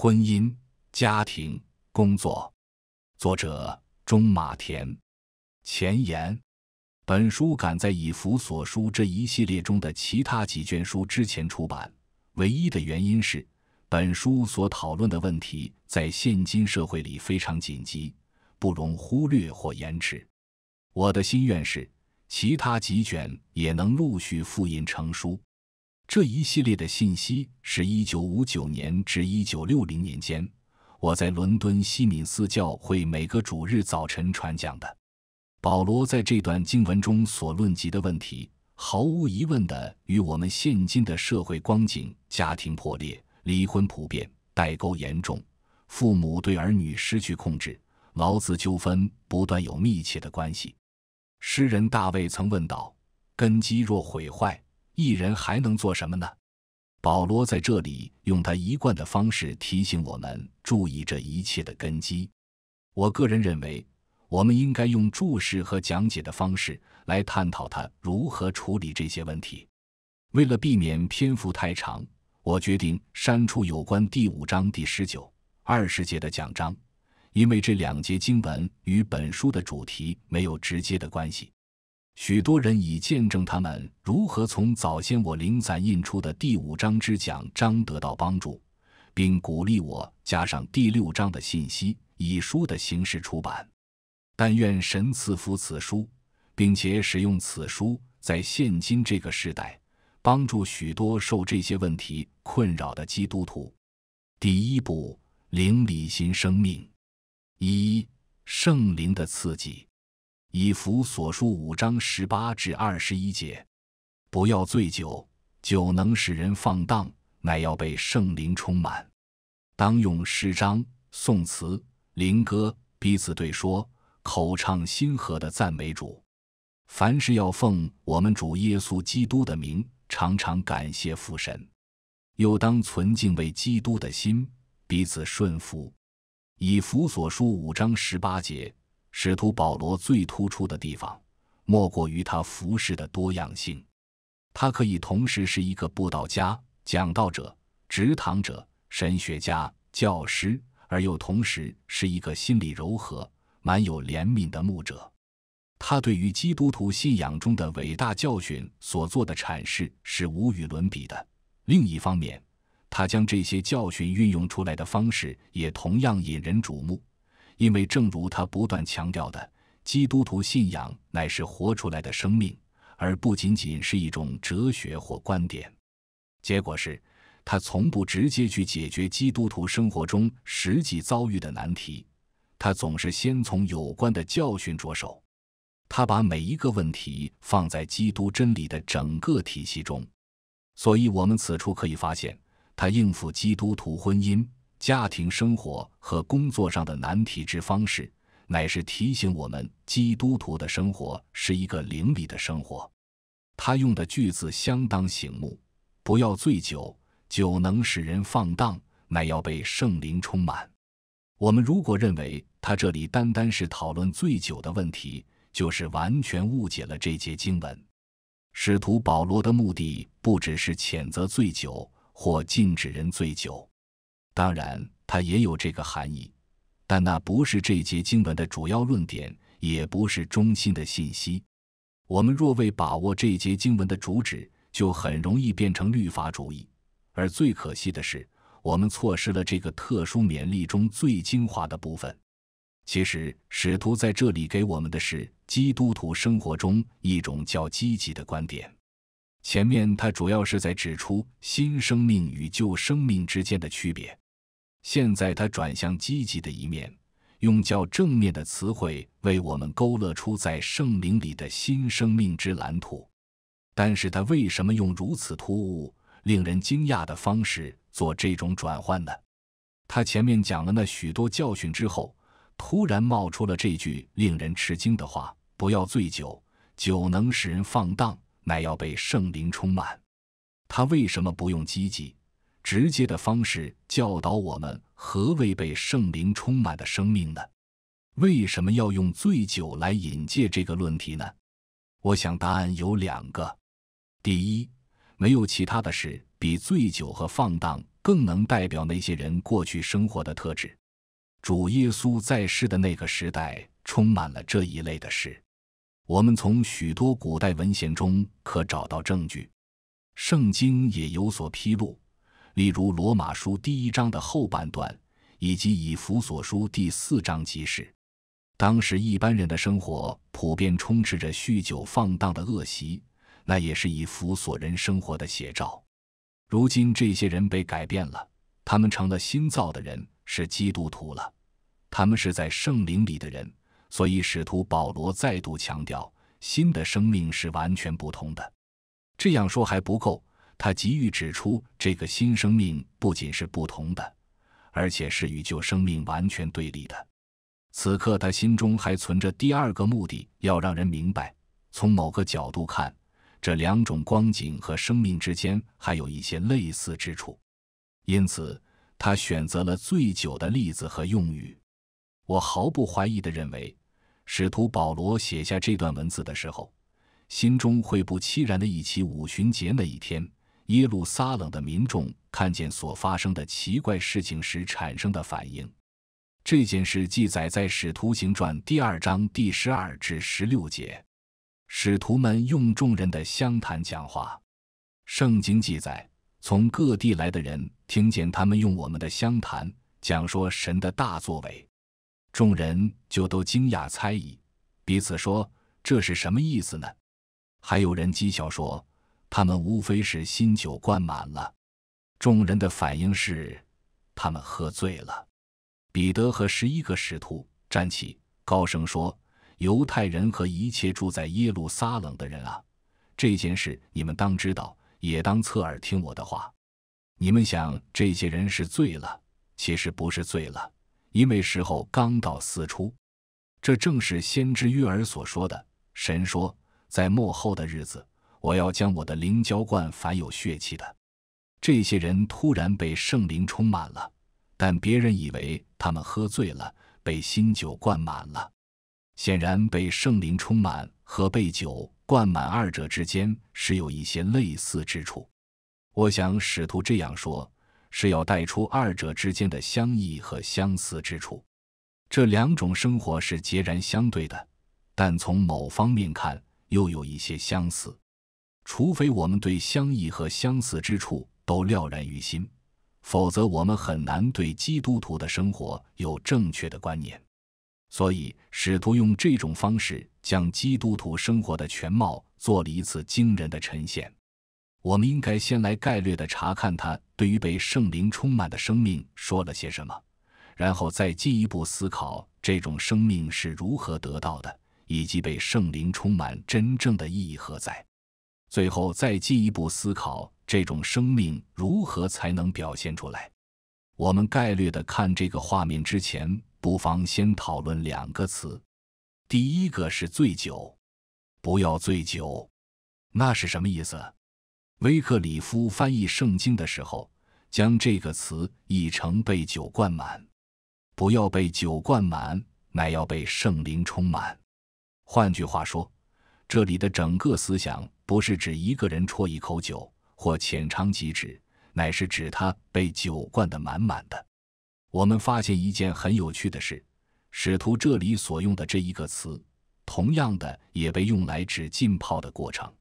婚姻、家庭、工作，作者中马田。前言：本书赶在以弗所书这一系列中的其他几卷书之前出版，唯一的原因是，本书所讨论的问题在现今社会里非常紧急，不容忽略或延迟。我的心愿是，其他几卷也能陆续复印成书。这一系列的信息是一九五九年至一九六零年间，我在伦敦西敏寺教会每个主日早晨传讲的。保罗在这段经文中所论及的问题，毫无疑问的与我们现今的社会光景、家庭破裂、离婚普遍、代沟严重、父母对儿女失去控制、劳资纠纷不断有密切的关系。诗人大卫曾问道：“根基若毁坏。”一人还能做什么呢？保罗在这里用他一贯的方式提醒我们注意这一切的根基。我个人认为，我们应该用注释和讲解的方式来探讨他如何处理这些问题。为了避免篇幅太长，我决定删除有关第五章第十九、二十节的讲章，因为这两节经文与本书的主题没有直接的关系。许多人已见证他们如何从早先我零散印出的第五章之讲章得到帮助，并鼓励我加上第六章的信息，以书的形式出版。但愿神赐福此书，并且使用此书在现今这个时代帮助许多受这些问题困扰的基督徒。第一部：灵里新生命。一、圣灵的刺激。以弗所书五章十八至二十一节，不要醉酒，酒能使人放荡，乃要被圣灵充满。当用诗章、颂词、灵歌彼此对说，口唱心和的赞美主。凡事要奉我们主耶稣基督的名，常常感谢父神。又当存敬畏基督的心，彼此顺服。以弗所书五章十八节。使徒保罗最突出的地方，莫过于他服饰的多样性。他可以同时是一个布道家、讲道者、执堂者、神学家、教师，而又同时是一个心理柔和、蛮有怜悯的牧者。他对于基督徒信仰中的伟大教训所做的阐释是无与伦比的。另一方面，他将这些教训运用出来的方式也同样引人瞩目。因为，正如他不断强调的，基督徒信仰乃是活出来的生命，而不仅仅是一种哲学或观点。结果是他从不直接去解决基督徒生活中实际遭遇的难题，他总是先从有关的教训着手。他把每一个问题放在基督真理的整个体系中。所以，我们此处可以发现，他应付基督徒婚姻。家庭生活和工作上的难题之方式，乃是提醒我们，基督徒的生活是一个灵里的生活。他用的句子相当醒目：不要醉酒，酒能使人放荡，乃要被圣灵充满。我们如果认为他这里单单是讨论醉酒的问题，就是完全误解了这节经文。使徒保罗的目的不只是谴责醉酒或禁止人醉酒。当然，它也有这个含义，但那不是这节经文的主要论点，也不是中心的信息。我们若未把握这节经文的主旨，就很容易变成律法主义。而最可惜的是，我们错失了这个特殊勉励中最精华的部分。其实，使徒在这里给我们的是基督徒生活中一种较积极的观点。前面他主要是在指出新生命与旧生命之间的区别。现在他转向积极的一面，用较正面的词汇为我们勾勒出在圣灵里的新生命之蓝图。但是他为什么用如此突兀、令人惊讶的方式做这种转换呢？他前面讲了那许多教训之后，突然冒出了这句令人吃惊的话：“不要醉酒，酒能使人放荡，乃要被圣灵充满。”他为什么不用积极？直接的方式教导我们何为被圣灵充满的生命呢？为什么要用醉酒来引介这个论题呢？我想答案有两个。第一，没有其他的事比醉酒和放荡更能代表那些人过去生活的特质。主耶稣在世的那个时代充满了这一类的事，我们从许多古代文献中可找到证据，圣经也有所披露。例如《罗马书》第一章的后半段，以及以弗所书第四章即是。当时一般人的生活普遍充斥着酗酒、放荡的恶习，那也是以弗所人生活的写照。如今这些人被改变了，他们成了新造的人，是基督徒了。他们是在圣灵里的人，所以使徒保罗再度强调，新的生命是完全不同的。这样说还不够。他急于指出，这个新生命不仅是不同的，而且是与旧生命完全对立的。此刻，他心中还存着第二个目的，要让人明白，从某个角度看，这两种光景和生命之间还有一些类似之处。因此，他选择了最久的例子和用语。我毫不怀疑地认为，使徒保罗写下这段文字的时候，心中会不凄然地忆起五旬节那一天。耶路撒冷的民众看见所发生的奇怪事情时产生的反应，这件事记载在《使徒行传》第二章第十二至十六节。使徒们用众人的相谈讲话。圣经记载，从各地来的人听见他们用我们的相谈讲说神的大作为，众人就都惊讶猜疑，彼此说：“这是什么意思呢？”还有人讥笑说。他们无非是新酒灌满了。众人的反应是，他们喝醉了。彼得和十一个使徒站起，高声说：“犹太人和一切住在耶路撒冷的人啊，这件事你们当知道，也当侧耳听我的话。你们想这些人是醉了，其实不是醉了，因为时候刚到四初，这正是先知约尔所说的。神说，在末后的日子。”我要将我的灵浇灌凡有血气的。这些人突然被圣灵充满了，但别人以为他们喝醉了，被新酒灌满了。显然，被圣灵充满和被酒灌满二者之间是有一些类似之处。我想，使徒这样说是要带出二者之间的相异和相似之处。这两种生活是截然相对的，但从某方面看又有一些相似。除非我们对相异和相似之处都了然于心，否则我们很难对基督徒的生活有正确的观念。所以，使徒用这种方式将基督徒生活的全貌做了一次惊人的呈现。我们应该先来概略地查看他对于被圣灵充满的生命说了些什么，然后再进一步思考这种生命是如何得到的，以及被圣灵充满真正的意义何在。最后再进一步思考，这种生命如何才能表现出来？我们概略的看这个画面之前，不妨先讨论两个词。第一个是“醉酒”，不要醉酒，那是什么意思？威克里夫翻译圣经的时候，将这个词译成“被酒灌满”，不要被酒灌满，乃要被圣灵充满。换句话说。这里的整个思想不是指一个人啜一口酒或浅尝即止，乃是指他被酒灌得满满的。我们发现一件很有趣的事：使徒这里所用的这一个词，同样的也被用来指浸泡的过程。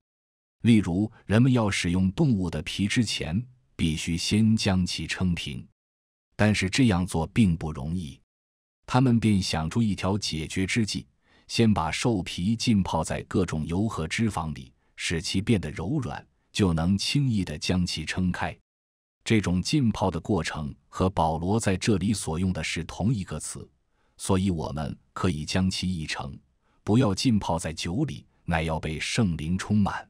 例如，人们要使用动物的皮之前，必须先将其撑平，但是这样做并不容易，他们便想出一条解决之计。先把兽皮浸泡在各种油和脂肪里，使其变得柔软，就能轻易的将其撑开。这种浸泡的过程和保罗在这里所用的是同一个词，所以我们可以将其译成“不要浸泡在酒里，乃要被圣灵充满”。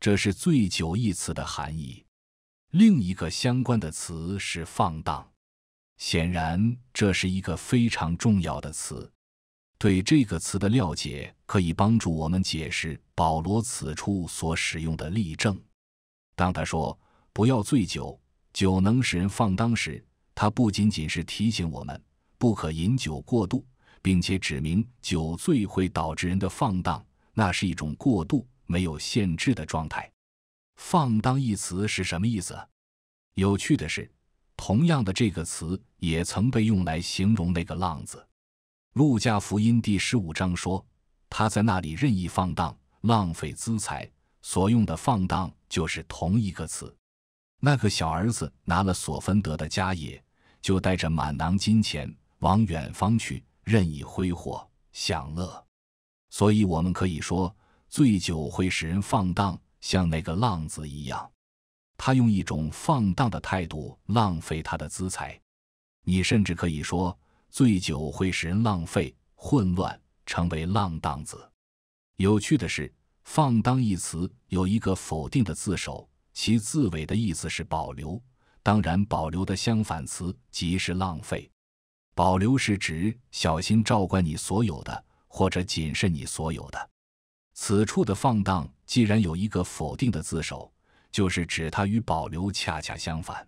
这是“醉酒”一词的含义。另一个相关的词是“放荡”，显然这是一个非常重要的词。对这个词的了解可以帮助我们解释保罗此处所使用的例证。当他说“不要醉酒，酒能使人放荡”时，他不仅仅是提醒我们不可饮酒过度，并且指明酒醉会导致人的放荡，那是一种过度、没有限制的状态。放荡一词是什么意思？有趣的是，同样的这个词也曾被用来形容那个浪子。路加福音第十五章说，他在那里任意放荡，浪费资财。所用的“放荡”就是同一个词。那个小儿子拿了所分得的家业，就带着满囊金钱往远方去，任意挥霍享乐。所以，我们可以说，醉酒会使人放荡，像那个浪子一样。他用一种放荡的态度浪费他的资财。你甚至可以说。醉酒会使人浪费、混乱，成为浪荡子。有趣的是，“放荡”一词有一个否定的字首，其字尾的意思是保留。当然，保留的相反词即是浪费。保留是指小心照管你所有的，或者谨慎你所有的。此处的放荡既然有一个否定的字首，就是指它与保留恰恰相反。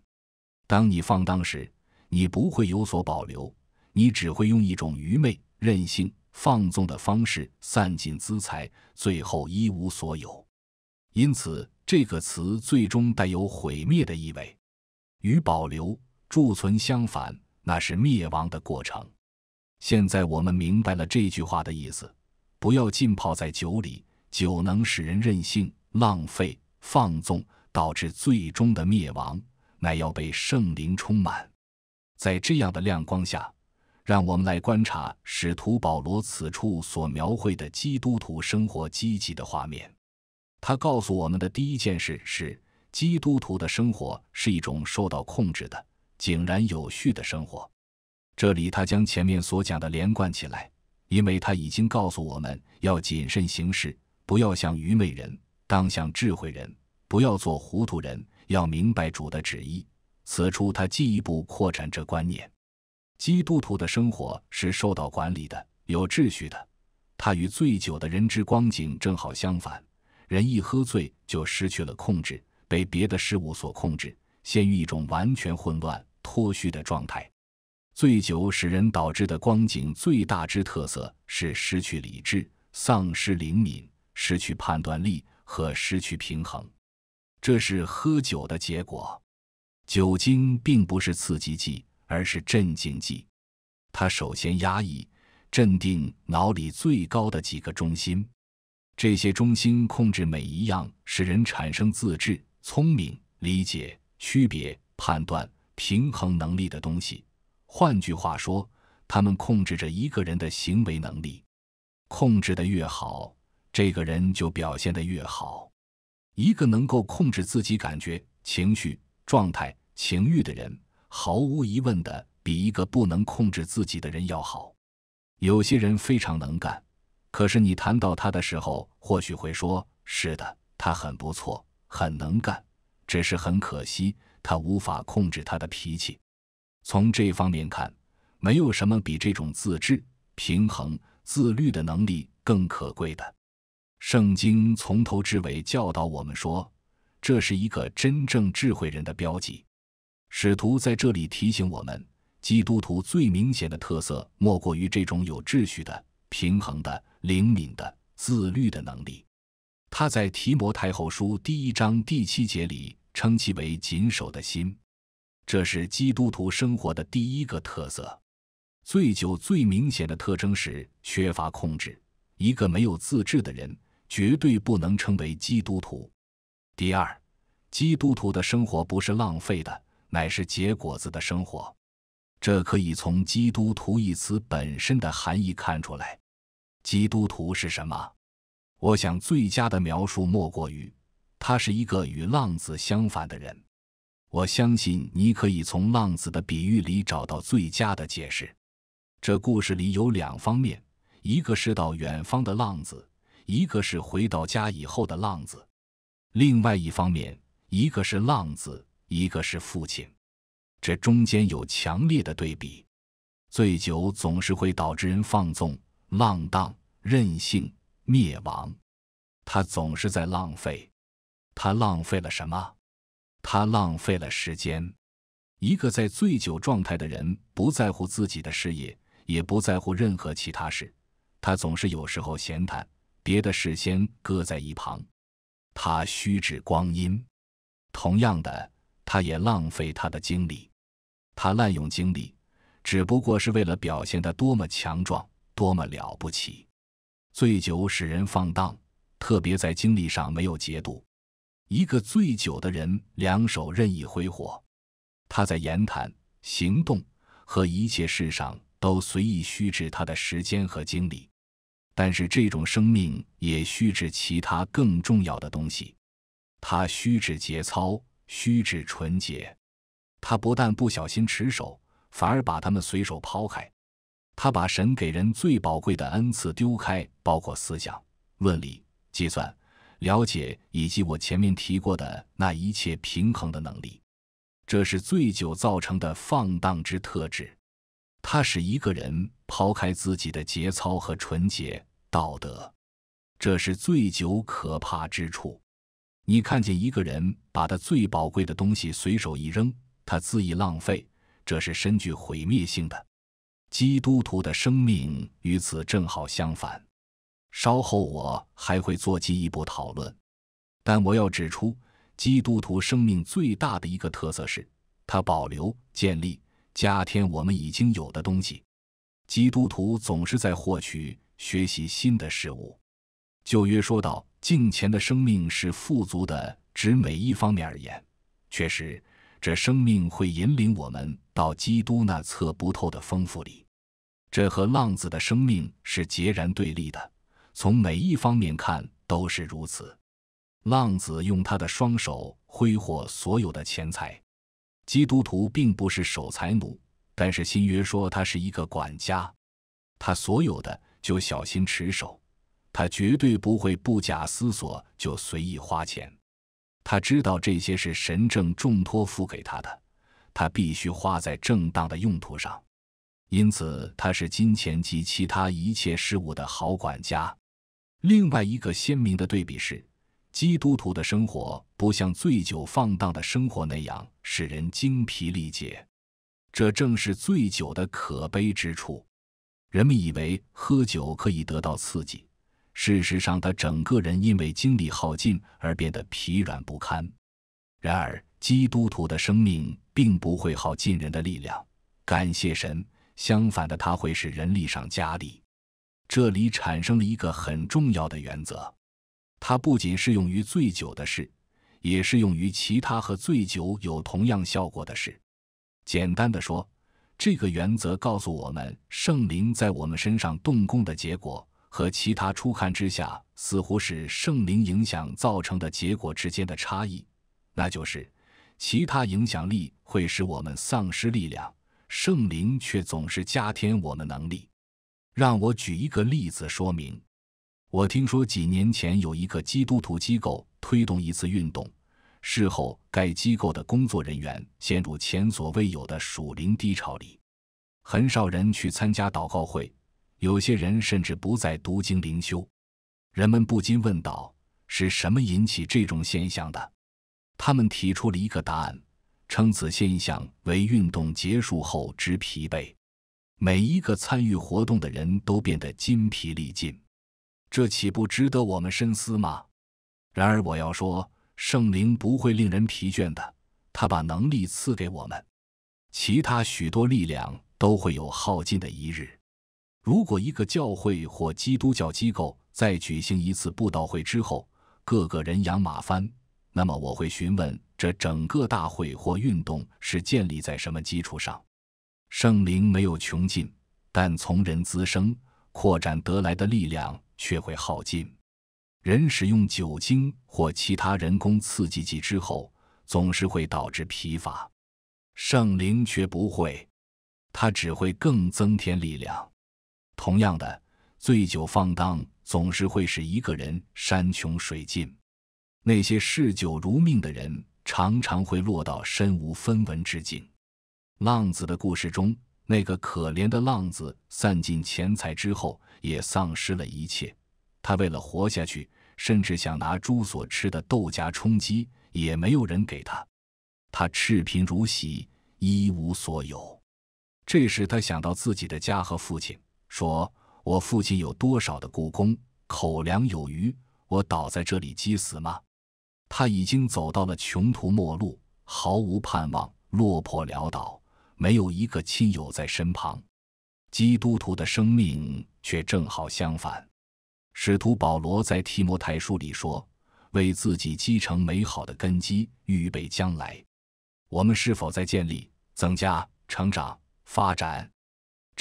当你放荡时，你不会有所保留。你只会用一种愚昧、任性、放纵的方式散尽资财，最后一无所有。因此，这个词最终带有毁灭的意味，与保留、贮存相反，那是灭亡的过程。现在我们明白了这句话的意思：不要浸泡在酒里，酒能使人任性、浪费、放纵，导致最终的灭亡。乃要被圣灵充满，在这样的亮光下。让我们来观察使徒保罗此处所描绘的基督徒生活积极的画面。他告诉我们的第一件事是，基督徒的生活是一种受到控制的、井然有序的生活。这里他将前面所讲的连贯起来，因为他已经告诉我们要谨慎行事，不要像愚昧人，当像智慧人，不要做糊涂人，要明白主的旨意。此处他进一步扩展这观念。基督徒的生活是受到管理的，有秩序的。它与醉酒的人之光景正好相反。人一喝醉，就失去了控制，被别的事物所控制，陷于一种完全混乱、脱序的状态。醉酒使人导致的光景最大之特色是失去理智、丧失灵敏、失去判断力和失去平衡。这是喝酒的结果。酒精并不是刺激剂。而是镇静剂，它首先压抑、镇定脑里最高的几个中心，这些中心控制每一样使人产生自制、聪明、理解、区别、判断、平衡能力的东西。换句话说，他们控制着一个人的行为能力。控制的越好，这个人就表现的越好。一个能够控制自己感觉、情绪、状态、情欲的人。毫无疑问的，比一个不能控制自己的人要好。有些人非常能干，可是你谈到他的时候，或许会说：“是的，他很不错，很能干，只是很可惜，他无法控制他的脾气。”从这方面看，没有什么比这种自制、平衡、自律的能力更可贵的。圣经从头至尾教导我们说，这是一个真正智慧人的标记。使徒在这里提醒我们，基督徒最明显的特色，莫过于这种有秩序的、平衡的、灵敏的、自律的能力。他在提摩太后书第一章第七节里称其为“谨守的心”，这是基督徒生活的第一个特色。醉酒最明显的特征是缺乏控制，一个没有自制的人绝对不能称为基督徒。第二，基督徒的生活不是浪费的。乃是结果子的生活，这可以从“基督徒”一词本身的含义看出来。基督徒是什么？我想最佳的描述莫过于，他是一个与浪子相反的人。我相信你可以从浪子的比喻里找到最佳的解释。这故事里有两方面：一个是到远方的浪子，一个是回到家以后的浪子；另外一方面，一个是浪子。一个是父亲，这中间有强烈的对比。醉酒总是会导致人放纵、浪荡、任性、灭亡。他总是在浪费，他浪费了什么？他浪费了时间。一个在醉酒状态的人，不在乎自己的事业，也不在乎任何其他事。他总是有时候闲谈，别的事先搁在一旁。他虚掷光阴。同样的。他也浪费他的精力，他滥用精力，只不过是为了表现他多么强壮，多么了不起。醉酒使人放荡，特别在精力上没有节度。一个醉酒的人，两手任意挥霍，他在言谈、行动和一切事上都随意虚掷他的时间和精力。但是这种生命也虚掷其他更重要的东西，他虚掷节操。虚知纯洁，他不但不小心持守，反而把他们随手抛开。他把神给人最宝贵的恩赐丢开，包括思想、论理、计算、了解以及我前面提过的那一切平衡的能力。这是醉酒造成的放荡之特质，它使一个人抛开自己的节操和纯洁道德。这是醉酒可怕之处。你看见一个人把他最宝贵的东西随手一扔，他恣意浪费，这是深具毁灭性的。基督徒的生命与此正好相反。稍后我还会做进一步讨论，但我要指出，基督徒生命最大的一个特色是，他保留、建立、加添我们已经有的东西。基督徒总是在获取、学习新的事物。旧约说道。镜钱的生命是富足的，指每一方面而言，确实，这生命会引领我们到基督那测不透的丰富里。这和浪子的生命是截然对立的，从每一方面看都是如此。浪子用他的双手挥霍所有的钱财，基督徒并不是守财奴，但是新约说他是一个管家，他所有的就小心持守。他绝对不会不假思索就随意花钱。他知道这些是神正重托付给他的，他必须花在正当的用途上。因此，他是金钱及其他一切事物的好管家。另外一个鲜明的对比是，基督徒的生活不像醉酒放荡的生活那样使人精疲力竭。这正是醉酒的可悲之处。人们以为喝酒可以得到刺激。事实上，他整个人因为精力耗尽而变得疲软不堪。然而，基督徒的生命并不会耗尽人的力量，感谢神。相反的，他会使人力上加力。这里产生了一个很重要的原则，它不仅适用于醉酒的事，也适用于其他和醉酒有同样效果的事。简单的说，这个原则告诉我们，圣灵在我们身上动工的结果。和其他初看之下似乎是圣灵影响造成的结果之间的差异，那就是其他影响力会使我们丧失力量，圣灵却总是加添我们能力。让我举一个例子说明。我听说几年前有一个基督徒机构推动一次运动，事后该机构的工作人员陷入前所未有的属灵低潮里，很少人去参加祷告会。有些人甚至不再读经灵修，人们不禁问道：“是什么引起这种现象的？”他们提出了一个答案，称此现象为运动结束后之疲惫。每一个参与活动的人都变得筋疲力尽，这岂不值得我们深思吗？然而，我要说，圣灵不会令人疲倦的，他把能力赐给我们。其他许多力量都会有耗尽的一日。如果一个教会或基督教机构在举行一次布道会之后，个个人仰马翻，那么我会询问这整个大会或运动是建立在什么基础上。圣灵没有穷尽，但从人滋生扩展得来的力量却会耗尽。人使用酒精或其他人工刺激剂之后，总是会导致疲乏，圣灵却不会，它只会更增添力量。同样的，醉酒放荡总是会使一个人山穷水尽。那些嗜酒如命的人常常会落到身无分文之境。浪子的故事中，那个可怜的浪子散尽钱财之后，也丧失了一切。他为了活下去，甚至想拿猪所吃的豆荚充饥，也没有人给他。他赤贫如洗，一无所有。这时，他想到自己的家和父亲。说我父亲有多少的故宫，口粮有余，我倒在这里积死吗？他已经走到了穷途末路，毫无盼望，落魄潦倒，没有一个亲友在身旁。基督徒的生命却正好相反。使徒保罗在提摩太书里说：“为自己积成美好的根基，预备将来。”我们是否在建立、增加、成长、发展？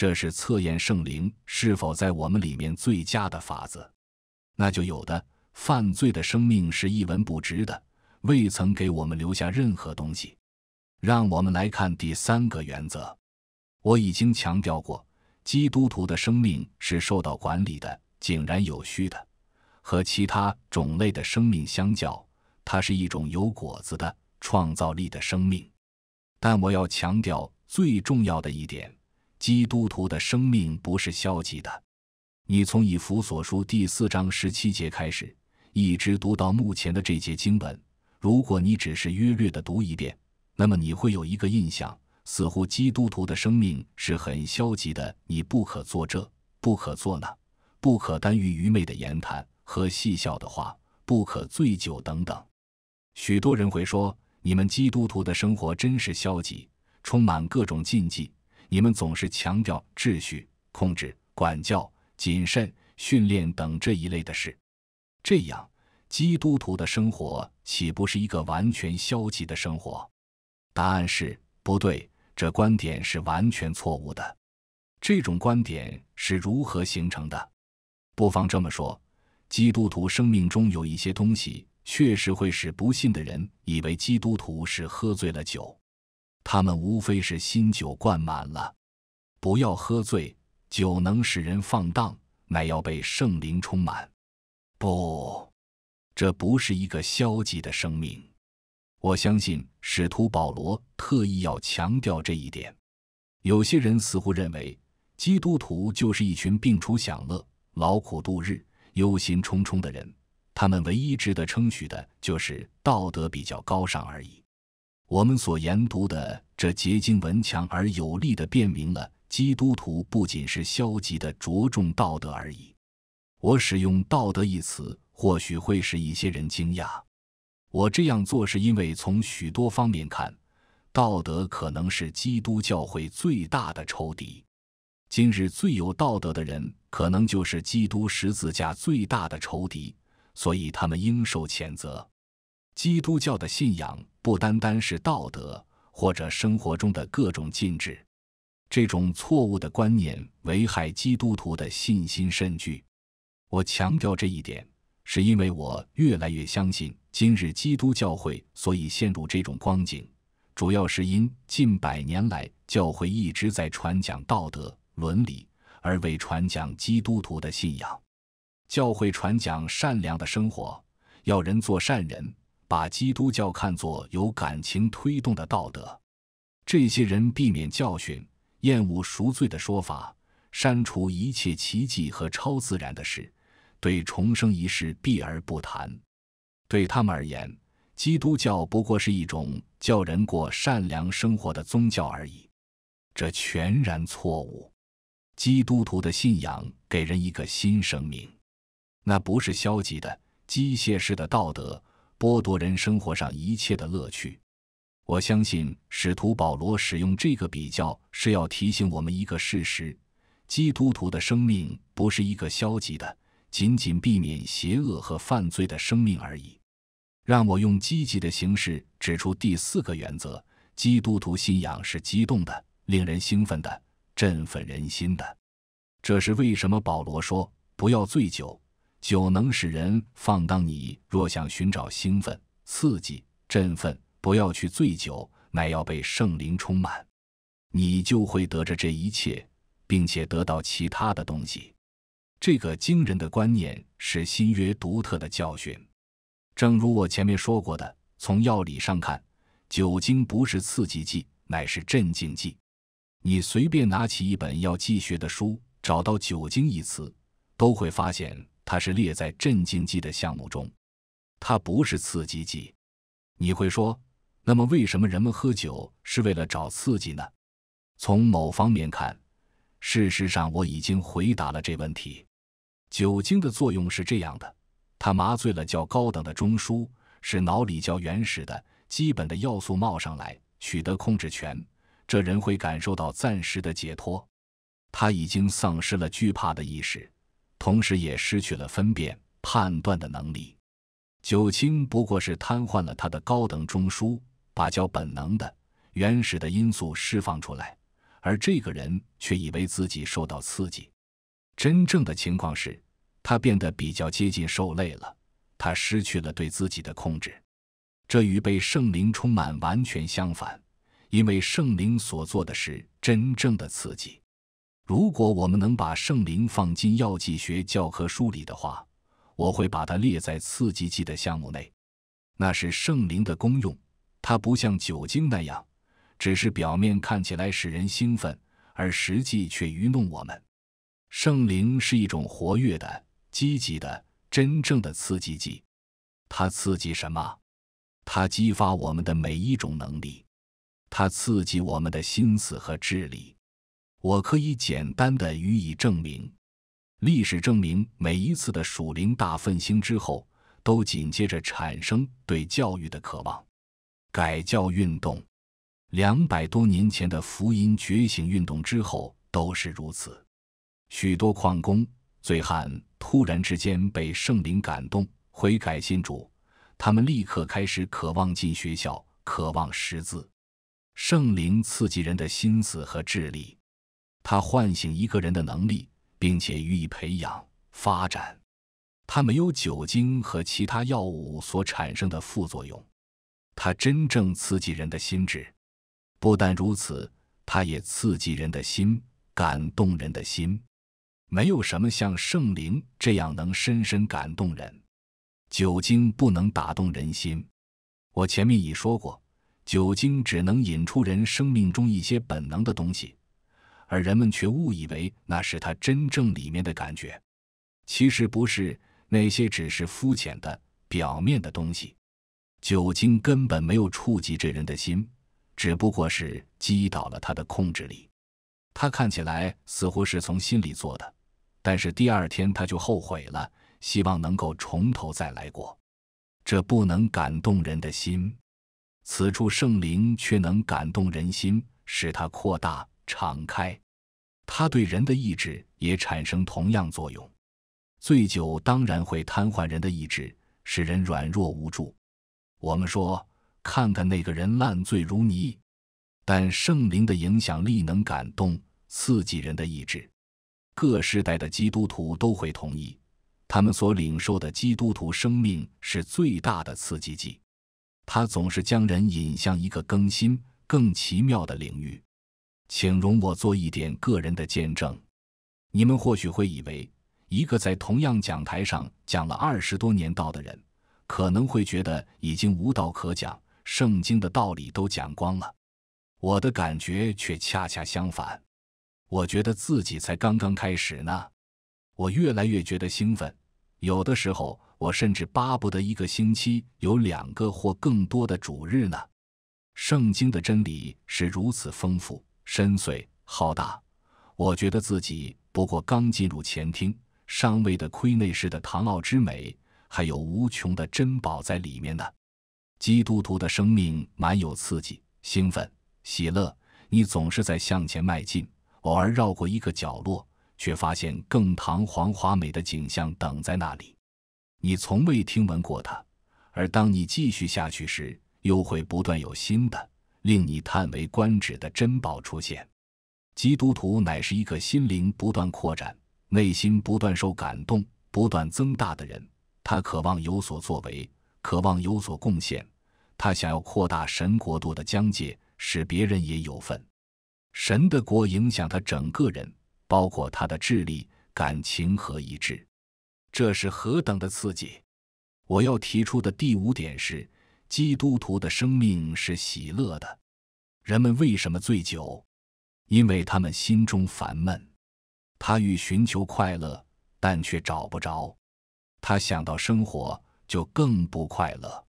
这是测验圣灵是否在我们里面最佳的法子。那就有的犯罪的生命是一文不值的，未曾给我们留下任何东西。让我们来看第三个原则。我已经强调过，基督徒的生命是受到管理的、井然有序的，和其他种类的生命相较，它是一种有果子的、创造力的生命。但我要强调最重要的一点。基督徒的生命不是消极的。你从以弗所书第四章十七节开始，一直读到目前的这节经文。如果你只是约略的读一遍，那么你会有一个印象，似乎基督徒的生命是很消极的。你不可做这，不可做那，不可耽于愚昧的言谈和戏笑的话，不可醉酒等等。许多人会说：“你们基督徒的生活真是消极，充满各种禁忌。”你们总是强调秩序、控制、管教、谨慎、训练等这一类的事，这样基督徒的生活岂不是一个完全消极的生活？答案是不对，这观点是完全错误的。这种观点是如何形成的？不妨这么说，基督徒生命中有一些东西，确实会使不信的人以为基督徒是喝醉了酒。他们无非是新酒灌满了，不要喝醉。酒能使人放荡，乃要被圣灵充满。不，这不是一个消极的生命。我相信使徒保罗特意要强调这一点。有些人似乎认为基督徒就是一群病除享乐、劳苦度日、忧心忡忡的人。他们唯一值得称许的就是道德比较高尚而已。我们所研读的这结晶文强而有力的辨明了，基督徒不仅是消极的着重道德而已。我使用“道德”一词，或许会使一些人惊讶。我这样做是因为，从许多方面看，道德可能是基督教会最大的仇敌。今日最有道德的人，可能就是基督十字架最大的仇敌，所以他们应受谴责。基督教的信仰不单单是道德或者生活中的各种禁制，这种错误的观念危害基督徒的信心甚巨。我强调这一点，是因为我越来越相信，今日基督教会所以陷入这种光景，主要是因近百年来教会一直在传讲道德伦理，而未传讲基督徒的信仰。教会传讲善良的生活，要人做善人。把基督教看作由感情推动的道德，这些人避免教训、厌恶赎罪的说法，删除一切奇迹和超自然的事，对重生一事避而不谈。对他们而言，基督教不过是一种教人过善良生活的宗教而已。这全然错误。基督徒的信仰给人一个新生命，那不是消极的、机械式的道德。剥夺人生活上一切的乐趣。我相信，使徒保罗使用这个比较，是要提醒我们一个事实：基督徒的生命不是一个消极的、仅仅避免邪恶和犯罪的生命而已。让我用积极的形式指出第四个原则：基督徒信仰是激动的、令人兴奋的、振奋人心的。这是为什么保罗说“不要醉酒”。酒能使人放荡。你若想寻找兴奋、刺激、振奋，不要去醉酒，乃要被圣灵充满，你就会得着这一切，并且得到其他的东西。这个惊人的观念是新约独特的教训。正如我前面说过的，从药理上看，酒精不是刺激剂，乃是镇静剂。你随便拿起一本药剂学的书，找到“酒精”一词，都会发现。它是列在镇静剂的项目中，它不是刺激剂。你会说，那么为什么人们喝酒是为了找刺激呢？从某方面看，事实上我已经回答了这问题。酒精的作用是这样的：它麻醉了较高等的中枢，使脑里较原始的基本的要素冒上来，取得控制权。这人会感受到暂时的解脱，他已经丧失了惧怕的意识。同时也失去了分辨判断的能力，九卿不过是瘫痪了他的高等中枢，把较本能的、原始的因素释放出来，而这个人却以为自己受到刺激。真正的情况是，他变得比较接近受累了，他失去了对自己的控制。这与被圣灵充满完全相反，因为圣灵所做的是真正的刺激。如果我们能把圣灵放进药剂学教科书里的话，我会把它列在刺激剂的项目内。那是圣灵的功用，它不像酒精那样，只是表面看起来使人兴奋，而实际却愚弄我们。圣灵是一种活跃的、积极的、真正的刺激剂。它刺激什么？它激发我们的每一种能力。它刺激我们的心思和智力。我可以简单的予以证明，历史证明每一次的属灵大奋兴之后，都紧接着产生对教育的渴望，改教运动，两百多年前的福音觉醒运动之后都是如此。许多矿工、醉汉突然之间被圣灵感动悔改信主，他们立刻开始渴望进学校，渴望识字。圣灵刺激人的心思和智力。它唤醒一个人的能力，并且予以培养发展。它没有酒精和其他药物所产生的副作用。它真正刺激人的心智。不但如此，它也刺激人的心，感动人的心。没有什么像圣灵这样能深深感动人。酒精不能打动人心。我前面已说过，酒精只能引出人生命中一些本能的东西。而人们却误以为那是他真正里面的感觉，其实不是那些只是肤浅的、表面的东西。酒精根本没有触及这人的心，只不过是击倒了他的控制力。他看起来似乎是从心里做的，但是第二天他就后悔了，希望能够从头再来过。这不能感动人的心，此处圣灵却能感动人心，使他扩大。敞开，它对人的意志也产生同样作用。醉酒当然会瘫痪人的意志，使人软弱无助。我们说，看看那个人烂醉如泥，但圣灵的影响力能感动、刺激人的意志。各时代的基督徒都会同意，他们所领受的基督徒生命是最大的刺激剂。他总是将人引向一个更新、更奇妙的领域。请容我做一点个人的见证。你们或许会以为，一个在同样讲台上讲了二十多年道的人，可能会觉得已经无道可讲，圣经的道理都讲光了。我的感觉却恰恰相反。我觉得自己才刚刚开始呢。我越来越觉得兴奋，有的时候我甚至巴不得一个星期有两个或更多的主日呢。圣经的真理是如此丰富。深邃浩大，我觉得自己不过刚进入前厅。尚未的、窥内室的、唐奥之美，还有无穷的珍宝在里面呢。基督徒的生命蛮有刺激、兴奋、喜乐。你总是在向前迈进，偶尔绕过一个角落，却发现更堂皇华美的景象等在那里。你从未听闻过它，而当你继续下去时，又会不断有新的。令你叹为观止的珍宝出现。基督徒乃是一个心灵不断扩展、内心不断受感动、不断增大的人。他渴望有所作为，渴望有所贡献。他想要扩大神国度的疆界，使别人也有份。神的国影响他整个人，包括他的智力、感情和意志。这是何等的刺激！我要提出的第五点是。基督徒的生命是喜乐的。人们为什么醉酒？因为他们心中烦闷。他欲寻求快乐，但却找不着。他想到生活就更不快乐，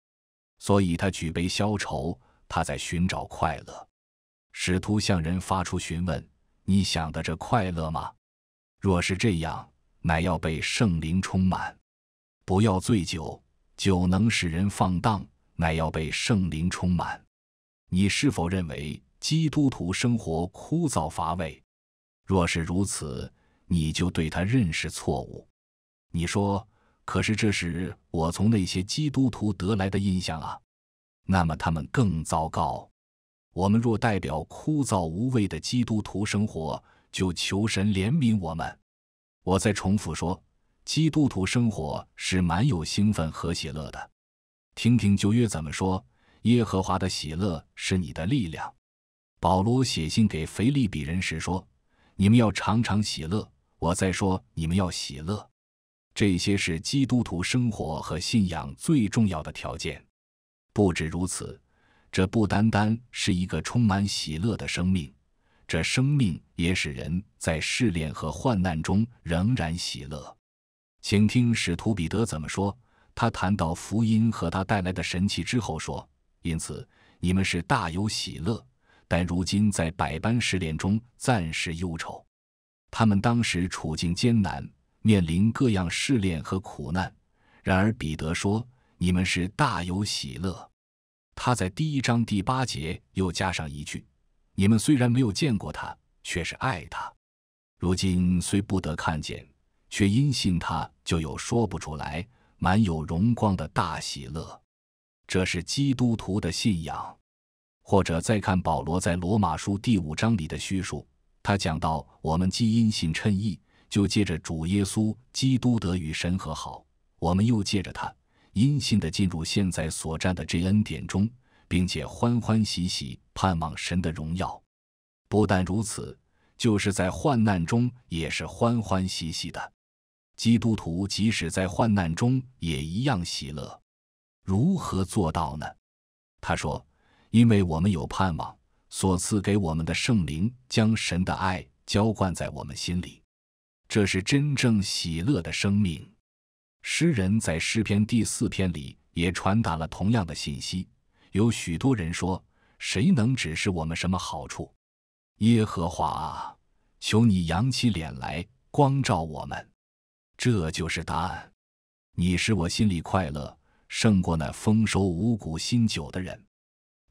所以他举杯消愁。他在寻找快乐。使徒向人发出询问：你想得着快乐吗？若是这样，乃要被圣灵充满。不要醉酒，酒能使人放荡。乃要被圣灵充满。你是否认为基督徒生活枯燥乏味？若是如此，你就对他认识错误。你说，可是这是我从那些基督徒得来的印象啊。那么他们更糟糕。我们若代表枯燥无味的基督徒生活，就求神怜悯我们。我再重复说，基督徒生活是蛮有兴奋和喜乐的。听听九月怎么说：“耶和华的喜乐是你的力量。”保罗写信给腓利比人时说：“你们要常常喜乐。”我在说：“你们要喜乐。”这些是基督徒生活和信仰最重要的条件。不止如此，这不单单是一个充满喜乐的生命，这生命也使人在试炼和患难中仍然喜乐。请听使徒彼得怎么说。他谈到福音和他带来的神奇之后说：“因此你们是大有喜乐，但如今在百般试炼中暂时忧愁。”他们当时处境艰难，面临各样试炼和苦难。然而彼得说：“你们是大有喜乐。”他在第一章第八节又加上一句：“你们虽然没有见过他，却是爱他。如今虽不得看见，却因信他就有说不出来。”满有荣光的大喜乐，这是基督徒的信仰。或者再看保罗在罗马书第五章里的叙述，他讲到：我们既因信称义，就借着主耶稣基督得与神和好；我们又借着他因信的进入现在所占的这恩典中，并且欢欢喜喜盼望神的荣耀。不但如此，就是在患难中也是欢欢喜喜的。基督徒即使在患难中也一样喜乐，如何做到呢？他说：“因为我们有盼望，所赐给我们的圣灵将神的爱浇灌在我们心里，这是真正喜乐的生命。”诗人在诗篇第四篇里也传达了同样的信息。有许多人说：“谁能指示我们什么好处？”耶和华啊，求你扬起脸来，光照我们。这就是答案。你使我心里快乐胜过那丰收五谷新酒的人。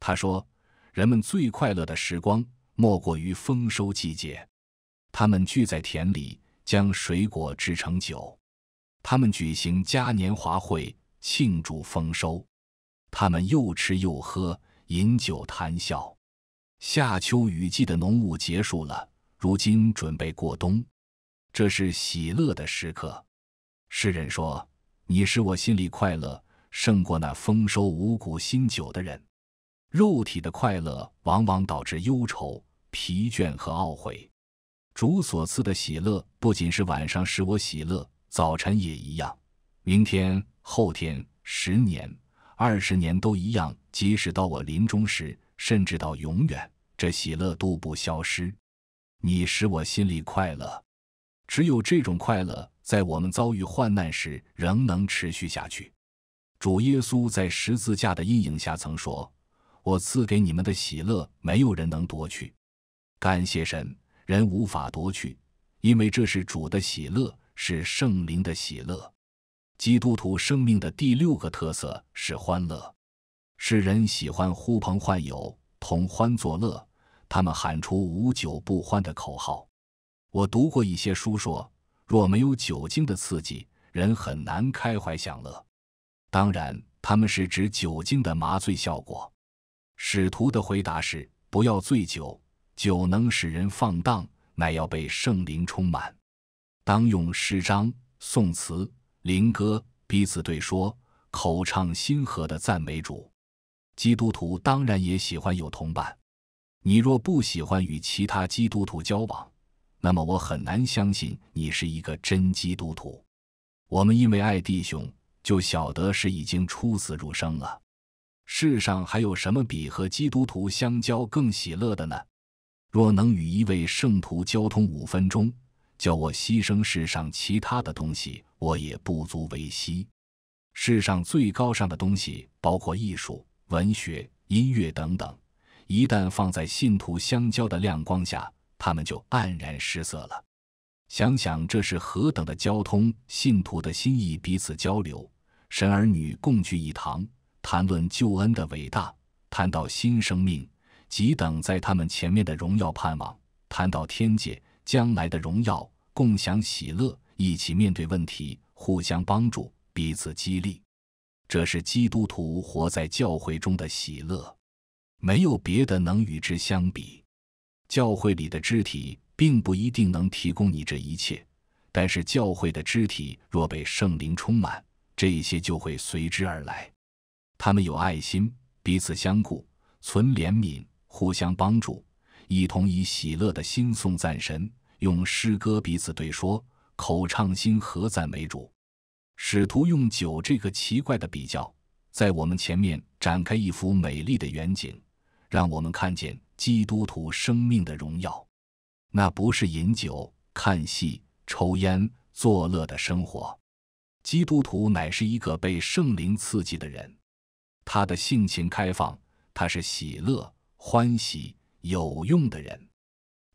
他说，人们最快乐的时光莫过于丰收季节。他们聚在田里，将水果制成酒。他们举行嘉年华会庆祝丰收。他们又吃又喝，饮酒谈笑。夏秋雨季的农务结束了，如今准备过冬。这是喜乐的时刻，诗人说：“你使我心里快乐，胜过那丰收五谷新酒的人。肉体的快乐往往导致忧愁、疲倦和懊悔。主所赐的喜乐不仅是晚上使我喜乐，早晨也一样。明天、后天、十年、二十年都一样，即使到我临终时，甚至到永远，这喜乐都不消失。你使我心里快乐。”只有这种快乐，在我们遭遇患难时仍能持续下去。主耶稣在十字架的阴影下曾说：“我赐给你们的喜乐，没有人能夺去。”感谢神，人无法夺去，因为这是主的喜乐，是圣灵的喜乐。基督徒生命的第六个特色是欢乐。世人喜欢呼朋唤友，同欢作乐，他们喊出“无酒不欢”的口号。我读过一些书，说若没有酒精的刺激，人很难开怀享乐。当然，他们是指酒精的麻醉效果。使徒的回答是：不要醉酒，酒能使人放荡，乃要被圣灵充满。当用诗章、颂词、灵歌彼此对说，口唱心和的赞美主。基督徒当然也喜欢有同伴。你若不喜欢与其他基督徒交往，那么我很难相信你是一个真基督徒。我们因为爱弟兄，就晓得是已经出死入生了。世上还有什么比和基督徒相交更喜乐的呢？若能与一位圣徒交通五分钟，叫我牺牲世上其他的东西，我也不足为惜。世上最高尚的东西，包括艺术、文学、音乐等等，一旦放在信徒相交的亮光下。他们就黯然失色了。想想这是何等的交通！信徒的心意彼此交流，神儿女共聚一堂，谈论救恩的伟大，谈到新生命即等在他们前面的荣耀盼望，谈到天界将来的荣耀，共享喜乐，一起面对问题，互相帮助，彼此激励。这是基督徒活在教会中的喜乐，没有别的能与之相比。教会里的肢体并不一定能提供你这一切，但是教会的肢体若被圣灵充满，这些就会随之而来。他们有爱心，彼此相顾，存怜悯，互相帮助，一同以喜乐的心颂赞神，用诗歌彼此对说，口唱心合赞为主。使徒用酒这个奇怪的比较，在我们前面展开一幅美丽的远景，让我们看见。基督徒生命的荣耀，那不是饮酒、看戏、抽烟、作乐的生活。基督徒乃是一个被圣灵刺激的人，他的性情开放，他是喜乐、欢喜、有用的人，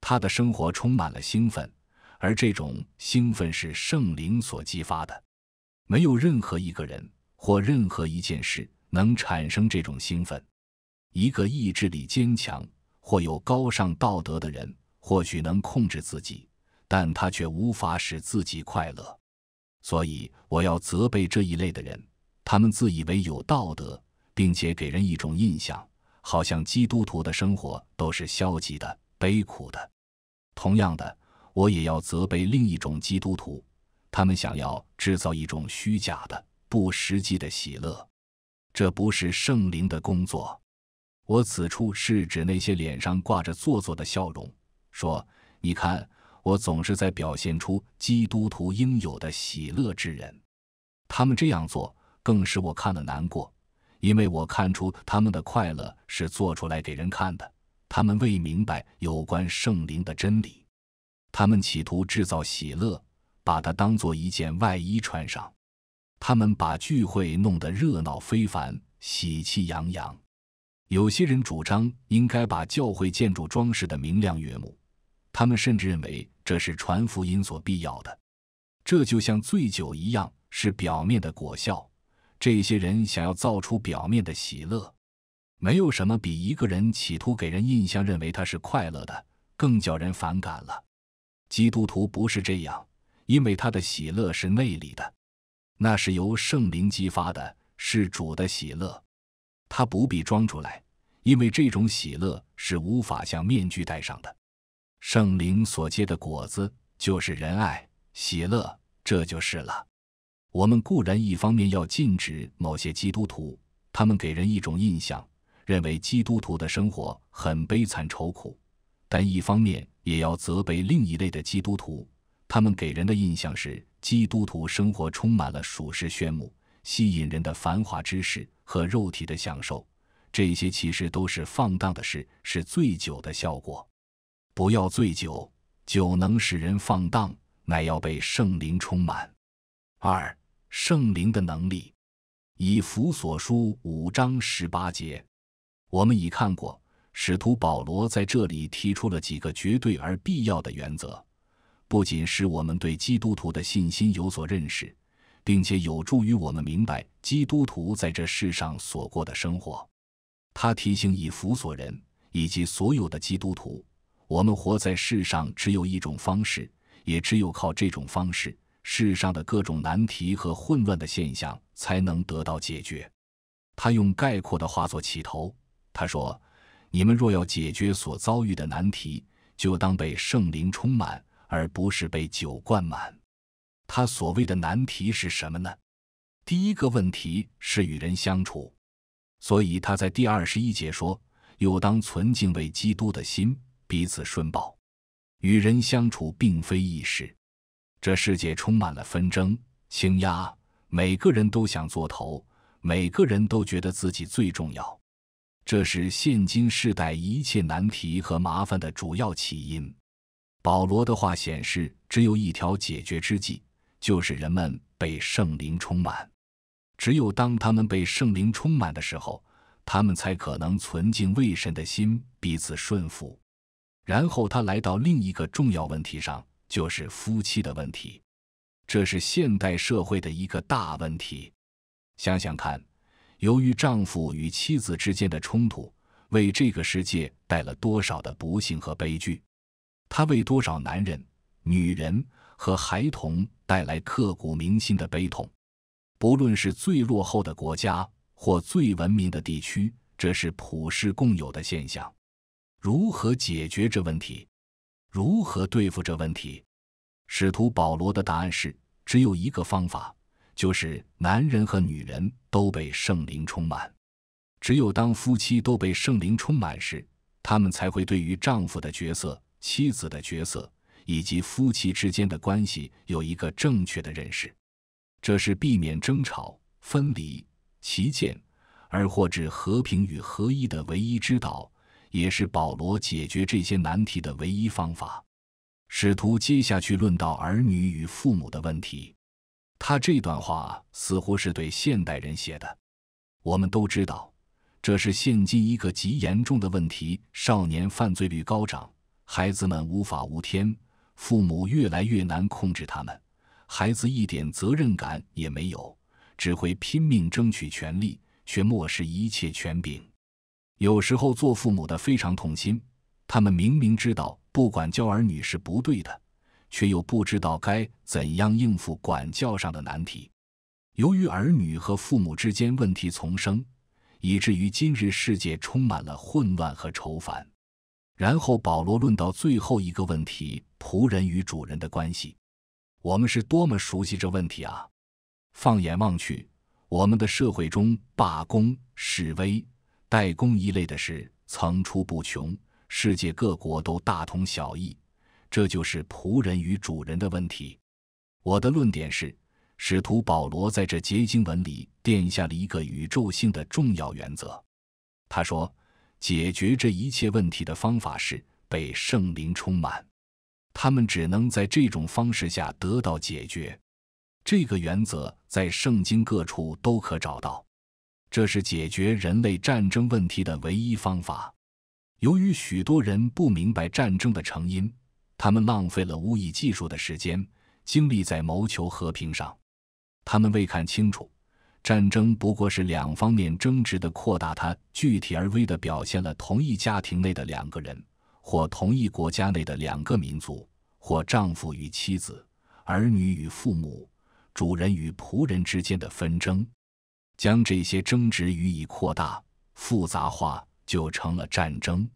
他的生活充满了兴奋，而这种兴奋是圣灵所激发的。没有任何一个人或任何一件事能产生这种兴奋。一个意志力坚强。或有高尚道德的人，或许能控制自己，但他却无法使自己快乐。所以，我要责备这一类的人，他们自以为有道德，并且给人一种印象，好像基督徒的生活都是消极的、悲苦的。同样的，我也要责备另一种基督徒，他们想要制造一种虚假的、不实际的喜乐，这不是圣灵的工作。我此处是指那些脸上挂着做作的笑容，说：“你看，我总是在表现出基督徒应有的喜乐之人。”他们这样做更使我看了难过，因为我看出他们的快乐是做出来给人看的。他们未明白有关圣灵的真理，他们企图制造喜乐，把它当做一件外衣穿上。他们把聚会弄得热闹非凡，喜气洋洋。有些人主张应该把教会建筑装饰的明亮悦目，他们甚至认为这是传福音所必要的。这就像醉酒一样，是表面的果效。这些人想要造出表面的喜乐，没有什么比一个人企图给人印象认为他是快乐的更叫人反感了。基督徒不是这样，因为他的喜乐是内里的，那是由圣灵激发的，是主的喜乐。他不必装出来，因为这种喜乐是无法将面具戴上的。圣灵所结的果子就是仁爱、喜乐，这就是了。我们固然一方面要禁止某些基督徒，他们给人一种印象，认为基督徒的生活很悲惨愁苦；但一方面也要责备另一类的基督徒，他们给人的印象是基督徒生活充满了属实炫目。吸引人的繁华之事和肉体的享受，这些其实都是放荡的事，是醉酒的效果。不要醉酒，酒能使人放荡，乃要被圣灵充满。二、圣灵的能力，以弗所书五章十八节，我们已看过，使徒保罗在这里提出了几个绝对而必要的原则，不仅使我们对基督徒的信心有所认识。并且有助于我们明白基督徒在这世上所过的生活。他提醒以弗所人以及所有的基督徒：我们活在世上只有一种方式，也只有靠这种方式，世上的各种难题和混乱的现象才能得到解决。他用概括的话做起头，他说：“你们若要解决所遭遇的难题，就当被圣灵充满，而不是被酒灌满。”他所谓的难题是什么呢？第一个问题是与人相处，所以他在第二十一节说：“有当存敬畏基督的心，彼此顺报。”与人相处并非易事，这世界充满了纷争、倾压，每个人都想做头，每个人都觉得自己最重要，这是现今世代一切难题和麻烦的主要起因。保罗的话显示，只有一条解决之计。就是人们被圣灵充满，只有当他们被圣灵充满的时候，他们才可能存敬畏神的心，彼此顺服。然后他来到另一个重要问题上，就是夫妻的问题，这是现代社会的一个大问题。想想看，由于丈夫与妻子之间的冲突，为这个世界带了多少的不幸和悲剧？他为多少男人、女人？和孩童带来刻骨铭心的悲痛，不论是最落后的国家或最文明的地区，这是普世共有的现象。如何解决这问题？如何对付这问题？使徒保罗的答案是：只有一个方法，就是男人和女人都被圣灵充满。只有当夫妻都被圣灵充满时，他们才会对于丈夫的角色、妻子的角色。以及夫妻之间的关系有一个正确的认识，这是避免争吵、分离、歧见，而获至和平与合一的唯一之道，也是保罗解决这些难题的唯一方法。使徒接下去论到儿女与父母的问题，他这段话似乎是对现代人写的。我们都知道，这是现今一个极严重的问题：少年犯罪率高涨，孩子们无法无天。父母越来越难控制他们，孩子一点责任感也没有，只会拼命争取权利，却漠视一切权柄。有时候做父母的非常痛心，他们明明知道不管教儿女是不对的，却又不知道该怎样应付管教上的难题。由于儿女和父母之间问题丛生，以至于今日世界充满了混乱和愁烦。然后保罗论到最后一个问题：仆人与主人的关系。我们是多么熟悉这问题啊！放眼望去，我们的社会中罢工、示威、代工一类的事层出不穷，世界各国都大同小异。这就是仆人与主人的问题。我的论点是，使徒保罗在这结晶文里奠下了一个宇宙性的重要原则。他说。解决这一切问题的方法是被圣灵充满，他们只能在这种方式下得到解决。这个原则在圣经各处都可找到，这是解决人类战争问题的唯一方法。由于许多人不明白战争的成因，他们浪费了无艺技术的时间精力在谋求和平上，他们未看清楚。战争不过是两方面争执的扩大，它具体而微的表现了同一家庭内的两个人，或同一国家内的两个民族，或丈夫与妻子、儿女与父母、主人与仆人之间的纷争。将这些争执予以扩大、复杂化，就成了战争。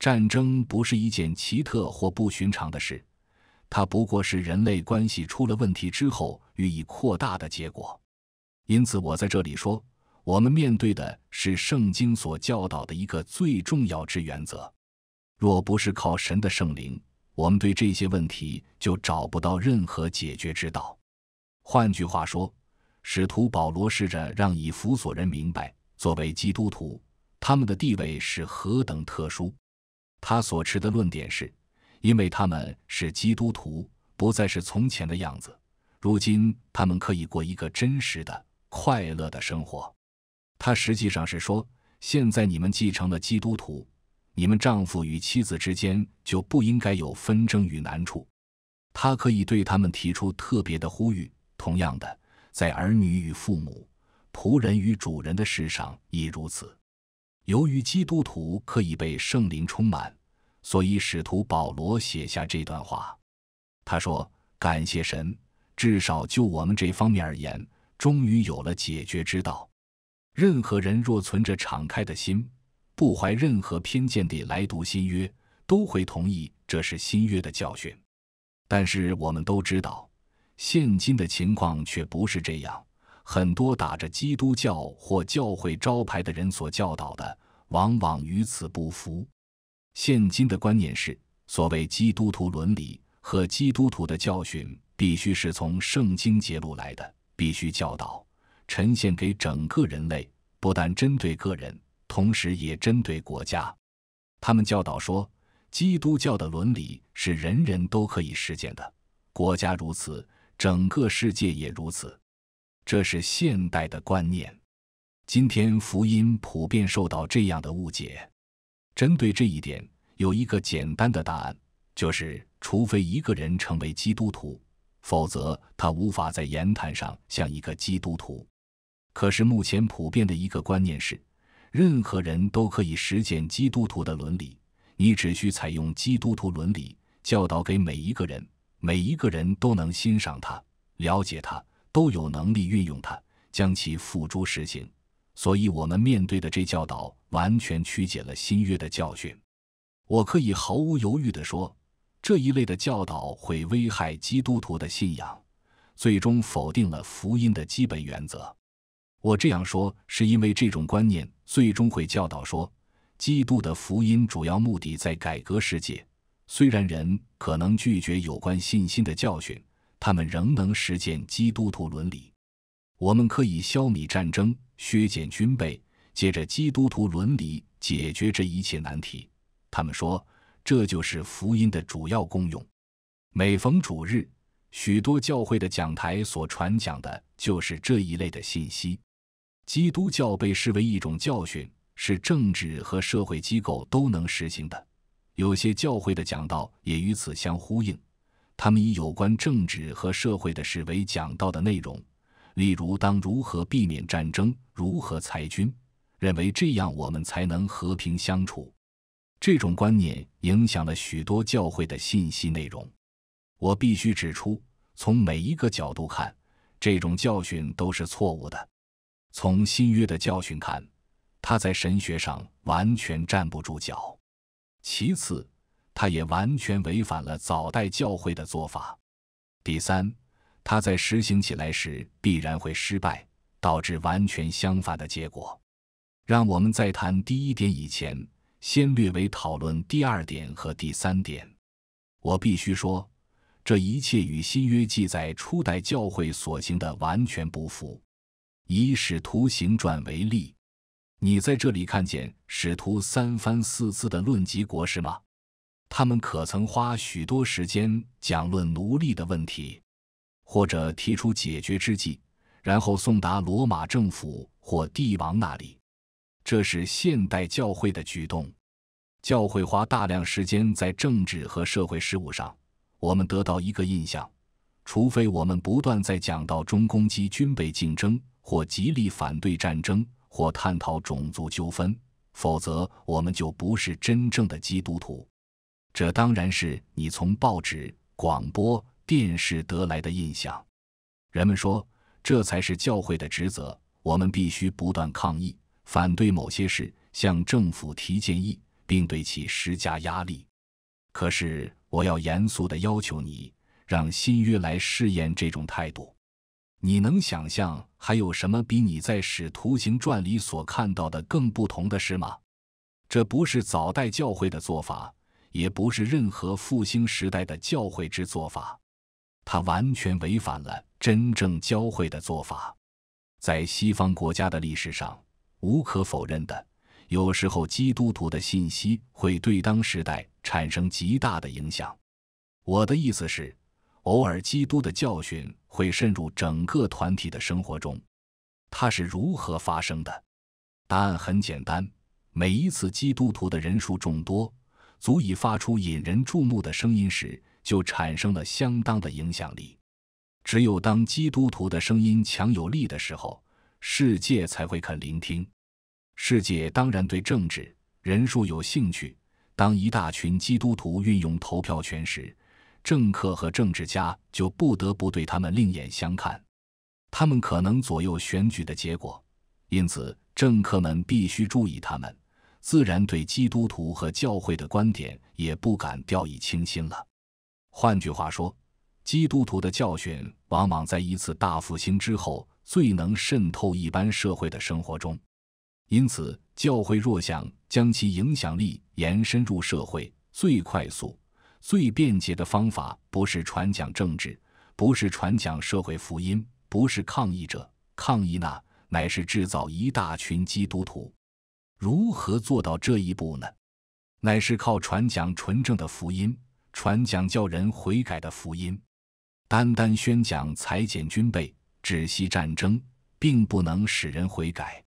战争不是一件奇特或不寻常的事，它不过是人类关系出了问题之后予以扩大的结果。因此，我在这里说，我们面对的是圣经所教导的一个最重要之原则。若不是靠神的圣灵，我们对这些问题就找不到任何解决之道。换句话说，使徒保罗试着让以弗所人明白，作为基督徒，他们的地位是何等特殊。他所持的论点是，因为他们是基督徒，不再是从前的样子，如今他们可以过一个真实的。快乐的生活，他实际上是说：现在你们继承了基督徒，你们丈夫与妻子之间就不应该有纷争与难处。他可以对他们提出特别的呼吁。同样的，在儿女与父母、仆人与主人的事上亦如此。由于基督徒可以被圣灵充满，所以使徒保罗写下这段话。他说：“感谢神，至少就我们这方面而言。”终于有了解决之道。任何人若存着敞开的心，不怀任何偏见地来读新约，都会同意这是新约的教训。但是我们都知道，现今的情况却不是这样。很多打着基督教或教会招牌的人所教导的，往往与此不符。现今的观念是，所谓基督徒伦理和基督徒的教训，必须是从圣经揭露来的。必须教导呈现给整个人类，不但针对个人，同时也针对国家。他们教导说，基督教的伦理是人人都可以实践的，国家如此，整个世界也如此。这是现代的观念。今天福音普遍受到这样的误解。针对这一点，有一个简单的答案，就是除非一个人成为基督徒。否则，他无法在言谈上像一个基督徒。可是，目前普遍的一个观念是，任何人都可以实践基督徒的伦理。你只需采用基督徒伦理，教导给每一个人，每一个人都能欣赏他、了解他，都有能力运用它，将其付诸实行。所以，我们面对的这教导完全曲解了新约的教训。我可以毫无犹豫地说。这一类的教导会危害基督徒的信仰，最终否定了福音的基本原则。我这样说是因为这种观念最终会教导说，基督的福音主要目的在改革世界。虽然人可能拒绝有关信心的教训，他们仍能实践基督徒伦理。我们可以消弭战争，削减军备，借着基督徒伦理解决这一切难题。他们说。这就是福音的主要功用。每逢主日，许多教会的讲台所传讲的就是这一类的信息。基督教被视为一种教训，是政治和社会机构都能实行的。有些教会的讲道也与此相呼应，他们以有关政治和社会的事为讲道的内容，例如当如何避免战争，如何裁军，认为这样我们才能和平相处。这种观念影响了许多教会的信息内容。我必须指出，从每一个角度看，这种教训都是错误的。从新约的教训看，它在神学上完全站不住脚；其次，它也完全违反了早代教会的做法；第三，它在实行起来时必然会失败，导致完全相反的结果。让我们在谈第一点以前。先略为讨论第二点和第三点。我必须说，这一切与新约记载初代教会所行的完全不符。以使徒行传为例，你在这里看见使徒三番四次的论及国事吗？他们可曾花许多时间讲论奴隶的问题，或者提出解决之计，然后送达罗马政府或帝王那里？这是现代教会的举动。教会花大量时间在政治和社会事务上，我们得到一个印象：除非我们不断在讲道中攻击军备竞争，或极力反对战争，或探讨种族纠纷，否则我们就不是真正的基督徒。这当然是你从报纸、广播、电视得来的印象。人们说，这才是教会的职责。我们必须不断抗议、反对某些事，向政府提建议。并对其施加压力。可是，我要严肃地要求你，让新约来试验这种态度。你能想象还有什么比你在《使徒行传》里所看到的更不同的事吗？这不是早代教会的做法，也不是任何复兴时代的教会之做法。它完全违反了真正教会的做法，在西方国家的历史上无可否认的。有时候，基督徒的信息会对当时代产生极大的影响。我的意思是，偶尔基督的教训会渗入整个团体的生活中。它是如何发生的？答案很简单：每一次基督徒的人数众多，足以发出引人注目的声音时，就产生了相当的影响力。只有当基督徒的声音强有力的时候，世界才会肯聆听。世界当然对政治人数有兴趣。当一大群基督徒运用投票权时，政客和政治家就不得不对他们另眼相看。他们可能左右选举的结果，因此政客们必须注意他们。自然，对基督徒和教会的观点也不敢掉以轻心了。换句话说，基督徒的教训往往在一次大复兴之后，最能渗透一般社会的生活中。因此，教会若想将其影响力延伸入社会，最快速、最便捷的方法，不是传讲政治，不是传讲社会福音，不是抗议者抗议那，乃是制造一大群基督徒。如何做到这一步呢？乃是靠传讲纯正的福音，传讲叫人悔改的福音。单单宣讲裁减军备、止息战争，并不能使人悔改。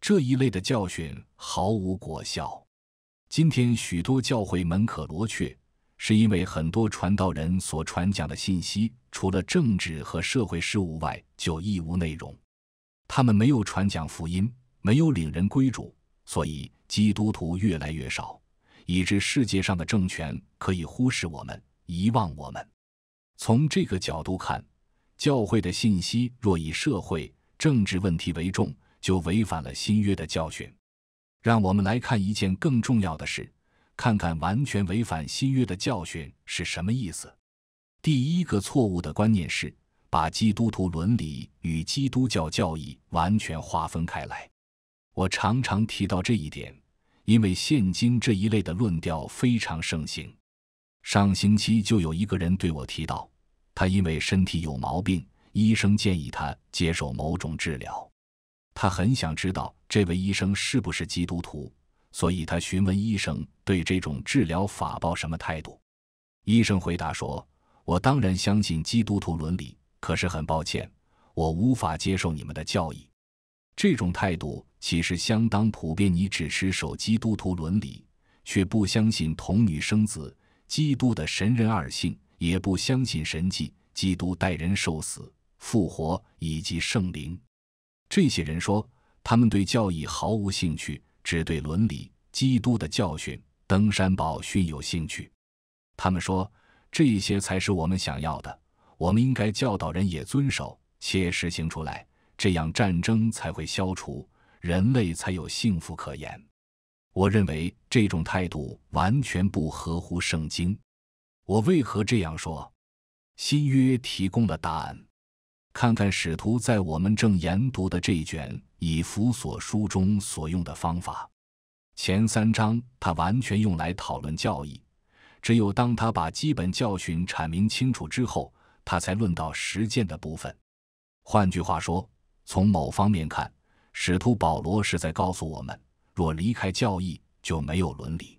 这一类的教训毫无果效。今天许多教会门可罗雀，是因为很多传道人所传讲的信息，除了政治和社会事务外，就一无内容。他们没有传讲福音，没有领人归主，所以基督徒越来越少，以致世界上的政权可以忽视我们，遗忘我们。从这个角度看，教会的信息若以社会、政治问题为重，就违反了新约的教训。让我们来看一件更重要的事，看看完全违反新约的教训是什么意思。第一个错误的观念是把基督徒伦理与基督教教义完全划分开来。我常常提到这一点，因为现今这一类的论调非常盛行。上星期就有一个人对我提到，他因为身体有毛病，医生建议他接受某种治疗。他很想知道这位医生是不是基督徒，所以他询问医生对这种治疗法抱什么态度。医生回答说：“我当然相信基督徒伦理，可是很抱歉，我无法接受你们的教义。”这种态度其实相当普遍。你只持守基督徒伦理，却不相信童女生子、基督的神人二性，也不相信神迹、基督带人受死、复活以及圣灵。这些人说，他们对教义毫无兴趣，只对伦理、基督的教训、登山宝训有兴趣。他们说，这些才是我们想要的。我们应该教导人也遵守，且实行出来，这样战争才会消除，人类才有幸福可言。我认为这种态度完全不合乎圣经。我为何这样说？新约提供了答案。看看使徒在我们正研读的这一卷以弗所书中所用的方法。前三章他完全用来讨论教义，只有当他把基本教训阐明清楚之后，他才论到实践的部分。换句话说，从某方面看，使徒保罗是在告诉我们：若离开教义，就没有伦理。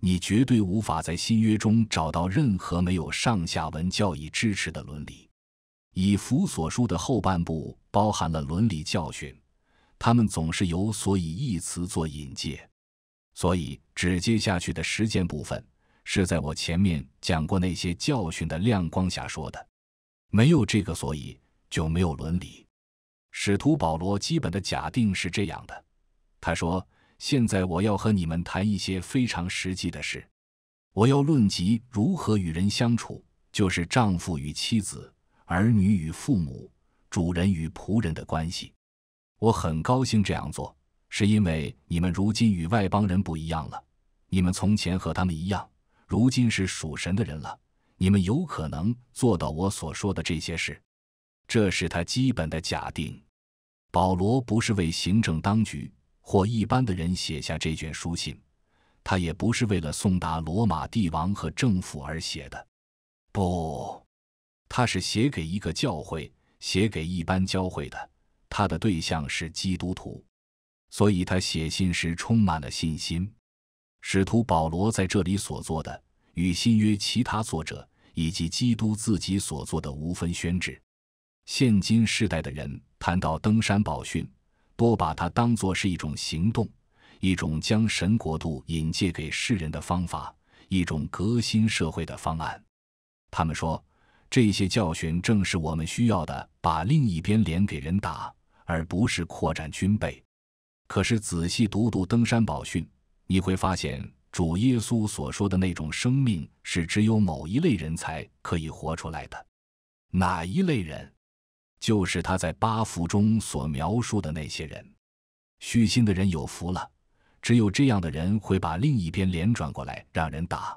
你绝对无法在新约中找到任何没有上下文教义支持的伦理。以弗所书的后半部包含了伦理教训，他们总是由“所以”一词做引介，所以只接下去的实践部分是在我前面讲过那些教训的亮光下说的。没有这个“所以”，就没有伦理。使徒保罗基本的假定是这样的：他说，现在我要和你们谈一些非常实际的事，我要论及如何与人相处，就是丈夫与妻子。儿女与父母、主人与仆人的关系，我很高兴这样做，是因为你们如今与外邦人不一样了。你们从前和他们一样，如今是属神的人了。你们有可能做到我所说的这些事。这是他基本的假定。保罗不是为行政当局或一般的人写下这卷书信，他也不是为了送达罗马帝王和政府而写的，不。他是写给一个教会，写给一般教会的，他的对象是基督徒，所以他写信时充满了信心。使徒保罗在这里所做的，与新约其他作者以及基督自己所做的无分宣旨。现今世代的人谈到登山宝训，多把它当作是一种行动，一种将神国度引介给世人的方法，一种革新社会的方案。他们说。这些教训正是我们需要的：把另一边脸给人打，而不是扩展军备。可是仔细读读《登山宝训》，你会发现，主耶稣所说的那种生命是只有某一类人才可以活出来的。哪一类人？就是他在八福中所描述的那些人。虚心的人有福了，只有这样的人会把另一边脸转过来让人打。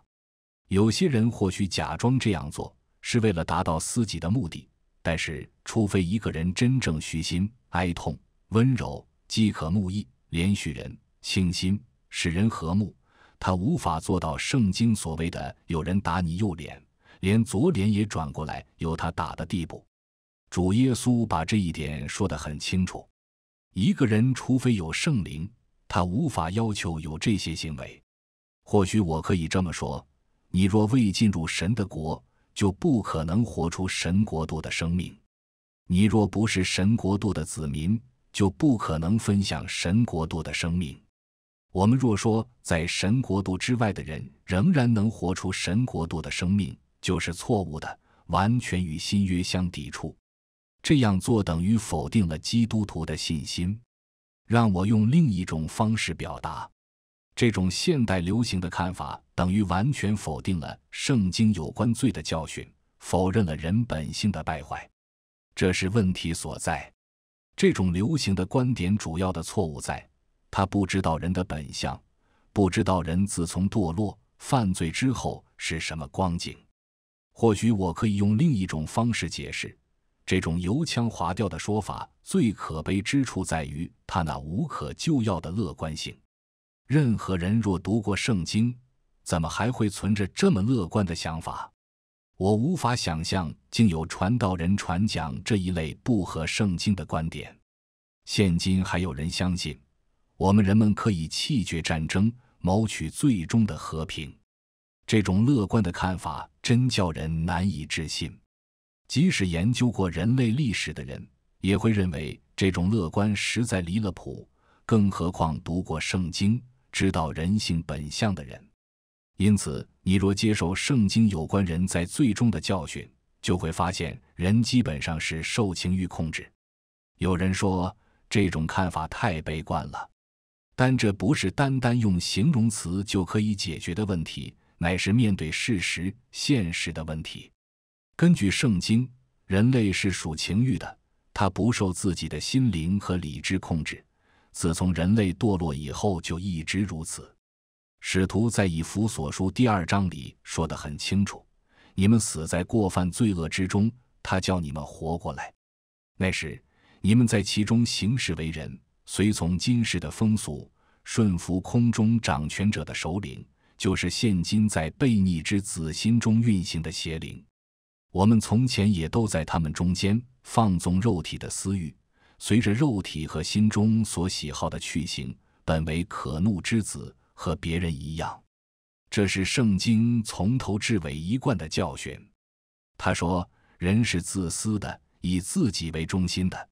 有些人或许假装这样做。是为了达到自己的目的，但是除非一个人真正虚心、哀痛、温柔、饥渴慕义、连续人、清心，使人和睦，他无法做到圣经所谓的“有人打你右脸，连左脸也转过来由他打”的地步。主耶稣把这一点说得很清楚：一个人除非有圣灵，他无法要求有这些行为。或许我可以这么说：你若未进入神的国，就不可能活出神国度的生命。你若不是神国度的子民，就不可能分享神国度的生命。我们若说在神国度之外的人仍然能活出神国度的生命，就是错误的，完全与新约相抵触。这样做等于否定了基督徒的信心。让我用另一种方式表达。这种现代流行的看法，等于完全否定了圣经有关罪的教训，否认了人本性的败坏，这是问题所在。这种流行的观点主要的错误在，他不知道人的本相，不知道人自从堕落犯罪之后是什么光景。或许我可以用另一种方式解释：这种油腔滑调的说法，最可悲之处在于他那无可救药的乐观性。任何人若读过圣经，怎么还会存着这么乐观的想法？我无法想象竟有传道人传讲这一类不合圣经的观点。现今还有人相信，我们人们可以弃绝战争，谋取最终的和平。这种乐观的看法真叫人难以置信。即使研究过人类历史的人，也会认为这种乐观实在离了谱。更何况读过圣经。知道人性本相的人，因此，你若接受圣经有关人在最终的教训，就会发现人基本上是受情欲控制。有人说这种看法太悲观了，但这不是单单用形容词就可以解决的问题，乃是面对事实现实的问题。根据圣经，人类是属情欲的，他不受自己的心灵和理智控制。自从人类堕落以后，就一直如此。使徒在以弗所书第二章里说得很清楚：“你们死在过犯罪恶之中，他叫你们活过来。那时你们在其中行事为人，随从今世的风俗，顺服空中掌权者的首领，就是现今在悖逆之子心中运行的邪灵。我们从前也都在他们中间，放纵肉体的私欲。”随着肉体和心中所喜好的去行，本为可怒之子，和别人一样。这是圣经从头至尾一贯的教训。他说：“人是自私的，以自己为中心的。”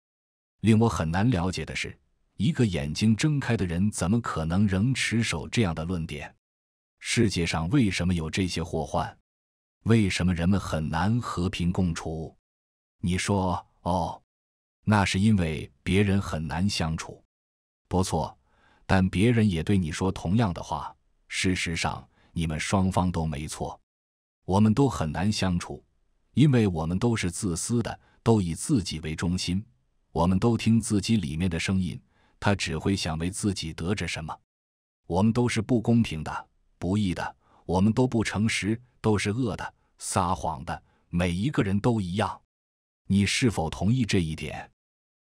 令我很难了解的是，一个眼睛睁开的人，怎么可能仍持守这样的论点？世界上为什么有这些祸患？为什么人们很难和平共处？你说，哦。那是因为别人很难相处，不错，但别人也对你说同样的话。事实上，你们双方都没错，我们都很难相处，因为我们都是自私的，都以自己为中心。我们都听自己里面的声音，他只会想为自己得着什么。我们都是不公平的、不义的，我们都不诚实，都是恶的、撒谎的，每一个人都一样。你是否同意这一点？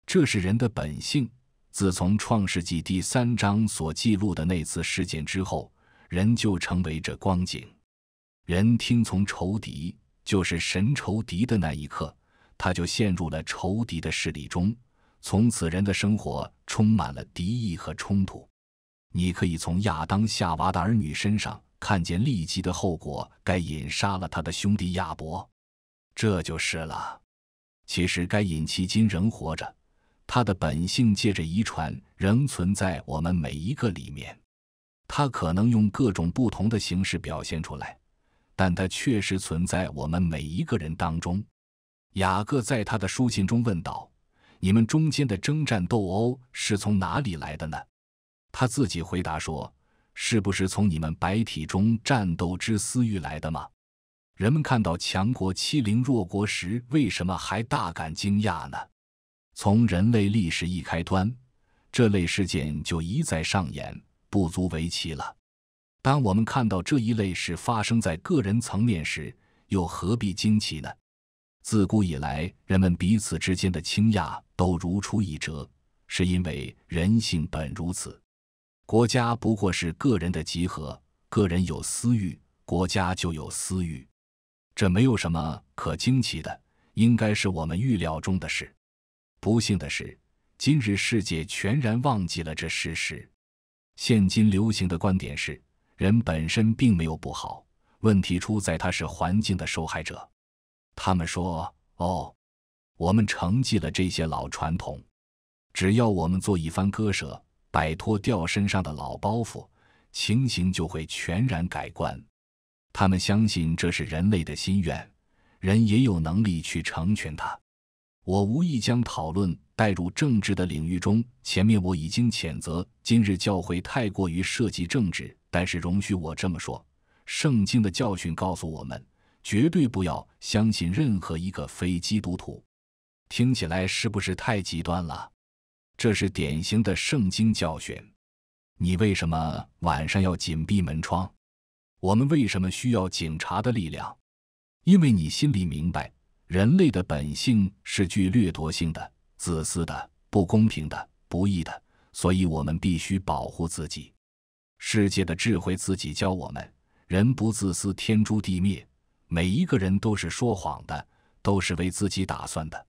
这是人的本性。自从《创世纪》第三章所记录的那次事件之后，人就成为这光景。人听从仇敌，就是神仇敌的那一刻，他就陷入了仇敌的势力中。从此，人的生活充满了敌意和冲突。你可以从亚当、夏娃的儿女身上看见利基的后果：该隐杀了他的兄弟亚伯，这就是了。其实，该隐其今仍活着。它的本性借着遗传仍存在我们每一个里面，它可能用各种不同的形式表现出来，但它确实存在我们每一个人当中。雅各在他的书信中问道：“你们中间的争战斗殴是从哪里来的呢？”他自己回答说：“是不是从你们白体中战斗之私欲来的吗？”人们看到强国欺凌弱国时，为什么还大感惊讶呢？从人类历史一开端，这类事件就一再上演，不足为奇了。当我们看到这一类事发生在个人层面时，又何必惊奇呢？自古以来，人们彼此之间的倾轧都如出一辙，是因为人性本如此。国家不过是个人的集合，个人有私欲，国家就有私欲，这没有什么可惊奇的，应该是我们预料中的事。不幸的是，今日世界全然忘记了这事实。现今流行的观点是，人本身并没有不好，问题出在他是环境的受害者。他们说：“哦，我们承继了这些老传统，只要我们做一番割舍，摆脱掉身上的老包袱，情形就会全然改观。”他们相信这是人类的心愿，人也有能力去成全它。我无意将讨论带入政治的领域中。前面我已经谴责今日教会太过于涉及政治，但是容许我这么说：圣经的教训告诉我们，绝对不要相信任何一个非基督徒。听起来是不是太极端了？这是典型的圣经教训。你为什么晚上要紧闭门窗？我们为什么需要警察的力量？因为你心里明白。人类的本性是具掠夺性的、自私的、不公平的、不义的，所以我们必须保护自己。世界的智慧自己教我们：人不自私，天诛地灭。每一个人都是说谎的，都是为自己打算的。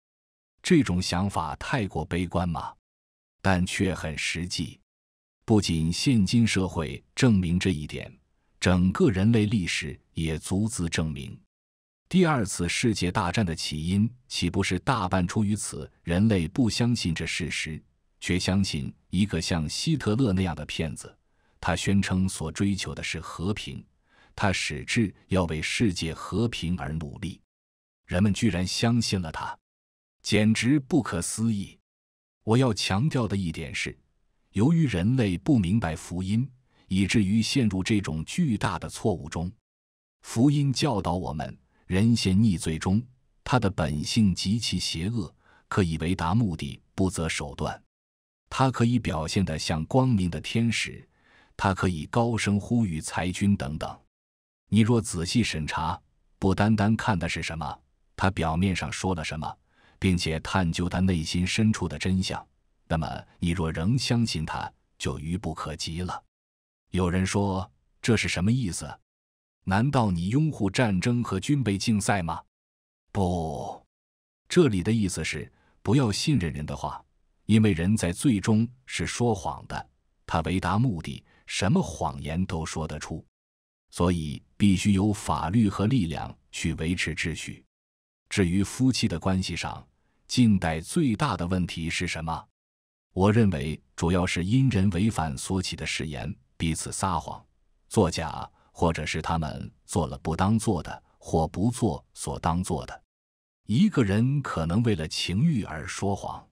这种想法太过悲观吗？但却很实际。不仅现今社会证明这一点，整个人类历史也足资证明。第二次世界大战的起因，岂不是大半出于此？人类不相信这事实，却相信一个像希特勒那样的骗子。他宣称所追求的是和平，他矢志要为世界和平而努力。人们居然相信了他，简直不可思议！我要强调的一点是，由于人类不明白福音，以至于陷入这种巨大的错误中。福音教导我们。人陷逆罪中，他的本性极其邪恶，可以为达目的不择手段。他可以表现得像光明的天使，他可以高声呼吁裁军等等。你若仔细审查，不单单看的是什么，他表面上说了什么，并且探究他内心深处的真相，那么你若仍相信他，就愚不可及了。有人说这是什么意思？难道你拥护战争和军备竞赛吗？不，这里的意思是不要信任人的话，因为人在最终是说谎的，他为达目的，什么谎言都说得出，所以必须有法律和力量去维持秩序。至于夫妻的关系上，近代最大的问题是什么？我认为主要是因人违反所起的誓言，彼此撒谎、作假。或者是他们做了不当做的，或不做所当做的。一个人可能为了情欲而说谎。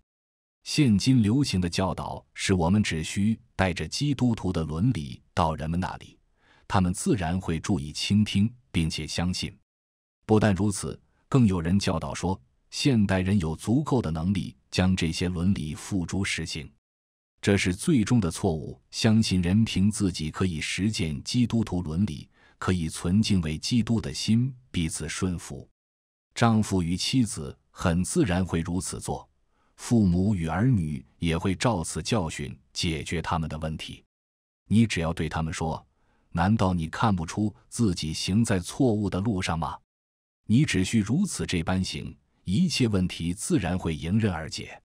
现今流行的教导是我们只需带着基督徒的伦理到人们那里，他们自然会注意倾听并且相信。不但如此，更有人教导说，现代人有足够的能力将这些伦理付诸实行。这是最终的错误。相信人凭自己可以实践基督徒伦理，可以存敬畏基督的心，彼此顺服。丈夫与妻子很自然会如此做，父母与儿女也会照此教训解决他们的问题。你只要对他们说：“难道你看不出自己行在错误的路上吗？”你只需如此这般行，一切问题自然会迎刃而解。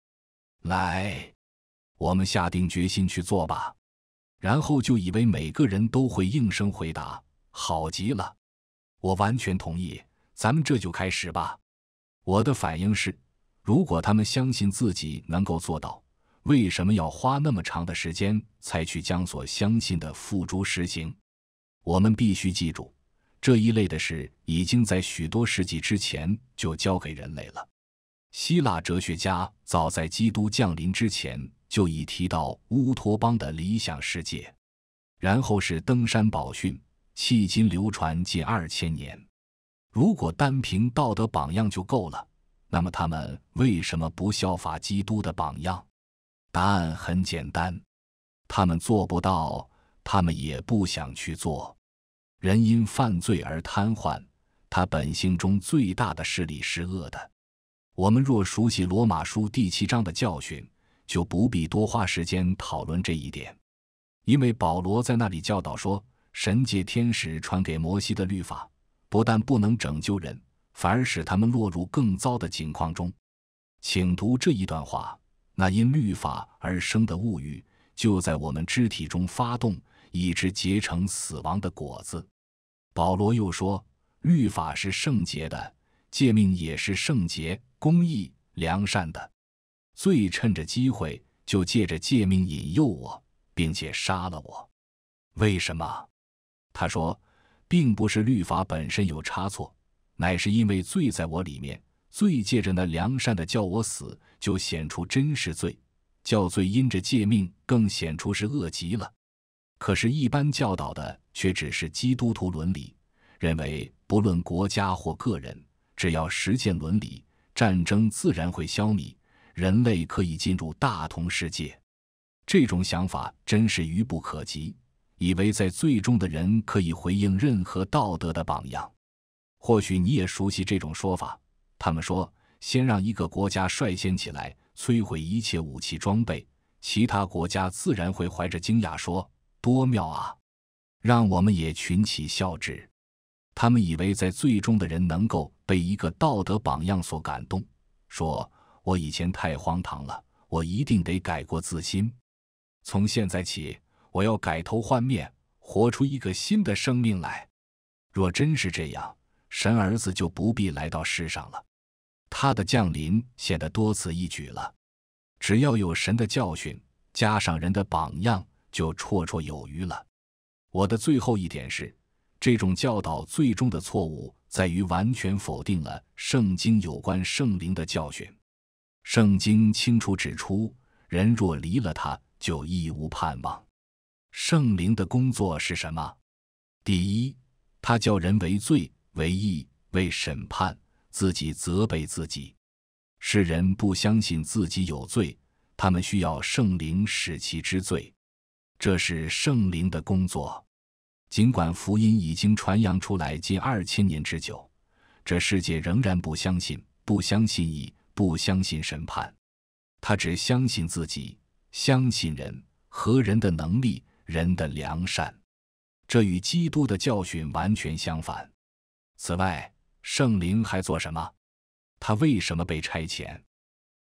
来。我们下定决心去做吧，然后就以为每个人都会应声回答：“好极了，我完全同意。”咱们这就开始吧。我的反应是：如果他们相信自己能够做到，为什么要花那么长的时间才去将所相信的付诸实行？我们必须记住，这一类的事已经在许多世纪之前就交给人类了。希腊哲学家早在基督降临之前。就已提到乌托邦的理想世界，然后是登山宝训，迄今流传近二千年。如果单凭道德榜样就够了，那么他们为什么不效法基督的榜样？答案很简单：他们做不到，他们也不想去做。人因犯罪而瘫痪，他本性中最大的势力是恶的。我们若熟悉罗马书第七章的教训。就不必多花时间讨论这一点，因为保罗在那里教导说，神借天使传给摩西的律法，不但不能拯救人，反而使他们落入更糟的境况中。请读这一段话：那因律法而生的物欲，就在我们肢体中发动，以致结成死亡的果子。保罗又说，律法是圣洁的，诫命也是圣洁、公义、良善的。罪趁着机会就借着借命引诱我，并且杀了我。为什么？他说，并不是律法本身有差错，乃是因为罪在我里面。罪借着那良善的叫我死，就显出真是罪；叫罪因着借命更显出是恶极了。可是，一般教导的却只是基督徒伦理，认为不论国家或个人，只要实践伦理，战争自然会消弭。人类可以进入大同世界，这种想法真是愚不可及。以为在最终的人可以回应任何道德的榜样，或许你也熟悉这种说法。他们说，先让一个国家率先起来摧毁一切武器装备，其他国家自然会怀着惊讶说：“多妙啊！”让我们也群起效之。他们以为在最终的人能够被一个道德榜样所感动，说。我以前太荒唐了，我一定得改过自新。从现在起，我要改头换面，活出一个新的生命来。若真是这样，神儿子就不必来到世上了，他的降临显得多此一举了。只要有神的教训，加上人的榜样，就绰绰有余了。我的最后一点是，这种教导最终的错误在于完全否定了圣经有关圣灵的教训。圣经清楚指出，人若离了他，就一无盼望。圣灵的工作是什么？第一，他叫人为罪、为义、为审判，自己责备自己。世人不相信自己有罪，他们需要圣灵使其知罪。这是圣灵的工作。尽管福音已经传扬出来近二千年之久，这世界仍然不相信，不相信义。不相信审判，他只相信自己，相信人和人的能力，人的良善。这与基督的教训完全相反。此外，圣灵还做什么？他为什么被差遣？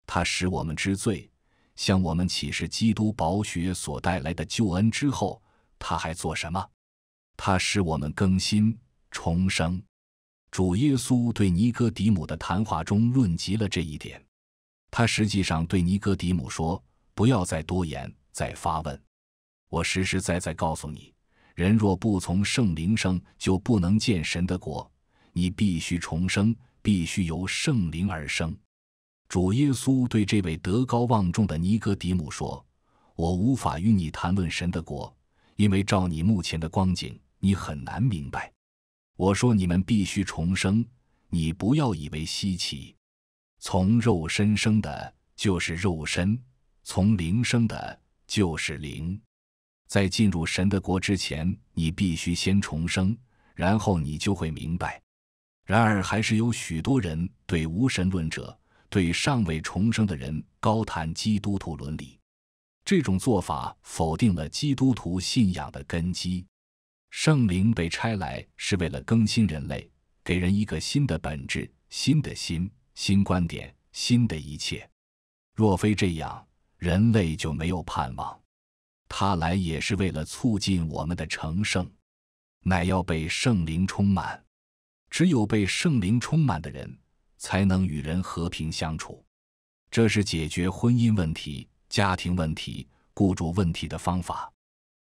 他使我们知罪，向我们启示基督宝血所带来的救恩之后，他还做什么？他使我们更新、重生。主耶稣对尼哥底母的谈话中论及了这一点，他实际上对尼哥底母说：“不要再多言，再发问。我实实在在告诉你，人若不从圣灵生，就不能见神的国。你必须重生，必须由圣灵而生。”主耶稣对这位德高望重的尼哥底母说：“我无法与你谈论神的国，因为照你目前的光景，你很难明白。”我说：“你们必须重生，你不要以为稀奇。从肉身生的就是肉身，从灵生的就是灵。在进入神的国之前，你必须先重生，然后你就会明白。然而，还是有许多人对无神论者、对尚未重生的人高谈基督徒伦理，这种做法否定了基督徒信仰的根基。”圣灵被拆来是为了更新人类，给人一个新的本质、新的心、新观点、新的一切。若非这样，人类就没有盼望。他来也是为了促进我们的成圣，乃要被圣灵充满。只有被圣灵充满的人，才能与人和平相处。这是解决婚姻问题、家庭问题、雇主问题的方法。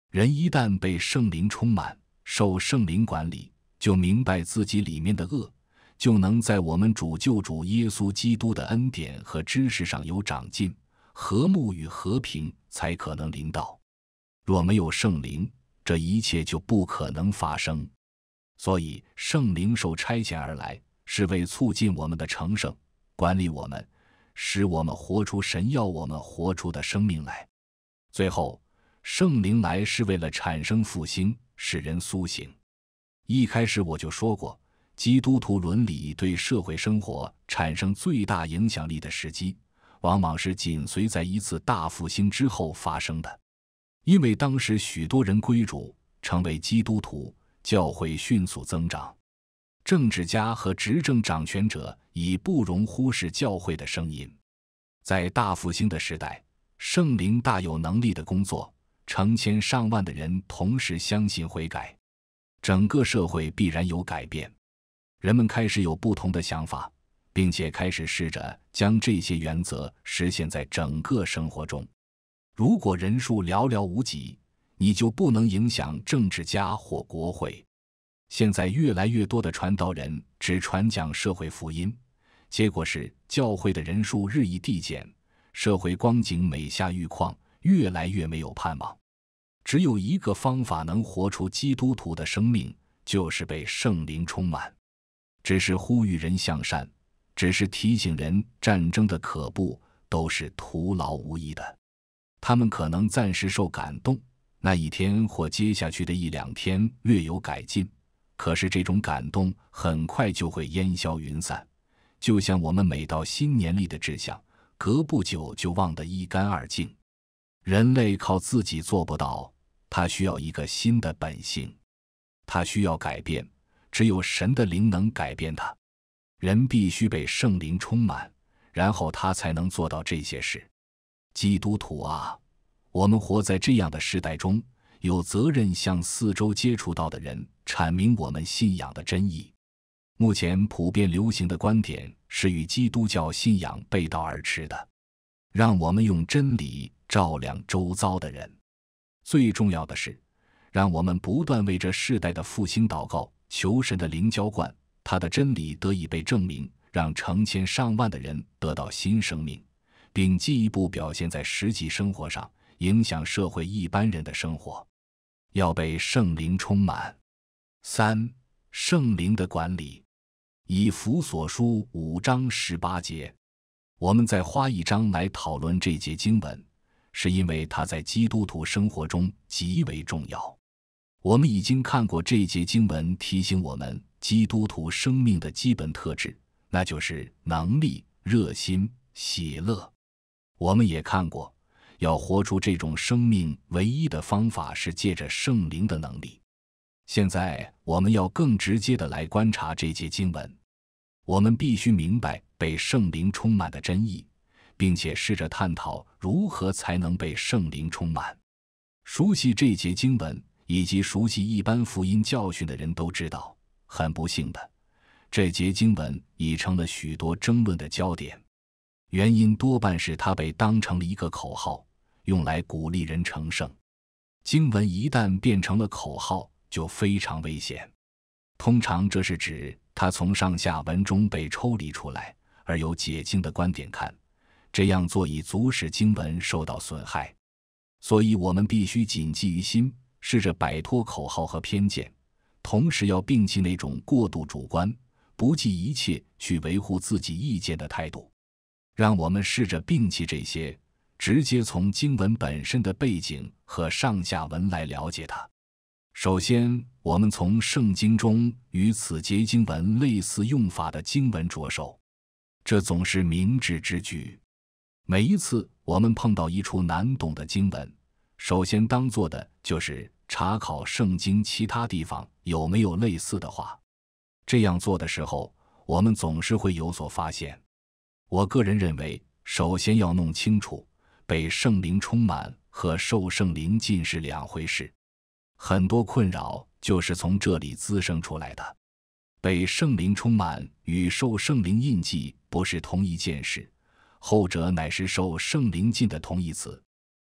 人一旦被圣灵充满，受圣灵管理，就明白自己里面的恶，就能在我们主救主耶稣基督的恩典和知识上有长进，和睦与和平才可能领导。若没有圣灵，这一切就不可能发生。所以，圣灵受差遣而来，是为促进我们的成圣，管理我们，使我们活出神要我们活出的生命来。最后，圣灵来是为了产生复兴。使人苏醒。一开始我就说过，基督徒伦理对社会生活产生最大影响力的时机，往往是紧随在一次大复兴之后发生的。因为当时许多人归主，成为基督徒，教会迅速增长。政治家和执政掌权者已不容忽视教会的声音。在大复兴的时代，圣灵大有能力的工作。成千上万的人同时相信悔改，整个社会必然有改变。人们开始有不同的想法，并且开始试着将这些原则实现在整个生活中。如果人数寥寥无几，你就不能影响政治家或国会。现在越来越多的传道人只传讲社会福音，结果是教会的人数日益递减，社会光景每下愈况，越来越没有盼望。只有一个方法能活出基督徒的生命，就是被圣灵充满。只是呼吁人向善，只是提醒人战争的可怖，都是徒劳无益的。他们可能暂时受感动，那一天或接下去的一两天略有改进，可是这种感动很快就会烟消云散。就像我们每到新年里的志向，隔不久就忘得一干二净。人类靠自己做不到。他需要一个新的本性，他需要改变。只有神的灵能改变他，人必须被圣灵充满，然后他才能做到这些事。基督徒啊，我们活在这样的时代中，有责任向四周接触到的人阐明我们信仰的真意。目前普遍流行的观点是与基督教信仰背道而驰的，让我们用真理照亮周遭的人。最重要的是，让我们不断为这世代的复兴祷告，求神的灵浇灌，他的真理得以被证明，让成千上万的人得到新生命，并进一步表现在实际生活上，影响社会一般人的生活。要被圣灵充满。三、圣灵的管理，以弗所书五章十八节，我们再花一章来讨论这节经文。是因为它在基督徒生活中极为重要。我们已经看过这节经文，提醒我们基督徒生命的基本特质，那就是能力、热心、喜乐。我们也看过，要活出这种生命，唯一的方法是借着圣灵的能力。现在我们要更直接的来观察这节经文，我们必须明白被圣灵充满的真意。并且试着探讨如何才能被圣灵充满。熟悉这节经文以及熟悉一般福音教训的人都知道，很不幸的，这节经文已成了许多争论的焦点。原因多半是他被当成了一个口号，用来鼓励人成圣。经文一旦变成了口号，就非常危险。通常这是指他从上下文中被抽离出来，而有解经的观点看。这样做以阻止经文受到损害，所以我们必须谨记于心，试着摆脱口号和偏见，同时要摒弃那种过度主观、不计一切去维护自己意见的态度。让我们试着摒弃这些，直接从经文本身的背景和上下文来了解它。首先，我们从圣经中与此节经文类似用法的经文着手，这总是明智之举。每一次我们碰到一处难懂的经文，首先当做的就是查考圣经其他地方有没有类似的话。这样做的时候，我们总是会有所发现。我个人认为，首先要弄清楚被圣灵充满和受圣灵浸是两回事。很多困扰就是从这里滋生出来的。被圣灵充满与受圣灵印记不是同一件事。后者乃是受圣灵禁的同义词。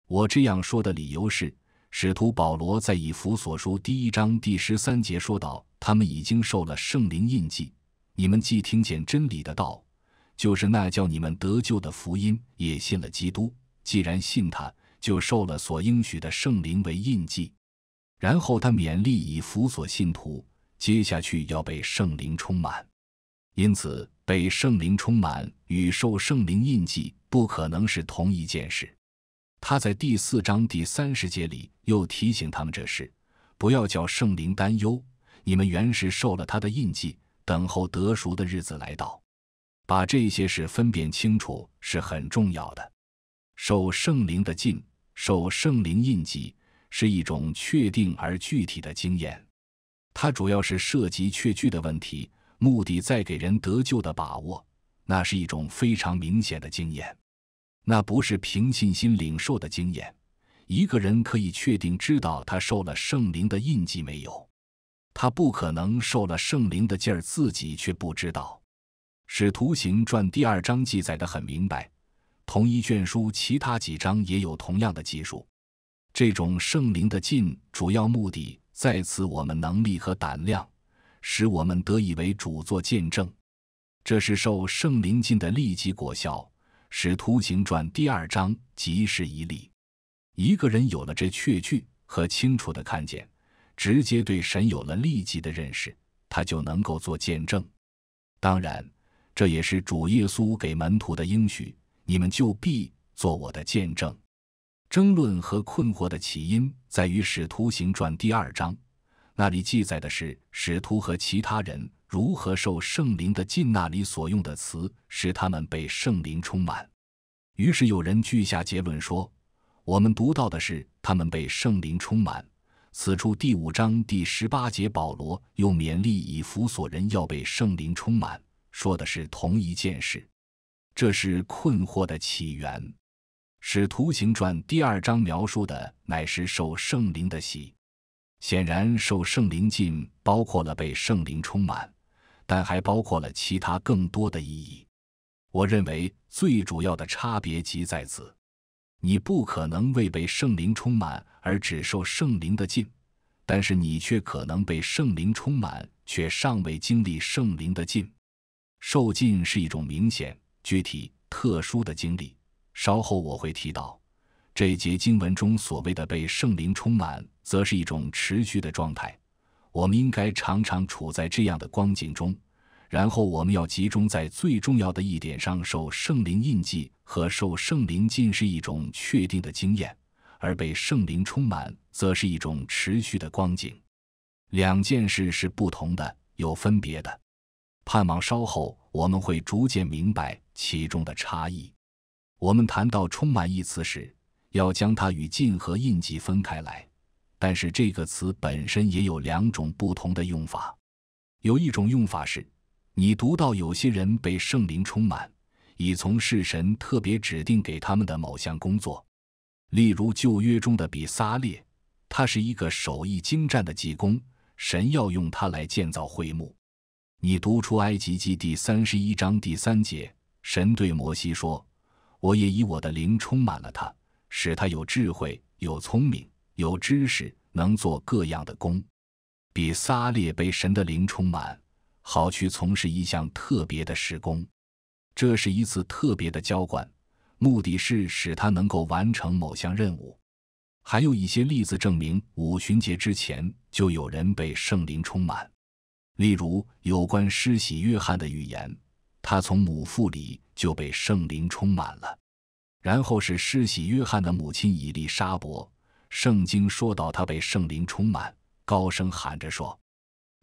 我这样说的理由是，使徒保罗在以弗所书第一章第十三节说道：“他们已经受了圣灵印记。你们既听见真理的道，就是那叫你们得救的福音，也信了基督。既然信他，就受了所应许的圣灵为印记。”然后他勉励以弗所信徒，接下去要被圣灵充满。因此。被圣灵充满与受圣灵印记不可能是同一件事。他在第四章第三十节里又提醒他们这事，不要叫圣灵担忧，你们原是受了他的印记，等候得赎的日子来到。把这些事分辨清楚是很重要的。受圣灵的浸，受圣灵印记是一种确定而具体的经验，它主要是涉及确据的问题。目的在给人得救的把握，那是一种非常明显的经验，那不是凭信心领受的经验。一个人可以确定知道他受了圣灵的印记没有，他不可能受了圣灵的劲儿自己却不知道。使徒行传第二章记载的很明白，同一卷书其他几章也有同样的记述。这种圣灵的劲，主要目的在此，我们能力和胆量。使我们得以为主作见证，这是受圣灵进的立即果效。使徒行传第二章即是一例。一个人有了这确据和清楚的看见，直接对神有了立即的认识，他就能够做见证。当然，这也是主耶稣给门徒的应许：“你们就必做我的见证。”争论和困惑的起因在于使徒行传第二章。那里记载的是使徒和其他人如何受圣灵的浸，那里所用的词使他们被圣灵充满。于是有人据下结论说：“我们读到的是他们被圣灵充满。”此处第五章第十八节，保罗又勉励以弗所人要被圣灵充满，说的是同一件事。这是困惑的起源。使徒行传第二章描述的乃是受圣灵的洗。显然，受圣灵浸包括了被圣灵充满，但还包括了其他更多的意义。我认为最主要的差别即在此：你不可能为被圣灵充满而只受圣灵的浸，但是你却可能被圣灵充满，却尚未经历圣灵的浸。受浸是一种明显、具体、特殊的经历，稍后我会提到。这一节经文中所谓的被圣灵充满，则是一种持续的状态。我们应该常常处在这样的光景中，然后我们要集中在最重要的一点上：受圣灵印记和受圣灵浸是一种确定的经验，而被圣灵充满则是一种持续的光景。两件事是不同的，有分别的。盼望稍后我们会逐渐明白其中的差异。我们谈到“充满”一词时，要将它与禁和印记分开来，但是这个词本身也有两种不同的用法。有一种用法是，你读到有些人被圣灵充满，以从事神特别指定给他们的某项工作，例如旧约中的比撒列，他是一个手艺精湛的技工，神要用他来建造会幕。你读出埃及记第三十一章第三节，神对摩西说：“我也以我的灵充满了他。”使他有智慧、有聪明、有知识，能做各样的工，比撒列被神的灵充满，好去从事一项特别的施工。这是一次特别的浇灌，目的是使他能够完成某项任务。还有一些例子证明，五旬节之前就有人被圣灵充满，例如有关施洗约翰的预言，他从母腹里就被圣灵充满了。然后是施洗约翰的母亲以利沙伯。圣经说到他被圣灵充满，高声喊着说：“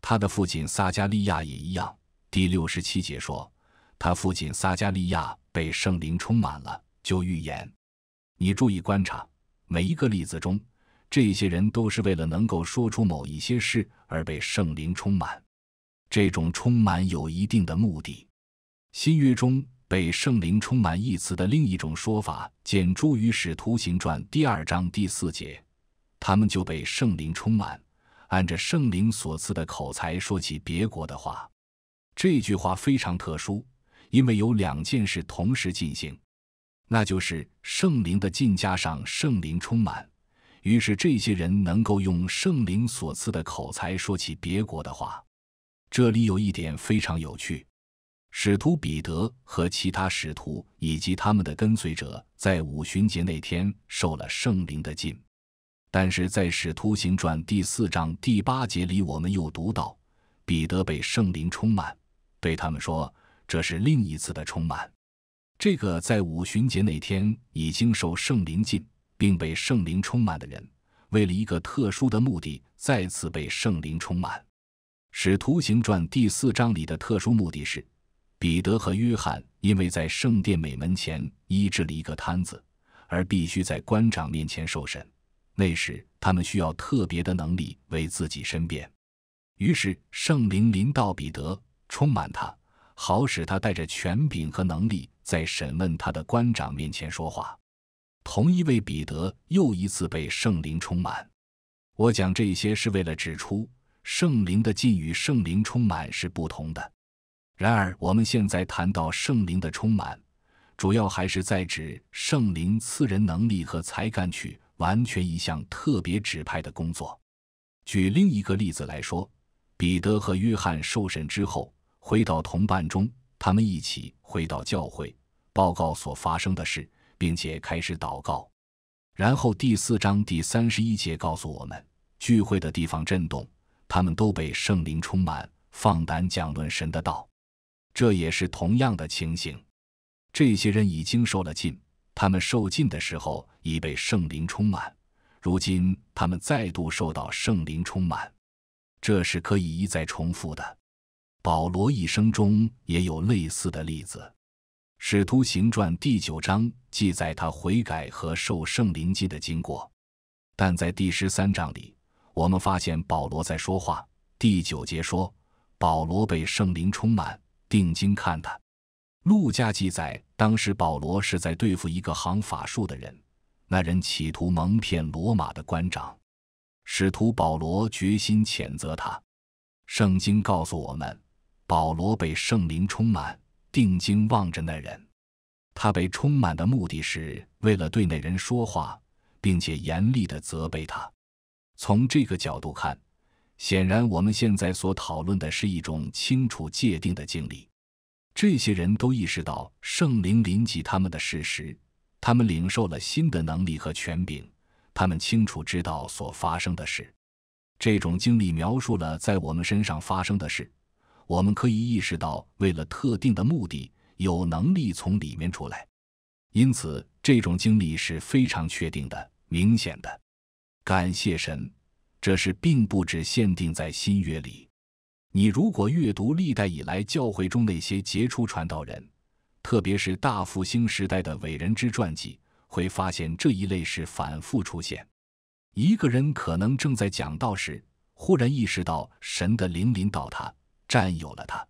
他的父亲撒加利亚也一样。”第六十七节说：“他父亲撒加利亚被圣灵充满了，就预言。”你注意观察，每一个例子中，这些人都是为了能够说出某一些事而被圣灵充满。这种充满有一定的目的。新约中。被圣灵充满一词的另一种说法，见《诸于使徒行传》第二章第四节。他们就被圣灵充满，按着圣灵所赐的口才说起别国的话。这句话非常特殊，因为有两件事同时进行，那就是圣灵的进加上圣灵充满，于是这些人能够用圣灵所赐的口才说起别国的话。这里有一点非常有趣。使徒彼得和其他使徒以及他们的跟随者在五旬节那天受了圣灵的浸，但是在《使徒行传》第四章第八节里，我们又读到彼得被圣灵充满，对他们说：“这是另一次的充满。”这个在五旬节那天已经受圣灵浸并被圣灵充满的人，为了一个特殊的目的，再次被圣灵充满。《使徒行传》第四章里的特殊目的是。彼得和约翰因为在圣殿美门前医治了一个摊子，而必须在官长面前受审。那时，他们需要特别的能力为自己申辩。于是，圣灵临到彼得，充满他，好使他带着权柄和能力在审问他的官长面前说话。同一位彼得又一次被圣灵充满。我讲这些是为了指出，圣灵的禁与圣灵充满是不同的。然而，我们现在谈到圣灵的充满，主要还是在指圣灵赐人能力和才干去完全一项特别指派的工作。举另一个例子来说，彼得和约翰受审之后，回到同伴中，他们一起回到教会，报告所发生的事，并且开始祷告。然后第四章第三十一节告诉我们，聚会的地方震动，他们都被圣灵充满，放胆讲论神的道。这也是同样的情形。这些人已经受了禁，他们受禁的时候已被圣灵充满，如今他们再度受到圣灵充满，这是可以一再重复的。保罗一生中也有类似的例子，《使徒行传》第九章记载他悔改和受圣灵记的经过，但在第十三章里，我们发现保罗在说话，第九节说保罗被圣灵充满。定睛看他，陆家记载，当时保罗是在对付一个行法术的人，那人企图蒙骗罗马的官长，使徒保罗决心谴责他。圣经告诉我们，保罗被圣灵充满，定睛望着那人，他被充满的目的是为了对那人说话，并且严厉的责备他。从这个角度看。显然，我们现在所讨论的是一种清楚界定的经历。这些人都意识到圣灵临及他们的事实，他们领受了新的能力和权柄，他们清楚知道所发生的事。这种经历描述了在我们身上发生的事。我们可以意识到，为了特定的目的，有能力从里面出来。因此，这种经历是非常确定的、明显的。感谢神。这是并不只限定在新约里。你如果阅读历代以来教会中那些杰出传道人，特别是大复兴时代的伟人之传记，会发现这一类事反复出现。一个人可能正在讲道时，忽然意识到神的灵临到他，占有了他，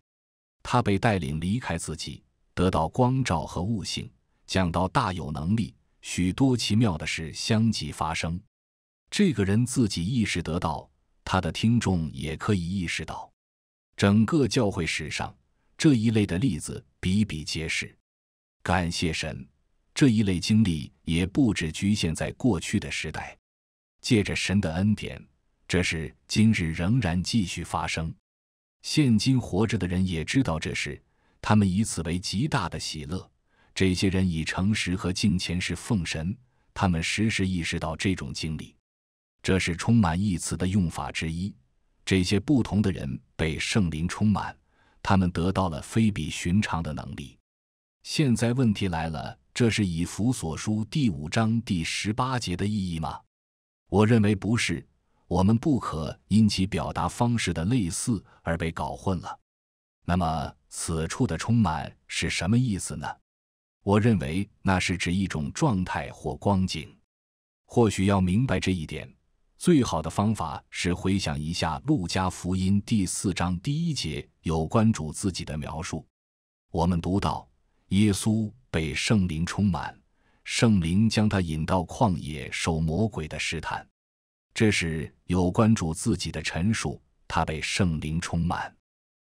他被带领离开自己，得到光照和悟性，讲到大有能力，许多奇妙的事相继发生。这个人自己意识得到，他的听众也可以意识到。整个教会史上，这一类的例子比比皆是。感谢神，这一类经历也不止局限在过去的时代。借着神的恩典，这事今日仍然继续发生。现今活着的人也知道这事，他们以此为极大的喜乐。这些人以诚实和敬虔是奉神，他们时时意识到这种经历。这是充满一词的用法之一。这些不同的人被圣灵充满，他们得到了非比寻常的能力。现在问题来了：这是以弗所书第五章第十八节的意义吗？我认为不是。我们不可因其表达方式的类似而被搞混了。那么，此处的充满是什么意思呢？我认为那是指一种状态或光景。或许要明白这一点。最好的方法是回想一下《路加福音》第四章第一节有关主自己的描述。我们读到，耶稣被圣灵充满，圣灵将他引到旷野受魔鬼的试探。这是有关主自己的陈述。他被圣灵充满。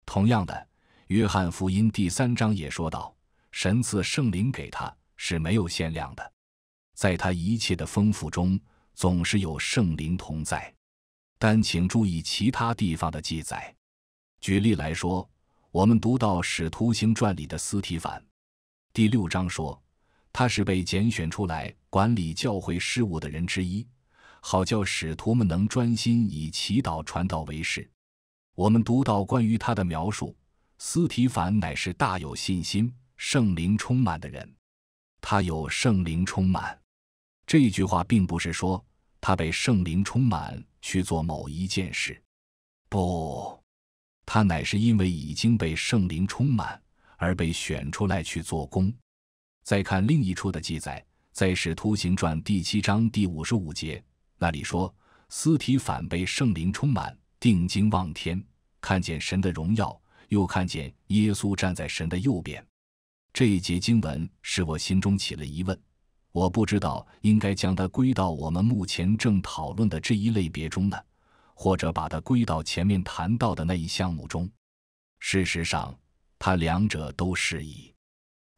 同样的，《约翰福音》第三章也说到，神赐圣灵给他是没有限量的，在他一切的丰富中。总是有圣灵同在，但请注意其他地方的记载。举例来说，我们读到《使徒行传》里的斯提凡，第六章说他是被拣选出来管理教会事务的人之一，好叫使徒们能专心以祈祷传道为事。我们读到关于他的描述：斯提凡乃是大有信心、圣灵充满的人。他有圣灵充满。这句话并不是说。他被圣灵充满去做某一件事，不，他乃是因为已经被圣灵充满而被选出来去做工。再看另一处的记载，在《使徒行传》第七章第五十五节，那里说：“斯提反被圣灵充满，定睛望天，看见神的荣耀，又看见耶稣站在神的右边。”这一节经文使我心中起了疑问。我不知道应该将它归到我们目前正讨论的这一类别中呢，或者把它归到前面谈到的那一项目中。事实上，它两者都适宜。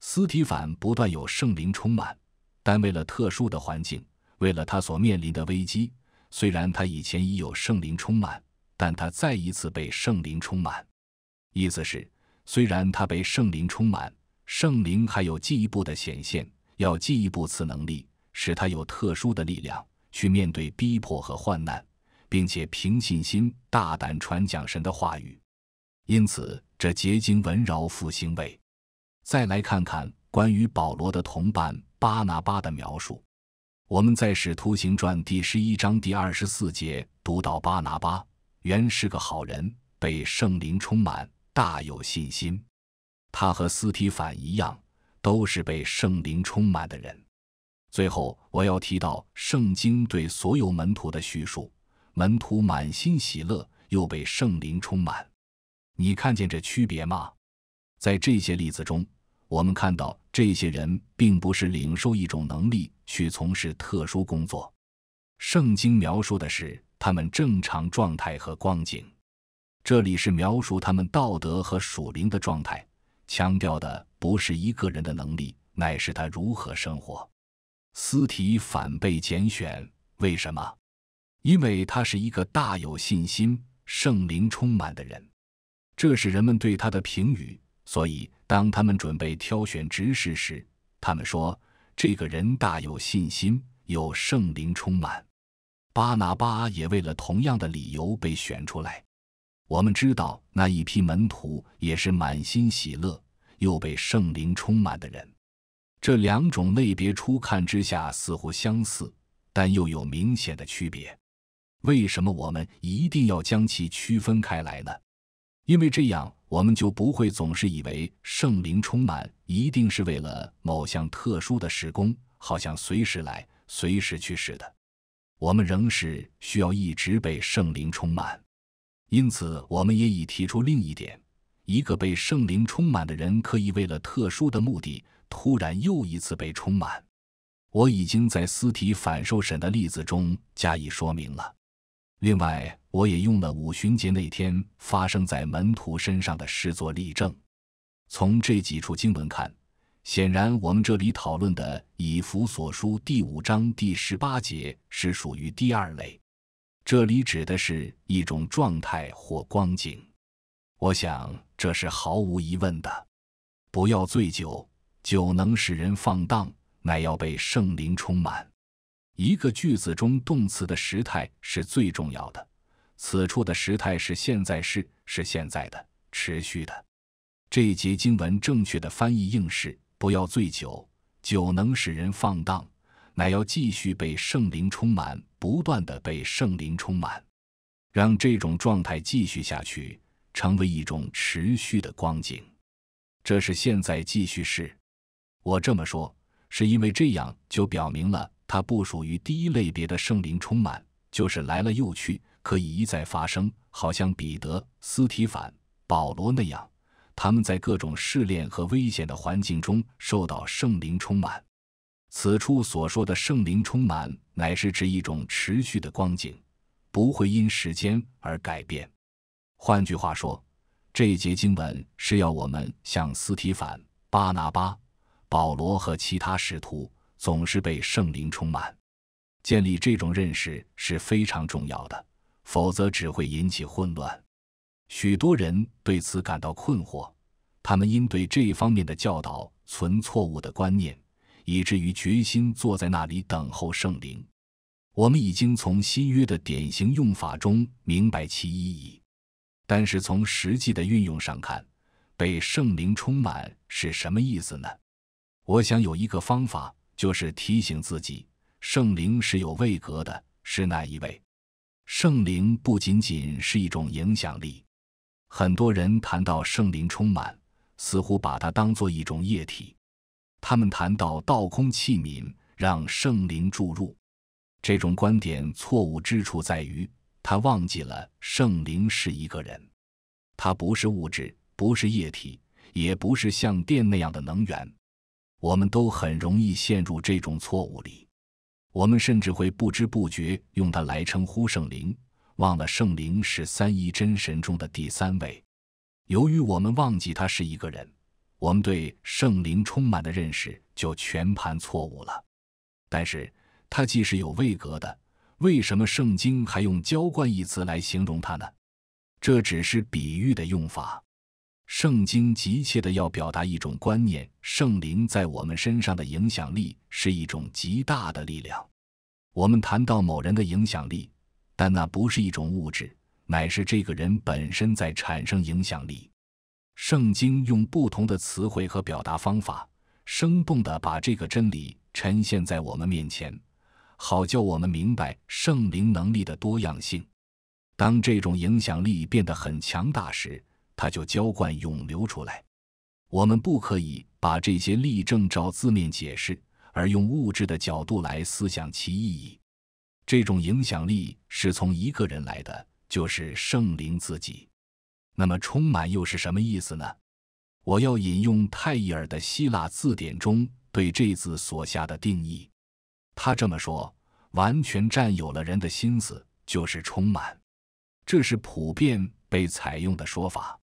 斯提凡不断有圣灵充满，但为了特殊的环境，为了他所面临的危机，虽然他以前已有圣灵充满，但他再一次被圣灵充满。意思是，虽然他被圣灵充满，圣灵还有进一步的显现。要进一步赐能力，使他有特殊的力量去面对逼迫和患难，并且凭信心大胆传讲神的话语。因此，这结晶文饶复兴味。再来看看关于保罗的同伴巴拿巴的描述。我们在《使徒行传》第十一章第二十四节读到：巴拿巴原是个好人，被圣灵充满，大有信心。他和斯提凡一样。都是被圣灵充满的人。最后，我要提到圣经对所有门徒的叙述：门徒满心喜乐，又被圣灵充满。你看见这区别吗？在这些例子中，我们看到这些人并不是领受一种能力去从事特殊工作。圣经描述的是他们正常状态和光景。这里是描述他们道德和属灵的状态。强调的不是一个人的能力，乃是他如何生活。斯提反被拣选，为什么？因为他是一个大有信心、圣灵充满的人，这是人们对他的评语。所以，当他们准备挑选执事时，他们说这个人大有信心，有圣灵充满。巴拿巴也为了同样的理由被选出来。我们知道那一批门徒也是满心喜乐、又被圣灵充满的人。这两种类别初看之下似乎相似，但又有明显的区别。为什么我们一定要将其区分开来呢？因为这样我们就不会总是以为圣灵充满一定是为了某项特殊的时工，好像随时来、随时去似的。我们仍是需要一直被圣灵充满。因此，我们也已提出另一点：一个被圣灵充满的人，可以为了特殊的目的，突然又一次被充满。我已经在斯体反受审的例子中加以说明了。另外，我也用了五旬节那天发生在门徒身上的事作例证。从这几处经文看，显然我们这里讨论的《以弗所书》第五章第十八节是属于第二类。这里指的是一种状态或光景，我想这是毫无疑问的。不要醉酒，酒能使人放荡，乃要被圣灵充满。一个句子中动词的时态是最重要的，此处的时态是现在式，是现在的、持续的。这一节经文正确的翻译应是：不要醉酒，酒能使人放荡。乃要继续被圣灵充满，不断地被圣灵充满，让这种状态继续下去，成为一种持续的光景。这是现在继续是，我这么说，是因为这样就表明了它不属于第一类别的圣灵充满，就是来了又去，可以一再发生，好像彼得、斯提凡、保罗那样，他们在各种试炼和危险的环境中受到圣灵充满。此处所说的圣灵充满，乃是指一种持续的光景，不会因时间而改变。换句话说，这节经文是要我们像斯提凡、巴拿巴、保罗和其他使徒，总是被圣灵充满。建立这种认识是非常重要的，否则只会引起混乱。许多人对此感到困惑，他们因对这一方面的教导存错误的观念。以至于决心坐在那里等候圣灵。我们已经从新约的典型用法中明白其意义，但是从实际的运用上看，被圣灵充满是什么意思呢？我想有一个方法，就是提醒自己，圣灵是有位格的，是那一位？圣灵不仅仅是一种影响力。很多人谈到圣灵充满，似乎把它当做一种液体。他们谈到道空器皿，让圣灵注入。这种观点错误之处在于，他忘记了圣灵是一个人，他不是物质，不是液体，也不是像电那样的能源。我们都很容易陷入这种错误里，我们甚至会不知不觉用它来称呼圣灵，忘了圣灵是三一真神中的第三位。由于我们忘记他是一个人。我们对圣灵充满的认识就全盘错误了。但是，它既是有位格的，为什么圣经还用“浇灌”一词来形容它呢？这只是比喻的用法。圣经急切地要表达一种观念：圣灵在我们身上的影响力是一种极大的力量。我们谈到某人的影响力，但那不是一种物质，乃是这个人本身在产生影响力。圣经用不同的词汇和表达方法，生动地把这个真理呈现在我们面前，好叫我们明白圣灵能力的多样性。当这种影响力变得很强大时，它就浇灌涌流出来。我们不可以把这些例证照字面解释，而用物质的角度来思想其意义。这种影响力是从一个人来的，就是圣灵自己。那么，充满又是什么意思呢？我要引用泰伊尔的希腊字典中对这字所下的定义。他这么说：“完全占有了人的心思，就是充满。”这是普遍被采用的说法。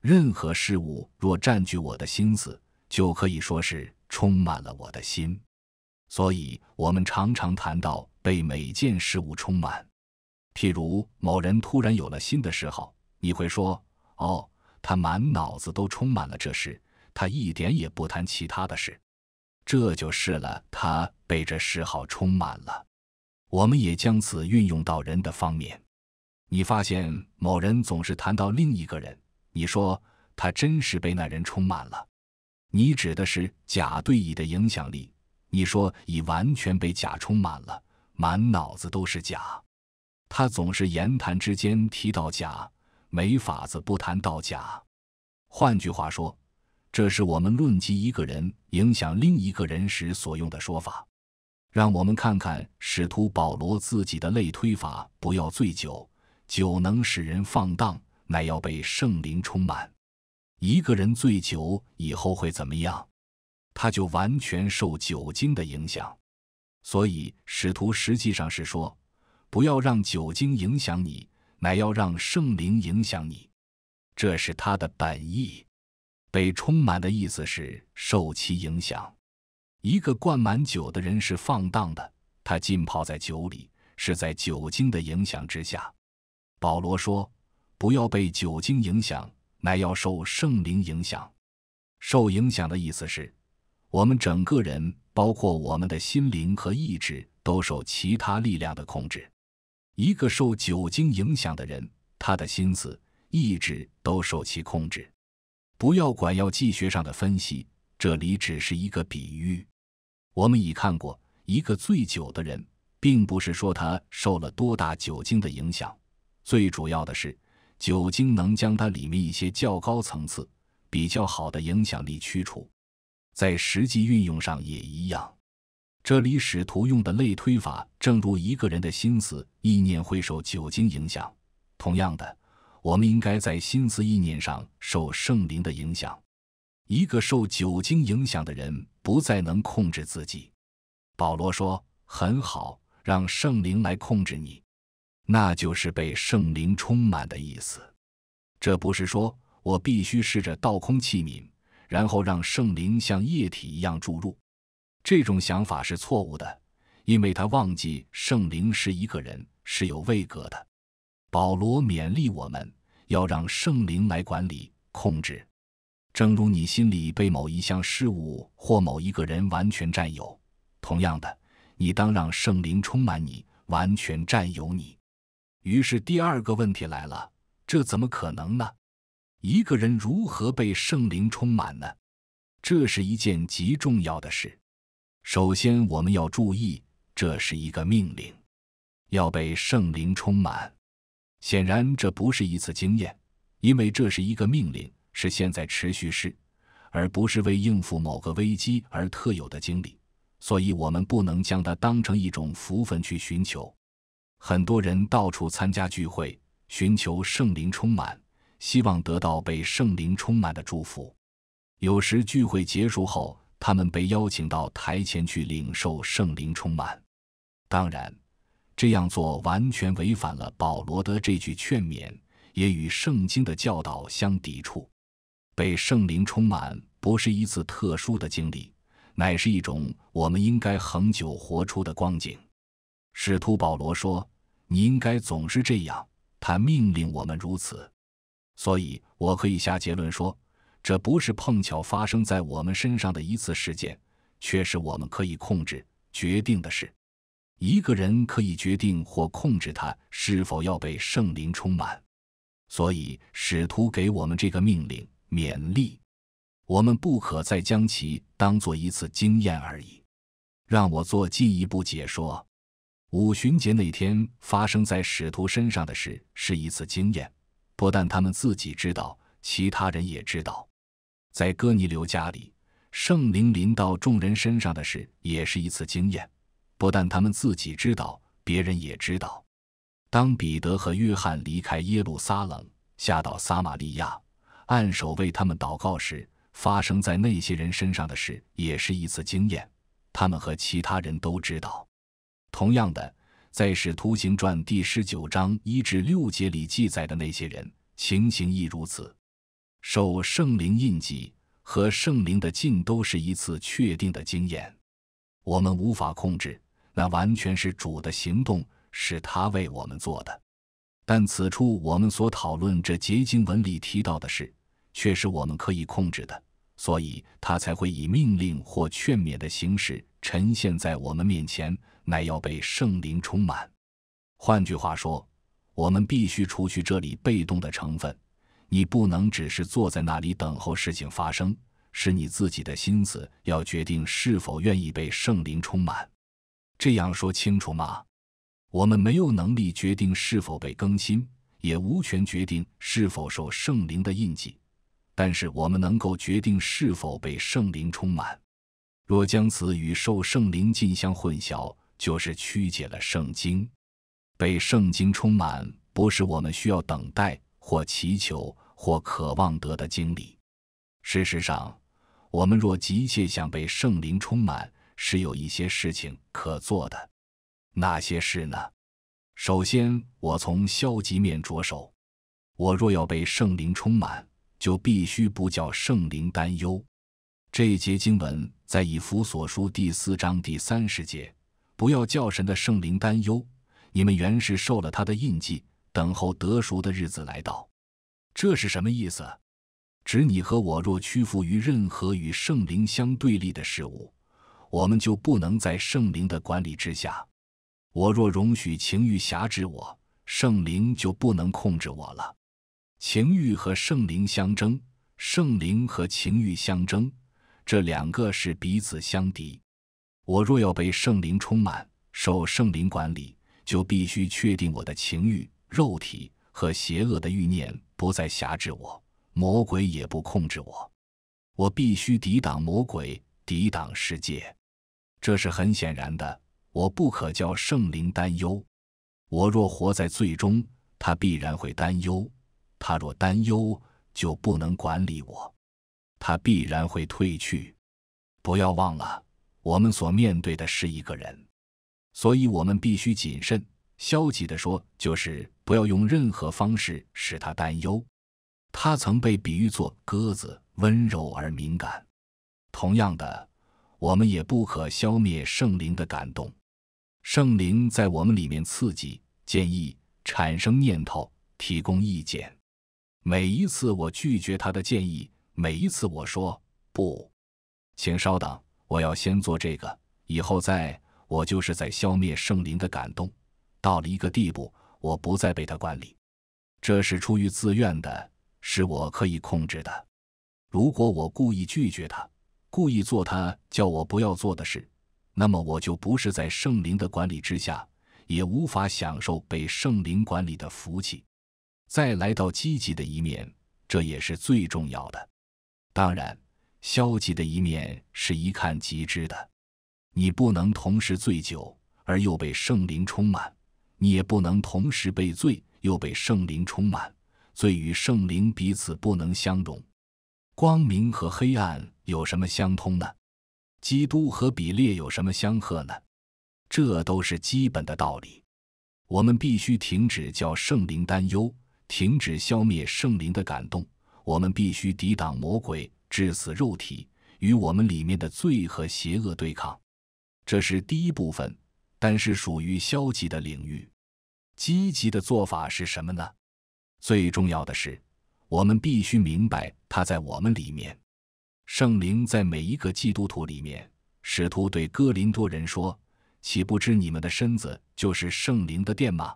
任何事物若占据我的心思，就可以说是充满了我的心。所以我们常常谈到被每件事物充满。譬如某人突然有了新的嗜好。你会说：“哦，他满脑子都充满了这事，他一点也不谈其他的事。”这就是了。他被这嗜好充满了。我们也将此运用到人的方面。你发现某人总是谈到另一个人，你说他真是被那人充满了。你指的是甲对乙的影响力。你说乙完全被甲充满了，满脑子都是甲。他总是言谈之间提到甲。没法子不谈道家，换句话说，这是我们论及一个人影响另一个人时所用的说法。让我们看看使徒保罗自己的类推法：不要醉酒，酒能使人放荡，乃要被圣灵充满。一个人醉酒以后会怎么样？他就完全受酒精的影响。所以使徒实际上是说，不要让酒精影响你。乃要让圣灵影响你，这是他的本意。被充满的意思是受其影响。一个灌满酒的人是放荡的，他浸泡在酒里，是在酒精的影响之下。保罗说：“不要被酒精影响，乃要受圣灵影响。”受影响的意思是，我们整个人，包括我们的心灵和意志，都受其他力量的控制。一个受酒精影响的人，他的心思、意志都受其控制。不要管药剂学上的分析，这里只是一个比喻。我们已看过，一个醉酒的人，并不是说他受了多大酒精的影响，最主要的是，酒精能将它里面一些较高层次、比较好的影响力驱除。在实际运用上也一样。这里使徒用的类推法，正如一个人的心思意念会受酒精影响，同样的，我们应该在心思意念上受圣灵的影响。一个受酒精影响的人不再能控制自己。保罗说：“很好，让圣灵来控制你，那就是被圣灵充满的意思。这不是说我必须试着倒空器皿，然后让圣灵像液体一样注入。”这种想法是错误的，因为他忘记圣灵是一个人是有位格的。保罗勉励我们要让圣灵来管理、控制。正如你心里被某一项事物或某一个人完全占有，同样的，你当让圣灵充满你，完全占有你。于是第二个问题来了：这怎么可能呢？一个人如何被圣灵充满呢？这是一件极重要的事。首先，我们要注意，这是一个命令，要被圣灵充满。显然，这不是一次经验，因为这是一个命令，是现在持续式，而不是为应付某个危机而特有的经历。所以，我们不能将它当成一种福分去寻求。很多人到处参加聚会，寻求圣灵充满，希望得到被圣灵充满的祝福。有时聚会结束后。他们被邀请到台前去领受圣灵充满，当然，这样做完全违反了保罗的这句劝勉，也与圣经的教导相抵触。被圣灵充满不是一次特殊的经历，乃是一种我们应该恒久活出的光景。使徒保罗说：“你应该总是这样。”他命令我们如此，所以我可以下结论说。这不是碰巧发生在我们身上的一次事件，却是我们可以控制、决定的事。一个人可以决定或控制他是否要被圣灵充满，所以使徒给我们这个命令勉励我们，不可再将其当做一次经验而已。让我做进一步解说：五旬节那天发生在使徒身上的事是一次经验，不但他们自己知道，其他人也知道。在哥尼流家里，圣灵临到众人身上的事也是一次经验，不但他们自己知道，别人也知道。当彼得和约翰离开耶路撒冷，下到撒玛利亚，按手为他们祷告时，发生在那些人身上的事也是一次经验，他们和其他人都知道。同样的，在使徒行传第十九章一至六节里记载的那些人，情形亦如此。受圣灵印记和圣灵的进都是一次确定的经验，我们无法控制，那完全是主的行动，是他为我们做的。但此处我们所讨论这结晶文里提到的事，却是我们可以控制的，所以他才会以命令或劝勉的形式呈现在我们面前，乃要被圣灵充满。换句话说，我们必须除去这里被动的成分。你不能只是坐在那里等候事情发生，是你自己的心思要决定是否愿意被圣灵充满。这样说清楚吗？我们没有能力决定是否被更新，也无权决定是否受圣灵的印记，但是我们能够决定是否被圣灵充满。若将此与受圣灵尽相混淆，就是曲解了圣经。被圣经充满，不是我们需要等待或祈求。或渴望得的经历。事实上，我们若急切想被圣灵充满，是有一些事情可做的。那些事呢？首先，我从消极面着手。我若要被圣灵充满，就必须不叫圣灵担忧。这一节经文在以弗所书第四章第三十节：“不要叫神的圣灵担忧，你们原是受了他的印记，等候得赎的日子来到。”这是什么意思？指你和我若屈服于任何与圣灵相对立的事物，我们就不能在圣灵的管理之下。我若容许情欲辖制我，圣灵就不能控制我了。情欲和圣灵相争，圣灵和情欲相争，这两个是彼此相敌。我若要被圣灵充满，受圣灵管理，就必须确定我的情欲、肉体和邪恶的欲念。不再辖制我，魔鬼也不控制我，我必须抵挡魔鬼，抵挡世界。这是很显然的。我不可叫圣灵担忧。我若活在最终，他必然会担忧。他若担忧，就不能管理我，他必然会退去。不要忘了，我们所面对的是一个人，所以我们必须谨慎。消极的说，就是。不要用任何方式使他担忧。他曾被比喻作鸽子，温柔而敏感。同样的，我们也不可消灭圣灵的感动。圣灵在我们里面刺激、建议、产生念头、提供意见。每一次我拒绝他的建议，每一次我说不，请稍等，我要先做这个，以后再……我就是在消灭圣灵的感动。到了一个地步。我不再被他管理，这是出于自愿的，是我可以控制的。如果我故意拒绝他，故意做他叫我不要做的事，那么我就不是在圣灵的管理之下，也无法享受被圣灵管理的福气。再来到积极的一面，这也是最重要的。当然，消极的一面是一看即知的。你不能同时醉酒而又被圣灵充满。你也不能同时被罪又被圣灵充满，罪与圣灵彼此不能相容。光明和黑暗有什么相通呢？基督和比列有什么相合呢？这都是基本的道理。我们必须停止叫圣灵担忧，停止消灭圣灵的感动。我们必须抵挡魔鬼，致死肉体，与我们里面的罪和邪恶对抗。这是第一部分，但是属于消极的领域。积极的做法是什么呢？最重要的是，我们必须明白他在我们里面，圣灵在每一个基督徒里面。使徒对哥林多人说：“岂不知你们的身子就是圣灵的殿吗？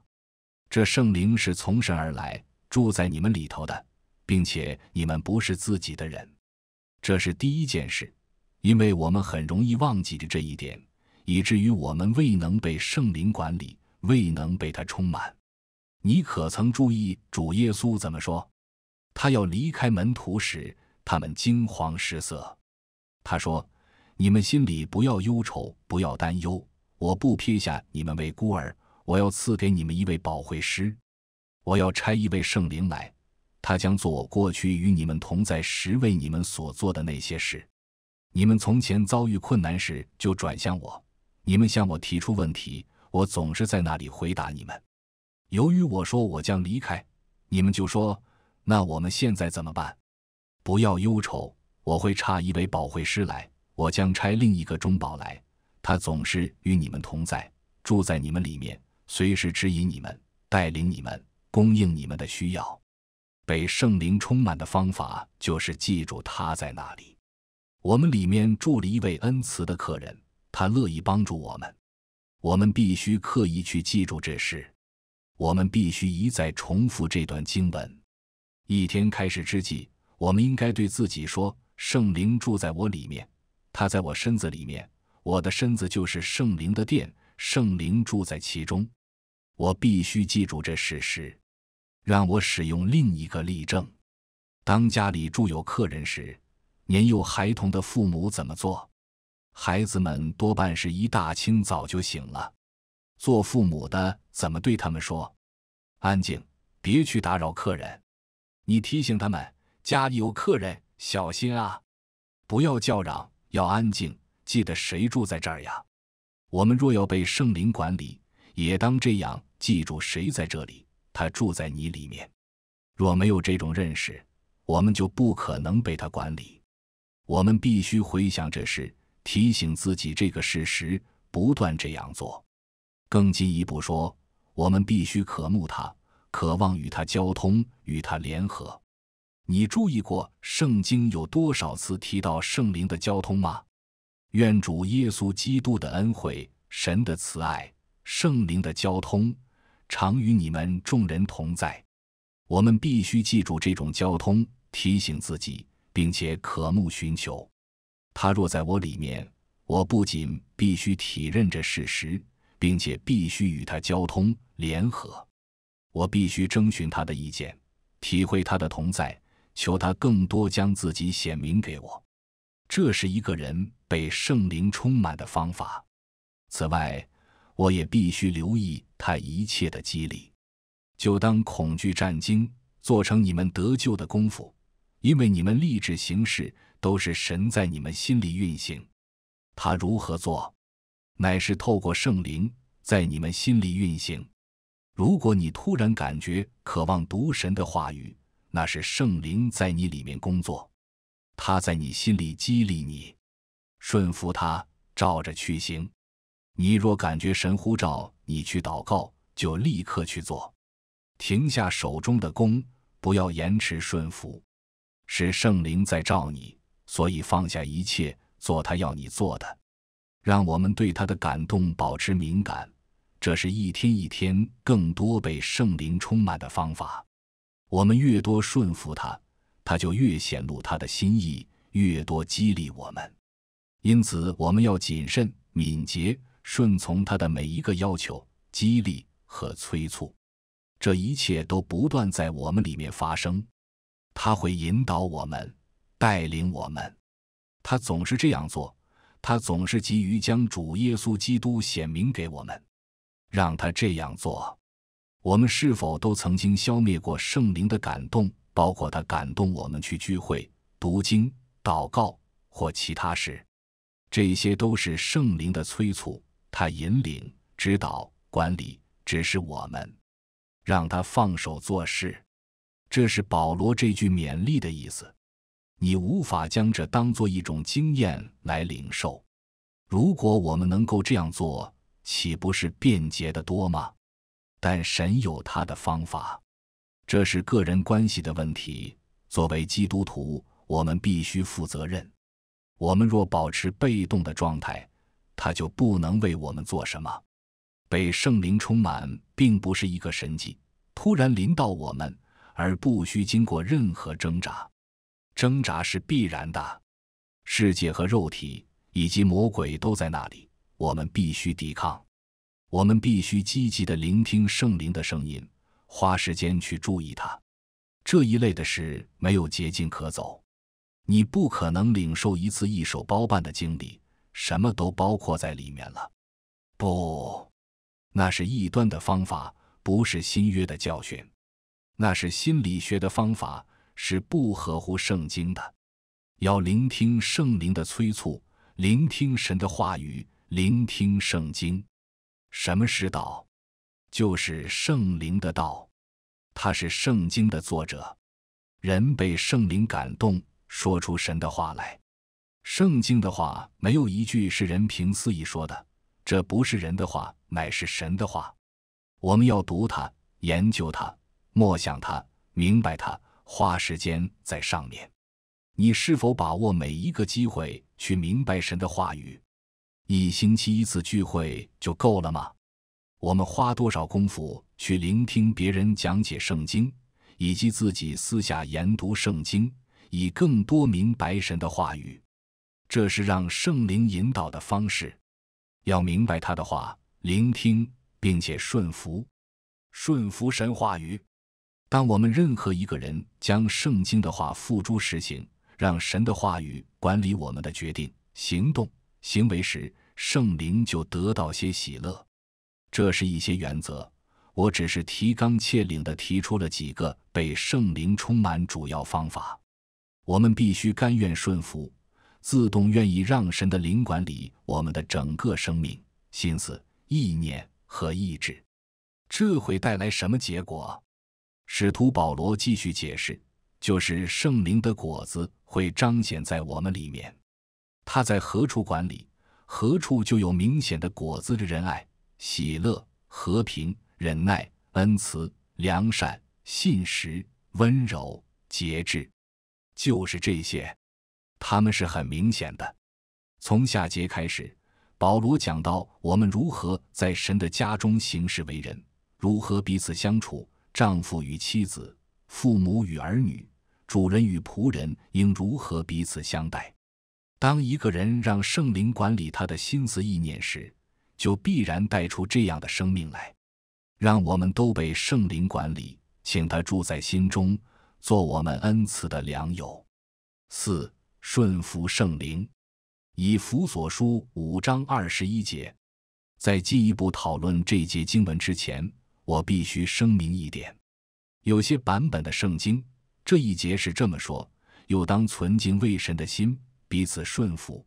这圣灵是从神而来，住在你们里头的，并且你们不是自己的人。这是第一件事，因为我们很容易忘记着这一点，以至于我们未能被圣灵管理。”未能被他充满，你可曾注意主耶稣怎么说？他要离开门徒时，他们惊慌失色。他说：“你们心里不要忧愁，不要担忧。我不撇下你们为孤儿。我要赐给你们一位保惠师，我要差一位圣灵来，他将做我过去与你们同在时为你们所做的那些事。你们从前遭遇困难时，就转向我；你们向我提出问题。”我总是在那里回答你们。由于我说我将离开，你们就说：“那我们现在怎么办？”不要忧愁，我会差一位保惠师来，我将差另一个中保来。他总是与你们同在，住在你们里面，随时指引你们，带领你们，供应你们的需要。被圣灵充满的方法就是记住他在那里。我们里面住了一位恩慈的客人，他乐意帮助我们。我们必须刻意去记住这事，我们必须一再重复这段经文。一天开始之际，我们应该对自己说：“圣灵住在我里面，他在我身子里面，我的身子就是圣灵的殿，圣灵住在其中。”我必须记住这事实。让我使用另一个例证：当家里住有客人时，年幼孩童的父母怎么做？孩子们多半是一大清早就醒了，做父母的怎么对他们说？安静，别去打扰客人。你提醒他们家里有客人，小心啊，不要叫嚷，要安静。记得谁住在这儿呀？我们若要被圣灵管理，也当这样记住谁在这里。他住在你里面。若没有这种认识，我们就不可能被他管理。我们必须回想这事。提醒自己这个事实，不断这样做。更进一步说，我们必须渴慕他，渴望与他交通，与他联合。你注意过圣经有多少次提到圣灵的交通吗？愿主耶稣基督的恩惠、神的慈爱、圣灵的交通，常与你们众人同在。我们必须记住这种交通，提醒自己，并且渴慕寻求。他若在我里面，我不仅必须体认这事实，并且必须与他交通联合。我必须征询他的意见，体会他的同在，求他更多将自己显明给我。这是一个人被圣灵充满的方法。此外，我也必须留意他一切的机理，就当恐惧战惊，做成你们得救的功夫，因为你们立志行事。都是神在你们心里运行，他如何做，乃是透过圣灵在你们心里运行。如果你突然感觉渴望读神的话语，那是圣灵在你里面工作，他在你心里激励你，顺服他，照着去行。你若感觉神呼召你去祷告，就立刻去做，停下手中的工，不要延迟顺服，是圣灵在召你。所以，放下一切，做他要你做的，让我们对他的感动保持敏感。这是一天一天更多被圣灵充满的方法。我们越多顺服他，他就越显露他的心意，越多激励我们。因此，我们要谨慎、敏捷，顺从他的每一个要求，激励和催促。这一切都不断在我们里面发生。他会引导我们。带领我们，他总是这样做，他总是急于将主耶稣基督显明给我们，让他这样做。我们是否都曾经消灭过圣灵的感动？包括他感动我们去聚会、读经、祷告或其他事，这些都是圣灵的催促。他引领、指导、管理、指示我们，让他放手做事。这是保罗这句勉励的意思。你无法将这当做一种经验来领受。如果我们能够这样做，岂不是便捷的多吗？但神有他的方法，这是个人关系的问题。作为基督徒，我们必须负责任。我们若保持被动的状态，他就不能为我们做什么。被圣灵充满，并不是一个神迹，突然临到我们，而不需经过任何挣扎。挣扎是必然的，世界和肉体以及魔鬼都在那里，我们必须抵抗。我们必须积极地聆听圣灵的声音，花时间去注意它。这一类的事没有捷径可走，你不可能领受一次一手包办的经历，什么都包括在里面了。不，那是异端的方法，不是新约的教训，那是心理学的方法。是不合乎圣经的，要聆听圣灵的催促，聆听神的话语，聆听圣经。什么是道？就是圣灵的道，他是圣经的作者。人被圣灵感动，说出神的话来。圣经的话没有一句是人凭思意说的，这不是人的话，乃是神的话。我们要读它，研究它，默想它，明白它。花时间在上面，你是否把握每一个机会去明白神的话语？一星期一次聚会就够了吗？我们花多少功夫去聆听别人讲解圣经，以及自己私下研读圣经，以更多明白神的话语？这是让圣灵引导的方式。要明白他的话，聆听并且顺服，顺服神话语。当我们任何一个人将圣经的话付诸实行，让神的话语管理我们的决定、行动、行为时，圣灵就得到些喜乐。这是一些原则。我只是提纲挈领的提出了几个被圣灵充满主要方法。我们必须甘愿顺服，自动愿意让神的灵管理我们的整个生命、心思、意念和意志。这会带来什么结果？使徒保罗继续解释，就是圣灵的果子会彰显在我们里面。他在何处管理，何处就有明显的果子的仁爱、喜乐、和平、忍耐、恩慈、良善、信实、温柔、节制，就是这些，它们是很明显的。从下节开始，保罗讲到我们如何在神的家中行事为人，如何彼此相处。丈夫与妻子，父母与儿女，主人与仆人，应如何彼此相待？当一个人让圣灵管理他的心思意念时，就必然带出这样的生命来。让我们都被圣灵管理，请他住在心中，做我们恩赐的良友。四、顺服圣灵，以弗所书五章二十一节。在进一步讨论这一节经文之前。我必须声明一点，有些版本的圣经这一节是这么说：“有当存敬畏神的心，彼此顺服。”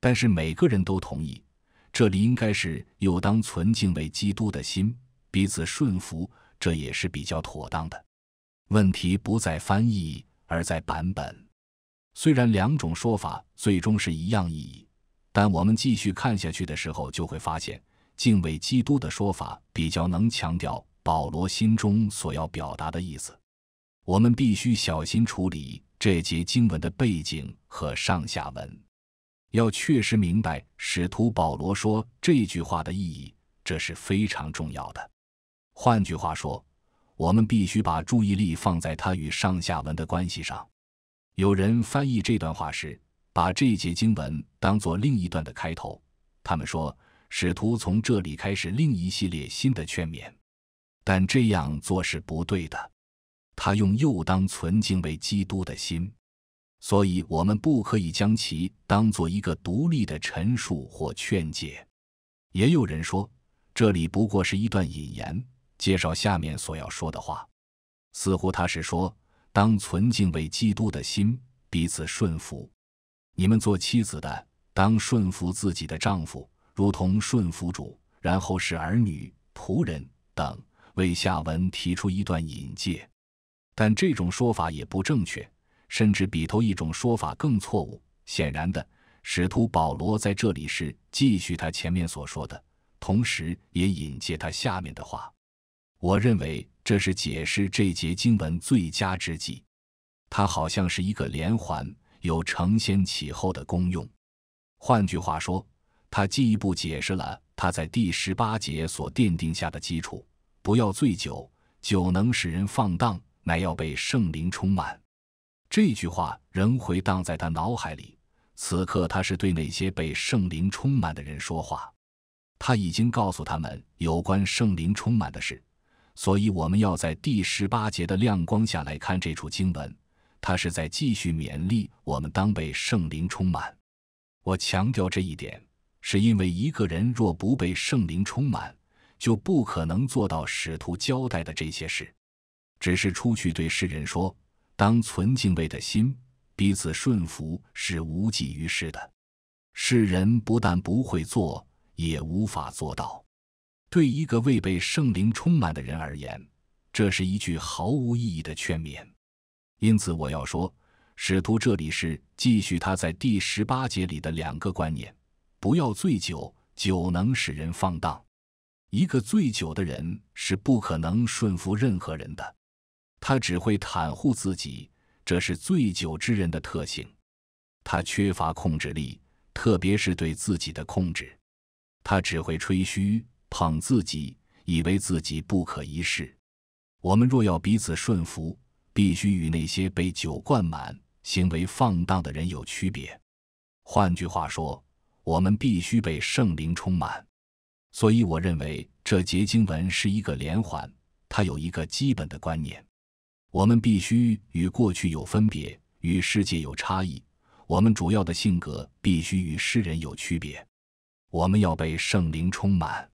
但是每个人都同意，这里应该是“有当存敬畏基督的心，彼此顺服”，这也是比较妥当的。问题不在翻译，而在版本。虽然两种说法最终是一样意义，但我们继续看下去的时候，就会发现。敬畏基督的说法比较能强调保罗心中所要表达的意思。我们必须小心处理这节经文的背景和上下文，要确实明白使徒保罗说这句话的意义，这是非常重要的。换句话说，我们必须把注意力放在他与上下文的关系上。有人翻译这段话时，把这节经文当作另一段的开头，他们说。使徒从这里开始另一系列新的劝勉，但这样做是不对的。他用“又当存敬畏基督的心”，所以我们不可以将其当做一个独立的陈述或劝诫。也有人说，这里不过是一段引言，介绍下面所要说的话。似乎他是说：“当存敬畏基督的心，彼此顺服。你们做妻子的，当顺服自己的丈夫。”如同顺服主，然后是儿女、仆人等，为下文提出一段引介。但这种说法也不正确，甚至比头一种说法更错误。显然的，使徒保罗在这里是继续他前面所说的，同时也引介他下面的话。我认为这是解释这节经文最佳之计。它好像是一个连环，有承先启后的功用。换句话说。他进一步解释了他在第十八节所奠定下的基础：不要醉酒，酒能使人放荡，乃要被圣灵充满。这句话仍回荡在他脑海里。此刻，他是对那些被圣灵充满的人说话。他已经告诉他们有关圣灵充满的事，所以我们要在第十八节的亮光下来看这处经文。他是在继续勉励我们当被圣灵充满。我强调这一点。是因为一个人若不被圣灵充满，就不可能做到使徒交代的这些事。只是出去对世人说，当存敬畏的心，彼此顺服是无济于事的。世人不但不会做，也无法做到。对一个未被圣灵充满的人而言，这是一句毫无意义的劝勉。因此，我要说，使徒这里是继续他在第十八节里的两个观念。不要醉酒，酒能使人放荡。一个醉酒的人是不可能顺服任何人的，他只会袒护自己，这是醉酒之人的特性。他缺乏控制力，特别是对自己的控制。他只会吹嘘、捧自己，以为自己不可一世。我们若要彼此顺服，必须与那些被酒灌满、行为放荡的人有区别。换句话说。我们必须被圣灵充满，所以我认为这节经文是一个连环，它有一个基本的观念：我们必须与过去有分别，与世界有差异。我们主要的性格必须与世人有区别。我们要被圣灵充满，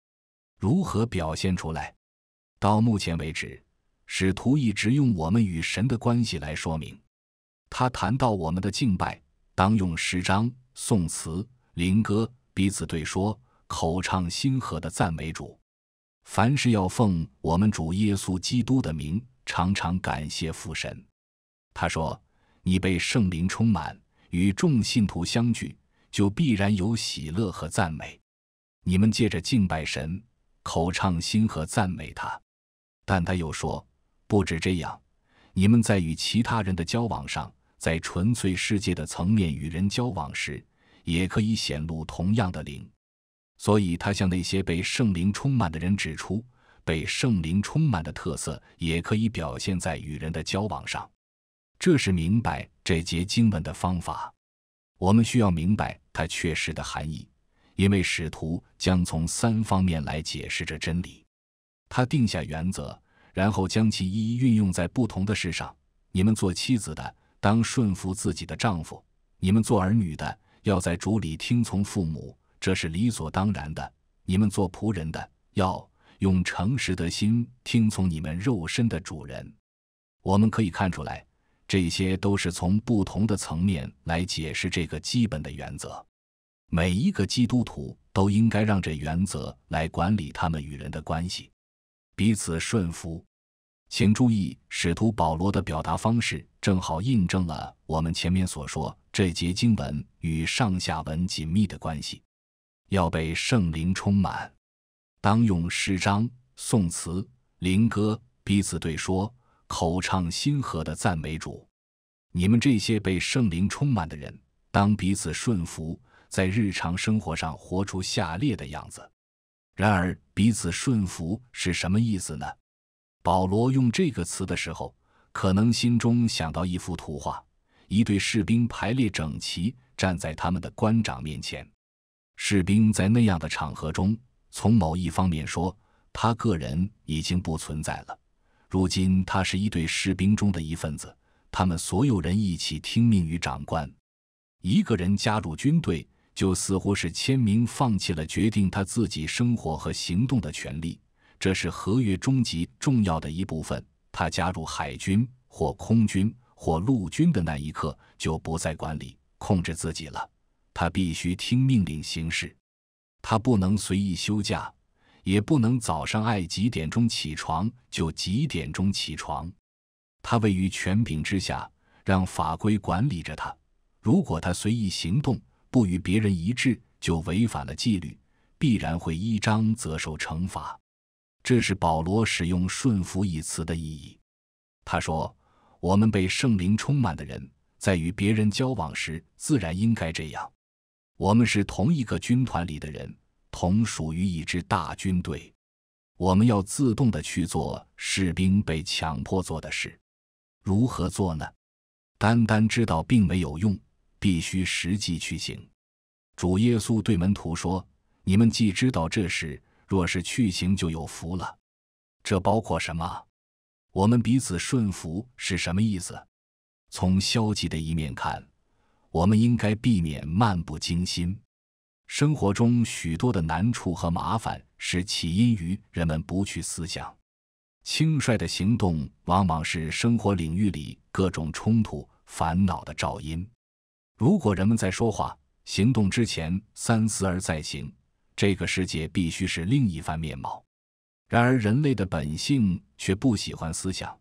如何表现出来？到目前为止，使徒一直用我们与神的关系来说明。他谈到我们的敬拜，当用诗章、颂词。灵歌彼此对说，口唱心和的赞美主，凡是要奉我们主耶稣基督的名，常常感谢父神。他说：“你被圣灵充满，与众信徒相聚，就必然有喜乐和赞美。你们借着敬拜神，口唱心和赞美他。”但他又说：“不止这样，你们在与其他人的交往上，在纯粹世界的层面与人交往时。”也可以显露同样的灵，所以他向那些被圣灵充满的人指出，被圣灵充满的特色也可以表现在与人的交往上。这是明白这节经文的方法。我们需要明白它确实的含义，因为使徒将从三方面来解释这真理。他定下原则，然后将其一一运用在不同的事上。你们做妻子的，当顺服自己的丈夫；你们做儿女的，要在主里听从父母，这是理所当然的。你们做仆人的，要用诚实的心听从你们肉身的主人。我们可以看出来，这些都是从不同的层面来解释这个基本的原则。每一个基督徒都应该让这原则来管理他们与人的关系，彼此顺服。请注意，使徒保罗的表达方式正好印证了我们前面所说，这节经文与上下文紧密的关系。要被圣灵充满，当用诗章、颂词、灵歌彼此对说，口唱心和的赞美主。你们这些被圣灵充满的人，当彼此顺服，在日常生活上活出下列的样子。然而，彼此顺服是什么意思呢？保罗用这个词的时候，可能心中想到一幅图画：一队士兵排列整齐站在他们的官长面前。士兵在那样的场合中，从某一方面说，他个人已经不存在了。如今，他是一队士兵中的一份子，他们所有人一起听命于长官。一个人加入军队，就似乎是签名放弃了决定他自己生活和行动的权利。这是合约中极重要的一部分。他加入海军或空军或陆军的那一刻，就不再管理控制自己了。他必须听命令行事，他不能随意休假，也不能早上爱几点钟起床就几点钟起床。他位于权柄之下，让法规管理着他。如果他随意行动，不与别人一致，就违反了纪律，必然会依章则受惩罚。这是保罗使用“顺服”一词的意义。他说：“我们被圣灵充满的人，在与别人交往时，自然应该这样。我们是同一个军团里的人，同属于一支大军队。我们要自动的去做士兵被强迫做的事。如何做呢？单单知道并没有用，必须实际去行。”主耶稣对门徒说：“你们既知道这事，”若是去行就有福了，这包括什么？我们彼此顺服是什么意思？从消极的一面看，我们应该避免漫不经心。生活中许多的难处和麻烦是起因于人们不去思想、轻率的行动，往往是生活领域里各种冲突、烦恼的噪因。如果人们在说话、行动之前三思而再行。这个世界必须是另一番面貌，然而人类的本性却不喜欢思想，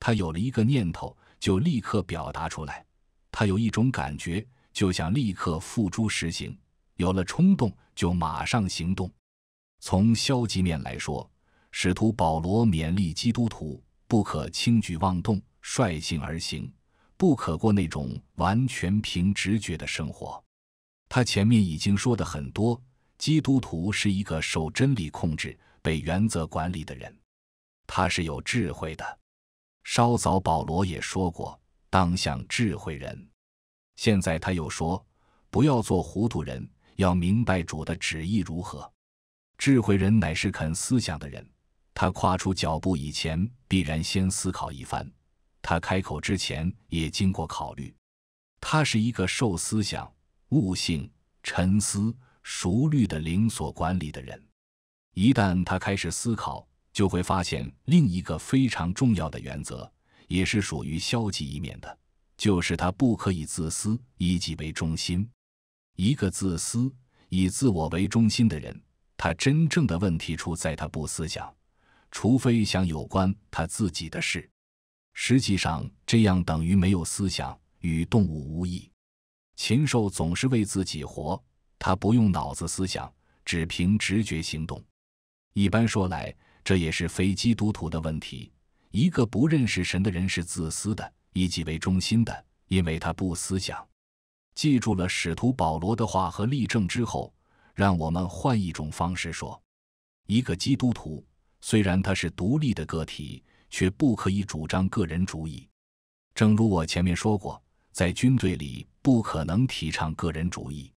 他有了一个念头就立刻表达出来，他有一种感觉就想立刻付诸实行，有了冲动就马上行动。从消极面来说，使徒保罗勉励基督徒不可轻举妄动、率性而行，不可过那种完全凭直觉的生活。他前面已经说的很多。基督徒是一个受真理控制、被原则管理的人，他是有智慧的。稍早保罗也说过：“当像智慧人。”现在他又说：“不要做糊涂人，要明白主的旨意如何。”智慧人乃是肯思想的人，他跨出脚步以前，必然先思考一番；他开口之前，也经过考虑。他是一个受思想、悟性、沉思。熟虑的灵所管理的人，一旦他开始思考，就会发现另一个非常重要的原则，也是属于消极一面的，就是他不可以自私，以己为中心。一个自私以自我为中心的人，他真正的问题出在他不思想，除非想有关他自己的事。实际上，这样等于没有思想，与动物无异。禽兽总是为自己活。他不用脑子思想，只凭直觉行动。一般说来，这也是非基督徒的问题。一个不认识神的人是自私的，以己为中心的，因为他不思想。记住了使徒保罗的话和例证之后，让我们换一种方式说：一个基督徒虽然他是独立的个体，却不可以主张个人主义。正如我前面说过，在军队里不可能提倡个人主义。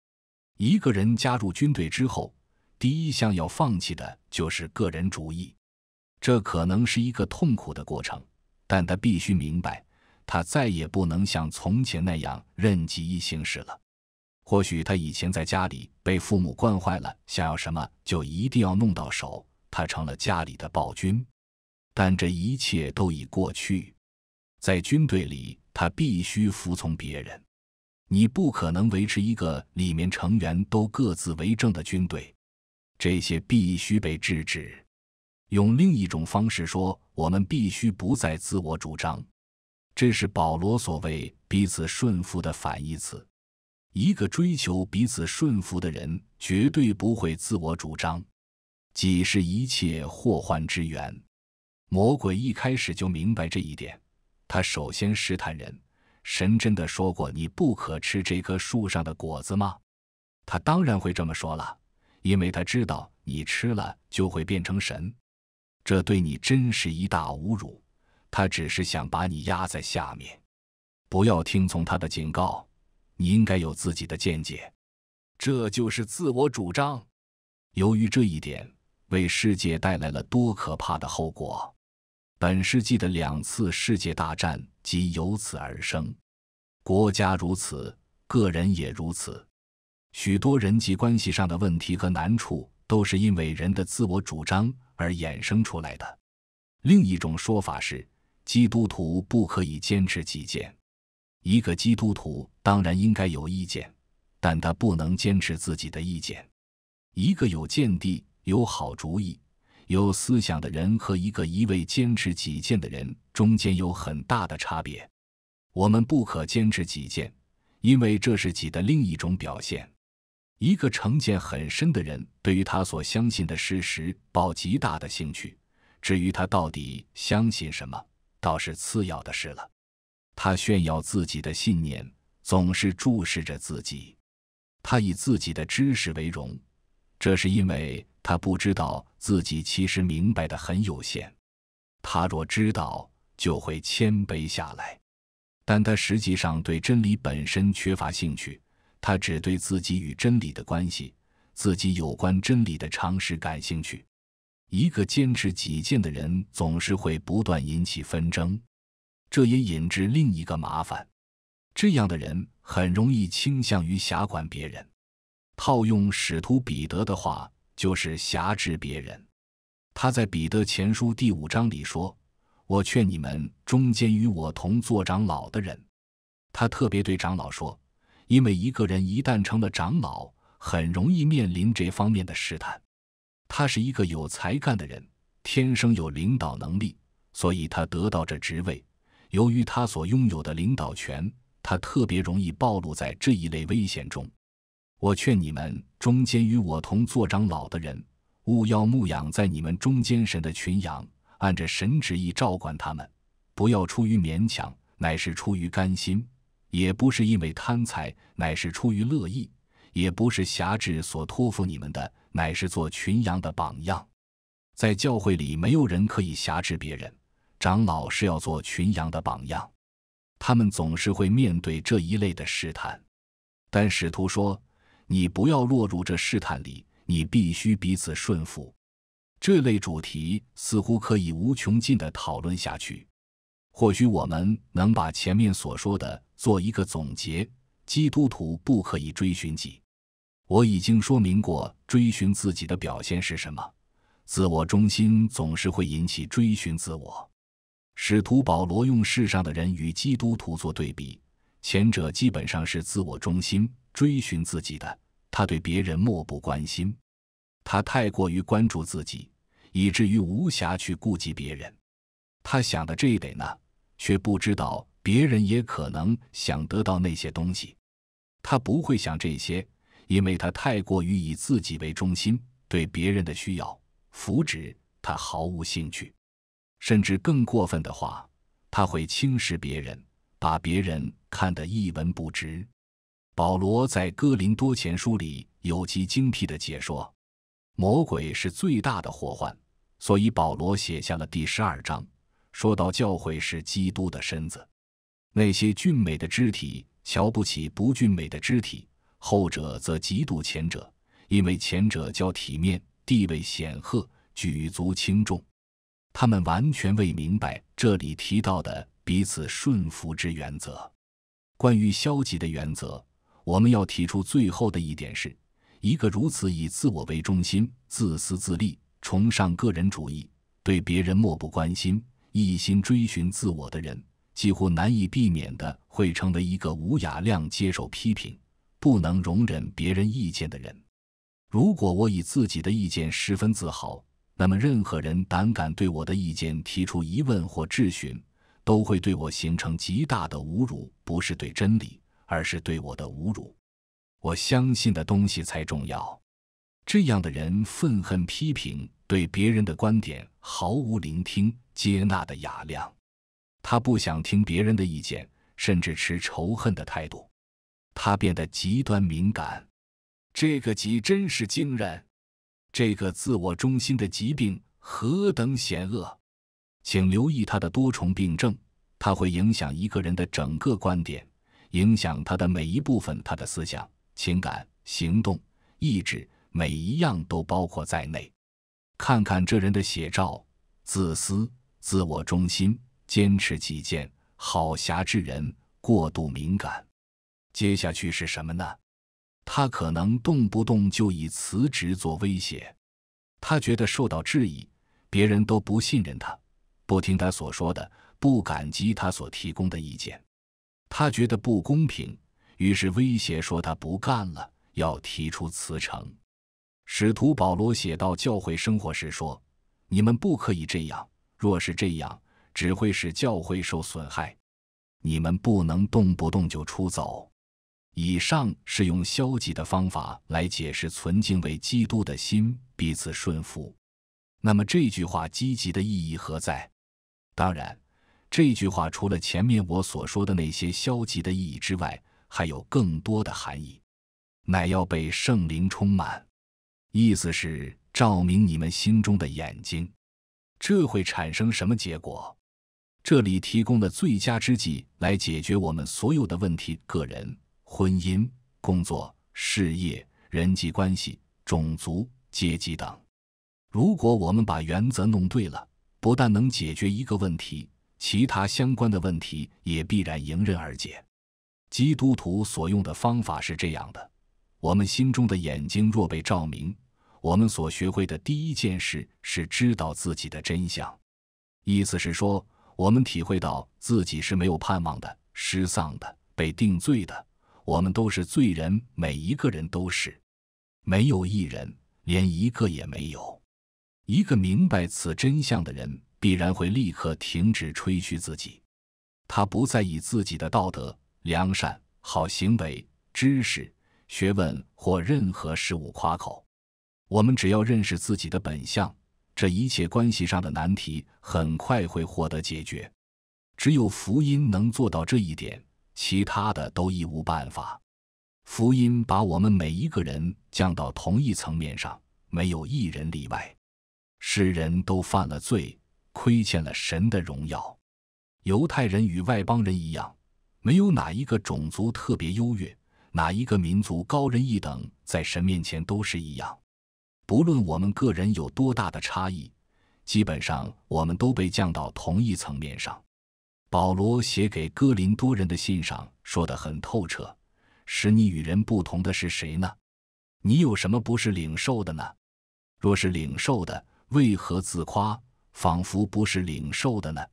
一个人加入军队之后，第一项要放弃的就是个人主义。这可能是一个痛苦的过程，但他必须明白，他再也不能像从前那样任一行事了。或许他以前在家里被父母惯坏了，想要什么就一定要弄到手，他成了家里的暴君。但这一切都已过去，在军队里，他必须服从别人。你不可能维持一个里面成员都各自为政的军队，这些必须被制止。用另一种方式说，我们必须不再自我主张。这是保罗所谓“彼此顺服”的反义词。一个追求彼此顺服的人，绝对不会自我主张，己是一切祸患之源。魔鬼一开始就明白这一点，他首先试探人。神真的说过你不可吃这棵树上的果子吗？他当然会这么说了，因为他知道你吃了就会变成神，这对你真是一大侮辱。他只是想把你压在下面，不要听从他的警告。你应该有自己的见解，这就是自我主张。由于这一点，为世界带来了多可怕的后果。本世纪的两次世界大战即由此而生，国家如此，个人也如此。许多人际关系上的问题和难处都是因为人的自我主张而衍生出来的。另一种说法是，基督徒不可以坚持己见。一个基督徒当然应该有意见，但他不能坚持自己的意见。一个有见地、有好主意。有思想的人和一个一味坚持己见的人中间有很大的差别。我们不可坚持己见，因为这是己的另一种表现。一个成见很深的人，对于他所相信的事实抱极大的兴趣。至于他到底相信什么，倒是次要的事了。他炫耀自己的信念，总是注视着自己。他以自己的知识为荣，这是因为。他不知道自己其实明白的很有限，他若知道就会谦卑下来，但他实际上对真理本身缺乏兴趣，他只对自己与真理的关系、自己有关真理的常识感兴趣。一个坚持己见的人总是会不断引起纷争，这也引致另一个麻烦：这样的人很容易倾向于狭管别人。套用使徒彼得的话。就是辖制别人。他在彼得前书第五章里说：“我劝你们中间与我同做长老的人。”他特别对长老说：“因为一个人一旦成了长老，很容易面临这方面的试探。他是一个有才干的人，天生有领导能力，所以他得到这职位。由于他所拥有的领导权，他特别容易暴露在这一类危险中。”我劝你们中间与我同做长老的人，务要牧养在你们中间神的群羊，按着神旨意照管他们，不要出于勉强，乃是出于甘心；也不是因为贪财，乃是出于乐意；也不是侠制所托付你们的，乃是做群羊的榜样。在教会里，没有人可以辖制别人，长老是要做群羊的榜样。他们总是会面对这一类的试探，但使徒说。你不要落入这试探里，你必须彼此顺服。这类主题似乎可以无穷尽的讨论下去。或许我们能把前面所说的做一个总结：基督徒不可以追寻己。我已经说明过，追寻自己的表现是什么。自我中心总是会引起追寻自我。使徒保罗用世上的人与基督徒做对比。前者基本上是自我中心，追寻自己的，他对别人漠不关心，他太过于关注自己，以至于无暇去顾及别人。他想的这一点呢，却不知道别人也可能想得到那些东西。他不会想这些，因为他太过于以自己为中心，对别人的需要、福祉，他毫无兴趣。甚至更过分的话，他会轻视别人，把别人。看得一文不值。保罗在哥林多前书里有其精辟的解说：魔鬼是最大的祸患，所以保罗写下了第十二章，说到教诲是基督的身子。那些俊美的肢体瞧不起不俊美的肢体，后者则嫉妒前者，因为前者较体面、地位显赫、举足轻重。他们完全未明白这里提到的彼此顺服之原则。关于消极的原则，我们要提出最后的一点是：一个如此以自我为中心、自私自利、崇尚个人主义、对别人漠不关心、一心追寻自我的人，几乎难以避免的会成为一个无雅量、接受批评、不能容忍别人意见的人。如果我以自己的意见十分自豪，那么任何人胆敢对我的意见提出疑问或质询。都会对我形成极大的侮辱，不是对真理，而是对我的侮辱。我相信的东西才重要。这样的人愤恨批评，对别人的观点毫无聆听接纳的雅量。他不想听别人的意见，甚至持仇恨的态度。他变得极端敏感。这个极真是惊人！这个自我中心的疾病何等险恶！请留意他的多重病症，它会影响一个人的整个观点，影响他的每一部分，他的思想、情感、行动、意志，每一样都包括在内。看看这人的写照：自私、自我中心、坚持己见、好侠之人、过度敏感。接下去是什么呢？他可能动不动就以辞职做威胁。他觉得受到质疑，别人都不信任他。不听他所说的，不感激他所提供的意见，他觉得不公平，于是威胁说他不干了，要提出辞呈。使徒保罗写到教会生活时说：“你们不可以这样，若是这样，只会使教会受损害。你们不能动不动就出走。”以上是用消极的方法来解释存敬畏基督的心，彼此顺服。那么这句话积极的意义何在？当然，这句话除了前面我所说的那些消极的意义之外，还有更多的含义，乃要被圣灵充满，意思是照明你们心中的眼睛。这会产生什么结果？这里提供的最佳之计来解决我们所有的问题：个人、婚姻、工作、事业、人际关系、种族、阶级等。如果我们把原则弄对了。不但能解决一个问题，其他相关的问题也必然迎刃而解。基督徒所用的方法是这样的：我们心中的眼睛若被照明，我们所学会的第一件事是知道自己的真相。意思是说，我们体会到自己是没有盼望的、失丧的、被定罪的。我们都是罪人，每一个人都是，没有一人，连一个也没有。一个明白此真相的人，必然会立刻停止吹嘘自己。他不再以自己的道德、良善、好行为、知识、学问或任何事物夸口。我们只要认识自己的本相，这一切关系上的难题很快会获得解决。只有福音能做到这一点，其他的都一无办法。福音把我们每一个人降到同一层面上，没有一人例外。世人都犯了罪，亏欠了神的荣耀。犹太人与外邦人一样，没有哪一个种族特别优越，哪一个民族高人一等，在神面前都是一样。不论我们个人有多大的差异，基本上我们都被降到同一层面上。保罗写给哥林多人的信上说得很透彻：使你与人不同的是谁呢？你有什么不是领受的呢？若是领受的，为何自夸，仿佛不是领受的呢？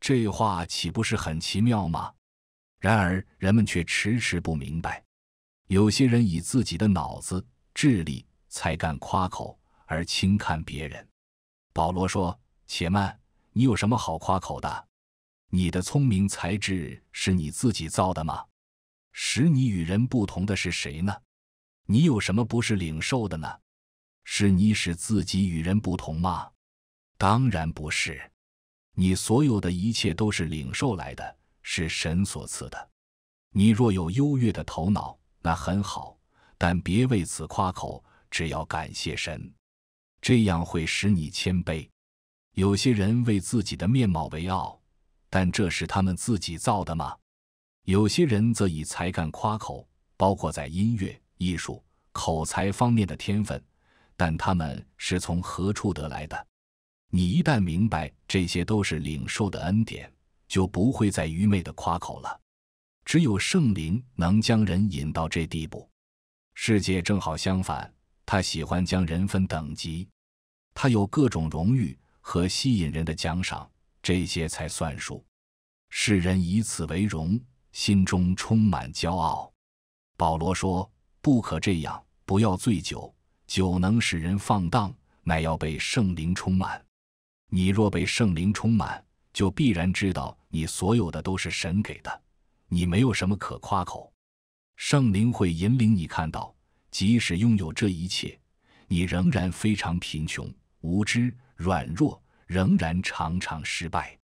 这话岂不是很奇妙吗？然而人们却迟迟不明白。有些人以自己的脑子、智力、才干夸口，而轻看别人。保罗说：“且慢，你有什么好夸口的？你的聪明才智是你自己造的吗？使你与人不同的是谁呢？你有什么不是领受的呢？”是你使自己与人不同吗？当然不是，你所有的一切都是领受来的，是神所赐的。你若有优越的头脑，那很好，但别为此夸口，只要感谢神，这样会使你谦卑。有些人为自己的面貌为傲，但这是他们自己造的吗？有些人则以才干夸口，包括在音乐、艺术、口才方面的天分。但他们是从何处得来的？你一旦明白这些都是领受的恩典，就不会再愚昧的夸口了。只有圣灵能将人引到这地步。世界正好相反，他喜欢将人分等级，他有各种荣誉和吸引人的奖赏，这些才算数。世人以此为荣，心中充满骄傲。保罗说：“不可这样，不要醉酒。”酒能使人放荡，乃要被圣灵充满。你若被圣灵充满，就必然知道你所有的都是神给的，你没有什么可夸口。圣灵会引领你看到，即使拥有这一切，你仍然非常贫穷、无知、软弱，仍然常常失败。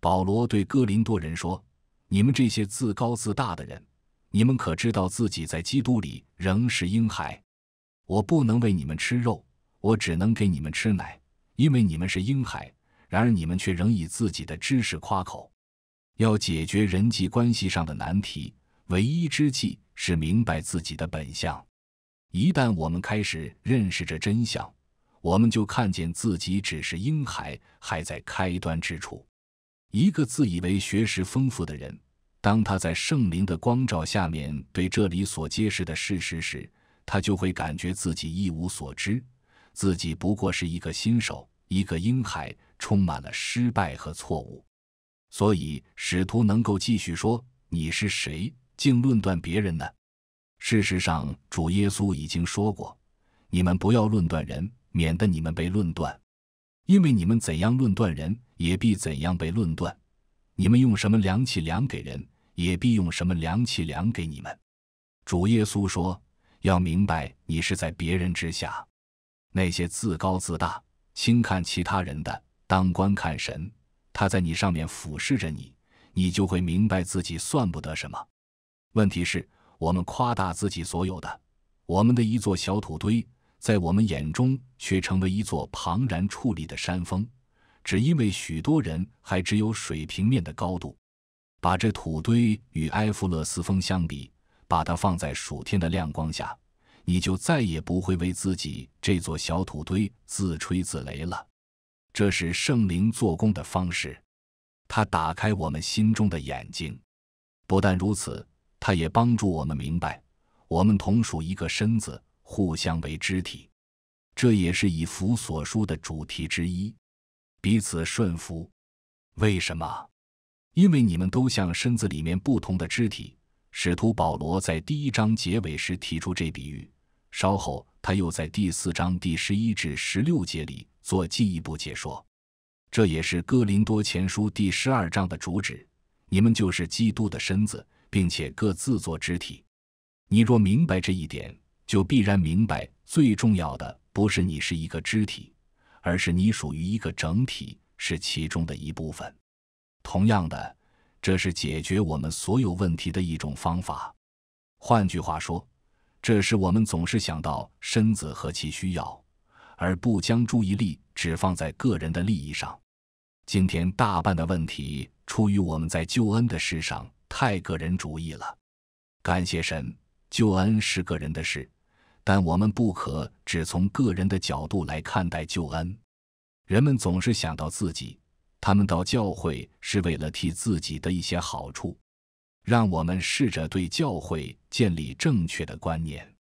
保罗对哥林多人说：“你们这些自高自大的人，你们可知道自己在基督里仍是婴孩？”我不能为你们吃肉，我只能给你们吃奶，因为你们是婴孩。然而你们却仍以自己的知识夸口。要解决人际关系上的难题，唯一之计是明白自己的本相。一旦我们开始认识这真相，我们就看见自己只是婴孩，还在开端之处。一个自以为学识丰富的人，当他在圣灵的光照下面对这里所揭示的事实时，他就会感觉自己一无所知，自己不过是一个新手，一个婴孩，充满了失败和错误。所以，使徒能够继续说：“你是谁，竟论断别人呢？”事实上，主耶稣已经说过：“你们不要论断人，免得你们被论断，因为你们怎样论断人，也必怎样被论断；你们用什么量器量给人，也必用什么量器量给你们。”主耶稣说。要明白，你是在别人之下。那些自高自大、轻看其他人的，当官看神，他在你上面俯视着你，你就会明白自己算不得什么。问题是，我们夸大自己所有的，我们的一座小土堆，在我们眼中却成为一座庞然矗立的山峰，只因为许多人还只有水平面的高度。把这土堆与埃弗勒斯峰相比。把它放在暑天的亮光下，你就再也不会为自己这座小土堆自吹自擂了。这是圣灵做工的方式，他打开我们心中的眼睛。不但如此，他也帮助我们明白，我们同属一个身子，互相为肢体。这也是以弗所书的主题之一，彼此顺服。为什么？因为你们都像身子里面不同的肢体。使徒保罗在第一章结尾时提出这比喻，稍后他又在第四章第十一至十六节里做进一步解说。这也是哥林多前书第十二章的主旨：你们就是基督的身子，并且各自做肢体。你若明白这一点，就必然明白，最重要的不是你是一个肢体，而是你属于一个整体，是其中的一部分。同样的。这是解决我们所有问题的一种方法。换句话说，这是我们总是想到身子和其需要，而不将注意力只放在个人的利益上。今天大半的问题出于我们在救恩的事上太个人主义了。感谢神，救恩是个人的事，但我们不可只从个人的角度来看待救恩。人们总是想到自己。他们到教会是为了替自己的一些好处。让我们试着对教会建立正确的观念。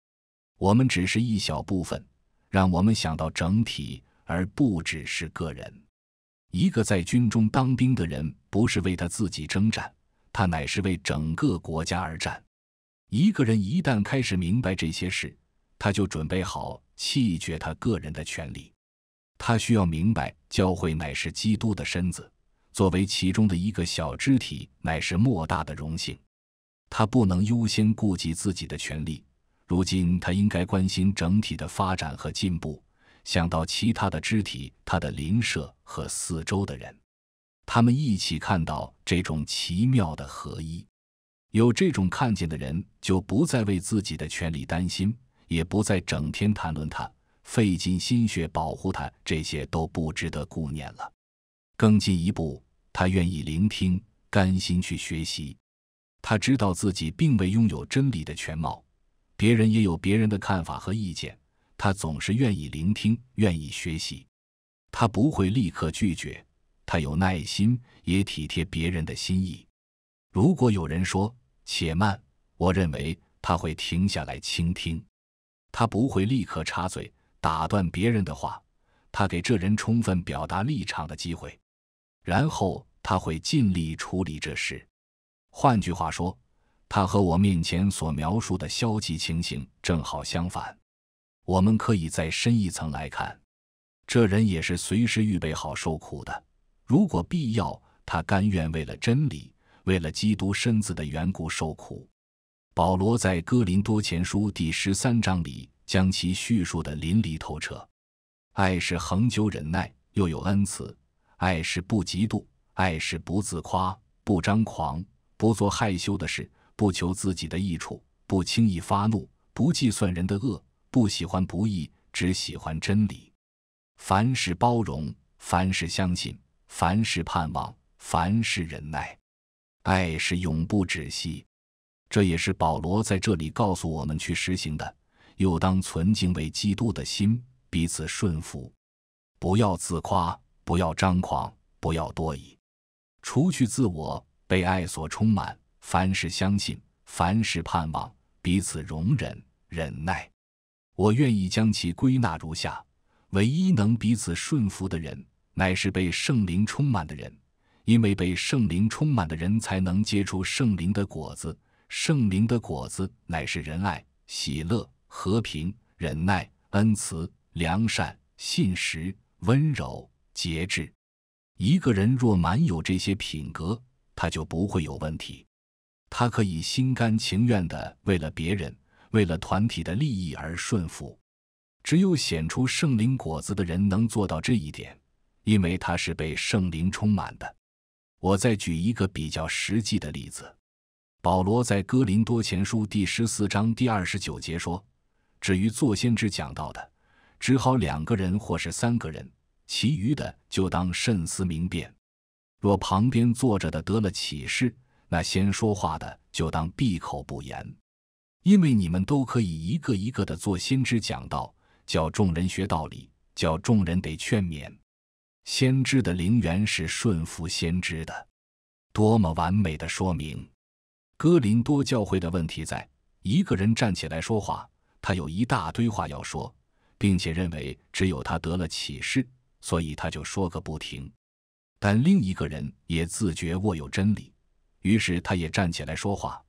我们只是一小部分，让我们想到整体，而不只是个人。一个在军中当兵的人，不是为他自己征战，他乃是为整个国家而战。一个人一旦开始明白这些事，他就准备好弃绝他个人的权利。他需要明白，教会乃是基督的身子，作为其中的一个小肢体，乃是莫大的荣幸。他不能优先顾及自己的权利，如今他应该关心整体的发展和进步，想到其他的肢体、他的邻舍和四周的人，他们一起看到这种奇妙的合一。有这种看见的人，就不再为自己的权利担心，也不再整天谈论他。费尽心血保护他，这些都不值得顾念了。更进一步，他愿意聆听，甘心去学习。他知道自己并未拥有真理的全貌，别人也有别人的看法和意见。他总是愿意聆听，愿意学习。他不会立刻拒绝，他有耐心，也体贴别人的心意。如果有人说“且慢”，我认为他会停下来倾听，他不会立刻插嘴。打断别人的话，他给这人充分表达立场的机会，然后他会尽力处理这事。换句话说，他和我面前所描述的消极情形正好相反。我们可以再深一层来看，这人也是随时预备好受苦的。如果必要，他甘愿为了真理、为了基督身子的缘故受苦。保罗在《哥林多前书》第十三章里。将其叙述的淋漓透彻。爱是恒久忍耐，又有恩慈；爱是不嫉妒，爱是不自夸，不张狂，不做害羞的事，不求自己的益处，不轻易发怒，不计算人的恶，不喜欢不义，只喜欢真理。凡事包容，凡事相信，凡事盼望，凡事忍耐。爱是永不止息。这也是保罗在这里告诉我们去实行的。又当存敬畏基督的心，彼此顺服，不要自夸，不要张狂，不要多疑，除去自我，被爱所充满，凡事相信，凡事盼望，彼此容忍忍耐。我愿意将其归纳如下：唯一能彼此顺服的人，乃是被圣灵充满的人，因为被圣灵充满的人才能结出圣灵的果子，圣灵的果子乃是仁爱、喜乐。和平、忍耐、恩慈、良善、信实、温柔、节制。一个人若满有这些品格，他就不会有问题。他可以心甘情愿地为了别人、为了团体的利益而顺服。只有显出圣灵果子的人能做到这一点，因为他是被圣灵充满的。我再举一个比较实际的例子：保罗在哥林多前书第十四章第二十九节说。至于做先知讲到的，只好两个人或是三个人，其余的就当慎思明辨。若旁边坐着的得了启示，那先说话的就当闭口不言，因为你们都可以一个一个的做先知讲道，教众人学道理，教众人得劝勉。先知的灵源是顺服先知的，多么完美的说明！哥林多教会的问题在一个人站起来说话。他有一大堆话要说，并且认为只有他得了启示，所以他就说个不停。但另一个人也自觉握有真理，于是他也站起来说话。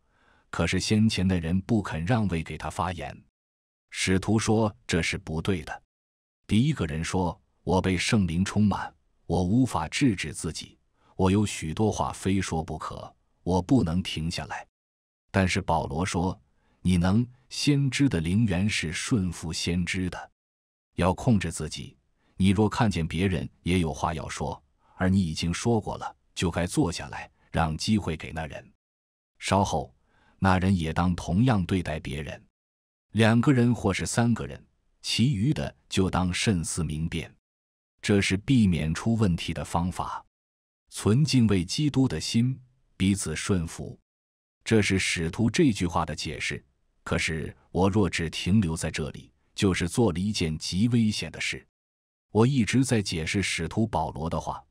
可是先前的人不肯让位给他发言。使徒说这是不对的。第一个人说：“我被圣灵充满，我无法制止自己，我有许多话非说不可，我不能停下来。”但是保罗说。你能先知的灵源是顺服先知的，要控制自己。你若看见别人也有话要说，而你已经说过了，就该坐下来，让机会给那人。稍后，那人也当同样对待别人。两个人或是三个人，其余的就当慎思明辨。这是避免出问题的方法。存敬畏基督的心，彼此顺服。这是使徒这句话的解释。可是，我若只停留在这里，就是做了一件极危险的事。我一直在解释使徒保罗的话，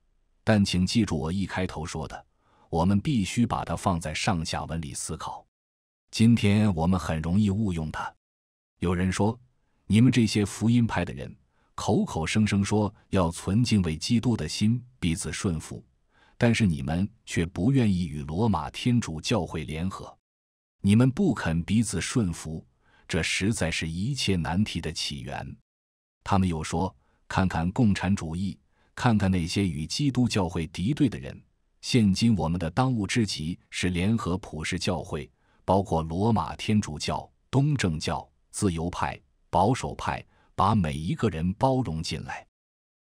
但请记住我一开头说的：我们必须把它放在上下文里思考。今天我们很容易误用它。有人说：“你们这些福音派的人，口口声声说要存敬畏基督的心，彼此顺服，但是你们却不愿意与罗马天主教会联合。”你们不肯彼此顺服，这实在是一切难题的起源。他们又说：“看看共产主义，看看那些与基督教会敌对的人。现今我们的当务之急是联合普世教会，包括罗马天主教、东正教、自由派、保守派，把每一个人包容进来。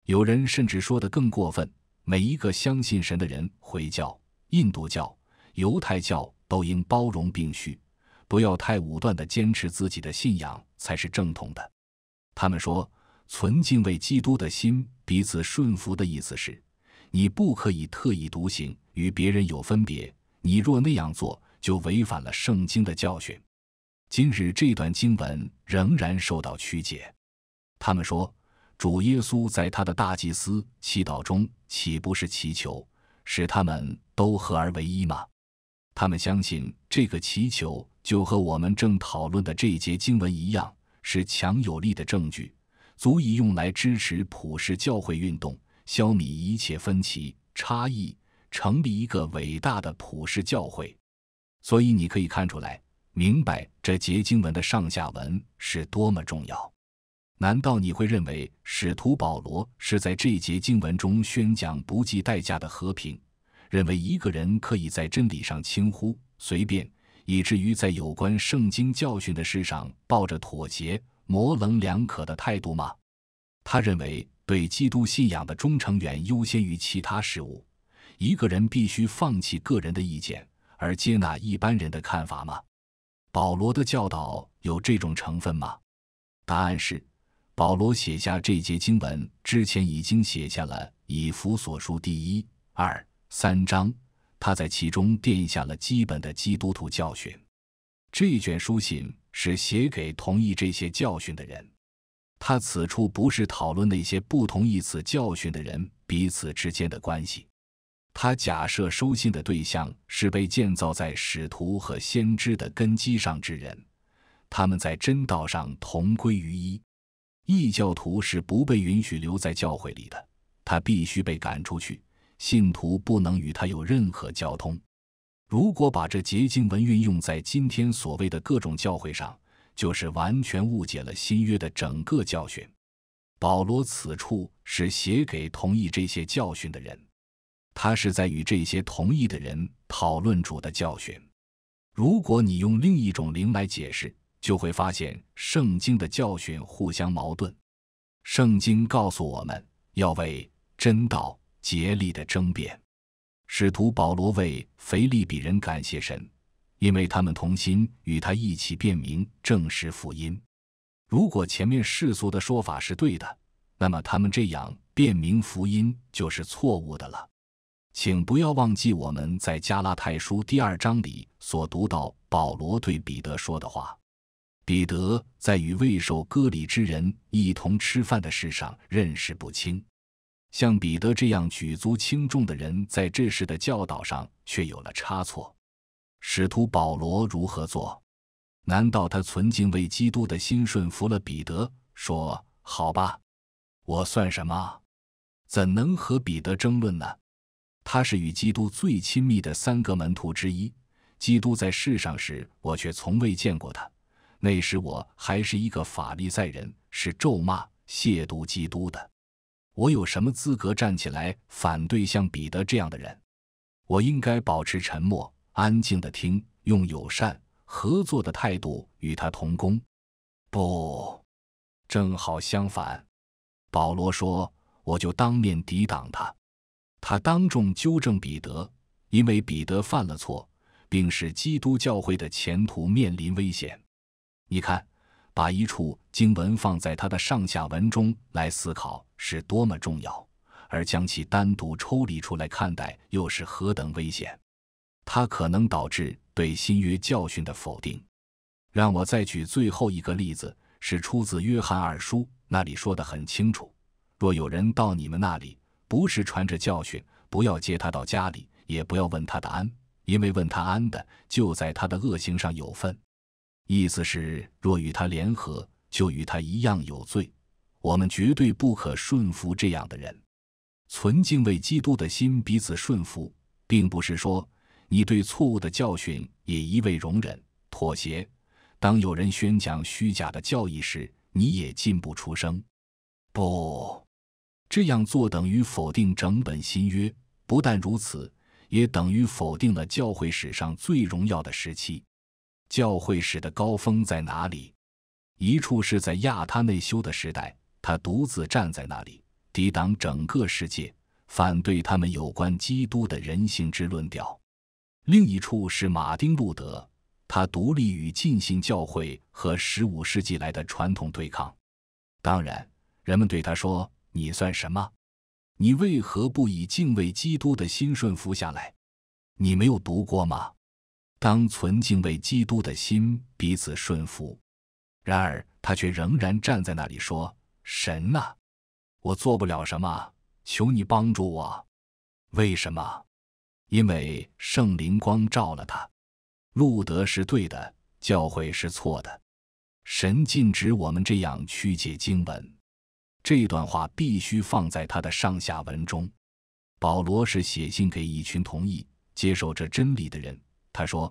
有人甚至说得更过分：每一个相信神的人，回教、印度教、犹太教。”都应包容并蓄，不要太武断地坚持自己的信仰才是正统的。他们说：“存敬畏基督的心，彼此顺服”的意思是，你不可以特意独行，与别人有分别。你若那样做，就违反了圣经的教训。今日这段经文仍然受到曲解。他们说：“主耶稣在他的大祭司祈祷中，岂不是祈求使他们都合而为一吗？”他们相信这个祈求就和我们正讨论的这节经文一样，是强有力的证据，足以用来支持普世教会运动，消弭一切分歧差异，成立一个伟大的普世教会。所以你可以看出来，明白这节经文的上下文是多么重要。难道你会认为使徒保罗是在这节经文中宣讲不计代价的和平？认为一个人可以在真理上轻忽、随便，以至于在有关圣经教训的事上抱着妥协、模棱两可的态度吗？他认为对基督信仰的忠诚远优先于其他事物，一个人必须放弃个人的意见而接纳一般人的看法吗？保罗的教导有这种成分吗？答案是，保罗写下这节经文之前已经写下了以弗所书第一、二。三章，他在其中奠下了基本的基督徒教训。这卷书信是写给同意这些教训的人。他此处不是讨论那些不同意此教训的人彼此之间的关系。他假设收信的对象是被建造在使徒和先知的根基上之人，他们在真道上同归于一。异教徒是不被允许留在教会里的，他必须被赶出去。信徒不能与他有任何交通。如果把这结晶文运用在今天所谓的各种教会上，就是完全误解了新约的整个教训。保罗此处是写给同意这些教训的人，他是在与这些同意的人讨论主的教训。如果你用另一种灵来解释，就会发现圣经的教训互相矛盾。圣经告诉我们要为真道。竭力的争辩，使徒保罗为腓利比人感谢神，因为他们同心与他一起辨明正实福音。如果前面世俗的说法是对的，那么他们这样辨明福音就是错误的了。请不要忘记我们在加拉太书第二章里所读到保罗对彼得说的话：彼得在与未受割礼之人一同吃饭的事上认识不清。像彼得这样举足轻重的人，在这事的教导上却有了差错。使徒保罗如何做？难道他存敬畏基督的心顺服了彼得，说：“好吧，我算什么？怎能和彼得争论呢？”他是与基督最亲密的三个门徒之一。基督在世上时，我却从未见过他。那时我还是一个法利赛人，是咒骂、亵渎基督的。我有什么资格站起来反对像彼得这样的人？我应该保持沉默，安静地听，用友善、合作的态度与他同工。不，正好相反，保罗说：“我就当面抵挡他，他当众纠正彼得，因为彼得犯了错，并使基督教会的前途面临危险。你看。”把一处经文放在它的上下文中来思考是多么重要，而将其单独抽离出来看待又是何等危险！它可能导致对新约教训的否定。让我再举最后一个例子，是出自约翰二书那里，说得很清楚：若有人到你们那里，不是传着教训，不要接他到家里，也不要问他的安，因为问他安的，就在他的恶行上有份。意思是，若与他联合，就与他一样有罪。我们绝对不可顺服这样的人。存敬畏基督的心彼此顺服，并不是说你对错误的教训也一味容忍妥协。当有人宣讲虚假的教义时，你也进不出声。不这样做等于否定整本新约。不但如此，也等于否定了教会史上最荣耀的时期。教会史的高峰在哪里？一处是在亚他内修的时代，他独自站在那里，抵挡整个世界，反对他们有关基督的人性之论调；另一处是马丁·路德，他独立与禁行教会和十五世纪来的传统对抗。当然，人们对他说：“你算什么？你为何不以敬畏基督的心顺服下来？你没有读过吗？”当存敬畏基督的心，彼此顺服。然而他却仍然站在那里说：“神啊，我做不了什么，求你帮助我。为什么？因为圣灵光照了他。路德是对的，教会是错的。神禁止我们这样曲解经文。这段话必须放在他的上下文中。保罗是写信给一群同意接受这真理的人。”他说：“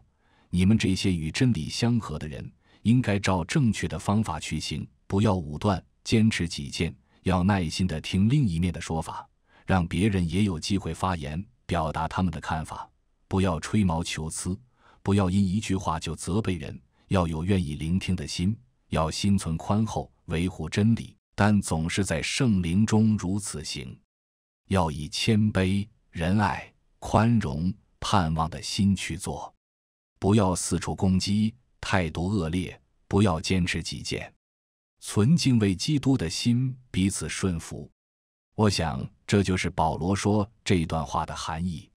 你们这些与真理相合的人，应该照正确的方法去行，不要武断、坚持己见，要耐心的听另一面的说法，让别人也有机会发言，表达他们的看法。不要吹毛求疵，不要因一句话就责备人，要有愿意聆听的心，要心存宽厚，维护真理。但总是在圣灵中如此行，要以谦卑、仁爱、宽容、盼望的心去做。”不要四处攻击，态度恶劣；不要坚持己见，存敬畏基督的心，彼此顺服。我想这就是保罗说这段话的含义。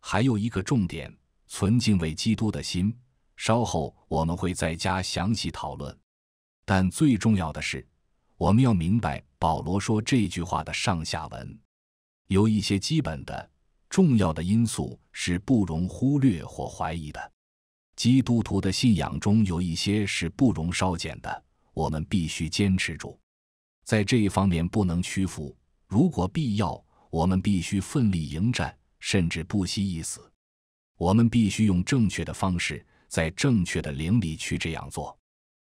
还有一个重点：存敬畏基督的心。稍后我们会在加详细讨论。但最重要的是，我们要明白保罗说这句话的上下文。有一些基本的、重要的因素是不容忽略或怀疑的。基督徒的信仰中有一些是不容稍减的，我们必须坚持住，在这一方面不能屈服。如果必要，我们必须奋力迎战，甚至不惜一死。我们必须用正确的方式，在正确的灵里去这样做。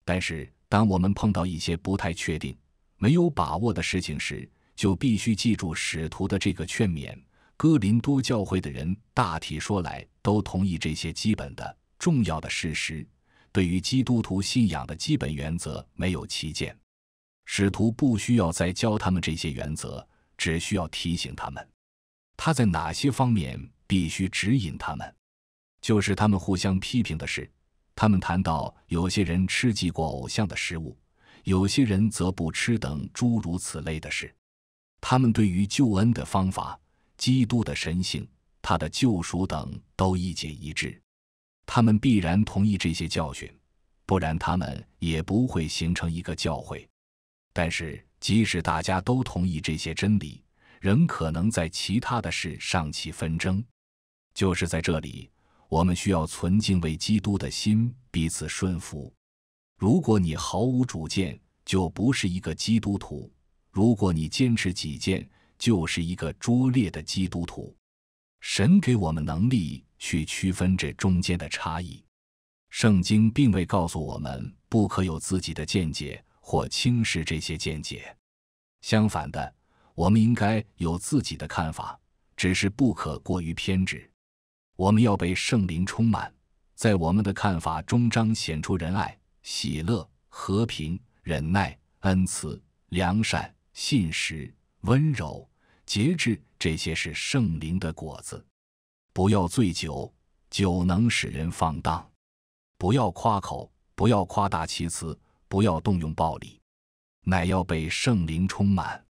但是，当我们碰到一些不太确定、没有把握的事情时，就必须记住使徒的这个劝勉。哥林多教会的人大体说来都同意这些基本的。重要的事实，对于基督徒信仰的基本原则没有歧见。使徒不需要再教他们这些原则，只需要提醒他们，他在哪些方面必须指引他们。就是他们互相批评的事，他们谈到有些人吃祭过偶像的食物，有些人则不吃等诸如此类的事。他们对于救恩的方法、基督的神性、他的救赎等都意见一致。他们必然同意这些教训，不然他们也不会形成一个教会。但是，即使大家都同意这些真理，仍可能在其他的事上起纷争。就是在这里，我们需要存敬畏基督的心，彼此顺服。如果你毫无主见，就不是一个基督徒；如果你坚持己见，就是一个拙劣的基督徒。神给我们能力。去区分这中间的差异。圣经并未告诉我们不可有自己的见解或轻视这些见解。相反的，我们应该有自己的看法，只是不可过于偏执。我们要被圣灵充满，在我们的看法中彰显出仁爱、喜乐、和平、忍耐、恩慈、良善、信实、温柔、节制。这些是圣灵的果子。不要醉酒，酒能使人放荡；不要夸口，不要夸大其词；不要动用暴力，乃要被圣灵充满，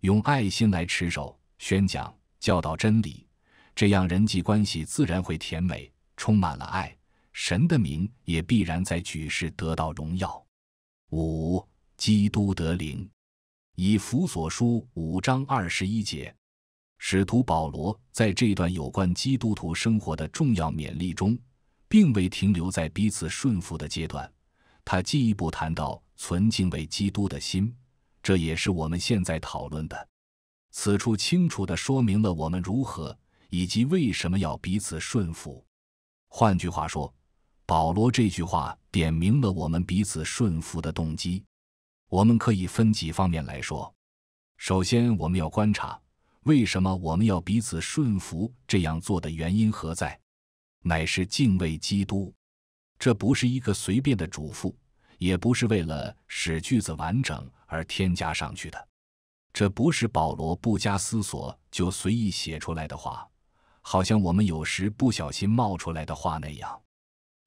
用爱心来持守、宣讲、教导真理。这样，人际关系自然会甜美，充满了爱，神的名也必然在举世得到荣耀。五、基督得灵，以弗所书五章二十一节。使徒保罗在这段有关基督徒生活的重要勉励中，并未停留在彼此顺服的阶段，他进一步谈到存敬畏基督的心，这也是我们现在讨论的。此处清楚地说明了我们如何以及为什么要彼此顺服。换句话说，保罗这句话点明了我们彼此顺服的动机。我们可以分几方面来说。首先，我们要观察。为什么我们要彼此顺服？这样做的原因何在？乃是敬畏基督。这不是一个随便的嘱咐，也不是为了使句子完整而添加上去的。这不是保罗不加思索就随意写出来的话，好像我们有时不小心冒出来的话那样。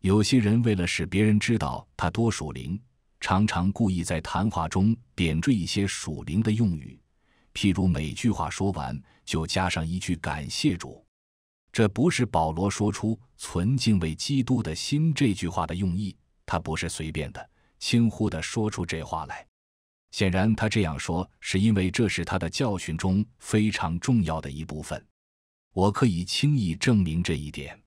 有些人为了使别人知道他多属灵，常常故意在谈话中点缀一些属灵的用语。譬如每句话说完就加上一句感谢主，这不是保罗说出“存敬畏基督的心”这句话的用意，他不是随便的轻忽的说出这话来。显然，他这样说是因为这是他的教训中非常重要的一部分。我可以轻易证明这一点。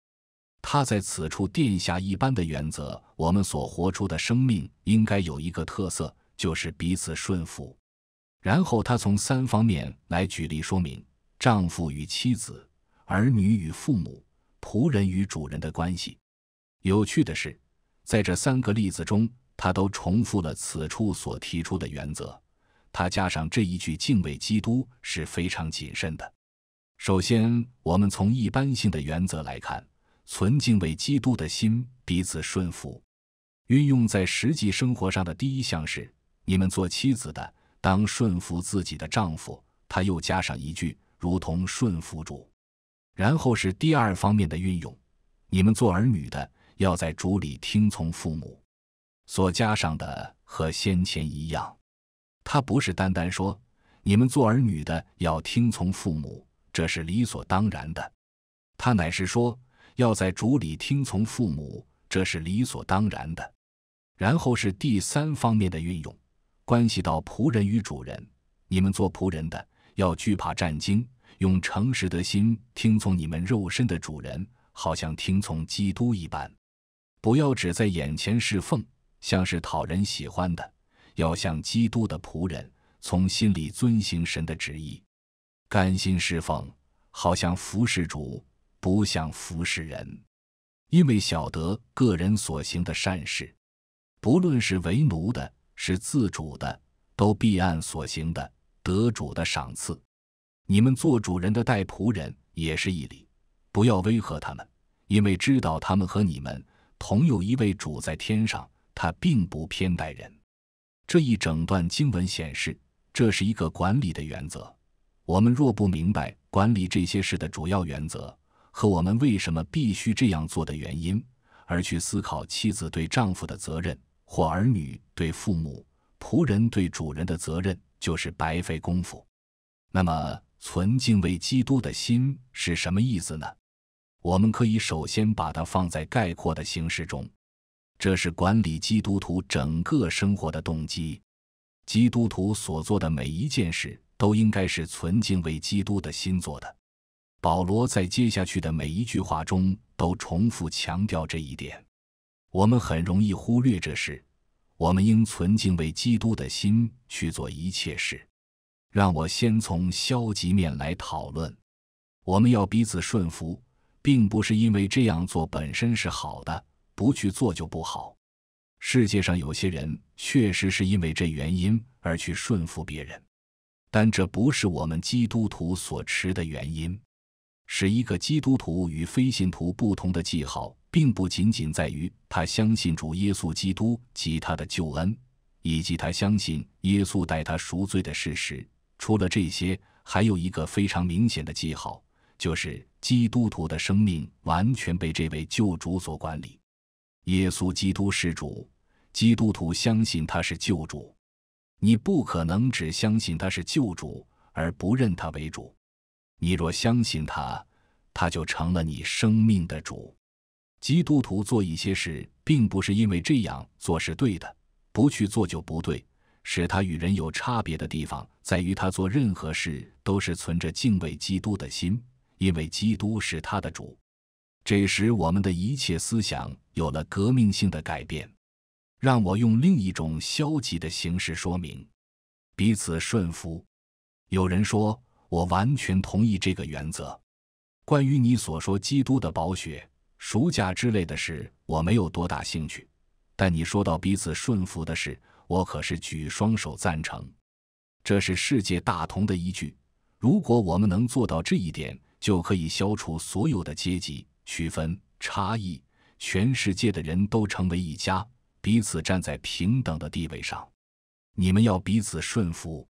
他在此处殿下一般的原则：我们所活出的生命应该有一个特色，就是彼此顺服。然后他从三方面来举例说明：丈夫与妻子、儿女与父母、仆人与主人的关系。有趣的是，在这三个例子中，他都重复了此处所提出的原则。他加上这一句“敬畏基督”是非常谨慎的。首先，我们从一般性的原则来看，存敬畏基督的心彼此顺服。运用在实际生活上的第一项是：你们做妻子的。当顺服自己的丈夫，他又加上一句，如同顺服主。然后是第二方面的运用：你们做儿女的要在主里听从父母。所加上的和先前一样，他不是单单说你们做儿女的要听从父母，这是理所当然的。他乃是说要在主里听从父母，这是理所当然的。然后是第三方面的运用。关系到仆人与主人，你们做仆人的要惧怕战惊，用诚实的心听从你们肉身的主人，好像听从基督一般。不要只在眼前侍奉，像是讨人喜欢的，要像基督的仆人，从心里遵行神的旨意，甘心侍奉，好像服侍主，不像服侍人，因为晓得个人所行的善事，不论是为奴的。是自主的，都必按所行的得主的赏赐。你们做主人的带仆人也是一理，不要威吓他们，因为知道他们和你们同有一位主在天上，他并不偏待人。这一整段经文显示，这是一个管理的原则。我们若不明白管理这些事的主要原则和我们为什么必须这样做的原因，而去思考妻子对丈夫的责任。或儿女对父母、仆人对主人的责任就是白费功夫。那么，存敬畏基督的心是什么意思呢？我们可以首先把它放在概括的形式中。这是管理基督徒整个生活的动机。基督徒所做的每一件事都应该是存敬畏基督的心做的。保罗在接下去的每一句话中都重复强调这一点。我们很容易忽略这事。我们应存敬畏基督的心去做一切事。让我先从消极面来讨论：我们要彼此顺服，并不是因为这样做本身是好的，不去做就不好。世界上有些人确实是因为这原因而去顺服别人，但这不是我们基督徒所持的原因，是一个基督徒与非信徒不同的记号。并不仅仅在于他相信主耶稣基督及他的救恩，以及他相信耶稣带他赎罪的事实。除了这些，还有一个非常明显的记号，就是基督徒的生命完全被这位救主所管理。耶稣基督是主，基督徒相信他是救主。你不可能只相信他是救主而不认他为主。你若相信他，他就成了你生命的主。基督徒做一些事，并不是因为这样做是对的，不去做就不对。使他与人有差别的地方，在于他做任何事都是存着敬畏基督的心，因为基督是他的主。这时，我们的一切思想有了革命性的改变。让我用另一种消极的形式说明：彼此顺服。有人说，我完全同意这个原则。关于你所说基督的宝血。暑假之类的事我没有多大兴趣，但你说到彼此顺服的事，我可是举双手赞成。这是世界大同的一句，如果我们能做到这一点，就可以消除所有的阶级区分差异，全世界的人都成为一家，彼此站在平等的地位上。你们要彼此顺服，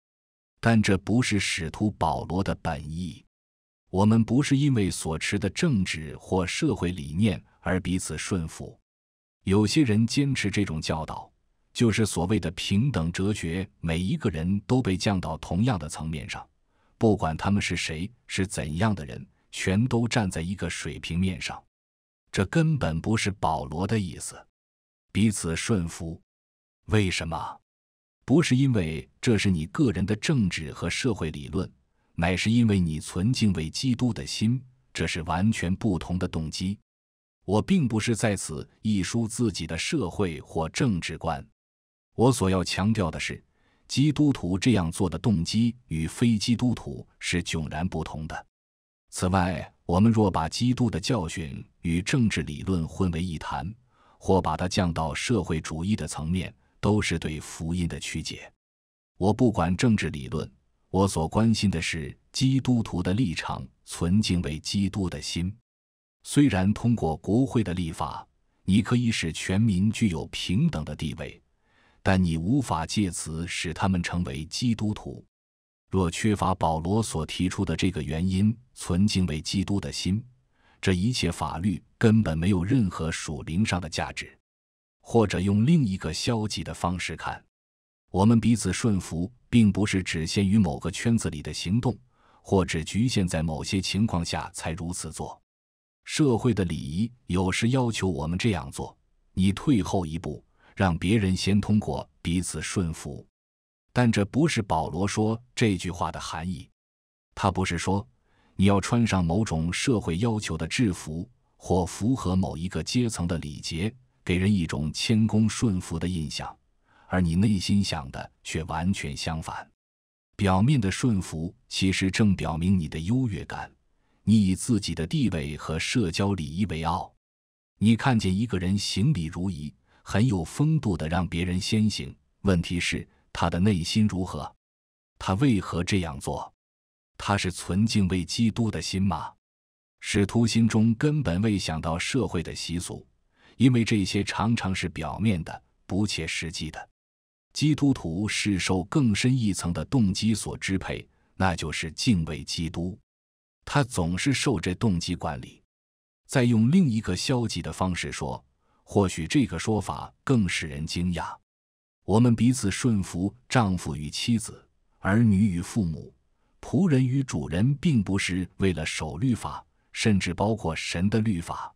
但这不是使徒保罗的本意。我们不是因为所持的政治或社会理念而彼此顺服。有些人坚持这种教导，就是所谓的平等哲学，每一个人都被降到同样的层面上，不管他们是谁是怎样的人，全都站在一个水平面上。这根本不是保罗的意思。彼此顺服，为什么？不是因为这是你个人的政治和社会理论。乃是因为你存敬畏基督的心，这是完全不同的动机。我并不是在此一书自己的社会或政治观，我所要强调的是，基督徒这样做的动机与非基督徒是迥然不同的。此外，我们若把基督的教训与政治理论混为一谈，或把它降到社会主义的层面，都是对福音的曲解。我不管政治理论。我所关心的是基督徒的立场，存敬畏基督的心。虽然通过国会的立法，你可以使全民具有平等的地位，但你无法借此使他们成为基督徒。若缺乏保罗所提出的这个原因——存敬畏基督的心，这一切法律根本没有任何属灵上的价值。或者用另一个消极的方式看，我们彼此顺服。并不是只限于某个圈子里的行动，或只局限在某些情况下才如此做。社会的礼仪有时要求我们这样做：你退后一步，让别人先通过，彼此顺服。但这不是保罗说这句话的含义。他不是说你要穿上某种社会要求的制服，或符合某一个阶层的礼节，给人一种谦恭顺服的印象。而你内心想的却完全相反，表面的顺服其实正表明你的优越感。你以自己的地位和社交礼仪为傲。你看见一个人行礼如仪，很有风度的让别人先行。问题是他的内心如何？他为何这样做？他是存敬畏基督的心吗？使徒心中根本未想到社会的习俗，因为这些常常是表面的、不切实际的。基督徒是受更深一层的动机所支配，那就是敬畏基督。他总是受这动机管理。再用另一个消极的方式说，或许这个说法更使人惊讶：我们彼此顺服，丈夫与妻子，儿女与父母，仆人与主人，并不是为了守律法，甚至包括神的律法。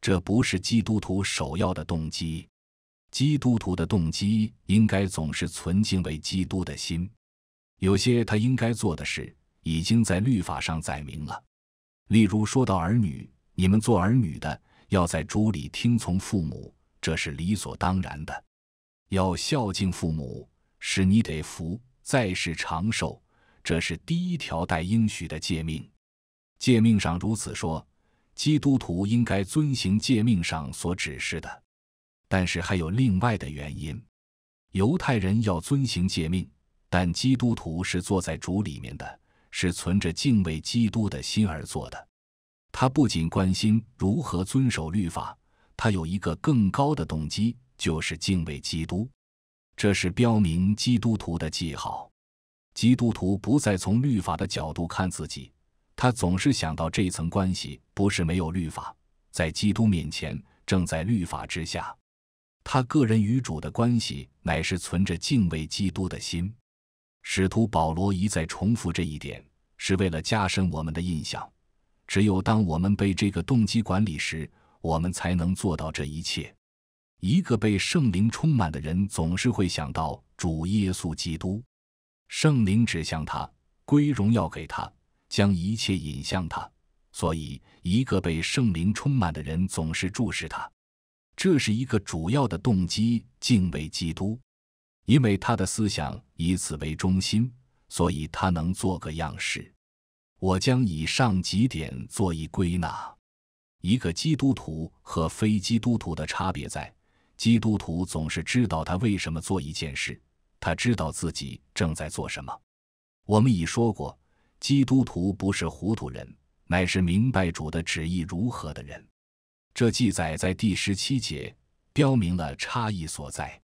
这不是基督徒首要的动机。基督徒的动机应该总是存敬畏基督的心。有些他应该做的事已经在律法上载明了，例如说到儿女，你们做儿女的要在主里听从父母，这是理所当然的；要孝敬父母，使你得福，再世长寿，这是第一条带应许的诫命。诫命上如此说，基督徒应该遵行诫命上所指示的。但是还有另外的原因，犹太人要遵行诫命，但基督徒是坐在主里面的，是存着敬畏基督的心而做的。他不仅关心如何遵守律法，他有一个更高的动机，就是敬畏基督。这是标明基督徒的记号。基督徒不再从律法的角度看自己，他总是想到这层关系：不是没有律法，在基督面前，正在律法之下。他个人与主的关系乃是存着敬畏基督的心。使徒保罗一再重复这一点，是为了加深我们的印象。只有当我们被这个动机管理时，我们才能做到这一切。一个被圣灵充满的人总是会想到主耶稣基督。圣灵指向他，归荣耀给他，将一切引向他。所以，一个被圣灵充满的人总是注视他。这是一个主要的动机：敬畏基督，因为他的思想以此为中心，所以他能做个样式。我将以上几点做一归纳：一个基督徒和非基督徒的差别在，基督徒总是知道他为什么做一件事，他知道自己正在做什么。我们已说过，基督徒不是糊涂人，乃是明白主的旨意如何的人。这记载在第十七节，标明了差异所在。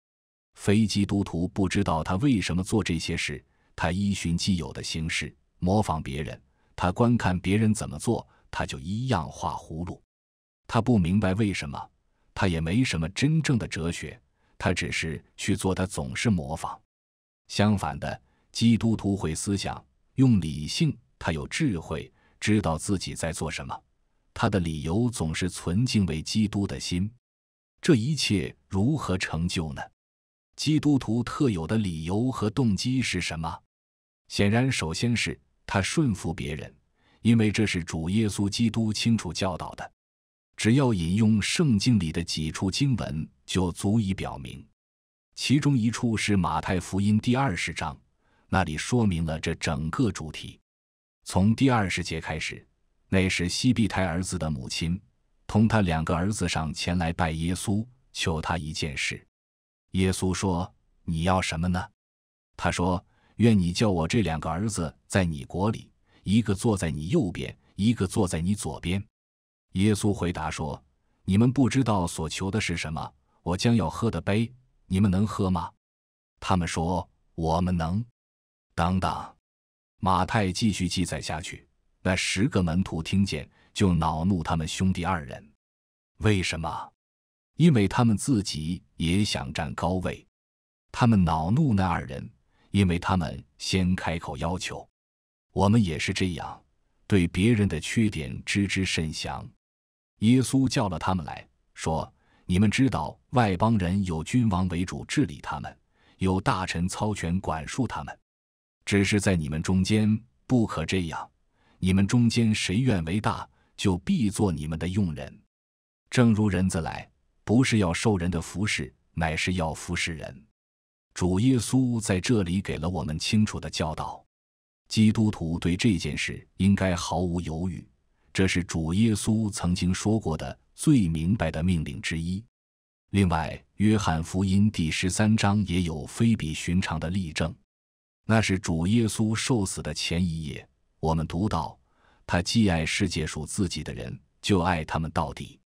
非基督徒不知道他为什么做这些事，他依循既有的形式，模仿别人，他观看别人怎么做，他就一样画葫芦。他不明白为什么，他也没什么真正的哲学，他只是去做。他总是模仿。相反的，基督徒会思想，用理性，他有智慧，知道自己在做什么。他的理由总是存敬畏基督的心，这一切如何成就呢？基督徒特有的理由和动机是什么？显然，首先是他顺服别人，因为这是主耶稣基督清楚教导的。只要引用圣经里的几处经文，就足以表明。其中一处是马太福音第二十章，那里说明了这整个主题，从第二十节开始。那是西庇太儿子的母亲，同他两个儿子上前来拜耶稣，求他一件事。耶稣说：“你要什么呢？”他说：“愿你叫我这两个儿子在你国里，一个坐在你右边，一个坐在你左边。”耶稣回答说：“你们不知道所求的是什么。我将要喝的杯，你们能喝吗？”他们说：“我们能。”等等。马太继续记载下去。那十个门徒听见，就恼怒他们兄弟二人，为什么？因为他们自己也想占高位。他们恼怒那二人，因为他们先开口要求。我们也是这样，对别人的缺点知之甚详。耶稣叫了他们来说：“你们知道，外邦人有君王为主治理他们，有大臣操权管束他们，只是在你们中间不可这样。”你们中间谁愿为大，就必做你们的用人。正如人子来，不是要受人的服侍，乃是要服侍人。主耶稣在这里给了我们清楚的教导，基督徒对这件事应该毫无犹豫。这是主耶稣曾经说过的最明白的命令之一。另外，《约翰福音》第十三章也有非比寻常的例证，那是主耶稣受死的前一夜。我们读到，他既爱世界属自己的人，就爱他们到底。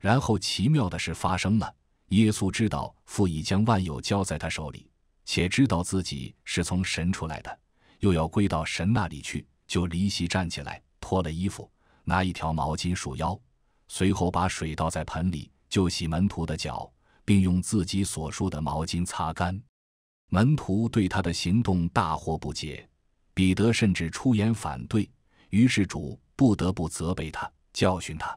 然后奇妙的事发生了。耶稣知道父已将万有交在他手里，且知道自己是从神出来的，又要归到神那里去，就离席站起来，脱了衣服，拿一条毛巾束腰，随后把水倒在盆里，就洗门徒的脚，并用自己所束的毛巾擦干。门徒对他的行动大惑不解。彼得甚至出言反对，于是主不得不责备他，教训他。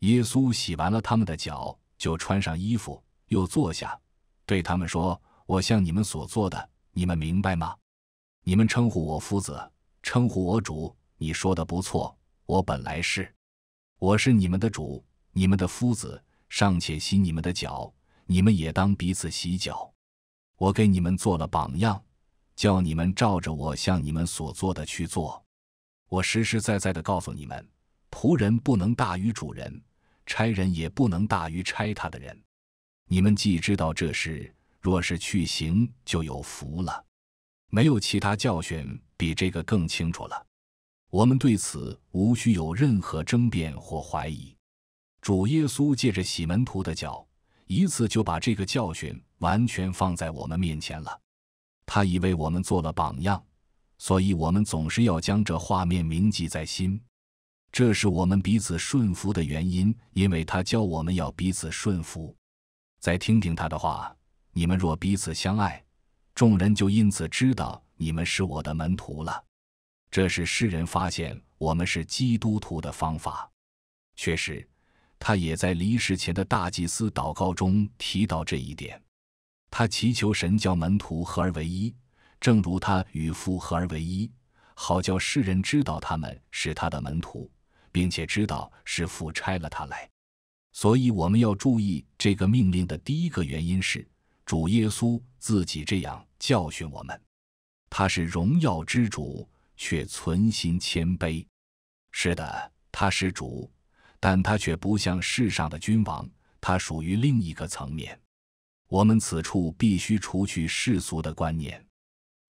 耶稣洗完了他们的脚，就穿上衣服，又坐下，对他们说：“我向你们所做的，你们明白吗？你们称呼我夫子，称呼我主，你说的不错，我本来是，我是你们的主，你们的夫子，尚且洗你们的脚，你们也当彼此洗脚。我给你们做了榜样。”叫你们照着我向你们所做的去做。我实实在在的告诉你们，仆人不能大于主人，差人也不能大于差他的人。你们既知道这事，若是去行，就有福了。没有其他教训比这个更清楚了。我们对此无需有任何争辩或怀疑。主耶稣借着喜门徒的教，一次就把这个教训完全放在我们面前了。他已为我们做了榜样，所以我们总是要将这画面铭记在心。这是我们彼此顺服的原因，因为他教我们要彼此顺服。再听听他的话：你们若彼此相爱，众人就因此知道你们是我的门徒了。这是世人发现我们是基督徒的方法。确实，他也在离世前的大祭司祷告中提到这一点。他祈求神教门徒合而为一，正如他与父合而为一，好叫世人知道他们是他的门徒，并且知道是父差了他来。所以，我们要注意这个命令的第一个原因是主耶稣自己这样教训我们：他是荣耀之主，却存心谦卑。是的，他是主，但他却不像世上的君王，他属于另一个层面。我们此处必须除去世俗的观念。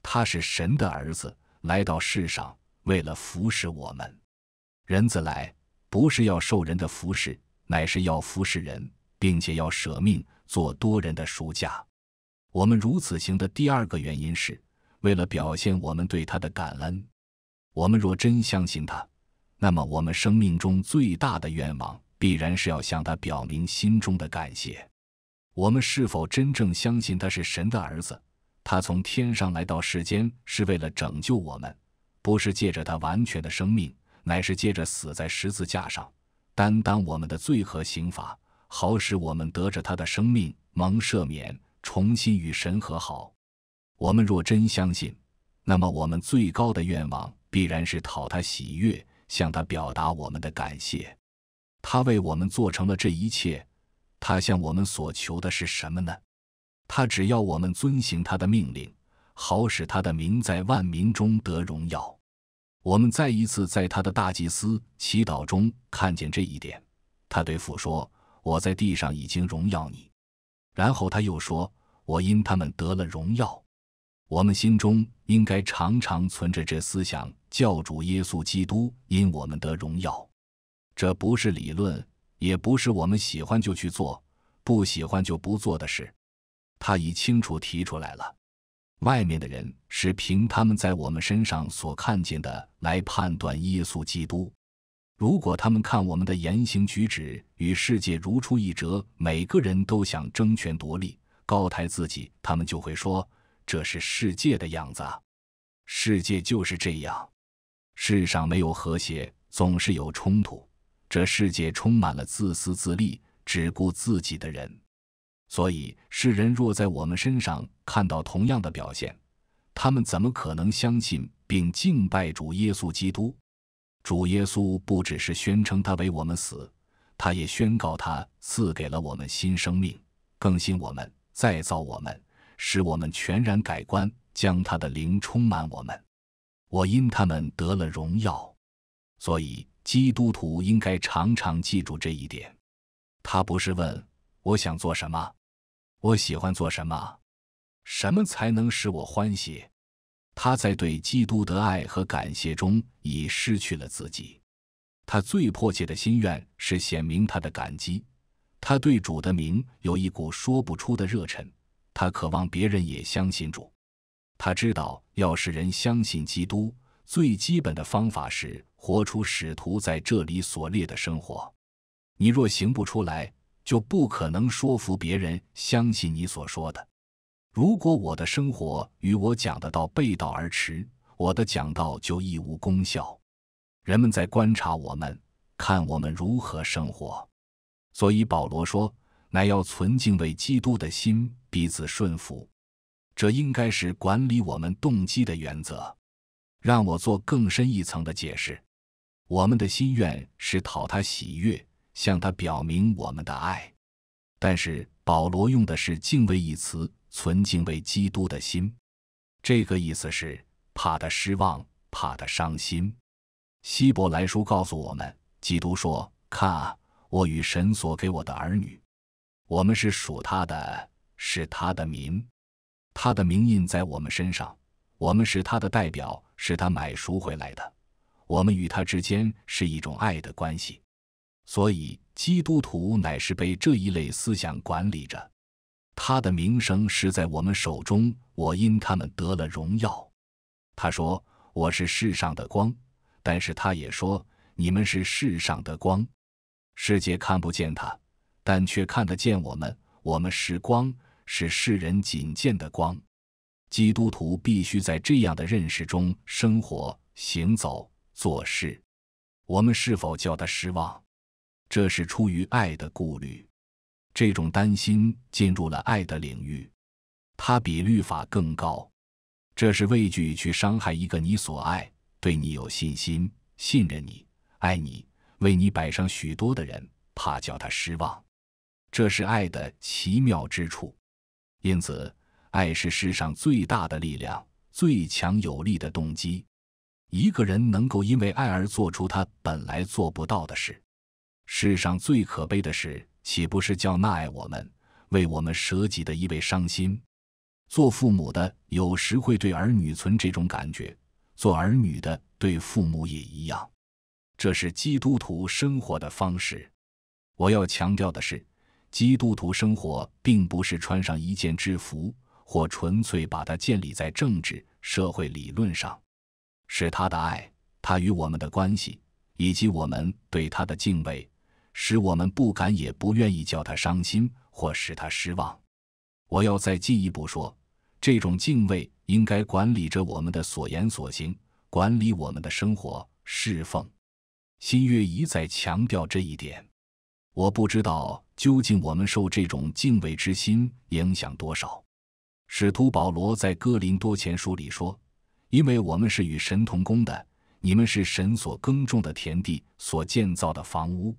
他是神的儿子，来到世上为了服侍我们。人子来不是要受人的服侍，乃是要服侍人，并且要舍命做多人的赎价。我们如此行的第二个原因是为了表现我们对他的感恩。我们若真相信他，那么我们生命中最大的愿望必然是要向他表明心中的感谢。我们是否真正相信他是神的儿子？他从天上来到世间是为了拯救我们，不是借着他完全的生命，乃是借着死在十字架上，担当我们的罪和刑罚，好使我们得着他的生命蒙赦免，重新与神和好。我们若真相信，那么我们最高的愿望必然是讨他喜悦，向他表达我们的感谢。他为我们做成了这一切。他向我们所求的是什么呢？他只要我们遵行他的命令，好使他的名在万民中得荣耀。我们再一次在他的大祭司祈祷中看见这一点。他对父说：“我在地上已经荣耀你。”然后他又说：“我因他们得了荣耀。”我们心中应该常常存着这思想：教主耶稣基督因我们得荣耀。这不是理论。也不是我们喜欢就去做，不喜欢就不做的事。他已清楚提出来了。外面的人是凭他们在我们身上所看见的来判断耶稣基督。如果他们看我们的言行举止与世界如出一辙，每个人都想争权夺利、高抬自己，他们就会说：“这是世界的样子啊，世界就是这样。世上没有和谐，总是有冲突。”这世界充满了自私自利、只顾自己的人，所以世人若在我们身上看到同样的表现，他们怎么可能相信并敬拜主耶稣基督？主耶稣不只是宣称他为我们死，他也宣告他赐给了我们新生命，更新我们，再造我们，使我们全然改观，将他的灵充满我们。我因他们得了荣耀，所以。基督徒应该常常记住这一点：他不是问我想做什么，我喜欢做什么，什么才能使我欢喜。他在对基督的爱和感谢中已失去了自己。他最迫切的心愿是显明他的感激。他对主的名有一股说不出的热忱。他渴望别人也相信主。他知道要使人相信基督，最基本的方法是。活出使徒在这里所列的生活，你若行不出来，就不可能说服别人相信你所说的。如果我的生活与我讲的道背道而驰，我的讲道就一无功效。人们在观察我们，看我们如何生活，所以保罗说：“乃要存敬畏基督的心，彼此顺服。”这应该是管理我们动机的原则。让我做更深一层的解释。我们的心愿是讨他喜悦，向他表明我们的爱。但是保罗用的是“敬畏”一词，存敬畏基督的心。这个意思是怕他失望，怕他伤心。希伯来书告诉我们，基督说：“看啊，我与神所给我的儿女，我们是属他的，是他的民，他的名印在我们身上，我们是他的代表，是他买赎回来的。”我们与他之间是一种爱的关系，所以基督徒乃是被这一类思想管理着。他的名声是在我们手中，我因他们得了荣耀。他说我是世上的光，但是他也说你们是世上的光。世界看不见他，但却看得见我们。我们是光，是世人仅见的光。基督徒必须在这样的认识中生活、行走。做事，我们是否叫他失望？这是出于爱的顾虑。这种担心进入了爱的领域。它比律法更高。这是畏惧去伤害一个你所爱、对你有信心、信任你、爱你、为你摆上许多的人，怕叫他失望。这是爱的奇妙之处。因此，爱是世上最大的力量，最强有力的动机。一个人能够因为爱而做出他本来做不到的事，世上最可悲的事，岂不是叫那爱我们、为我们舍己的一位伤心？做父母的有时会对儿女存这种感觉，做儿女的对父母也一样。这是基督徒生活的方式。我要强调的是，基督徒生活并不是穿上一件制服，或纯粹把它建立在政治社会理论上。是他的爱，他与我们的关系，以及我们对他的敬畏，使我们不敢也不愿意叫他伤心或使他失望。我要再进一步说，这种敬畏应该管理着我们的所言所行，管理我们的生活。侍奉新月一再强调这一点。我不知道究竟我们受这种敬畏之心影响多少。使徒保罗在哥林多前书里说。因为我们是与神同工的，你们是神所耕种的田地，所建造的房屋。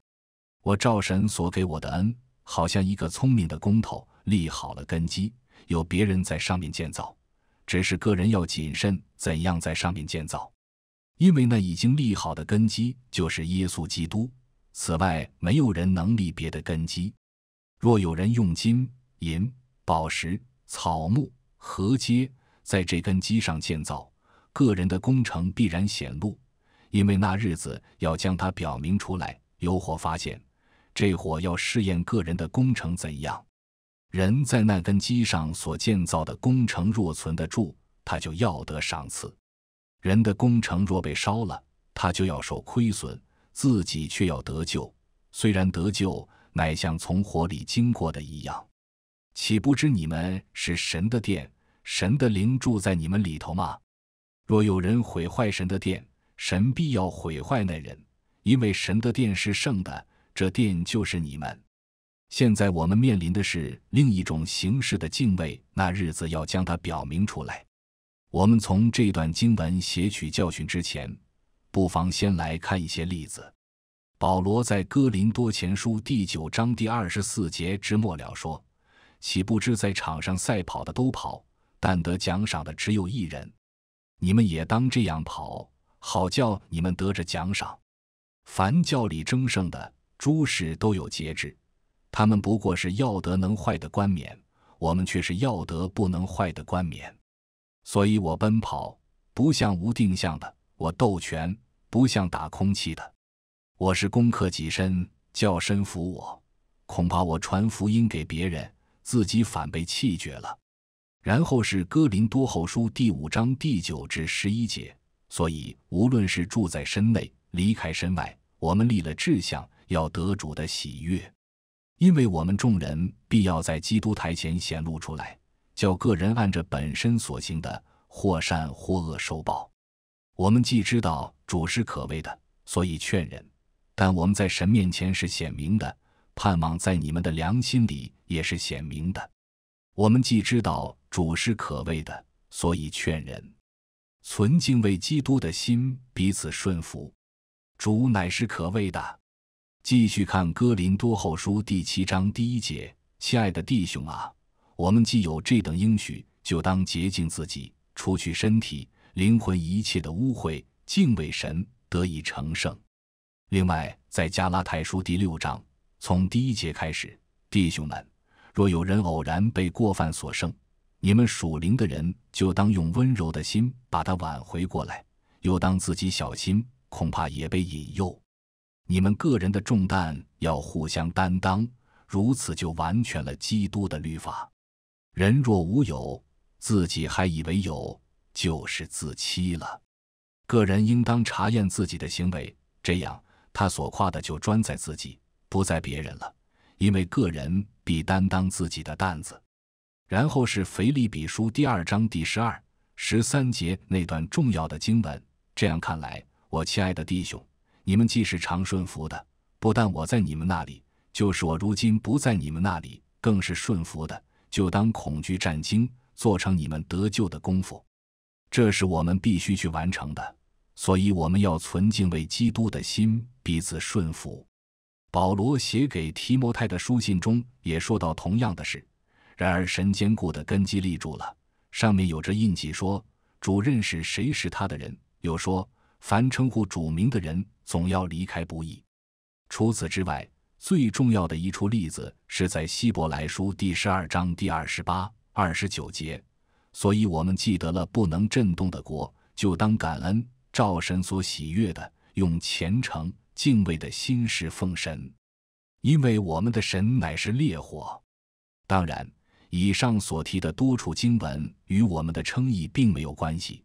我照神所给我的恩，好像一个聪明的工头立好了根基，有别人在上面建造，只是个人要谨慎怎样在上面建造。因为那已经立好的根基就是耶稣基督，此外没有人能立别的根基。若有人用金银、宝石、草木、河街在这根基上建造，个人的工程必然显露，因为那日子要将它表明出来。有火发现，这火要试验个人的工程怎样。人在那根基上所建造的工程若存得住，他就要得赏赐；人的工程若被烧了，他就要受亏损，自己却要得救。虽然得救，乃像从火里经过的一样。岂不知你们是神的殿，神的灵住在你们里头吗？若有人毁坏神的殿，神必要毁坏那人，因为神的殿是圣的。这殿就是你们。现在我们面临的是另一种形式的敬畏，那日子要将它表明出来。我们从这段经文写取教训之前，不妨先来看一些例子。保罗在哥林多前书第九章第二十四节之末了说：“岂不知在场上赛跑的都跑，但得奖赏的只有一人。”你们也当这样跑，好叫你们得着奖赏。凡教里争胜的诸事都有节制，他们不过是要得能坏的冠冕，我们却是要得不能坏的冠冕。所以我奔跑不像无定向的，我斗拳不像打空气的，我是攻克己身，叫身服我。恐怕我传福音给别人，自己反被气绝了。然后是哥林多后书第五章第九至十一节。所以，无论是住在身内，离开身外，我们立了志向，要得主的喜悦。因为我们众人必要在基督台前显露出来，叫各人按着本身所行的，或善或恶受报。我们既知道主是可畏的，所以劝人；但我们在神面前是显明的，盼望在你们的良心里也是显明的。我们既知道，主是可畏的，所以劝人存敬畏基督的心，彼此顺服。主乃是可畏的。继续看哥林多后书第七章第一节：亲爱的弟兄啊，我们既有这等应许，就当洁净自己，除去身体灵魂一切的污秽，敬畏神，得以成圣。另外，在加拉太书第六章从第一节开始，弟兄们，若有人偶然被过犯所胜，你们属灵的人，就当用温柔的心把他挽回过来；又当自己小心，恐怕也被引诱。你们个人的重担要互相担当，如此就完全了基督的律法。人若无有，自己还以为有，就是自欺了。个人应当查验自己的行为，这样他所夸的就专在自己，不在别人了，因为个人必担当自己的担子。然后是腓立比书第二章第十二、十三节那段重要的经文。这样看来，我亲爱的弟兄，你们既是常顺服的，不但我在你们那里，就是我如今不在你们那里，更是顺服的。就当恐惧战惊，做成你们得救的功夫。这是我们必须去完成的。所以，我们要存敬畏基督的心，彼此顺服。保罗写给提摩太的书信中也说到同样的事。然而，神坚固的根基立住了，上面有着印记，说主认识谁是他的人。又说，凡称呼主名的人，总要离开不易。除此之外，最重要的一处例子是在希伯来书第十二章第二十八、二十九节。所以，我们记得了不能震动的国，就当感恩，照神所喜悦的，用虔诚敬畏的心事奉神，因为我们的神乃是烈火。当然。以上所提的多处经文与我们的称义并没有关系，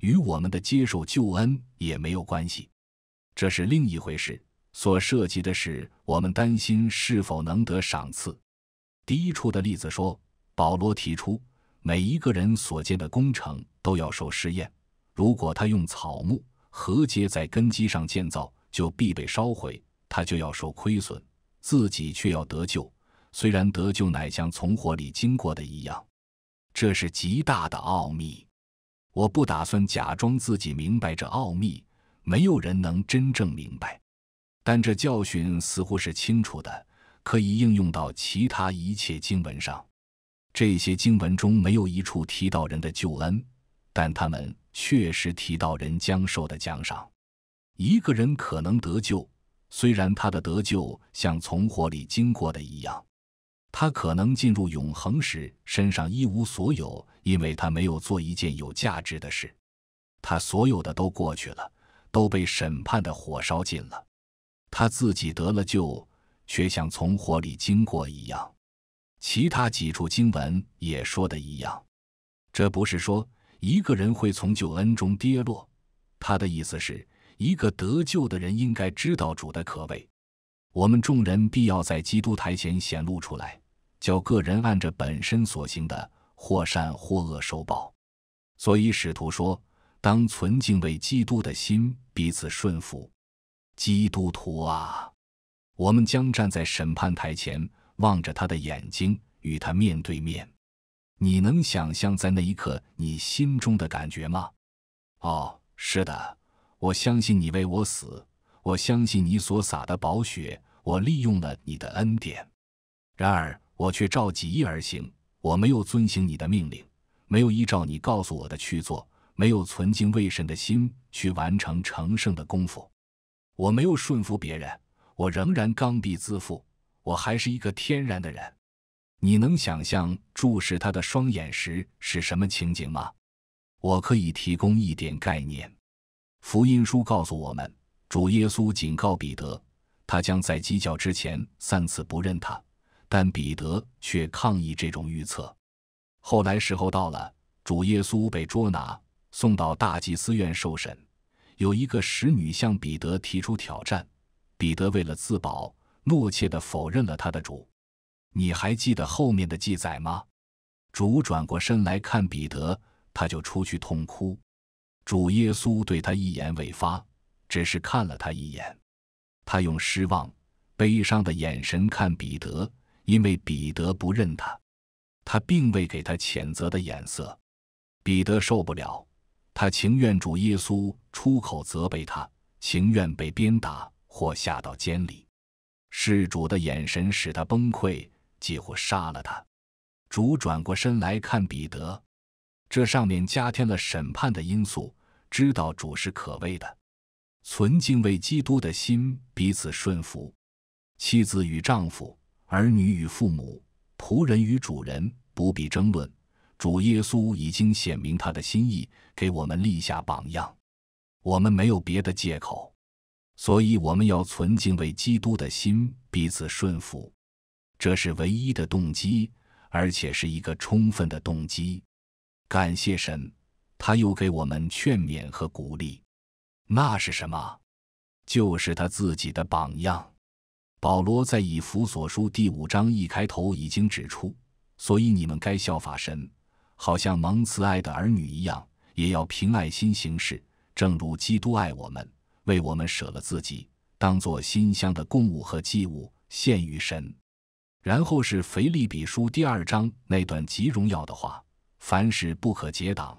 与我们的接受救恩也没有关系，这是另一回事。所涉及的是我们担心是否能得赏赐。第一处的例子说，保罗提出，每一个人所建的工程都要受试验。如果他用草木合接在根基上建造，就必被烧毁，他就要受亏损，自己却要得救。虽然得救乃像从火里经过的一样，这是极大的奥秘。我不打算假装自己明白这奥秘，没有人能真正明白。但这教训似乎是清楚的，可以应用到其他一切经文上。这些经文中没有一处提到人的救恩，但他们确实提到人将受的奖赏。一个人可能得救，虽然他的得救像从火里经过的一样。他可能进入永恒时身上一无所有，因为他没有做一件有价值的事。他所有的都过去了，都被审判的火烧尽了。他自己得了救，却像从火里经过一样。其他几处经文也说的一样。这不是说一个人会从救恩中跌落，他的意思是，一个得救的人应该知道主的可畏。我们众人必要在基督台前显露出来，叫各人按着本身所行的，或善或恶受报。所以使徒说：“当存敬畏基督的心，彼此顺服。”基督徒啊，我们将站在审判台前，望着他的眼睛，与他面对面。你能想象在那一刻你心中的感觉吗？哦，是的，我相信你为我死。我相信你所撒的宝血，我利用了你的恩典。然而，我却照己意而行，我没有遵行你的命令，没有依照你告诉我的去做，没有存敬畏神的心去完成成圣的功夫。我没有顺服别人，我仍然刚愎自负，我还是一个天然的人。你能想象注视他的双眼时是什么情景吗？我可以提供一点概念。福音书告诉我们。主耶稣警告彼得，他将在鸡叫之前三次不认他，但彼得却抗议这种预测。后来时候到了，主耶稣被捉拿，送到大祭司院受审。有一个使女向彼得提出挑战，彼得为了自保，怒切的否认了他的主。你还记得后面的记载吗？主转过身来看彼得，他就出去痛哭。主耶稣对他一言未发。只是看了他一眼，他用失望、悲伤的眼神看彼得，因为彼得不认他。他并未给他谴责的眼色。彼得受不了，他情愿主耶稣出口责备他，情愿被鞭打或下到监里。事主的眼神使他崩溃，几乎杀了他。主转过身来看彼得，这上面加添了审判的因素。知道主是可畏的。存敬畏基督的心，彼此顺服；妻子与丈夫，儿女与父母，仆人与主人，不必争论。主耶稣已经显明他的心意，给我们立下榜样。我们没有别的借口，所以我们要存敬畏基督的心，彼此顺服。这是唯一的动机，而且是一个充分的动机。感谢神，他又给我们劝勉和鼓励。那是什么？就是他自己的榜样。保罗在以弗所书第五章一开头已经指出，所以你们该效法神，好像蒙慈爱的儿女一样，也要凭爱心行事，正如基督爱我们，为我们舍了自己，当作馨香的供物和祭物献于神。然后是腓利比书第二章那段极荣耀的话：凡事不可结党，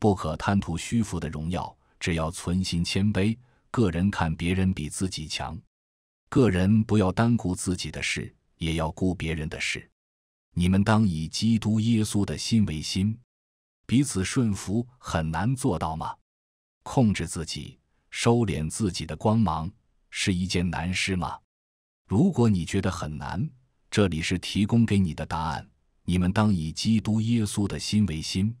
不可贪图虚浮的荣耀。只要存心谦卑，个人看别人比自己强，个人不要单顾自己的事，也要顾别人的事。你们当以基督耶稣的心为心，彼此顺服很难做到吗？控制自己、收敛自己的光芒是一件难事吗？如果你觉得很难，这里是提供给你的答案：你们当以基督耶稣的心为心，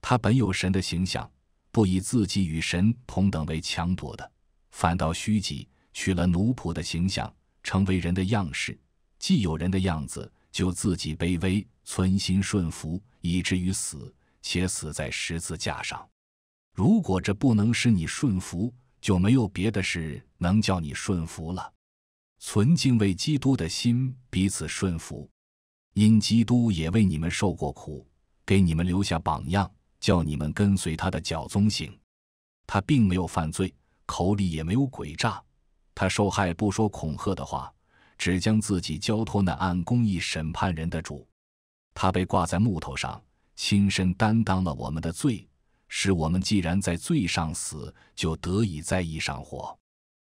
他本有神的形象。不以自己与神同等为强夺的，反倒虚己，取了奴仆的形象，成为人的样式。既有人的样子，就自己卑微，存心顺服，以至于死，且死在十字架上。如果这不能使你顺服，就没有别的事能叫你顺服了。存敬畏基督的心彼此顺服，因基督也为你们受过苦，给你们留下榜样。叫你们跟随他的脚踪行，他并没有犯罪，口里也没有诡诈，他受害不说恐吓的话，只将自己交托那按公义审判人的主。他被挂在木头上，亲身担当了我们的罪，使我们既然在罪上死，就得以在义上活。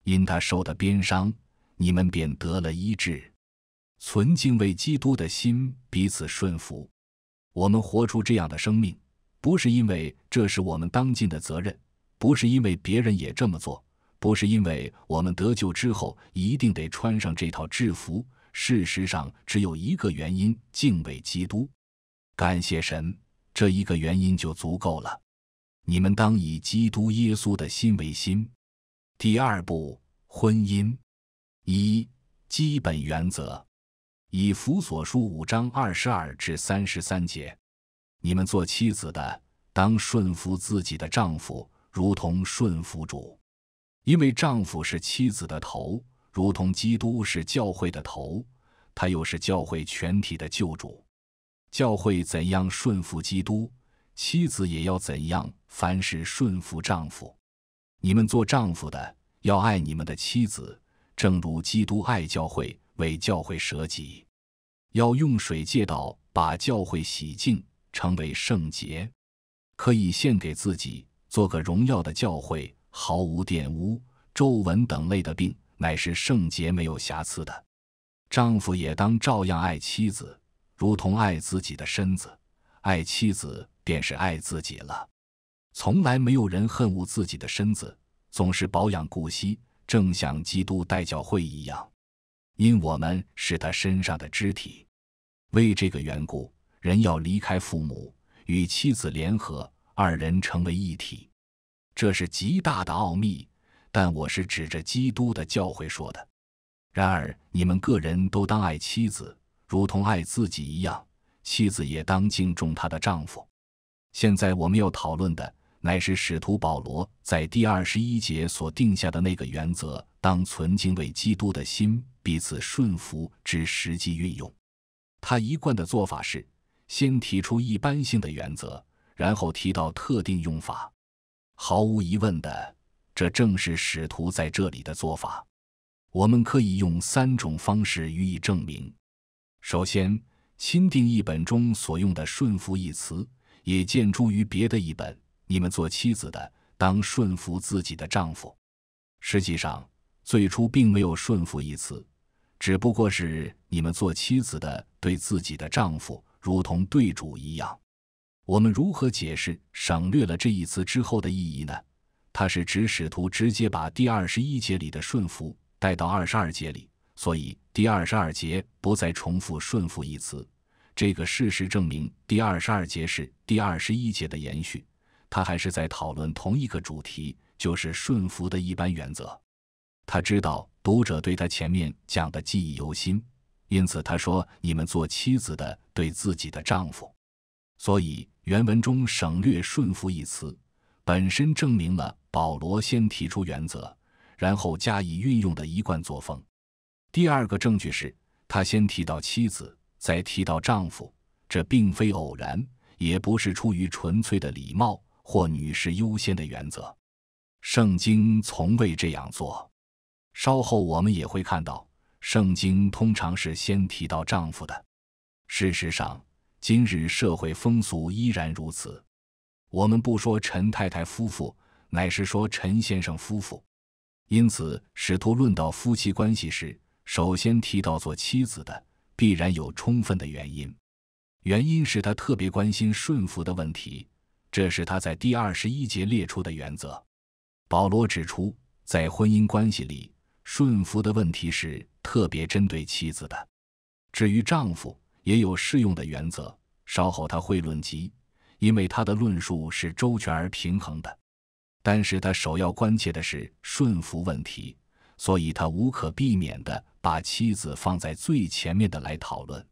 因他受的鞭伤，你们便得了医治。存敬畏基督的心，彼此顺服，我们活出这样的生命。不是因为这是我们当尽的责任，不是因为别人也这么做，不是因为我们得救之后一定得穿上这套制服。事实上，只有一个原因：敬畏基督，感谢神。这一个原因就足够了。你们当以基督耶稣的心为心。第二步，婚姻。一、基本原则。以弗所书五章二十二至三十三节。你们做妻子的，当顺服自己的丈夫，如同顺服主，因为丈夫是妻子的头，如同基督是教会的头，他又是教会全体的救主。教会怎样顺服基督，妻子也要怎样，凡事顺服丈夫。你们做丈夫的，要爱你们的妻子，正如基督爱教会，为教会舍己；要用水借道把教会洗净。成为圣洁，可以献给自己，做个荣耀的教会，毫无玷污、皱纹等类的病，乃是圣洁，没有瑕疵的。丈夫也当照样爱妻子，如同爱自己的身子，爱妻子便是爱自己了。从来没有人恨恶自己的身子，总是保养顾惜，正像基督待教会一样，因我们是他身上的肢体。为这个缘故。人要离开父母，与妻子联合，二人成为一体，这是极大的奥秘。但我是指着基督的教诲说的。然而，你们个人都当爱妻子，如同爱自己一样；妻子也当敬重她的丈夫。现在我们要讨论的，乃是使徒保罗在第二十一节所定下的那个原则：当存敬畏基督的心，彼此顺服之实际运用。他一贯的做法是。先提出一般性的原则，然后提到特定用法。毫无疑问的，这正是使徒在这里的做法。我们可以用三种方式予以证明。首先，《新定一本》中所用的“顺服”一词也见诸于别的一本：“你们做妻子的，当顺服自己的丈夫。”实际上，最初并没有“顺服”一词，只不过是你们做妻子的对自己的丈夫。如同对主一样，我们如何解释省略了这一词之后的意义呢？它是指使徒直接把第二十一节里的顺服带到二十二节里，所以第二十二节不再重复顺服一词。这个事实证明，第二十二节是第二十一节的延续，他还是在讨论同一个主题，就是顺服的一般原则。他知道读者对他前面讲的记忆犹新。因此，他说：“你们做妻子的，对自己的丈夫。”所以原文中省略“顺服”一词，本身证明了保罗先提出原则，然后加以运用的一贯作风。第二个证据是，他先提到妻子，再提到丈夫，这并非偶然，也不是出于纯粹的礼貌或女士优先的原则。圣经从未这样做。稍后我们也会看到。圣经通常是先提到丈夫的，事实上，今日社会风俗依然如此。我们不说陈太太夫妇，乃是说陈先生夫妇。因此，使徒论到夫妻关系时，首先提到做妻子的，必然有充分的原因。原因是他特别关心顺服的问题，这是他在第二十一节列出的原则。保罗指出，在婚姻关系里，顺服的问题是。特别针对妻子的，至于丈夫也有适用的原则。稍后他会论及，因为他的论述是周全而平衡的。但是他首要关切的是顺服问题，所以他无可避免地把妻子放在最前面的来讨论。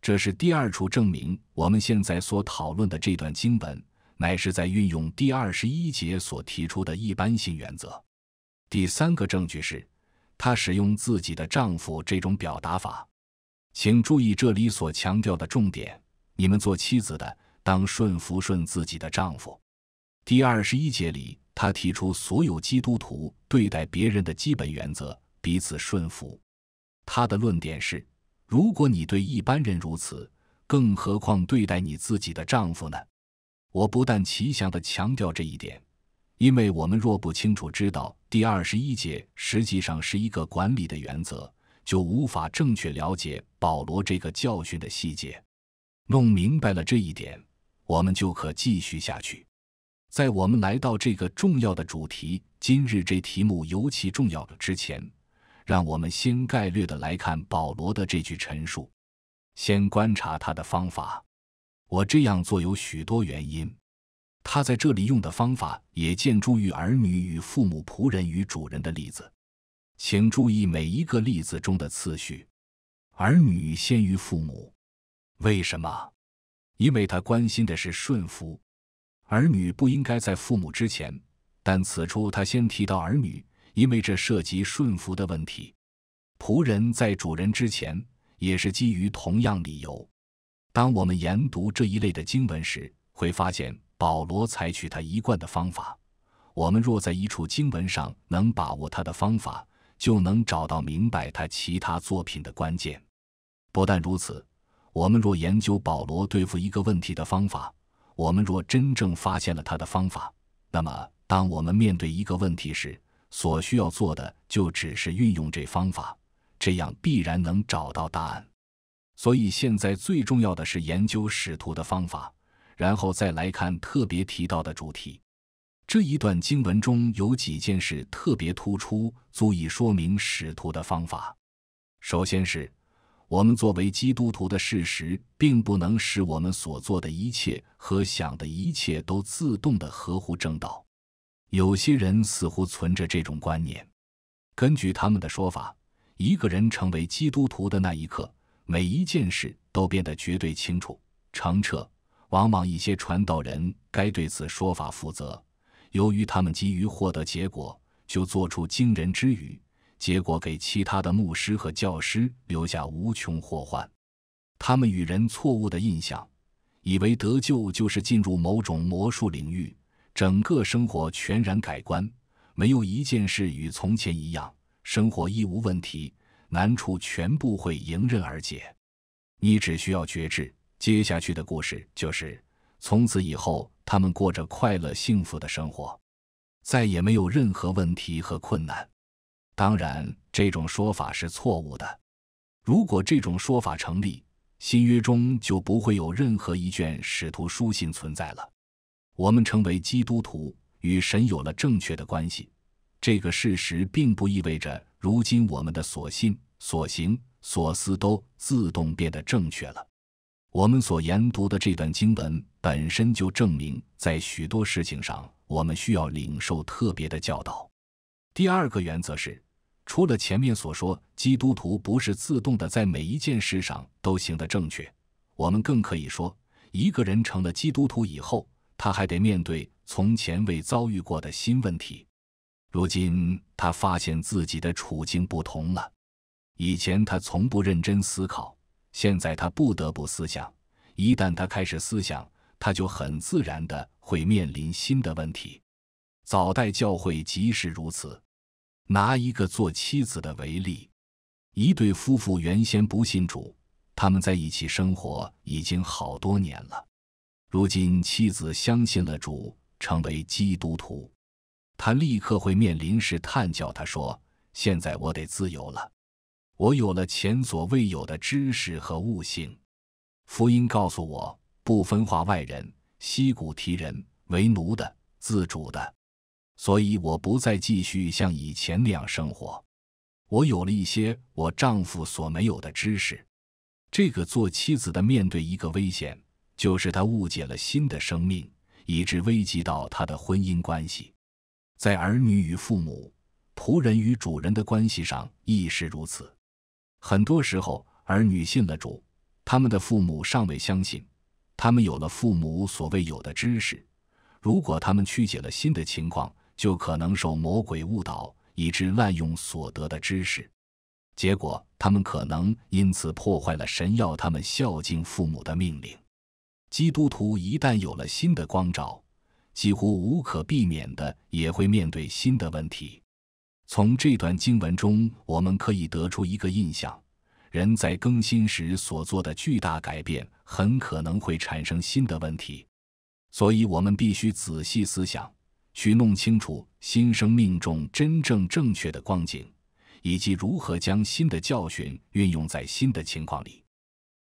这是第二处证明我们现在所讨论的这段经文乃是在运用第二十一节所提出的一般性原则。第三个证据是。她使用自己的丈夫这种表达法，请注意这里所强调的重点。你们做妻子的，当顺服顺自己的丈夫。第二十一节里，他提出所有基督徒对待别人的基本原则：彼此顺服。他的论点是：如果你对一般人如此，更何况对待你自己的丈夫呢？我不但奇想的强调这一点。因为我们若不清楚知道第二十一节实际上是一个管理的原则，就无法正确了解保罗这个教训的细节。弄明白了这一点，我们就可继续下去。在我们来到这个重要的主题——今日这题目尤其重要的之前，让我们先概略的来看保罗的这句陈述，先观察他的方法。我这样做有许多原因。他在这里用的方法也见诸于儿女与父母、仆人与主人的例子。请注意每一个例子中的次序：儿女先于父母。为什么？因为他关心的是顺服。儿女不应该在父母之前，但此处他先提到儿女，因为这涉及顺服的问题。仆人在主人之前，也是基于同样理由。当我们研读这一类的经文时，会发现。保罗采取他一贯的方法。我们若在一处经文上能把握他的方法，就能找到明白他其他作品的关键。不但如此，我们若研究保罗对付一个问题的方法，我们若真正发现了他的方法，那么当我们面对一个问题时，所需要做的就只是运用这方法，这样必然能找到答案。所以，现在最重要的是研究使徒的方法。然后再来看特别提到的主题，这一段经文中有几件事特别突出，足以说明使徒的方法。首先是我们作为基督徒的事实，并不能使我们所做的一切和想的一切都自动的合乎正道。有些人似乎存着这种观念，根据他们的说法，一个人成为基督徒的那一刻，每一件事都变得绝对清楚澄澈。往往一些传道人该对此说法负责，由于他们急于获得结果，就做出惊人之语，结果给其他的牧师和教师留下无穷祸患。他们与人错误的印象，以为得救就是进入某种魔术领域，整个生活全然改观，没有一件事与从前一样，生活亦无问题，难处全部会迎刃而解。你只需要觉知。接下去的故事就是，从此以后，他们过着快乐幸福的生活，再也没有任何问题和困难。当然，这种说法是错误的。如果这种说法成立，新约中就不会有任何一卷使徒书信存在了。我们成为基督徒，与神有了正确的关系，这个事实并不意味着如今我们的所信、所行、所思都自动变得正确了。我们所研读的这段经文本身就证明，在许多事情上，我们需要领受特别的教导。第二个原则是，除了前面所说，基督徒不是自动的在每一件事上都行得正确，我们更可以说，一个人成了基督徒以后，他还得面对从前未遭遇过的新问题。如今他发现自己的处境不同了，以前他从不认真思考。现在他不得不思想，一旦他开始思想，他就很自然的会面临新的问题。早代教会即是如此。拿一个做妻子的为例，一对夫妇原先不信主，他们在一起生活已经好多年了。如今妻子相信了主，成为基督徒，他立刻会面临试探，叫他说：“现在我得自由了。”我有了前所未有的知识和悟性。福音告诉我，不分化外人，息骨提人为奴的，自主的。所以我不再继续像以前那样生活。我有了一些我丈夫所没有的知识。这个做妻子的面对一个危险，就是他误解了新的生命，以致危及到他的婚姻关系。在儿女与父母、仆人与主人的关系上亦是如此。很多时候，儿女信了主，他们的父母尚未相信。他们有了父母所未有的知识，如果他们曲解了新的情况，就可能受魔鬼误导，以致滥用所得的知识，结果他们可能因此破坏了神要他们孝敬父母的命令。基督徒一旦有了新的光照，几乎无可避免的也会面对新的问题。从这段经文中，我们可以得出一个印象：人在更新时所做的巨大改变，很可能会产生新的问题。所以，我们必须仔细思想，去弄清楚新生命中真正正确的光景，以及如何将新的教训运用在新的情况里。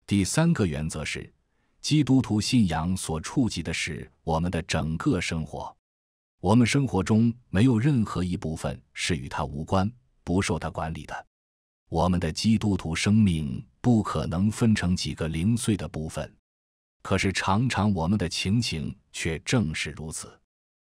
第三个原则是：基督徒信仰所触及的是我们的整个生活。我们生活中没有任何一部分是与他无关、不受他管理的。我们的基督徒生命不可能分成几个零碎的部分，可是常常我们的情形却正是如此。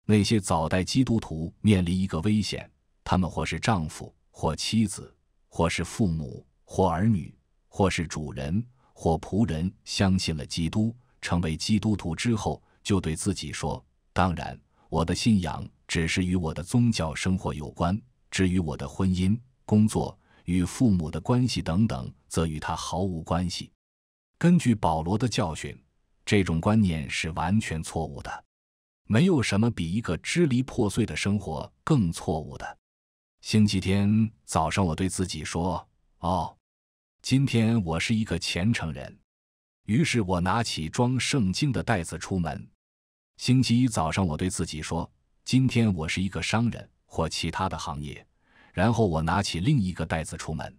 那些早代基督徒面临一个危险：他们或是丈夫，或妻子，或是父母，或儿女，或是主人，或仆人。相信了基督，成为基督徒之后，就对自己说：“当然。”我的信仰只是与我的宗教生活有关，至于我的婚姻、工作与父母的关系等等，则与他毫无关系。根据保罗的教训，这种观念是完全错误的。没有什么比一个支离破碎的生活更错误的。星期天早上，我对自己说：“哦，今天我是一个虔诚人。”于是我拿起装圣经的袋子出门。星期一早上，我对自己说：“今天我是一个商人或其他的行业。”然后我拿起另一个袋子出门。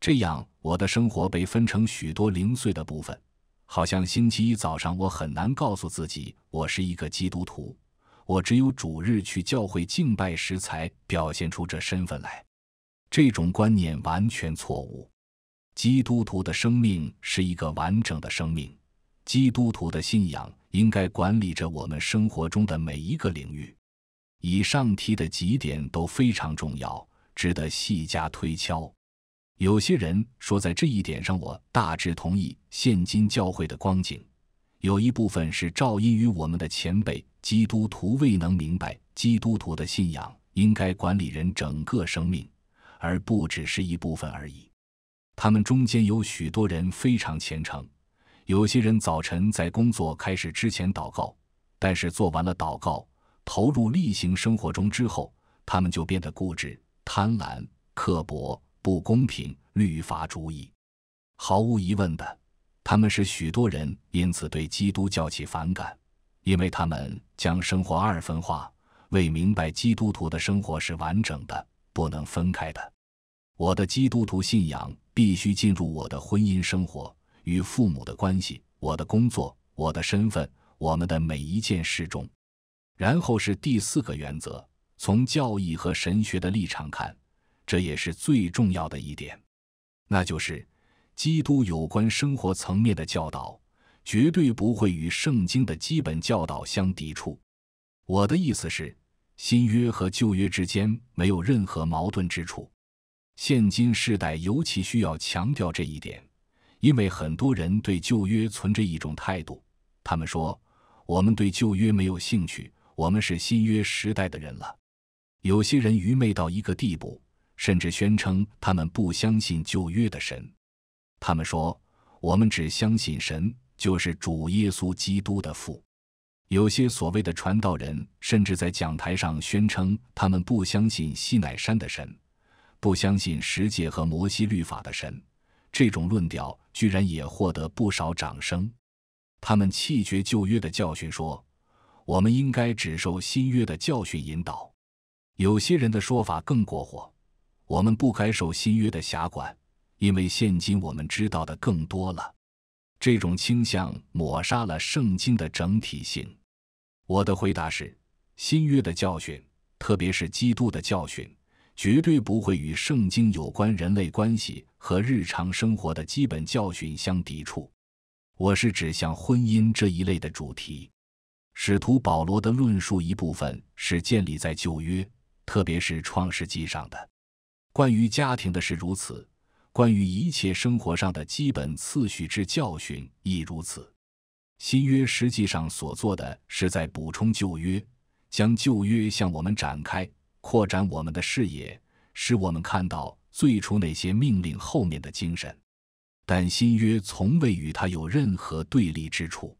这样，我的生活被分成许多零碎的部分。好像星期一早上，我很难告诉自己我是一个基督徒。我只有主日去教会敬拜时才表现出这身份来。这种观念完全错误。基督徒的生命是一个完整的生命。基督徒的信仰。应该管理着我们生活中的每一个领域。以上提的几点都非常重要，值得细加推敲。有些人说，在这一点上，我大致同意现今教会的光景。有一部分是照因于我们的前辈基督徒未能明白，基督徒的信仰应该管理人整个生命，而不只是一部分而已。他们中间有许多人非常虔诚。有些人早晨在工作开始之前祷告，但是做完了祷告，投入例行生活中之后，他们就变得固执、贪婪、刻薄、不公平、律法主义。毫无疑问的，他们是许多人因此对基督教起反感，因为他们将生活二分化，未明白基督徒的生活是完整的，不能分开的。我的基督徒信仰必须进入我的婚姻生活。与父母的关系，我的工作，我的身份，我们的每一件事中，然后是第四个原则，从教义和神学的立场看，这也是最重要的一点，那就是基督有关生活层面的教导绝对不会与圣经的基本教导相抵触。我的意思是，新约和旧约之间没有任何矛盾之处，现今世代尤其需要强调这一点。因为很多人对旧约存着一种态度，他们说我们对旧约没有兴趣，我们是新约时代的人了。有些人愚昧到一个地步，甚至宣称他们不相信旧约的神。他们说我们只相信神，就是主耶稣基督的父。有些所谓的传道人甚至在讲台上宣称他们不相信西乃山的神，不相信十诫和摩西律法的神。这种论调居然也获得不少掌声。他们弃绝旧约的教训，说我们应该只受新约的教训引导。有些人的说法更过火，我们不该受新约的辖管，因为现今我们知道的更多了。这种倾向抹杀了圣经的整体性。我的回答是：新约的教训，特别是基督的教训。绝对不会与圣经有关人类关系和日常生活的基本教训相抵触。我是指向婚姻这一类的主题。使徒保罗的论述一部分是建立在旧约，特别是创世纪上的。关于家庭的是如此，关于一切生活上的基本次序之教训亦如此。新约实际上所做的是在补充旧约，将旧约向我们展开。扩展我们的视野，使我们看到最初那些命令后面的精神，但新约从未与它有任何对立之处。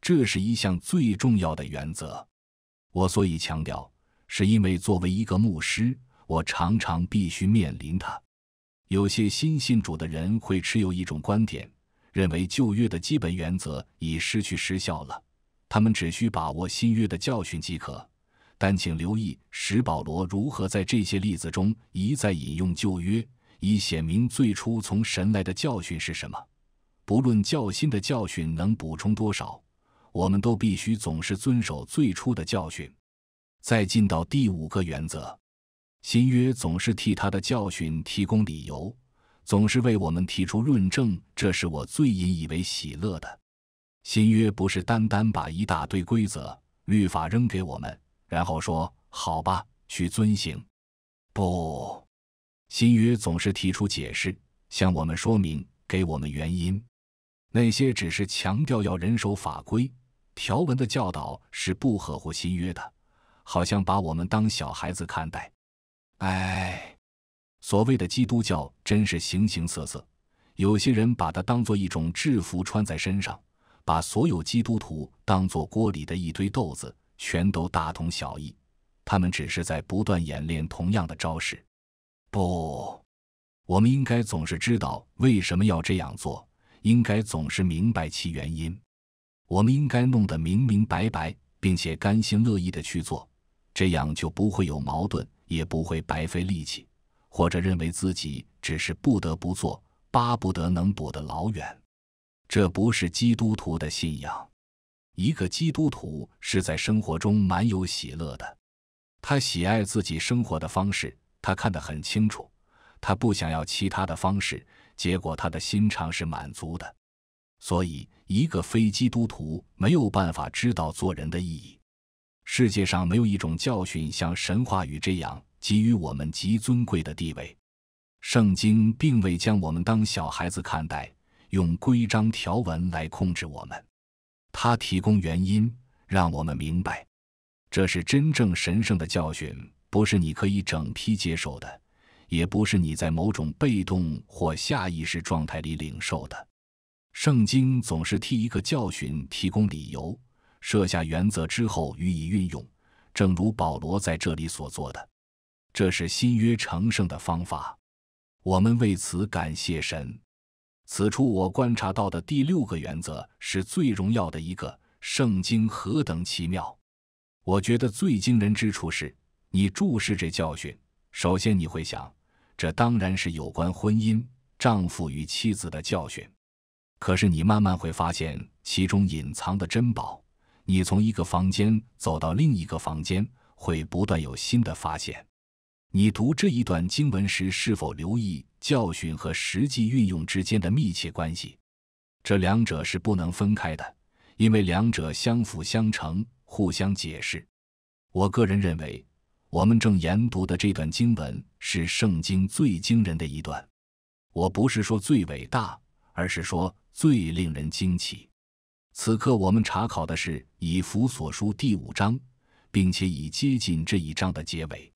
这是一项最重要的原则。我所以强调，是因为作为一个牧师，我常常必须面临它。有些新信主的人会持有一种观点，认为旧约的基本原则已失去失效了，他们只需把握新约的教训即可。但请留意，石保罗如何在这些例子中一再引用旧约，以显明最初从神来的教训是什么。不论教新的教训能补充多少，我们都必须总是遵守最初的教训。再进到第五个原则，新约总是替他的教训提供理由，总是为我们提出论证。这是我最引以为喜乐的。新约不是单单把一大堆规则、律法扔给我们。然后说：“好吧，去遵行。”不，新约总是提出解释，向我们说明，给我们原因。那些只是强调要人守法规条文的教导是不合乎新约的，好像把我们当小孩子看待。哎，所谓的基督教真是形形色色。有些人把它当做一种制服穿在身上，把所有基督徒当做锅里的一堆豆子。全都大同小异，他们只是在不断演练同样的招式。不，我们应该总是知道为什么要这样做，应该总是明白其原因。我们应该弄得明明白白，并且甘心乐意的去做，这样就不会有矛盾，也不会白费力气，或者认为自己只是不得不做，巴不得能躲得老远。这不是基督徒的信仰。一个基督徒是在生活中蛮有喜乐的，他喜爱自己生活的方式，他看得很清楚，他不想要其他的方式。结果他的心肠是满足的。所以，一个非基督徒没有办法知道做人的意义。世界上没有一种教训像《神话语》这样给予我们极尊贵的地位。圣经并未将我们当小孩子看待，用规章条文来控制我们。他提供原因，让我们明白，这是真正神圣的教训，不是你可以整批接受的，也不是你在某种被动或下意识状态里领受的。圣经总是替一个教训提供理由，设下原则之后予以运用，正如保罗在这里所做的。这是新约成圣的方法，我们为此感谢神。此处我观察到的第六个原则是最荣耀的一个。圣经何等奇妙！我觉得最惊人之处是，你注视这教训，首先你会想，这当然是有关婚姻、丈夫与妻子的教训。可是你慢慢会发现其中隐藏的珍宝。你从一个房间走到另一个房间，会不断有新的发现。你读这一段经文时，是否留意？教训和实际运用之间的密切关系，这两者是不能分开的，因为两者相辅相成，互相解释。我个人认为，我们正研读的这段经文是圣经最惊人的一段。我不是说最伟大，而是说最令人惊奇。此刻我们查考的是以弗所书第五章，并且已接近这一章的结尾。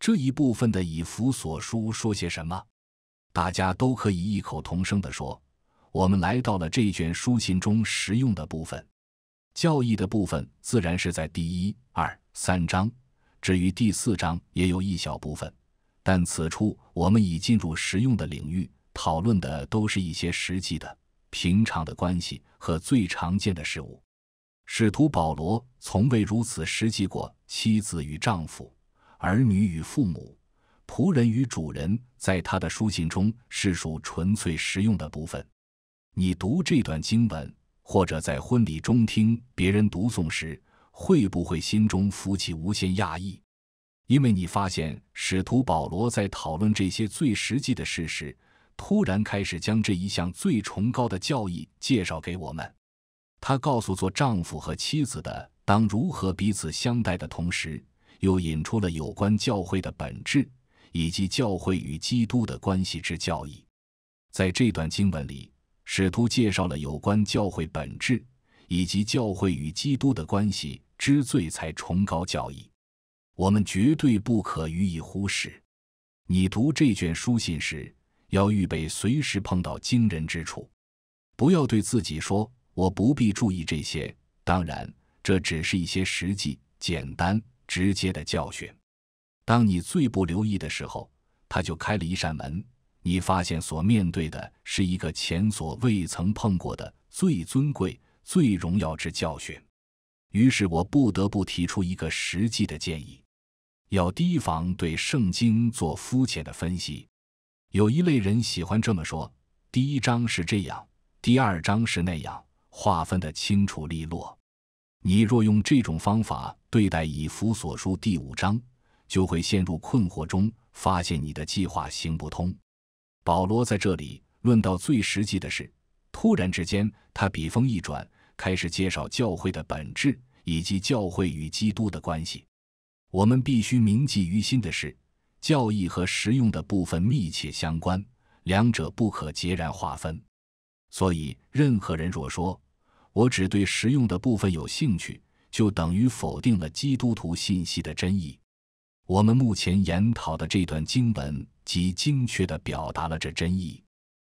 这一部分的以弗所书说些什么？大家都可以异口同声地说：“我们来到了这卷书信中实用的部分，教义的部分自然是在第一、二、三章。至于第四章也有一小部分，但此处我们已进入实用的领域，讨论的都是一些实际的、平常的关系和最常见的事物。使徒保罗从未如此实际过妻子与丈夫、儿女与父母。”仆人与主人，在他的书信中是属纯粹实用的部分。你读这段经文，或者在婚礼中听别人读诵时，会不会心中浮起无限讶异？因为你发现使徒保罗在讨论这些最实际的事实，突然开始将这一项最崇高的教义介绍给我们。他告诉做丈夫和妻子的当如何彼此相待的同时，又引出了有关教会的本质。以及教会与基督的关系之教义，在这段经文里，使徒介绍了有关教会本质以及教会与基督的关系之最才崇高教义，我们绝对不可予以忽视。你读这卷书信时，要预备随时碰到惊人之处，不要对自己说我不必注意这些。当然，这只是一些实际、简单、直接的教训。当你最不留意的时候，他就开了一扇门。你发现所面对的是一个前所未曾碰过的最尊贵、最荣耀之教训。于是我不得不提出一个实际的建议：要提防对圣经做肤浅的分析。有一类人喜欢这么说：第一章是这样，第二章是那样，划分的清楚利落。你若用这种方法对待以弗所书第五章，就会陷入困惑中，发现你的计划行不通。保罗在这里论到最实际的是，突然之间他笔锋一转，开始介绍教会的本质以及教会与基督的关系。我们必须铭记于心的是，教义和实用的部分密切相关，两者不可截然划分。所以，任何人若说“我只对实用的部分有兴趣”，就等于否定了基督徒信息的真意。我们目前研讨的这段经文，极精确地表达了这真意。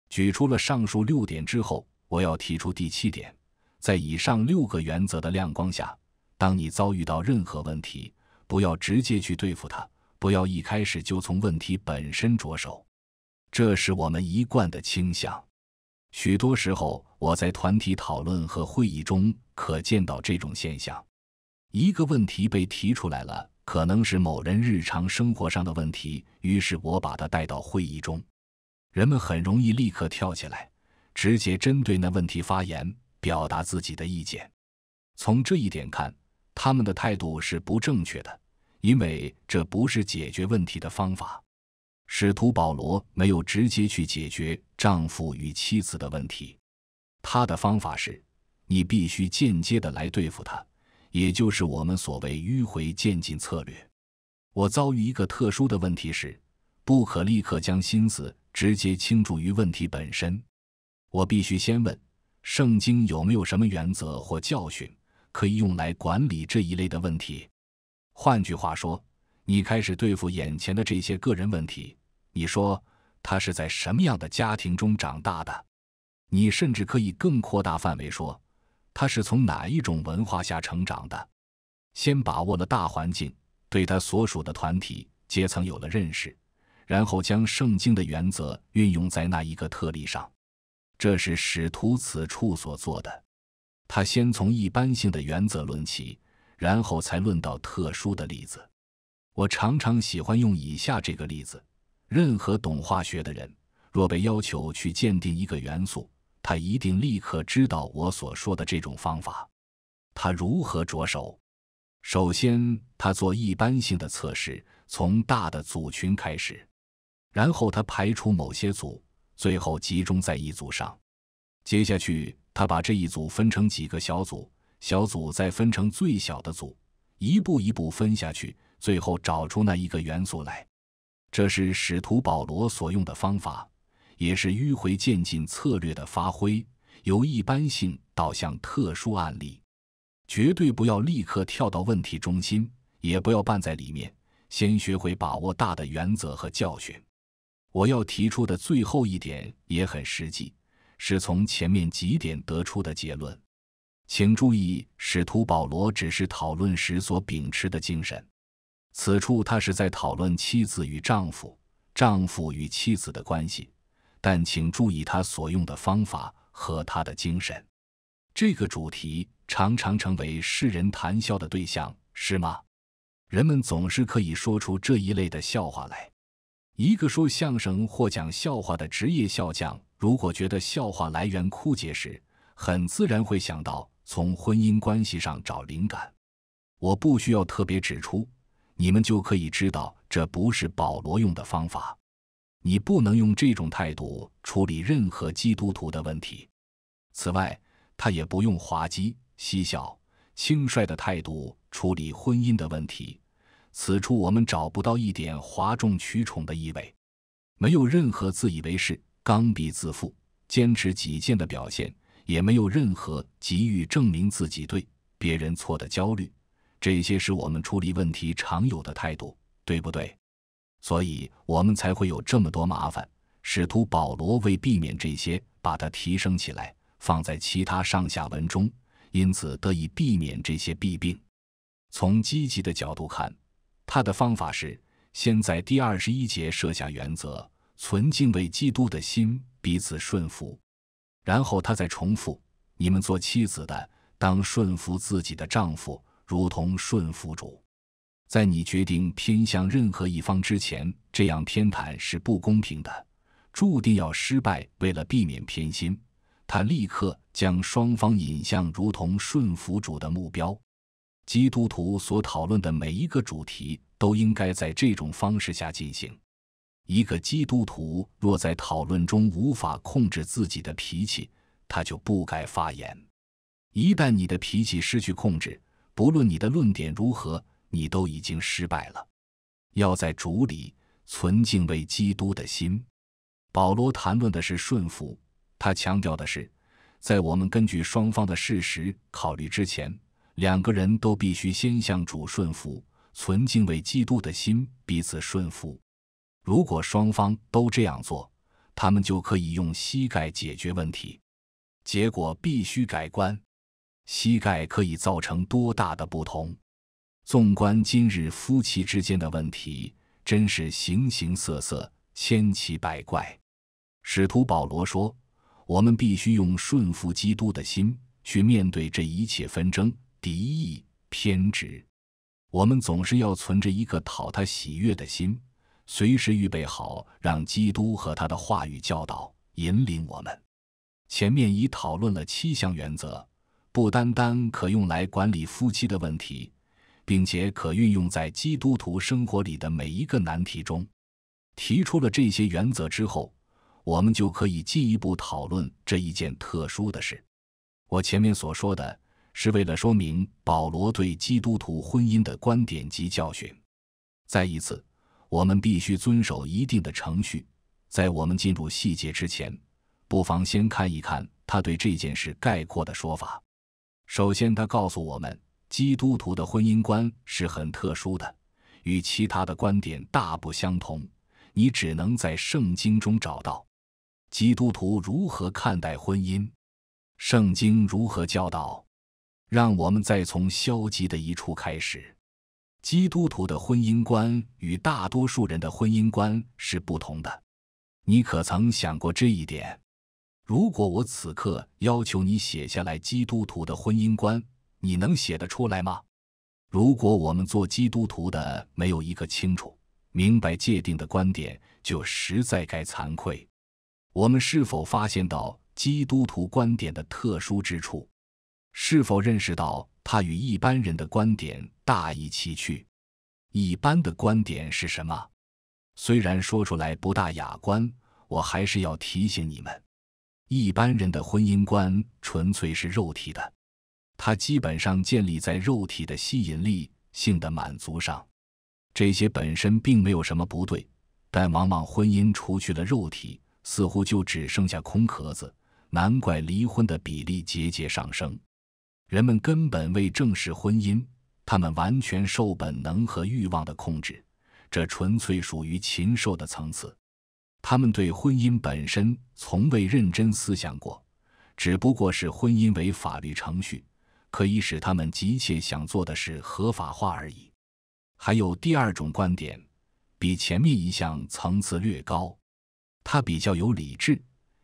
举出了上述六点之后，我要提出第七点：在以上六个原则的亮光下，当你遭遇到任何问题，不要直接去对付它，不要一开始就从问题本身着手。这是我们一贯的倾向。许多时候，我在团体讨论和会议中可见到这种现象：一个问题被提出来了。可能是某人日常生活上的问题，于是我把他带到会议中。人们很容易立刻跳起来，直接针对那问题发言，表达自己的意见。从这一点看，他们的态度是不正确的，因为这不是解决问题的方法。使徒保罗没有直接去解决丈夫与妻子的问题，他的方法是：你必须间接的来对付他。也就是我们所谓迂回渐进策略。我遭遇一个特殊的问题时，不可立刻将心思直接倾注于问题本身。我必须先问：圣经有没有什么原则或教训可以用来管理这一类的问题？换句话说，你开始对付眼前的这些个人问题，你说他是在什么样的家庭中长大的？你甚至可以更扩大范围说。他是从哪一种文化下成长的？先把握了大环境，对他所属的团体阶层有了认识，然后将圣经的原则运用在那一个特例上。这是使徒此处所做的。他先从一般性的原则论起，然后才论到特殊的例子。我常常喜欢用以下这个例子：任何懂化学的人，若被要求去鉴定一个元素。他一定立刻知道我所说的这种方法。他如何着手？首先，他做一般性的测试，从大的组群开始，然后他排除某些组，最后集中在一组上。接下去，他把这一组分成几个小组，小组再分成最小的组，一步一步分下去，最后找出那一个元素来。这是使徒保罗所用的方法。也是迂回渐进策略的发挥，由一般性导向特殊案例，绝对不要立刻跳到问题中心，也不要绊在里面。先学会把握大的原则和教训。我要提出的最后一点也很实际，是从前面几点得出的结论。请注意，使徒保罗只是讨论时所秉持的精神。此处他是在讨论妻子与丈夫、丈夫与妻子的关系。但请注意他所用的方法和他的精神。这个主题常常成为世人谈笑的对象，是吗？人们总是可以说出这一类的笑话来。一个说相声或讲笑话的职业笑匠，如果觉得笑话来源枯竭时，很自然会想到从婚姻关系上找灵感。我不需要特别指出，你们就可以知道这不是保罗用的方法。你不能用这种态度处理任何基督徒的问题。此外，他也不用滑稽、嬉笑、轻率的态度处理婚姻的问题。此处我们找不到一点哗众取宠的意味，没有任何自以为是、刚愎自负、坚持己见的表现，也没有任何急于证明自己对、别人错的焦虑。这些是我们处理问题常有的态度，对不对？所以我们才会有这么多麻烦。使徒保罗为避免这些，把它提升起来，放在其他上下文中，因此得以避免这些弊病。从积极的角度看，他的方法是先在第二十一节设下原则：存敬畏基督的心，彼此顺服。然后他再重复：“你们做妻子的，当顺服自己的丈夫，如同顺服主。”在你决定偏向任何一方之前，这样偏袒是不公平的，注定要失败。为了避免偏心，他立刻将双方引向如同顺服主的目标。基督徒所讨论的每一个主题都应该在这种方式下进行。一个基督徒若在讨论中无法控制自己的脾气，他就不该发言。一旦你的脾气失去控制，不论你的论点如何。你都已经失败了，要在主里存敬畏基督的心。保罗谈论的是顺服，他强调的是，在我们根据双方的事实考虑之前，两个人都必须先向主顺服，存敬畏基督的心，彼此顺服。如果双方都这样做，他们就可以用膝盖解决问题。结果必须改观，膝盖可以造成多大的不同？纵观今日夫妻之间的问题，真是形形色色、千奇百怪。使徒保罗说：“我们必须用顺服基督的心去面对这一切纷争、敌意、偏执。我们总是要存着一个讨他喜悦的心，随时预备好让基督和他的话语教导、引领我们。”前面已讨论了七项原则，不单单可用来管理夫妻的问题。并且可运用在基督徒生活里的每一个难题中。提出了这些原则之后，我们就可以进一步讨论这一件特殊的事。我前面所说的是为了说明保罗对基督徒婚姻的观点及教训。再一次，我们必须遵守一定的程序。在我们进入细节之前，不妨先看一看他对这件事概括的说法。首先，他告诉我们。基督徒的婚姻观是很特殊的，与其他的观点大不相同。你只能在圣经中找到基督徒如何看待婚姻。圣经如何教导？让我们再从消极的一处开始。基督徒的婚姻观与大多数人的婚姻观是不同的。你可曾想过这一点？如果我此刻要求你写下来，基督徒的婚姻观。你能写得出来吗？如果我们做基督徒的没有一个清楚、明白界定的观点，就实在该惭愧。我们是否发现到基督徒观点的特殊之处？是否认识到他与一般人的观点大异其趣？一般的观点是什么？虽然说出来不大雅观，我还是要提醒你们：一般人的婚姻观纯粹是肉体的。它基本上建立在肉体的吸引力性的满足上，这些本身并没有什么不对，但往往婚姻除去了肉体，似乎就只剩下空壳子。难怪离婚的比例节节上升。人们根本未正视婚姻，他们完全受本能和欲望的控制，这纯粹属于禽兽的层次。他们对婚姻本身从未认真思想过，只不过是婚姻为法律程序。可以使他们急切想做的事合法化而已。还有第二种观点，比前面一项层次略高，它比较有理智，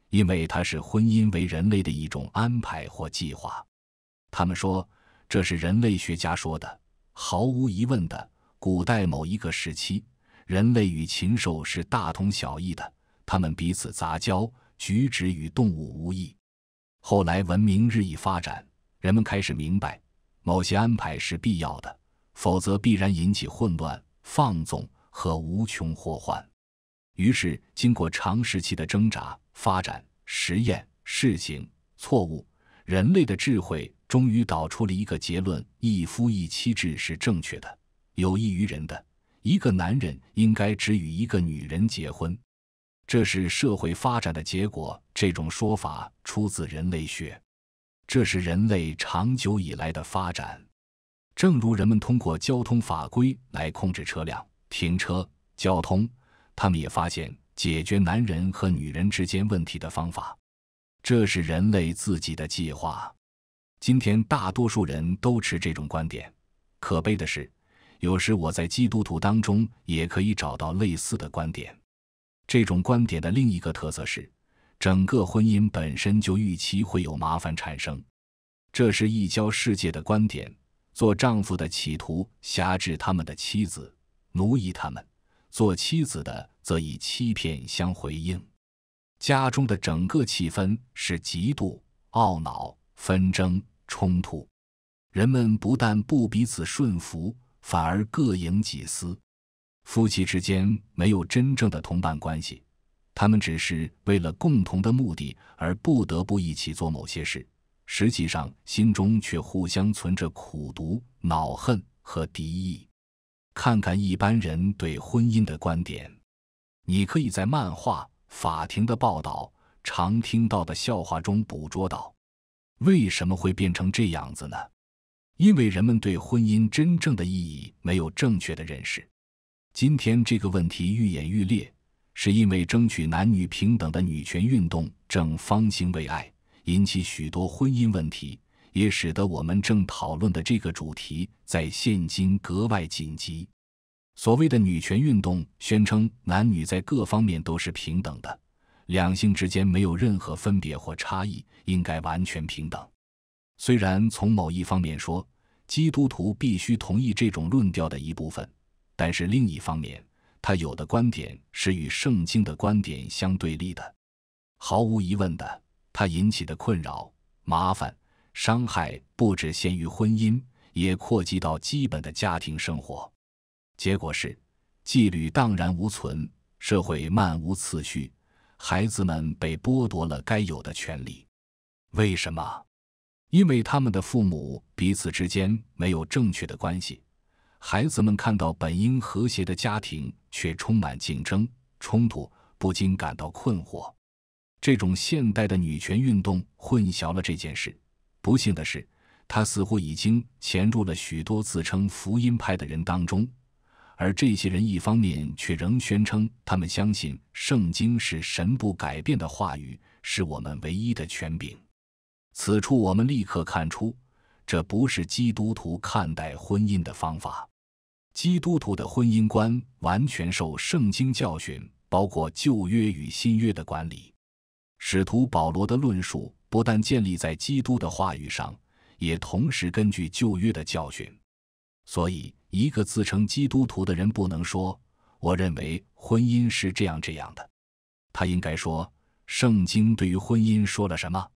因为它是婚姻为人类的一种安排或计划。他们说这是人类学家说的，毫无疑问的。古代某一个时期，人类与禽兽是大同小异的，他们彼此杂交，举止与动物无异。后来文明日益发展。人们开始明白，某些安排是必要的，否则必然引起混乱、放纵和无穷祸患。于是，经过长时期的挣扎、发展、实验、试行、错误，人类的智慧终于导出了一个结论：一夫一妻制是正确的，有益于人的。一个男人应该只与一个女人结婚。这是社会发展的结果。这种说法出自人类学。这是人类长久以来的发展，正如人们通过交通法规来控制车辆停车交通，他们也发现解决男人和女人之间问题的方法。这是人类自己的计划。今天大多数人都持这种观点。可悲的是，有时我在基督徒当中也可以找到类似的观点。这种观点的另一个特色是。整个婚姻本身就预期会有麻烦产生，这是异教世界的观点。做丈夫的企图辖制他们的妻子，奴役他们；做妻子的则以欺骗相回应。家中的整个气氛是嫉妒、懊恼、纷争、冲突。人们不但不彼此顺服，反而各营己私。夫妻之间没有真正的同伴关系。他们只是为了共同的目的而不得不一起做某些事，实际上心中却互相存着苦毒、恼恨和敌意。看看一般人对婚姻的观点，你可以在漫画、法庭的报道、常听到的笑话中捕捉到。为什么会变成这样子呢？因为人们对婚姻真正的意义没有正确的认识。今天这个问题愈演愈烈。是因为争取男女平等的女权运动正方兴未艾，引起许多婚姻问题，也使得我们正讨论的这个主题在现今格外紧急。所谓的女权运动宣称，男女在各方面都是平等的，两性之间没有任何分别或差异，应该完全平等。虽然从某一方面说，基督徒必须同意这种论调的一部分，但是另一方面，他有的观点是与圣经的观点相对立的，毫无疑问的，他引起的困扰、麻烦、伤害不止限于婚姻，也扩及到基本的家庭生活。结果是，纪律荡然无存，社会漫无次序，孩子们被剥夺了该有的权利。为什么？因为他们的父母彼此之间没有正确的关系。孩子们看到本应和谐的家庭却充满竞争冲突，不禁感到困惑。这种现代的女权运动混淆了这件事。不幸的是，它似乎已经潜入了许多自称福音派的人当中，而这些人一方面却仍宣称他们相信圣经是神不改变的话语，是我们唯一的权柄。此处我们立刻看出，这不是基督徒看待婚姻的方法。基督徒的婚姻观完全受圣经教训，包括旧约与新约的管理。使徒保罗的论述不但建立在基督的话语上，也同时根据旧约的教训。所以，一个自称基督徒的人不能说：“我认为婚姻是这样这样的。”他应该说：“圣经对于婚姻说了什么？”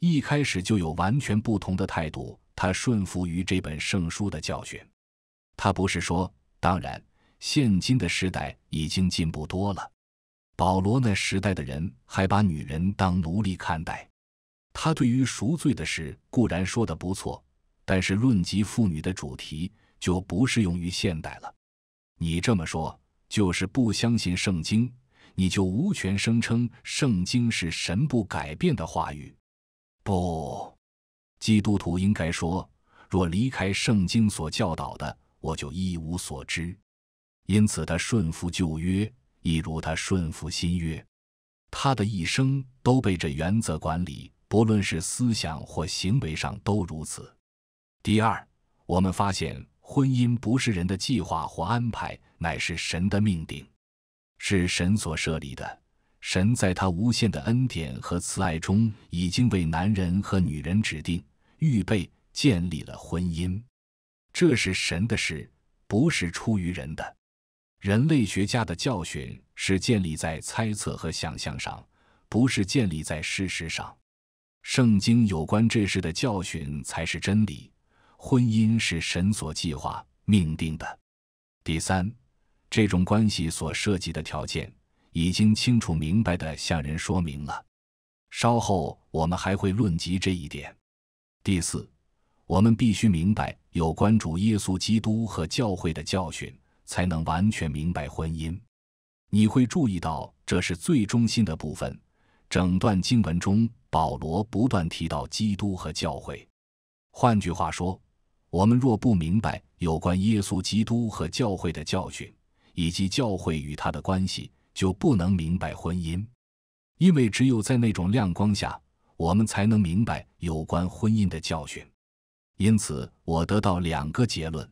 一开始就有完全不同的态度。他顺服于这本圣书的教训。他不是说，当然，现今的时代已经进步多了。保罗那时代的人还把女人当奴隶看待。他对于赎罪的事固然说的不错，但是论及妇女的主题就不适用于现代了。你这么说就是不相信圣经，你就无权声称圣经是神不改变的话语。不，基督徒应该说，若离开圣经所教导的。我就一无所知，因此他顺服旧约，亦如他顺服新约。他的一生都被这原则管理，不论是思想或行为上都如此。第二，我们发现婚姻不是人的计划或安排，乃是神的命定，是神所设立的。神在他无限的恩典和慈爱中，已经为男人和女人指定、预备、建立了婚姻。这是神的事，不是出于人的。人类学家的教训是建立在猜测和想象上，不是建立在事实上。圣经有关这事的教训才是真理。婚姻是神所计划命定的。第三，这种关系所涉及的条件已经清楚明白的向人说明了。稍后我们还会论及这一点。第四。我们必须明白有关主耶稣基督和教会的教训，才能完全明白婚姻。你会注意到，这是最中心的部分。整段经文中，保罗不断提到基督和教会。换句话说，我们若不明白有关耶稣基督和教会的教训，以及教会与他的关系，就不能明白婚姻。因为只有在那种亮光下，我们才能明白有关婚姻的教训。因此，我得到两个结论：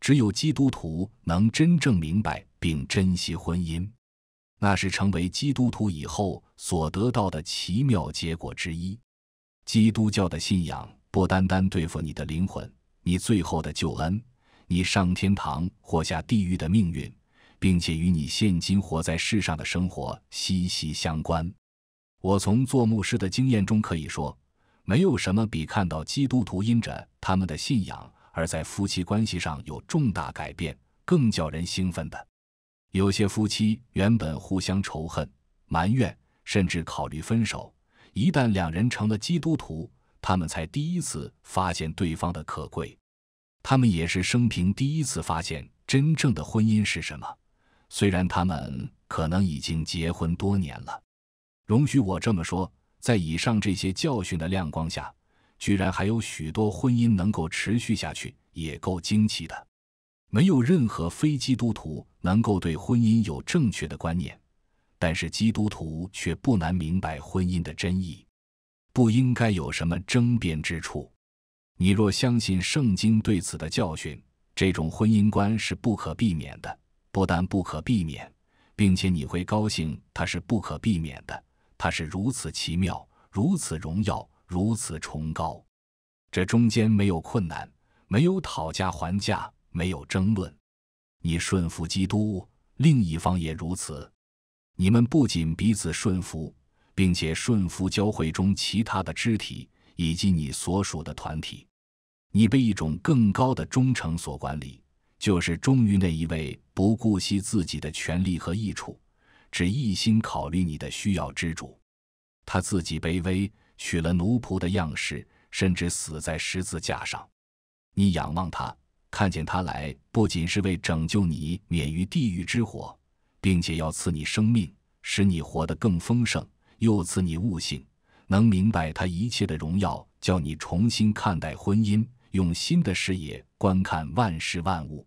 只有基督徒能真正明白并珍惜婚姻，那是成为基督徒以后所得到的奇妙结果之一。基督教的信仰不单单对付你的灵魂，你最后的救恩，你上天堂或下地狱的命运，并且与你现今活在世上的生活息息相关。我从做牧师的经验中可以说。没有什么比看到基督徒因着他们的信仰而在夫妻关系上有重大改变更叫人兴奋的。有些夫妻原本互相仇恨、埋怨，甚至考虑分手，一旦两人成了基督徒，他们才第一次发现对方的可贵。他们也是生平第一次发现真正的婚姻是什么。虽然他们可能已经结婚多年了，容许我这么说。在以上这些教训的亮光下，居然还有许多婚姻能够持续下去，也够惊奇的。没有任何非基督徒能够对婚姻有正确的观念，但是基督徒却不难明白婚姻的真意，不应该有什么争辩之处。你若相信圣经对此的教训，这种婚姻观是不可避免的。不但不可避免，并且你会高兴，它是不可避免的。他是如此奇妙，如此荣耀，如此崇高。这中间没有困难，没有讨价还价，没有争论。你顺服基督，另一方也如此。你们不仅彼此顺服，并且顺服教会中其他的肢体以及你所属的团体。你被一种更高的忠诚所管理，就是忠于那一位不顾惜自己的权利和益处。只一心考虑你的需要之主，他自己卑微，取了奴仆的样式，甚至死在十字架上。你仰望他，看见他来，不仅是为拯救你免于地狱之火，并且要赐你生命，使你活得更丰盛；又赐你悟性，能明白他一切的荣耀，叫你重新看待婚姻，用新的视野观看万事万物。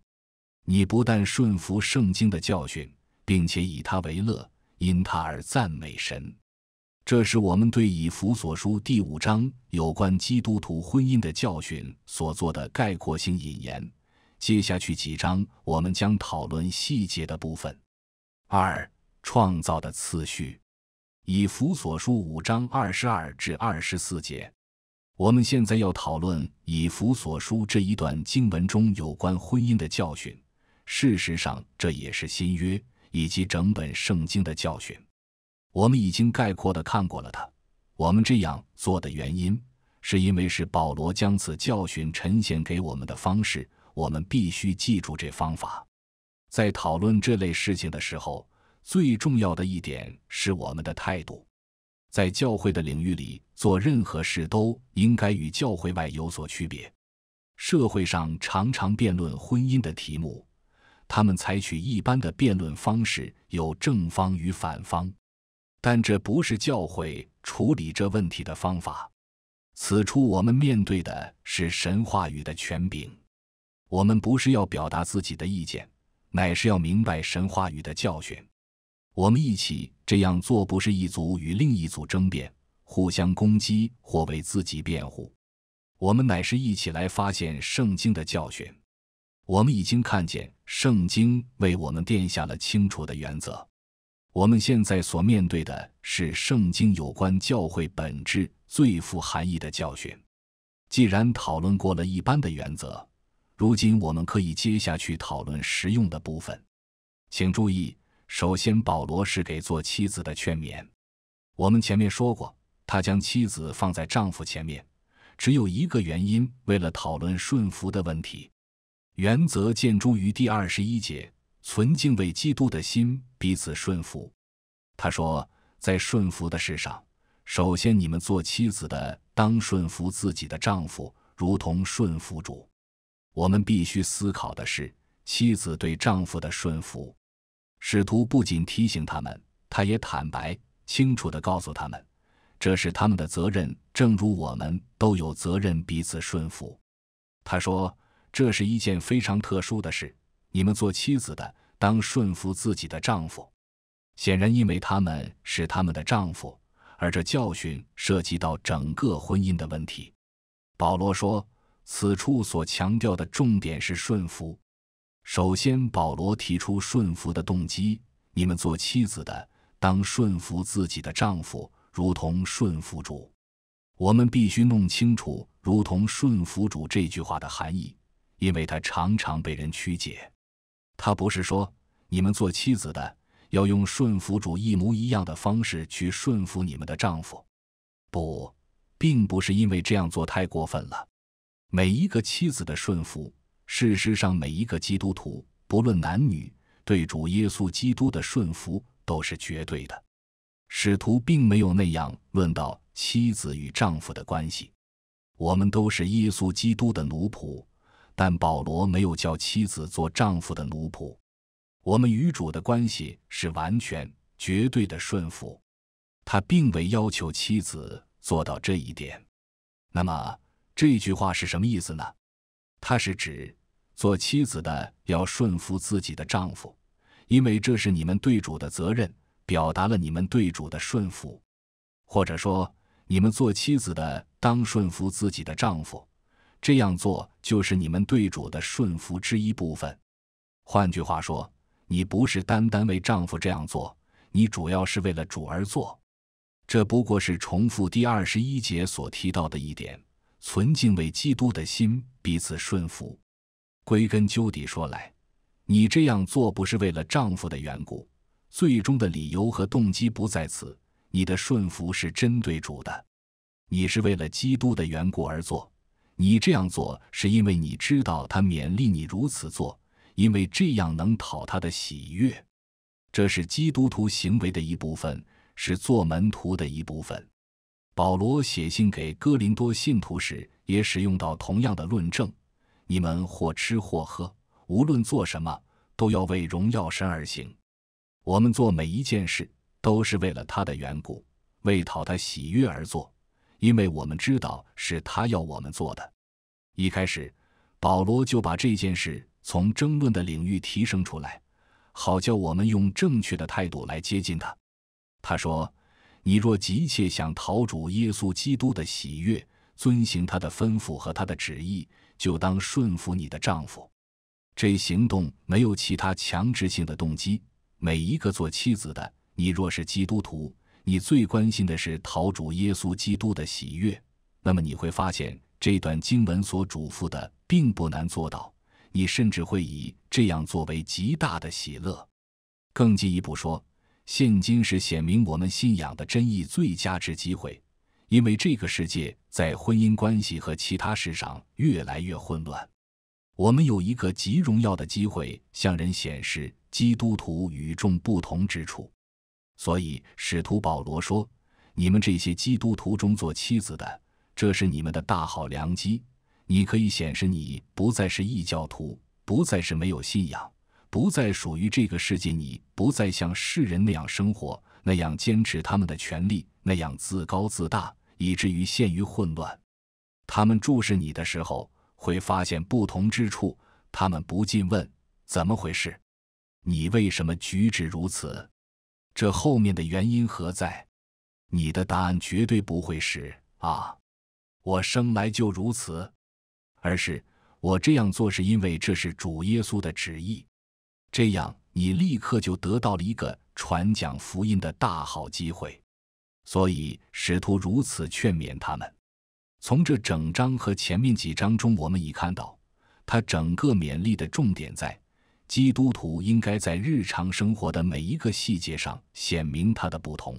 你不但顺服圣经的教训。并且以他为乐，因他而赞美神。这是我们对以弗所书第五章有关基督徒婚姻的教训所做的概括性引言。接下去几章，我们将讨论细节的部分。二、创造的次序。以弗所书五章二十二至二十四节。我们现在要讨论以弗所书这一段经文中有关婚姻的教训。事实上，这也是新约。以及整本圣经的教训，我们已经概括的看过了它。我们这样做的原因，是因为是保罗将此教训呈现给我们的方式，我们必须记住这方法。在讨论这类事情的时候，最重要的一点是我们的态度。在教会的领域里做任何事，都应该与教会外有所区别。社会上常常辩论婚姻的题目。他们采取一般的辩论方式，有正方与反方，但这不是教会处理这问题的方法。此处我们面对的是神话语的权柄，我们不是要表达自己的意见，乃是要明白神话语的教训。我们一起这样做，不是一组与另一组争辩、互相攻击或为自己辩护，我们乃是一起来发现圣经的教训。我们已经看见圣经为我们奠下了清楚的原则。我们现在所面对的是圣经有关教会本质最富含义的教训。既然讨论过了一般的原则，如今我们可以接下去讨论实用的部分。请注意，首先保罗是给做妻子的劝勉。我们前面说过，他将妻子放在丈夫前面，只有一个原因，为了讨论顺服的问题。原则见诸于第二十一节，存敬畏基督的心，彼此顺服。他说，在顺服的事上，首先你们做妻子的，当顺服自己的丈夫，如同顺服主。我们必须思考的是，妻子对丈夫的顺服。使徒不仅提醒他们，他也坦白、清楚地告诉他们，这是他们的责任。正如我们都有责任彼此顺服。他说。这是一件非常特殊的事。你们做妻子的，当顺服自己的丈夫。显然，因为他们是他们的丈夫，而这教训涉及到整个婚姻的问题。保罗说，此处所强调的重点是顺服。首先，保罗提出顺服的动机：你们做妻子的，当顺服自己的丈夫，如同顺服主。我们必须弄清楚“如同顺服主”这句话的含义。因为他常常被人曲解，他不是说你们做妻子的要用顺服主一模一样的方式去顺服你们的丈夫，不，并不是因为这样做太过分了。每一个妻子的顺服，事实上每一个基督徒，不论男女，对主耶稣基督的顺服都是绝对的。使徒并没有那样论到妻子与丈夫的关系。我们都是耶稣基督的奴仆。但保罗没有叫妻子做丈夫的奴仆，我们与主的关系是完全、绝对的顺服，他并未要求妻子做到这一点。那么这句话是什么意思呢？它是指做妻子的要顺服自己的丈夫，因为这是你们对主的责任，表达了你们对主的顺服，或者说你们做妻子的当顺服自己的丈夫。这样做就是你们对主的顺服之一部分。换句话说，你不是单单为丈夫这样做，你主要是为了主而做。这不过是重复第二十一节所提到的一点：存敬畏基督的心，彼此顺服。归根究底说来，你这样做不是为了丈夫的缘故，最终的理由和动机不在此。你的顺服是针对主的，你是为了基督的缘故而做。你这样做是因为你知道他勉励你如此做，因为这样能讨他的喜悦。这是基督徒行为的一部分，是做门徒的一部分。保罗写信给哥林多信徒时也使用到同样的论证：你们或吃或喝，无论做什么，都要为荣耀神而行。我们做每一件事都是为了他的缘故，为讨他喜悦而做。因为我们知道是他要我们做的，一开始，保罗就把这件事从争论的领域提升出来，好叫我们用正确的态度来接近他。他说：“你若急切想逃主耶稣基督的喜悦，遵行他的吩咐和他的旨意，就当顺服你的丈夫。这行动没有其他强制性的动机。每一个做妻子的，你若是基督徒。”你最关心的是陶主耶稣基督的喜悦，那么你会发现这段经文所嘱咐的并不难做到。你甚至会以这样作为极大的喜乐。更进一步说，现今是显明我们信仰的真意最佳之机会，因为这个世界在婚姻关系和其他事上越来越混乱。我们有一个极荣耀的机会，向人显示基督徒与众不同之处。所以，使徒保罗说：“你们这些基督徒中做妻子的，这是你们的大好良机。你可以显示你不再是异教徒，不再是没有信仰，不再属于这个世界。你不再像世人那样生活，那样坚持他们的权利，那样自高自大，以至于陷于混乱。他们注视你的时候，会发现不同之处。他们不禁问：怎么回事？你为什么举止如此？”这后面的原因何在？你的答案绝对不会是“啊，我生来就如此”，而是“我这样做是因为这是主耶稣的旨意”。这样，你立刻就得到了一个传讲福音的大好机会。所以，使徒如此劝勉他们。从这整章和前面几章中，我们已看到，他整个勉励的重点在。基督徒应该在日常生活的每一个细节上显明他的不同。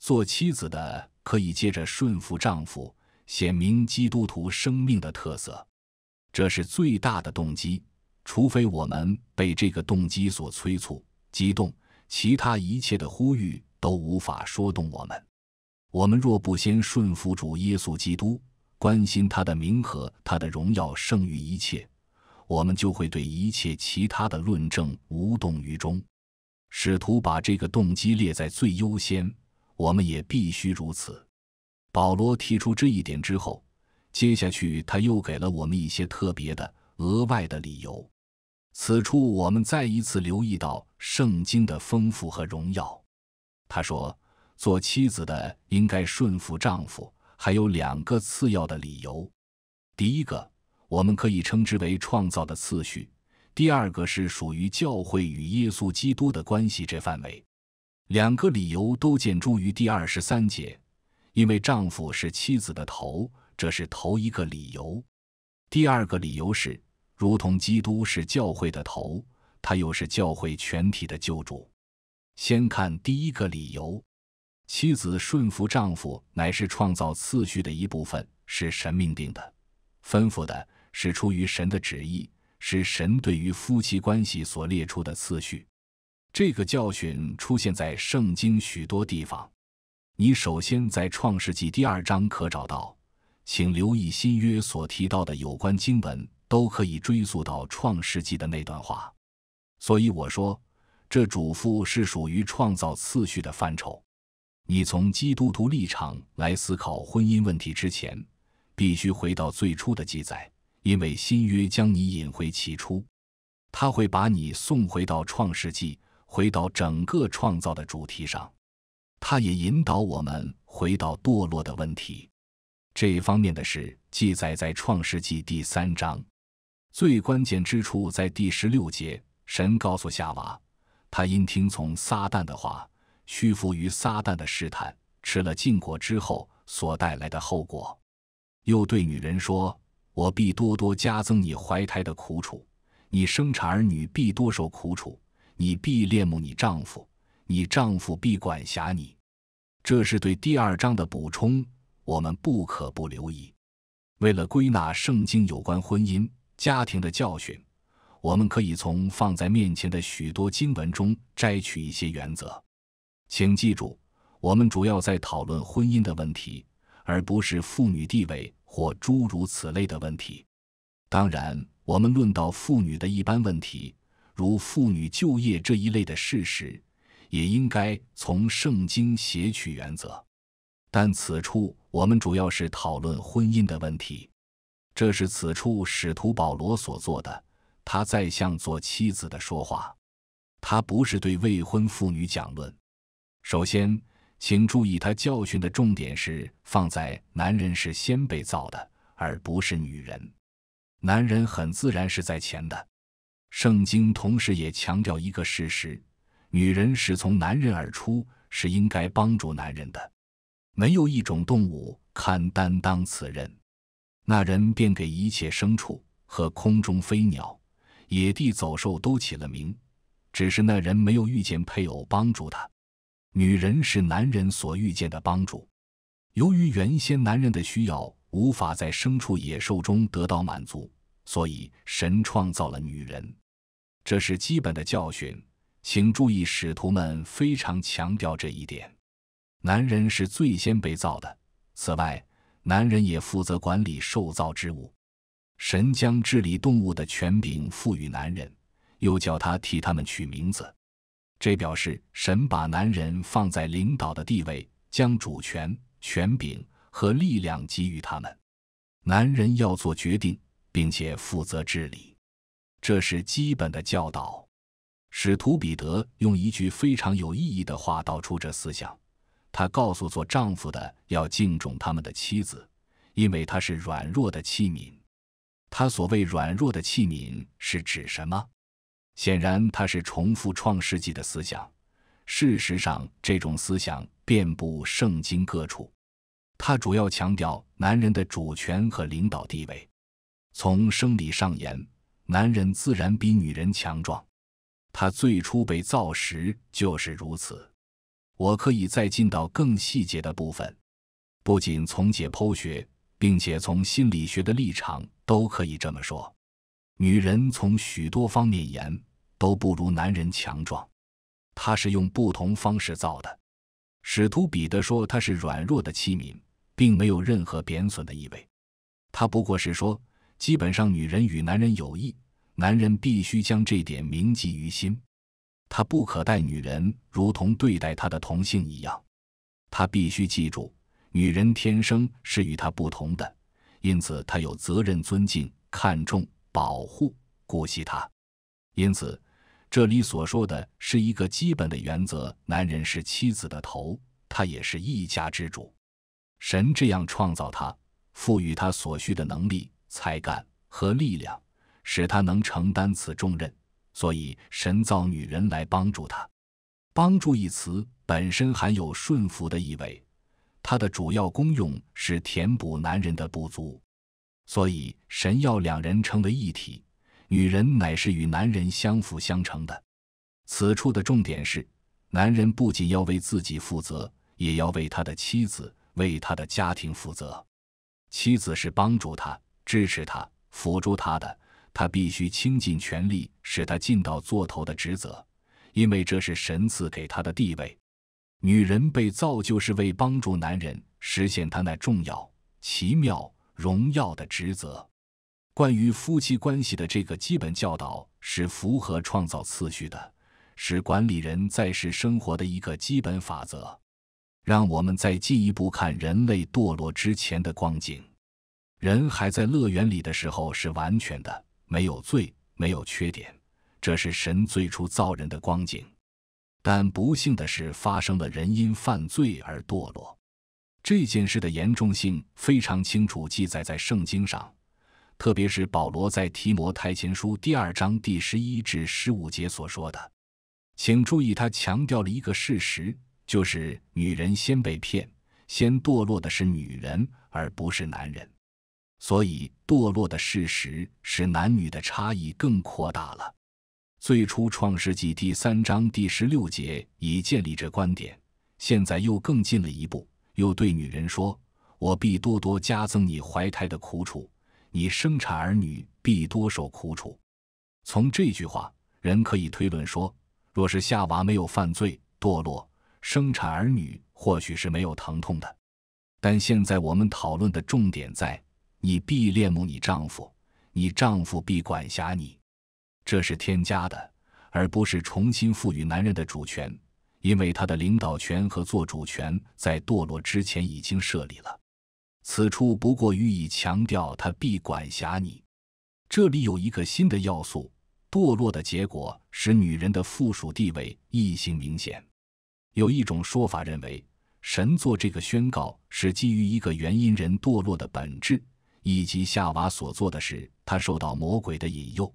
做妻子的可以借着顺服丈夫，显明基督徒生命的特色。这是最大的动机。除非我们被这个动机所催促、激动，其他一切的呼吁都无法说动我们。我们若不先顺服主耶稣基督，关心他的名和他的荣耀胜于一切。我们就会对一切其他的论证无动于衷，试图把这个动机列在最优先。我们也必须如此。保罗提出这一点之后，接下去他又给了我们一些特别的、额外的理由。此处我们再一次留意到圣经的丰富和荣耀。他说：“做妻子的应该顺服丈夫。”还有两个次要的理由。第一个。我们可以称之为创造的次序。第二个是属于教会与耶稣基督的关系这范围。两个理由都建筑于第二十三节，因为丈夫是妻子的头，这是头一个理由。第二个理由是，如同基督是教会的头，他又是教会全体的救主。先看第一个理由，妻子顺服丈夫乃是创造次序的一部分，是神命定的、吩咐的。是出于神的旨意，是神对于夫妻关系所列出的次序。这个教训出现在圣经许多地方。你首先在创世纪第二章可找到，请留意新约所提到的有关经文都可以追溯到创世纪的那段话。所以我说，这嘱咐是属于创造次序的范畴。你从基督徒立场来思考婚姻问题之前，必须回到最初的记载。因为新约将你引回起初，他会把你送回到创世纪，回到整个创造的主题上。他也引导我们回到堕落的问题。这一方面的事记载在创世纪第三章，最关键之处在第十六节。神告诉夏娃，他因听从撒旦的话，屈服于撒旦的试探，吃了禁果之后所带来的后果。又对女人说。我必多多加增你怀胎的苦楚，你生产儿女必多受苦楚，你必恋慕你丈夫，你丈夫必管辖你。这是对第二章的补充，我们不可不留意。为了归纳圣经有关婚姻家庭的教训，我们可以从放在面前的许多经文中摘取一些原则。请记住，我们主要在讨论婚姻的问题，而不是妇女地位。或诸如此类的问题。当然，我们论到妇女的一般问题，如妇女就业这一类的事实，也应该从圣经撷取原则。但此处我们主要是讨论婚姻的问题，这是此处使徒保罗所做的。他在向做妻子的说话，他不是对未婚妇女讲论。首先。请注意，他教训的重点是放在男人是先被造的，而不是女人。男人很自然是在前的。圣经同时也强调一个事实：女人是从男人而出，是应该帮助男人的。没有一种动物堪担当此任。那人便给一切牲畜和空中飞鸟、野地走兽都起了名，只是那人没有遇见配偶帮助他。女人是男人所遇见的帮助。由于原先男人的需要无法在牲畜、野兽中得到满足，所以神创造了女人。这是基本的教训，请注意，使徒们非常强调这一点。男人是最先被造的。此外，男人也负责管理受造之物。神将治理动物的权柄赋予男人，又叫他替他们取名字。这表示神把男人放在领导的地位，将主权、权柄和力量给予他们。男人要做决定，并且负责治理，这是基本的教导。使徒彼得用一句非常有意义的话道出这思想：他告诉做丈夫的要敬重他们的妻子，因为她是软弱的器皿。他所谓软弱的器皿是指什么？显然，他是重复《创世纪》的思想。事实上，这种思想遍布圣经各处。他主要强调男人的主权和领导地位。从生理上言，男人自然比女人强壮。他最初被造时就是如此。我可以再进到更细节的部分，不仅从解剖学，并且从心理学的立场都可以这么说。女人从许多方面言。都不如男人强壮，他是用不同方式造的。使徒彼得说他是软弱的器皿，并没有任何贬损的意味。他不过是说，基本上女人与男人有异，男人必须将这点铭记于心。他不可待女人如同对待他的同性一样，他必须记住，女人天生是与他不同的，因此他有责任尊敬、看重、保护、顾惜她。因此，这里所说的是一个基本的原则：男人是妻子的头，他也是一家之主。神这样创造他，赋予他所需的能力、才干和力量，使他能承担此重任。所以，神造女人来帮助他。帮助一词本身含有顺服的意味，它的主要功用是填补男人的不足。所以，神要两人成为一体。女人乃是与男人相辅相成的，此处的重点是，男人不仅要为自己负责，也要为他的妻子、为他的家庭负责。妻子是帮助他、支持他、辅助他的，他必须倾尽全力，使他尽到做头的职责，因为这是神赐给他的地位。女人被造就是为帮助男人实现他那重要、奇妙、荣耀的职责。关于夫妻关系的这个基本教导是符合创造次序的，是管理人在世生活的一个基本法则。让我们再进一步看人类堕落之前的光景：人还在乐园里的时候是完全的，没有罪，没有缺点。这是神最初造人的光景。但不幸的是，发生了人因犯罪而堕落。这件事的严重性非常清楚记载在圣经上。特别是保罗在提摩太前书第二章第十一至十五节所说的，请注意，他强调了一个事实，就是女人先被骗、先堕落的是女人，而不是男人。所以，堕落的事实使男女的差异更扩大了。最初，《创世纪》第三章第十六节已建立这观点，现在又更进了一步，又对女人说：“我必多多加增你怀胎的苦楚。”你生产儿女必多受苦楚。从这句话，人可以推论说，若是夏娃没有犯罪堕落，生产儿女或许是没有疼痛的。但现在我们讨论的重点在：你必恋慕你丈夫，你丈夫必管辖你。这是添加的，而不是重新赋予男人的主权，因为他的领导权和做主权在堕落之前已经设立了。此处不过予以强调，他必管辖你。这里有一个新的要素：堕落的结果使女人的附属地位异性明显。有一种说法认为，神作这个宣告是基于一个原因：人堕落的本质，以及夏娃所做的事。她受到魔鬼的引诱，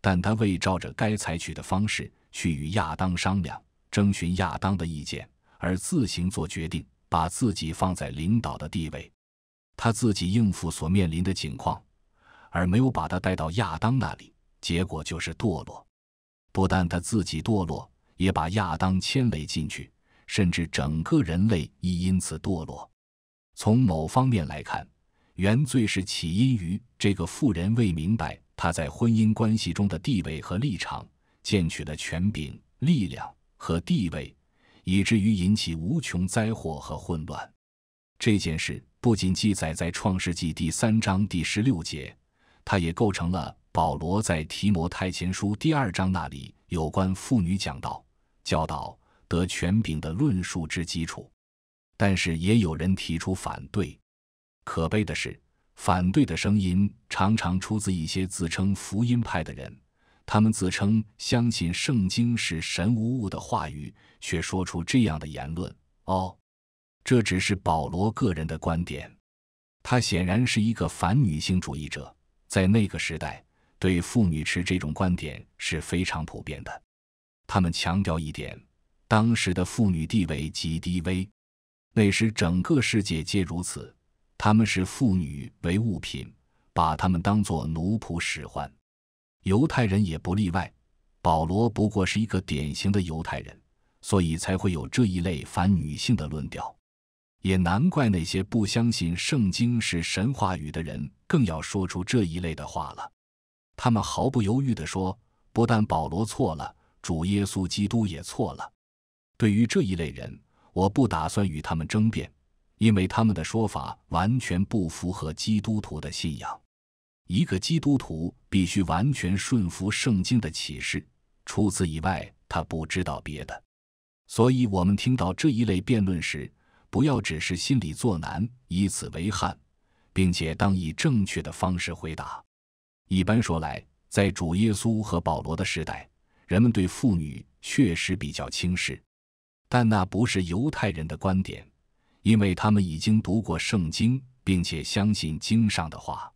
但他未照着该采取的方式去与亚当商量，征询亚当的意见，而自行做决定，把自己放在领导的地位。他自己应付所面临的情况，而没有把他带到亚当那里，结果就是堕落。不但他自己堕落，也把亚当牵累进去，甚至整个人类亦因此堕落。从某方面来看，原罪是起因于这个妇人未明白她在婚姻关系中的地位和立场，攫取了权柄、力量和地位，以至于引起无穷灾祸和混乱。这件事。不仅记载在《创世纪》第三章第十六节，它也构成了保罗在《提摩太前书》第二章那里有关妇女讲道、教导得权柄的论述之基础。但是，也有人提出反对。可悲的是，反对的声音常常出自一些自称福音派的人，他们自称相信圣经是神无误的话语，却说出这样的言论哦。这只是保罗个人的观点，他显然是一个反女性主义者。在那个时代，对妇女持这种观点是非常普遍的。他们强调一点：当时的妇女地位极低微，那时整个世界皆如此。他们视妇女为物品，把她们当作奴仆使唤。犹太人也不例外。保罗不过是一个典型的犹太人，所以才会有这一类反女性的论调。也难怪那些不相信圣经是神话语的人更要说出这一类的话了。他们毫不犹豫地说：“不但保罗错了，主耶稣基督也错了。”对于这一类人，我不打算与他们争辩，因为他们的说法完全不符合基督徒的信仰。一个基督徒必须完全顺服圣经的启示，除此以外，他不知道别的。所以，我们听到这一类辩论时，不要只是心里作难，以此为憾，并且当以正确的方式回答。一般说来，在主耶稣和保罗的时代，人们对妇女确实比较轻视，但那不是犹太人的观点，因为他们已经读过圣经，并且相信经上的话。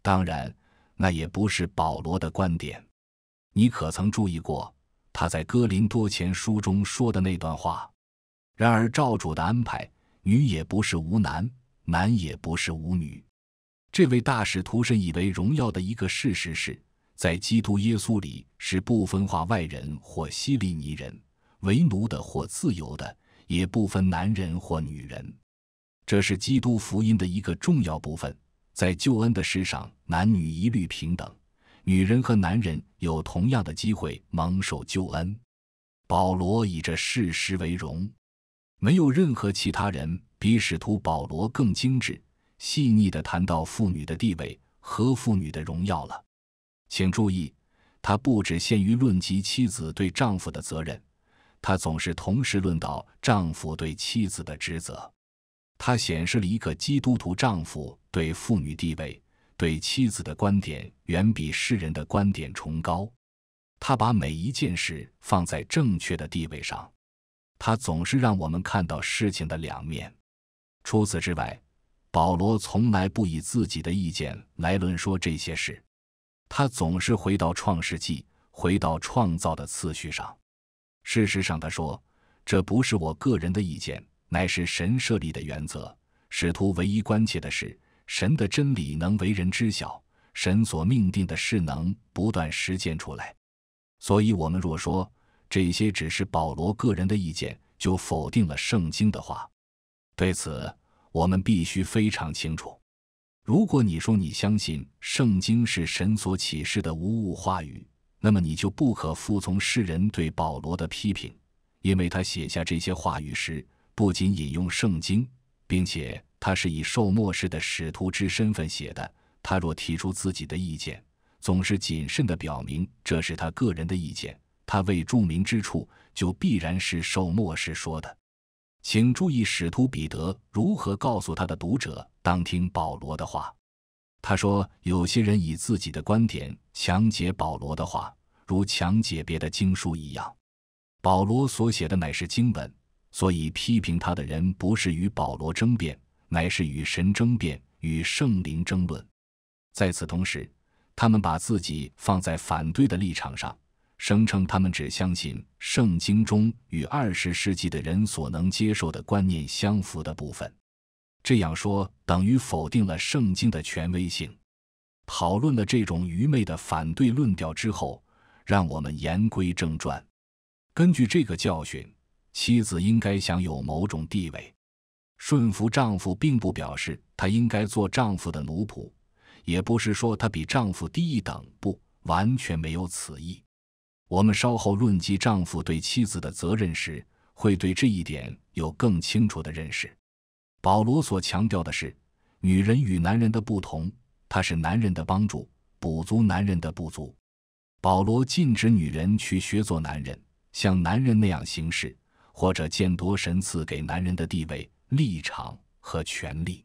当然，那也不是保罗的观点。你可曾注意过他在哥林多前书中说的那段话？然而，赵主的安排，女也不是无男，男也不是无女。这位大使徒甚以为荣耀的一个事实是，在基督耶稣里是不分化外人或希利尼人，为奴的或自由的，也不分男人或女人。这是基督福音的一个重要部分。在救恩的事上，男女一律平等，女人和男人有同样的机会蒙受救恩。保罗以这事实为荣。没有任何其他人比使徒保罗更精致、细腻地谈到妇女的地位和妇女的荣耀了。请注意，他不只限于论及妻子对丈夫的责任，他总是同时论到丈夫对妻子的职责。他显示了一个基督徒丈夫对妇女地位、对妻子的观点远比世人的观点崇高。他把每一件事放在正确的地位上。他总是让我们看到事情的两面。除此之外，保罗从来不以自己的意见来论说这些事。他总是回到创世纪，回到创造的次序上。事实上，他说：“这不是我个人的意见，乃是神设立的原则。使徒唯一关切的是，神的真理能为人知晓，神所命定的事能不断实践出来。所以，我们若说，这些只是保罗个人的意见，就否定了圣经的话。对此，我们必须非常清楚。如果你说你相信圣经是神所启示的无误话语，那么你就不可服从世人对保罗的批评，因为他写下这些话语时，不仅引用圣经，并且他是以受漠视的使徒之身份写的。他若提出自己的意见，总是谨慎地表明这是他个人的意见。他未著名之处，就必然是受漠视说的。请注意，使徒彼得如何告诉他的读者当听保罗的话。他说，有些人以自己的观点强解保罗的话，如强解别的经书一样。保罗所写的乃是经文，所以批评他的人不是与保罗争辩，乃是与神争辩，与圣灵争论。在此同时，他们把自己放在反对的立场上。声称他们只相信圣经中与二十世纪的人所能接受的观念相符的部分，这样说等于否定了圣经的权威性。讨论了这种愚昧的反对论调之后，让我们言归正传。根据这个教训，妻子应该享有某种地位，顺服丈夫并不表示她应该做丈夫的奴仆，也不是说她比丈夫低一等，不，完全没有此意。我们稍后论及丈夫对妻子的责任时，会对这一点有更清楚的认识。保罗所强调的是，女人与男人的不同，她是男人的帮助，补足男人的不足。保罗禁止女人去学做男人，像男人那样行事，或者践夺神赐给男人的地位、立场和权利。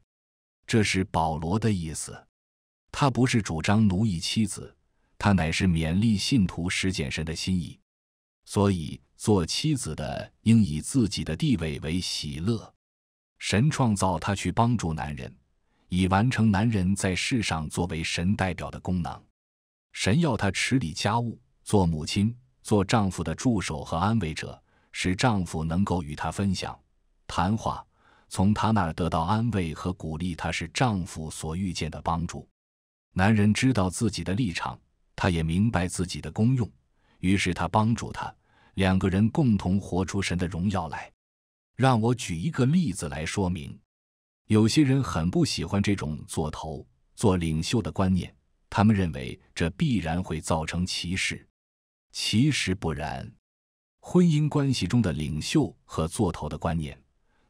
这是保罗的意思，他不是主张奴役妻子。他乃是勉励信徒实践神的心意，所以做妻子的应以自己的地位为喜乐。神创造他去帮助男人，以完成男人在世上作为神代表的功能。神要他持理家务，做母亲，做丈夫的助手和安慰者，使丈夫能够与她分享、谈话，从她那儿得到安慰和鼓励。他是丈夫所遇见的帮助。男人知道自己的立场。他也明白自己的功用，于是他帮助他，两个人共同活出神的荣耀来。让我举一个例子来说明。有些人很不喜欢这种做头、做领袖的观念，他们认为这必然会造成歧视。其实不然，婚姻关系中的领袖和做头的观念，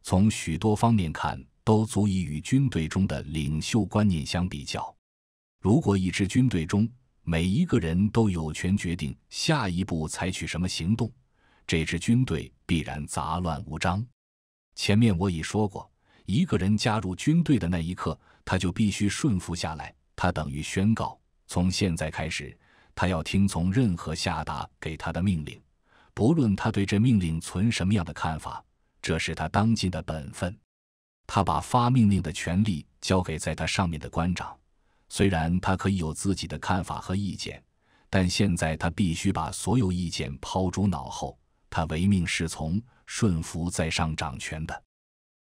从许多方面看，都足以与军队中的领袖观念相比较。如果一支军队中，每一个人都有权决定下一步采取什么行动，这支军队必然杂乱无章。前面我已说过，一个人加入军队的那一刻，他就必须顺服下来。他等于宣告，从现在开始，他要听从任何下达给他的命令，不论他对这命令存什么样的看法，这是他当今的本分。他把发命令的权利交给在他上面的官长。虽然他可以有自己的看法和意见，但现在他必须把所有意见抛诸脑后。他唯命是从，顺服在上掌权的。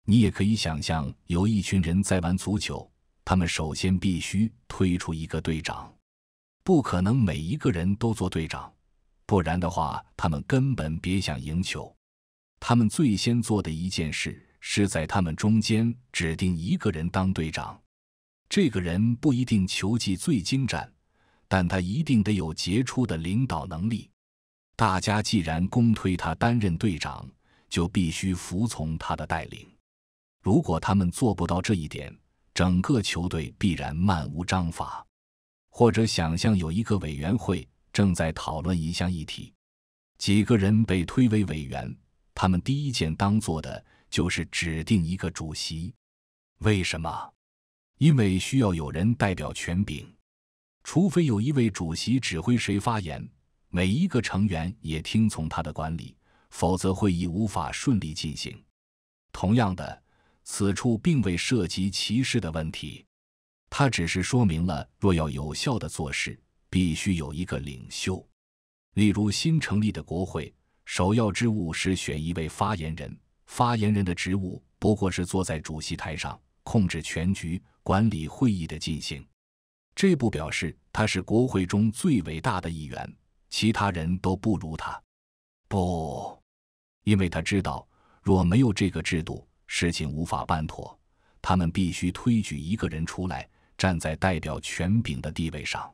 你也可以想象，有一群人在玩足球，他们首先必须推出一个队长，不可能每一个人都做队长，不然的话，他们根本别想赢球。他们最先做的一件事，是在他们中间指定一个人当队长。这个人不一定球技最精湛，但他一定得有杰出的领导能力。大家既然公推他担任队长，就必须服从他的带领。如果他们做不到这一点，整个球队必然漫无章法。或者想象有一个委员会正在讨论一项议题，几个人被推为委员，他们第一件当做的就是指定一个主席。为什么？因为需要有人代表权柄，除非有一位主席指挥谁发言，每一个成员也听从他的管理，否则会议无法顺利进行。同样的，此处并未涉及歧视的问题，它只是说明了若要有效的做事，必须有一个领袖。例如新成立的国会，首要之务是选一位发言人，发言人的职务不过是坐在主席台上控制全局。管理会议的进行，这不表示他是国会中最伟大的一员，其他人都不如他。不，因为他知道，若没有这个制度，事情无法办妥。他们必须推举一个人出来，站在代表权柄的地位上。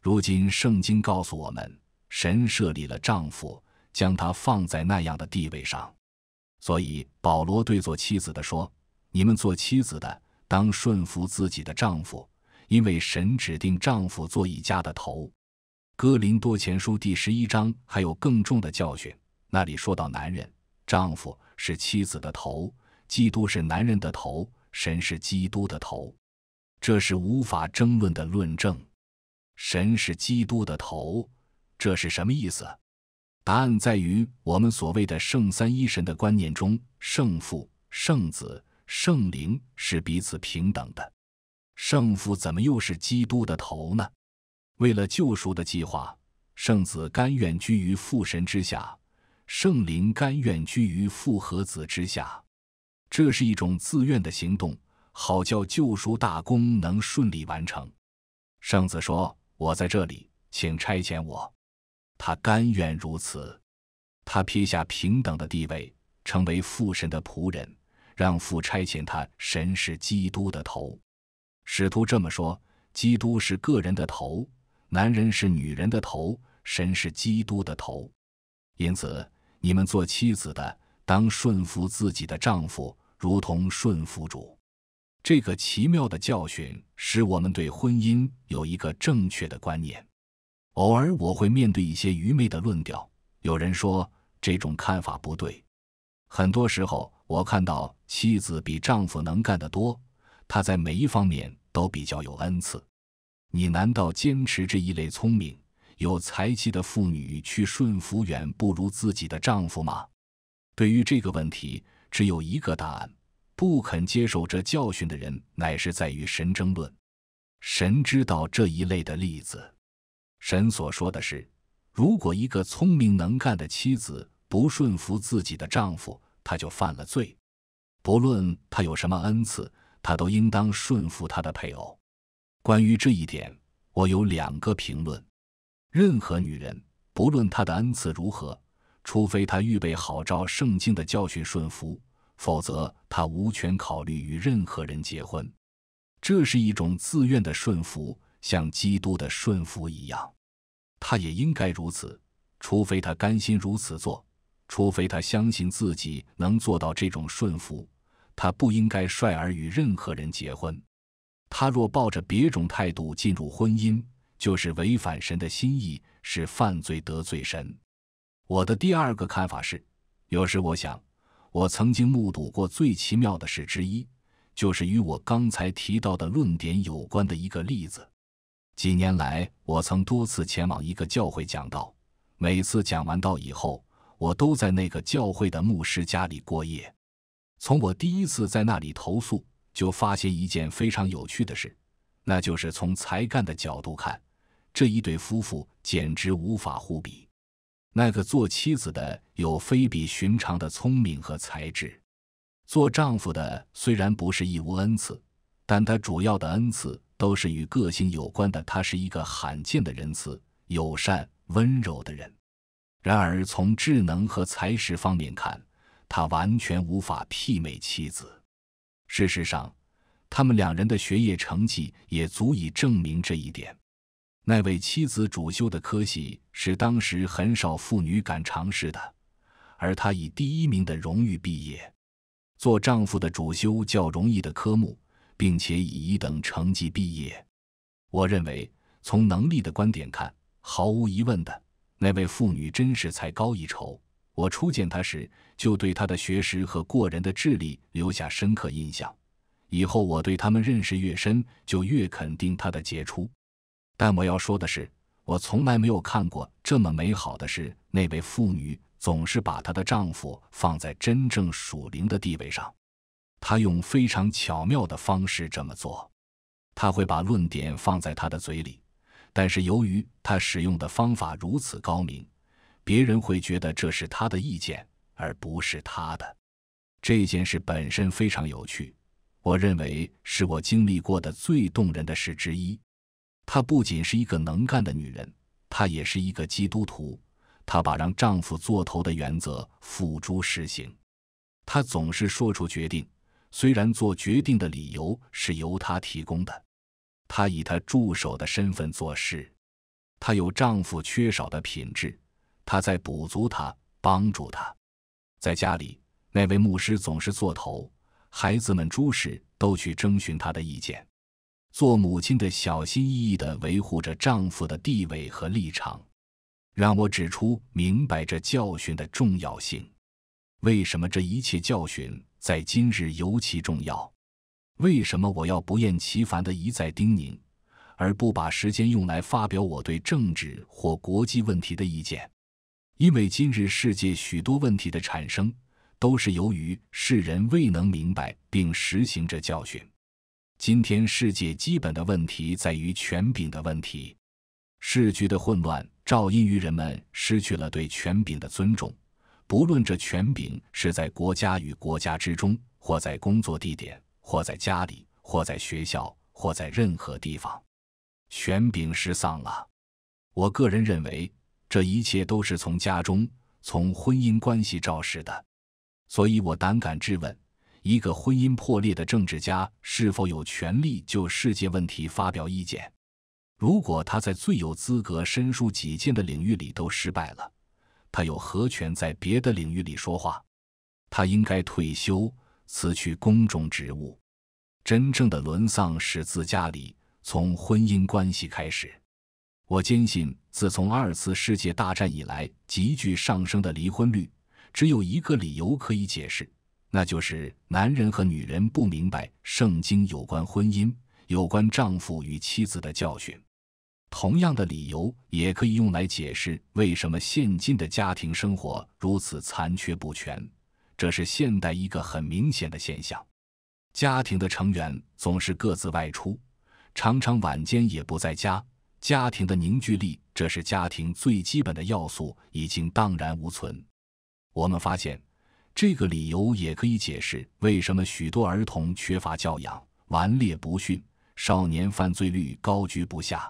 如今，圣经告诉我们，神设立了丈夫，将他放在那样的地位上。所以，保罗对做妻子的说：“你们做妻子的。”当顺服自己的丈夫，因为神指定丈夫做一家的头。哥林多前书第十一章还有更重的教训，那里说到男人，丈夫是妻子的头；基督是男人的头，神是基督的头。这是无法争论的论证。神是基督的头，这是什么意思？答案在于我们所谓的圣三一神的观念中，圣父、圣子。圣灵是彼此平等的，圣父怎么又是基督的头呢？为了救赎的计划，圣子甘愿居于父神之下，圣灵甘愿居于父和子之下，这是一种自愿的行动，好叫救赎大功能顺利完成。圣子说：“我在这里，请差遣我。”他甘愿如此，他撇下平等的地位，成为父神的仆人。让父差遣他，神是基督的头。使徒这么说：基督是个人的头，男人是女人的头，神是基督的头。因此，你们做妻子的，当顺服自己的丈夫，如同顺服主。这个奇妙的教训使我们对婚姻有一个正确的观念。偶尔我会面对一些愚昧的论调，有人说这种看法不对。很多时候。我看到妻子比丈夫能干得多，她在每一方面都比较有恩赐。你难道坚持这一类聪明、有才气的妇女去顺服远不如自己的丈夫吗？对于这个问题，只有一个答案：不肯接受这教训的人，乃是在与神争论。神知道这一类的例子。神所说的是：如果一个聪明能干的妻子不顺服自己的丈夫，他就犯了罪，不论他有什么恩赐，他都应当顺服他的配偶。关于这一点，我有两个评论：任何女人，不论她的恩赐如何，除非她预备好照圣经的教训顺服，否则她无权考虑与任何人结婚。这是一种自愿的顺服，像基督的顺服一样，她也应该如此，除非她甘心如此做。除非他相信自己能做到这种顺服，他不应该率尔与任何人结婚。他若抱着别种态度进入婚姻，就是违反神的心意，是犯罪得罪神。我的第二个看法是，有时我想，我曾经目睹过最奇妙的事之一，就是与我刚才提到的论点有关的一个例子。几年来，我曾多次前往一个教会讲道，每次讲完道以后。我都在那个教会的牧师家里过夜。从我第一次在那里投宿，就发现一件非常有趣的事，那就是从才干的角度看，这一对夫妇简直无法互比。那个做妻子的有非比寻常的聪明和才智，做丈夫的虽然不是一无恩赐，但他主要的恩赐都是与个性有关的。他是一个罕见的仁慈、友善、温柔的人。然而，从智能和才识方面看，他完全无法媲美妻子。事实上，他们两人的学业成绩也足以证明这一点。那位妻子主修的科系是当时很少妇女敢尝试的，而她以第一名的荣誉毕业。做丈夫的主修较容易的科目，并且以一等成绩毕业。我认为，从能力的观点看，毫无疑问的。那位妇女真是才高一筹。我初见她时，就对她的学识和过人的智力留下深刻印象。以后我对他们认识越深，就越肯定她的杰出。但我要说的是，我从来没有看过这么美好的事。那位妇女总是把她的丈夫放在真正属灵的地位上。她用非常巧妙的方式这么做。她会把论点放在他的嘴里。但是由于他使用的方法如此高明，别人会觉得这是他的意见，而不是他的。这件事本身非常有趣，我认为是我经历过的最动人的事之一。她不仅是一个能干的女人，她也是一个基督徒。她把让丈夫做头的原则付诸实行。她总是说出决定，虽然做决定的理由是由她提供的。她以她助手的身份做事，她有丈夫缺少的品质，她在补足他，帮助他。在家里，那位牧师总是做头，孩子们诸事都去征询他的意见。做母亲的小心翼翼地维护着丈夫的地位和立场，让我指出明白这教训的重要性。为什么这一切教训在今日尤其重要？为什么我要不厌其烦的一再叮咛，而不把时间用来发表我对政治或国际问题的意见？因为今日世界许多问题的产生，都是由于世人未能明白并实行这教训。今天世界基本的问题在于权柄的问题，世局的混乱照因于人们失去了对权柄的尊重，不论这权柄是在国家与国家之中，或在工作地点。或在家里，或在学校，或在任何地方，玄饼失丧了。我个人认为，这一切都是从家中、从婚姻关系肇始的。所以我胆敢质问：一个婚姻破裂的政治家是否有权利就世界问题发表意见？如果他在最有资格身书己见的领域里都失败了，他有何权在别的领域里说话？他应该退休。辞去宫中职务，真正的沦丧是自家里。从婚姻关系开始，我坚信，自从二次世界大战以来急剧上升的离婚率，只有一个理由可以解释，那就是男人和女人不明白圣经有关婚姻、有关丈夫与妻子的教训。同样的理由也可以用来解释为什么现今的家庭生活如此残缺不全。这是现代一个很明显的现象，家庭的成员总是各自外出，常常晚间也不在家。家庭的凝聚力，这是家庭最基本的要素，已经荡然无存。我们发现，这个理由也可以解释为什么许多儿童缺乏教养、顽劣不驯，少年犯罪率高居不下。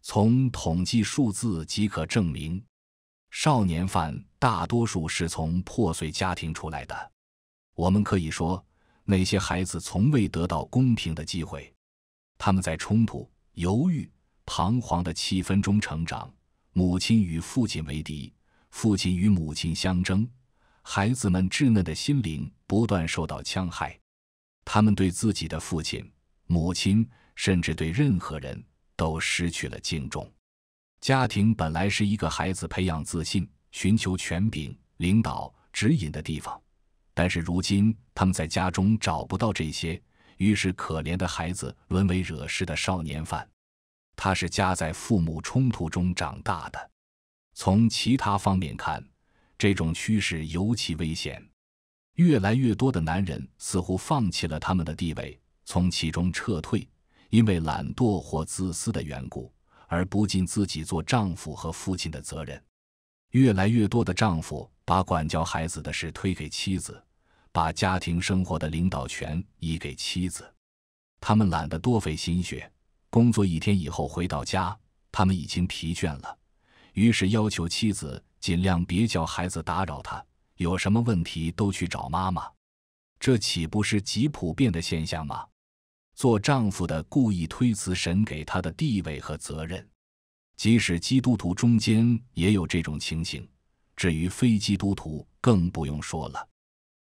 从统计数字即可证明，少年犯。大多数是从破碎家庭出来的，我们可以说，那些孩子从未得到公平的机会。他们在冲突、犹豫、彷徨的气氛中成长，母亲与父亲为敌，父亲与母亲相争，孩子们稚嫩的心灵不断受到戕害。他们对自己的父亲、母亲，甚至对任何人都失去了敬重。家庭本来是一个孩子培养自信。寻求权柄、领导、指引的地方，但是如今他们在家中找不到这些，于是可怜的孩子沦为惹事的少年犯。他是夹在父母冲突中长大的。从其他方面看，这种趋势尤其危险。越来越多的男人似乎放弃了他们的地位，从其中撤退，因为懒惰或自私的缘故，而不尽自己做丈夫和父亲的责任。越来越多的丈夫把管教孩子的事推给妻子，把家庭生活的领导权移给妻子。他们懒得多费心血，工作一天以后回到家，他们已经疲倦了，于是要求妻子尽量别叫孩子打扰他，有什么问题都去找妈妈。这岂不是极普遍的现象吗？做丈夫的故意推辞神给他的地位和责任。即使基督徒中间也有这种情形，至于非基督徒更不用说了。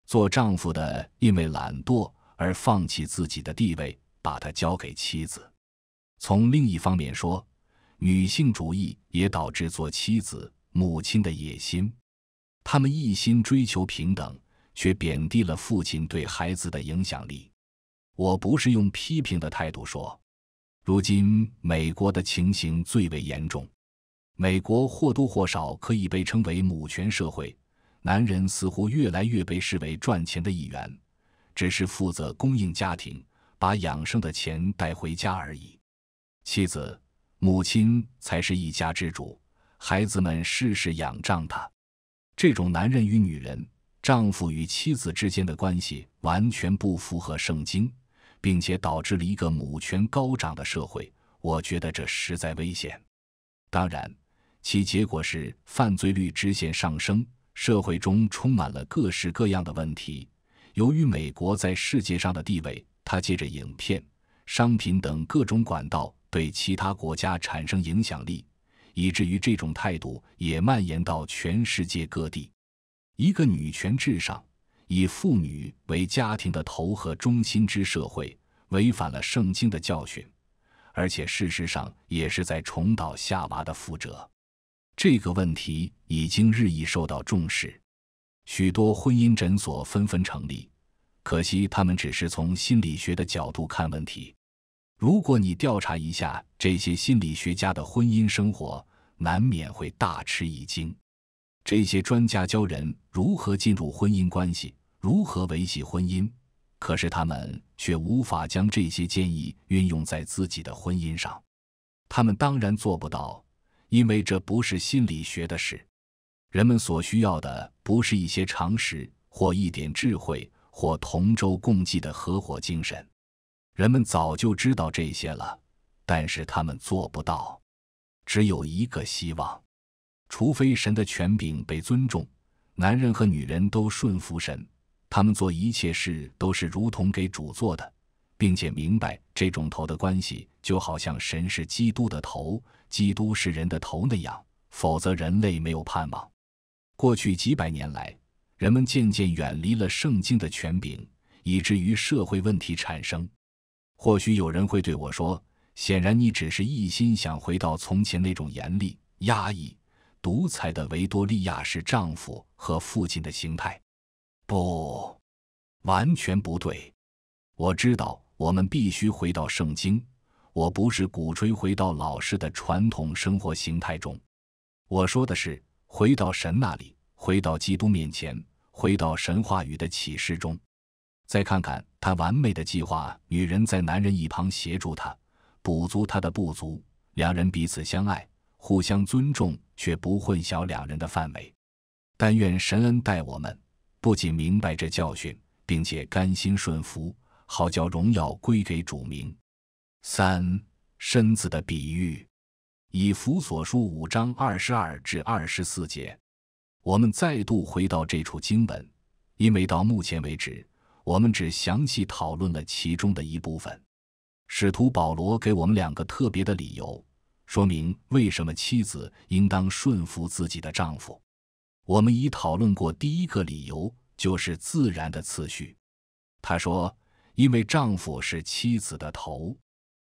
做丈夫的因为懒惰而放弃自己的地位，把他交给妻子。从另一方面说，女性主义也导致做妻子、母亲的野心。他们一心追求平等，却贬低了父亲对孩子的影响力。我不是用批评的态度说。如今，美国的情形最为严重。美国或多或少可以被称为母权社会，男人似乎越来越被视为赚钱的一员，只是负责供应家庭，把养生的钱带回家而已。妻子、母亲才是一家之主，孩子们事事仰仗他。这种男人与女人、丈夫与妻子之间的关系，完全不符合圣经。并且导致了一个母权高涨的社会，我觉得这实在危险。当然，其结果是犯罪率直线上升，社会中充满了各式各样的问题。由于美国在世界上的地位，它借着影片、商品等各种管道对其他国家产生影响力，以至于这种态度也蔓延到全世界各地。一个女权至上。以妇女为家庭的头和中心之社会，违反了圣经的教训，而且事实上也是在重蹈夏娃的覆辙。这个问题已经日益受到重视，许多婚姻诊所纷纷成立。可惜他们只是从心理学的角度看问题。如果你调查一下这些心理学家的婚姻生活，难免会大吃一惊。这些专家教人如何进入婚姻关系。如何维系婚姻？可是他们却无法将这些建议运用在自己的婚姻上。他们当然做不到，因为这不是心理学的事。人们所需要的不是一些常识，或一点智慧，或同舟共济的合伙精神。人们早就知道这些了，但是他们做不到。只有一个希望：除非神的权柄被尊重，男人和女人都顺服神。他们做一切事都是如同给主做的，并且明白这种头的关系，就好像神是基督的头，基督是人的头那样。否则，人类没有盼望。过去几百年来，人们渐渐远离了圣经的权柄，以至于社会问题产生。或许有人会对我说：“显然，你只是一心想回到从前那种严厉、压抑、独裁的维多利亚式丈夫和父亲的形态。”不，完全不对。我知道我们必须回到圣经。我不是鼓吹回到老式的传统生活形态中。我说的是回到神那里，回到基督面前，回到神话语的启示中。再看看他完美的计划：女人在男人一旁协助他，补足他的不足；两人彼此相爱，互相尊重，却不混淆两人的范围。但愿神恩待我们。不仅明白这教训，并且甘心顺服，好叫荣耀归给主名。三身子的比喻，以弗所书五章二十二至二十四节，我们再度回到这处经文，因为到目前为止，我们只详细讨论了其中的一部分。使徒保罗给我们两个特别的理由，说明为什么妻子应当顺服自己的丈夫。我们已讨论过第一个理由，就是自然的次序。他说：“因为丈夫是妻子的头，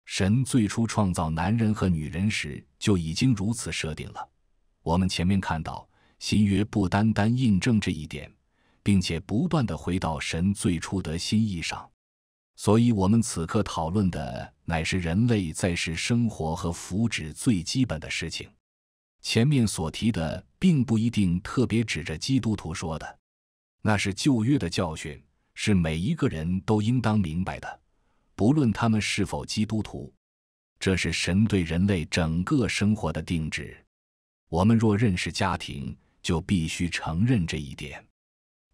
神最初创造男人和女人时就已经如此设定了。”我们前面看到，新约不单单印证这一点，并且不断的回到神最初的心意上。所以，我们此刻讨论的乃是人类在世生活和福祉最基本的事情。前面所提的并不一定特别指着基督徒说的，那是旧约的教训，是每一个人都应当明白的，不论他们是否基督徒。这是神对人类整个生活的定制。我们若认识家庭，就必须承认这一点。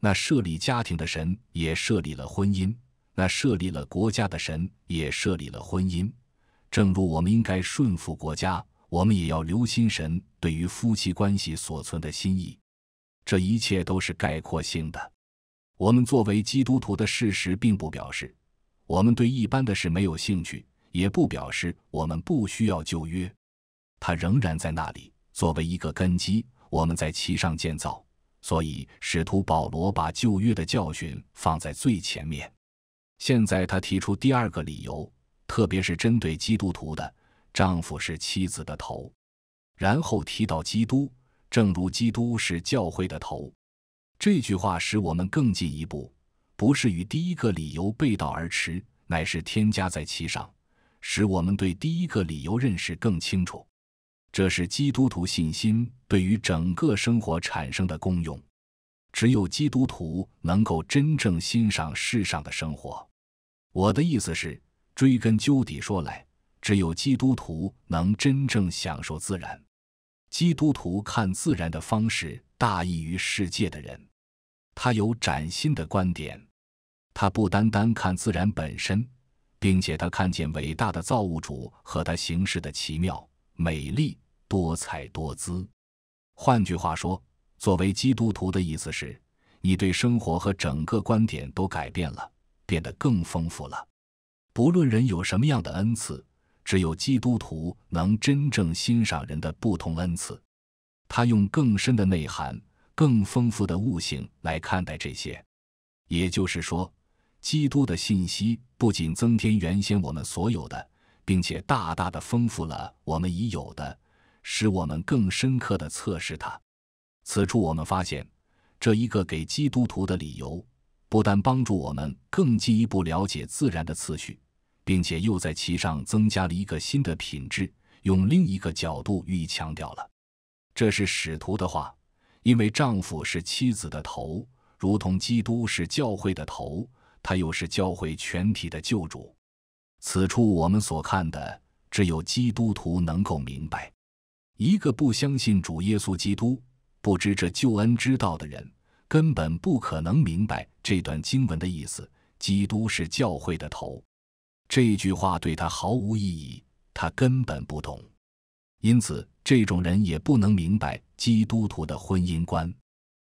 那设立家庭的神也设立了婚姻，那设立了国家的神也设立了婚姻。正如我们应该顺服国家，我们也要留心神。对于夫妻关系所存的心意，这一切都是概括性的。我们作为基督徒的事实，并不表示我们对一般的事没有兴趣，也不表示我们不需要旧约。它仍然在那里，作为一个根基，我们在其上建造。所以，使徒保罗把旧约的教训放在最前面。现在，他提出第二个理由，特别是针对基督徒的：丈夫是妻子的头。然后提到基督，正如基督是教会的头，这句话使我们更进一步，不是与第一个理由背道而驰，乃是添加在其上，使我们对第一个理由认识更清楚。这是基督徒信心对于整个生活产生的功用。只有基督徒能够真正欣赏世上的生活。我的意思是，追根究底说来。只有基督徒能真正享受自然。基督徒看自然的方式大异于世界的人，他有崭新的观点，他不单单看自然本身，并且他看见伟大的造物主和他行事的奇妙、美丽、多彩多姿。换句话说，作为基督徒的意思是，你对生活和整个观点都改变了，变得更丰富了。不论人有什么样的恩赐。只有基督徒能真正欣赏人的不同恩赐，他用更深的内涵、更丰富的悟性来看待这些。也就是说，基督的信息不仅增添原先我们所有的，并且大大的丰富了我们已有的，使我们更深刻的测试它。此处我们发现，这一个给基督徒的理由，不但帮助我们更进一步了解自然的次序。并且又在其上增加了一个新的品质，用另一个角度予以强调了。这是使徒的话，因为丈夫是妻子的头，如同基督是教会的头，他又是教会全体的救主。此处我们所看的，只有基督徒能够明白。一个不相信主耶稣基督、不知这救恩之道的人，根本不可能明白这段经文的意思。基督是教会的头。这句话对他毫无意义，他根本不懂。因此，这种人也不能明白基督徒的婚姻观，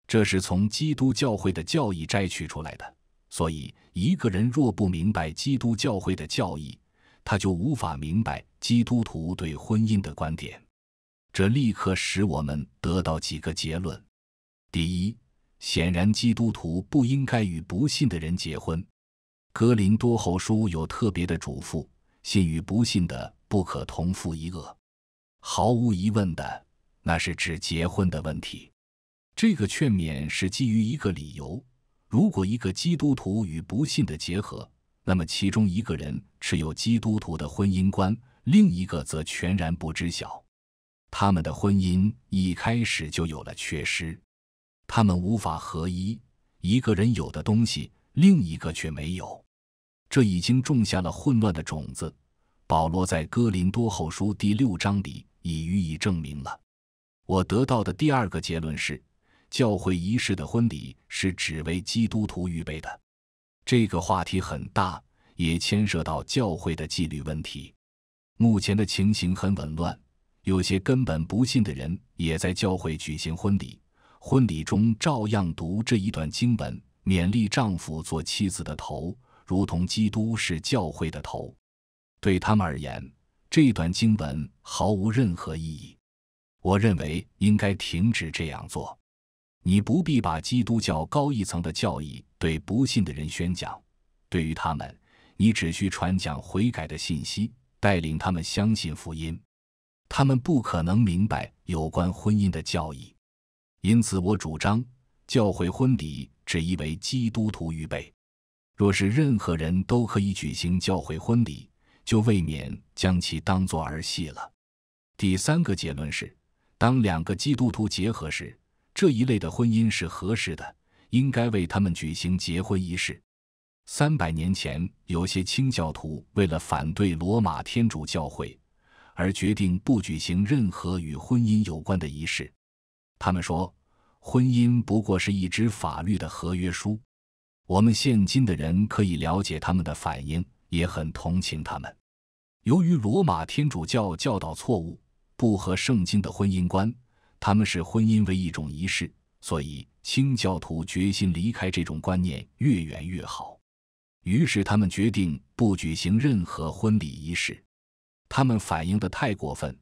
这是从基督教会的教义摘取出来的。所以，一个人若不明白基督教会的教义，他就无法明白基督徒对婚姻的观点。这立刻使我们得到几个结论：第一，显然基督徒不应该与不信的人结婚。格林多后书有特别的嘱咐：信与不信的不可同父一恶。毫无疑问的，那是指结婚的问题。这个劝勉是基于一个理由：如果一个基督徒与不信的结合，那么其中一个人持有基督徒的婚姻观，另一个则全然不知晓。他们的婚姻一开始就有了缺失，他们无法合一。一个人有的东西，另一个却没有。这已经种下了混乱的种子。保罗在《哥林多后书》第六章里已予以证明了。我得到的第二个结论是，教会仪式的婚礼是只为基督徒预备的。这个话题很大，也牵涉到教会的纪律问题。目前的情形很紊乱，有些根本不信的人也在教会举行婚礼，婚礼中照样读这一段经文，勉励丈夫做妻子的头。如同基督是教会的头，对他们而言，这段经文毫无任何意义。我认为应该停止这样做。你不必把基督教高一层的教义对不信的人宣讲，对于他们，你只需传讲悔改的信息，带领他们相信福音。他们不可能明白有关婚姻的教义，因此我主张教会婚礼只宜为基督徒预备。若是任何人都可以举行教会婚礼，就未免将其当作儿戏了。第三个结论是，当两个基督徒结合时，这一类的婚姻是合适的，应该为他们举行结婚仪式。三百年前，有些清教徒为了反对罗马天主教会，而决定不举行任何与婚姻有关的仪式。他们说，婚姻不过是一纸法律的合约书。我们现今的人可以了解他们的反应，也很同情他们。由于罗马天主教教导错误，不合圣经的婚姻观，他们视婚姻为一种仪式，所以清教徒决心离开这种观念越远越好。于是他们决定不举行任何婚礼仪式。他们反应的太过分，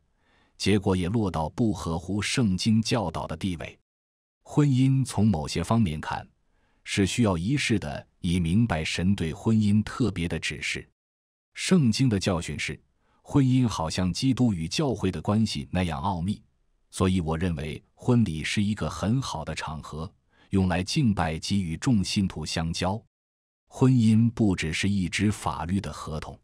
结果也落到不合乎圣经教导的地位。婚姻从某些方面看。是需要仪式的，以明白神对婚姻特别的指示。圣经的教训是，婚姻好像基督与教会的关系那样奥秘，所以我认为婚礼是一个很好的场合，用来敬拜及与众信徒相交。婚姻不只是一纸法律的合同，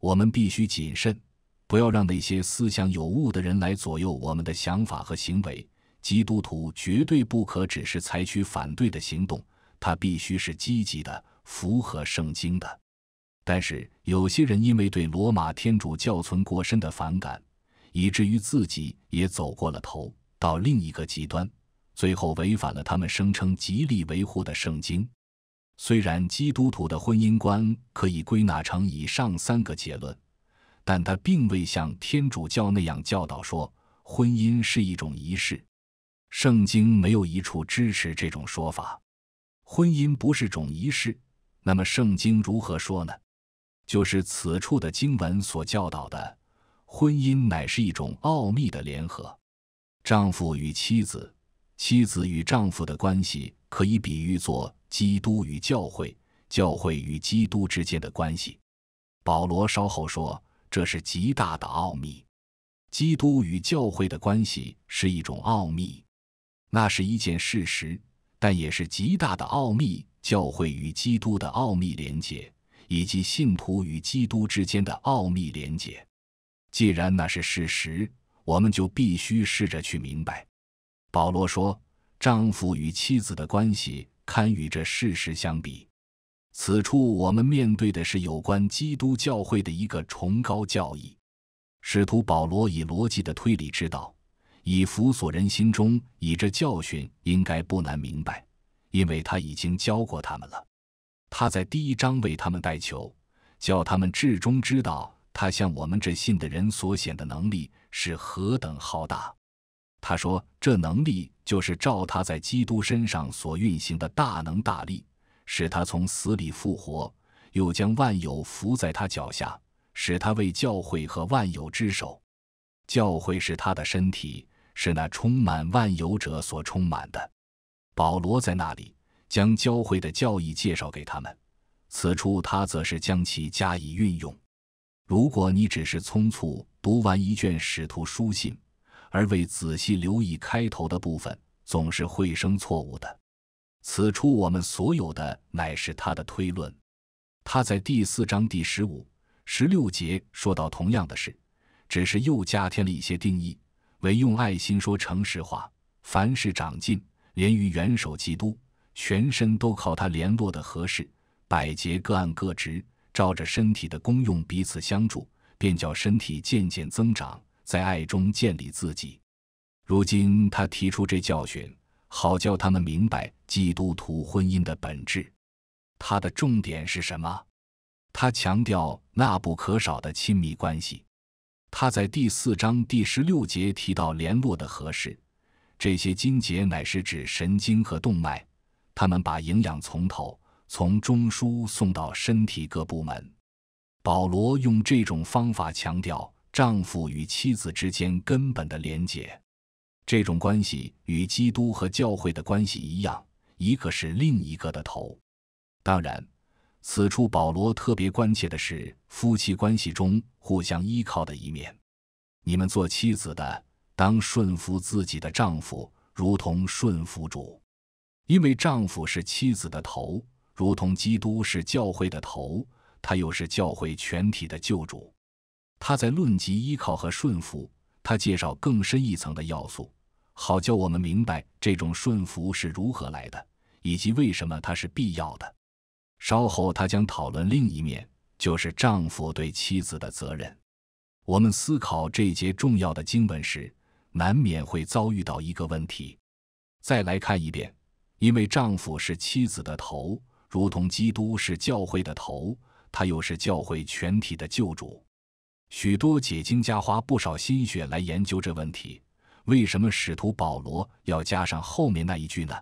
我们必须谨慎，不要让那些思想有误的人来左右我们的想法和行为。基督徒绝对不可只是采取反对的行动。它必须是积极的，符合圣经的。但是有些人因为对罗马天主教存过深的反感，以至于自己也走过了头，到另一个极端，最后违反了他们声称极力维护的圣经。虽然基督徒的婚姻观可以归纳成以上三个结论，但他并未像天主教那样教导说婚姻是一种仪式。圣经没有一处支持这种说法。婚姻不是种仪式，那么圣经如何说呢？就是此处的经文所教导的，婚姻乃是一种奥秘的联合。丈夫与妻子，妻子与丈夫的关系，可以比喻作基督与教会，教会与基督之间的关系。保罗稍后说，这是极大的奥秘。基督与教会的关系是一种奥秘，那是一件事实。但也是极大的奥秘，教会与基督的奥秘连结，以及信徒与基督之间的奥秘连结。既然那是事实，我们就必须试着去明白。保罗说：“丈夫与妻子的关系堪与这事实相比。”此处我们面对的是有关基督教会的一个崇高教义。使徒保罗以逻辑的推理之道。以辅佐人心中，以这教训应该不难明白，因为他已经教过他们了。他在第一章为他们代求，叫他们至终知道他向我们这信的人所显的能力是何等浩大。他说，这能力就是照他在基督身上所运行的大能大力，使他从死里复活，又将万有伏在他脚下，使他为教会和万有之首。教会是他的身体。是那充满万有者所充满的。保罗在那里将教会的教义介绍给他们，此处他则是将其加以运用。如果你只是匆促读完一卷使徒书信，而未仔细留意开头的部分，总是会生错误的。此处我们所有的乃是他的推论。他在第四章第十五、十六节说到同样的事，只是又加添了一些定义。唯用爱心说诚实话，凡事长进，连于元首基督，全身都靠他联络的合适，百节各按各职，照着身体的功用彼此相助，便叫身体渐渐增长，在爱中建立自己。如今他提出这教训，好叫他们明白基督徒婚姻的本质。他的重点是什么？他强调那不可少的亲密关系。他在第四章第十六节提到联络的合适，这些筋节乃是指神经和动脉，他们把营养从头从中枢送到身体各部门。保罗用这种方法强调丈夫与妻子之间根本的连结，这种关系与基督和教会的关系一样，一个是另一个的头。当然。此处保罗特别关切的是夫妻关系中互相依靠的一面。你们做妻子的，当顺服自己的丈夫，如同顺服主，因为丈夫是妻子的头，如同基督是教会的头，他又是教会全体的救主。他在论及依靠和顺服，他介绍更深一层的要素，好叫我们明白这种顺服是如何来的，以及为什么它是必要的。稍后，他将讨论另一面，就是丈夫对妻子的责任。我们思考这节重要的经文时，难免会遭遇到一个问题。再来看一遍，因为丈夫是妻子的头，如同基督是教会的头，他又是教会全体的救主。许多解经家花不少心血来研究这问题：为什么使徒保罗要加上后面那一句呢？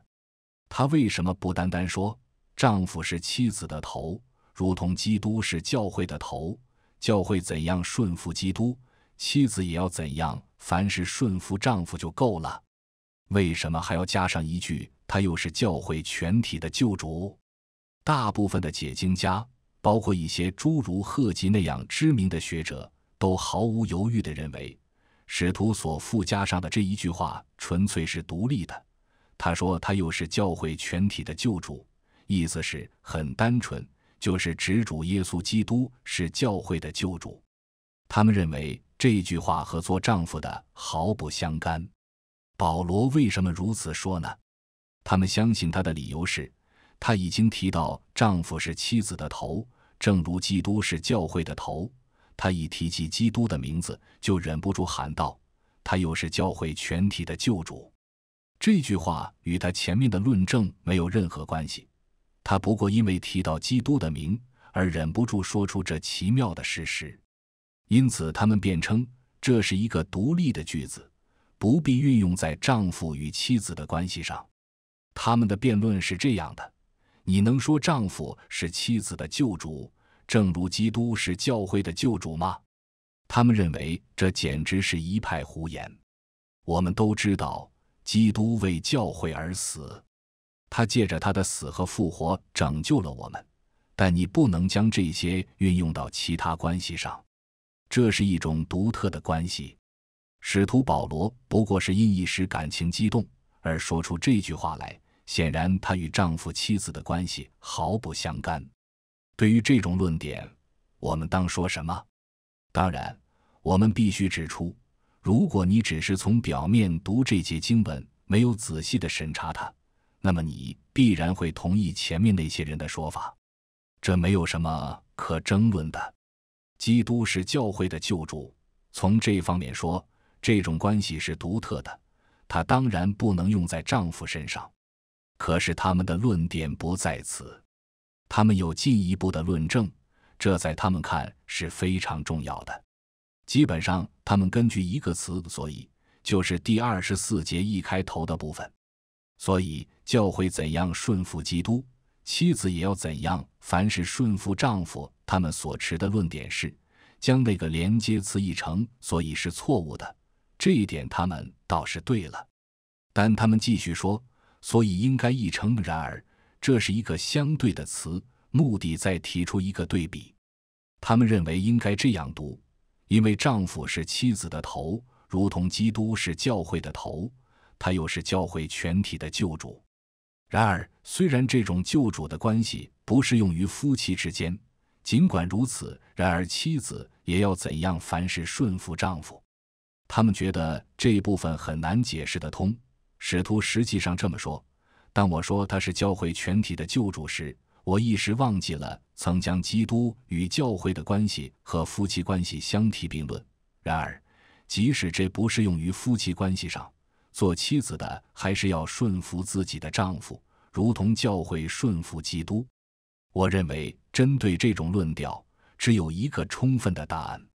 他为什么不单单说？丈夫是妻子的头，如同基督是教会的头，教会怎样顺服基督，妻子也要怎样。凡是顺服丈夫就够了。为什么还要加上一句？他又是教会全体的救主。大部分的解经家，包括一些诸如赫吉那样知名的学者，都毫无犹豫地认为，使徒所附加上的这一句话纯粹是独立的。他说：“他又是教会全体的救主。”意思是很单纯，就是执主耶稣基督是教会的救主。他们认为这句话和做丈夫的毫不相干。保罗为什么如此说呢？他们相信他的理由是，他已经提到丈夫是妻子的头，正如基督是教会的头。他一提起基督的名字，就忍不住喊道：“他又是教会全体的救主。”这句话与他前面的论证没有任何关系。他不过因为提到基督的名而忍不住说出这奇妙的事实，因此他们辩称这是一个独立的句子，不必运用在丈夫与妻子的关系上。他们的辩论是这样的：你能说丈夫是妻子的救主，正如基督是教会的救主吗？他们认为这简直是一派胡言。我们都知道基督为教会而死。他借着他的死和复活拯救了我们，但你不能将这些运用到其他关系上。这是一种独特的关系。使徒保罗不过是因一时感情激动而说出这句话来，显然他与丈夫妻子的关系毫不相干。对于这种论点，我们当说什么？当然，我们必须指出，如果你只是从表面读这节经文，没有仔细的审查它。那么你必然会同意前面那些人的说法，这没有什么可争论的。基督是教会的救主，从这方面说，这种关系是独特的。他当然不能用在丈夫身上，可是他们的论点不在此。他们有进一步的论证，这在他们看是非常重要的。基本上，他们根据一个词，所以就是第二十四节一开头的部分，所以。教会怎样顺服基督，妻子也要怎样。凡是顺服丈夫，他们所持的论点是将那个连接词译成，所以是错误的。这一点他们倒是对了，但他们继续说，所以应该译成。然而，这是一个相对的词，目的在提出一个对比。他们认为应该这样读，因为丈夫是妻子的头，如同基督是教会的头，他又是教会全体的救主。然而，虽然这种救主的关系不适用于夫妻之间，尽管如此，然而妻子也要怎样凡事顺服丈夫？他们觉得这一部分很难解释得通。使徒实际上这么说，当我说他是教会全体的救主时，我一时忘记了曾将基督与教会的关系和夫妻关系相提并论。然而，即使这不适用于夫妻关系上。做妻子的还是要顺服自己的丈夫，如同教会顺服基督。我认为针对这种论调，只有一个充分的答案。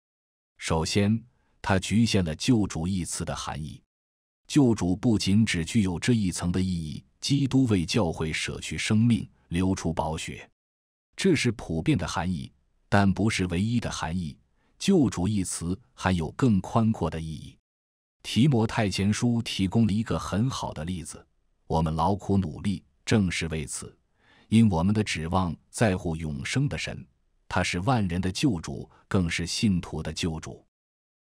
首先，它局限了“救主”一词的含义。救主不仅只具有这一层的意义，基督为教会舍去生命，流出宝血，这是普遍的含义，但不是唯一的含义。救主一词还有更宽阔的意义。提摩太前书提供了一个很好的例子。我们劳苦努力，正是为此，因我们的指望在乎永生的神，他是万人的救主，更是信徒的救主。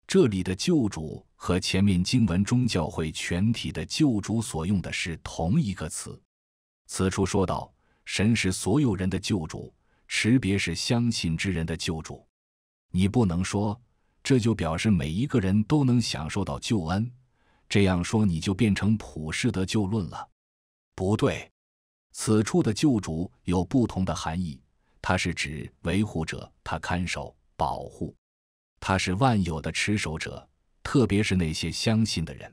这里的救主和前面经文中教会全体的救主所用的是同一个词。此处说到，神是所有人的救主，识别是相信之人的救主。你不能说。这就表示每一个人都能享受到救恩。这样说，你就变成普世的救论了。不对，此处的救主有不同的含义，它是指维护者，他看守、保护，他是万有的持守者，特别是那些相信的人。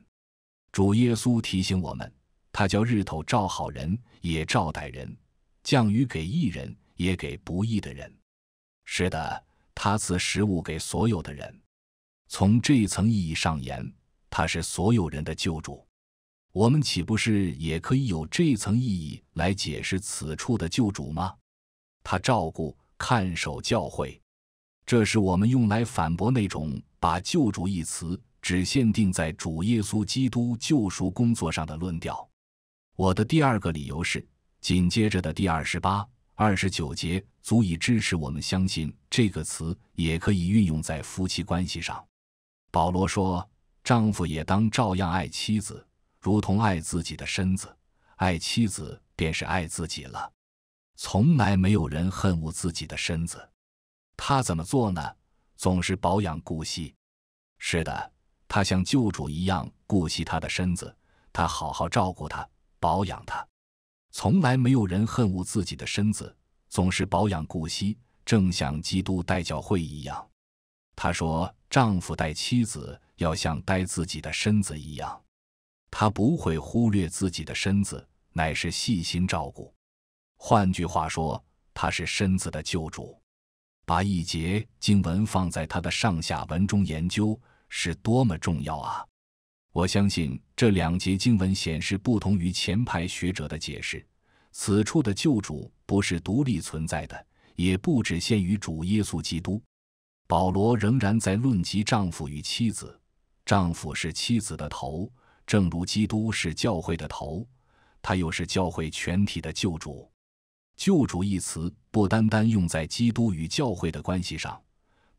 主耶稣提醒我们，他叫日头照好人也照歹人，降雨给义人也给不义的人。是的。他赐食物给所有的人，从这一层意义上言，他是所有人的救主。我们岂不是也可以有这一层意义来解释此处的救主吗？他照顾、看守教会，这是我们用来反驳那种把“救主”一词只限定在主耶稣基督救赎工作上的论调。我的第二个理由是，紧接着的第二十八。二十九节足以支持我们相信这个词也可以运用在夫妻关系上。保罗说：“丈夫也当照样爱妻子，如同爱自己的身子。爱妻子便是爱自己了。从来没有人恨恶自己的身子。他怎么做呢？总是保养顾惜。是的，他像救主一样顾惜他的身子，他好好照顾他，保养他。”从来没有人恨恶自己的身子，总是保养顾惜，正像基督代教会一样。她说，丈夫待妻子要像待自己的身子一样，他不会忽略自己的身子，乃是细心照顾。换句话说，他是身子的救主。把一节经文放在他的上下文中研究，是多么重要啊！我相信这两节经文显示，不同于前派学者的解释，此处的救主不是独立存在的，也不只限于主耶稣基督。保罗仍然在论及丈夫与妻子，丈夫是妻子的头，正如基督是教会的头，他又是教会全体的救主。救主一词不单单用在基督与教会的关系上，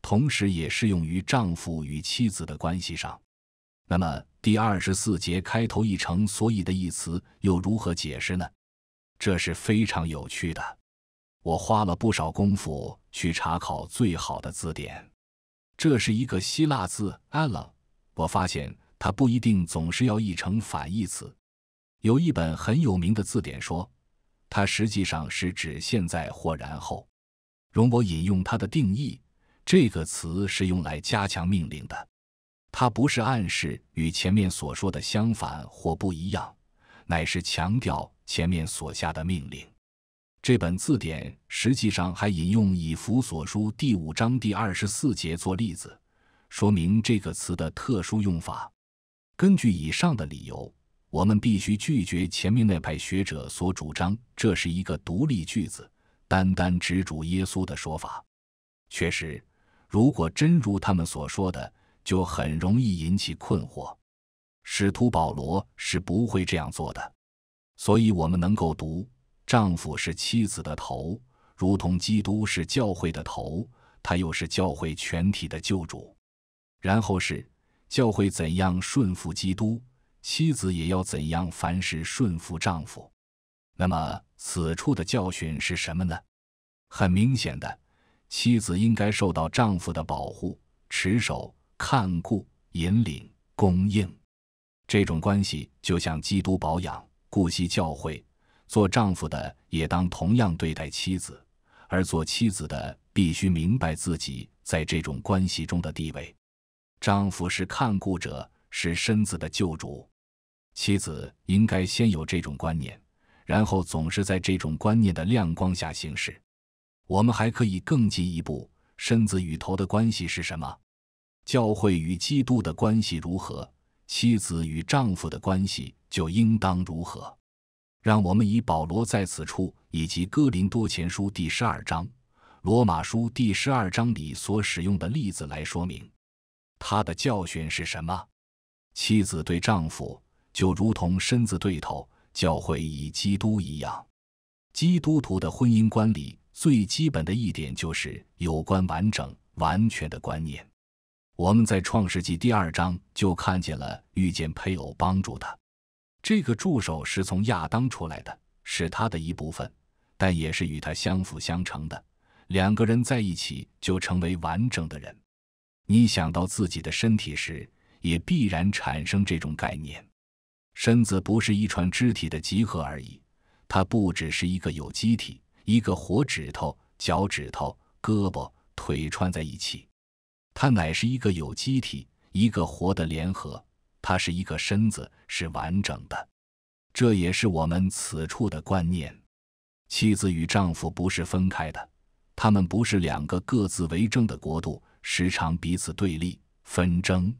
同时也适用于丈夫与妻子的关系上。那么。第二十四节开头一成所以的一词又如何解释呢？这是非常有趣的。我花了不少功夫去查考最好的字典。这是一个希腊字 αλλ，我发现它不一定总是要译成反义词。有一本很有名的字典说，它实际上是指现在或然后。容我引用它的定义：这个词是用来加强命令的。它不是暗示与前面所说的相反或不一样，乃是强调前面所下的命令。这本字典实际上还引用《以弗所书》第五章第二十四节做例子，说明这个词的特殊用法。根据以上的理由，我们必须拒绝前面那派学者所主张这是一个独立句子，单单只主耶稣的说法。确实，如果真如他们所说的。就很容易引起困惑。使徒保罗是不会这样做的，所以我们能够读：丈夫是妻子的头，如同基督是教会的头，他又是教会全体的救主。然后是教会怎样顺服基督，妻子也要怎样凡事顺服丈夫。那么此处的教训是什么呢？很明显的，妻子应该受到丈夫的保护，持守。看顾、引领、供应，这种关系就像基督保养、顾惜教会。做丈夫的也当同样对待妻子，而做妻子的必须明白自己在这种关系中的地位。丈夫是看顾者，是身子的救主。妻子应该先有这种观念，然后总是在这种观念的亮光下行事。我们还可以更进一步：身子与头的关系是什么？教会与基督的关系如何，妻子与丈夫的关系就应当如何。让我们以保罗在此处以及哥林多前书第十二章、罗马书第十二章里所使用的例子来说明他的教训是什么。妻子对丈夫就如同身子对头，教会以基督一样。基督徒的婚姻观里最基本的一点就是有关完整、完全的观念。我们在创世纪第二章就看见了遇见配偶帮助他，这个助手是从亚当出来的，是他的一部分，但也是与他相辅相成的。两个人在一起就成为完整的人。你想到自己的身体时，也必然产生这种概念：身子不是一串肢体的集合而已，它不只是一个有机体，一个活指头、脚趾头、胳膊、腿串在一起。它乃是一个有机体，一个活的联合。它是一个身子，是完整的。这也是我们此处的观念：妻子与丈夫不是分开的，他们不是两个各自为政的国度，时常彼此对立纷争。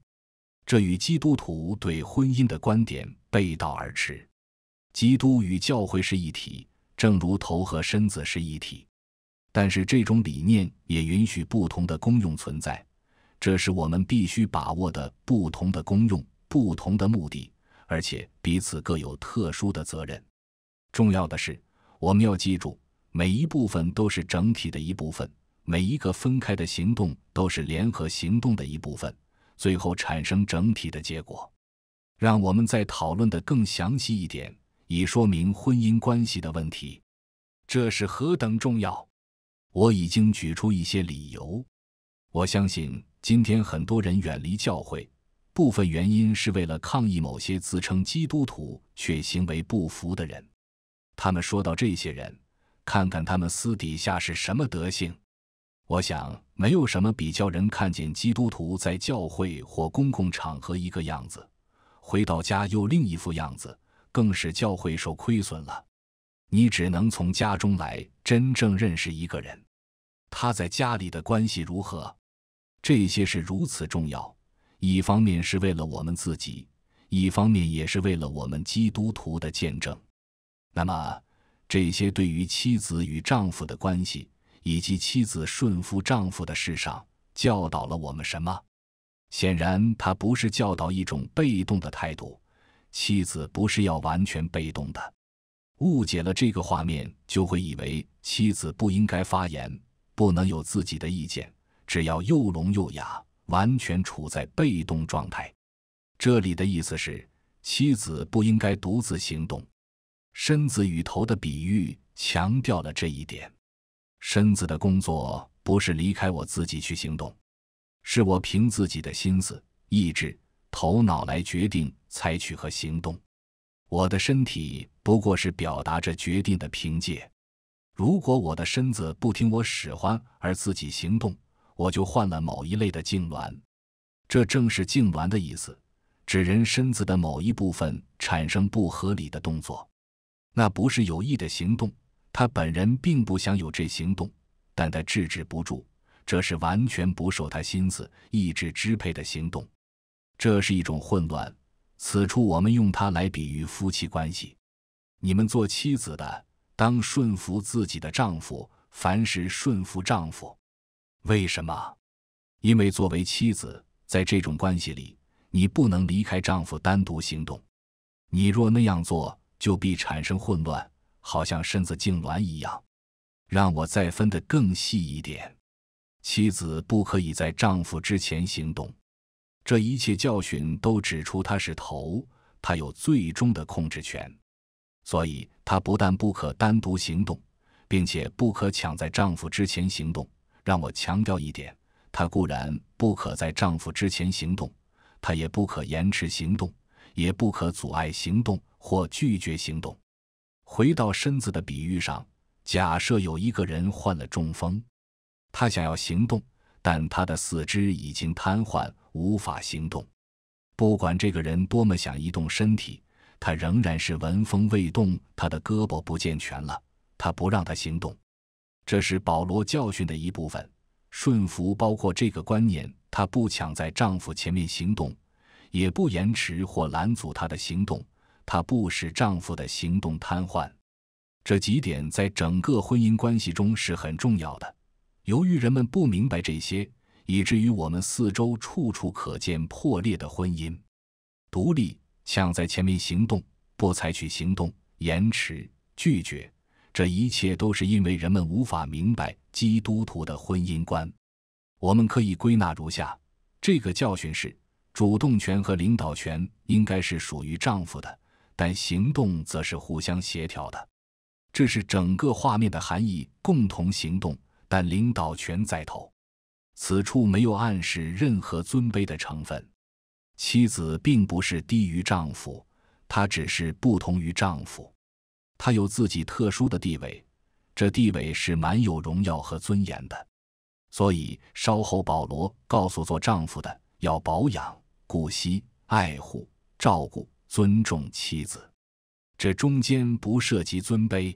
这与基督徒对婚姻的观点背道而驰。基督与教会是一体，正如头和身子是一体。但是这种理念也允许不同的功用存在。这是我们必须把握的，不同的功用，不同的目的，而且彼此各有特殊的责任。重要的是，我们要记住，每一部分都是整体的一部分，每一个分开的行动都是联合行动的一部分，最后产生整体的结果。让我们再讨论的更详细一点，以说明婚姻关系的问题，这是何等重要！我已经举出一些理由，我相信。今天很多人远离教会，部分原因是为了抗议某些自称基督徒却行为不符的人。他们说到这些人，看看他们私底下是什么德行。我想，没有什么比叫人看见基督徒在教会或公共场合一个样子，回到家又另一副样子，更是教会受亏损了。你只能从家中来真正认识一个人，他在家里的关系如何。这些是如此重要，一方面是为了我们自己，一方面也是为了我们基督徒的见证。那么，这些对于妻子与丈夫的关系，以及妻子顺服丈夫的事上，教导了我们什么？显然，他不是教导一种被动的态度。妻子不是要完全被动的。误解了这个画面，就会以为妻子不应该发言，不能有自己的意见。只要又聋又哑，完全处在被动状态。这里的意思是，妻子不应该独自行动。身子与头的比喻强调了这一点。身子的工作不是离开我自己去行动，是我凭自己的心思、意志、头脑来决定、采取和行动。我的身体不过是表达着决定的凭借。如果我的身子不听我使唤而自己行动，我就患了某一类的痉挛，这正是痉挛的意思，指人身子的某一部分产生不合理的动作。那不是有意的行动，他本人并不想有这行动，但他制止不住，这是完全不受他心思意志支配的行动。这是一种混乱。此处我们用它来比喻夫妻关系。你们做妻子的，当顺服自己的丈夫，凡是顺服丈夫。为什么？因为作为妻子，在这种关系里，你不能离开丈夫单独行动。你若那样做，就必产生混乱，好像身子痉挛一样。让我再分得更细一点：妻子不可以在丈夫之前行动。这一切教训都指出他是头，他有最终的控制权。所以，他不但不可单独行动，并且不可抢在丈夫之前行动。让我强调一点，她固然不可在丈夫之前行动，她也不可延迟行动，也不可阻碍行动或拒绝行动。回到身子的比喻上，假设有一个人患了中风，他想要行动，但他的四肢已经瘫痪，无法行动。不管这个人多么想移动身体，他仍然是纹风未动。他的胳膊不健全了，他不让他行动。这是保罗教训的一部分。顺服包括这个观念：她不抢在丈夫前面行动，也不延迟或拦阻她的行动，她不使丈夫的行动瘫痪。这几点在整个婚姻关系中是很重要的。由于人们不明白这些，以至于我们四周处处可见破裂的婚姻。独立、抢在前面行动、不采取行动、延迟、拒绝。这一切都是因为人们无法明白基督徒的婚姻观。我们可以归纳如下：这个教训是，主动权和领导权应该是属于丈夫的，但行动则是互相协调的。这是整个画面的含义：共同行动，但领导权在头。此处没有暗示任何尊卑的成分。妻子并不是低于丈夫，她只是不同于丈夫。她有自己特殊的地位，这地位是蛮有荣耀和尊严的，所以稍后保罗告诉做丈夫的要保养、顾惜、爱护、照顾、尊重妻子。这中间不涉及尊卑。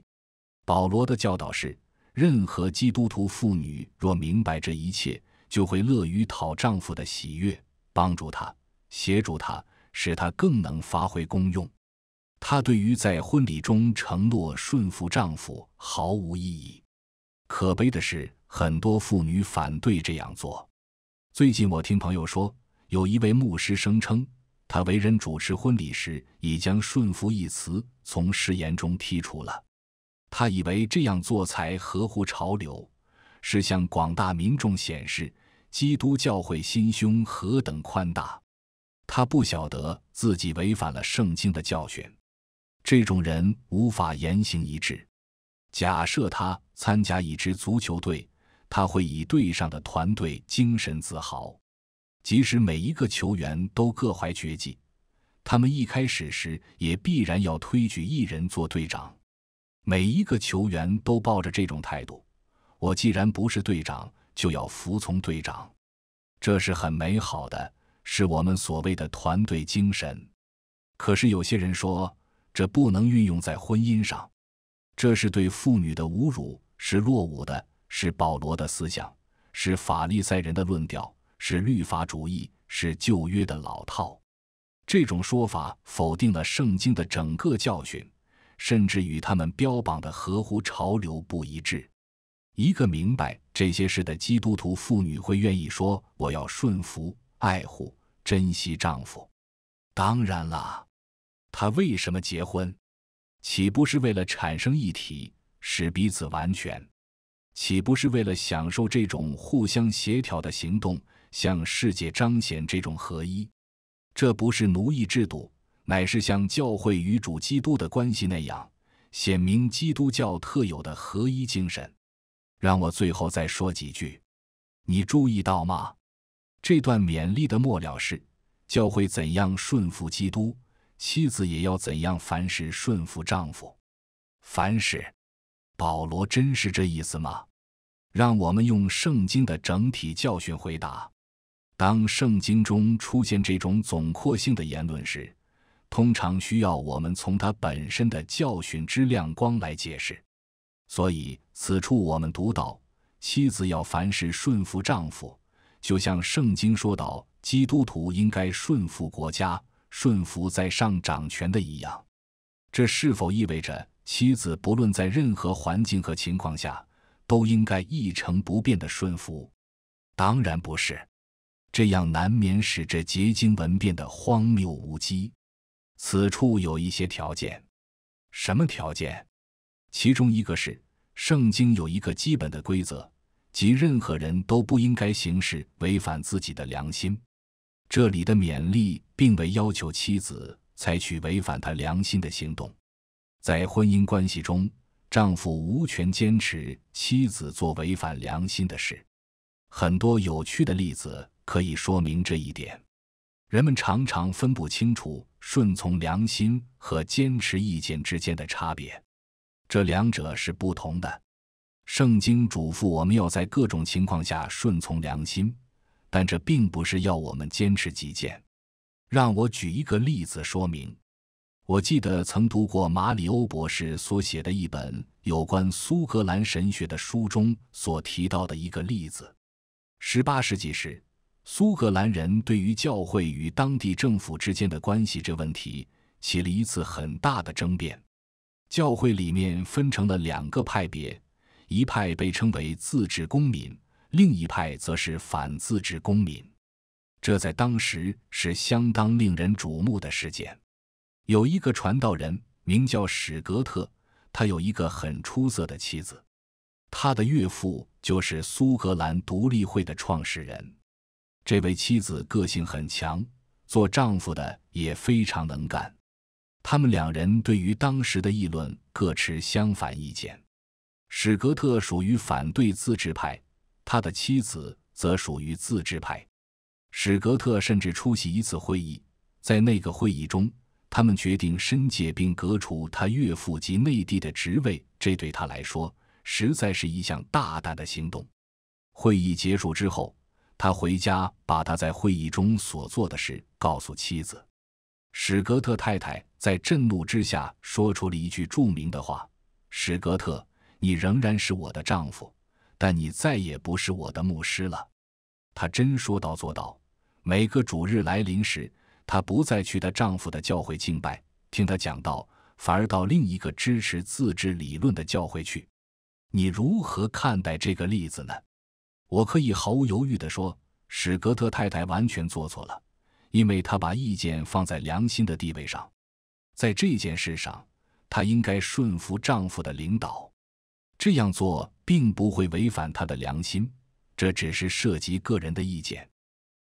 保罗的教导是：任何基督徒妇女若明白这一切，就会乐于讨丈夫的喜悦，帮助他、协助他，使他更能发挥功用。她对于在婚礼中承诺顺服丈夫毫无意义。可悲的是，很多妇女反对这样做。最近我听朋友说，有一位牧师声称，他为人主持婚礼时已将“顺服”一词从誓言中剔除了。他以为这样做才合乎潮流，是向广大民众显示基督教会心胸何等宽大。他不晓得自己违反了圣经的教训。这种人无法言行一致。假设他参加一支足球队，他会以队上的团队精神自豪，即使每一个球员都各怀绝技，他们一开始时也必然要推举一人做队长。每一个球员都抱着这种态度：我既然不是队长，就要服从队长。这是很美好的，是我们所谓的团队精神。可是有些人说。这不能运用在婚姻上，这是对妇女的侮辱，是落伍的，是保罗的思想，是法利赛人的论调，是律法主义，是旧约的老套。这种说法否定了圣经的整个教训，甚至与他们标榜的合乎潮流不一致。一个明白这些事的基督徒妇女会愿意说：“我要顺服、爱护、珍惜丈夫。”当然啦。他为什么结婚？岂不是为了产生一体，使彼此完全？岂不是为了享受这种互相协调的行动，向世界彰显这种合一？这不是奴役制度，乃是像教会与主基督的关系那样，显明基督教特有的合一精神。让我最后再说几句。你注意到吗？这段勉励的末了是教会怎样顺服基督。妻子也要怎样？凡事顺服丈夫。凡事，保罗真是这意思吗？让我们用圣经的整体教训回答。当圣经中出现这种总括性的言论时，通常需要我们从它本身的教训之亮光来解释。所以，此处我们读到，妻子要凡事顺服丈夫，就像圣经说道，基督徒应该顺服国家。顺服在上掌权的一样，这是否意味着妻子不论在任何环境和情况下都应该一成不变的顺服？当然不是，这样难免使这结晶文变得荒谬无稽。此处有一些条件，什么条件？其中一个是圣经有一个基本的规则，即任何人都不应该行事违反自己的良心。这里的勉励并未要求妻子采取违反他良心的行动。在婚姻关系中，丈夫无权坚持妻子做违反良心的事。很多有趣的例子可以说明这一点。人们常常分不清楚顺从良心和坚持意见之间的差别。这两者是不同的。圣经嘱咐我们要在各种情况下顺从良心。但这并不是要我们坚持己见。让我举一个例子说明。我记得曾读过马里欧博士所写的一本有关苏格兰神学的书中所提到的一个例子：十八世纪时，苏格兰人对于教会与当地政府之间的关系这问题起了一次很大的争辩。教会里面分成了两个派别，一派被称为自治公民。另一派则是反自治公民，这在当时是相当令人瞩目的事件。有一个传道人名叫史格特，他有一个很出色的妻子，他的岳父就是苏格兰独立会的创始人。这位妻子个性很强，做丈夫的也非常能干。他们两人对于当时的议论各持相反意见。史格特属于反对自治派。他的妻子则属于自治派。史格特甚至出席一次会议，在那个会议中，他们决定申诫并革除他岳父及内地的职位。这对他来说实在是一项大胆的行动。会议结束之后，他回家把他在会议中所做的事告诉妻子。史格特太太在震怒之下说出了一句著名的话：“史格特，你仍然是我的丈夫。”但你再也不是我的牧师了。她真说到做到。每个主日来临时，她不再去她丈夫的教会敬拜、听他讲道，反而到另一个支持自治理论的教会去。你如何看待这个例子呢？我可以毫无犹豫地说，史格特太太完全做错了，因为她把意见放在良心的地位上。在这件事上，她应该顺服丈夫的领导。这样做。并不会违反他的良心，这只是涉及个人的意见。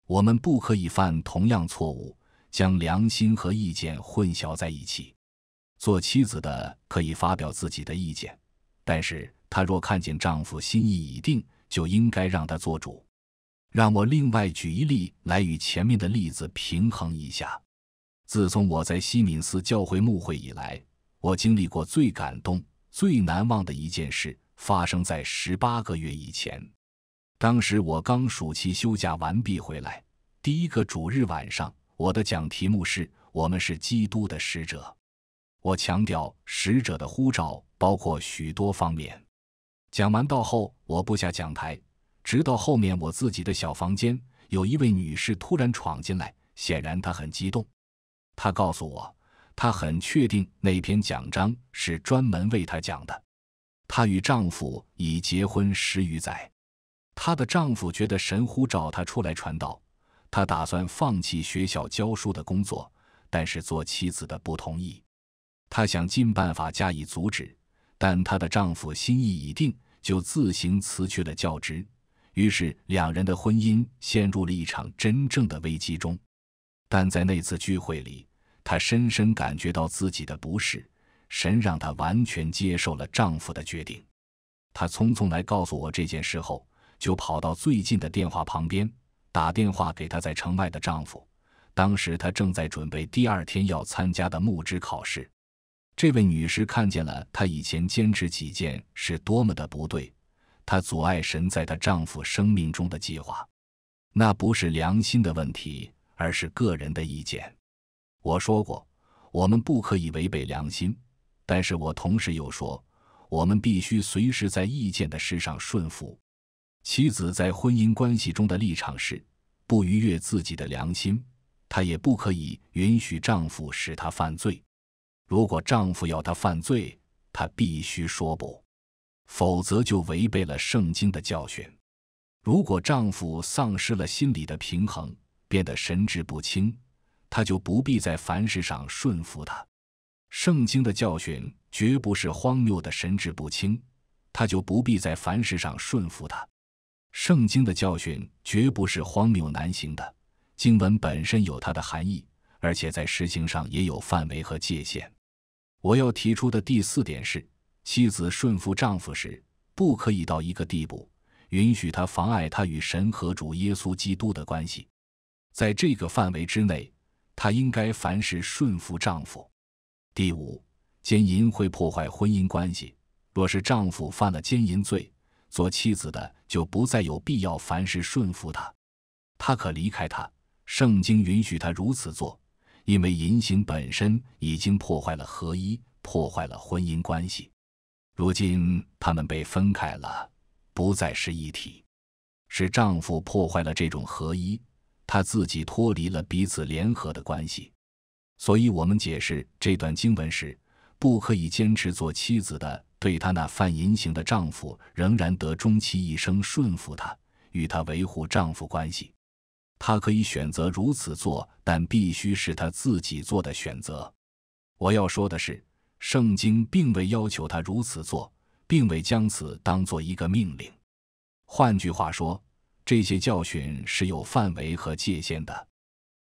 我们不可以犯同样错误，将良心和意见混淆在一起。做妻子的可以发表自己的意见，但是她若看见丈夫心意已定，就应该让他做主。让我另外举一例来与前面的例子平衡一下。自从我在西敏寺教会牧会以来，我经历过最感动、最难忘的一件事。发生在十八个月以前，当时我刚暑期休假完毕回来，第一个主日晚上，我的讲题目是我们是基督的使者。我强调，使者的呼召包括许多方面。讲完道后，我步下讲台，直到后面我自己的小房间，有一位女士突然闯进来，显然她很激动。她告诉我，她很确定那篇讲章是专门为她讲的。她与丈夫已结婚十余载，她的丈夫觉得神乎找她出来传道，她打算放弃学校教书的工作，但是做妻子的不同意，她想尽办法加以阻止，但她的丈夫心意已定，就自行辞去了教职，于是两人的婚姻陷入了一场真正的危机中。但在那次聚会里，她深深感觉到自己的不适。神让她完全接受了丈夫的决定。她匆匆来告诉我这件事后，就跑到最近的电话旁边，打电话给她在城外的丈夫。当时她正在准备第二天要参加的牧职考试。这位女士看见了她以前坚持己见是多么的不对，她阻碍神在她丈夫生命中的计划。那不是良心的问题，而是个人的意见。我说过，我们不可以违背良心。但是我同时又说，我们必须随时在意见的事上顺服。妻子在婚姻关系中的立场是，不逾越自己的良心，她也不可以允许丈夫使她犯罪。如果丈夫要她犯罪，她必须说不，否则就违背了圣经的教训。如果丈夫丧失了心理的平衡，变得神志不清，她就不必在凡事上顺服他。圣经的教训绝不是荒谬的、神志不清，他就不必在凡事上顺服他。圣经的教训绝不是荒谬难行的，经文本身有它的含义，而且在实行上也有范围和界限。我要提出的第四点是：妻子顺服丈夫时，不可以到一个地步，允许他妨碍他与神和主耶稣基督的关系。在这个范围之内，他应该凡事顺服丈夫。第五，奸淫会破坏婚姻关系。若是丈夫犯了奸淫罪，做妻子的就不再有必要凡事顺服他，她可离开他。圣经允许他如此做，因为淫行本身已经破坏了合一，破坏了婚姻关系。如今他们被分开了，不再是一体。是丈夫破坏了这种合一，他自己脱离了彼此联合的关系。所以，我们解释这段经文时，不可以坚持做妻子的，对她那犯淫行的丈夫，仍然得终其一生顺服她，与她维护丈夫关系。她可以选择如此做，但必须是她自己做的选择。我要说的是，圣经并未要求她如此做，并未将此当做一个命令。换句话说，这些教训是有范围和界限的。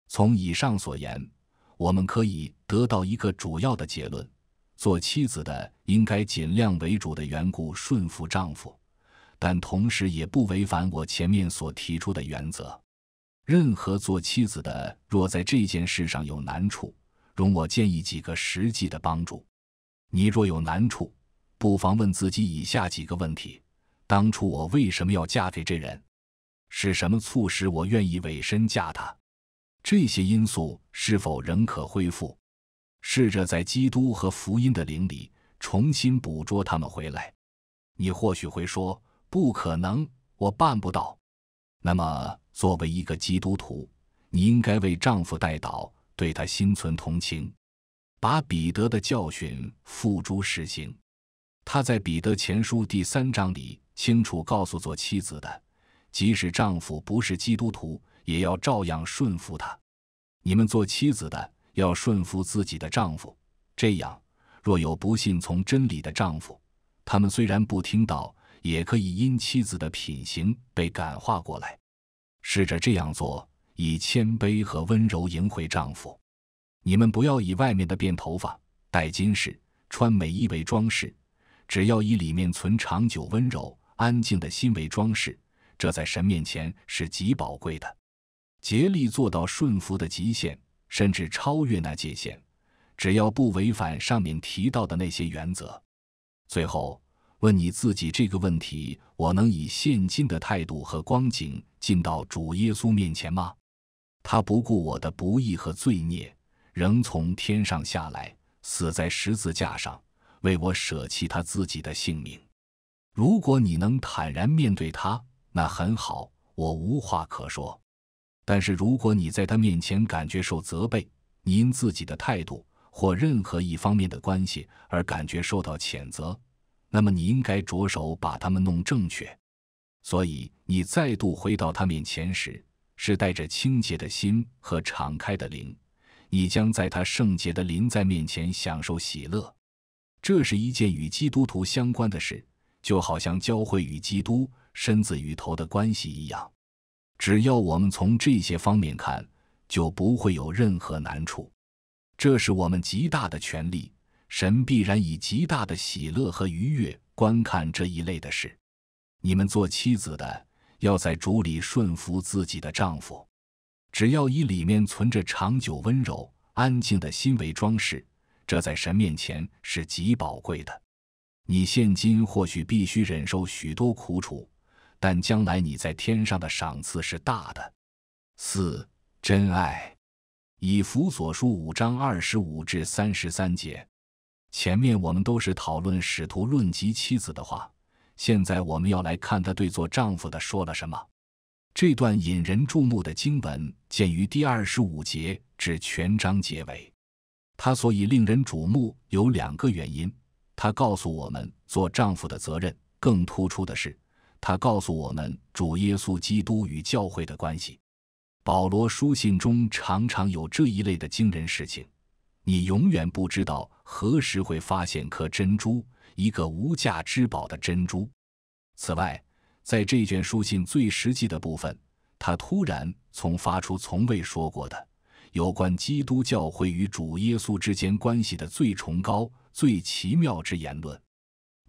从以上所言。我们可以得到一个主要的结论：做妻子的应该尽量为主的缘故顺服丈夫，但同时也不违反我前面所提出的原则。任何做妻子的若在这件事上有难处，容我建议几个实际的帮助。你若有难处，不妨问自己以下几个问题：当初我为什么要嫁给这人？是什么促使我愿意委身嫁他？这些因素是否仍可恢复？试着在基督和福音的灵里重新捕捉他们回来。你或许会说：“不可能，我办不到。”那么，作为一个基督徒，你应该为丈夫代祷，对他心存同情，把彼得的教训付诸实行。他在《彼得前书》第三章里清楚告诉做妻子的，即使丈夫不是基督徒。也要照样顺服他。你们做妻子的要顺服自己的丈夫，这样，若有不信从真理的丈夫，他们虽然不听到，也可以因妻子的品行被感化过来。试着这样做，以谦卑和温柔迎回丈夫。你们不要以外面的辫头发、戴金饰、穿美衣为装饰，只要以里面存长久温柔安静的心为装饰，这在神面前是极宝贵的。竭力做到顺服的极限，甚至超越那界限，只要不违反上面提到的那些原则。最后，问你自己这个问题：我能以现今的态度和光景进到主耶稣面前吗？他不顾我的不义和罪孽，仍从天上下来，死在十字架上，为我舍弃他自己的性命。如果你能坦然面对他，那很好，我无话可说。但是，如果你在他面前感觉受责备，你因自己的态度或任何一方面的关系而感觉受到谴责，那么你应该着手把他们弄正确。所以，你再度回到他面前时，是带着清洁的心和敞开的灵，你将在他圣洁的临在面前享受喜乐。这是一件与基督徒相关的事，就好像教会与基督身子与头的关系一样。只要我们从这些方面看，就不会有任何难处。这是我们极大的权利，神必然以极大的喜乐和愉悦观看这一类的事。你们做妻子的，要在主里顺服自己的丈夫，只要以里面存着长久温柔安静的心为装饰，这在神面前是极宝贵的。你现今或许必须忍受许多苦楚。但将来你在天上的赏赐是大的。四真爱以弗所书五章二十五至三十三节，前面我们都是讨论使徒论及妻子的话，现在我们要来看他对做丈夫的说了什么。这段引人注目的经文见于第二十五节至全章结尾。它所以令人瞩目有两个原因：他告诉我们做丈夫的责任；更突出的是。他告诉我们主耶稣基督与教会的关系。保罗书信中常常有这一类的惊人事情，你永远不知道何时会发现颗珍珠，一个无价之宝的珍珠。此外，在这卷书信最实际的部分，他突然从发出从未说过的有关基督教会与主耶稣之间关系的最崇高、最奇妙之言论。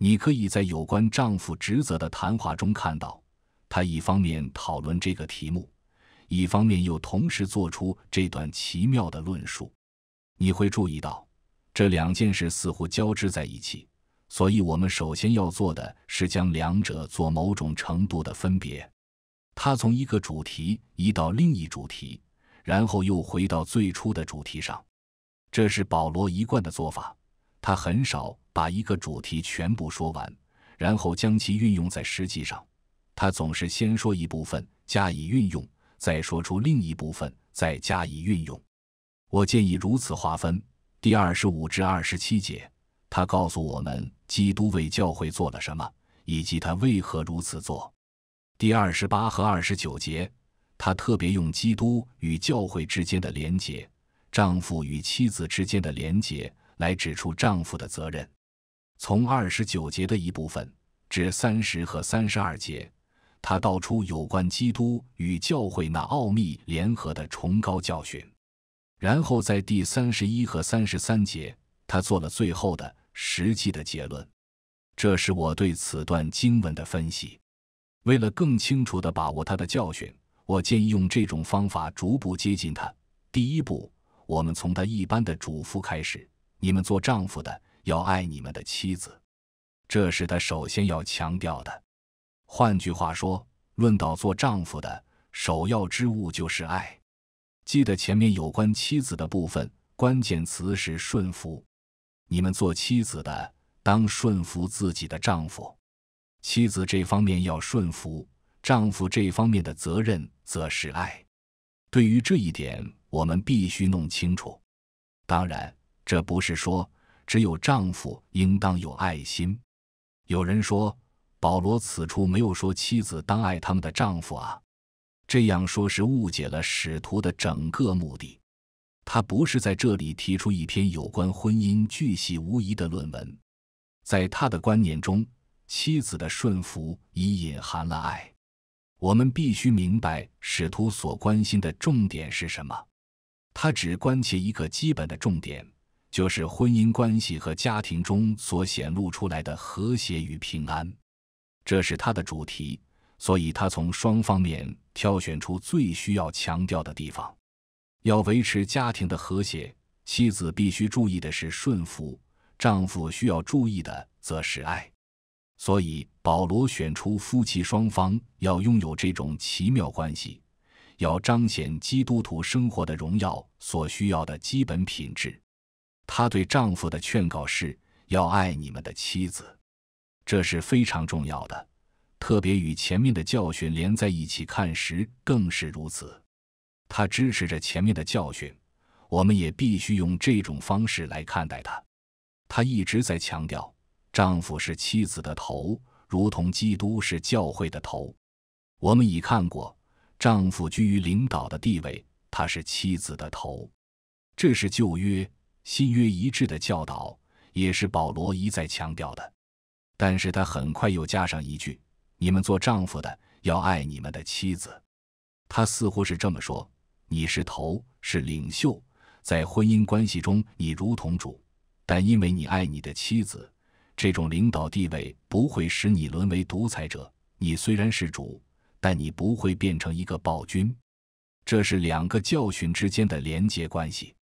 你可以在有关丈夫职责的谈话中看到，他一方面讨论这个题目，一方面又同时做出这段奇妙的论述。你会注意到，这两件事似乎交织在一起，所以我们首先要做的，是将两者做某种程度的分别。他从一个主题移到另一主题，然后又回到最初的主题上，这是保罗一贯的做法。他很少把一个主题全部说完，然后将其运用在实际上。他总是先说一部分加以运用，再说出另一部分再加以运用。我建议如此划分：第二十五至二十七节，他告诉我们基督为教会做了什么以及他为何如此做；第二十八和二十九节，他特别用基督与教会之间的连结，丈夫与妻子之间的连结。来指出丈夫的责任，从二十九节的一部分至三十和三十二节，他道出有关基督与教会那奥秘联合的崇高教训。然后在第三十一和三十三节，他做了最后的实际的结论。这是我对此段经文的分析。为了更清楚地把握他的教训，我建议用这种方法逐步接近他。第一步，我们从他一般的嘱咐开始。你们做丈夫的要爱你们的妻子，这是他首先要强调的。换句话说，论到做丈夫的首要之物就是爱。记得前面有关妻子的部分，关键词是顺服。你们做妻子的当顺服自己的丈夫，妻子这方面要顺服，丈夫这方面的责任则是爱。对于这一点，我们必须弄清楚。当然。这不是说只有丈夫应当有爱心。有人说保罗此处没有说妻子当爱他们的丈夫啊，这样说是误解了使徒的整个目的。他不是在这里提出一篇有关婚姻巨细无遗的论文，在他的观念中，妻子的顺服已隐含了爱。我们必须明白使徒所关心的重点是什么，他只关切一个基本的重点。就是婚姻关系和家庭中所显露出来的和谐与平安，这是他的主题，所以他从双方面挑选出最需要强调的地方。要维持家庭的和谐，妻子必须注意的是顺服，丈夫需要注意的则是爱。所以保罗选出夫妻双方要拥有这种奇妙关系，要彰显基督徒生活的荣耀所需要的基本品质。她对丈夫的劝告是要爱你们的妻子，这是非常重要的，特别与前面的教训连在一起看时更是如此。她支持着前面的教训，我们也必须用这种方式来看待她。她一直在强调，丈夫是妻子的头，如同基督是教会的头。我们已看过，丈夫居于领导的地位，他是妻子的头，这是旧约。新约一致的教导也是保罗一再强调的，但是他很快又加上一句：“你们做丈夫的要爱你们的妻子。”他似乎是这么说：“你是头，是领袖，在婚姻关系中你如同主，但因为你爱你的妻子，这种领导地位不会使你沦为独裁者。你虽然是主，但你不会变成一个暴君。”这是两个教训之间的连结关系。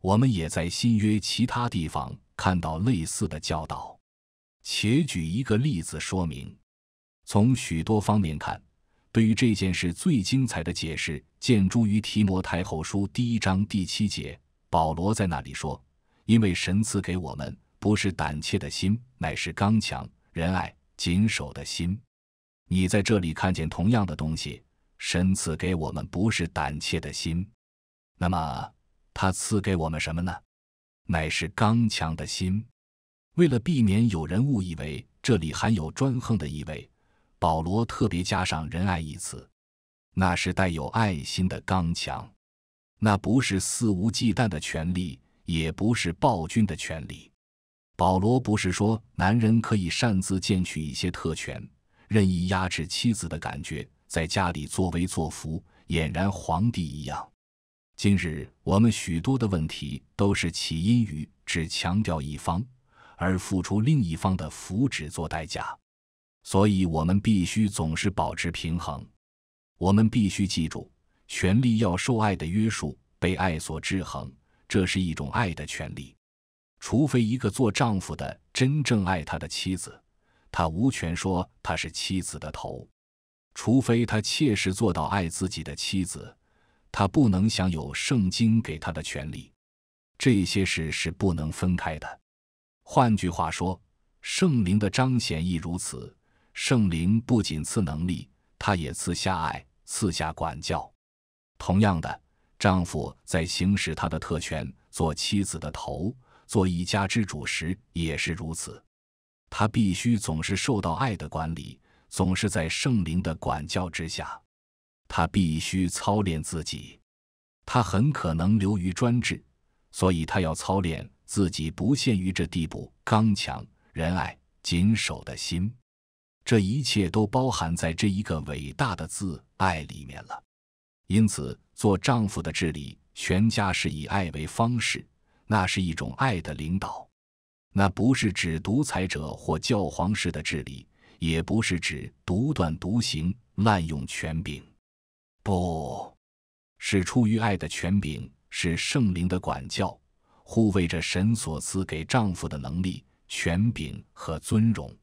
我们也在新约其他地方看到类似的教导，且举一个例子说明。从许多方面看，对于这件事最精彩的解释见诸于提摩太后书第一章第七节。保罗在那里说：“因为神赐给我们不是胆怯的心，乃是刚强、仁爱、谨守的心。”你在这里看见同样的东西：神赐给我们不是胆怯的心，那么。他赐给我们什么呢？乃是刚强的心。为了避免有人误以为这里含有专横的意味，保罗特别加上仁爱一词。那是带有爱心的刚强，那不是肆无忌惮的权利，也不是暴君的权利。保罗不是说男人可以擅自建取一些特权，任意压制妻子的感觉，在家里作威作福，俨然皇帝一样。今日我们许多的问题都是起因于只强调一方，而付出另一方的福祉做代价，所以我们必须总是保持平衡。我们必须记住，权力要受爱的约束，被爱所制衡，这是一种爱的权利。除非一个做丈夫的真正爱他的妻子，他无权说他是妻子的头；除非他切实做到爱自己的妻子。他不能享有圣经给他的权利，这些事是不能分开的。换句话说，圣灵的彰显亦如此。圣灵不仅赐能力，他也赐下爱，赐下管教。同样的，丈夫在行使他的特权，做妻子的头，做一家之主时也是如此。他必须总是受到爱的管理，总是在圣灵的管教之下。他必须操练自己，他很可能流于专制，所以他要操练自己，不限于这地步，刚强、仁爱、谨守的心，这一切都包含在这一个伟大的字“爱”里面了。因此，做丈夫的治理全家是以爱为方式，那是一种爱的领导，那不是指独裁者或教皇式的治理，也不是指独断独行、滥用权柄。不，是出于爱的权柄，是圣灵的管教，护卫着神所赐给丈夫的能力、权柄和尊荣。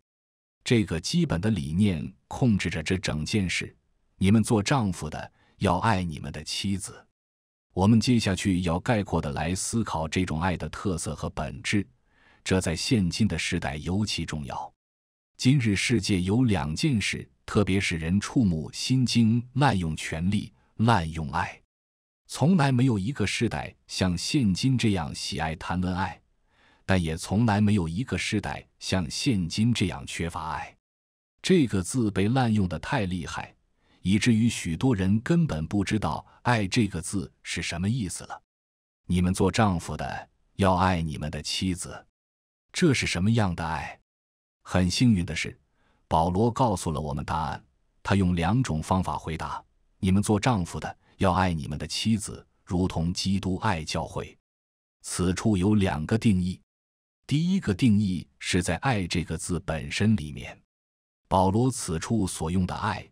这个基本的理念控制着这整件事。你们做丈夫的要爱你们的妻子。我们接下去要概括的来思考这种爱的特色和本质，这在现今的时代尤其重要。今日世界有两件事。特别使人触目心惊，滥用权力，滥用爱，从来没有一个时代像现今这样喜爱谈论爱，但也从来没有一个时代像现今这样缺乏爱。这个字被滥用的太厉害，以至于许多人根本不知道爱这个字是什么意思了。你们做丈夫的要爱你们的妻子，这是什么样的爱？很幸运的是。保罗告诉了我们答案。他用两种方法回答：你们做丈夫的要爱你们的妻子，如同基督爱教会。此处有两个定义。第一个定义是在“爱”这个字本身里面。保罗此处所用的“爱”，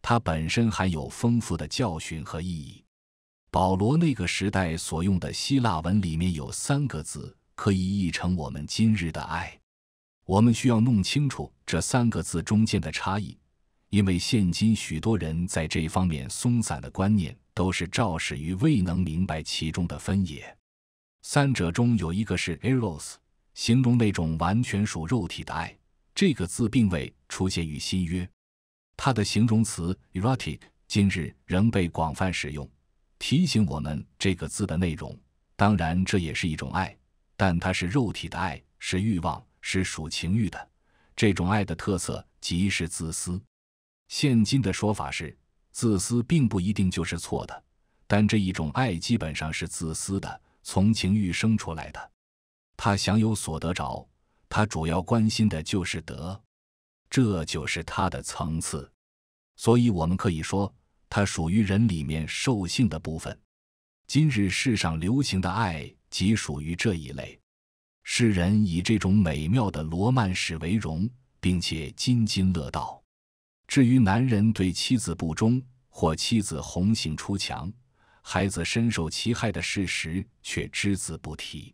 它本身含有丰富的教训和意义。保罗那个时代所用的希腊文里面有三个字可以译成我们今日的“爱”。我们需要弄清楚这三个字中间的差异，因为现今许多人在这方面松散的观念，都是肇始于未能明白其中的分野。三者中有一个是 eros，形容那种完全属肉体的爱。这个字并未出现于新约，它的形容词 erotic 今日仍被广泛使用，提醒我们这个字的内容。当然，这也是一种爱，但它是肉体的爱，是欲望。是属情欲的，这种爱的特色即是自私。现今的说法是，自私并不一定就是错的，但这一种爱基本上是自私的，从情欲生出来的。他享有所得着，他主要关心的就是得，这就是他的层次。所以，我们可以说，它属于人里面兽性的部分。今日世上流行的爱，即属于这一类。世人以这种美妙的罗曼史为荣，并且津津乐道。至于男人对妻子不忠，或妻子红杏出墙，孩子深受其害的事实，却只字不提。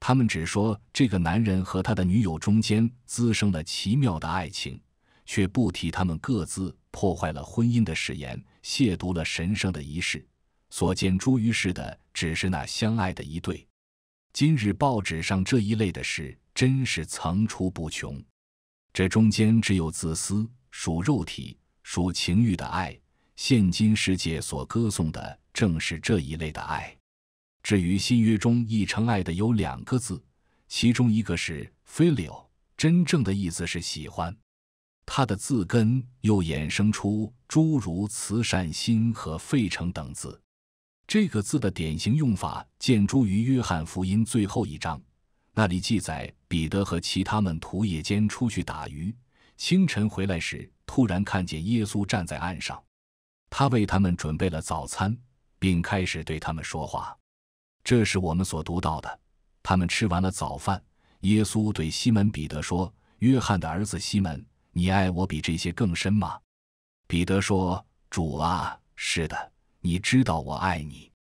他们只说这个男人和他的女友中间滋生了奇妙的爱情，却不提他们各自破坏了婚姻的誓言，亵渎了神圣的仪式。所见诸于世的，只是那相爱的一对。今日报纸上这一类的事真是层出不穷，这中间只有自私、属肉体、属情欲的爱。现今世界所歌颂的正是这一类的爱。至于新约中译成“爱”的有两个字，其中一个是 f i l i a 真正的意思是喜欢。它的字根又衍生出诸如慈善心和费城等字。这个字的典型用法见诸于《约翰福音》最后一章，那里记载彼得和其他们徒野间出去打鱼，清晨回来时突然看见耶稣站在岸上，他为他们准备了早餐，并开始对他们说话。这是我们所读到的。他们吃完了早饭，耶稣对西门彼得说：“约翰的儿子西门，你爱我比这些更深吗？”彼得说：“主啊，是的。”你知道我爱你，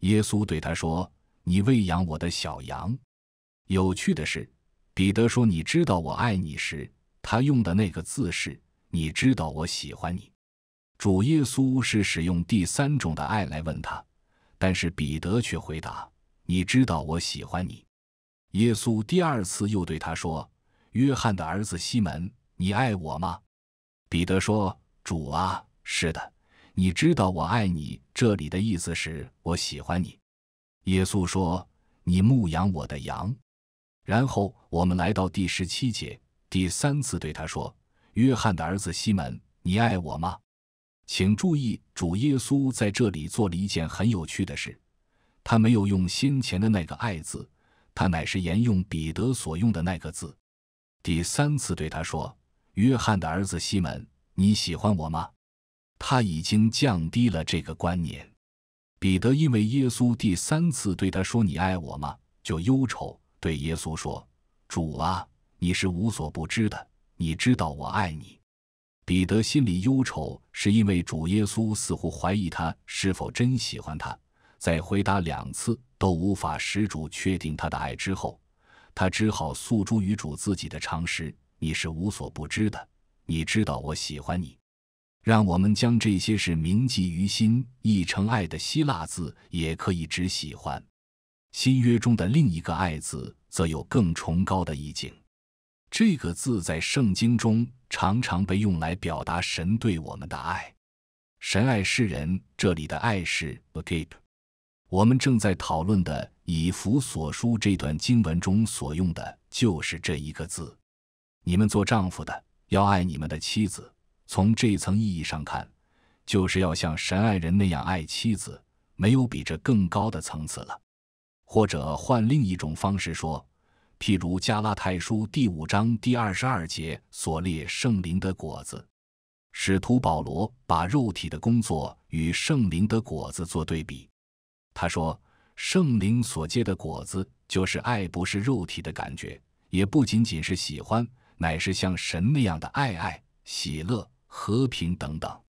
耶稣对他说：“你喂养我的小羊。”有趣的是，彼得说“你知道我爱你”时，他用的那个字是“你知道我喜欢你”。主耶稣是使用第三种的爱来问他，但是彼得却回答：“你知道我喜欢你。”耶稣第二次又对他说：“约翰的儿子西门，你爱我吗？”彼得说：“主啊，是的。”你知道我爱你，这里的意思是我喜欢你。耶稣说：“你牧养我的羊。”然后我们来到第十七节，第三次对他说：“约翰的儿子西门，你爱我吗？”请注意，主耶稣在这里做了一件很有趣的事，他没有用先前的那个‘爱’字，他乃是沿用彼得所用的那个字，第三次对他说：“约翰的儿子西门，你喜欢我吗？”他已经降低了这个观念。彼得因为耶稣第三次对他说“你爱我吗”，就忧愁，对耶稣说：“主啊，你是无所不知的，你知道我爱你。”彼得心里忧愁，是因为主耶稣似乎怀疑他是否真喜欢他。在回答两次都无法使主确定他的爱之后，他只好诉诸于主自己的常识：“你是无所不知的，你知道我喜欢你。”让我们将这些事铭记于心，译成“爱”的希腊字，也可以指喜欢。新约中的另一个“爱”字，则有更崇高的意境。这个字在圣经中常常被用来表达神对我们的爱。神爱世人，这里的“爱”是 “agape”。我们正在讨论的“以弗所书”这段经文中所用的就是这一个字。你们做丈夫的要爱你们的妻子。从这层意义上看，就是要像神爱人那样爱妻子，没有比这更高的层次了。或者换另一种方式说，譬如加拉太书第五章第二十二节所列圣灵的果子，使徒保罗把肉体的工作与圣灵的果子做对比。他说，圣灵所结的果子就是爱，不是肉体的感觉，也不仅仅是喜欢，乃是像神那样的爱，爱喜乐。和平等等，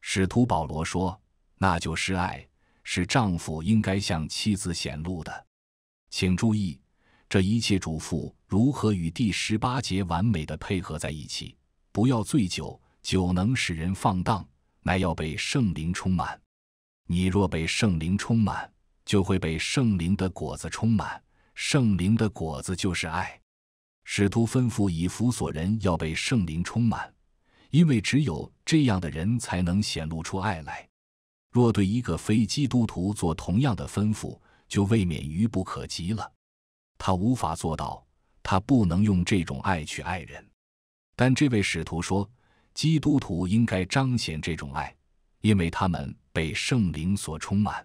使徒保罗说：“那就是爱，是丈夫应该向妻子显露的。”请注意，这一切嘱咐如何与第十八节完美的配合在一起。不要醉酒，酒能使人放荡；乃要被圣灵充满。你若被圣灵充满，就会被圣灵的果子充满。圣灵的果子就是爱。使徒吩咐以弗所人要被圣灵充满。因为只有这样的人才能显露出爱来。若对一个非基督徒做同样的吩咐，就未免愚不可及了。他无法做到，他不能用这种爱去爱人。但这位使徒说，基督徒应该彰显这种爱，因为他们被圣灵所充满。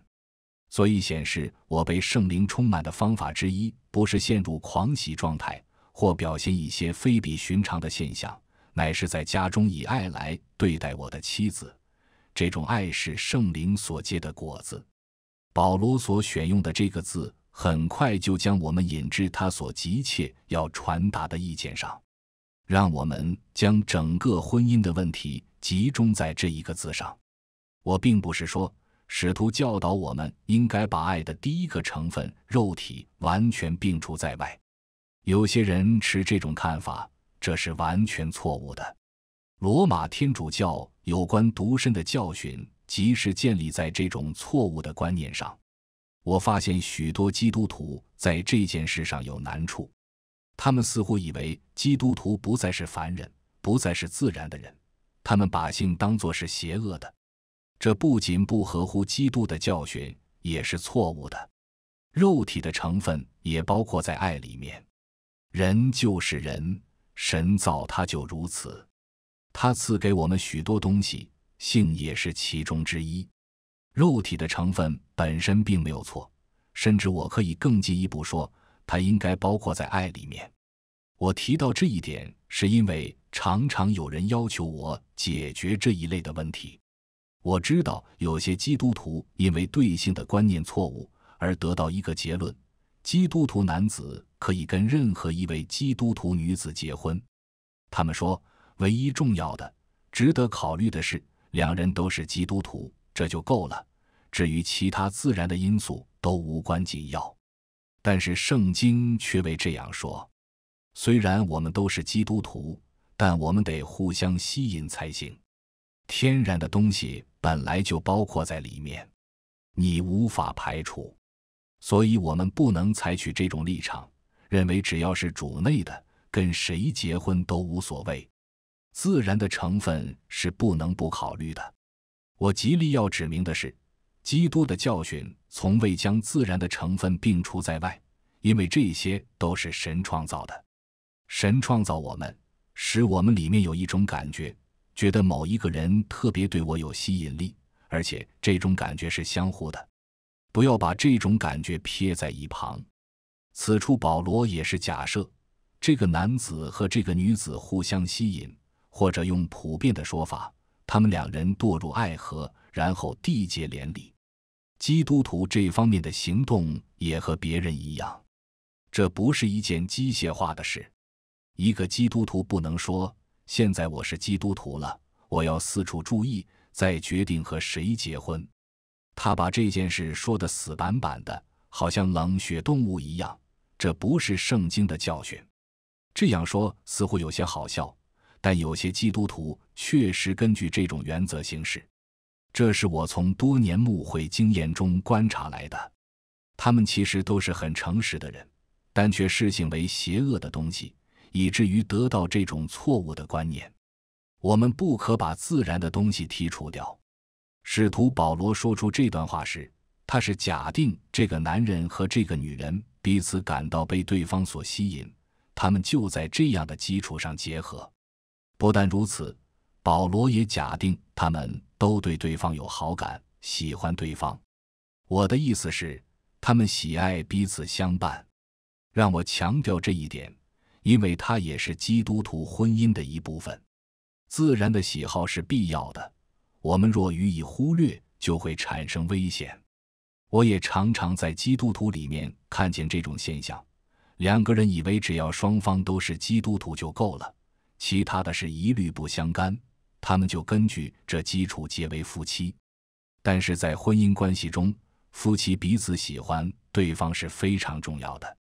所以，显示我被圣灵充满的方法之一，不是陷入狂喜状态，或表现一些非比寻常的现象。乃是在家中以爱来对待我的妻子，这种爱是圣灵所结的果子。保罗所选用的这个字，很快就将我们引至他所急切要传达的意见上。让我们将整个婚姻的问题集中在这一个字上。我并不是说使徒教导我们应该把爱的第一个成分——肉体——完全摒除在外。有些人持这种看法。这是完全错误的。罗马天主教有关独身的教训，即是建立在这种错误的观念上。我发现许多基督徒在这件事上有难处，他们似乎以为基督徒不再是凡人，不再是自然的人。他们把性当作是邪恶的，这不仅不合乎基督的教训，也是错误的。肉体的成分也包括在爱里面，人就是人。神造他就如此，他赐给我们许多东西，性也是其中之一。肉体的成分本身并没有错，甚至我可以更进一步说，它应该包括在爱里面。我提到这一点，是因为常常有人要求我解决这一类的问题。我知道有些基督徒因为对性的观念错误而得到一个结论：基督徒男子。可以跟任何一位基督徒女子结婚，他们说，唯一重要的、值得考虑的是两人都是基督徒，这就够了。至于其他自然的因素都无关紧要，但是圣经却未这样说。虽然我们都是基督徒，但我们得互相吸引才行。天然的东西本来就包括在里面，你无法排除，所以我们不能采取这种立场。认为只要是主内的，跟谁结婚都无所谓。自然的成分是不能不考虑的。我极力要指明的是，基督的教训从未将自然的成分摒除在外，因为这些都是神创造的。神创造我们，使我们里面有一种感觉，觉得某一个人特别对我有吸引力，而且这种感觉是相互的。不要把这种感觉撇在一旁。此处保罗也是假设这个男子和这个女子互相吸引，或者用普遍的说法，他们两人堕入爱河，然后缔结连理。基督徒这方面的行动也和别人一样，这不是一件机械化的事。一个基督徒不能说：“现在我是基督徒了，我要四处注意，再决定和谁结婚。”他把这件事说得死板板的。好像冷血动物一样，这不是圣经的教训。这样说似乎有些好笑，但有些基督徒确实根据这种原则行事。这是我从多年牧会经验中观察来的。他们其实都是很诚实的人，但却视性为邪恶的东西，以至于得到这种错误的观念。我们不可把自然的东西剔除掉。使徒保罗说出这段话时。他是假定这个男人和这个女人彼此感到被对方所吸引，他们就在这样的基础上结合。不但如此，保罗也假定他们都对对方有好感，喜欢对方。我的意思是，他们喜爱彼此相伴。让我强调这一点，因为它也是基督徒婚姻的一部分。自然的喜好是必要的，我们若予以忽略，就会产生危险。我也常常在基督徒里面看见这种现象，两个人以为只要双方都是基督徒就够了，其他的是一律不相干，他们就根据这基础结为夫妻。但是在婚姻关系中，夫妻彼此喜欢对方是非常重要的。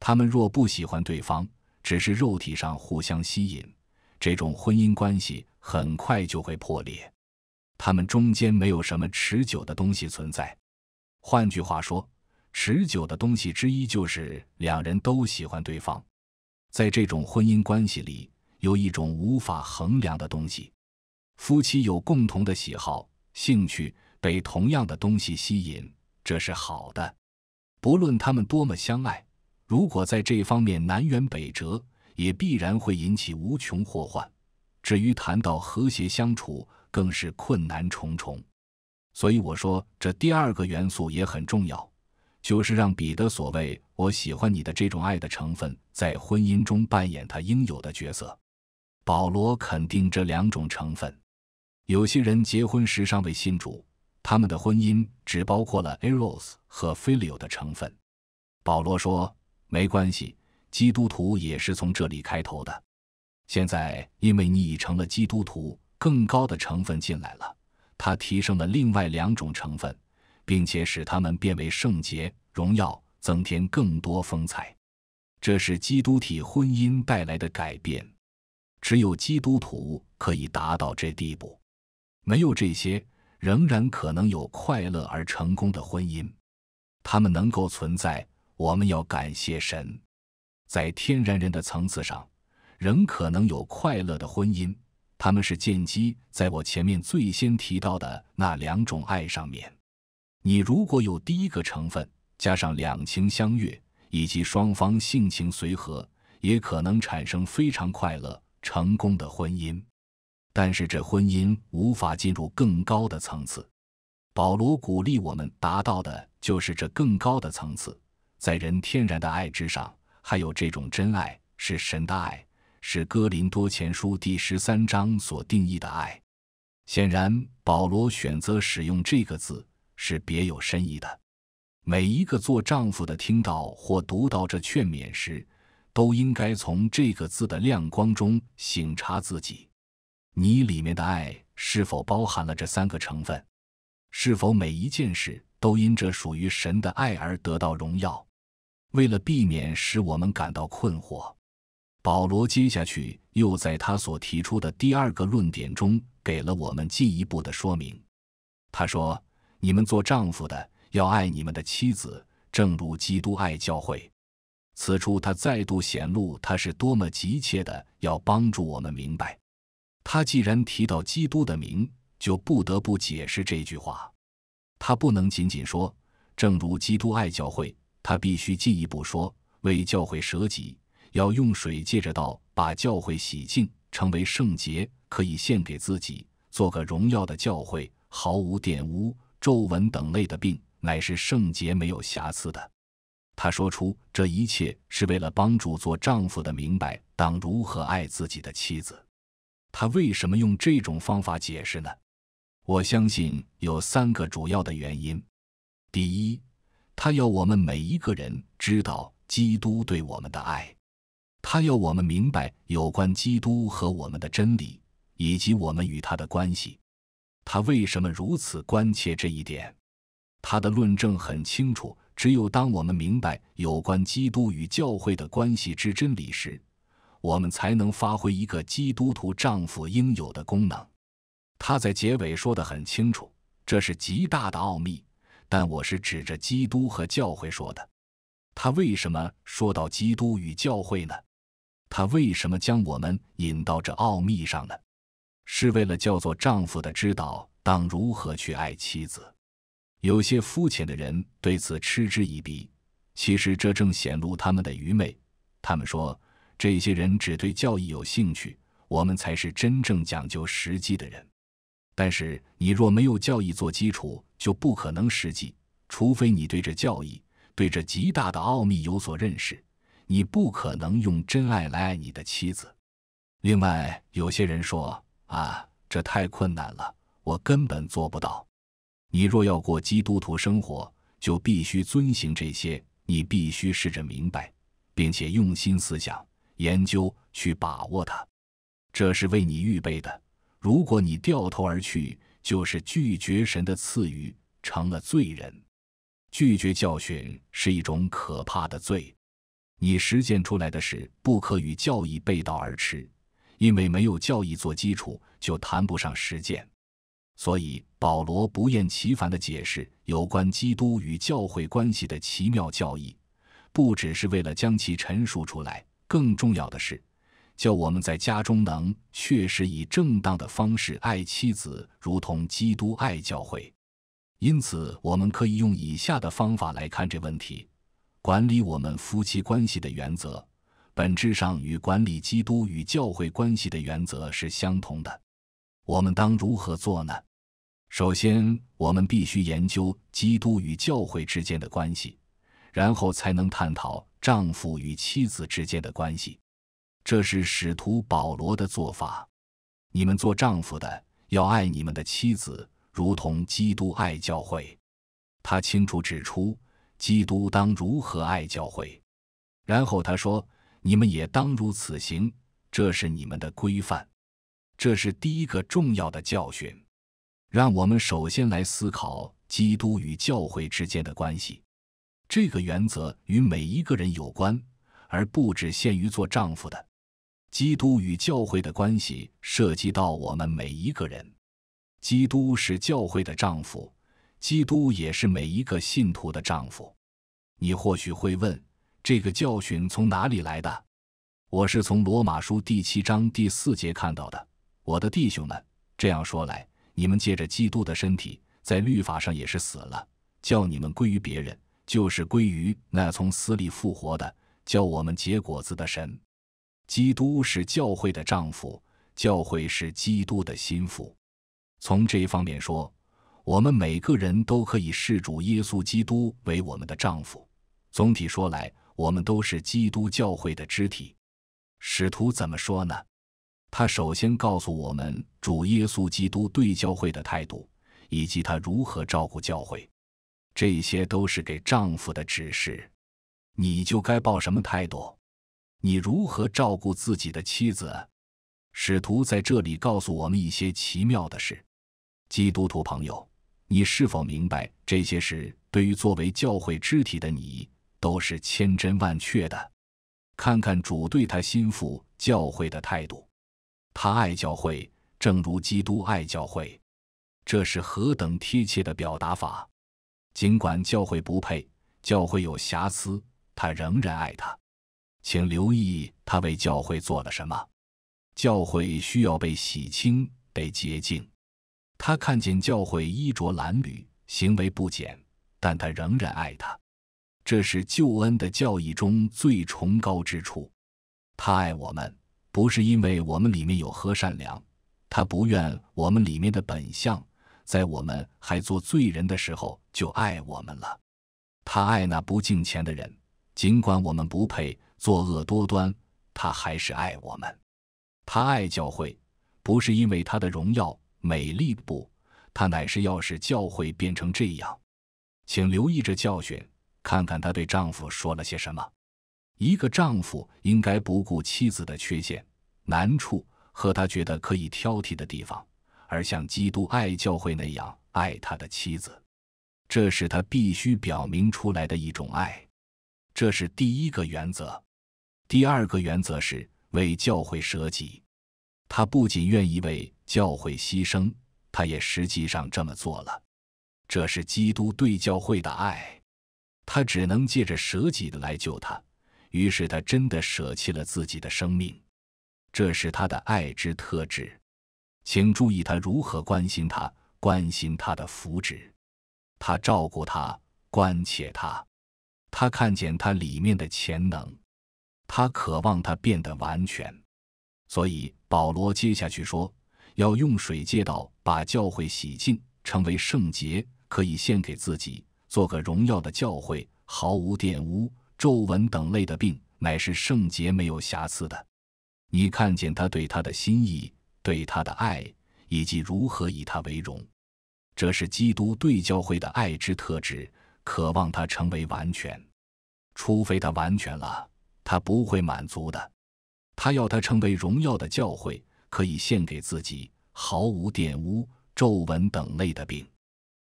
他们若不喜欢对方，只是肉体上互相吸引，这种婚姻关系很快就会破裂，他们中间没有什么持久的东西存在。换句话说，持久的东西之一就是两人都喜欢对方。在这种婚姻关系里，有一种无法衡量的东西。夫妻有共同的喜好、兴趣，被同样的东西吸引，这是好的。不论他们多么相爱，如果在这方面南辕北辙，也必然会引起无穷祸患。至于谈到和谐相处，更是困难重重。所以我说，这第二个元素也很重要，就是让彼得所谓“我喜欢你的”这种爱的成分，在婚姻中扮演他应有的角色。保罗肯定这两种成分。有些人结婚时尚为新主，他们的婚姻只包括了 eros 和 philia 的成分。保罗说：“没关系，基督徒也是从这里开头的。现在，因为你已成了基督徒，更高的成分进来了。”他提升了另外两种成分，并且使他们变为圣洁、荣耀，增添更多风采。这是基督体婚姻带来的改变。只有基督徒可以达到这地步。没有这些，仍然可能有快乐而成功的婚姻。他们能够存在。我们要感谢神，在天然人的层次上，仍可能有快乐的婚姻。他们是建基在我前面最先提到的那两种爱上面。你如果有第一个成分，加上两情相悦以及双方性情随和，也可能产生非常快乐成功的婚姻。但是这婚姻无法进入更高的层次。保罗鼓励我们达到的就是这更高的层次，在人天然的爱之上，还有这种真爱是神的爱。是哥林多前书第十三章所定义的爱。显然，保罗选择使用这个字是别有深意的。每一个做丈夫的听到或读到这劝勉时，都应该从这个字的亮光中省察自己：你里面的爱是否包含了这三个成分？是否每一件事都因这属于神的爱而得到荣耀？为了避免使我们感到困惑。保罗接下去又在他所提出的第二个论点中给了我们进一步的说明。他说：“你们做丈夫的要爱你们的妻子，正如基督爱教会。”此处他再度显露他是多么急切的要帮助我们明白。他既然提到基督的名，就不得不解释这句话。他不能仅仅说“正如基督爱教会”，他必须进一步说“为教会舍己”。要用水借着道把教诲洗净，成为圣洁，可以献给自己，做个荣耀的教诲，毫无玷污、皱纹等类的病，乃是圣洁，没有瑕疵的。他说出这一切是为了帮助做丈夫的明白当如何爱自己的妻子。他为什么用这种方法解释呢？我相信有三个主要的原因。第一，他要我们每一个人知道基督对我们的爱。他要我们明白有关基督和我们的真理，以及我们与他的关系。他为什么如此关切这一点？他的论证很清楚：只有当我们明白有关基督与教会的关系之真理时，我们才能发挥一个基督徒丈夫应有的功能。他在结尾说的很清楚：这是极大的奥秘。但我是指着基督和教会说的。他为什么说到基督与教会呢？他为什么将我们引到这奥秘上呢？是为了叫做丈夫的知道当如何去爱妻子。有些肤浅的人对此嗤之以鼻，其实这正显露他们的愚昧。他们说，这些人只对教义有兴趣，我们才是真正讲究实际的人。但是，你若没有教义做基础，就不可能实际，除非你对这教义、对这极大的奥秘有所认识。你不可能用真爱来爱你的妻子。另外，有些人说：“啊，这太困难了，我根本做不到。”你若要过基督徒生活，就必须遵行这些。你必须试着明白，并且用心思想、研究去把握它。这是为你预备的。如果你掉头而去，就是拒绝神的赐予，成了罪人。拒绝教训是一种可怕的罪。你实践出来的事不可与教义背道而驰，因为没有教义做基础，就谈不上实践。所以，保罗不厌其烦地解释有关基督与教会关系的奇妙教义，不只是为了将其陈述出来，更重要的是，叫我们在家中能确实以正当的方式爱妻子，如同基督爱教会。因此，我们可以用以下的方法来看这问题。管理我们夫妻关系的原则，本质上与管理基督与教会关系的原则是相同的。我们当如何做呢？首先，我们必须研究基督与教会之间的关系，然后才能探讨丈夫与妻子之间的关系。这是使徒保罗的做法。你们做丈夫的，要爱你们的妻子，如同基督爱教会。他清楚指出。基督当如何爱教会？然后他说：“你们也当如此行，这是你们的规范。这是第一个重要的教训。让我们首先来思考基督与教会之间的关系。这个原则与每一个人有关，而不只限于做丈夫的。基督与教会的关系涉及到我们每一个人。基督是教会的丈夫。”基督也是每一个信徒的丈夫。你或许会问，这个教训从哪里来的？我是从罗马书第七章第四节看到的。我的弟兄们，这样说来，你们借着基督的身体，在律法上也是死了，叫你们归于别人，就是归于那从死里复活的，叫我们结果子的神。基督是教会的丈夫，教会是基督的心腹。从这一方面说。我们每个人都可以视主耶稣基督为我们的丈夫。总体说来，我们都是基督教会的肢体。使徒怎么说呢？他首先告诉我们主耶稣基督对教会的态度，以及他如何照顾教会。这些都是给丈夫的指示。你就该抱什么态度？你如何照顾自己的妻子？使徒在这里告诉我们一些奇妙的事，基督徒朋友。你是否明白这些事对于作为教会肢体的你都是千真万确的？看看主对他心腹教会的态度，他爱教会，正如基督爱教会，这是何等贴切的表达法！尽管教会不配，教会有瑕疵，他仍然爱他。请留意他为教会做了什么。教会需要被洗清，被洁净。他看见教会衣着褴褛，行为不检，但他仍然爱他。这是救恩的教义中最崇高之处。他爱我们，不是因为我们里面有何善良。他不愿我们里面的本相，在我们还做罪人的时候就爱我们了。他爱那不敬钱的人，尽管我们不配，作恶多端，他还是爱我们。他爱教会，不是因为他的荣耀。美丽不，她乃是要使教会变成这样，请留意这教训，看看她对丈夫说了些什么。一个丈夫应该不顾妻子的缺陷、难处和他觉得可以挑剔的地方，而像基督爱教会那样爱他的妻子，这是他必须表明出来的一种爱。这是第一个原则。第二个原则是为教会舍己，他不仅愿意为。教会牺牲，他也实际上这么做了。这是基督对教会的爱，他只能借着舍己的来救他。于是他真的舍弃了自己的生命，这是他的爱之特质。请注意他如何关心他，关心他的福祉，他照顾他，关切他，他看见他里面的潜能，他渴望他变得完全。所以保罗接下去说。要用水街道把教会洗净，成为圣洁，可以献给自己，做个荣耀的教会，毫无玷污、皱纹等类的病，乃是圣洁，没有瑕疵的。你看见他对他的心意，对他的爱，以及如何以他为荣，这是基督对教会的爱之特质，渴望他成为完全。除非他完全了，他不会满足的。他要他成为荣耀的教会。可以献给自己，毫无玷污、皱纹等类的病。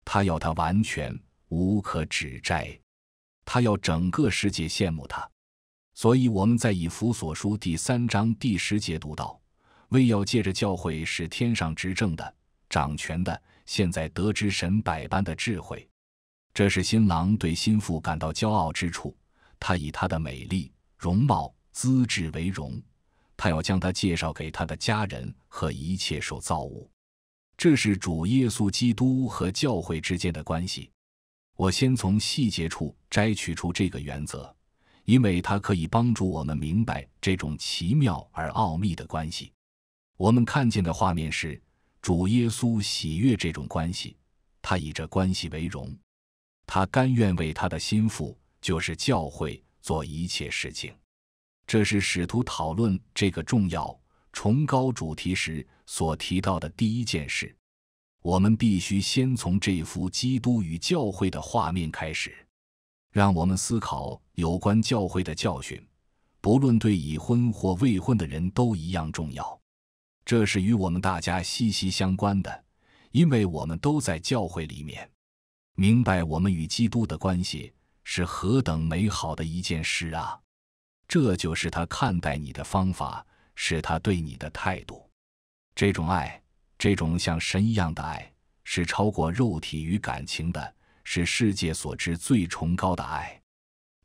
他要他完全无可指摘，他要整个世界羡慕他。所以我们在以弗所书第三章第十节读到：“为要借着教会，使天上执政的、掌权的，现在得知神百般的智慧。”这是新郎对心腹感到骄傲之处，他以他的美丽容貌、资质为荣。他要将他介绍给他的家人和一切受造物，这是主耶稣基督和教会之间的关系。我先从细节处摘取出这个原则，因为它可以帮助我们明白这种奇妙而奥秘的关系。我们看见的画面是主耶稣喜悦这种关系，他以这关系为荣，他甘愿为他的心腹，就是教会，做一切事情。这是使徒讨论这个重要、崇高主题时所提到的第一件事。我们必须先从这幅基督与教会的画面开始，让我们思考有关教会的教训，不论对已婚或未婚的人都一样重要。这是与我们大家息息相关的，因为我们都在教会里面。明白我们与基督的关系是何等美好的一件事啊！这就是他看待你的方法，是他对你的态度。这种爱，这种像神一样的爱，是超过肉体与感情的，是世界所知最崇高的爱。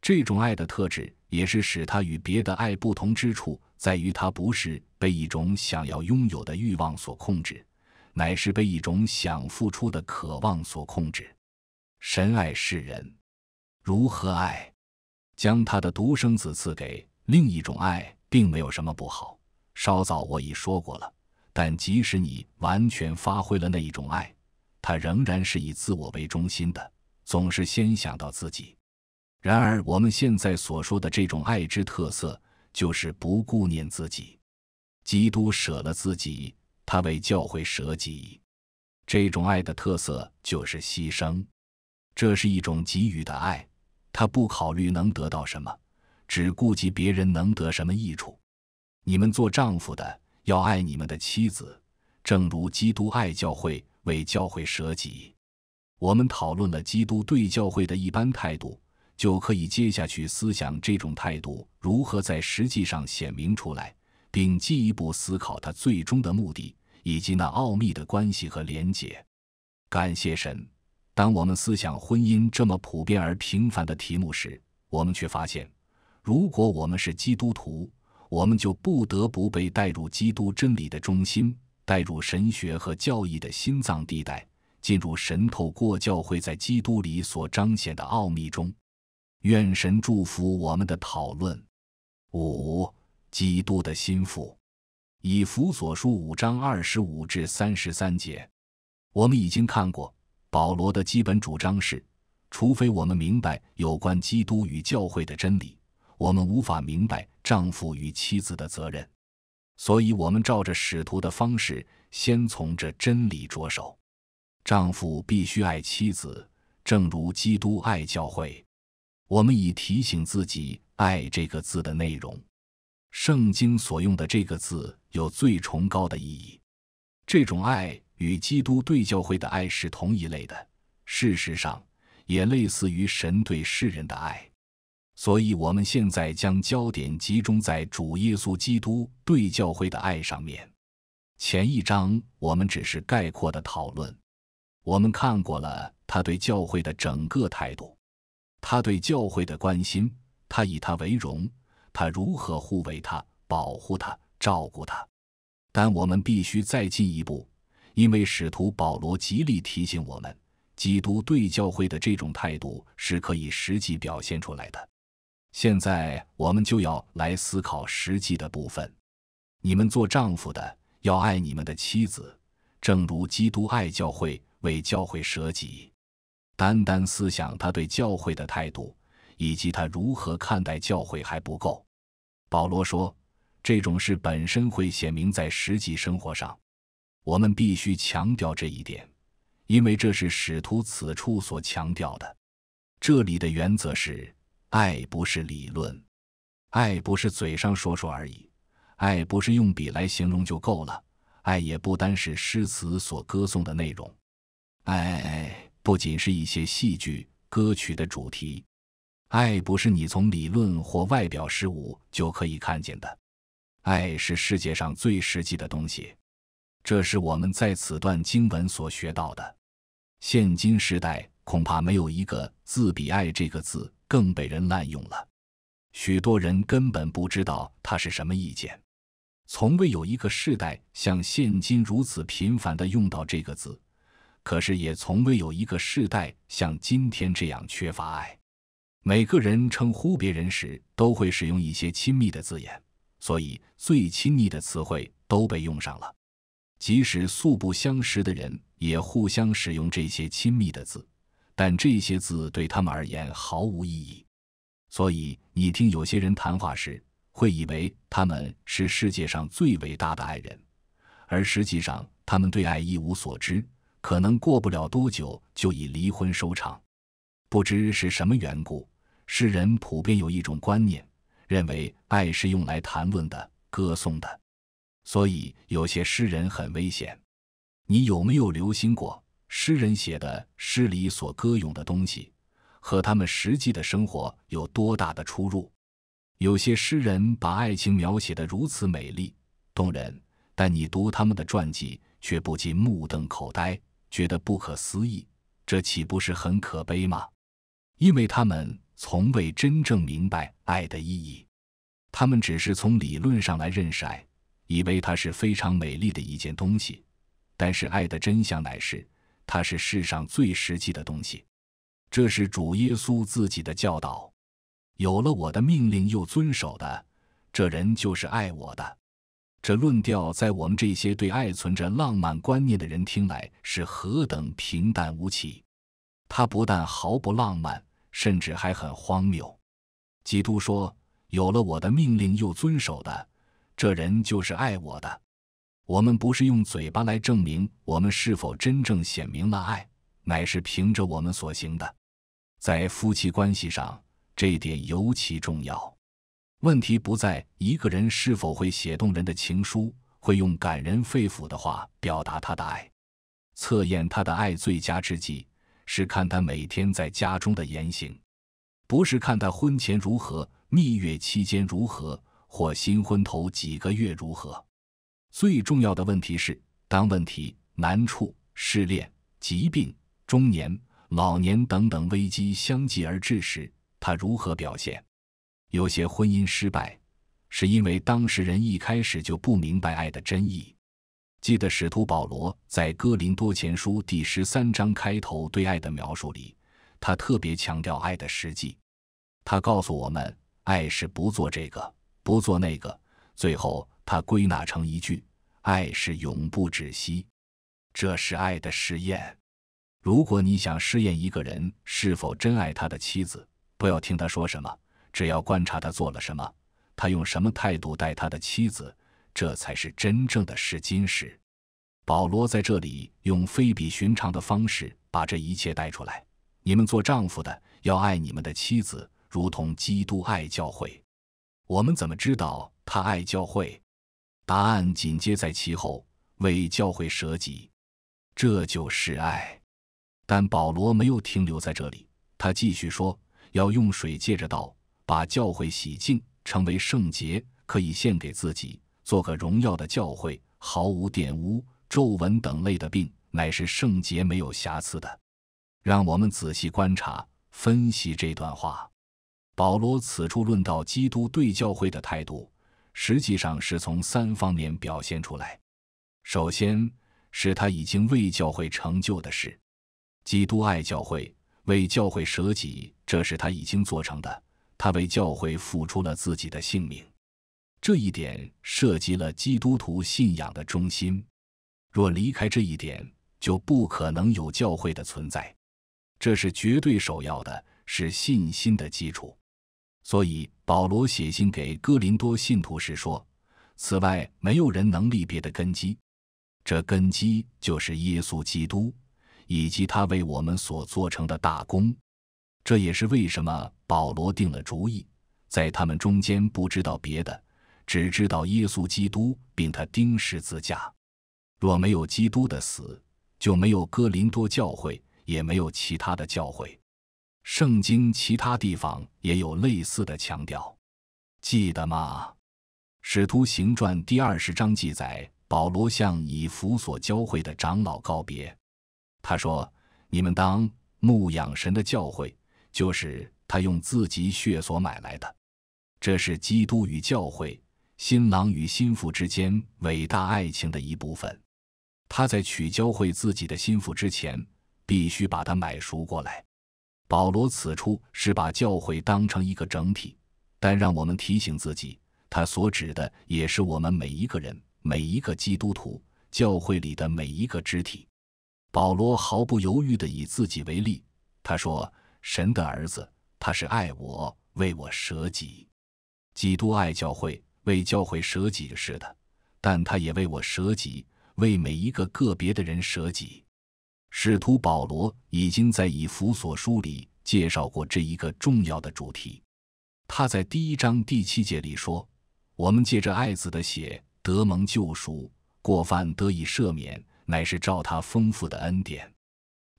这种爱的特质，也是使他与别的爱不同之处，在于他不是被一种想要拥有的欲望所控制，乃是被一种想付出的渴望所控制。神爱世人，如何爱？将他的独生子赐给另一种爱，并没有什么不好。稍早我已说过了，但即使你完全发挥了那一种爱，他仍然是以自我为中心的，总是先想到自己。然而我们现在所说的这种爱之特色，就是不顾念自己。基督舍了自己，他为教会舍己。这种爱的特色就是牺牲，这是一种给予的爱。他不考虑能得到什么，只顾及别人能得什么益处。你们做丈夫的要爱你们的妻子，正如基督爱教会，为教会舍己。我们讨论了基督对教会的一般态度，就可以接下去思想这种态度如何在实际上显明出来，并进一步思考它最终的目的以及那奥秘的关系和连结。感谢神。当我们思想婚姻这么普遍而平凡的题目时，我们却发现，如果我们是基督徒，我们就不得不被带入基督真理的中心，带入神学和教义的心脏地带，进入神透过教会在基督里所彰显的奥秘中。愿神祝福我们的讨论。五、基督的心腹，以弗所书五章二十五至三十三节，我们已经看过。保罗的基本主张是：除非我们明白有关基督与教会的真理，我们无法明白丈夫与妻子的责任。所以，我们照着使徒的方式，先从这真理着手。丈夫必须爱妻子，正如基督爱教会。我们以提醒自己，爱这个字的内容。圣经所用的这个字有最崇高的意义。这种爱。与基督对教会的爱是同一类的，事实上也类似于神对世人的爱，所以我们现在将焦点集中在主耶稣基督对教会的爱上面。前一章我们只是概括的讨论，我们看过了他对教会的整个态度，他对教会的关心，他以他为荣，他如何护卫他、保护他、照顾他，但我们必须再进一步。因为使徒保罗极力提醒我们，基督对教会的这种态度是可以实际表现出来的。现在我们就要来思考实际的部分。你们做丈夫的要爱你们的妻子，正如基督爱教会，为教会舍己。单单思想他对教会的态度，以及他如何看待教会还不够。保罗说，这种事本身会显明在实际生活上。我们必须强调这一点，因为这是使徒此处所强调的。这里的原则是：爱不是理论，爱不是嘴上说说而已，爱不是用笔来形容就够了，爱也不单是诗词所歌颂的内容，爱不仅是一些戏剧、歌曲的主题，爱不是你从理论或外表事物就可以看见的，爱是世界上最实际的东西。这是我们在此段经文所学到的。现今时代恐怕没有一个字比“爱”这个字更被人滥用了。许多人根本不知道它是什么意见。从未有一个世代像现今如此频繁地用到这个字，可是也从未有一个世代像今天这样缺乏爱。每个人称呼别人时都会使用一些亲密的字眼，所以最亲密的词汇都被用上了。即使素不相识的人也互相使用这些亲密的字，但这些字对他们而言毫无意义。所以，你听有些人谈话时，会以为他们是世界上最伟大的爱人，而实际上他们对爱一无所知，可能过不了多久就以离婚收场。不知是什么缘故，世人普遍有一种观念，认为爱是用来谈论的、歌颂的。所以，有些诗人很危险。你有没有留心过，诗人写的诗里所歌咏的东西，和他们实际的生活有多大的出入？有些诗人把爱情描写的如此美丽、动人，但你读他们的传记，却不禁目瞪口呆，觉得不可思议。这岂不是很可悲吗？因为他们从未真正明白爱的意义，他们只是从理论上来认识爱。以为它是非常美丽的一件东西，但是爱的真相乃是，它是世上最实际的东西。这是主耶稣自己的教导：有了我的命令又遵守的，这人就是爱我的。这论调在我们这些对爱存着浪漫观念的人听来是何等平淡无奇！它不但毫不浪漫，甚至还很荒谬。基督说：“有了我的命令又遵守的。”这人就是爱我的。我们不是用嘴巴来证明我们是否真正显明了爱，乃是凭着我们所行的。在夫妻关系上，这一点尤其重要。问题不在一个人是否会写动人的情书，会用感人肺腑的话表达他的爱。测验他的爱最佳之际，是看他每天在家中的言行，不是看他婚前如何、蜜月期间如何。或新婚头几个月如何？最重要的问题是，当问题、难处、失恋、疾病、中年、老年等等危机相继而至时，他如何表现？有些婚姻失败，是因为当事人一开始就不明白爱的真意。记得使徒保罗在《哥林多前书》第十三章开头对爱的描述里，他特别强调爱的实际。他告诉我们，爱是不做这个。不做那个，最后他归纳成一句：“爱是永不止息。”这是爱的试验。如果你想试验一个人是否真爱他的妻子，不要听他说什么，只要观察他做了什么，他用什么态度待他的妻子，这才是真正的试金石。保罗在这里用非比寻常的方式把这一切带出来：你们做丈夫的要爱你们的妻子，如同基督爱教会。我们怎么知道他爱教会？答案紧接在其后，为教会舍己，这就是爱。但保罗没有停留在这里，他继续说，要用水借着道把教会洗净，成为圣洁，可以献给自己，做个荣耀的教会，毫无玷污、皱纹等类的病，乃是圣洁，没有瑕疵的。让我们仔细观察、分析这段话。保罗此处论到基督对教会的态度，实际上是从三方面表现出来。首先是他已经为教会成就的事。基督爱教会，为教会舍己，这是他已经做成的。他为教会付出了自己的性命。这一点涉及了基督徒信仰的中心。若离开这一点，就不可能有教会的存在。这是绝对首要的，是信心的基础。所以保罗写信给哥林多信徒时说：“此外没有人能立别的根基，这根基就是耶稣基督以及他为我们所做成的大功。这也是为什么保罗定了主意，在他们中间不知道别的，只知道耶稣基督，并他钉十字架。若没有基督的死，就没有哥林多教会，也没有其他的教会。”圣经其他地方也有类似的强调，记得吗？《使徒行传》第二十章记载，保罗向以弗所教会的长老告别，他说：“你们当牧养神的教诲，就是他用自己血所买来的。这是基督与教会、新郎与心腹之间伟大爱情的一部分。他在娶教会自己的心腹之前，必须把它买赎过来。”保罗此处是把教会当成一个整体，但让我们提醒自己，他所指的也是我们每一个人、每一个基督徒、教会里的每一个肢体。保罗毫不犹豫地以自己为例，他说：“神的儿子，他是爱我，为我舍己；基督爱教会，为教会舍己似的，但他也为我舍己，为每一个个别的人舍己。”使徒保罗已经在以弗所书里介绍过这一个重要的主题。他在第一章第七节里说：“我们借着爱子的血得蒙救赎，过犯得以赦免，乃是照他丰富的恩典。”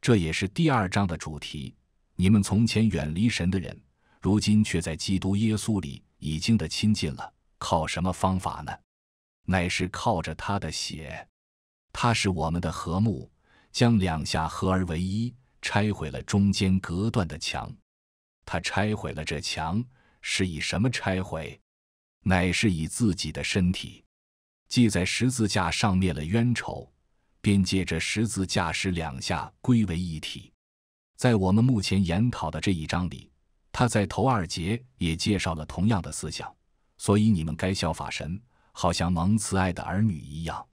这也是第二章的主题：“你们从前远离神的人，如今却在基督耶稣里已经的亲近了。靠什么方法呢？乃是靠着他的血。他是我们的和睦。”将两下合而为一，拆毁了中间隔断的墙。他拆毁了这墙，是以什么拆毁？乃是以自己的身体系在十字架上，灭了冤仇，便借着十字架使两下归为一体。在我们目前研讨的这一章里，他在头二节也介绍了同样的思想。所以你们该效法神，好像蒙慈爱的儿女一样，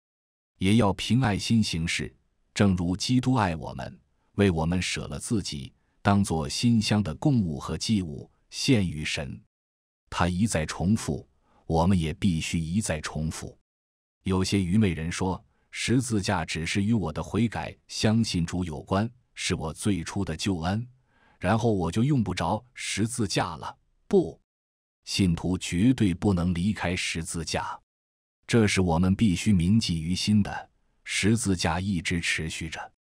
也要凭爱心行事。正如基督爱我们，为我们舍了自己，当作馨香的供物和祭物献于神，他一再重复，我们也必须一再重复。有些愚昧人说，十字架只是与我的悔改、相信主有关，是我最初的救恩，然后我就用不着十字架了。不，信徒绝对不能离开十字架，这是我们必须铭记于心的。十字架一直持续着，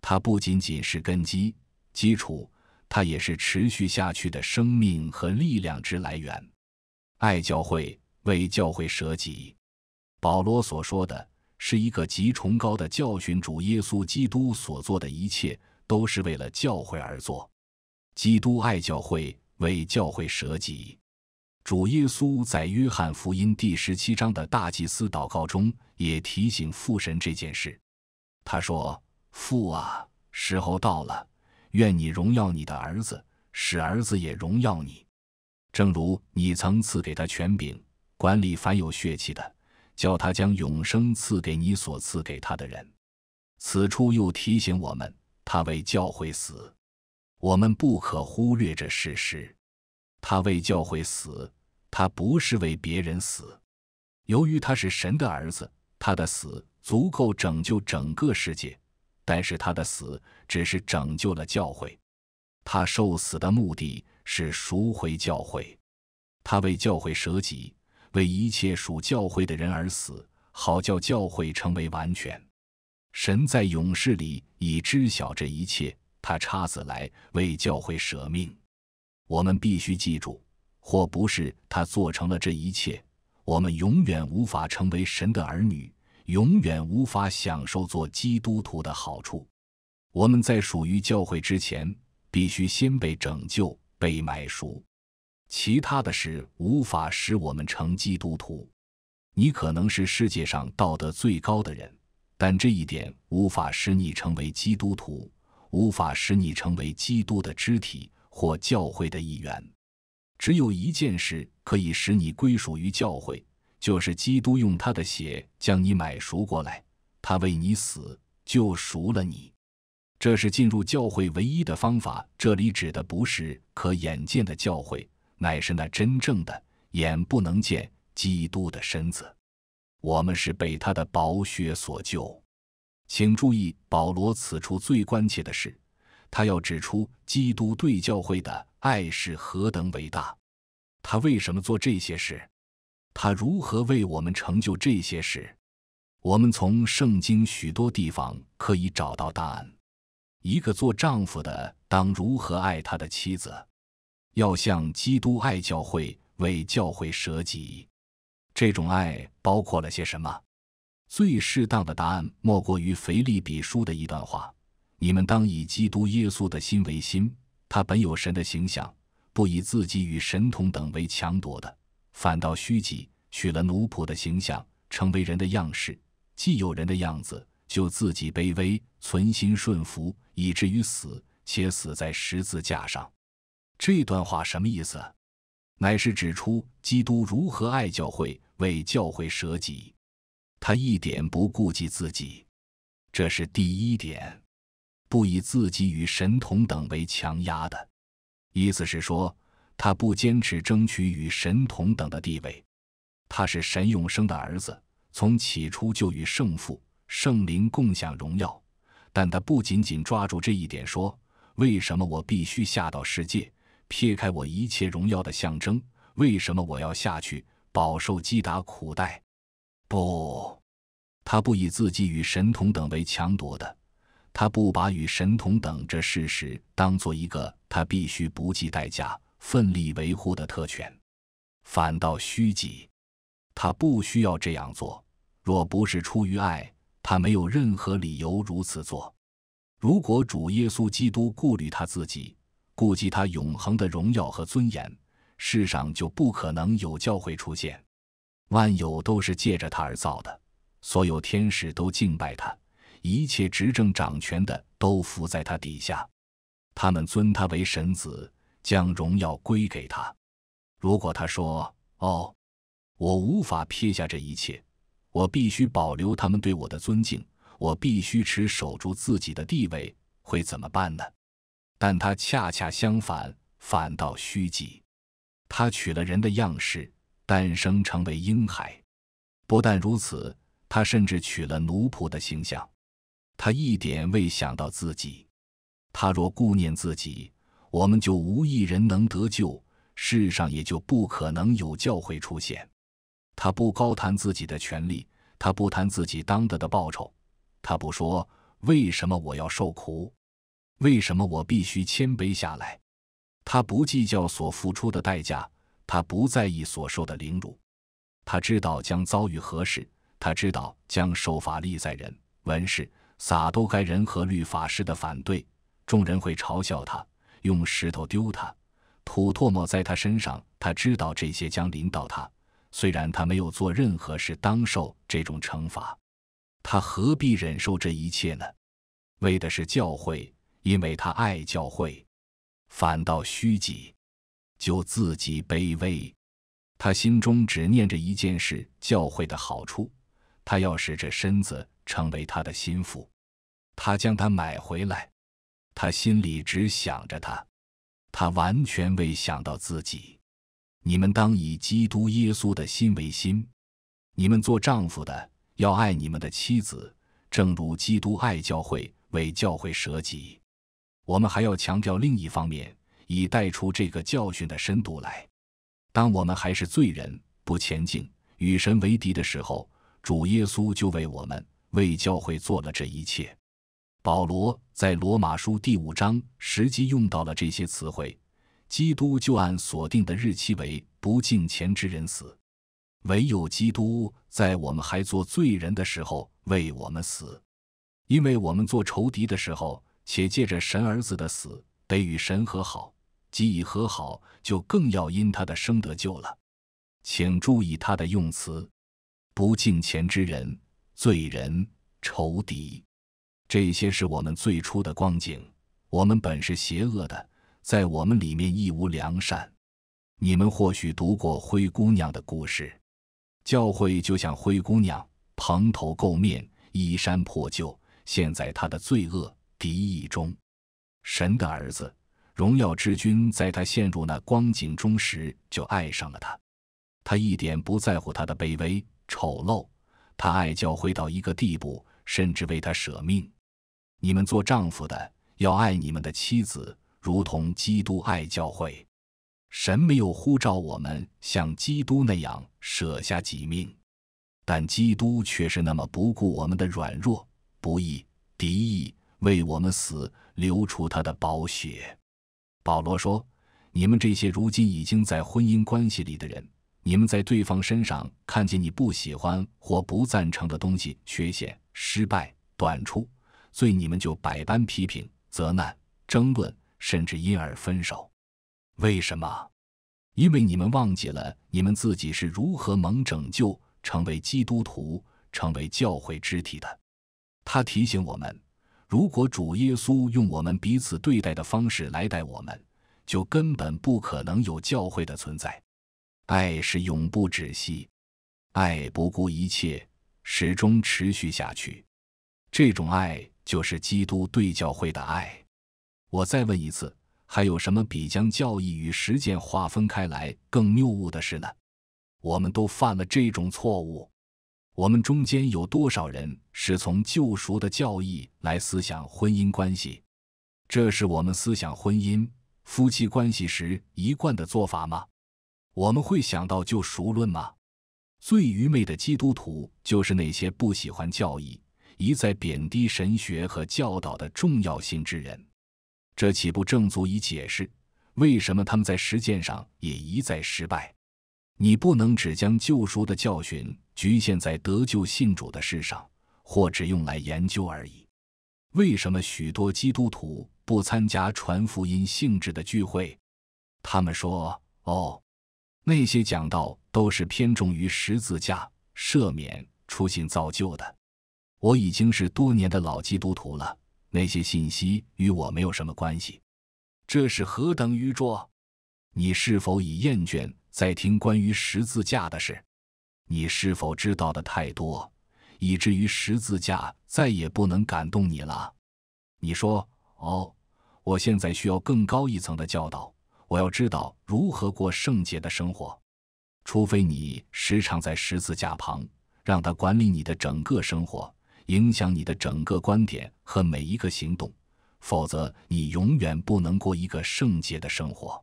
它不仅仅是根基、基础，它也是持续下去的生命和力量之来源。爱教会，为教会舍己。保罗所说的是一个极崇高的教训：主耶稣基督所做的一切，都是为了教会而做。基督爱教会，为教会舍己。主耶稣在约翰福音第十七章的大祭司祷告中也提醒父神这件事。他说：“父啊，时候到了，愿你荣耀你的儿子，使儿子也荣耀你。正如你曾赐给他权柄管理凡有血气的，叫他将永生赐给你所赐给他的人。”此处又提醒我们，他为教会死，我们不可忽略这事实。他为教会死。他不是为别人死，由于他是神的儿子，他的死足够拯救整个世界。但是他的死只是拯救了教会，他受死的目的是赎回教会。他为教会舍己，为一切属教会的人而死，好叫教会成为完全。神在勇士里已知晓这一切，他插子来为教会舍命。我们必须记住。或不是他做成了这一切，我们永远无法成为神的儿女，永远无法享受做基督徒的好处。我们在属于教会之前，必须先被拯救、被买赎。其他的事无法使我们成基督徒。你可能是世界上道德最高的人，但这一点无法使你成为基督徒，无法使你成为基督的肢体或教会的一员。只有一件事可以使你归属于教会，就是基督用他的血将你买赎过来。他为你死，救赎了你。这是进入教会唯一的方法。这里指的不是可眼见的教会，乃是那真正的，眼不能见基督的身子。我们是被他的宝血所救。请注意，保罗此处最关切的是。他要指出，基督对教会的爱是何等伟大。他为什么做这些事？他如何为我们成就这些事？我们从圣经许多地方可以找到答案。一个做丈夫的当如何爱他的妻子？要向基督爱教会，为教会舍己。这种爱包括了些什么？最适当的答案莫过于腓利比书的一段话。你们当以基督耶稣的心为心，他本有神的形象，不以自己与神同等为强夺的，反倒虚己，取了奴仆的形象，成为人的样式。既有人的样子，就自己卑微，存心顺服，以至于死，且死在十字架上。这段话什么意思？乃是指出基督如何爱教会，为教会舍己，他一点不顾及自己。这是第一点。不以自己与神同等为强压的，意思是说他不坚持争取与神同等的地位。他是神永生的儿子，从起初就与圣父、圣灵共享荣耀。但他不仅仅抓住这一点说：为什么我必须下到世界？撇开我一切荣耀的象征，为什么我要下去饱受击打苦待？不，他不以自己与神同等为强夺的。他不把与神同等这事实当做一个他必须不计代价奋力维护的特权，反倒虚己。他不需要这样做。若不是出于爱，他没有任何理由如此做。如果主耶稣基督顾虑他自己，顾及他永恒的荣耀和尊严，世上就不可能有教会出现。万有都是借着他而造的，所有天使都敬拜他。一切执政掌权的都伏在他底下，他们尊他为神子，将荣耀归给他。如果他说：“哦，我无法撇下这一切，我必须保留他们对我的尊敬，我必须持守住自己的地位，会怎么办呢？”但他恰恰相反，反倒虚极。他娶了人的样式，诞生成为婴孩。不但如此，他甚至取了奴仆的形象。他一点未想到自己，他若顾念自己，我们就无一人能得救，世上也就不可能有教会出现。他不高谈自己的权利，他不谈自己当得的报酬，他不说为什么我要受苦，为什么我必须谦卑下来。他不计较所付出的代价，他不在意所受的凌辱，他知道将遭遇何事，他知道将受法利在人文事。撒都该人和律法师的反对，众人会嘲笑他，用石头丢他，吐唾沫在他身上。他知道这些将临到他，虽然他没有做任何事当受这种惩罚，他何必忍受这一切呢？为的是教会，因为他爱教会，反倒虚己，就自己卑微。他心中只念着一件事：教会的好处。他要使这身子成为他的心腹，他将他买回来，他心里只想着他，他完全未想到自己。你们当以基督耶稣的心为心，你们做丈夫的要爱你们的妻子，正如基督爱教会，为教会舍己。我们还要强调另一方面，以带出这个教训的深度来。当我们还是罪人，不前进，与神为敌的时候。主耶稣就为我们、为教会做了这一切。保罗在罗马书第五章实际用到了这些词汇。基督就按所定的日期为不敬虔之人死；唯有基督在我们还做罪人的时候为我们死，因为我们做仇敌的时候，且借着神儿子的死得与神和好；既已和好，就更要因他的生得救了。请注意他的用词。不敬虔之人、罪人、仇敌，这些是我们最初的光景。我们本是邪恶的，在我们里面一无良善。你们或许读过灰姑娘的故事，教会就像灰姑娘，蓬头垢面，衣衫破旧，陷在她的罪恶敌意中。神的儿子、荣耀之君，在他陷入那光景中时，就爱上了他。他一点不在乎他的卑微。丑陋，他爱教会到一个地步，甚至为他舍命。你们做丈夫的要爱你们的妻子，如同基督爱教会。神没有呼召我们像基督那样舍下己命，但基督却是那么不顾我们的软弱、不义、敌意，为我们死，流出他的宝血。保罗说：“你们这些如今已经在婚姻关系里的人。”你们在对方身上看见你不喜欢或不赞成的东西、缺陷、失败、短处，所以你们就百般批评、责难、争论，甚至因而分手。为什么？因为你们忘记了你们自己是如何蒙拯救、成为基督徒、成为教会肢体的。他提醒我们：如果主耶稣用我们彼此对待的方式来待我们，就根本不可能有教会的存在。爱是永不止息，爱不顾一切，始终持续下去。这种爱就是基督对教会的爱。我再问一次，还有什么比将教义与实践划分开来更谬误的事呢？我们都犯了这种错误。我们中间有多少人是从救赎的教义来思想婚姻关系？这是我们思想婚姻、夫妻关系时一贯的做法吗？我们会想到救赎论吗？最愚昧的基督徒就是那些不喜欢教义、一再贬低神学和教导的重要性之人。这岂不正足以解释为什么他们在实践上也一再失败？你不能只将救赎的教训局限在得救信主的事上，或只用来研究而已。为什么许多基督徒不参加传福音性质的聚会？他们说：“哦。”那些讲道都是偏重于十字架、赦免、出信造就的。我已经是多年的老基督徒了，那些信息与我没有什么关系。这是何等愚拙！你是否已厌倦在听关于十字架的事？你是否知道的太多，以至于十字架再也不能感动你了？你说：“哦，我现在需要更高一层的教导。”我要知道如何过圣洁的生活，除非你时常在十字架旁，让他管理你的整个生活，影响你的整个观点和每一个行动，否则你永远不能过一个圣洁的生活。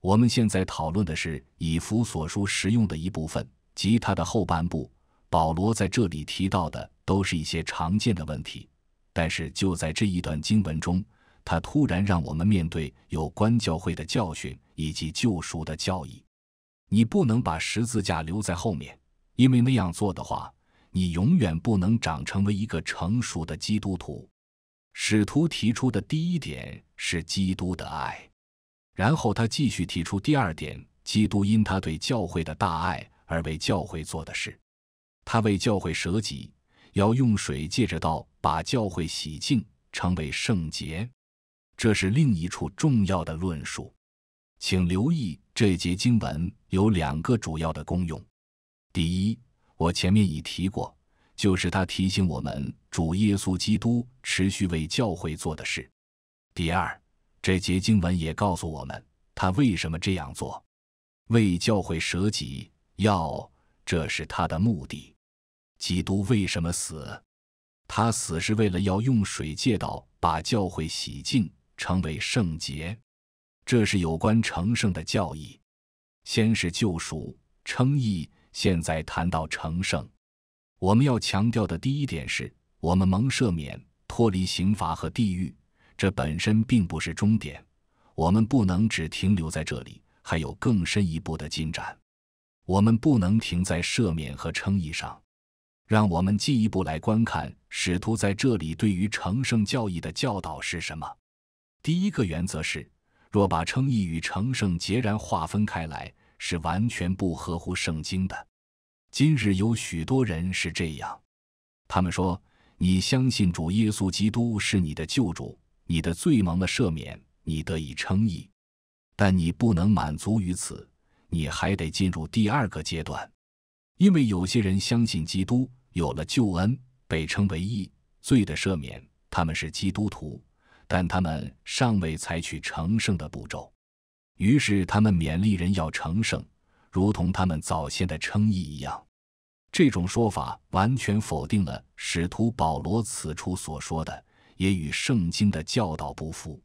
我们现在讨论的是以弗所书实用的一部分及它的后半部。保罗在这里提到的都是一些常见的问题，但是就在这一段经文中。他突然让我们面对有关教会的教训以及救赎的教义。你不能把十字架留在后面，因为那样做的话，你永远不能长成为一个成熟的基督徒。使徒提出的第一点是基督的爱，然后他继续提出第二点：基督因他对教会的大爱而为教会做的事。他为教会舍己，要用水借着道把教会洗净，成为圣洁。这是另一处重要的论述，请留意这节经文有两个主要的功用。第一，我前面已提过，就是他提醒我们主耶稣基督持续为教会做的事。第二，这节经文也告诉我们他为什么这样做，为教会舍己，要这是他的目的。基督为什么死？他死是为了要用水借道把教会洗净。成为圣洁，这是有关成圣的教义。先是救赎称义，现在谈到成圣，我们要强调的第一点是：我们蒙赦免，脱离刑罚和地狱。这本身并不是终点，我们不能只停留在这里，还有更深一步的进展。我们不能停在赦免和称义上，让我们进一步来观看使徒在这里对于成圣教义的教导是什么。第一个原则是，若把称义与成圣截然划分开来，是完全不合乎圣经的。今日有许多人是这样，他们说：“你相信主耶稣基督是你的救主，你的罪蒙了赦免，你得以称义。”但你不能满足于此，你还得进入第二个阶段，因为有些人相信基督有了救恩，被称为义、罪的赦免，他们是基督徒。但他们尚未采取成圣的步骤，于是他们勉励人要成圣，如同他们早先的称义一样。这种说法完全否定了使徒保罗此处所说的，也与圣经的教导不符。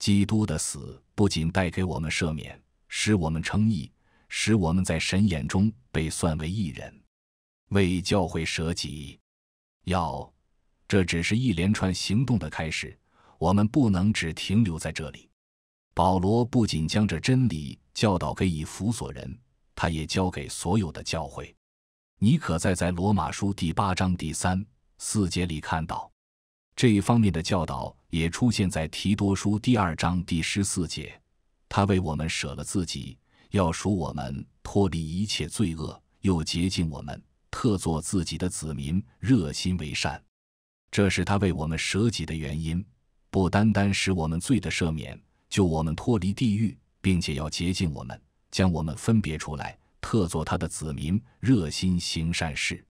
基督的死不仅带给我们赦免，使我们称义，使我们在神眼中被算为一人，为教会舍己，要，这只是一连串行动的开始。我们不能只停留在这里。保罗不仅将这真理教导给以弗所人，他也教给所有的教会。你可再在罗马书第八章第三、四节里看到这一方面的教导，也出现在提多书第二章第十四节。他为我们舍了自己，要赎我们，脱离一切罪恶，又洁净我们，特做自己的子民，热心为善。这是他为我们舍己的原因。不单单使我们罪的赦免，救我们脱离地狱，并且要洁净我们，将我们分别出来，特作他的子民，热心行善事。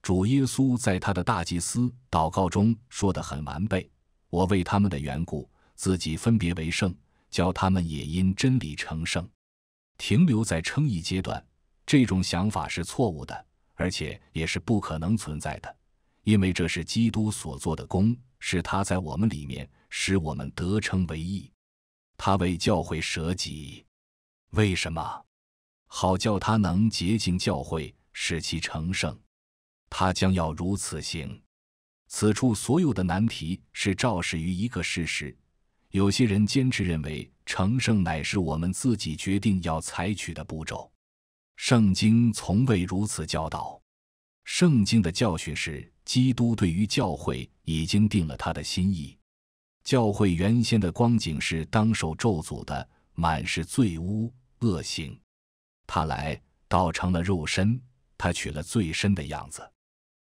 主耶稣在他的大祭司祷告中说得很完备：“我为他们的缘故，自己分别为圣，教他们也因真理成圣。”停留在称义阶段，这种想法是错误的，而且也是不可能存在的，因为这是基督所做的功，是他在我们里面使我们得成为义，他为教会舍己，为什么？好叫他能洁净教会，使其成圣。他将要如此行。此处所有的难题是肇始于一个事实：有些人坚持认为成圣乃是我们自己决定要采取的步骤。圣经从未如此教导。圣经的教训是。基督对于教会已经定了他的心意。教会原先的光景是当受咒诅的，满是罪污恶行。他来倒成了肉身，他取了罪身的样子。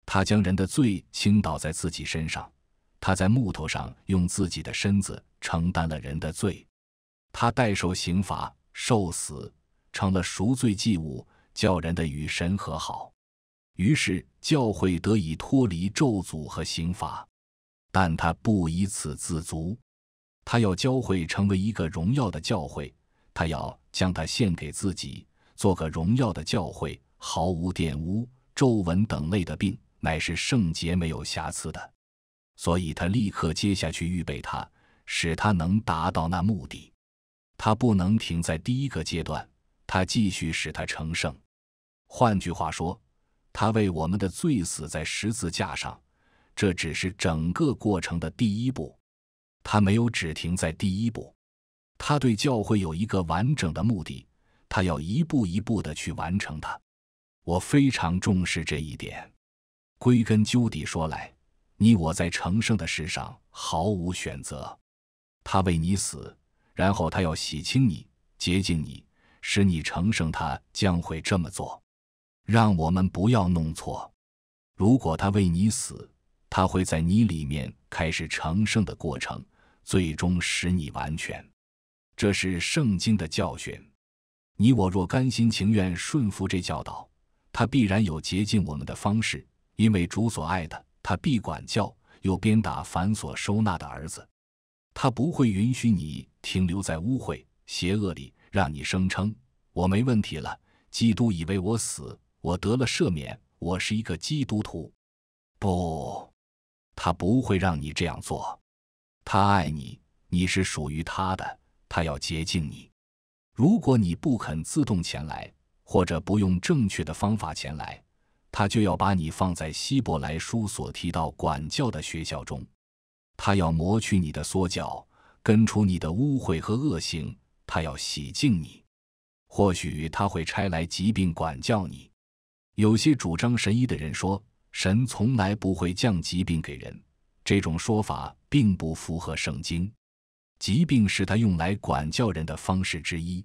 他将人的罪倾倒在自己身上，他在木头上用自己的身子承担了人的罪。他代受刑罚，受死成了赎罪祭物，叫人的与神和好。于是，教会得以脱离咒诅和刑罚，但他不以此自足，他要教会成为一个荣耀的教会，他要将它献给自己，做个荣耀的教会，毫无玷污、皱纹等类的病，乃是圣洁、没有瑕疵的。所以，他立刻接下去预备他，使他能达到那目的。他不能停在第一个阶段，他继续使他成圣。换句话说。他为我们的罪死在十字架上，这只是整个过程的第一步。他没有只停在第一步，他对教会有一个完整的目的，他要一步一步的去完成它。我非常重视这一点。归根究底说来，你我在成圣的事上毫无选择。他为你死，然后他要洗清你、洁净你，使你成圣。他将会这么做。让我们不要弄错。如果他为你死，他会在你里面开始成圣的过程，最终使你完全。这是圣经的教训。你我若甘心情愿顺服这教导，他必然有捷径我们的方式。因为主所爱的，他必管教，又鞭打凡所收纳的儿子。他不会允许你停留在污秽、邪恶里，让你声称“我没问题了”。基督已为我死。我得了赦免。我是一个基督徒。不，他不会让你这样做。他爱你，你是属于他的。他要洁净你。如果你不肯自动前来，或者不用正确的方法前来，他就要把你放在希伯来书所提到管教的学校中。他要磨去你的缩脚，根除你的污秽和恶性。他要洗净你。或许他会拆来疾病管教你。有些主张神医的人说：“神从来不会降疾病给人。”这种说法并不符合圣经。疾病是他用来管教人的方式之一。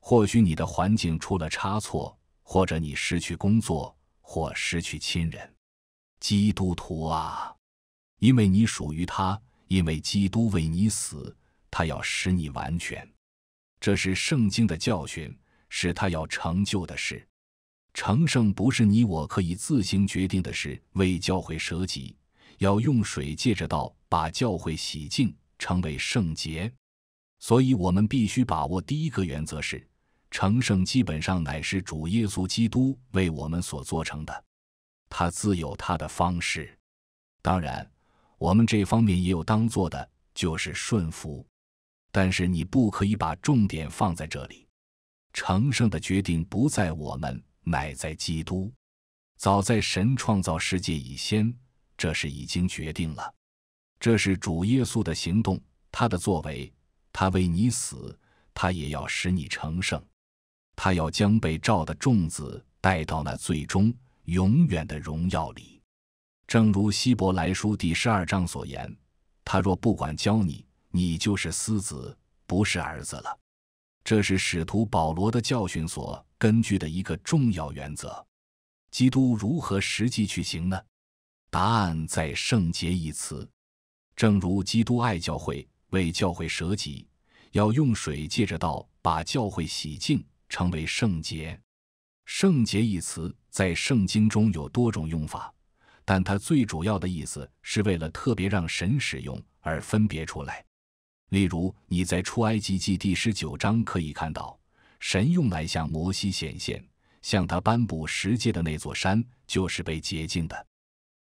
或许你的环境出了差错，或者你失去工作，或失去亲人。基督徒啊，因为你属于他，因为基督为你死，他要使你完全。这是圣经的教训，是他要成就的事。成圣不是你我可以自行决定的事，为教会舍己，要用水借着道把教会洗净，成为圣洁。所以，我们必须把握第一个原则是：成圣基本上乃是主耶稣基督为我们所做成的，他自有他的方式。当然，我们这方面也有当做的，就是顺服。但是，你不可以把重点放在这里，成圣的决定不在我们。乃在基督，早在神创造世界以先，这是已经决定了。这是主耶稣的行动，他的作为，他为你死，他也要使你成圣，他要将被召的众子带到那最终永远的荣耀里。正如希伯来书第十二章所言，他若不管教你，你就是私子，不是儿子了。这是使徒保罗的教训所根据的一个重要原则。基督如何实际去行呢？答案在“圣洁”一词。正如基督爱教会，为教会舍己，要用水借着道把教会洗净，成为圣洁。圣洁一词在圣经中有多种用法，但它最主要的意思是为了特别让神使用而分别出来。例如，你在出埃及记第十九章可以看到，神用来向摩西显现、向他颁布十诫的那座山，就是被洁净的。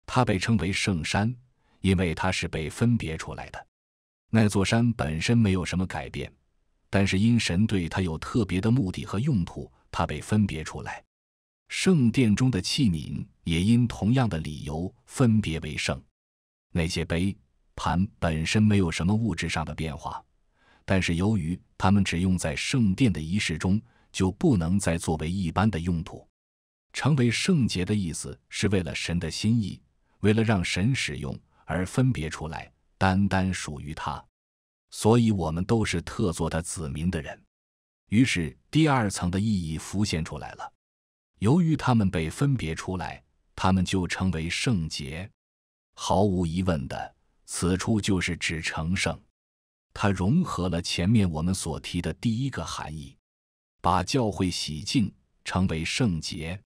它被称为圣山，因为它是被分别出来的。那座山本身没有什么改变，但是因神对它有特别的目的和用途，它被分别出来。圣殿中的器皿也因同样的理由分别为圣。那些杯。盘本身没有什么物质上的变化，但是由于它们只用在圣殿的仪式中，就不能再作为一般的用途。成为圣洁的意思是为了神的心意，为了让神使用而分别出来，单单属于他。所以，我们都是特作他子民的人。于是，第二层的意义浮现出来了。由于他们被分别出来，他们就成为圣洁。毫无疑问的。此处就是指成圣，它融合了前面我们所提的第一个含义，把教会洗净成为圣洁，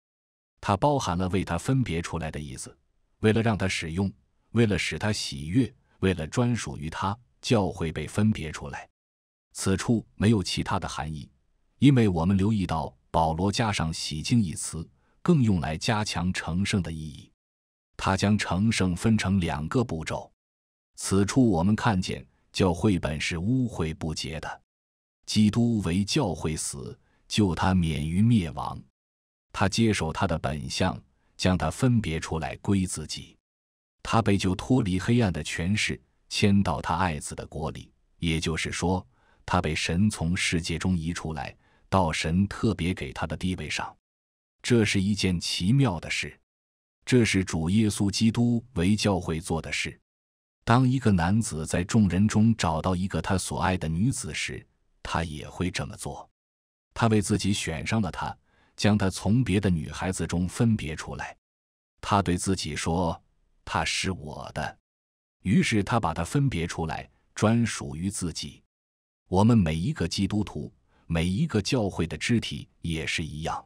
它包含了为它分别出来的意思，为了让它使用，为了使它喜悦，为了专属于它，教会被分别出来。此处没有其他的含义，因为我们留意到保罗加上“洗净”一词，更用来加强成圣的意义。他将成圣分成两个步骤。此处我们看见，教会本是污秽不洁的。基督为教会死，救他免于灭亡。他接受他的本相，将他分别出来归自己。他被救脱离黑暗的权势，迁到他爱子的国里。也就是说，他被神从世界中移出来，到神特别给他的地位上。这是一件奇妙的事。这是主耶稣基督为教会做的事。当一个男子在众人中找到一个他所爱的女子时，他也会这么做。他为自己选上了她，将她从别的女孩子中分别出来。他对自己说：“她是我的。”于是他把她分别出来，专属于自己。我们每一个基督徒，每一个教会的肢体也是一样。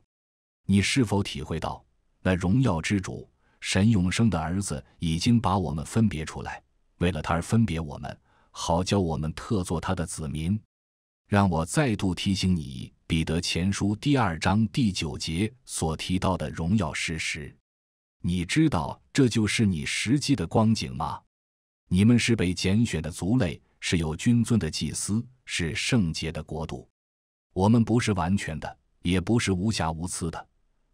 你是否体会到，那荣耀之主、神永生的儿子已经把我们分别出来？为了他而分别我们，好叫我们特做他的子民。让我再度提醒你，彼得前书第二章第九节所提到的荣耀事实。你知道这就是你实际的光景吗？你们是被拣选的族类，是有君尊的祭司，是圣洁的国度。我们不是完全的，也不是无瑕无疵的，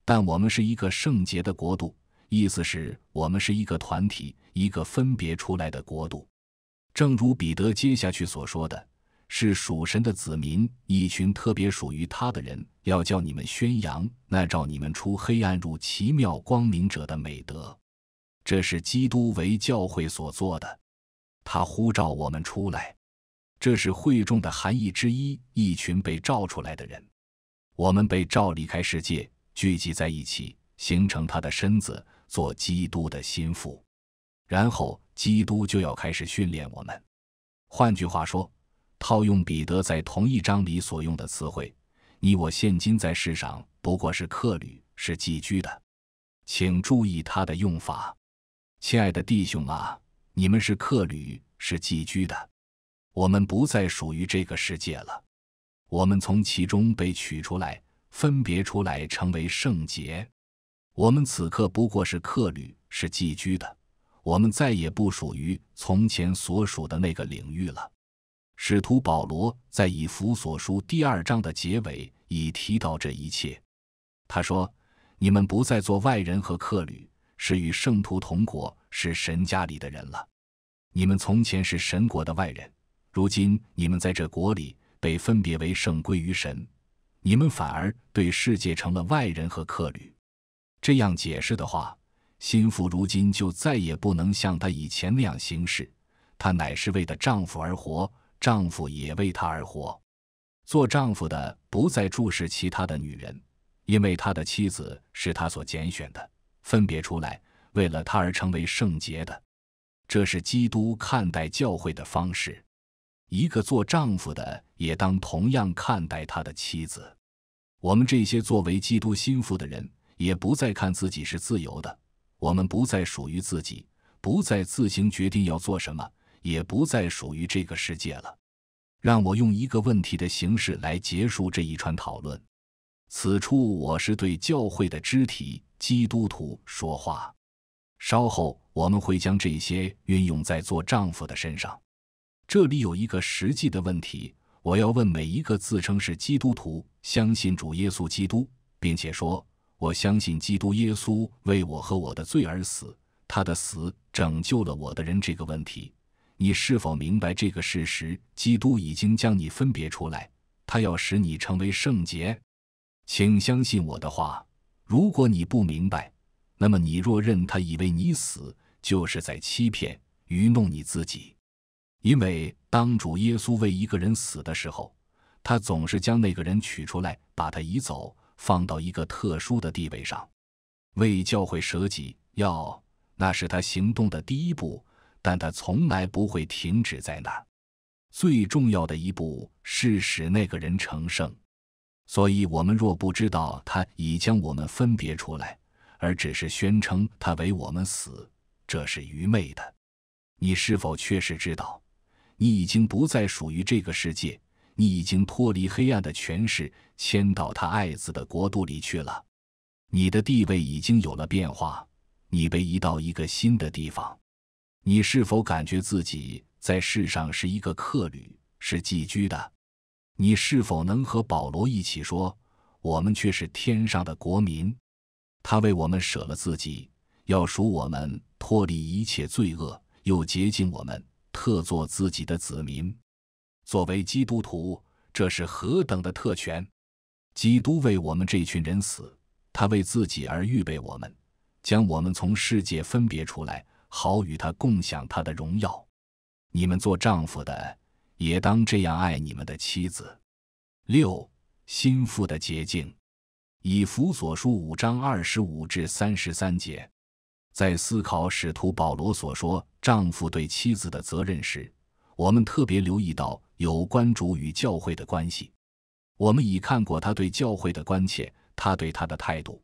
但我们是一个圣洁的国度。意思是，我们是一个团体，一个分别出来的国度，正如彼得接下去所说的是属神的子民，一群特别属于他的人，要叫你们宣扬那照你们出黑暗入奇妙光明者的美德。这是基督为教会所做的，他呼召我们出来，这是会众的含义之一，一群被召出来的人，我们被召离开世界，聚集在一起，形成他的身子。做基督的心腹，然后基督就要开始训练我们。换句话说，套用彼得在同一章里所用的词汇：“你我现今在世上不过是客旅，是寄居的。”请注意他的用法，亲爱的弟兄啊，你们是客旅，是寄居的。我们不再属于这个世界了，我们从其中被取出来，分别出来，成为圣洁。我们此刻不过是客旅，是寄居的。我们再也不属于从前所属的那个领域了。使徒保罗在以弗所书第二章的结尾已提到这一切。他说：“你们不再做外人和客旅，是与圣徒同国，是神家里的人了。你们从前是神国的外人，如今你们在这国里被分别为圣，归于神。你们反而对世界成了外人和客旅。”这样解释的话，心腹如今就再也不能像她以前那样行事。她乃是为了丈夫而活，丈夫也为她而活。做丈夫的不再注视其他的女人，因为他的妻子是他所拣选的，分别出来，为了他而成为圣洁的。这是基督看待教会的方式。一个做丈夫的也当同样看待他的妻子。我们这些作为基督心腹的人。也不再看自己是自由的，我们不再属于自己，不再自行决定要做什么，也不再属于这个世界了。让我用一个问题的形式来结束这一串讨论。此处我是对教会的肢体基督徒说话。稍后我们会将这些运用在做丈夫的身上。这里有一个实际的问题，我要问每一个自称是基督徒、相信主耶稣基督，并且说。我相信基督耶稣为我和我的罪而死，他的死拯救了我的人。这个问题，你是否明白这个事实？基督已经将你分别出来，他要使你成为圣洁。请相信我的话。如果你不明白，那么你若认他以为你死，就是在欺骗愚弄你自己。因为当主耶稣为一个人死的时候，他总是将那个人取出来，把他移走。放到一个特殊的地位上，为教会舍己，要那是他行动的第一步，但他从来不会停止在那最重要的一步是使那个人成圣。所以，我们若不知道他已将我们分别出来，而只是宣称他为我们死，这是愚昧的。你是否确实知道，你已经不再属于这个世界？你已经脱离黑暗的权势，迁到他爱子的国度里去了。你的地位已经有了变化，你被移到一个新的地方。你是否感觉自己在世上是一个客旅，是寄居的？你是否能和保罗一起说：“我们却是天上的国民？”他为我们舍了自己，要赎我们脱离一切罪恶，又洁净我们，特作自己的子民。作为基督徒，这是何等的特权！基督为我们这群人死，他为自己而预备我们，将我们从世界分别出来，好与他共享他的荣耀。你们做丈夫的，也当这样爱你们的妻子。六心腹的捷径，以弗所书五章二十五至三十三节，在思考使徒保罗所说丈夫对妻子的责任时。我们特别留意到有关主与教会的关系。我们已看过他对教会的关切，他对他的态度。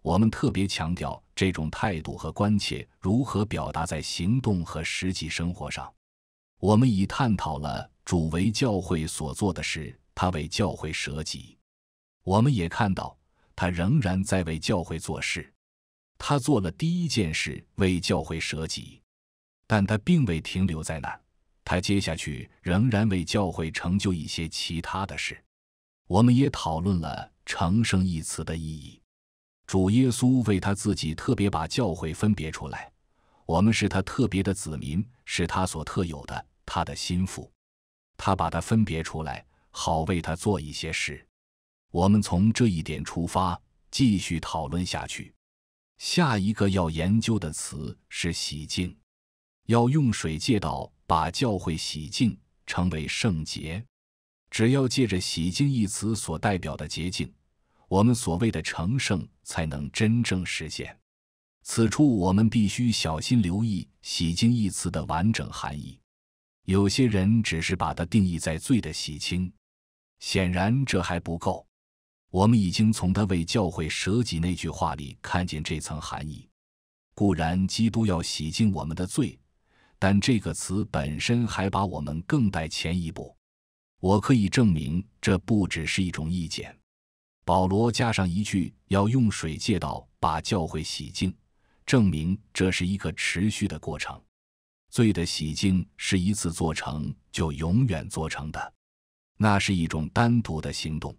我们特别强调这种态度和关切如何表达在行动和实际生活上。我们已探讨了主为教会所做的事，他为教会舍己。我们也看到他仍然在为教会做事。他做了第一件事，为教会舍己，但他并未停留在那儿。他接下去仍然为教会成就一些其他的事。我们也讨论了“成圣”一词的意义。主耶稣为他自己特别把教会分别出来，我们是他特别的子民，是他所特有的，他的心腹。他把它分别出来，好为他做一些事。我们从这一点出发，继续讨论下去。下一个要研究的词是“洗净”，要用水借到把教会洗净，成为圣洁。只要借着“洗净”一词所代表的洁净，我们所谓的成圣才能真正实现。此处我们必须小心留意“洗净”一词的完整含义。有些人只是把它定义在罪的洗清，显然这还不够。我们已经从他为教会舍己那句话里看见这层含义。固然，基督要洗净我们的罪。但这个词本身还把我们更带前一步。我可以证明，这不只是一种意见。保罗加上一句：“要用水借道把教会洗净”，证明这是一个持续的过程。罪的洗净是一次做成就永远做成的，那是一种单独的行动；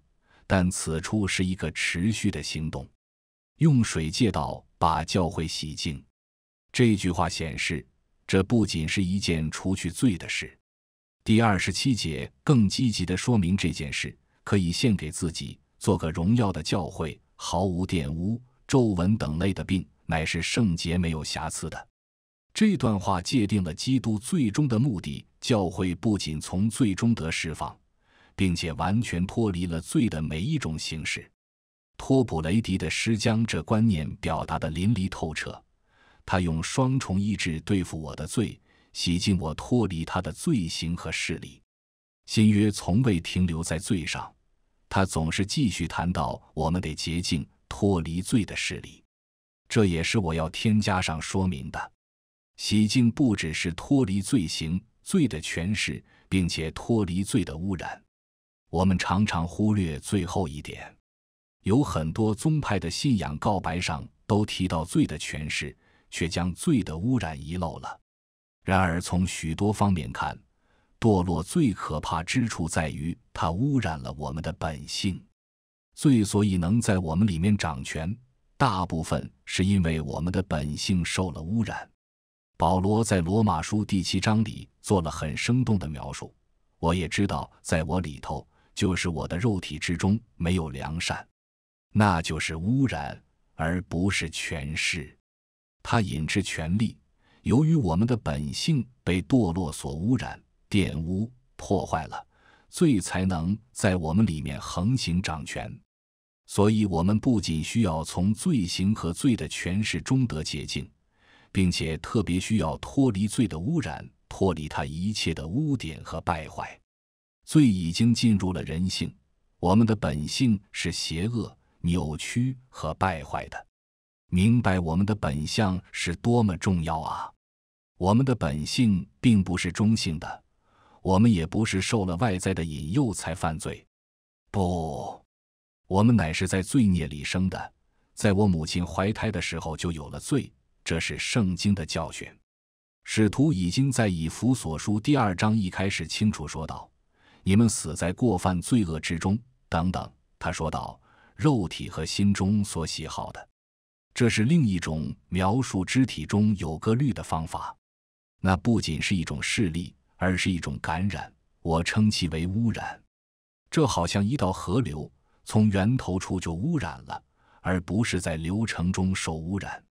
但此处是一个持续的行动。用水借道把教会洗净，这句话显示。这不仅是一件除去罪的事。第二十七节更积极地说明这件事可以献给自己，做个荣耀的教会，毫无玷污、皱纹等类的病，乃是圣洁、没有瑕疵的。这段话界定了基督最终的目的：教会不仅从最终得释放，并且完全脱离了罪的每一种形式。托普雷迪的诗将这观念表达得淋漓透彻。他用双重意志对付我的罪，洗净我脱离他的罪行和势力。新约从未停留在罪上，他总是继续谈到我们得洁净、脱离罪的势力。这也是我要添加上说明的：洗净不只是脱离罪行、罪的权势，并且脱离罪的污染。我们常常忽略最后一点。有很多宗派的信仰告白上都提到罪的权势。却将罪的污染遗漏了。然而，从许多方面看，堕落最可怕之处在于它污染了我们的本性。罪所以能在我们里面掌权，大部分是因为我们的本性受了污染。保罗在罗马书第七章里做了很生动的描述。我也知道，在我里头，就是我的肉体之中，没有良善，那就是污染，而不是权势。他引致权力，由于我们的本性被堕落所污染、玷污、破坏了，罪才能在我们里面横行掌权。所以，我们不仅需要从罪行和罪的诠释中得洁净，并且特别需要脱离罪的污染，脱离它一切的污点和败坏。罪已经进入了人性，我们的本性是邪恶、扭曲和败坏的。明白我们的本相是多么重要啊！我们的本性并不是中性的，我们也不是受了外在的引诱才犯罪。不，我们乃是在罪孽里生的，在我母亲怀胎的时候就有了罪。这是圣经的教训。使徒已经在以弗所书第二章一开始清楚说道：“你们死在过犯罪恶之中，等等。”他说道：“肉体和心中所喜好的。”这是另一种描述肢体中有个律的方法，那不仅是一种势力，而是一种感染。我称其为污染。这好像一道河流从源头处就污染了，而不是在流程中受污染。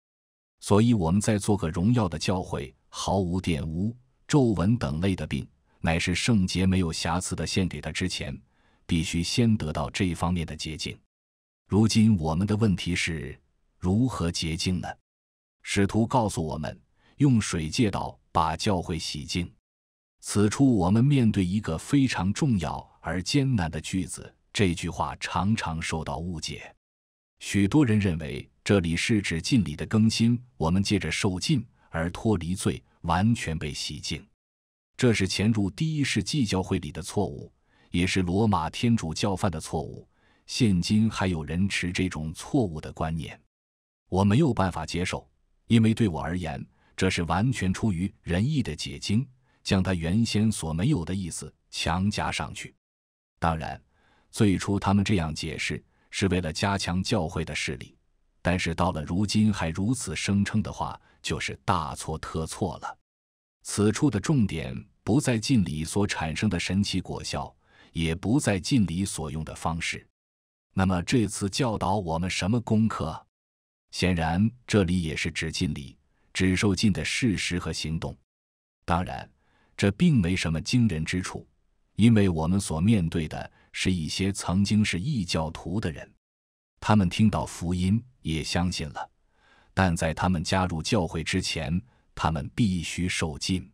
所以我们在做个荣耀的教诲，毫无玷污、皱纹等类的病，乃是圣洁、没有瑕疵的，献给他之前，必须先得到这方面的洁净。如今我们的问题是。如何洁净呢？使徒告诉我们，用水借道把教会洗净。此处我们面对一个非常重要而艰难的句子。这句话常常受到误解。许多人认为这里是指敬礼的更新。我们借着受禁而脱离罪，完全被洗净。这是潜入第一世纪教会里的错误，也是罗马天主教犯的错误。现今还有人持这种错误的观念。我没有办法接受，因为对我而言，这是完全出于仁义的解经，将他原先所没有的意思强加上去。当然，最初他们这样解释是为了加强教会的势力，但是到了如今还如此声称的话，就是大错特错了。此处的重点不在禁礼所产生的神奇果效，也不在禁礼所用的方式。那么这次教导我们什么功课？显然，这里也是指禁礼、只受禁的事实和行动。当然，这并没什么惊人之处，因为我们所面对的是一些曾经是异教徒的人，他们听到福音也相信了，但在他们加入教会之前，他们必须受禁，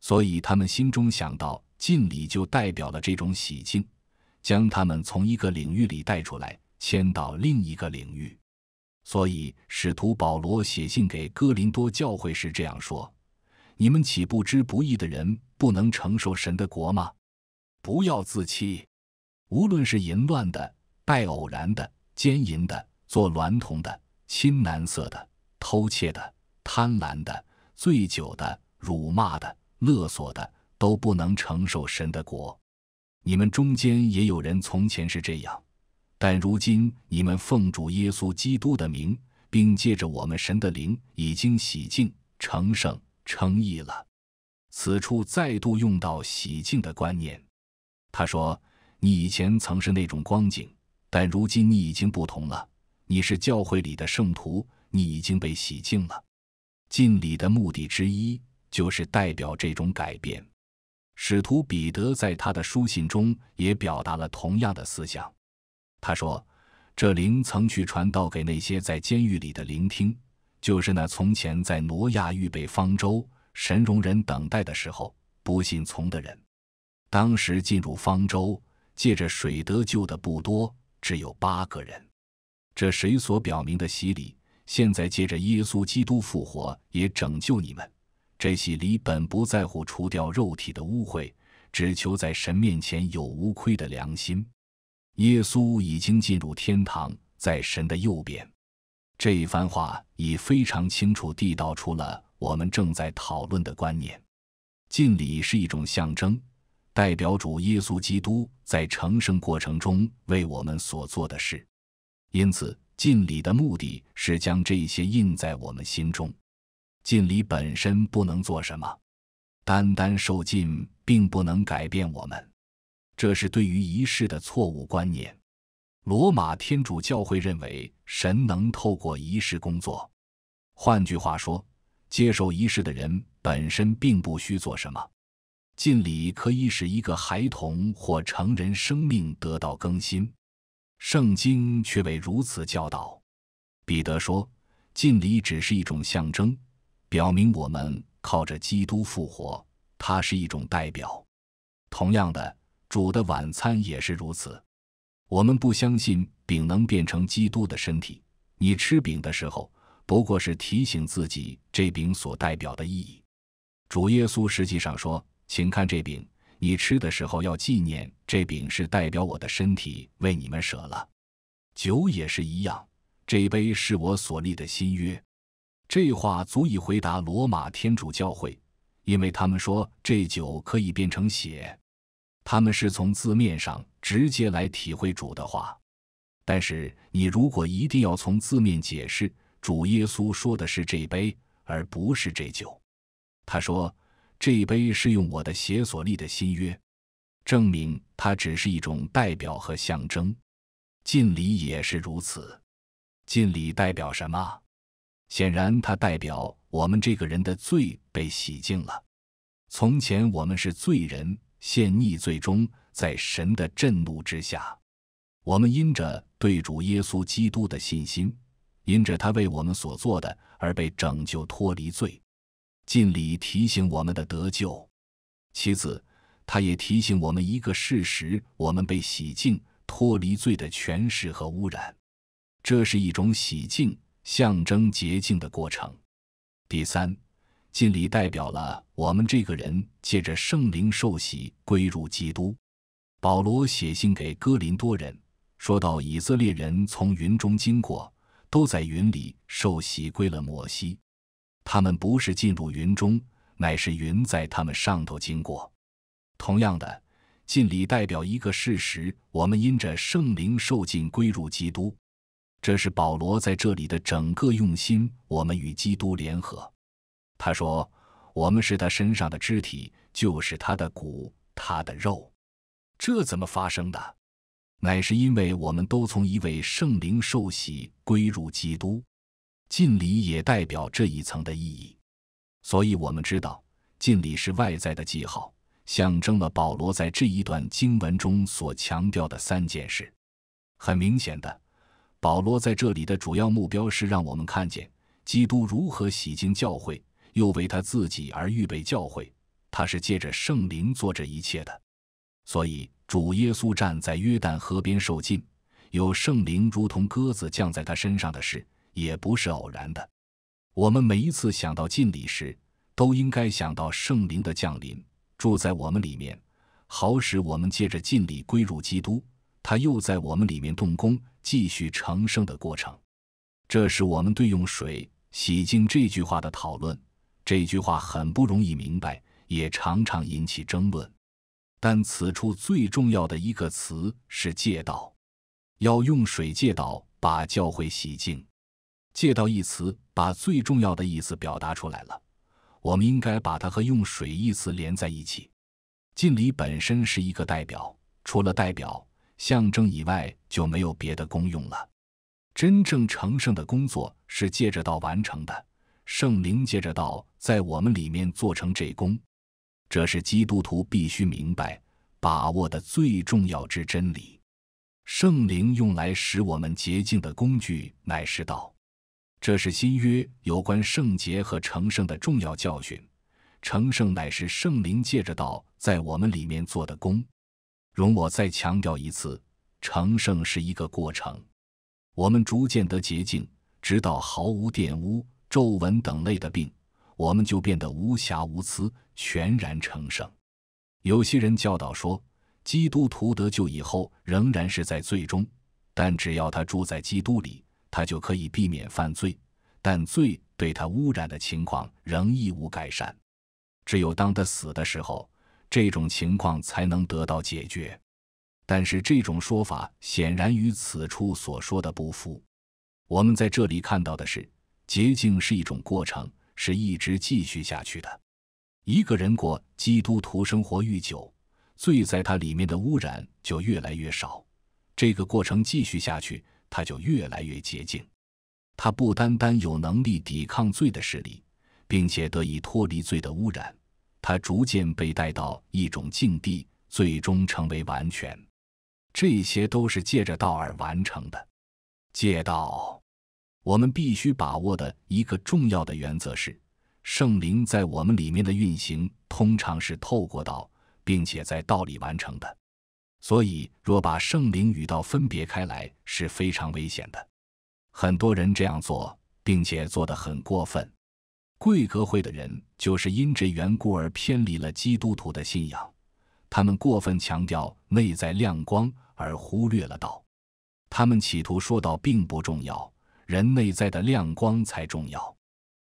所以他们心中想到禁礼就代表了这种喜庆，将他们从一个领域里带出来，迁到另一个领域。所以，使徒保罗写信给哥林多教会时这样说：“你们岂不知不义的人不能承受神的国吗？不要自欺。无论是淫乱的、拜偶然的、奸淫的、做娈童的、亲男色的、偷窃的、贪婪的、醉酒的、辱骂的、勒索的，都不能承受神的国。你们中间也有人从前是这样。”但如今你们奉主耶稣基督的名，并借着我们神的灵，已经洗净、成圣、称义了。此处再度用到“洗净”的观念。他说：“你以前曾是那种光景，但如今你已经不同了。你是教会里的圣徒，你已经被洗净了。”敬礼的目的之一就是代表这种改变。使徒彼得在他的书信中也表达了同样的思想。他说：“这灵曾去传道给那些在监狱里的聆听，就是那从前在挪亚预备方舟、神容人等待的时候不信从的人。当时进入方舟，借着水得救的不多，只有八个人。这水所表明的洗礼，现在借着耶稣基督复活也拯救你们。这洗礼本不在乎除掉肉体的污秽，只求在神面前有无愧的良心。”耶稣已经进入天堂，在神的右边。这一番话已非常清楚地道出了我们正在讨论的观念。敬礼是一种象征，代表主耶稣基督在成圣过程中为我们所做的事。因此，敬礼的目的是将这些印在我们心中。敬礼本身不能做什么，单单受敬并不能改变我们。这是对于仪式的错误观念。罗马天主教会认为神能透过仪式工作，换句话说，接受仪式的人本身并不需做什么。敬礼可以使一个孩童或成人生命得到更新，圣经却未如此教导。彼得说，敬礼只是一种象征，表明我们靠着基督复活，它是一种代表。同样的。主的晚餐也是如此。我们不相信饼能变成基督的身体。你吃饼的时候，不过是提醒自己这饼所代表的意义。主耶稣实际上说：“请看这饼，你吃的时候要纪念这饼是代表我的身体，为你们舍了。”酒也是一样，这杯是我所立的新约。这话足以回答罗马天主教会，因为他们说这酒可以变成血。他们是从字面上直接来体会主的话，但是你如果一定要从字面解释，主耶稣说的是这杯而不是这酒。他说：“这杯是用我的血所立的新约，证明它只是一种代表和象征。”敬礼也是如此。敬礼代表什么？显然，它代表我们这个人的罪被洗净了。从前我们是罪人。陷逆最终在神的震怒之下，我们因着对主耶稣基督的信心，因着他为我们所做的而被拯救脱离罪，尽礼提醒我们的得救。其次，他也提醒我们一个事实：我们被洗净脱离罪的权势和污染。这是一种洗净、象征洁净的过程。第三。敬礼代表了我们这个人借着圣灵受洗归入基督。保罗写信给哥林多人，说到以色列人从云中经过，都在云里受洗归了摩西。他们不是进入云中，乃是云在他们上头经过。同样的，敬礼代表一个事实：我们因着圣灵受尽归入基督。这是保罗在这里的整个用心。我们与基督联合。他说：“我们是他身上的肢体，就是他的骨，他的肉。这怎么发生的？乃是因为我们都从一位圣灵受洗归入基督。敬礼也代表这一层的意义。所以，我们知道，敬礼是外在的记号，象征了保罗在这一段经文中所强调的三件事。很明显，的保罗在这里的主要目标是让我们看见基督如何洗净教会。”又为他自己而预备教诲，他是借着圣灵做这一切的，所以主耶稣站在约旦河边受浸，有圣灵如同鸽子降在他身上的事，也不是偶然的。我们每一次想到浸礼时，都应该想到圣灵的降临住在我们里面，好使我们借着浸礼归入基督，他又在我们里面动工，继续成圣的过程。这是我们对“用水洗净”这句话的讨论。这句话很不容易明白，也常常引起争论。但此处最重要的一个词是“借道”，要用水借道把教会洗净。“借道”一词把最重要的意思表达出来了。我们应该把它和“用水”一词连在一起。敬礼本身是一个代表，除了代表、象征以外，就没有别的功用了。真正成圣的工作是借着道完成的。圣灵借着道在我们里面做成这功，这是基督徒必须明白把握的最重要之真理。圣灵用来使我们洁净的工具乃是道，这是新约有关圣洁和成圣的重要教训。成圣乃是圣灵借着道在我们里面做的功。容我再强调一次，成圣是一个过程，我们逐渐得洁净，直到毫无玷污。皱纹等类的病，我们就变得无瑕无疵，全然成圣。有些人教导说，基督徒得救以后仍然是在罪中，但只要他住在基督里，他就可以避免犯罪。但罪对他污染的情况仍一无改善。只有当他死的时候，这种情况才能得到解决。但是这种说法显然与此处所说的不符。我们在这里看到的是。洁净是一种过程，是一直继续下去的。一个人过基督徒生活愈久，罪在他里面的污染就越来越少。这个过程继续下去，他就越来越洁净。他不单单有能力抵抗罪的势力，并且得以脱离罪的污染。他逐渐被带到一种境地，最终成为完全。这些都是借着道而完成的。借道。我们必须把握的一个重要的原则是，圣灵在我们里面的运行通常是透过道，并且在道里完成的。所以，若把圣灵与道分别开来是非常危险的。很多人这样做，并且做得很过分。贵格会的人就是因这缘故而偏离了基督徒的信仰。他们过分强调内在亮光，而忽略了道。他们企图说道并不重要。人内在的亮光才重要。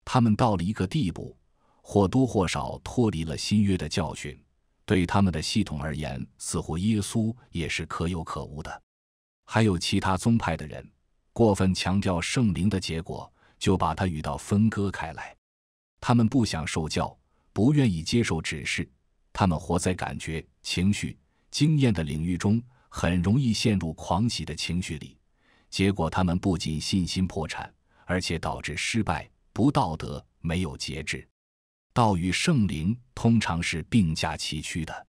他们到了一个地步，或多或少脱离了新约的教训，对他们的系统而言，似乎耶稣也是可有可无的。还有其他宗派的人，过分强调圣灵的结果，就把它与道分割开来。他们不想受教，不愿意接受指示。他们活在感觉、情绪、经验的领域中，很容易陷入狂喜的情绪里。结果，他们不仅信心破产，而且导致失败、不道德、没有节制。道与圣灵通常是并驾齐驱的，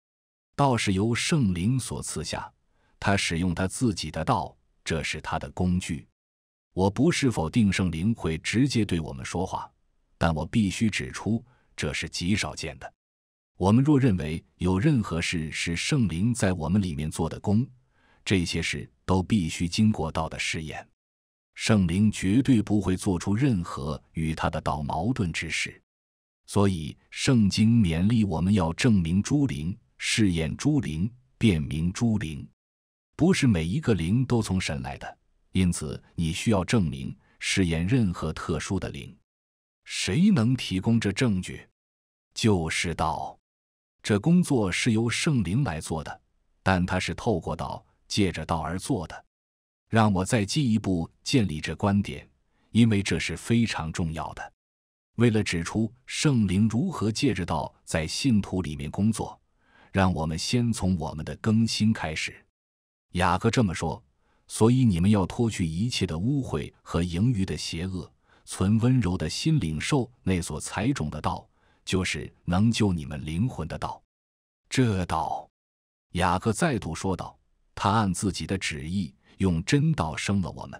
道是由圣灵所赐下，他使用他自己的道，这是他的工具。我不是否定圣灵会直接对我们说话，但我必须指出，这是极少见的。我们若认为有任何事是圣灵在我们里面做的工，这些事都必须经过道的试验，圣灵绝对不会做出任何与他的道矛盾之事。所以，圣经勉励我们要证明诸灵、试验诸灵、辨明诸灵。不是每一个灵都从神来的，因此你需要证明试验任何特殊的灵。谁能提供这证据？就是道。这工作是由圣灵来做的，但他是透过道。借着道而做的，让我再进一步建立这观点，因为这是非常重要的。为了指出圣灵如何借着道在信徒里面工作，让我们先从我们的更新开始。雅各这么说：“所以你们要脱去一切的污秽和盈余的邪恶，存温柔的心领受那所财种的道，就是能救你们灵魂的道。”这道，雅各再度说道。他按自己的旨意用真道生了我们，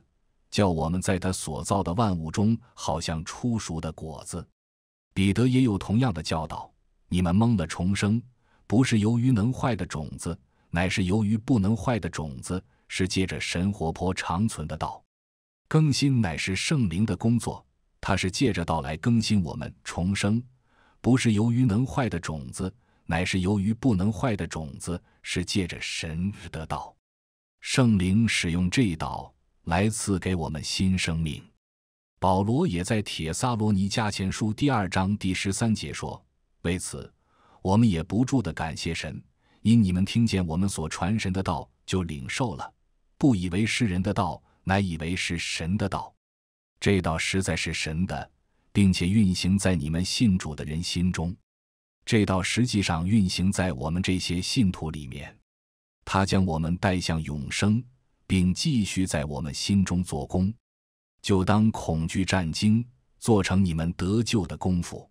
叫我们在他所造的万物中，好像出熟的果子。彼得也有同样的教导：你们蒙的重生，不是由于能坏的种子，乃是由于不能坏的种子，是借着神活泼长存的道。更新乃是圣灵的工作，他是借着道来更新我们。重生不是由于能坏的种子。乃是由于不能坏的种子，是借着神的道，圣灵使用这道来赐给我们新生命。保罗也在《铁萨罗尼迦前书》第二章第十三节说：“为此，我们也不住的感谢神，因你们听见我们所传神的道，就领受了，不以为是人的道，乃以为是神的道。这道实在是神的，并且运行在你们信主的人心中。”这道实际上运行在我们这些信徒里面，它将我们带向永生，并继续在我们心中做工。就当恐惧战惊，做成你们得救的功夫。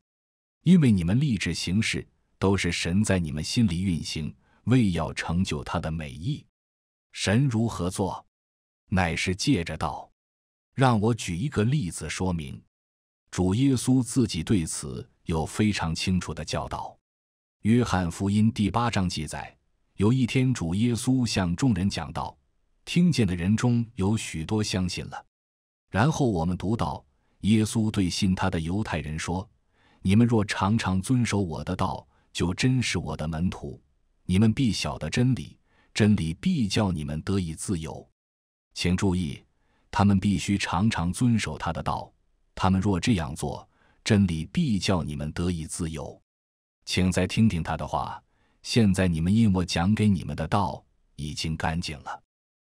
因为你们立志行事，都是神在你们心里运行，为要成就他的美意。神如何做，乃是借着道。让我举一个例子说明：主耶稣自己对此。有非常清楚的教导，《约翰福音》第八章记载，有一天主耶稣向众人讲道，听见的人中有许多相信了。然后我们读到，耶稣对信他的犹太人说：“你们若常常遵守我的道，就真是我的门徒，你们必晓得真理，真理必叫你们得以自由。”请注意，他们必须常常遵守他的道，他们若这样做。真理必叫你们得以自由，请再听听他的话。现在你们因我讲给你们的道已经干净了，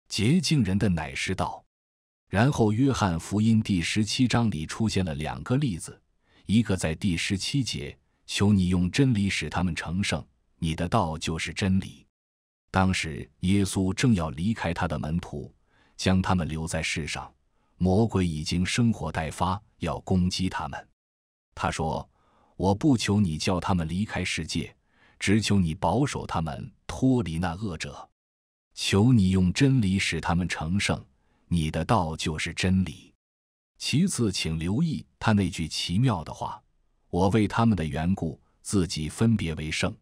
洁净人的乃是道。然后，《约翰福音》第十七章里出现了两个例子，一个在第十七节：“求你用真理使他们成圣，你的道就是真理。”当时，耶稣正要离开他的门徒，将他们留在世上，魔鬼已经生火待发，要攻击他们。他说：“我不求你叫他们离开世界，只求你保守他们脱离那恶者，求你用真理使他们成圣。你的道就是真理。”其次，请留意他那句奇妙的话：“我为他们的缘故，自己分别为圣。”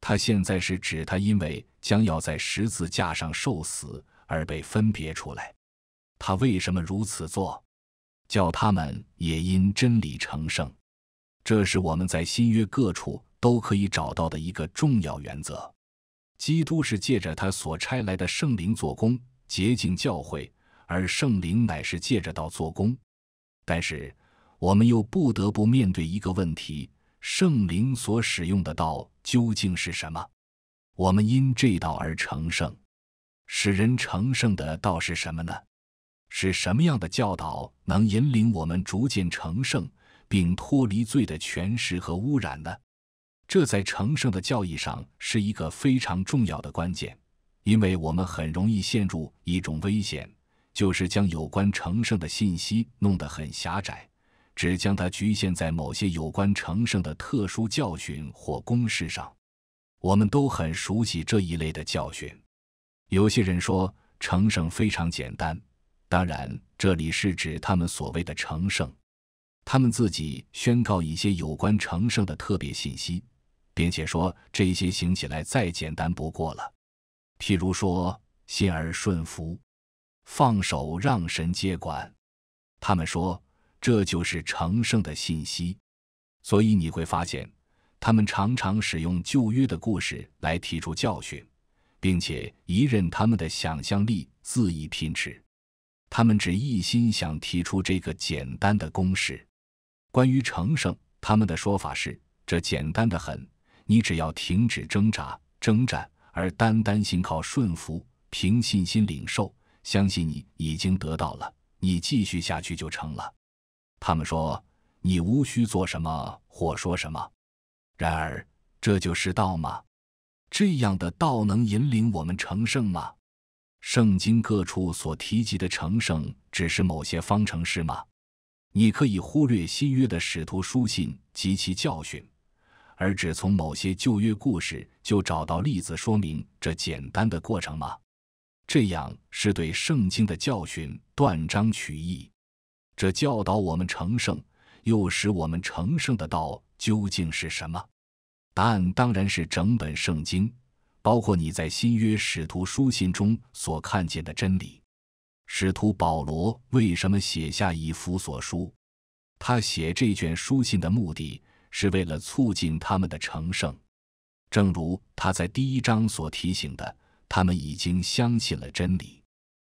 他现在是指他因为将要在十字架上受死而被分别出来。他为什么如此做？叫他们也因真理成圣，这是我们在新约各处都可以找到的一个重要原则。基督是借着他所差来的圣灵做工，洁净教会，而圣灵乃是借着道做工。但是，我们又不得不面对一个问题：圣灵所使用的道究竟是什么？我们因这道而成圣，使人成圣的道是什么呢？是什么样的教导能引领我们逐渐成圣，并脱离罪的权势和污染呢？这在成圣的教义上是一个非常重要的关键，因为我们很容易陷入一种危险，就是将有关成圣的信息弄得很狭窄，只将它局限在某些有关成圣的特殊教训或公式上。我们都很熟悉这一类的教训。有些人说成圣非常简单。当然，这里是指他们所谓的成圣。他们自己宣告一些有关成圣的特别信息，并且说这些行起来再简单不过了。譬如说，心而顺服，放手让神接管。他们说这就是成圣的信息。所以你会发现，他们常常使用旧约的故事来提出教训，并且一任他们的想象力恣意拼斥。他们只一心想提出这个简单的公式。关于成圣，他们的说法是：这简单的很，你只要停止挣扎、征战，而单单信靠顺服，凭信心领受，相信你已经得到了，你继续下去就成了。他们说，你无需做什么或说什么。然而，这就是道吗？这样的道能引领我们成圣吗？圣经各处所提及的成圣，只是某些方程式吗？你可以忽略新约的使徒书信及其教训，而只从某些旧约故事就找到例子说明这简单的过程吗？这样是对圣经的教训断章取义。这教导我们成圣，又使我们成圣的道究竟是什么？答案当然是整本圣经。包括你在新约使徒书信中所看见的真理，使徒保罗为什么写下以弗所书？他写这卷书信的目的是为了促进他们的成圣，正如他在第一章所提醒的，他们已经相信了真理，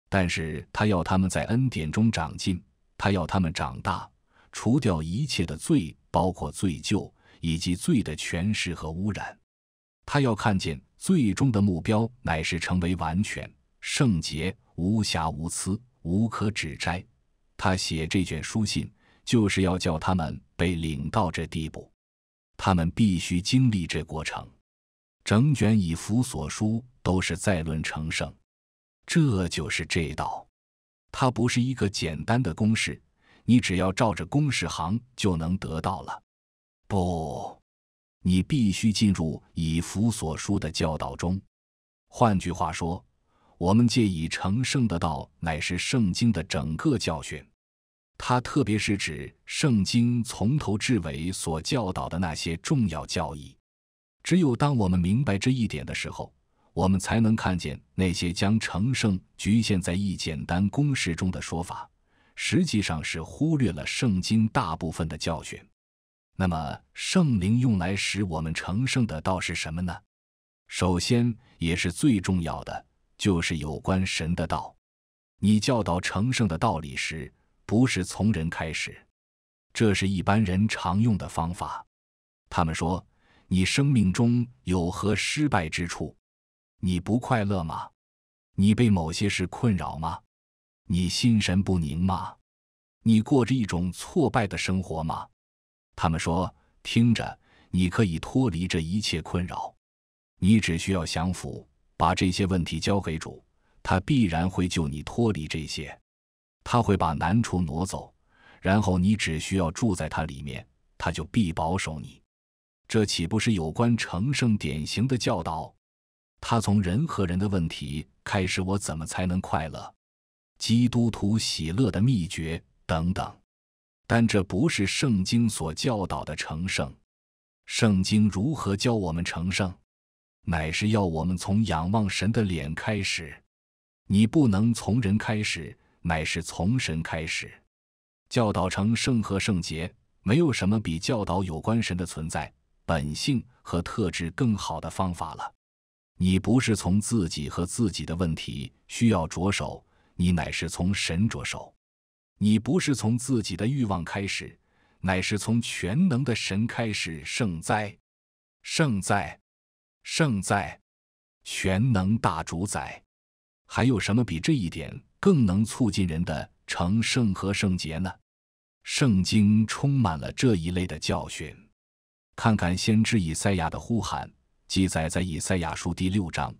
但是他要他们在恩典中长进，他要他们长大，除掉一切的罪，包括罪疚以及罪的权势和污染，他要看见。最终的目标乃是成为完全、圣洁、无瑕无疵、无可指摘。他写这卷书信，就是要叫他们被领到这地步。他们必须经历这过程。整卷以弗所书都是再论成圣，这就是这道。它不是一个简单的公式，你只要照着公式行，就能得到了。不。你必须进入以弗所书的教导中。换句话说，我们借以成圣的道，乃是圣经的整个教训。它特别是指圣经从头至尾所教导的那些重要教义。只有当我们明白这一点的时候，我们才能看见那些将成圣局限在一简单公式中的说法，实际上是忽略了圣经大部分的教训。那么，圣灵用来使我们成圣的道是什么呢？首先，也是最重要的，就是有关神的道。你教导成圣的道理时，不是从人开始，这是一般人常用的方法。他们说：“你生命中有何失败之处？你不快乐吗？你被某些事困扰吗？你心神不宁吗？你过着一种挫败的生活吗？”他们说：“听着，你可以脱离这一切困扰，你只需要降服，把这些问题交给主，他必然会救你脱离这些。他会把难处挪走，然后你只需要住在他里面，他就必保守你。这岂不是有关成圣典型的教导？他从人和人的问题开始，我怎么才能快乐？基督徒喜乐的秘诀等等。”但这不是圣经所教导的成圣。圣经如何教我们成圣，乃是要我们从仰望神的脸开始。你不能从人开始，乃是从神开始。教导成圣和圣洁，没有什么比教导有关神的存在、本性和特质更好的方法了。你不是从自己和自己的问题需要着手，你乃是从神着手。你不是从自己的欲望开始，乃是从全能的神开始。圣哉，圣哉，圣哉！全能大主宰，还有什么比这一点更能促进人的成圣和圣洁呢？圣经充满了这一类的教训。看看先知以赛亚的呼喊，记载在以赛亚书第六章。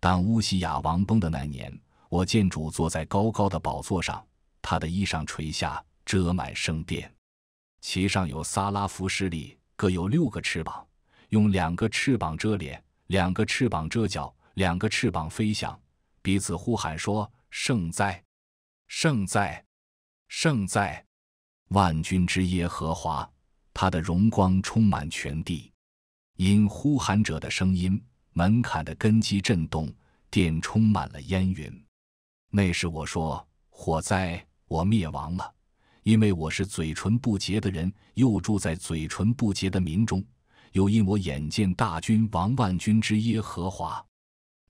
当乌西亚王崩的那年，我见主坐在高高的宝座上。他的衣裳垂下，遮满圣殿，其上有撒拉弗十里，各有六个翅膀，用两个翅膀遮脸，两个翅膀遮脚，两个翅膀飞翔，彼此呼喊说：“圣哉，圣哉，圣哉，万军之耶和华！”他的荣光充满全地，因呼喊者的声音，门槛的根基震动，殿充满了烟云。那时我说：“火灾。”我灭亡了，因为我是嘴唇不洁的人，又住在嘴唇不洁的民中，又因我眼见大军王万军之耶和华。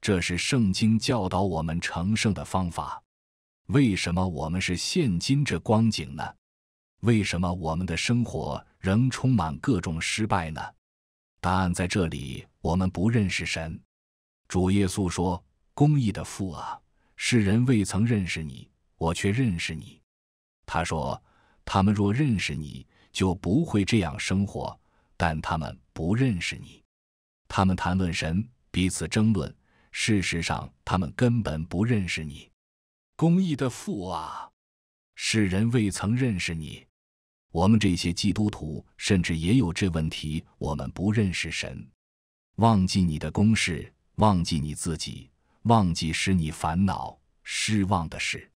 这是圣经教导我们成圣的方法。为什么我们是现今这光景呢？为什么我们的生活仍充满各种失败呢？答案在这里：我们不认识神。主耶稣说：“公义的父啊，世人未曾认识你。”我却认识你，他说：“他们若认识你，就不会这样生活；但他们不认识你。他们谈论神，彼此争论。事实上，他们根本不认识你，公义的父啊！世人未曾认识你。我们这些基督徒，甚至也有这问题：我们不认识神，忘记你的公事，忘记你自己，忘记使你烦恼、失望的事。”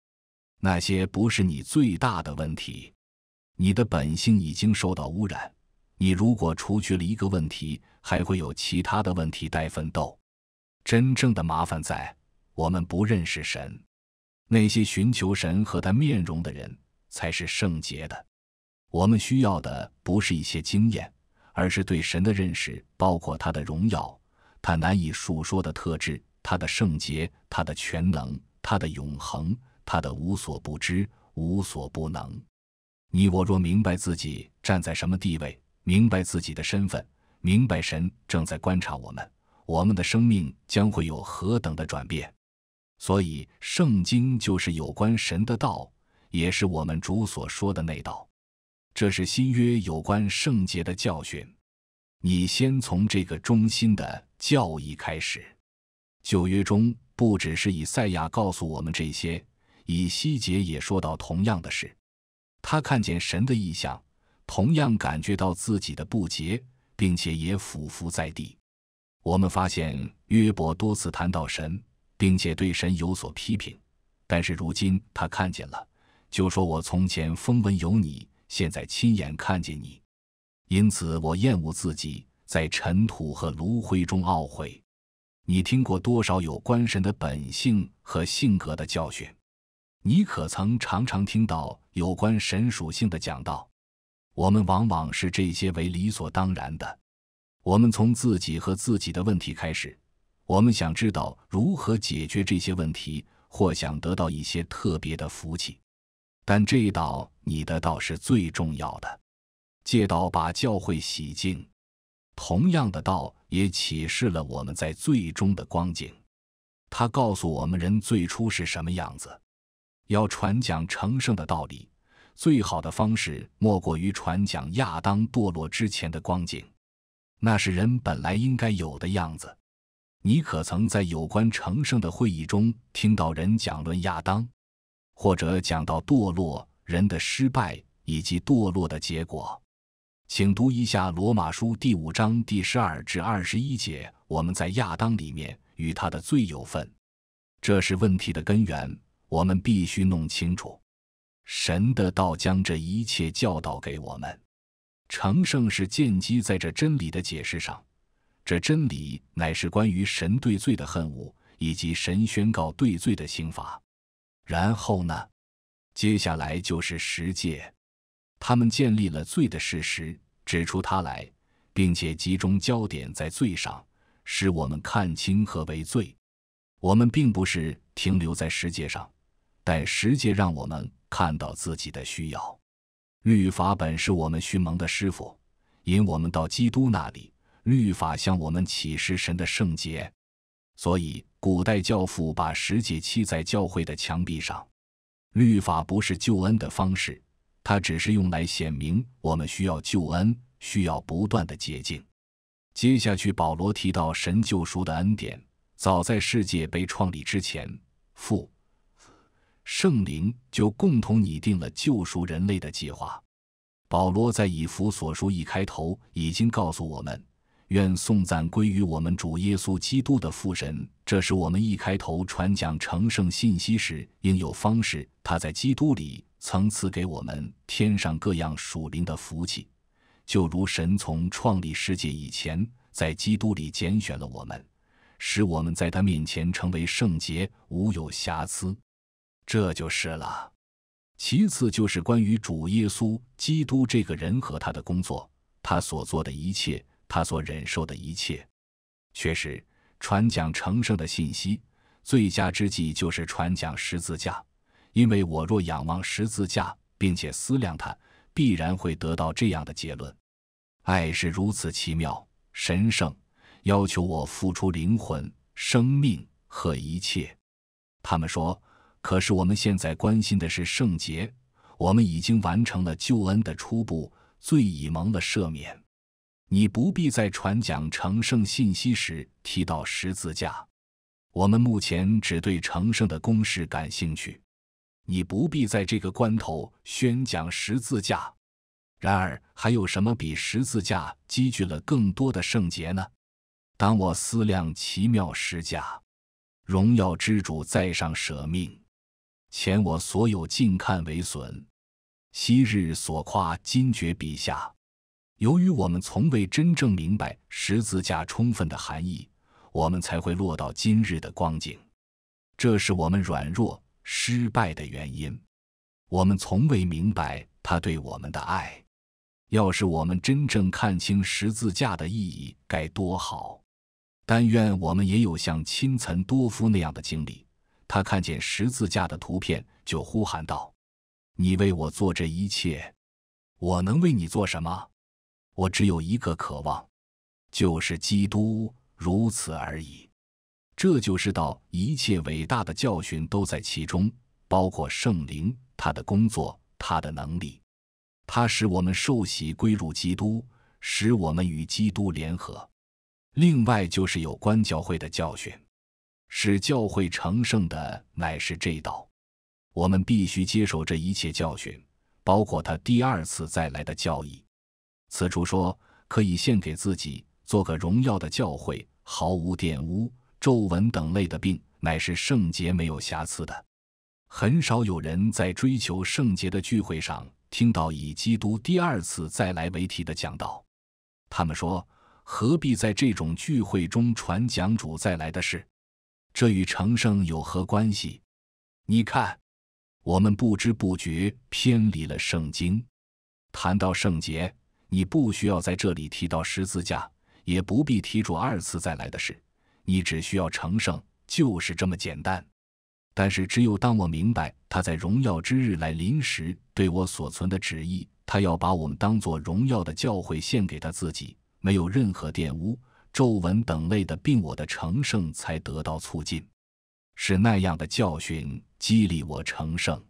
那些不是你最大的问题，你的本性已经受到污染。你如果除去了一个问题，还会有其他的问题待奋斗。真正的麻烦在我们不认识神。那些寻求神和他面容的人才是圣洁的。我们需要的不是一些经验，而是对神的认识，包括他的荣耀、他难以述说的特质、他的圣洁、他的全能、他的永恒。他的无所不知、无所不能。你我若明白自己站在什么地位，明白自己的身份，明白神正在观察我们，我们的生命将会有何等的转变。所以，圣经就是有关神的道，也是我们主所说的那道。这是新约有关圣洁的教训。你先从这个中心的教义开始。旧约中不只是以赛亚告诉我们这些。以西结也说到同样的事，他看见神的异象，同样感觉到自己的不洁，并且也俯伏在地。我们发现约伯多次谈到神，并且对神有所批评，但是如今他看见了，就说我从前风闻有你，现在亲眼看见你，因此我厌恶自己，在尘土和炉灰中懊悔。你听过多少有关神的本性和性格的教训？你可曾常常听到有关神属性的讲道？我们往往视这些为理所当然的。我们从自己和自己的问题开始，我们想知道如何解决这些问题，或想得到一些特别的福气。但这一道，你的道是最重要的。借道把教会洗净，同样的道也启示了我们在最终的光景。他告诉我们，人最初是什么样子。要传讲成圣的道理，最好的方式莫过于传讲亚当堕落之前的光景，那是人本来应该有的样子。你可曾在有关成圣的会议中听到人讲论亚当，或者讲到堕落人的失败以及堕落的结果？请读一下《罗马书》第五章第十二至二十一节。我们在亚当里面与他的罪有份，这是问题的根源。我们必须弄清楚，神的道将这一切教导给我们。成圣是建基在这真理的解释上，这真理乃是关于神对罪的恨恶以及神宣告对罪的刑罚。然后呢，接下来就是十诫，他们建立了罪的事实，指出它来，并且集中焦点在罪上，使我们看清和为罪。我们并不是停留在十诫上。但实际让我们看到自己的需要，律法本是我们迅蒙的师傅，引我们到基督那里。律法向我们启示神的圣洁，所以古代教父把十节漆在教会的墙壁上。律法不是救恩的方式，它只是用来显明我们需要救恩，需要不断的洁净。接下去，保罗提到神救赎的恩典，早在世界被创立之前，父。圣灵就共同拟定了救赎人类的计划。保罗在以弗所书一开头已经告诉我们：“愿颂赞归于我们主耶稣基督的父神。”这是我们一开头传讲成圣信息时应有方式。他在基督里曾赐给我们天上各样属灵的福气，就如神从创立世界以前，在基督里拣选了我们，使我们在他面前成为圣洁，无有瑕疵。这就是了。其次就是关于主耶稣基督这个人和他的工作，他所做的一切，他所忍受的一切，确实传讲成圣的信息。最佳之计就是传讲十字架，因为我若仰望十字架，并且思量它，必然会得到这样的结论：爱是如此奇妙、神圣，要求我付出灵魂、生命和一切。他们说。可是我们现在关心的是圣洁，我们已经完成了救恩的初步，罪已蒙了赦免。你不必在传讲成圣信息时提到十字架。我们目前只对成圣的公式感兴趣，你不必在这个关头宣讲十字架。然而，还有什么比十字架积聚了更多的圣洁呢？当我思量奇妙十架，荣耀之主在上舍命。前我所有尽看为损，昔日所夸今觉笔下。由于我们从未真正明白十字架充分的含义，我们才会落到今日的光景。这是我们软弱失败的原因。我们从未明白他对我们的爱。要是我们真正看清十字架的意义，该多好！但愿我们也有像钦岑多夫那样的经历。他看见十字架的图片，就呼喊道：“你为我做这一切，我能为你做什么？我只有一个渴望，就是基督，如此而已。这就是道，一切伟大的教训都在其中，包括圣灵、他的工作、他的能力，他使我们受洗归入基督，使我们与基督联合。另外就是有关教会的教训。”使教会成圣的乃是这道，我们必须接受这一切教训，包括他第二次再来的教义。此处说可以献给自己，做个荣耀的教会，毫无玷污、皱纹等类的病，乃是圣洁没有瑕疵的。很少有人在追求圣洁的聚会上听到以基督第二次再来为题的讲道。他们说何必在这种聚会中传讲主再来的事？这与成圣有何关系？你看，我们不知不觉偏离了圣经。谈到圣洁，你不需要在这里提到十字架，也不必提出二次再来的事，你只需要成圣，就是这么简单。但是，只有当我明白他在荣耀之日来临时对我所存的旨意，他要把我们当作荣耀的教会献给他自己，没有任何玷污。皱纹等类的病，我的成圣才得到促进，是那样的教训激励我成圣。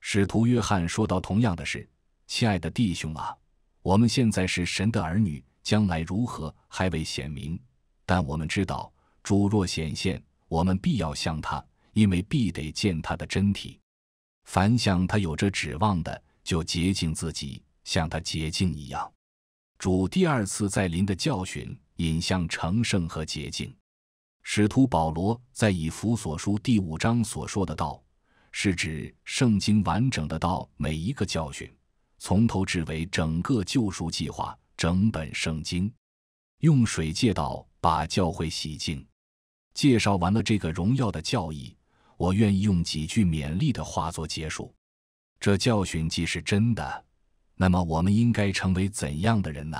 使徒约翰说到同样的事：“亲爱的弟兄啊，我们现在是神的儿女，将来如何还未显明，但我们知道主若显现，我们必要像他，因为必得见他的真体。凡向他有着指望的，就洁净自己，像他洁净一样。”主第二次再临的教训。引向成圣和洁净。使徒保罗在以弗所书第五章所说的“道”，是指圣经完整的道，每一个教训，从头至尾，整个救赎计划，整本圣经。用水借道把教会洗净。介绍完了这个荣耀的教义，我愿意用几句勉励的话作结束。这教训既是真的，那么我们应该成为怎样的人呢？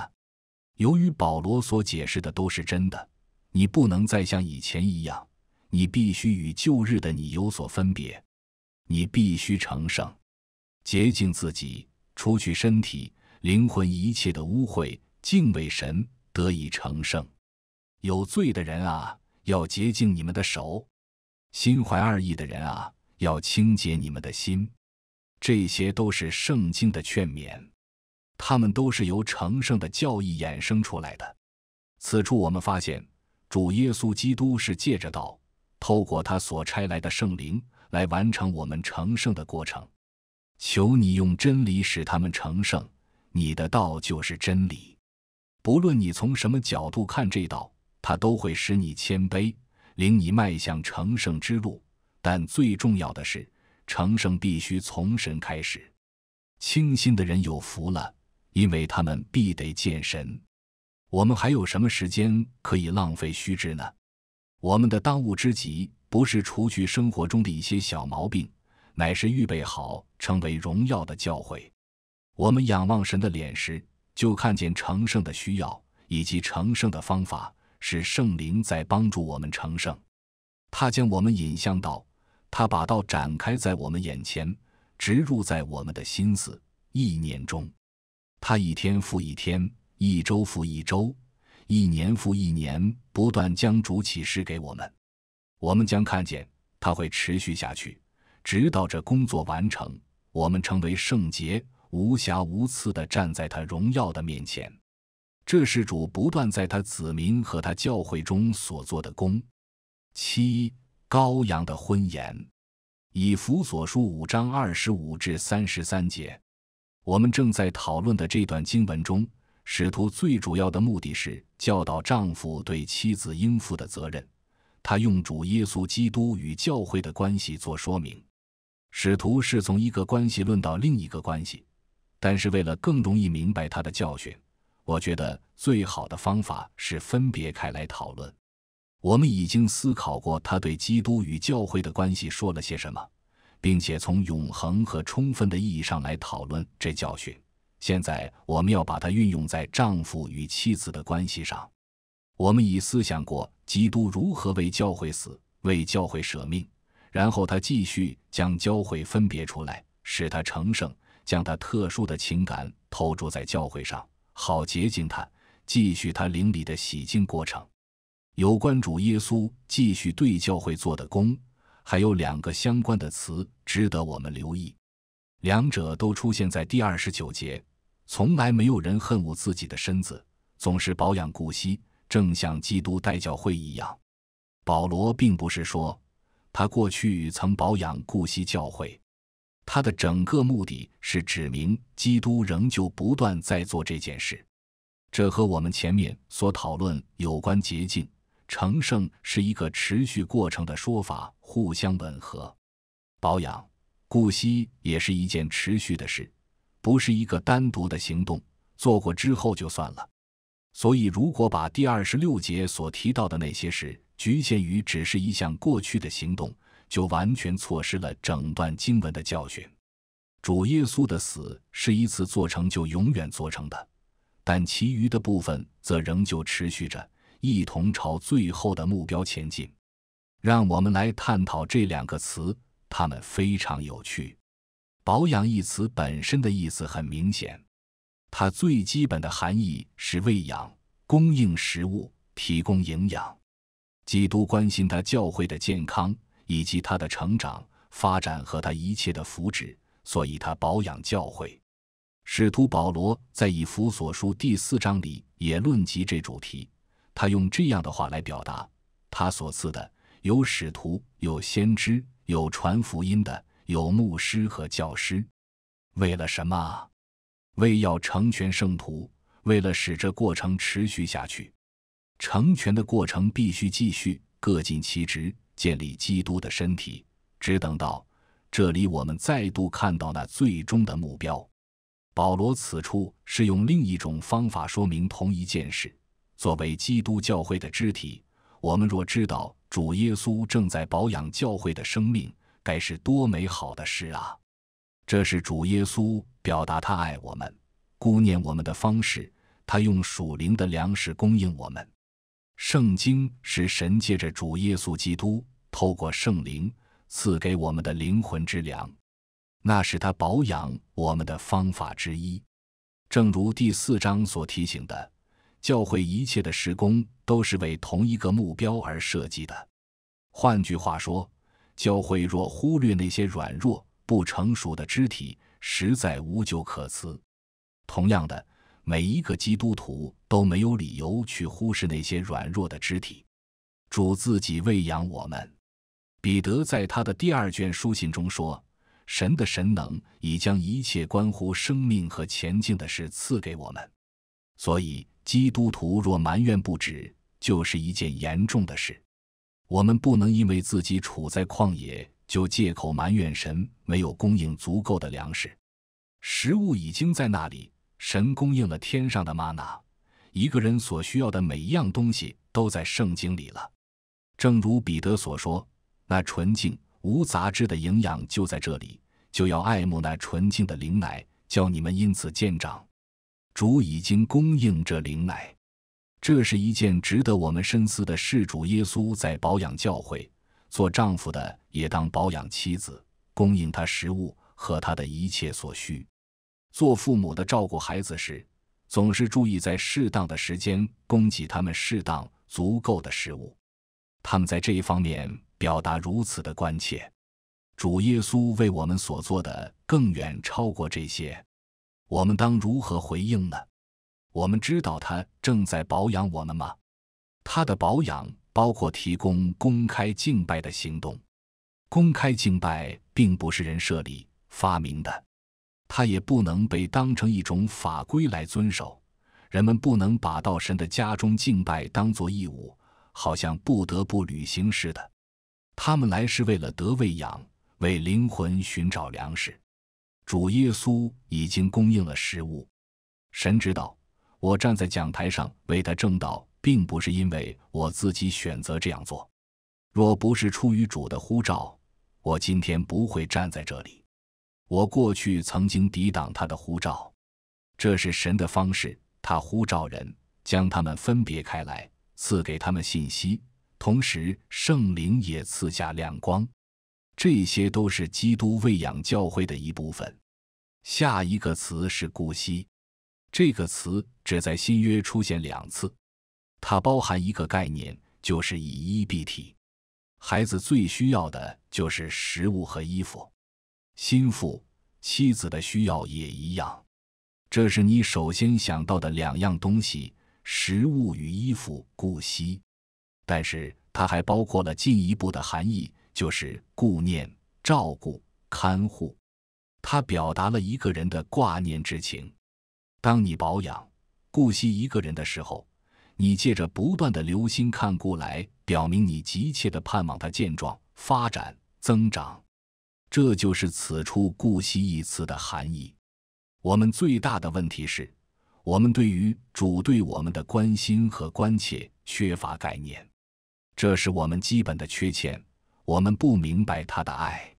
由于保罗所解释的都是真的，你不能再像以前一样，你必须与旧日的你有所分别，你必须成圣，洁净自己，除去身体、灵魂一切的污秽，敬畏神，得以成圣。有罪的人啊，要洁净你们的手；心怀二意的人啊，要清洁你们的心。这些都是圣经的劝勉。他们都是由成圣的教义衍生出来的。此处我们发现，主耶稣基督是借着道，透过他所差来的圣灵来完成我们成圣的过程。求你用真理使他们成圣，你的道就是真理。不论你从什么角度看这道，它都会使你谦卑，领你迈向成圣之路。但最重要的是，成圣必须从神开始。清新的人有福了。因为他们必得见神，我们还有什么时间可以浪费虚掷呢？我们的当务之急不是除去生活中的一些小毛病，乃是预备好成为荣耀的教诲。我们仰望神的脸时，就看见成圣的需要以及成圣的方法，是圣灵在帮助我们成圣。他将我们引向道，他把道展开在我们眼前，植入在我们的心思意念中。他一天复一天，一周复一周，一年复一年，不断将主启示给我们。我们将看见，他会持续下去，直到这工作完成，我们成为圣洁，无瑕无疵的站在他荣耀的面前。这是主不断在他子民和他教会中所做的功。七、羔羊的婚宴，以弗所书五章二十五至三十三节。我们正在讨论的这段经文中，使徒最主要的目的是教导丈夫对妻子应负的责任。他用主耶稣基督与教会的关系做说明。使徒是从一个关系论到另一个关系，但是为了更容易明白他的教训，我觉得最好的方法是分别开来讨论。我们已经思考过他对基督与教会的关系说了些什么。并且从永恒和充分的意义上来讨论这教训。现在我们要把它运用在丈夫与妻子的关系上。我们已思想过基督如何为教会死，为教会舍命，然后他继续将教会分别出来，使他成圣，将他特殊的情感投注在教会上，好洁净他，继续他灵里的洗净过程。有关主耶稣继续对教会做的功。还有两个相关的词值得我们留意，两者都出现在第二十九节。从来没有人恨恶自己的身子，总是保养顾惜，正像基督代教会一样。保罗并不是说他过去曾保养顾惜教会，他的整个目的是指明基督仍旧不断在做这件事。这和我们前面所讨论有关捷径。成圣是一个持续过程的说法，互相吻合。保养、顾惜也是一件持续的事，不是一个单独的行动。做过之后就算了。所以，如果把第二十六节所提到的那些事局限于只是一项过去的行动，就完全错失了整段经文的教训。主耶稣的死是一次做成就永远做成的，但其余的部分则仍旧持续着。一同朝最后的目标前进。让我们来探讨这两个词，它们非常有趣。保养一词本身的意思很明显，它最基本的含义是喂养、供应食物、提供营养。基督关心他教会的健康，以及他的成长发展和他一切的福祉，所以他保养教会。使徒保罗在以弗所书第四章里也论及这主题。他用这样的话来表达：他所赐的有使徒，有先知，有传福音的，有牧师和教师，为了什么？为要成全圣徒，为了使这过程持续下去。成全的过程必须继续，各尽其职，建立基督的身体。只等到这里，我们再度看到那最终的目标。保罗此处是用另一种方法说明同一件事。作为基督教会的肢体，我们若知道主耶稣正在保养教会的生命，该是多美好的事啊！这是主耶稣表达他爱我们、顾念我们的方式。他用属灵的粮食供应我们。圣经是神借着主耶稣基督，透过圣灵赐给我们的灵魂之粮，那是他保养我们的方法之一。正如第四章所提醒的。教会一切的施工都是为同一个目标而设计的。换句话说，教会若忽略那些软弱、不成熟的肢体，实在无救可辞。同样的，每一个基督徒都没有理由去忽视那些软弱的肢体。主自己喂养我们。彼得在他的第二卷书信中说：“神的神能已将一切关乎生命和前进的事赐给我们，所以。”基督徒若埋怨不止，就是一件严重的事。我们不能因为自己处在旷野，就借口埋怨神没有供应足够的粮食。食物已经在那里，神供应了天上的玛娜。一个人所需要的每一样东西都在圣经里了。正如彼得所说：“那纯净无杂质的营养就在这里。”就要爱慕那纯净的灵奶，叫你们因此见长。主已经供应这灵奶，这是一件值得我们深思的事。主耶稣在保养教会，做丈夫的也当保养妻子，供应他食物和他的一切所需；做父母的照顾孩子时，总是注意在适当的时间供给他们适当足够的食物。他们在这一方面表达如此的关切。主耶稣为我们所做的，更远超过这些。我们当如何回应呢？我们知道他正在保养我们吗？他的保养包括提供公开敬拜的行动。公开敬拜并不是人设立发明的，它也不能被当成一种法规来遵守。人们不能把到神的家中敬拜当作义务，好像不得不履行似的。他们来是为了得喂养，为灵魂寻找粮食。主耶稣已经供应了食物。神知道，我站在讲台上为他正道，并不是因为我自己选择这样做。若不是出于主的呼召，我今天不会站在这里。我过去曾经抵挡他的呼召。这是神的方式，他呼召人，将他们分别开来，赐给他们信息，同时圣灵也赐下亮光。这些都是基督喂养教会的一部分。下一个词是“顾惜”，这个词只在新约出现两次。它包含一个概念，就是以衣蔽体。孩子最需要的就是食物和衣服。心腹妻子的需要也一样。这是你首先想到的两样东西：食物与衣服。顾惜，但是它还包括了进一步的含义，就是顾念、照顾、看护。他表达了一个人的挂念之情。当你保养、顾惜一个人的时候，你借着不断的留心看顾来，表明你急切的盼望他健壮、发展、增长。这就是此处“顾惜”一词的含义。我们最大的问题是，我们对于主对我们的关心和关切缺乏概念，这是我们基本的缺陷。我们不明白他的爱。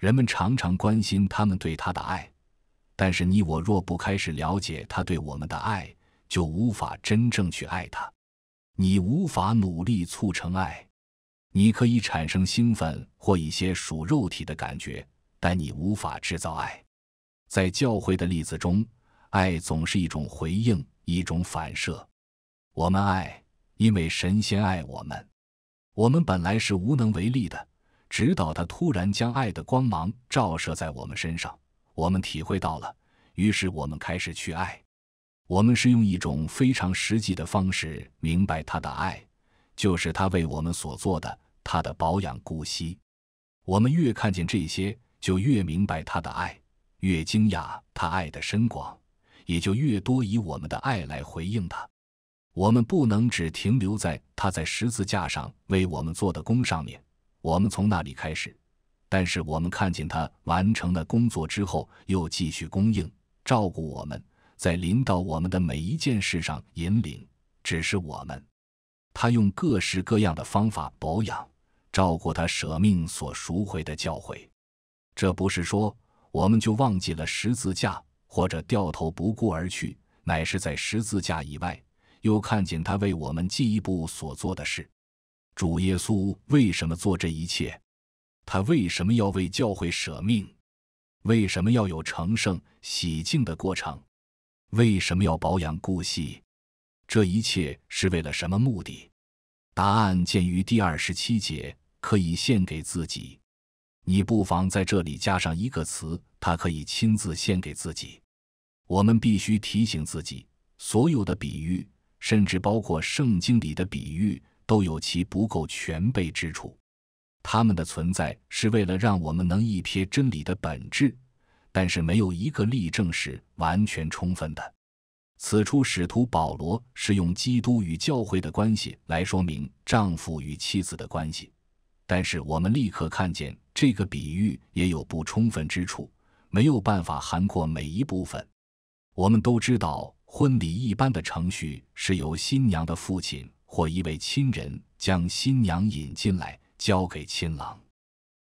人们常常关心他们对他的爱，但是你我若不开始了解他对我们的爱，就无法真正去爱他。你无法努力促成爱，你可以产生兴奋或一些属肉体的感觉，但你无法制造爱。在教会的例子中，爱总是一种回应，一种反射。我们爱，因为神仙爱我们。我们本来是无能为力的。直到他突然将爱的光芒照射在我们身上，我们体会到了。于是我们开始去爱，我们是用一种非常实际的方式明白他的爱，就是他为我们所做的，他的保养顾惜。我们越看见这些，就越明白他的爱，越惊讶他爱的深广，也就越多以我们的爱来回应他。我们不能只停留在他在十字架上为我们做的功上面。我们从那里开始，但是我们看见他完成了工作之后，又继续供应、照顾我们，在领导我们的每一件事上引领。只是我们，他用各式各样的方法保养、照顾他舍命所赎回的教诲。这不是说我们就忘记了十字架，或者掉头不顾而去，乃是在十字架以外，又看见他为我们进一步所做的事。主耶稣为什么做这一切？他为什么要为教会舍命？为什么要有成圣、洗净的过程？为什么要保养、顾惜？这一切是为了什么目的？答案见于第二十七节，可以献给自己。你不妨在这里加上一个词：他可以亲自献给自己。我们必须提醒自己，所有的比喻，甚至包括圣经里的比喻。都有其不够全备之处，他们的存在是为了让我们能一瞥真理的本质，但是没有一个例证是完全充分的。此处使徒保罗是用基督与教会的关系来说明丈夫与妻子的关系，但是我们立刻看见这个比喻也有不充分之处，没有办法涵盖每一部分。我们都知道婚礼一般的程序是由新娘的父亲。或一位亲人将新娘引进来，交给新郎。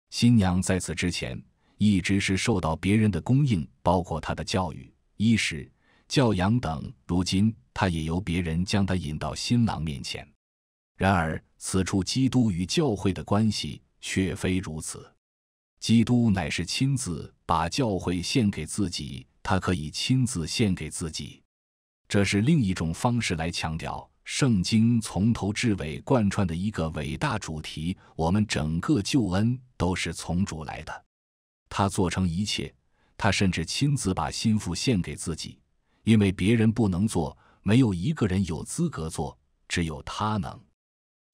新娘在此之前一直是受到别人的供应，包括她的教育、衣食、教养等。如今，她也由别人将她引到新郎面前。然而，此处基督与教会的关系却非如此。基督乃是亲自把教会献给自己，他可以亲自献给自己。这是另一种方式来强调。圣经从头至尾贯穿的一个伟大主题：我们整个救恩都是从主来的。他做成一切，他甚至亲自把心腹献给自己，因为别人不能做，没有一个人有资格做，只有他能。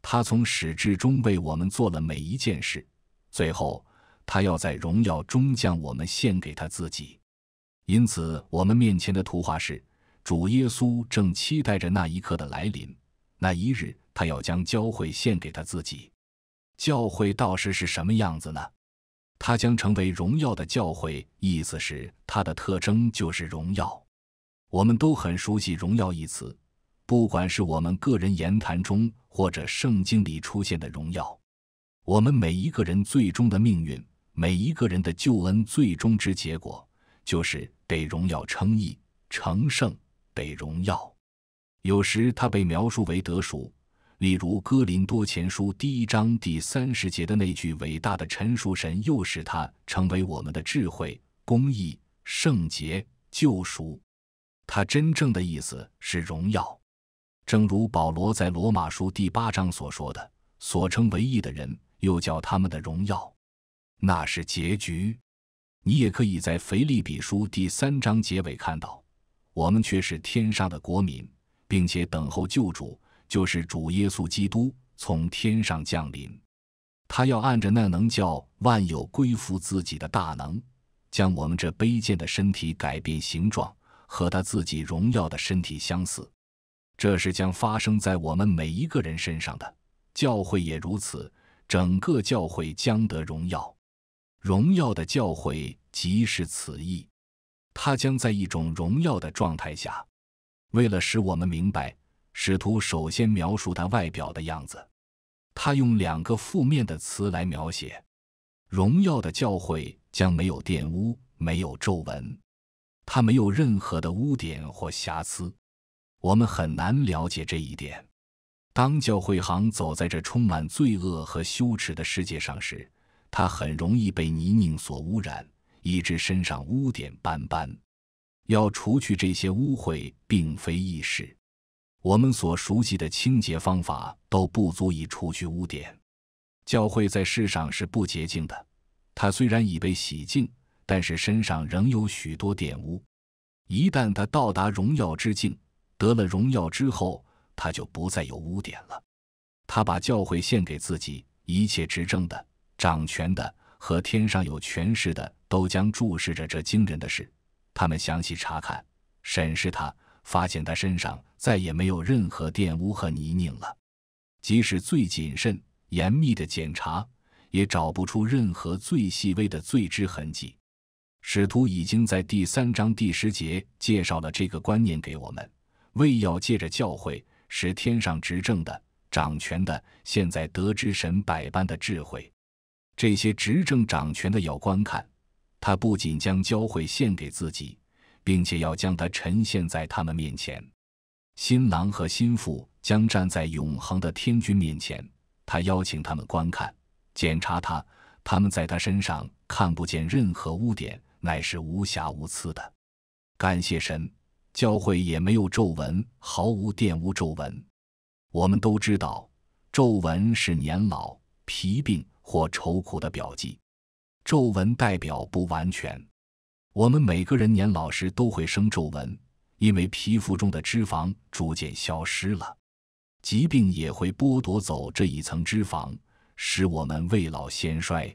他从始至终为我们做了每一件事，最后他要在荣耀中将我们献给他自己。因此，我们面前的图画是。主耶稣正期待着那一刻的来临，那一日他要将教会献给他自己。教会到时是什么样子呢？他将成为荣耀的教会，意思是它的特征就是荣耀。我们都很熟悉“荣耀”一词，不管是我们个人言谈中或者圣经里出现的荣耀。我们每一个人最终的命运，每一个人的救恩最终之结果，就是得荣耀称义、成圣。被荣耀，有时他被描述为得赎，例如哥林多前书第一章第三十节的那句：“伟大的陈述：“神又使他成为我们的智慧、公义、圣洁、救赎。”他真正的意思是荣耀，正如保罗在罗马书第八章所说的：“所称为义的人，又叫他们的荣耀，那是结局。”你也可以在腓利比书第三章结尾看到。我们却是天上的国民，并且等候救主，就是主耶稣基督从天上降临。他要按着那能叫万有归服自己的大能，将我们这卑贱的身体改变形状，和他自己荣耀的身体相似。这是将发生在我们每一个人身上的。教会也如此，整个教会将得荣耀。荣耀的教会即是此意。他将在一种荣耀的状态下，为了使我们明白，使徒首先描述他外表的样子。他用两个负面的词来描写：荣耀的教会将没有玷污，没有皱纹，它没有任何的污点或瑕疵。我们很难了解这一点。当教会行走在这充满罪恶和羞耻的世界上时，它很容易被泥泞所污染。以致身上污点斑斑，要除去这些污秽并非易事。我们所熟悉的清洁方法都不足以除去污点。教会在世上是不洁净的，它虽然已被洗净，但是身上仍有许多玷污。一旦他到达荣耀之境，得了荣耀之后，他就不再有污点了。他把教会献给自己，一切执政的、掌权的。和天上有权势的都将注视着这惊人的事，他们详细查看、审视他，发现他身上再也没有任何玷污和泥泞了。即使最谨慎、严密的检查，也找不出任何最细微的罪之痕迹。使徒已经在第三章第十节介绍了这个观念给我们，为要借着教诲，使天上执政的、掌权的，现在得知神百般的智慧。这些执政掌权的要观看，他不仅将教会献给自己，并且要将它呈现在他们面前。新郎和心腹将站在永恒的天君面前，他邀请他们观看、检查他。他们在他身上看不见任何污点，乃是无瑕无疵的。感谢神，教会也没有皱纹，毫无玷污皱纹。我们都知道，皱纹是年老、疲病。或愁苦的表记，皱纹代表不完全。我们每个人年老时都会生皱纹，因为皮肤中的脂肪逐渐消失了。疾病也会剥夺走这一层脂肪，使我们未老先衰。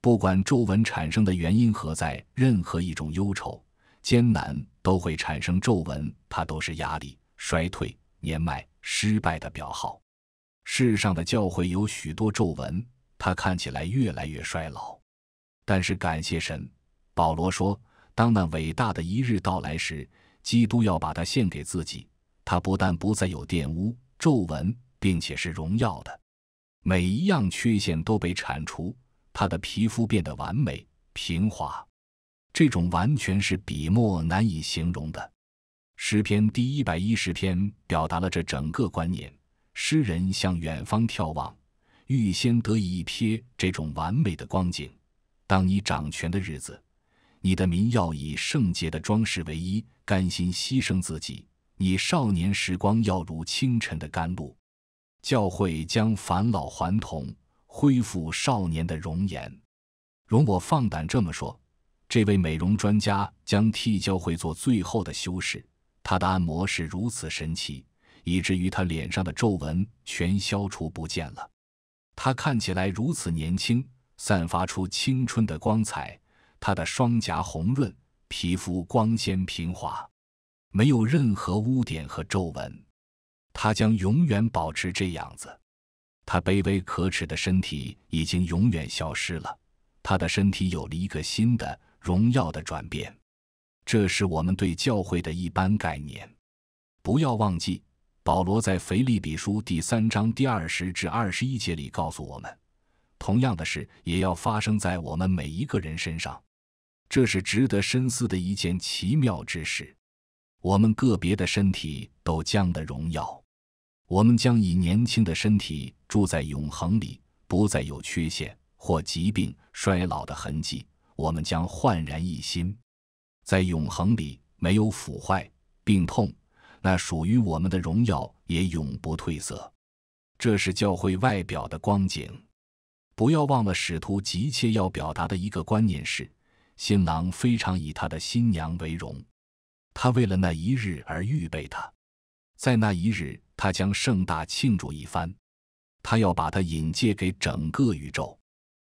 不管皱纹产生的原因何在，任何一种忧愁、艰难都会产生皱纹，它都是压力、衰退、年迈、失败的表号。世上的教会有许多皱纹。他看起来越来越衰老，但是感谢神，保罗说，当那伟大的一日到来时，基督要把它献给自己。他不但不再有玷污、皱纹，并且是荣耀的，每一样缺陷都被铲除，他的皮肤变得完美平滑，这种完全是笔墨难以形容的。诗篇第一百一十篇表达了这整个观念，诗人向远方眺望。预先得以一瞥这种完美的光景。当你掌权的日子，你的民要以圣洁的装饰为衣，甘心牺牲自己。你少年时光要如清晨的甘露，教会将返老还童，恢复少年的容颜。容我放胆这么说，这位美容专家将替教会做最后的修饰。他的按摩是如此神奇，以至于他脸上的皱纹全消除不见了。他看起来如此年轻，散发出青春的光彩。他的双颊红润，皮肤光鲜平滑，没有任何污点和皱纹。他将永远保持这样子。他卑微可耻的身体已经永远消失了，他的身体有了一个新的荣耀的转变。这是我们对教会的一般概念。不要忘记。保罗在腓立比书第三章第二十至二十一节里告诉我们，同样的事也要发生在我们每一个人身上。这是值得深思的一件奇妙之事。我们个别的身体都将的荣耀，我们将以年轻的身体住在永恒里，不再有缺陷或疾病、衰老的痕迹。我们将焕然一新，在永恒里没有腐坏、病痛。那属于我们的荣耀也永不褪色。这是教会外表的光景。不要忘了，使徒急切要表达的一个观念是：新郎非常以他的新娘为荣。他为了那一日而预备他，在那一日他将盛大庆祝一番。他要把他引介给整个宇宙，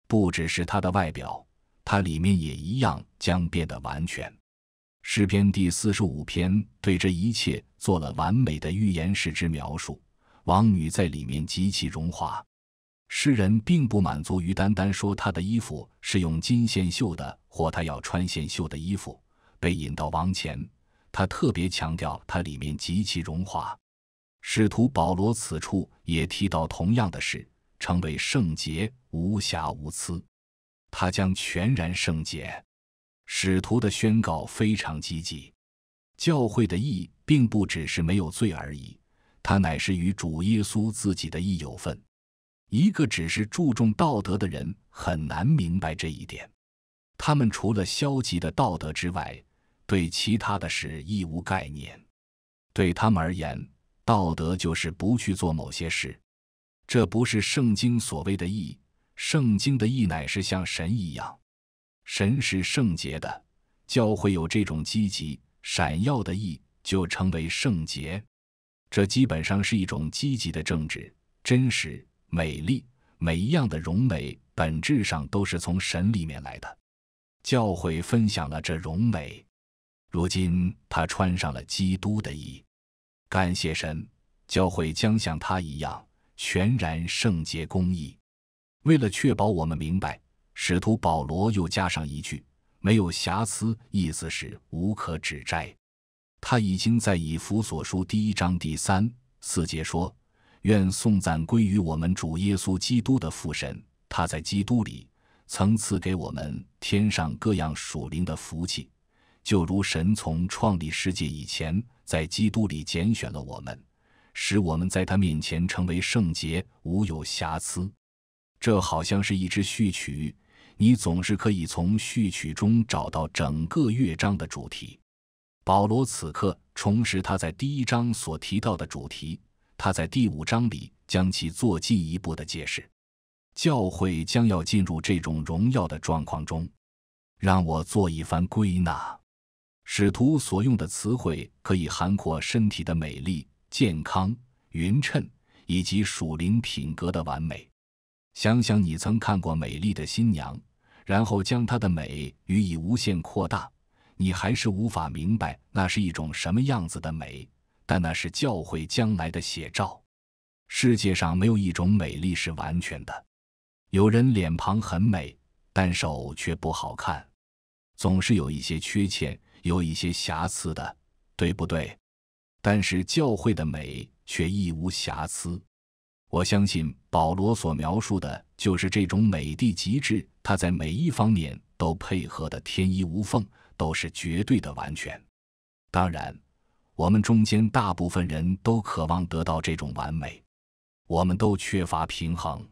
不只是他的外表，他里面也一样将变得完全。诗篇第四十五篇对这一切做了完美的预言式之描述。王女在里面极其荣华，诗人并不满足于单单说她的衣服是用金线绣的，或她要穿线绣的衣服被引到王前，他特别强调她里面极其荣华。使徒保罗此处也提到同样的事，称为圣洁无瑕无疵，他将全然圣洁。使徒的宣告非常积极，教会的义并不只是没有罪而已，他乃是与主耶稣自己的义有份。一个只是注重道德的人很难明白这一点，他们除了消极的道德之外，对其他的事亦无概念。对他们而言，道德就是不去做某些事，这不是圣经所谓的义。圣经的义乃是像神一样。神是圣洁的，教会有这种积极闪耀的意，就称为圣洁。这基本上是一种积极的政治、真实、美丽，每一样的荣美本质上都是从神里面来的。教会分享了这荣美，如今他穿上了基督的衣。感谢神，教会将像他一样全然圣洁公义。为了确保我们明白。使徒保罗又加上一句：“没有瑕疵”，意思是无可指摘。他已经在以弗所书第一章第三四节说：“愿颂赞归于我们主耶稣基督的父神，他在基督里曾赐给我们天上各样属灵的福气，就如神从创立世界以前，在基督里拣选了我们，使我们在他面前成为圣洁，无有瑕疵。”这好像是一支序曲。你总是可以从序曲中找到整个乐章的主题。保罗此刻重拾他在第一章所提到的主题，他在第五章里将其做进一步的解释。教会将要进入这种荣耀的状况中。让我做一番归纳。使徒所用的词汇可以涵括身体的美丽、健康、匀称，以及属灵品格的完美。想想你曾看过美丽的新娘。然后将它的美予以无限扩大，你还是无法明白那是一种什么样子的美。但那是教会将来的写照。世界上没有一种美丽是完全的，有人脸庞很美，但手却不好看，总是有一些缺陷，有一些瑕疵的，对不对？但是教会的美却一无瑕疵。我相信保罗所描述的就是这种美的极致。他在每一方面都配合得天衣无缝，都是绝对的完全。当然，我们中间大部分人都渴望得到这种完美，我们都缺乏平衡。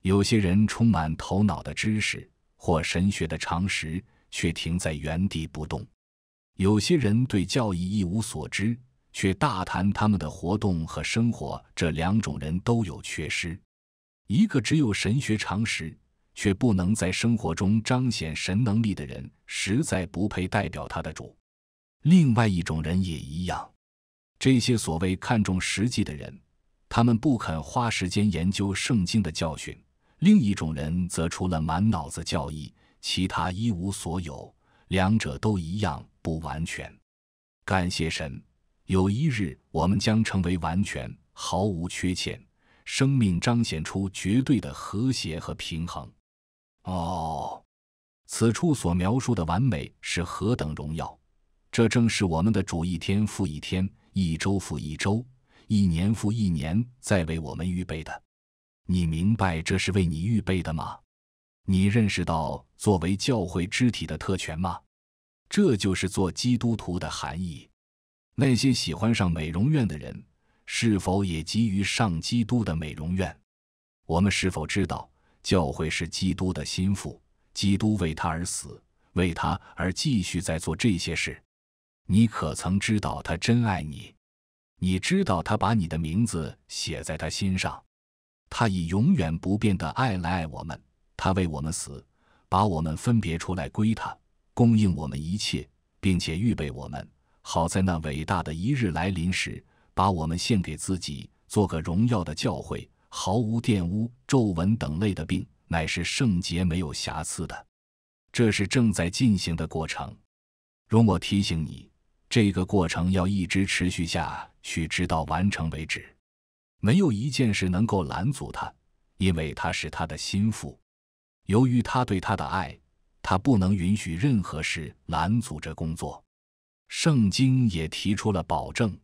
有些人充满头脑的知识或神学的常识，却停在原地不动；有些人对教义一无所知，却大谈他们的活动和生活。这两种人都有缺失：一个只有神学常识。却不能在生活中彰显神能力的人，实在不配代表他的主。另外一种人也一样。这些所谓看重实际的人，他们不肯花时间研究圣经的教训；另一种人则除了满脑子教义，其他一无所有。两者都一样不完全。感谢神，有一日我们将成为完全，毫无缺陷，生命彰显出绝对的和谐和平衡。哦，此处所描述的完美是何等荣耀！这正是我们的主一天复一天，一周复一周，一年复一年在为我们预备的。你明白这是为你预备的吗？你认识到作为教会肢体的特权吗？这就是做基督徒的含义。那些喜欢上美容院的人，是否也急于上基督的美容院？我们是否知道？教会是基督的心腹，基督为他而死，为他而继续在做这些事。你可曾知道他真爱你？你知道他把你的名字写在他心上，他以永远不变的爱来爱我们。他为我们死，把我们分别出来归他，供应我们一切，并且预备我们，好在那伟大的一日来临时，把我们献给自己，做个荣耀的教会。毫无玷污、皱纹等类的病，乃是圣洁、没有瑕疵的。这是正在进行的过程。容我提醒你，这个过程要一直持续下去，直到完成为止。没有一件事能够拦阻他，因为他是他的心腹。由于他对他的爱，他不能允许任何事拦阻着工作。圣经也提出了保证。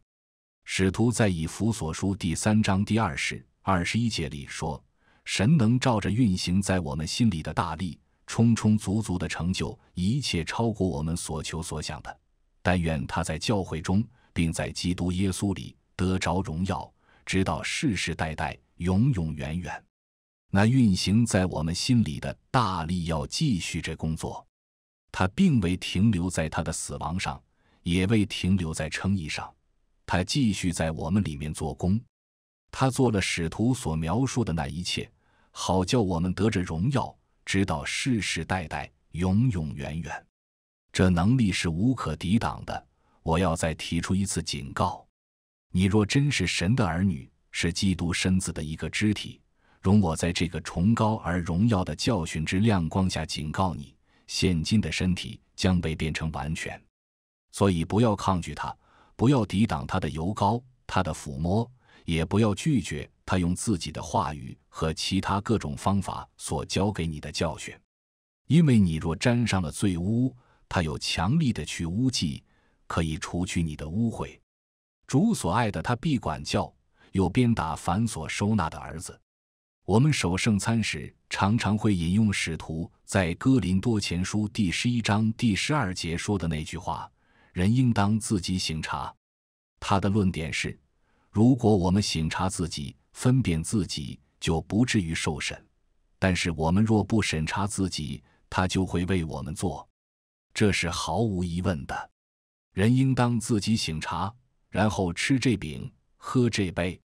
使徒在以弗所书第三章第二十。二十一节里说，神能照着运行在我们心里的大力，充充足足的成就一切超过我们所求所想的。但愿他在教会中，并在基督耶稣里得着荣耀，直到世世代代永永远远。那运行在我们心里的大力要继续这工作，他并未停留在他的死亡上，也未停留在称义上，他继续在我们里面做工。他做了使徒所描述的那一切，好叫我们得着荣耀，直到世世代代永永远远。这能力是无可抵挡的。我要再提出一次警告：你若真是神的儿女，是基督身子的一个肢体，容我在这个崇高而荣耀的教训之亮光下警告你：现今的身体将被变成完全，所以不要抗拒它，不要抵挡它的油膏，它的抚摸。也不要拒绝他用自己的话语和其他各种方法所教给你的教训，因为你若沾上了罪污，他有强力的去污剂，可以除去你的污秽。主所爱的，他必管教，有鞭打凡所收纳的儿子。我们守圣餐时，常常会引用使徒在哥林多前书第十一章第十二节说的那句话：“人应当自己省察。”他的论点是。如果我们省察自己、分辨自己，就不至于受审；但是我们若不审查自己，他就会为我们做，这是毫无疑问的。人应当自己省察，然后吃这饼、喝这杯，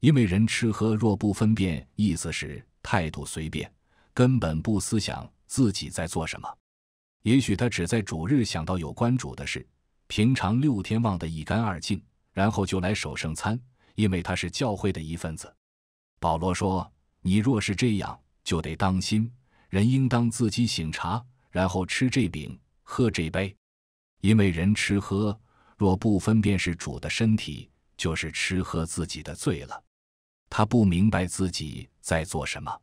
因为人吃喝若不分辨，意思是态度随便，根本不思想自己在做什么。也许他只在主日想到有关主的事，平常六天忘得一干二净。然后就来守圣餐，因为他是教会的一份子。保罗说：“你若是这样，就得当心。人应当自己醒茶，然后吃这饼，喝这杯，因为人吃喝若不分辨是主的身体，就是吃喝自己的罪了。他不明白自己在做什么。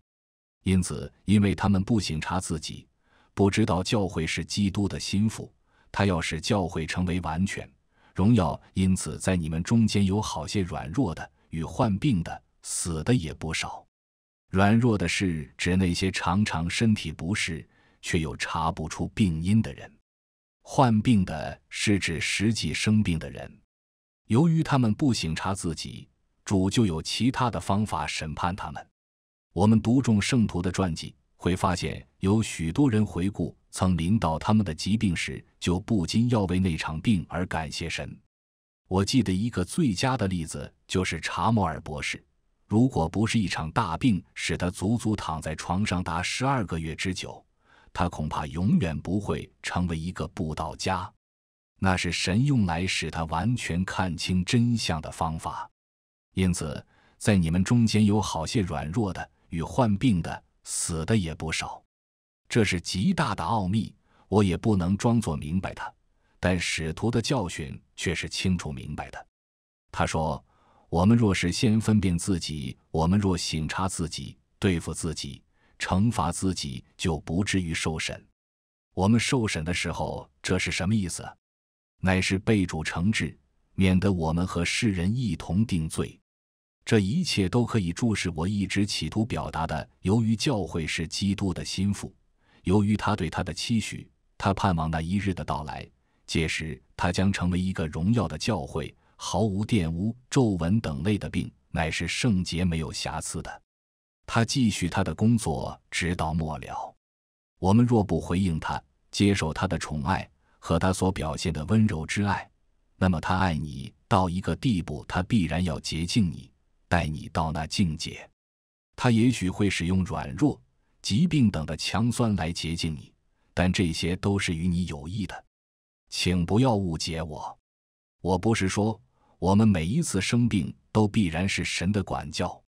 因此，因为他们不醒察自己，不知道教会是基督的心腹，他要使教会成为完全。”荣耀因此在你们中间有好些软弱的与患病的，死的也不少。软弱的是指那些常常身体不适却又查不出病因的人，患病的是指实际生病的人。由于他们不省察自己，主就有其他的方法审判他们。我们读众圣徒的传记。会发现有许多人回顾曾领导他们的疾病时，就不禁要为那场病而感谢神。我记得一个最佳的例子就是查摩尔博士，如果不是一场大病使他足足躺在床上达十二个月之久，他恐怕永远不会成为一个布道家。那是神用来使他完全看清真相的方法。因此，在你们中间有好些软弱的与患病的。死的也不少，这是极大的奥秘，我也不能装作明白它。但使徒的教训却是清楚明白的。他说：“我们若是先分辨自己，我们若醒察自己，对付自己，惩罚自己，就不至于受审。我们受审的时候，这是什么意思？乃是被主惩治，免得我们和世人一同定罪。”这一切都可以注视我一直企图表达的。由于教会是基督的心腹，由于他对他的期许，他盼望那一日的到来。届时，他将成为一个荣耀的教会，毫无玷污、皱纹等类的病，乃是圣洁、没有瑕疵的。他继续他的工作直到末了。我们若不回应他，接受他的宠爱和他所表现的温柔之爱，那么他爱你到一个地步，他必然要洁净你。带你到那境界，他也许会使用软弱、疾病等的强酸来洁净你，但这些都是与你有益的，请不要误解我。我不是说我们每一次生病都必然是神的管教，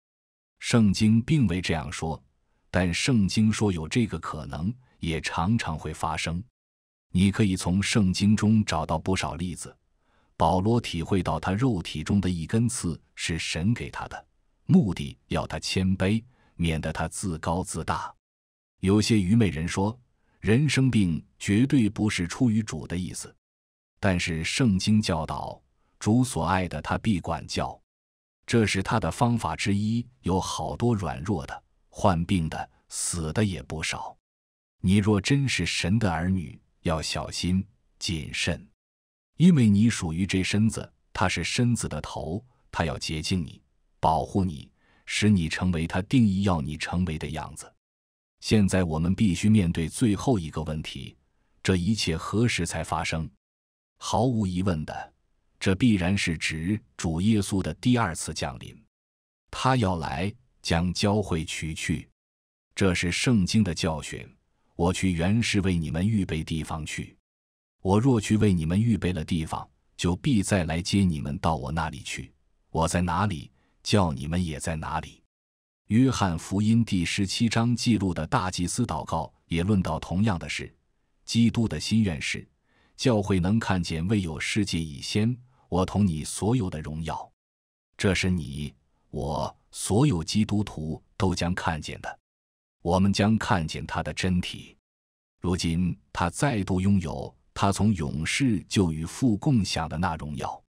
圣经并未这样说，但圣经说有这个可能，也常常会发生。你可以从圣经中找到不少例子。保罗体会到，他肉体中的一根刺是神给他的，目的要他谦卑，免得他自高自大。有些愚昧人说，人生病绝对不是出于主的意思，但是圣经教导，主所爱的，他必管教，这是他的方法之一。有好多软弱的、患病的、死的也不少。你若真是神的儿女，要小心谨慎。因为你属于这身子，他是身子的头，他要洁净你，保护你，使你成为他定义要你成为的样子。现在我们必须面对最后一个问题：这一切何时才发生？毫无疑问的，这必然是指主耶稣的第二次降临。他要来，将教会取去，这是圣经的教训。我去原是为你们预备地方去。我若去为你们预备了地方，就必再来接你们到我那里去。我在哪里，叫你们也在哪里。约翰福音第十七章记录的大祭司祷告也论到同样的事。基督的心愿是，教会能看见未有世界以先，我同你所有的荣耀。这是你我所有基督徒都将看见的。我们将看见他的真体。如今他再度拥有。他从勇士就与父共享的那荣耀，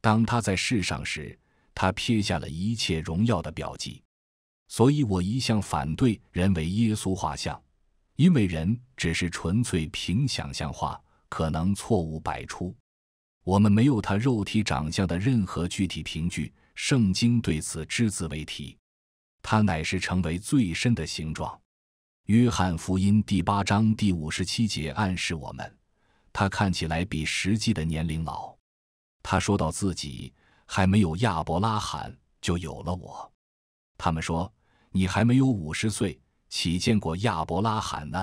当他在世上时，他撇下了一切荣耀的标记。所以我一向反对人为耶稣画像，因为人只是纯粹凭想象画，可能错误百出。我们没有他肉体长相的任何具体凭据，圣经对此只字未提。他乃是成为最深的形状。约翰福音第八章第五十七节暗示我们。他看起来比实际的年龄老。他说到自己还没有亚伯拉罕就有了我。他们说你还没有五十岁，岂见过亚伯拉罕呢？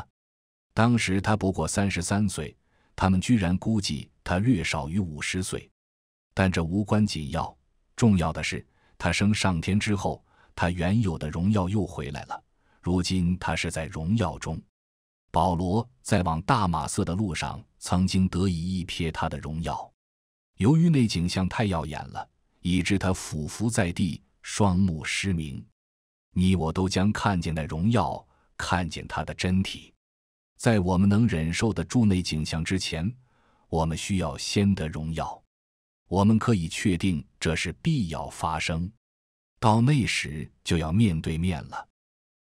当时他不过三十三岁，他们居然估计他略少于五十岁。但这无关紧要，重要的是他升上天之后，他原有的荣耀又回来了。如今他是在荣耀中。保罗在往大马色的路上。曾经得以一瞥他的荣耀，由于那景象太耀眼了，以致他俯伏在地，双目失明。你我都将看见那荣耀，看见他的真体。在我们能忍受得住那景象之前，我们需要先得荣耀。我们可以确定这是必要发生。到那时就要面对面了。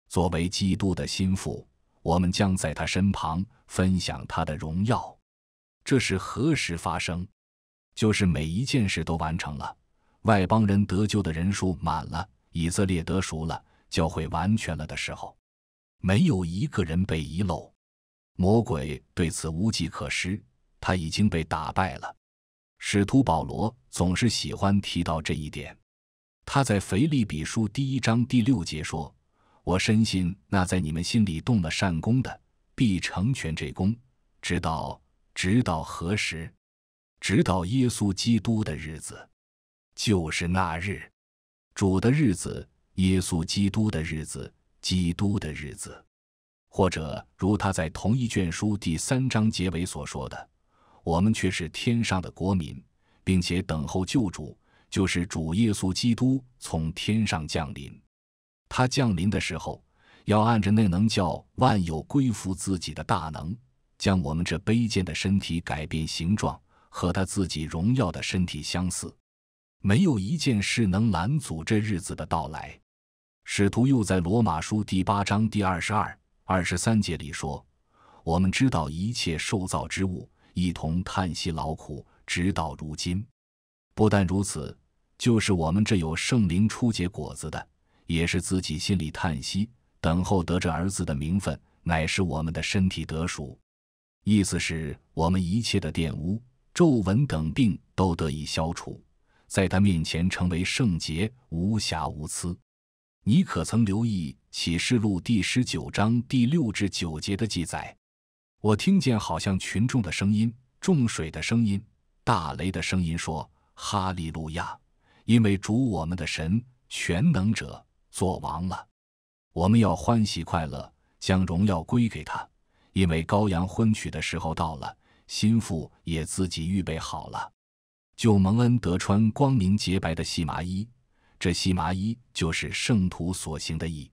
作为基督的心腹，我们将在他身旁分享他的荣耀。这是何时发生？就是每一件事都完成了，外邦人得救的人数满了，以色列得赎了，教会完全了的时候，没有一个人被遗漏。魔鬼对此无计可施，他已经被打败了。使徒保罗总是喜欢提到这一点。他在腓利比书第一章第六节说：“我深信那在你们心里动了善功的，必成全这功，直到。”直到何时？直到耶稣基督的日子，就是那日，主的日子，耶稣基督的日子，基督的日子。或者如他在同一卷书第三章结尾所说的：“我们却是天上的国民，并且等候救主，就是主耶稣基督从天上降临。他降临的时候，要按着那能叫万有归服自己的大能。”将我们这卑贱的身体改变形状，和他自己荣耀的身体相似。没有一件事能拦阻这日子的到来。使徒又在罗马书第八章第二十二、二十三节里说：“我们知道一切受造之物一同叹息劳苦，直到如今。不但如此，就是我们这有圣灵初结果子的，也是自己心里叹息，等候得着儿子的名分，乃是我们的身体得赎。”意思是，我们一切的玷污、皱纹等病都得以消除，在他面前成为圣洁、无瑕无疵。你可曾留意《启示录》第十九章第六至九节的记载？我听见好像群众的声音、众水的声音、大雷的声音，说：“哈利路亚！因为主我们的神、全能者作王了。我们要欢喜快乐，将荣耀归给他。”因为羔羊婚娶的时候到了，心腹也自己预备好了。救蒙恩德穿光明洁白的细麻衣，这细麻衣就是圣徒所行的衣。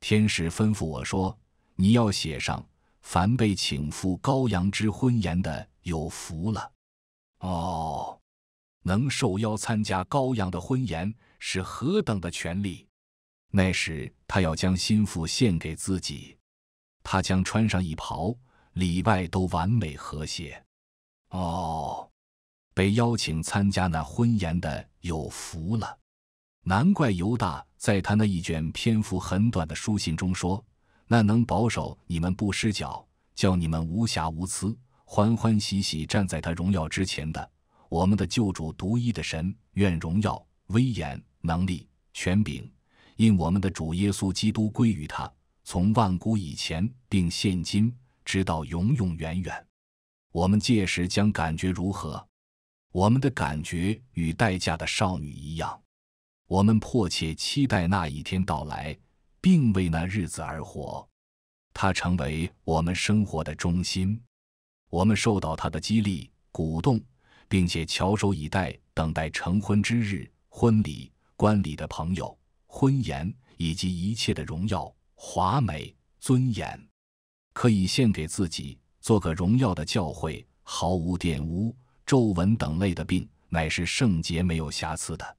天使吩咐我说：“你要写上，凡被请赴羔羊之婚宴的，有福了。”哦，能受邀参加羔羊的婚宴是何等的权利！那时他要将心腹献给自己。他将穿上一袍，里外都完美和谐。哦，被邀请参加那婚宴的有福了！难怪犹大在他那一卷篇幅很短的书信中说：“那能保守你们不失脚，叫你们无瑕无疵，欢欢喜喜站在他荣耀之前的，我们的救主独一的神，愿荣耀、威严、能力、权柄，因我们的主耶稣基督归于他。”从万古以前并现今，直到永永远远，我们届时将感觉如何？我们的感觉与待嫁的少女一样。我们迫切期待那一天到来，并为那日子而活。它成为我们生活的中心。我们受到它的激励、鼓动，并且翘首以待，等待成婚之日、婚礼、观礼的朋友、婚宴以及一切的荣耀。华美尊严，可以献给自己，做个荣耀的教诲，毫无玷污、皱纹等类的病，乃是圣洁，没有瑕疵的。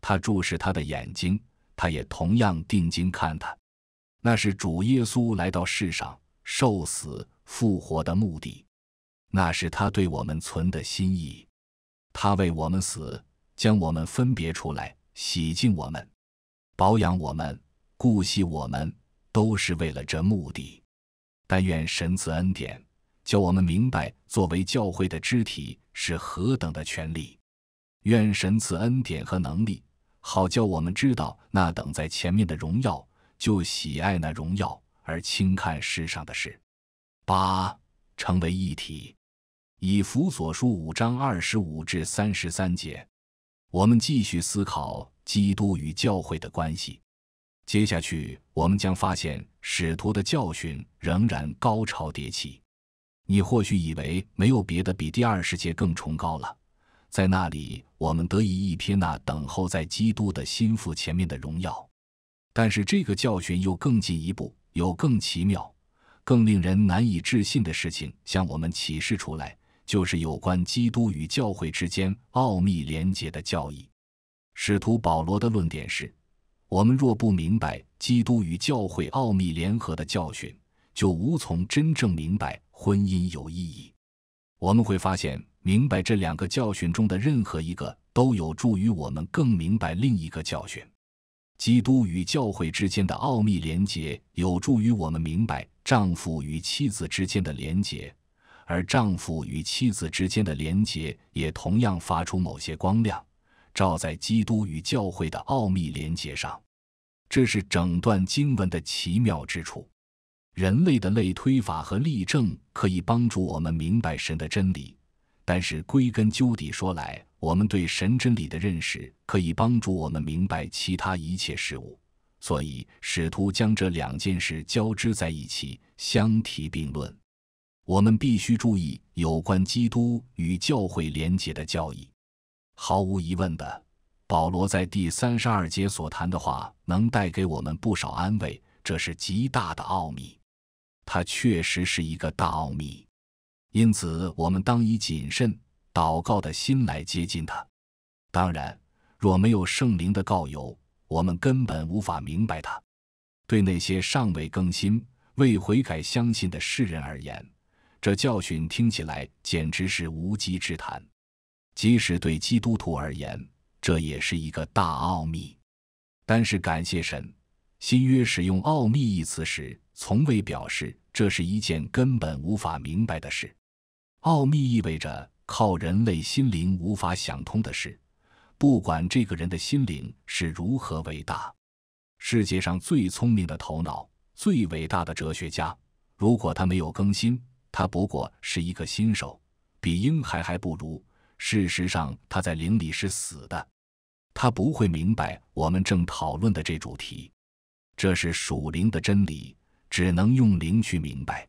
他注视他的眼睛，他也同样定睛看他。那是主耶稣来到世上受死复活的目的，那是他对我们存的心意。他为我们死，将我们分别出来，洗净我们，保养我们，顾惜我们。都是为了这目的。但愿神赐恩典，叫我们明白作为教会的肢体是何等的权利。愿神赐恩典和能力，好叫我们知道那等在前面的荣耀，就喜爱那荣耀而轻看世上的事。八，成为一体。以弗所书五章二十五至三十三节，我们继续思考基督与教会的关系。接下去，我们将发现使徒的教训仍然高潮迭起。你或许以为没有别的比第二世界更崇高了，在那里我们得以一瞥那等候在基督的心腹前面的荣耀。但是这个教训又更进一步，有更奇妙、更令人难以置信的事情向我们启示出来，就是有关基督与教会之间奥秘连结的教义。使徒保罗的论点是。我们若不明白基督与教会奥秘联合的教训，就无从真正明白婚姻有意义。我们会发现，明白这两个教训中的任何一个，都有助于我们更明白另一个教训。基督与教会之间的奥秘连结，有助于我们明白丈夫与妻子之间的连结，而丈夫与妻子之间的连结，也同样发出某些光亮，照在基督与教会的奥秘连结上。这是整段经文的奇妙之处。人类的类推法和例证可以帮助我们明白神的真理，但是归根究底说来，我们对神真理的认识可以帮助我们明白其他一切事物。所以，使徒将这两件事交织在一起相提并论，我们必须注意有关基督与教会联结的教义。毫无疑问的。保罗在第三十二节所谈的话，能带给我们不少安慰，这是极大的奥秘，它确实是一个大奥秘，因此我们当以谨慎祷告的心来接近它。当然，若没有圣灵的告友，我们根本无法明白它。对那些尚未更新、未悔改、相信的世人而言，这教训听起来简直是无稽之谈；即使对基督徒而言，这也是一个大奥秘，但是感谢神，新约使用“奥秘”一词时，从未表示这是一件根本无法明白的事。奥秘意味着靠人类心灵无法想通的事，不管这个人的心灵是如何伟大，世界上最聪明的头脑、最伟大的哲学家，如果他没有更新，他不过是一个新手，比婴孩还不如。事实上，他在灵里是死的。他不会明白我们正讨论的这主题，这是属灵的真理，只能用灵去明白。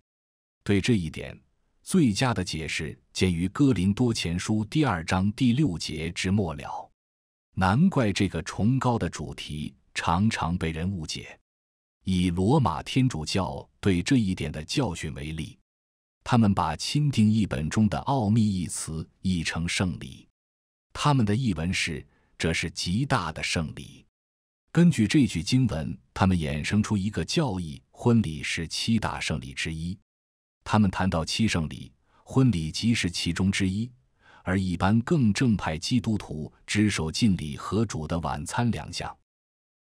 对这一点，最佳的解释见于《哥林多前书》第二章第六节之末了。难怪这个崇高的主题常常被人误解。以罗马天主教对这一点的教训为例，他们把钦定译本中的“奥秘”一词译成“圣礼”，他们的译文是。这是极大的胜利。根据这句经文，他们衍生出一个教义：婚礼是七大胜利之一。他们谈到七胜利，婚礼即是其中之一。而一般更正派基督徒只守敬礼和主的晚餐两项。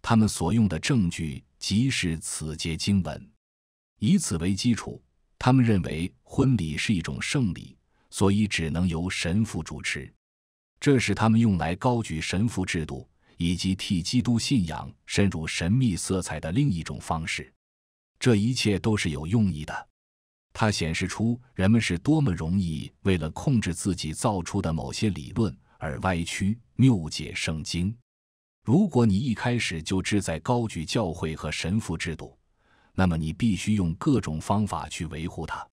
他们所用的证据即是此节经文。以此为基础，他们认为婚礼是一种胜利，所以只能由神父主持。这是他们用来高举神父制度以及替基督信仰深入神秘色彩的另一种方式。这一切都是有用意的。它显示出人们是多么容易为了控制自己造出的某些理论而歪曲、谬解圣经。如果你一开始就志在高举教会和神父制度，那么你必须用各种方法去维护它。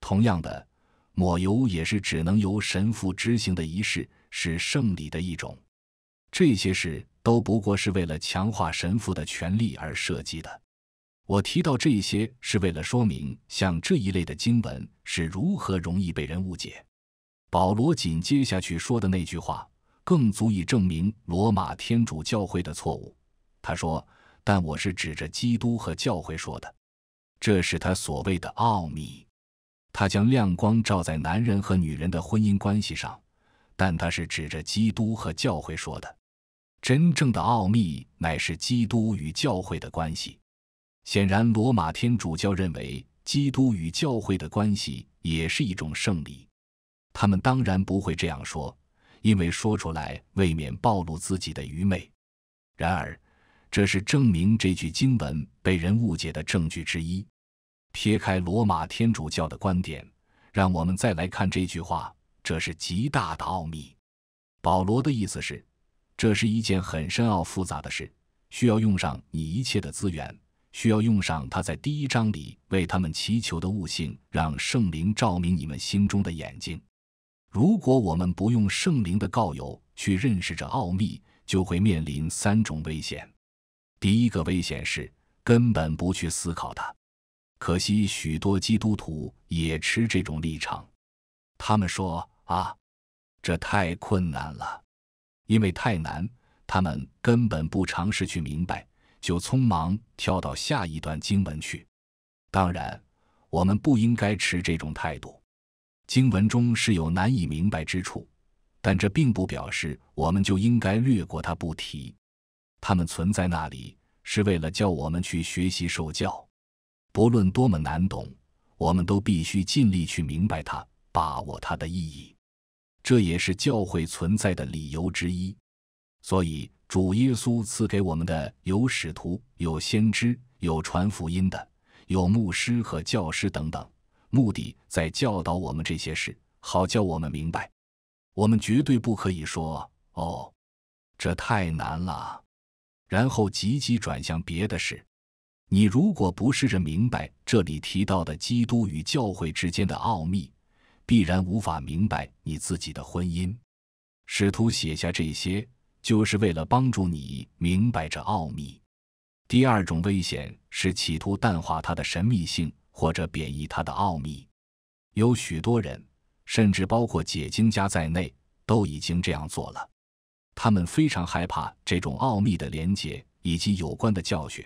同样的，抹油也是只能由神父执行的仪式。是圣礼的一种，这些事都不过是为了强化神父的权力而设计的。我提到这些是为了说明，像这一类的经文是如何容易被人误解。保罗紧接下去说的那句话，更足以证明罗马天主教会的错误。他说：“但我是指着基督和教会说的。”这是他所谓的奥秘。他将亮光照在男人和女人的婚姻关系上。但他是指着基督和教会说的，真正的奥秘乃是基督与教会的关系。显然，罗马天主教认为基督与教会的关系也是一种胜利。他们当然不会这样说，因为说出来未免暴露自己的愚昧。然而，这是证明这句经文被人误解的证据之一。撇开罗马天主教的观点，让我们再来看这句话。这是极大的奥秘。保罗的意思是，这是一件很深奥复杂的事，需要用上你一切的资源，需要用上他在第一章里为他们祈求的悟性，让圣灵照明你们心中的眼睛。如果我们不用圣灵的告友去认识这奥秘，就会面临三种危险。第一个危险是根本不去思考它。可惜许多基督徒也持这种立场，他们说。啊，这太困难了，因为太难，他们根本不尝试去明白，就匆忙跳到下一段经文去。当然，我们不应该持这种态度。经文中是有难以明白之处，但这并不表示我们就应该略过它不提。它们存在那里是为了叫我们去学习受教，不论多么难懂，我们都必须尽力去明白它，把握它的意义。这也是教会存在的理由之一，所以主耶稣赐给我们的有使徒，有先知，有传福音的，有牧师和教师等等，目的在教导我们这些事，好叫我们明白。我们绝对不可以说：“哦，这太难了。”然后急急转向别的事。你如果不试着明白这里提到的基督与教会之间的奥秘，必然无法明白你自己的婚姻。试图写下这些，就是为了帮助你明白这奥秘。第二种危险是企图淡化它的神秘性，或者贬义它的奥秘。有许多人，甚至包括解经家在内，都已经这样做了。他们非常害怕这种奥秘的连结以及有关的教训，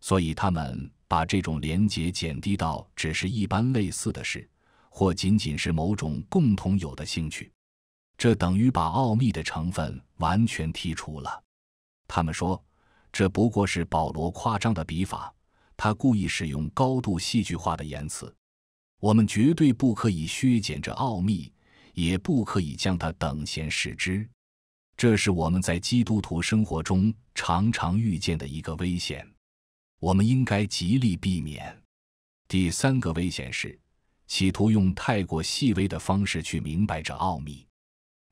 所以他们把这种连结减低到只是一般类似的事。或仅仅是某种共同有的兴趣，这等于把奥秘的成分完全剔除了。他们说，这不过是保罗夸张的笔法，他故意使用高度戏剧化的言辞。我们绝对不可以削减这奥秘，也不可以将它等闲视之。这是我们在基督徒生活中常常遇见的一个危险，我们应该极力避免。第三个危险是。企图用太过细微的方式去明白这奥秘，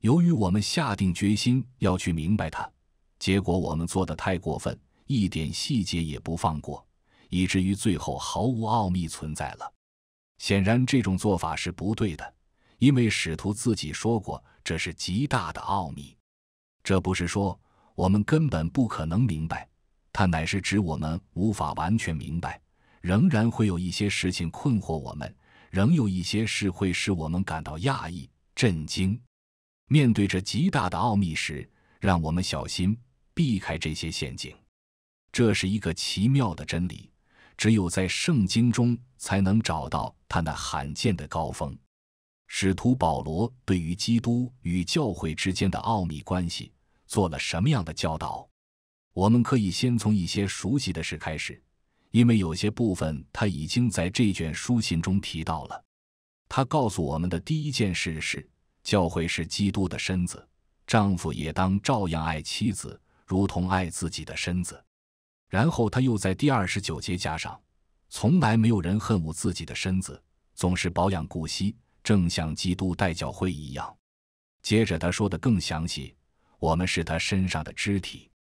由于我们下定决心要去明白它，结果我们做的太过分，一点细节也不放过，以至于最后毫无奥秘存在了。显然，这种做法是不对的，因为使徒自己说过，这是极大的奥秘。这不是说我们根本不可能明白，它乃是指我们无法完全明白，仍然会有一些事情困惑我们。仍有一些事会使我们感到讶异、震惊。面对着极大的奥秘时，让我们小心避开这些陷阱。这是一个奇妙的真理，只有在圣经中才能找到它那罕见的高峰。使徒保罗对于基督与教会之间的奥秘关系做了什么样的教导？我们可以先从一些熟悉的事开始。因为有些部分他已经在这卷书信中提到了。他告诉我们的第一件事是，教会是基督的身子，丈夫也当照样爱妻子，如同爱自己的身子。然后他又在第二十九节加上：从来没有人恨恶自己的身子，总是保养顾惜，正像基督带教会一样。接着他说的更详细：我们是他身上的肢体。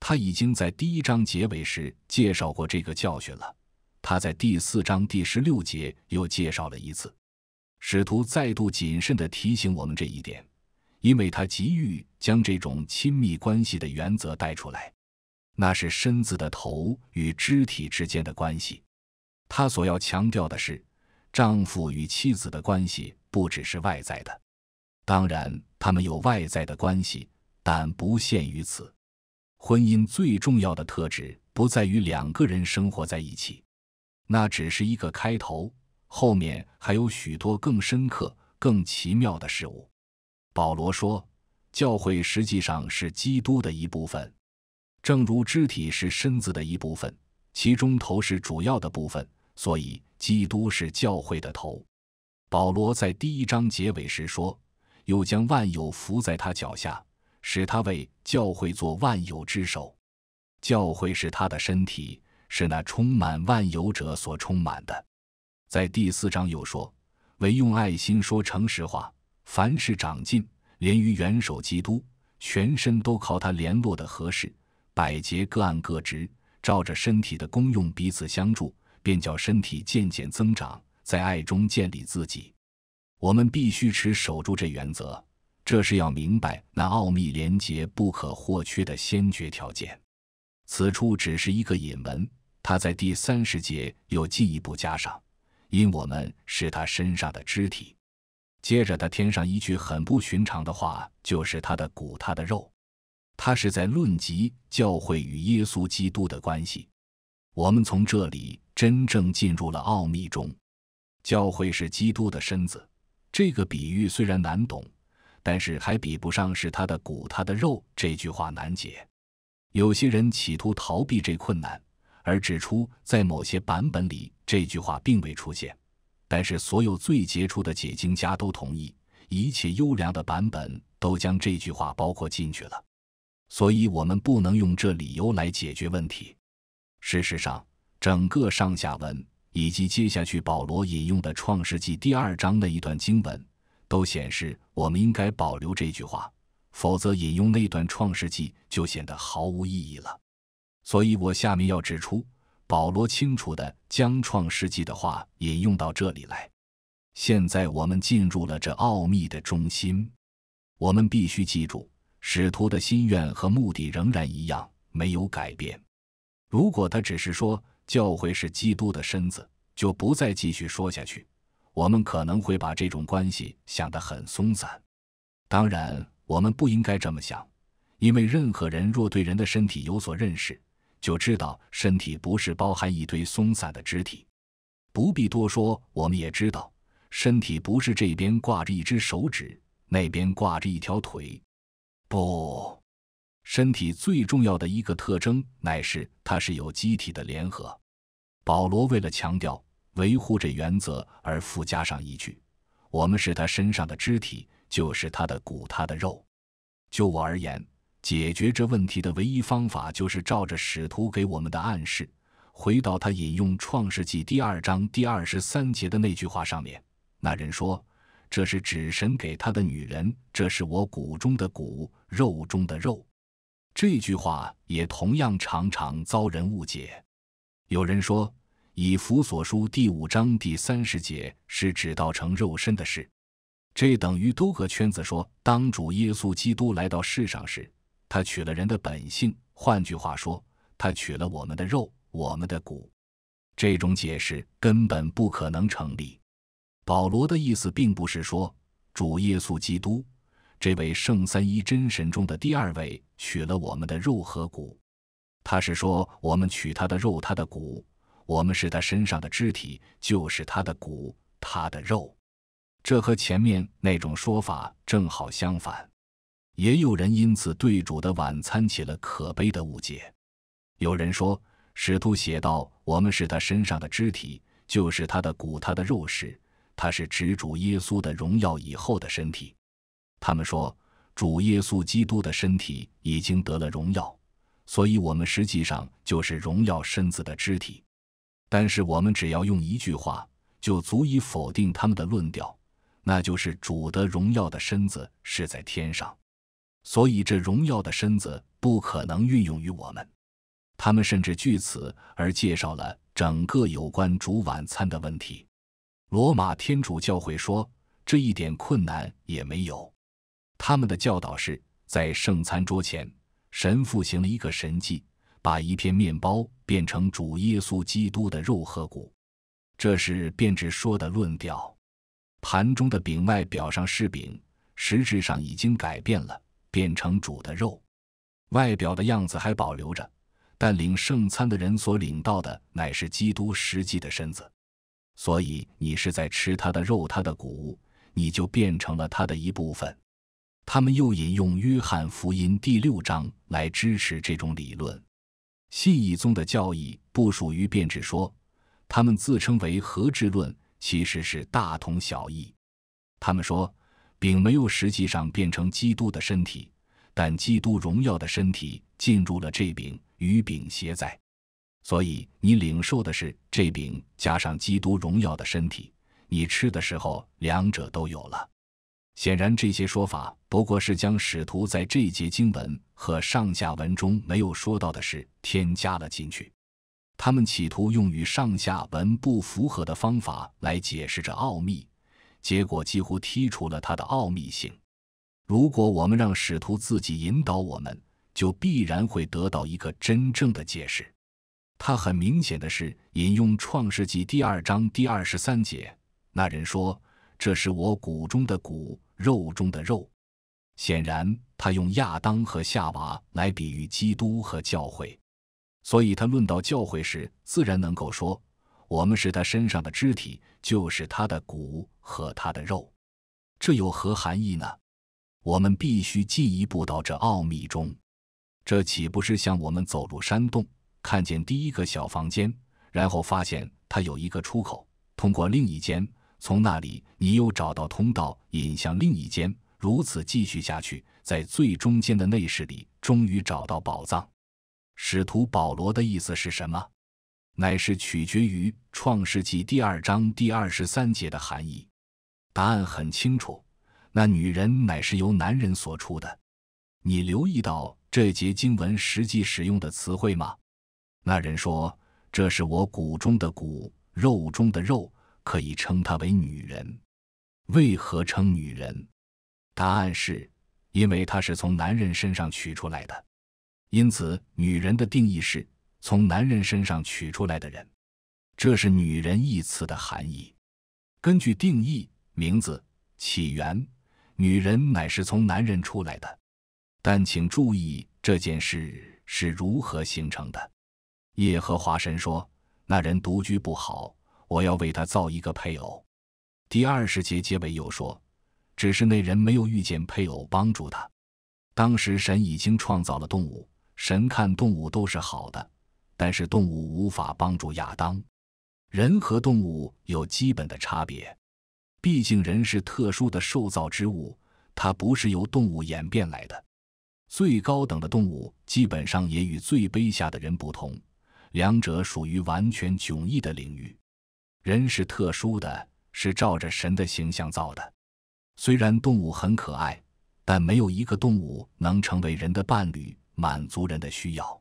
他已经在第一章结尾时介绍过这个教训了。他在第四章第十六节又介绍了一次，使徒再度谨慎的提醒我们这一点，因为他急于将这种亲密关系的原则带出来。那是身子的头与肢体之间的关系。他所要强调的是，丈夫与妻子的关系不只是外在的。当然，他们有外在的关系，但不限于此。婚姻最重要的特质不在于两个人生活在一起，那只是一个开头，后面还有许多更深刻、更奇妙的事物。保罗说，教会实际上是基督的一部分，正如肢体是身子的一部分，其中头是主要的部分，所以基督是教会的头。保罗在第一章结尾时说：“又将万有服在他脚下。”使他为教会做万有之首，教会是他的身体，是那充满万有者所充满的。在第四章又说：“唯用爱心说诚实话，凡事长进，连于元首基督，全身都靠他联络的合适，百节各按各职，照着身体的功用彼此相助，便叫身体渐渐增长，在爱中建立自己。”我们必须持守住这原则。这是要明白那奥秘连结不可或缺的先决条件。此处只是一个引文，他在第三十节又进一步加上，因我们是他身上的肢体。接着他添上一句很不寻常的话，就是他的骨，他的肉。他是在论及教会与耶稣基督的关系。我们从这里真正进入了奥秘中。教会是基督的身子。这个比喻虽然难懂。但是还比不上是他的骨，他的肉这句话难解。有些人企图逃避这困难，而指出在某些版本里这句话并未出现。但是所有最杰出的解经家都同意，一切优良的版本都将这句话包括进去了。所以我们不能用这理由来解决问题。事实上，整个上下文以及接下去保罗引用的《创世纪》第二章的一段经文。都显示我们应该保留这句话，否则引用那段创世纪就显得毫无意义了。所以，我下面要指出，保罗清楚地将创世纪的话引用到这里来。现在我们进入了这奥秘的中心，我们必须记住，使徒的心愿和目的仍然一样，没有改变。如果他只是说教会是基督的身子，就不再继续说下去。我们可能会把这种关系想得很松散，当然，我们不应该这么想，因为任何人若对人的身体有所认识，就知道身体不是包含一堆松散的肢体。不必多说，我们也知道，身体不是这边挂着一只手指，那边挂着一条腿。不，身体最重要的一个特征乃是它是有机体的联合。保罗为了强调。维护这原则，而附加上一句：“我们是他身上的肢体，就是他的骨，他的肉。”就我而言，解决这问题的唯一方法就是照着使徒给我们的暗示，回到他引用《创世纪》第二章第二十三节的那句话上面。那人说：“这是指神给他的女人，这是我骨中的骨，肉中的肉。”这句话也同样常常遭人误解。有人说。以弗所书第五章第三十节是指道成肉身的事，这等于兜个圈子说：当主耶稣基督来到世上时，他取了人的本性。换句话说，他取了我们的肉，我们的骨。这种解释根本不可能成立。保罗的意思并不是说主耶稣基督这位圣三一真神中的第二位取了我们的肉和骨，他是说我们取他的肉，他的骨。我们是他身上的肢体，就是他的骨，他的肉。这和前面那种说法正好相反。也有人因此对主的晚餐起了可悲的误解。有人说，使徒写道：“我们是他身上的肢体，就是他的骨，他的肉。”食。”他是指主耶稣的荣耀以后的身体。他们说，主耶稣基督的身体已经得了荣耀，所以我们实际上就是荣耀身子的肢体。但是我们只要用一句话就足以否定他们的论调，那就是主的荣耀的身子是在天上，所以这荣耀的身子不可能运用于我们。他们甚至据此而介绍了整个有关主晚餐的问题。罗马天主教会说这一点困难也没有，他们的教导是在圣餐桌前，神父行了一个神迹。把一片面包变成主耶稣基督的肉和骨，这是变质说的论调。盘中的饼外表上是饼，实质上已经改变了，变成主的肉，外表的样子还保留着，但领圣餐的人所领到的乃是基督实际的身子。所以你是在吃他的肉，他的骨，你就变成了他的一部分。他们又引用《约翰福音》第六章来支持这种理论。信义宗的教义不属于变质说，他们自称为和质论，其实是大同小异。他们说饼没有实际上变成基督的身体，但基督荣耀的身体进入了这饼与饼携在。所以你领受的是这饼加上基督荣耀的身体。你吃的时候，两者都有了。显然，这些说法不过是将使徒在这节经文和上下文中没有说到的事添加了进去。他们企图用与上下文不符合的方法来解释这奥秘，结果几乎剔除了它的奥秘性。如果我们让使徒自己引导我们，就必然会得到一个真正的解释。他很明显的是引用《创世纪》第二章第二十三节：“那人说，这是我骨中的骨。”肉中的肉，显然他用亚当和夏娃来比喻基督和教会，所以他论到教会时，自然能够说：“我们是他身上的肢体，就是他的骨和他的肉。”这有何含义呢？我们必须进一步到这奥秘中。这岂不是像我们走入山洞，看见第一个小房间，然后发现它有一个出口，通过另一间？从那里，你又找到通道，引向另一间，如此继续下去，在最中间的内室里，终于找到宝藏。使徒保罗的意思是什么？乃是取决于《创世纪》第二章第二十三节的含义。答案很清楚，那女人乃是由男人所出的。你留意到这节经文实际使用的词汇吗？那人说：“这是我骨中的骨，肉中的肉。”可以称她为女人，为何称女人？答案是，因为她是从男人身上取出来的，因此女人的定义是从男人身上取出来的人，这是“女人”一词的含义。根据定义，名字起源，女人乃是从男人出来的。但请注意这件事是如何形成的。耶和华神说：“那人独居不好。”我要为他造一个配偶。第二十节结尾又说：“只是那人没有遇见配偶帮助他。当时神已经创造了动物，神看动物都是好的，但是动物无法帮助亚当。人和动物有基本的差别，毕竟人是特殊的受造之物，它不是由动物演变来的。最高等的动物基本上也与最卑下的人不同，两者属于完全迥异的领域。”人是特殊的，是照着神的形象造的。虽然动物很可爱，但没有一个动物能成为人的伴侣，满足人的需要。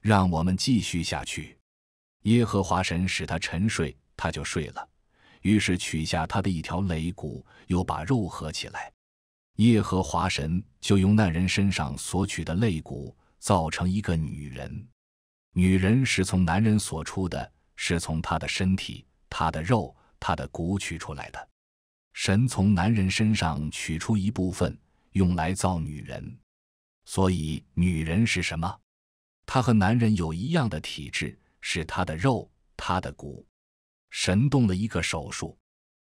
让我们继续下去。耶和华神使他沉睡，他就睡了。于是取下他的一条肋骨，又把肉合起来。耶和华神就用那人身上所取的肋骨造成一个女人。女人是从男人所出的，是从他的身体。他的肉，他的骨取出来的，神从男人身上取出一部分，用来造女人，所以女人是什么？她和男人有一样的体质，是他的肉，他的骨。神动了一个手术，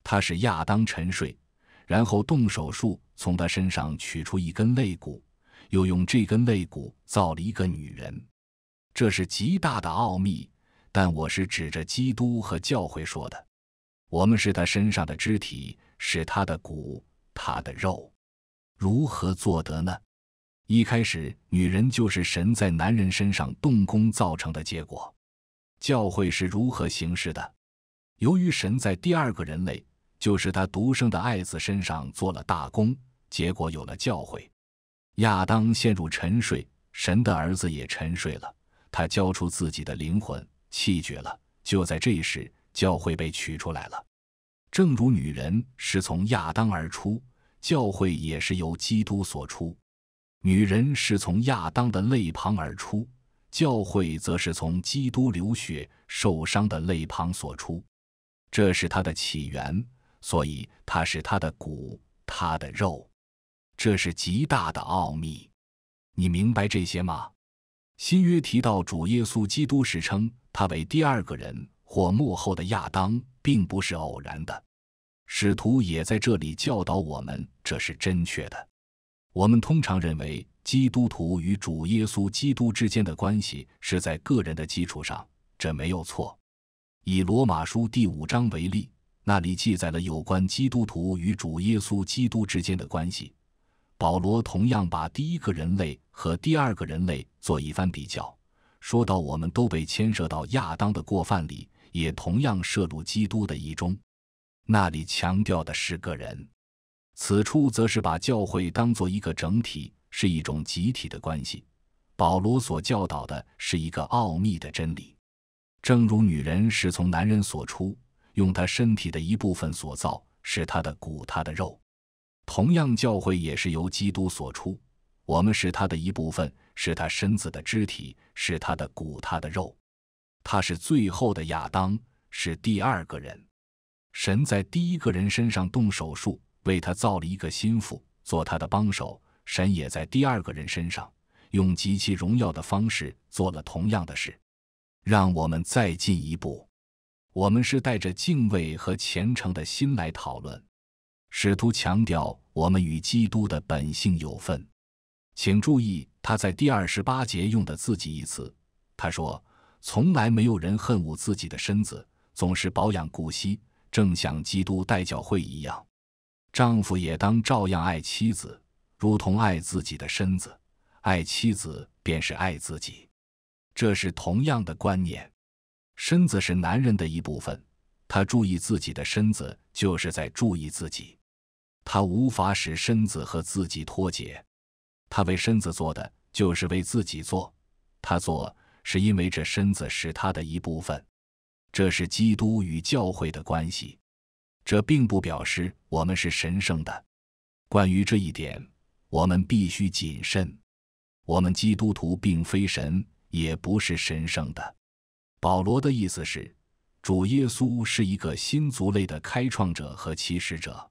他使亚当沉睡，然后动手术，从他身上取出一根肋骨，又用这根肋骨造了一个女人。这是极大的奥秘。但我是指着基督和教会说的，我们是他身上的肢体，是他的骨，他的肉，如何做得呢？一开始，女人就是神在男人身上动工造成的结果。教会是如何行事的？由于神在第二个人类，就是他独生的爱子身上做了大功，结果有了教会。亚当陷入沉睡，神的儿子也沉睡了，他交出自己的灵魂。气绝了。就在这时，教会被取出来了。正如女人是从亚当而出，教会也是由基督所出。女人是从亚当的肋旁而出，教会则是从基督流血受伤的肋旁所出。这是它的起源，所以它是它的骨，它的肉。这是极大的奥秘。你明白这些吗？新约提到主耶稣基督时称。他为第二个人或幕后的亚当，并不是偶然的。使徒也在这里教导我们，这是正确的。我们通常认为基督徒与主耶稣基督之间的关系是在个人的基础上，这没有错。以罗马书第五章为例，那里记载了有关基督徒与主耶稣基督之间的关系。保罗同样把第一个人类和第二个人类做一番比较。说到我们都被牵涉到亚当的过犯里，也同样涉入基督的一中。那里强调的是个人，此处则是把教会当做一个整体，是一种集体的关系。保罗所教导的是一个奥秘的真理，正如女人是从男人所出，用他身体的一部分所造，是他的骨，他的肉。同样，教会也是由基督所出，我们是他的一部分。是他身子的肢体，是他的骨，他的肉。他是最后的亚当，是第二个人。神在第一个人身上动手术，为他造了一个心腹，做他的帮手。神也在第二个人身上用极其荣耀的方式做了同样的事。让我们再进一步。我们是带着敬畏和虔诚的心来讨论，试图强调我们与基督的本性有份。请注意。他在第二十八节用的“自己”一词，他说：“从来没有人恨恶自己的身子，总是保养顾惜，正像基督代教会一样。丈夫也当照样爱妻子，如同爱自己的身子，爱妻子便是爱自己。这是同样的观念。身子是男人的一部分，他注意自己的身子，就是在注意自己。他无法使身子和自己脱节。”他为身子做的就是为自己做，他做是因为这身子是他的一部分。这是基督与教会的关系，这并不表示我们是神圣的。关于这一点，我们必须谨慎。我们基督徒并非神，也不是神圣的。保罗的意思是，主耶稣是一个新族类的开创者和起始者，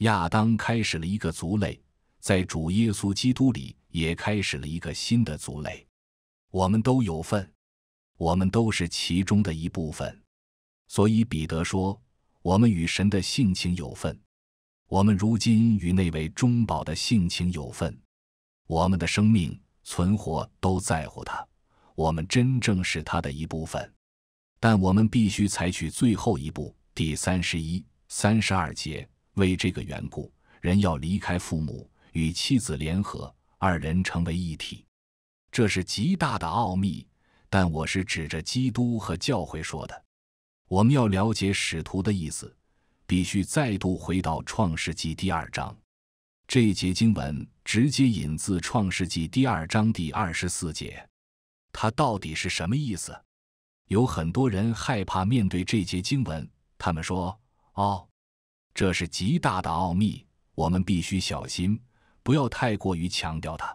亚当开始了一个族类。在主耶稣基督里，也开始了一个新的族类。我们都有份，我们都是其中的一部分。所以彼得说：“我们与神的性情有份，我们如今与那位中保的性情有份。我们的生命存活都在乎他，我们真正是他的一部分。但我们必须采取最后一步，第三十一、三十二节。为这个缘故，人要离开父母。”与妻子联合，二人成为一体，这是极大的奥秘。但我是指着基督和教会说的。我们要了解使徒的意思，必须再度回到创世纪》第二章。这节经文直接引自创世纪》第二章第二十四节。它到底是什么意思？有很多人害怕面对这节经文，他们说：“哦，这是极大的奥秘，我们必须小心。”不要太过于强调它，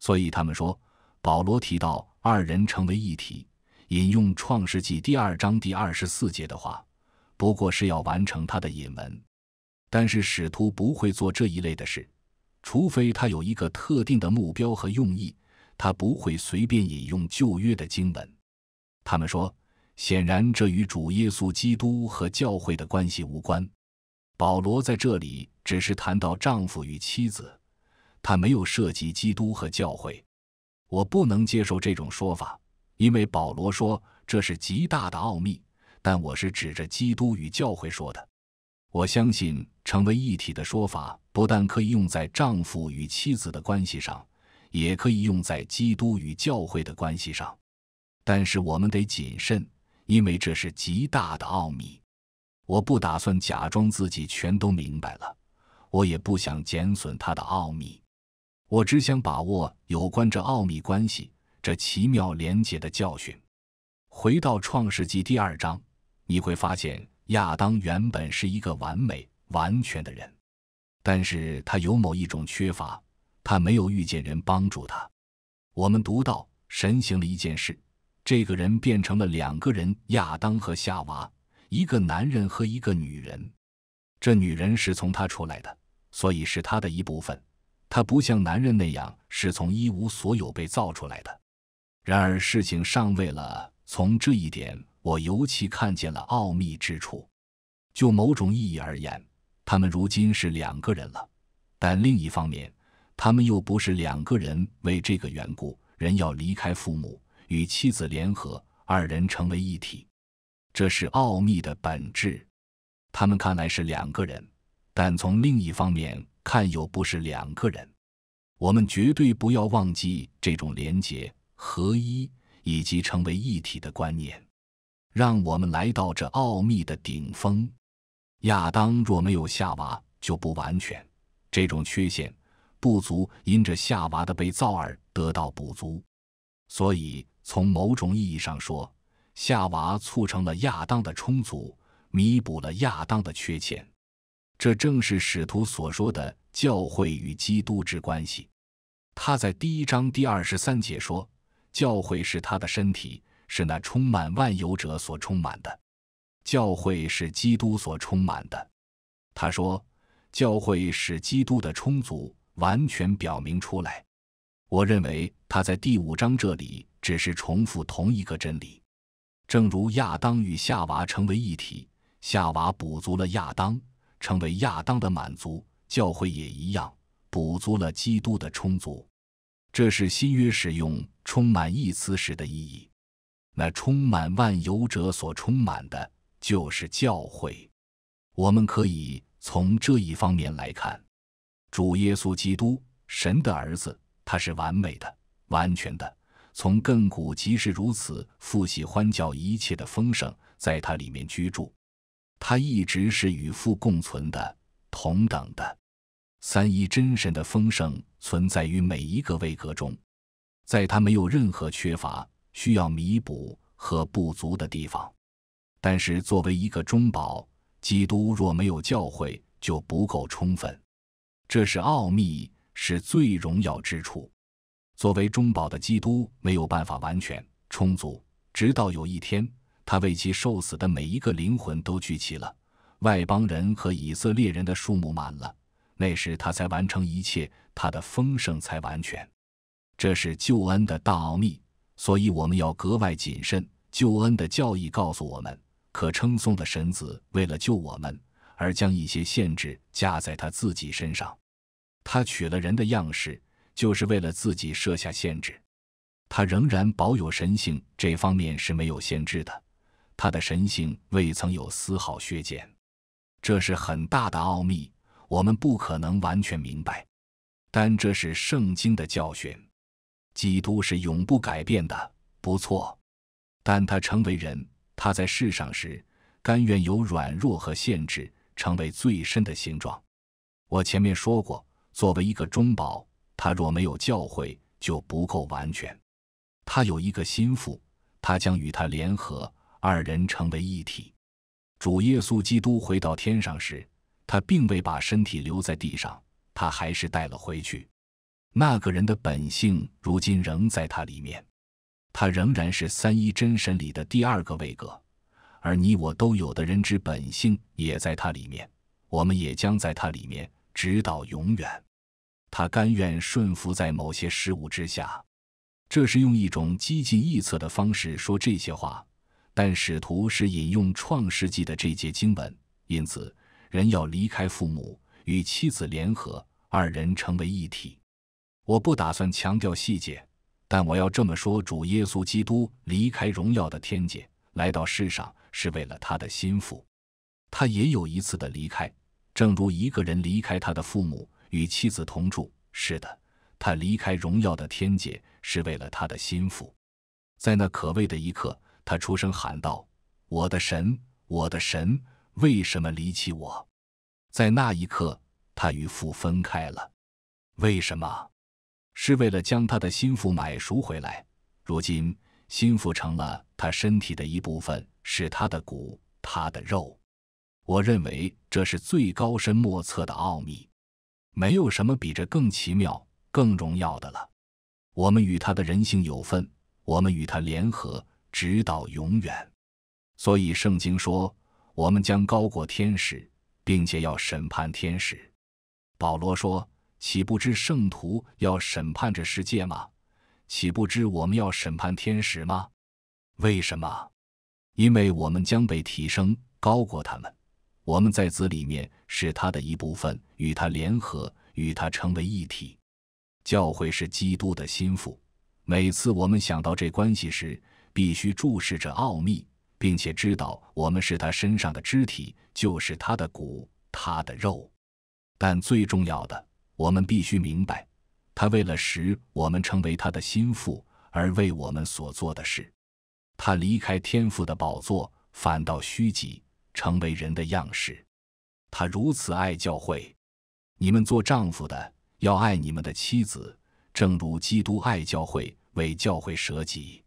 所以他们说保罗提到二人成为一体，引用创世纪第二章第二十四节的话，不过是要完成他的引文。但是使徒不会做这一类的事，除非他有一个特定的目标和用意，他不会随便引用旧约的经文。他们说，显然这与主耶稣基督和教会的关系无关。保罗在这里只是谈到丈夫与妻子。他没有涉及基督和教会，我不能接受这种说法，因为保罗说这是极大的奥秘。但我是指着基督与教会说的。我相信成为一体的说法不但可以用在丈夫与妻子的关系上，也可以用在基督与教会的关系上。但是我们得谨慎，因为这是极大的奥秘。我不打算假装自己全都明白了，我也不想减损他的奥秘。我只想把握有关这奥秘关系、这奇妙连结的教训。回到《创世纪》第二章，你会发现亚当原本是一个完美、完全的人，但是他有某一种缺乏，他没有遇见人帮助他。我们读到神行了一件事，这个人变成了两个人：亚当和夏娃，一个男人和一个女人。这女人是从他出来的，所以是他的一部分。他不像男人那样是从一无所有被造出来的。然而事情上位了，从这一点我尤其看见了奥秘之处。就某种意义而言，他们如今是两个人了；但另一方面，他们又不是两个人。为这个缘故，人要离开父母，与妻子联合，二人成为一体。这是奥秘的本质。他们看来是两个人，但从另一方面。看，有不是两个人，我们绝对不要忘记这种连结、合一以及成为一体的观念。让我们来到这奥秘的顶峰。亚当若没有夏娃，就不完全。这种缺陷不足，因着夏娃的被造而得到补足。所以，从某种意义上说，夏娃促成了亚当的充足，弥补了亚当的缺陷。这正是使徒所说的教会与基督之关系。他在第一章第二十三节说：“教会是他的身体，是那充满万有者所充满的。教会是基督所充满的。”他说：“教会使基督的充足完全表明出来。”我认为他在第五章这里只是重复同一个真理，正如亚当与夏娃成为一体，夏娃补足了亚当。成为亚当的满足，教会也一样补足了基督的充足。这是新约使用“充满”一词时的意义。那充满万有者所充满的，就是教会。我们可以从这一方面来看：主耶稣基督，神的儿子，他是完美的、完全的，从亘古即是如此。父喜欢叫一切的丰盛在他里面居住。他一直是与父共存的，同等的。三一真神的丰盛存在于每一个位格中，在他没有任何缺乏、需要弥补和不足的地方。但是，作为一个中保，基督若没有教会，就不够充分。这是奥秘，是最荣耀之处。作为中保的基督没有办法完全充足，直到有一天。他为其受死的每一个灵魂都聚齐了，外邦人和以色列人的数目满了，那时他才完成一切，他的丰盛才完全。这是救恩的大奥秘，所以我们要格外谨慎。救恩的教义告诉我们，可称颂的神子为了救我们而将一些限制加在他自己身上，他取了人的样式，就是为了自己设下限制。他仍然保有神性，这方面是没有限制的。他的神性未曾有丝毫削减，这是很大的奥秘，我们不可能完全明白。但这是圣经的教训：，基督是永不改变的。不错，但他成为人，他在世上时，甘愿有软弱和限制，成为最深的形状。我前面说过，作为一个中保，他若没有教诲，就不够完全。他有一个心腹，他将与他联合。二人成为一体。主耶稣基督回到天上时，他并未把身体留在地上，他还是带了回去。那个人的本性如今仍在他里面，他仍然是三一真神里的第二个位格，而你我都有的人之本性也在他里面，我们也将在他里面直到永远。他甘愿顺服在某些事物之下，这是用一种积极臆测的方式说这些话。但使徒是引用创世纪的这节经文，因此人要离开父母，与妻子联合，二人成为一体。我不打算强调细节，但我要这么说：主耶稣基督离开荣耀的天界，来到世上，是为了他的心腹。他也有一次的离开，正如一个人离开他的父母，与妻子同住。是的，他离开荣耀的天界，是为了他的心腹。在那可畏的一刻。他出声喊道：“我的神，我的神，为什么离弃我？”在那一刻，他与父分开了。为什么？是为了将他的心腹买赎回来。如今，心腹成了他身体的一部分，是他的骨，他的肉。我认为这是最高深莫测的奥秘，没有什么比这更奇妙、更荣耀的了。我们与他的人性有份，我们与他联合。直到永远，所以圣经说我们将高过天使，并且要审判天使。保罗说：“岂不知圣徒要审判这世界吗？岂不知我们要审判天使吗？”为什么？因为我们将被提升，高过他们。我们在子里面是他的一部分，与他联合，与他成为一体。教会是基督的心腹。每次我们想到这关系时，必须注视着奥秘，并且知道我们是他身上的肢体，就是他的骨，他的肉。但最重要的，我们必须明白，他为了使我们成为他的心腹，而为我们所做的事。他离开天父的宝座，反倒虚极，成为人的样式。他如此爱教会，你们做丈夫的要爱你们的妻子，正如基督爱教会，为教会舍己。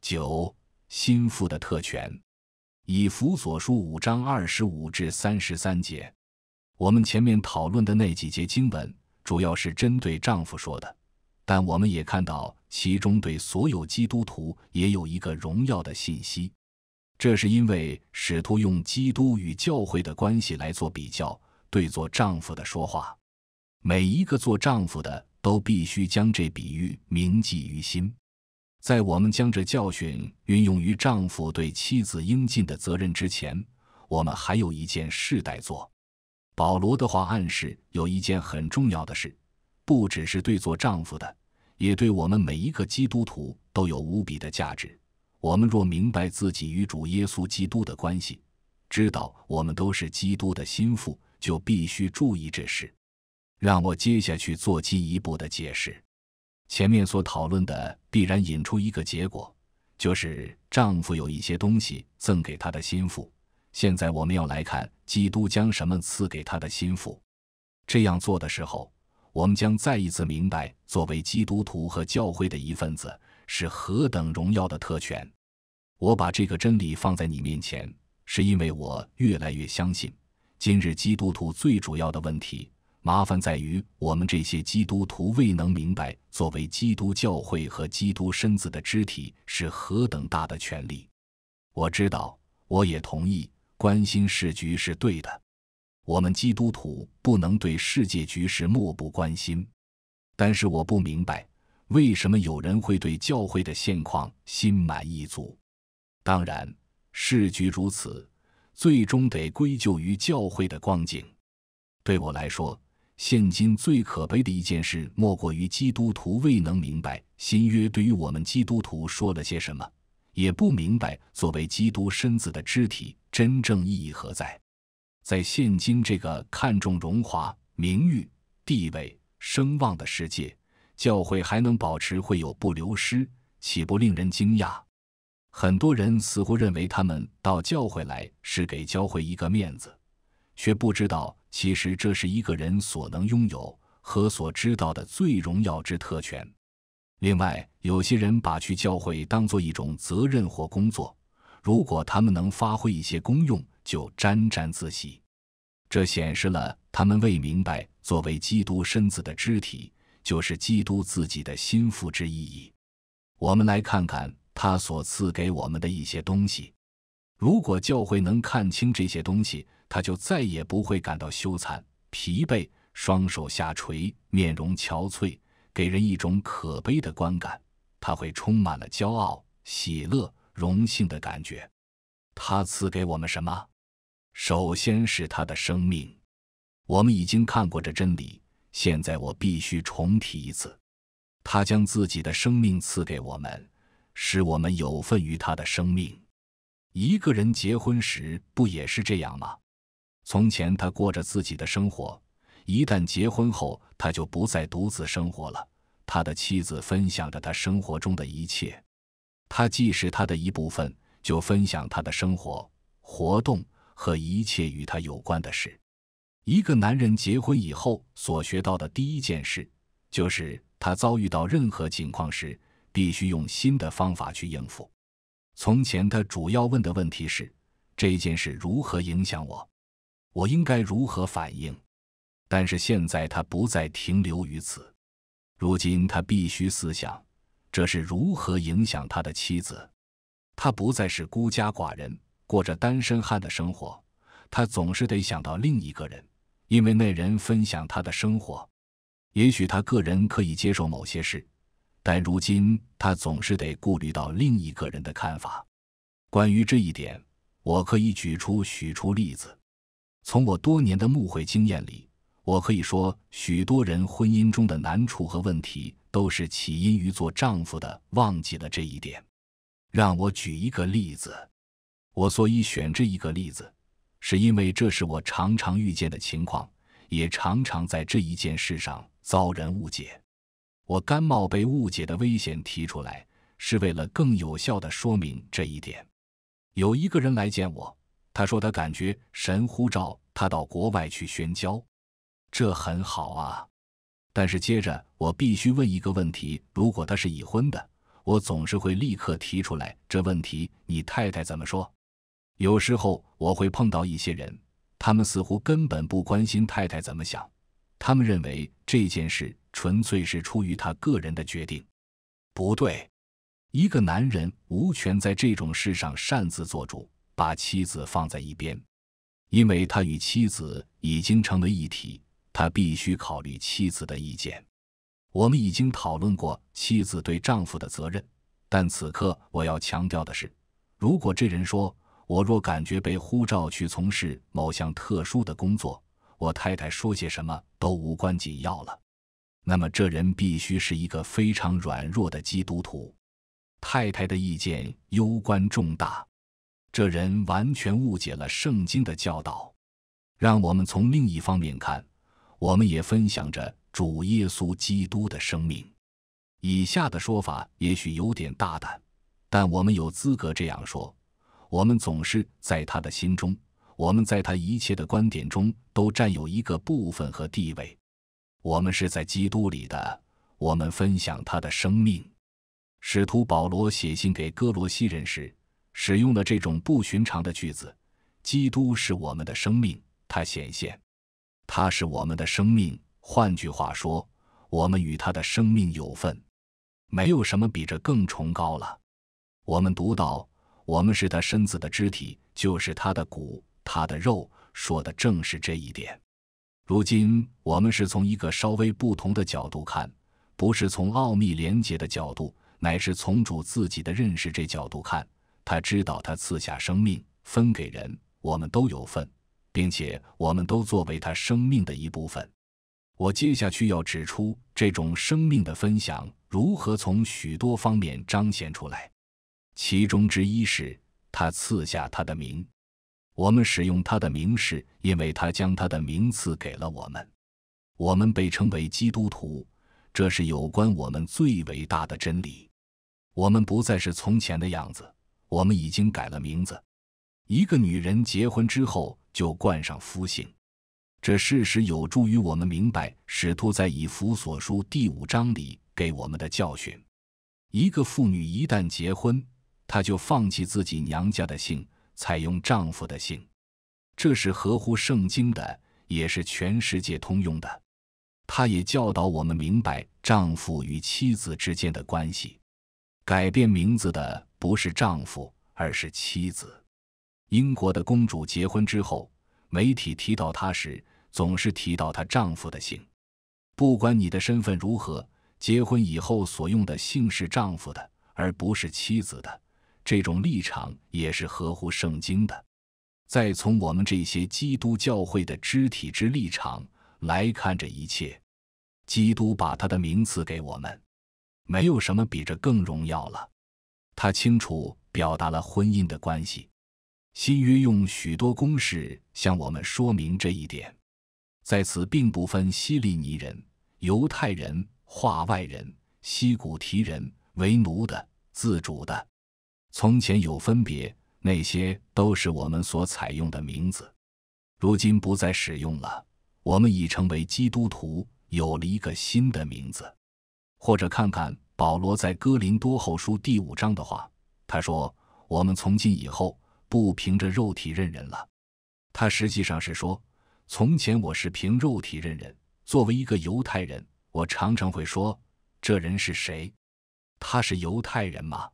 九心腹的特权，以弗所书五章二十五至三十三节，我们前面讨论的那几节经文，主要是针对丈夫说的，但我们也看到其中对所有基督徒也有一个荣耀的信息。这是因为使徒用基督与教会的关系来做比较，对做丈夫的说话，每一个做丈夫的都必须将这比喻铭记于心。在我们将这教训运用于丈夫对妻子应尽的责任之前，我们还有一件事待做。保罗的话暗示有一件很重要的事，不只是对做丈夫的，也对我们每一个基督徒都有无比的价值。我们若明白自己与主耶稣基督的关系，知道我们都是基督的心腹，就必须注意这事。让我接下去做进一步的解释。前面所讨论的必然引出一个结果，就是丈夫有一些东西赠给他的心腹。现在我们要来看基督将什么赐给他的心腹。这样做的时候，我们将再一次明白，作为基督徒和教会的一份子是何等荣耀的特权。我把这个真理放在你面前，是因为我越来越相信，今日基督徒最主要的问题。麻烦在于我们这些基督徒未能明白，作为基督教会和基督身子的肢体是何等大的权利。我知道，我也同意关心世局是对的。我们基督徒不能对世界局势漠不关心。但是我不明白，为什么有人会对教会的现况心满意足？当然，世局如此，最终得归咎于教会的光景。对我来说。现今最可悲的一件事，莫过于基督徒未能明白新约对于我们基督徒说了些什么，也不明白作为基督身子的肢体真正意义何在。在现今这个看重荣华、名誉、地位、声望的世界，教会还能保持会有不流失，岂不令人惊讶？很多人似乎认为他们到教会来是给教会一个面子，却不知道。其实这是一个人所能拥有和所知道的最荣耀之特权。另外，有些人把去教会当作一种责任或工作，如果他们能发挥一些功用，就沾沾自喜。这显示了他们未明白，作为基督身子的肢体，就是基督自己的心腹之意义。我们来看看他所赐给我们的一些东西。如果教会能看清这些东西。他就再也不会感到羞惭、疲惫，双手下垂，面容憔悴，给人一种可悲的观感。他会充满了骄傲、喜乐、荣幸的感觉。他赐给我们什么？首先是他的生命。我们已经看过这真理，现在我必须重提一次。他将自己的生命赐给我们，使我们有份于他的生命。一个人结婚时不也是这样吗？从前，他过着自己的生活。一旦结婚后，他就不再独自生活了。他的妻子分享着他生活中的一切，他既是他的一部分，就分享他的生活活动和一切与他有关的事。一个男人结婚以后所学到的第一件事，就是他遭遇到任何情况时，必须用新的方法去应付。从前，他主要问的问题是：这件事如何影响我？我应该如何反应？但是现在他不再停留于此。如今他必须思想，这是如何影响他的妻子。他不再是孤家寡人，过着单身汉的生活。他总是得想到另一个人，因为那人分享他的生活。也许他个人可以接受某些事，但如今他总是得顾虑到另一个人的看法。关于这一点，我可以举出许出例子。从我多年的牧会经验里，我可以说，许多人婚姻中的难处和问题，都是起因于做丈夫的忘记了这一点。让我举一个例子，我所以选这一个例子，是因为这是我常常遇见的情况，也常常在这一件事上遭人误解。我甘冒被误解的危险提出来，是为了更有效的说明这一点。有一个人来见我。他说：“他感觉神呼召他到国外去宣教，这很好啊。”但是接着我必须问一个问题：如果他是已婚的，我总是会立刻提出来这问题。你太太怎么说？有时候我会碰到一些人，他们似乎根本不关心太太怎么想，他们认为这件事纯粹是出于他个人的决定。不对，一个男人无权在这种事上擅自做主。把妻子放在一边，因为他与妻子已经成为一体，他必须考虑妻子的意见。我们已经讨论过妻子对丈夫的责任，但此刻我要强调的是：如果这人说我若感觉被呼召去从事某项特殊的工作，我太太说些什么都无关紧要了，那么这人必须是一个非常软弱的基督徒。太太的意见攸关重大。这人完全误解了圣经的教导。让我们从另一方面看，我们也分享着主耶稣基督的生命。以下的说法也许有点大胆，但我们有资格这样说：我们总是在他的心中，我们在他一切的观点中都占有一个部分和地位。我们是在基督里的，我们分享他的生命。使徒保罗写信给哥罗西人时。使用的这种不寻常的句子：“基督是我们的生命，他显现，他是我们的生命。换句话说，我们与他的生命有份。没有什么比这更崇高了。”我们读到：“我们是他身子的肢体，就是他的骨，他的肉。”说的正是这一点。如今我们是从一个稍微不同的角度看，不是从奥秘连结的角度，乃是从主自己的认识这角度看。他知道他赐下生命分给人，我们都有份，并且我们都作为他生命的一部分。我接下去要指出这种生命的分享如何从许多方面彰显出来。其中之一是他赐下他的名，我们使用他的名，是因为他将他的名赐给了我们。我们被称为基督徒，这是有关我们最伟大的真理。我们不再是从前的样子。我们已经改了名字。一个女人结婚之后就冠上夫姓，这事实有助于我们明白使徒在《以弗所书》第五章里给我们的教训：一个妇女一旦结婚，她就放弃自己娘家的姓，采用丈夫的姓。这是合乎圣经的，也是全世界通用的。她也教导我们明白丈夫与妻子之间的关系。改变名字的不是丈夫，而是妻子。英国的公主结婚之后，媒体提到她时，总是提到她丈夫的姓。不管你的身份如何，结婚以后所用的姓是丈夫的，而不是妻子的。这种立场也是合乎圣经的。再从我们这些基督教会的肢体之立场来看这一切，基督把他的名赐给我们。没有什么比这更荣耀了。他清楚表达了婚姻的关系。新约用许多公式向我们说明这一点。在此，并不分希利尼人、犹太人、化外人、西古提人为奴的、自主的。从前有分别，那些都是我们所采用的名字，如今不再使用了。我们已成为基督徒，有了一个新的名字。或者看看保罗在哥林多后书第五章的话，他说：“我们从今以后不凭着肉体认人了。”他实际上是说，从前我是凭肉体认人。作为一个犹太人，我常常会说：“这人是谁？他是犹太人吗？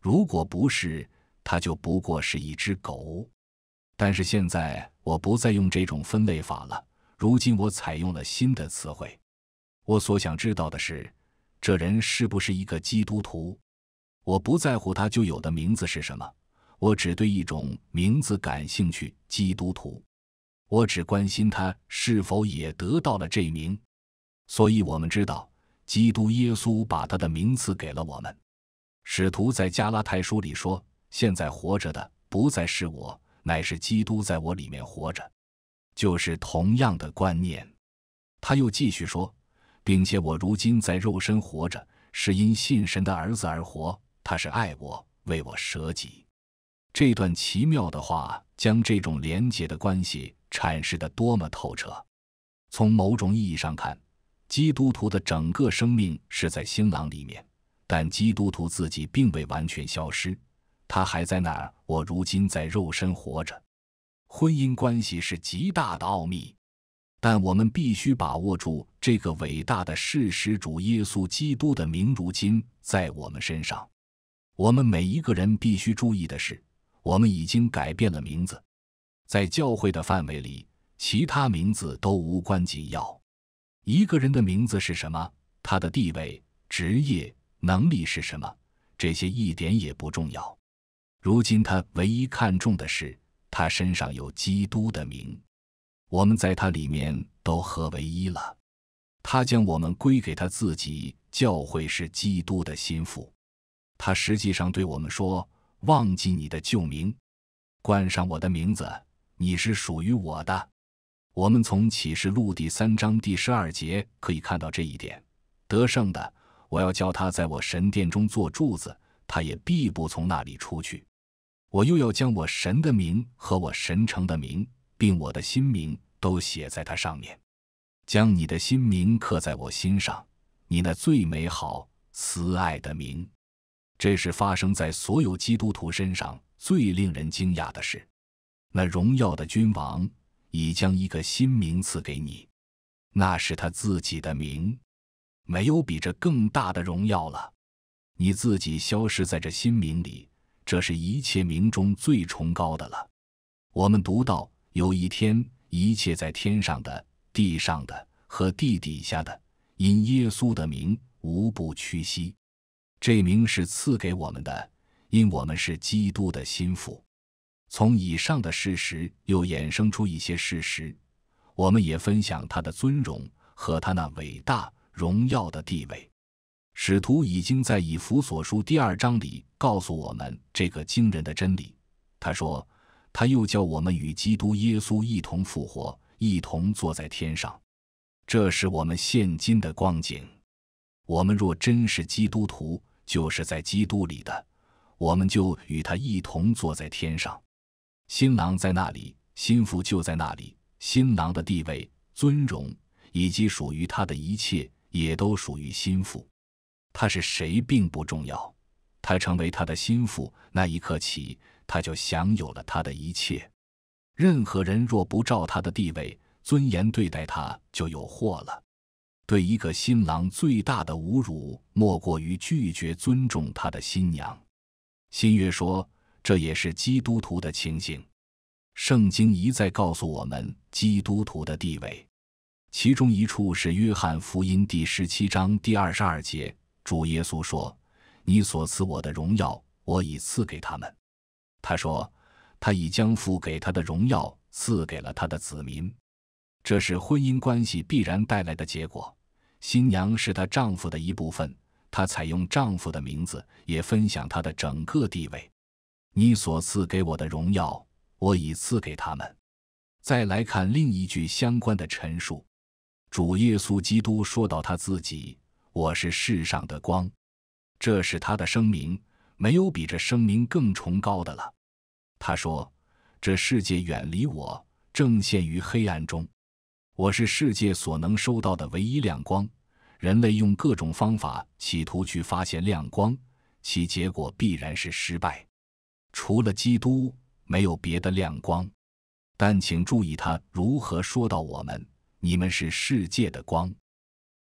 如果不是，他就不过是一只狗。”但是现在我不再用这种分类法了。如今我采用了新的词汇。我所想知道的是。这人是不是一个基督徒？我不在乎他就有的名字是什么，我只对一种名字感兴趣——基督徒。我只关心他是否也得到了这名。所以，我们知道，基督耶稣把他的名字给了我们。使徒在加拉太书里说：“现在活着的，不再是我，乃是基督在我里面活着。”就是同样的观念。他又继续说。并且我如今在肉身活着，是因信神的儿子而活。他是爱我，为我舍己。这段奇妙的话将这种连结的关系阐释得多么透彻！从某种意义上看，基督徒的整个生命是在新郎里面，但基督徒自己并未完全消失，他还在那儿。我如今在肉身活着。婚姻关系是极大的奥秘。但我们必须把握住这个伟大的事实：主耶稣基督的名如今在我们身上。我们每一个人必须注意的是，我们已经改变了名字。在教会的范围里，其他名字都无关紧要。一个人的名字是什么？他的地位、职业、能力是什么？这些一点也不重要。如今他唯一看重的是，他身上有基督的名。我们在他里面都合为一了，他将我们归给他自己教会是基督的心腹，他实际上对我们说：“忘记你的旧名，冠上我的名字，你是属于我的。”我们从启示录第三章第十二节可以看到这一点。得胜的，我要叫他在我神殿中做柱子，他也必不从那里出去。我又要将我神的名和我神城的名。并我的心名都写在它上面，将你的新名刻在我心上，你那最美好慈爱的名。这是发生在所有基督徒身上最令人惊讶的事。那荣耀的君王已将一个新名赐给你，那是他自己的名，没有比这更大的荣耀了。你自己消失在这新名里，这是一切名中最崇高的了。我们读到。有一天，一切在天上的、地上的和地底下的，因耶稣的名无不屈膝。这名是赐给我们的，因我们是基督的心腹。从以上的事实又衍生出一些事实，我们也分享他的尊荣和他那伟大荣耀的地位。使徒已经在以弗所书第二章里告诉我们这个惊人的真理。他说。他又叫我们与基督耶稣一同复活，一同坐在天上。这是我们现今的光景。我们若真是基督徒，就是在基督里的，我们就与他一同坐在天上。新郎在那里，心腹就在那里。新郎的地位、尊荣以及属于他的一切，也都属于心腹。他是谁并不重要。他成为他的心腹那一刻起。他就享有了他的一切。任何人若不照他的地位、尊严对待他，就有祸了。对一个新郎最大的侮辱，莫过于拒绝尊重他的新娘。新约说，这也是基督徒的情形。圣经一再告诉我们基督徒的地位，其中一处是《约翰福音》第十七章第二十二节，主耶稣说：“你所赐我的荣耀，我已赐给他们。”他说：“他已将父给他的荣耀赐给了他的子民，这是婚姻关系必然带来的结果。新娘是她丈夫的一部分，她采用丈夫的名字，也分享她的整个地位。你所赐给我的荣耀，我已赐给他们。”再来看另一句相关的陈述：主耶稣基督说到他自己：“我是世上的光。”这是他的声明。没有比这声明更崇高的了，他说：“这世界远离我，正陷于黑暗中。我是世界所能收到的唯一亮光。人类用各种方法企图去发现亮光，其结果必然是失败。除了基督，没有别的亮光。但请注意他如何说到我们：‘你们是世界的光。’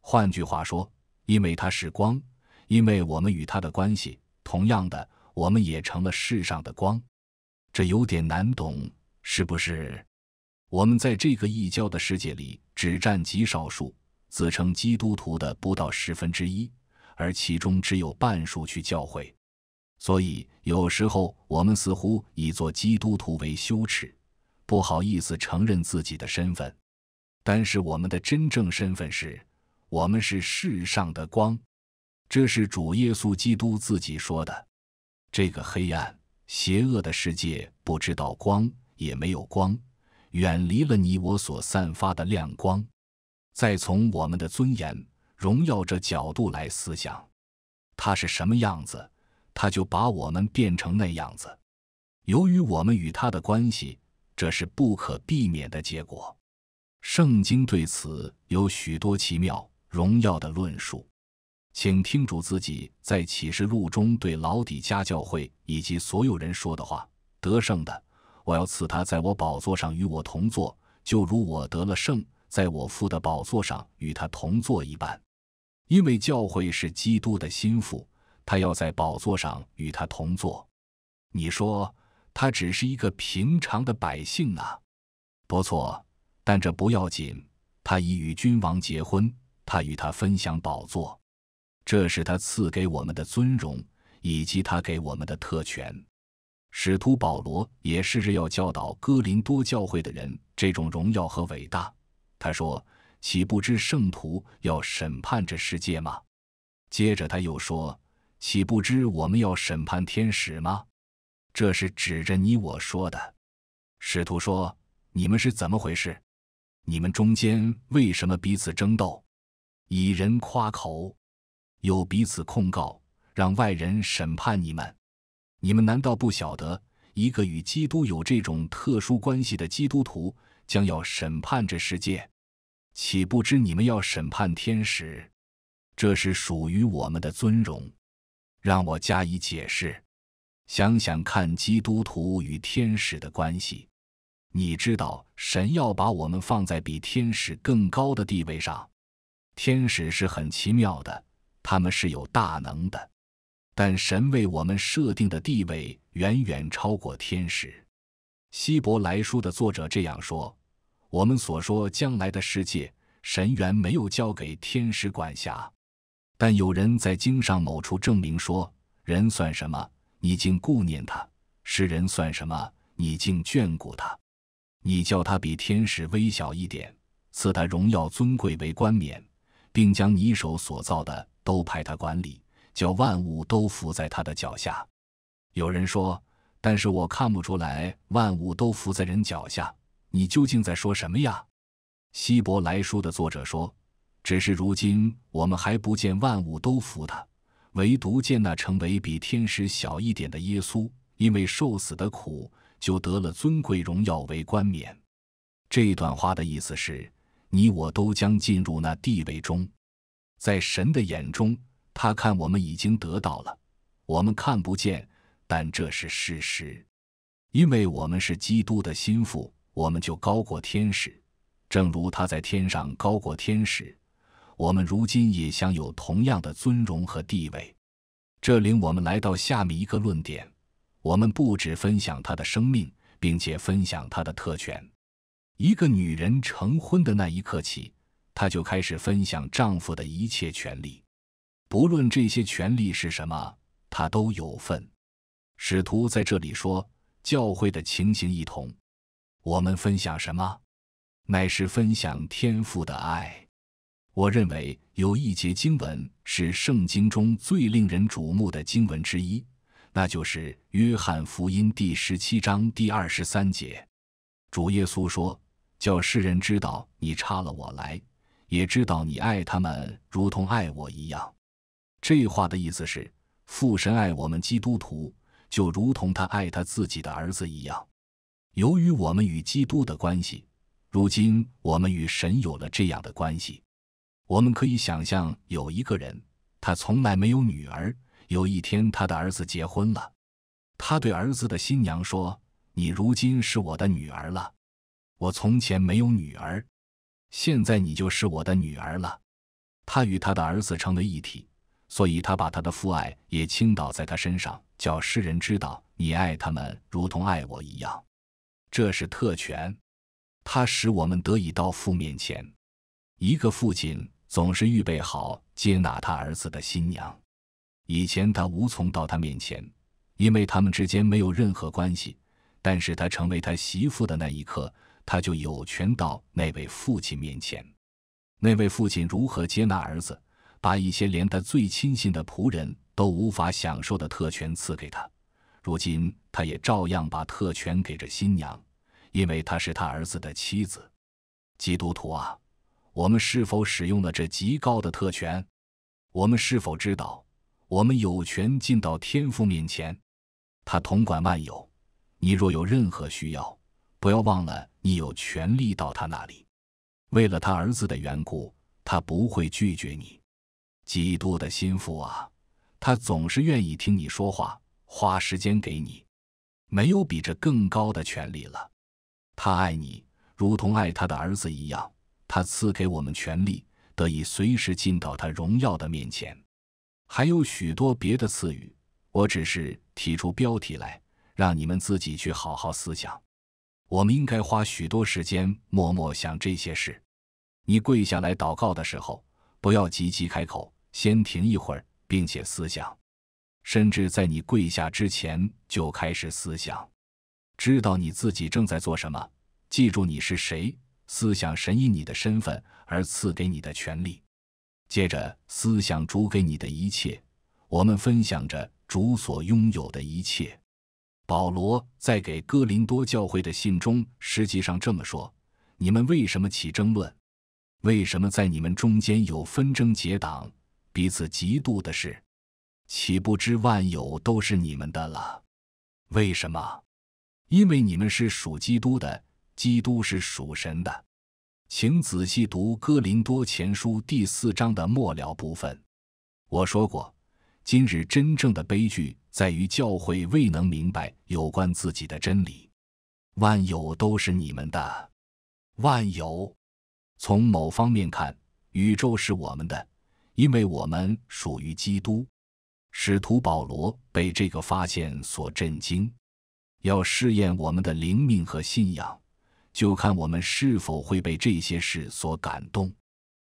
换句话说，因为他是光，因为我们与他的关系。”同样的，我们也成了世上的光，这有点难懂，是不是？我们在这个异教的世界里，只占极少数，自称基督徒的不到十分之一，而其中只有半数去教会，所以有时候我们似乎以做基督徒为羞耻，不好意思承认自己的身份。但是我们的真正身份是，我们是世上的光。这是主耶稣基督自己说的：“这个黑暗、邪恶的世界不知道光，也没有光，远离了你我所散发的亮光。”再从我们的尊严、荣耀这角度来思想，它是什么样子，他就把我们变成那样子。由于我们与他的关系，这是不可避免的结果。圣经对此有许多奇妙、荣耀的论述。请听主自己在启示录中对老底家教会以及所有人说的话：“得胜的，我要赐他在我宝座上与我同坐，就如我得了胜，在我父的宝座上与他同坐一般。因为教会是基督的心腹，他要在宝座上与他同坐。你说他只是一个平常的百姓啊？不错，但这不要紧。他已与君王结婚，他与他分享宝座。”这是他赐给我们的尊荣，以及他给我们的特权。使徒保罗也试着要教导哥林多教会的人这种荣耀和伟大。他说：“岂不知圣徒要审判这世界吗？”接着他又说：“岂不知我们要审判天使吗？”这是指着你我说的。使徒说：“你们是怎么回事？你们中间为什么彼此争斗，以人夸口？”有彼此控告，让外人审判你们。你们难道不晓得，一个与基督有这种特殊关系的基督徒，将要审判这世界？岂不知你们要审判天使？这是属于我们的尊荣。让我加以解释。想想看，基督徒与天使的关系。你知道，神要把我们放在比天使更高的地位上。天使是很奇妙的。他们是有大能的，但神为我们设定的地位远远超过天使。希伯来书的作者这样说：“我们所说将来的世界，神原没有交给天使管辖。但有人在经上某处证明说，人算什么？你竟顾念他；是人算什么？你竟眷顾他？你叫他比天使微小一点，赐他荣耀尊贵为冠冕，并将你手所造的。”都派他管理，叫万物都伏在他的脚下。有人说：“但是我看不出来，万物都伏在人脚下。”你究竟在说什么呀？希伯来书的作者说：“只是如今我们还不见万物都服他，唯独见那成为比天使小一点的耶稣，因为受死的苦，就得了尊贵荣耀为冠冕。”这段话的意思是：你我都将进入那地位中。在神的眼中，他看我们已经得到了，我们看不见，但这是事实，因为我们是基督的心腹，我们就高过天使，正如他在天上高过天使，我们如今也享有同样的尊荣和地位。这领我们来到下面一个论点：我们不只分享他的生命，并且分享他的特权。一个女人成婚的那一刻起。她就开始分享丈夫的一切权利，不论这些权利是什么，她都有份。使徒在这里说，教会的情形一同。我们分享什么，乃是分享天赋的爱。我认为有一节经文是圣经中最令人瞩目的经文之一，那就是《约翰福音》第十七章第二十三节。主耶稣说：“叫世人知道你差了我来。”也知道你爱他们如同爱我一样，这话的意思是，父神爱我们基督徒，就如同他爱他自己的儿子一样。由于我们与基督的关系，如今我们与神有了这样的关系。我们可以想象，有一个人，他从来没有女儿，有一天他的儿子结婚了，他对儿子的新娘说：“你如今是我的女儿了，我从前没有女儿。”现在你就是我的女儿了，他与他的儿子成为一体，所以他把他的父爱也倾倒在他身上，叫世人知道你爱他们如同爱我一样。这是特权，它使我们得以到父面前。一个父亲总是预备好接纳他儿子的新娘，以前他无从到他面前，因为他们之间没有任何关系。但是他成为他媳妇的那一刻。他就有权到那位父亲面前，那位父亲如何接纳儿子，把一些连他最亲信的仆人都无法享受的特权赐给他，如今他也照样把特权给着新娘，因为她是他儿子的妻子。基督徒啊，我们是否使用了这极高的特权？我们是否知道我们有权进到天父面前？他统管万有，你若有任何需要。不要忘了，你有权利到他那里。为了他儿子的缘故，他不会拒绝你。嫉妒的心腹啊，他总是愿意听你说话，花时间给你。没有比这更高的权利了。他爱你，如同爱他的儿子一样。他赐给我们权利，得以随时进到他荣耀的面前。还有许多别的赐予，我只是提出标题来，让你们自己去好好思想。我们应该花许多时间默默想这些事。你跪下来祷告的时候，不要急急开口，先停一会儿，并且思想。甚至在你跪下之前就开始思想，知道你自己正在做什么，记住你是谁，思想神以你的身份而赐给你的权利。接着思想主给你的一切，我们分享着主所拥有的一切。保罗在给哥林多教会的信中实际上这么说：“你们为什么起争论？为什么在你们中间有纷争、结党、彼此嫉妒的事？岂不知万有都是你们的了？为什么？因为你们是属基督的，基督是属神的。请仔细读《哥林多前书》第四章的末了部分。我说过。”今日真正的悲剧在于教会未能明白有关自己的真理。万有都是你们的，万有。从某方面看，宇宙是我们的，因为我们属于基督。使徒保罗被这个发现所震惊。要试验我们的灵命和信仰，就看我们是否会被这些事所感动。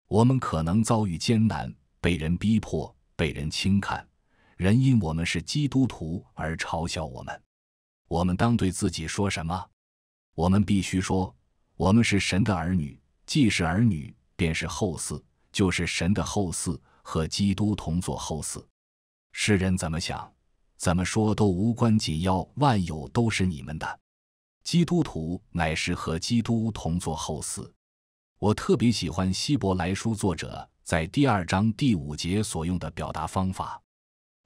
我们可能遭遇艰难，被人逼迫。被人轻看，人因我们是基督徒而嘲笑我们。我们当对自己说什么？我们必须说，我们是神的儿女，既是儿女，便是后嗣，就是神的后嗣，和基督同作后嗣。世人怎么想，怎么说都无关紧要，万有都是你们的。基督徒乃是和基督同作后嗣。我特别喜欢《希伯来书》作者。在第二章第五节所用的表达方法，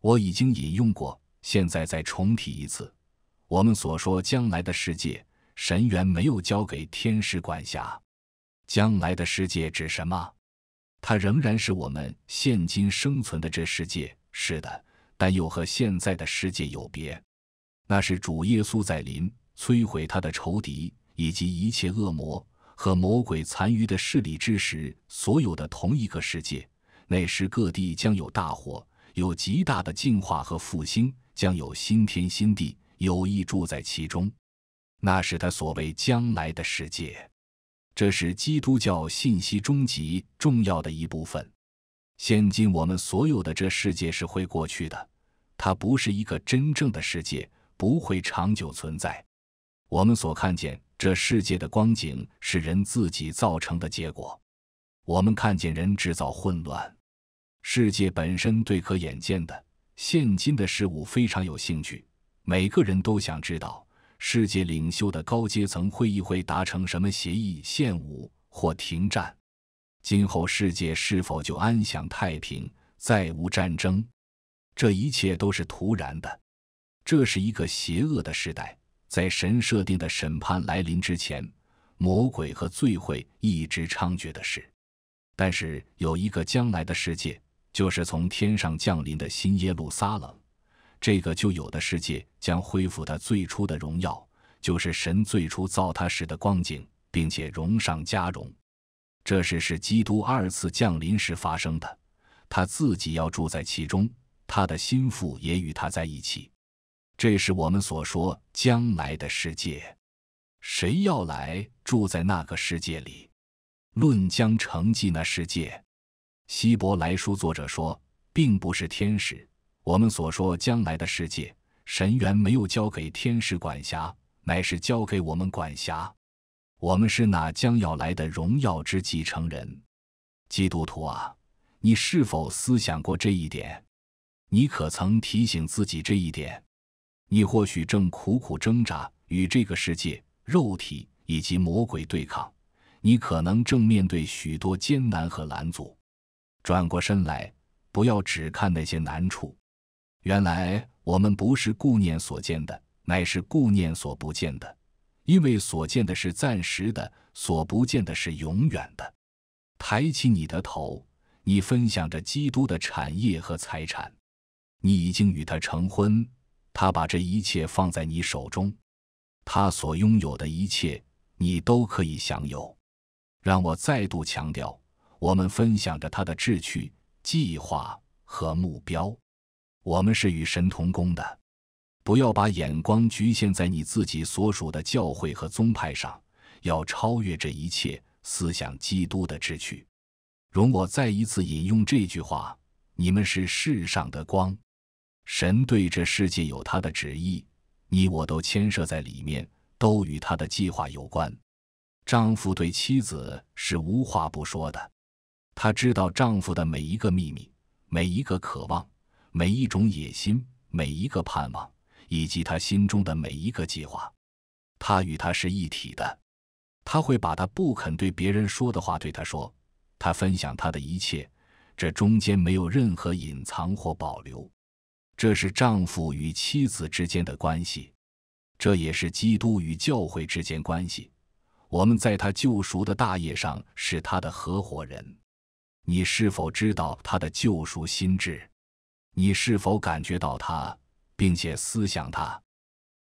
我已经引用过，现在再重提一次。我们所说将来的世界，神权没有交给天使管辖。将来的世界指什么？它仍然是我们现今生存的这世界，是的，但又和现在的世界有别。那是主耶稣在临，摧毁他的仇敌以及一切恶魔。和魔鬼残余的势力之时，所有的同一个世界。那时各地将有大火，有极大的进化和复兴，将有新天新地，有意住在其中。那是他所谓将来的世界。这是基督教信息终极重要的一部分。现今我们所有的这世界是会过去的，它不是一个真正的世界，不会长久存在。我们所看见。这世界的光景是人自己造成的结果。我们看见人制造混乱，世界本身对可眼见的、现今的事物非常有兴趣。每个人都想知道世界领袖的高阶层会议会达成什么协议、限武或停战，今后世界是否就安享太平，再无战争。这一切都是突然的，这是一个邪恶的时代。在神设定的审判来临之前，魔鬼和罪会一直猖獗的事。但是有一个将来的世界，就是从天上降临的新耶路撒冷，这个旧有的世界将恢复它最初的荣耀，就是神最初造它时的光景，并且荣上加荣。这事是基督二次降临时发生的，他自己要住在其中，他的心腹也与他在一起。这是我们所说将来的世界，谁要来住在那个世界里？论将成绩那世界，希伯来书作者说，并不是天使。我们所说将来的世界，神原没有交给天使管辖，乃是交给我们管辖。我们是那将要来的荣耀之继承人。基督徒啊，你是否思想过这一点？你可曾提醒自己这一点？你或许正苦苦挣扎，与这个世界、肉体以及魔鬼对抗；你可能正面对许多艰难和拦阻。转过身来，不要只看那些难处。原来我们不是顾念所见的，乃是顾念所不见的，因为所见的是暂时的，所不见的是永远的。抬起你的头，你分享着基督的产业和财产，你已经与他成婚。他把这一切放在你手中，他所拥有的一切，你都可以享有。让我再度强调，我们分享着他的志趣、计划和目标。我们是与神同工的。不要把眼光局限在你自己所属的教会和宗派上，要超越这一切，思想基督的志趣。容我再一次引用这句话：你们是世上的光。神对这世界有他的旨意，你我都牵涉在里面，都与他的计划有关。丈夫对妻子是无话不说的，他知道丈夫的每一个秘密，每一个渴望，每一种野心，每一个盼望，以及他心中的每一个计划。他与他是一体的，他会把他不肯对别人说的话对他说，他分享他的一切，这中间没有任何隐藏或保留。这是丈夫与妻子之间的关系，这也是基督与教会之间关系。我们在他救赎的大业上是他的合伙人。你是否知道他的救赎心智？你是否感觉到他，并且思想他？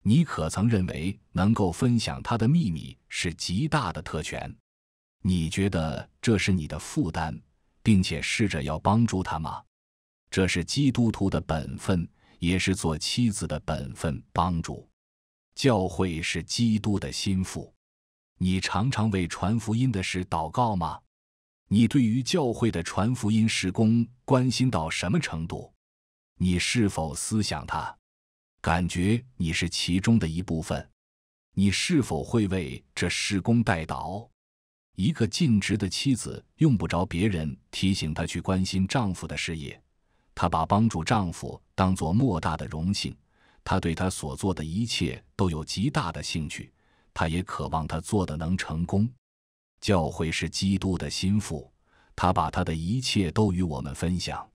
你可曾认为能够分享他的秘密是极大的特权？你觉得这是你的负担，并且试着要帮助他吗？这是基督徒的本分，也是做妻子的本分。帮助教会是基督的心腹。你常常为传福音的事祷告吗？你对于教会的传福音事工关心到什么程度？你是否思想他？感觉你是其中的一部分？你是否会为这事工代祷？一个尽职的妻子用不着别人提醒她去关心丈夫的事业。她把帮助丈夫当作莫大的荣幸，她对她所做的一切都有极大的兴趣，她也渴望她做的能成功。教会是基督的心腹，他把他的一切都与我们分享，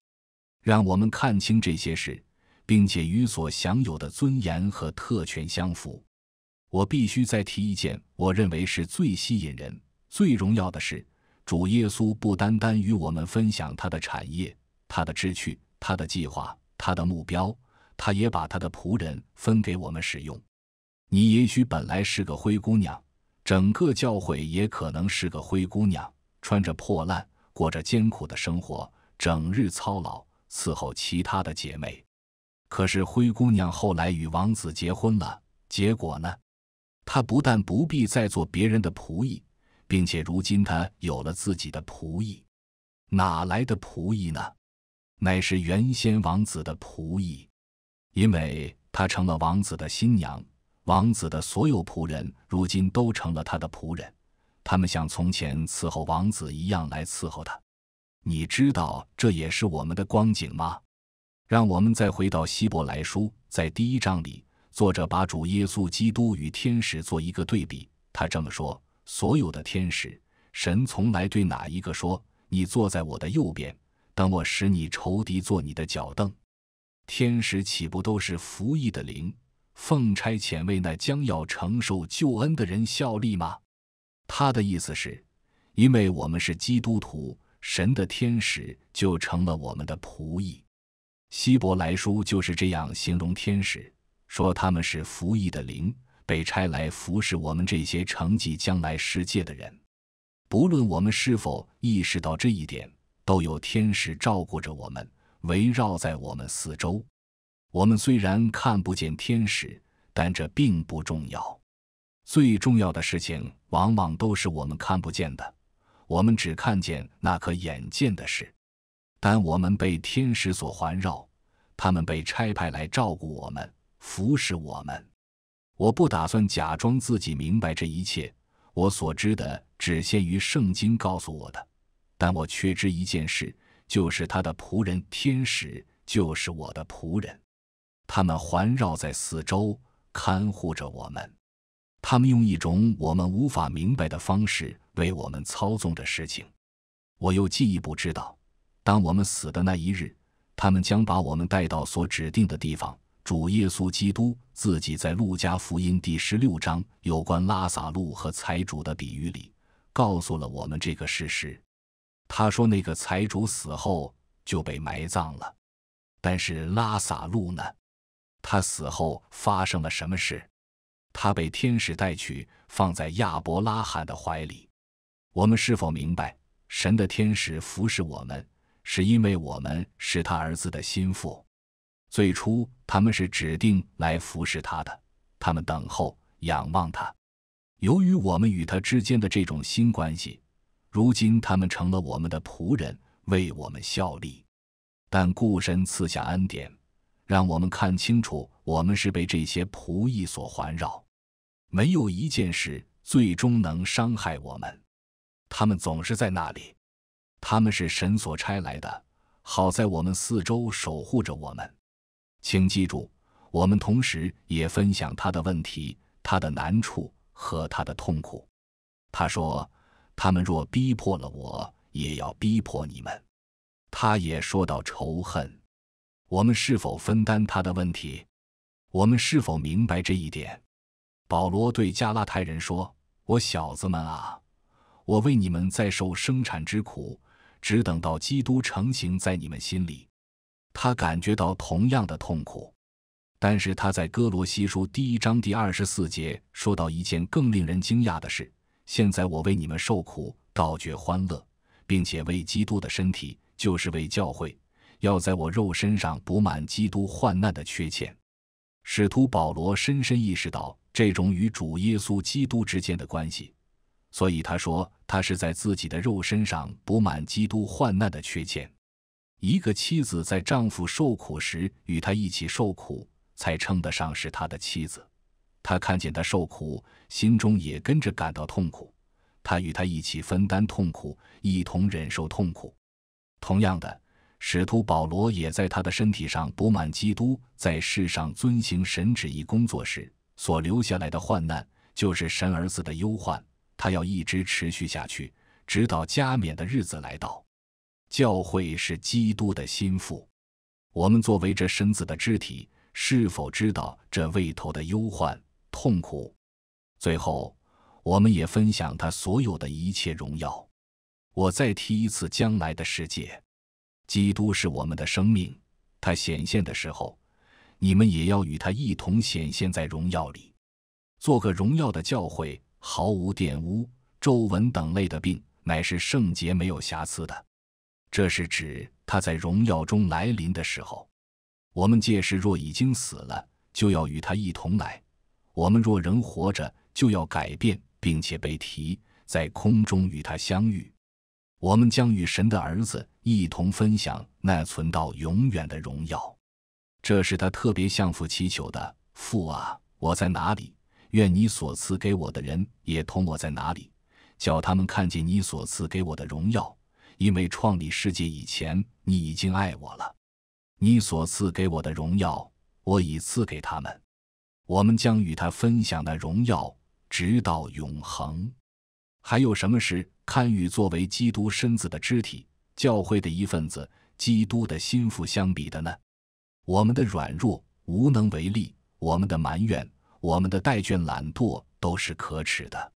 让我们看清这些事，并且与所享有的尊严和特权相符。我必须再提一件我认为是最吸引人、最荣耀的事：主耶稣不单单与我们分享他的产业、他的知趣。他的计划，他的目标，他也把他的仆人分给我们使用。你也许本来是个灰姑娘，整个教会也可能是个灰姑娘，穿着破烂，过着艰苦的生活，整日操劳，伺候其他的姐妹。可是灰姑娘后来与王子结婚了，结果呢？她不但不必再做别人的仆役，并且如今她有了自己的仆役。哪来的仆役呢？乃是原先王子的仆役，因为他成了王子的新娘，王子的所有仆人如今都成了他的仆人，他们像从前伺候王子一样来伺候他。你知道这也是我们的光景吗？让我们再回到《希伯来书》在第一章里，作者把主耶稣基督与天使做一个对比，他这么说：“所有的天使，神从来对哪一个说：‘你坐在我的右边’？”等我使你仇敌做你的脚凳，天使岂不都是服役的灵，奉差遣为那将要承受救恩的人效力吗？他的意思是，因为我们是基督徒，神的天使就成了我们的仆役。希伯来书就是这样形容天使，说他们是服役的灵，被差来服侍我们这些承继将来世界的人，不论我们是否意识到这一点。都有天使照顾着我们，围绕在我们四周。我们虽然看不见天使，但这并不重要。最重要的事情往往都是我们看不见的。我们只看见那可眼见的事，但我们被天使所环绕，他们被差派来照顾我们，服侍我们。我不打算假装自己明白这一切，我所知的只限于圣经告诉我的。但我却知一件事，就是他的仆人天使就是我的仆人，他们环绕在四周看护着我们，他们用一种我们无法明白的方式为我们操纵着事情。我又进一步知道，当我们死的那一日，他们将把我们带到所指定的地方。主耶稣基督自己在《路加福音》第十六章有关拉撒路和财主的比喻里，告诉了我们这个事实。他说：“那个财主死后就被埋葬了，但是拉萨路呢？他死后发生了什么事？他被天使带去，放在亚伯拉罕的怀里。我们是否明白，神的天使服侍我们，是因为我们是他儿子的心腹？最初，他们是指定来服侍他的，他们等候、仰望他。由于我们与他之间的这种新关系。”如今他们成了我们的仆人，为我们效力。但故神赐下恩典，让我们看清楚，我们是被这些仆役所环绕。没有一件事最终能伤害我们。他们总是在那里。他们是神所差来的。好在我们四周守护着我们。请记住，我们同时也分享他的问题、他的难处和他的痛苦。他说。他们若逼迫了我，也要逼迫你们。他也说到仇恨，我们是否分担他的问题？我们是否明白这一点？保罗对加拉泰人说：“我小子们啊，我为你们在受生产之苦，只等到基督成型在你们心里。”他感觉到同样的痛苦，但是他在哥罗西书第一章第二十四节说到一件更令人惊讶的事。现在我为你们受苦，倒觉欢乐，并且为基督的身体，就是为教会，要在我肉身上补满基督患难的缺欠。使徒保罗深深意识到这种与主耶稣基督之间的关系，所以他说他是在自己的肉身上补满基督患难的缺欠。一个妻子在丈夫受苦时与他一起受苦，才称得上是他的妻子。他看见他受苦。心中也跟着感到痛苦，他与他一起分担痛苦，一同忍受痛苦。同样的，使徒保罗也在他的身体上补满基督在世上遵行神旨意工作时所留下来的患难，就是神儿子的忧患，他要一直持续下去，直到加冕的日子来到。教会是基督的心腹，我们作为这身子的肢体，是否知道这胃头的忧患痛苦？最后，我们也分享他所有的一切荣耀。我再提一次，将来的世界，基督是我们的生命。他显现的时候，你们也要与他一同显现在荣耀里，做个荣耀的教诲，毫无玷污、皱纹等类的病，乃是圣洁、没有瑕疵的。这是指他在荣耀中来临的时候。我们届时若已经死了，就要与他一同来；我们若仍活着，就要改变，并且被提在空中与他相遇。我们将与神的儿子一同分享那存到永远的荣耀。这是他特别向父祈求的：父啊，我在哪里？愿你所赐给我的人也同我在哪里，叫他们看见你所赐给我的荣耀。因为创立世界以前，你已经爱我了。你所赐给我的荣耀，我已赐给他们。我们将与他分享的荣耀。直到永恒，还有什么是堪与作为基督身子的肢体、教会的一份子、基督的心腹相比的呢？我们的软弱、无能为力，我们的埋怨、我们的怠倦、懒惰，都是可耻的。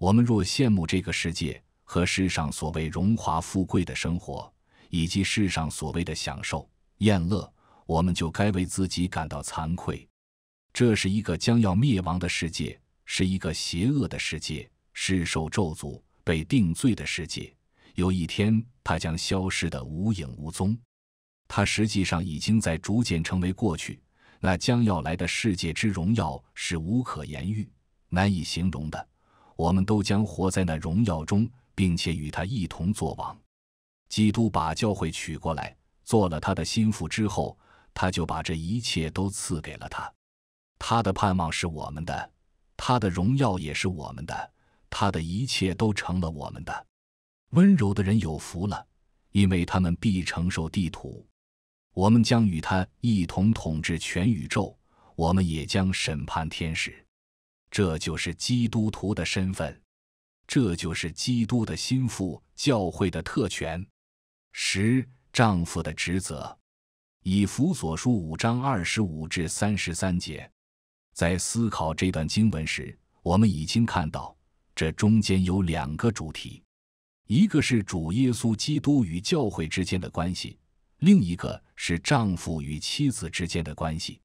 我们若羡慕这个世界和世上所谓荣华富贵的生活，以及世上所谓的享受、宴乐，我们就该为自己感到惭愧。这是一个将要灭亡的世界。是一个邪恶的世界，是受咒诅、被定罪的世界。有一天，它将消失得无影无踪。它实际上已经在逐渐成为过去。那将要来的世界之荣耀是无可言喻、难以形容的。我们都将活在那荣耀中，并且与他一同作王。基督把教会取过来，做了他的心腹之后，他就把这一切都赐给了他。他的盼望是我们的。他的荣耀也是我们的，他的一切都成了我们的。温柔的人有福了，因为他们必承受地土。我们将与他一同统治全宇宙，我们也将审判天使。这就是基督徒的身份，这就是基督的心腹教会的特权。十丈夫的职责，以弗所书五章二十五至三十三节。在思考这段经文时，我们已经看到，这中间有两个主题：一个是主耶稣基督与教会之间的关系，另一个是丈夫与妻子之间的关系。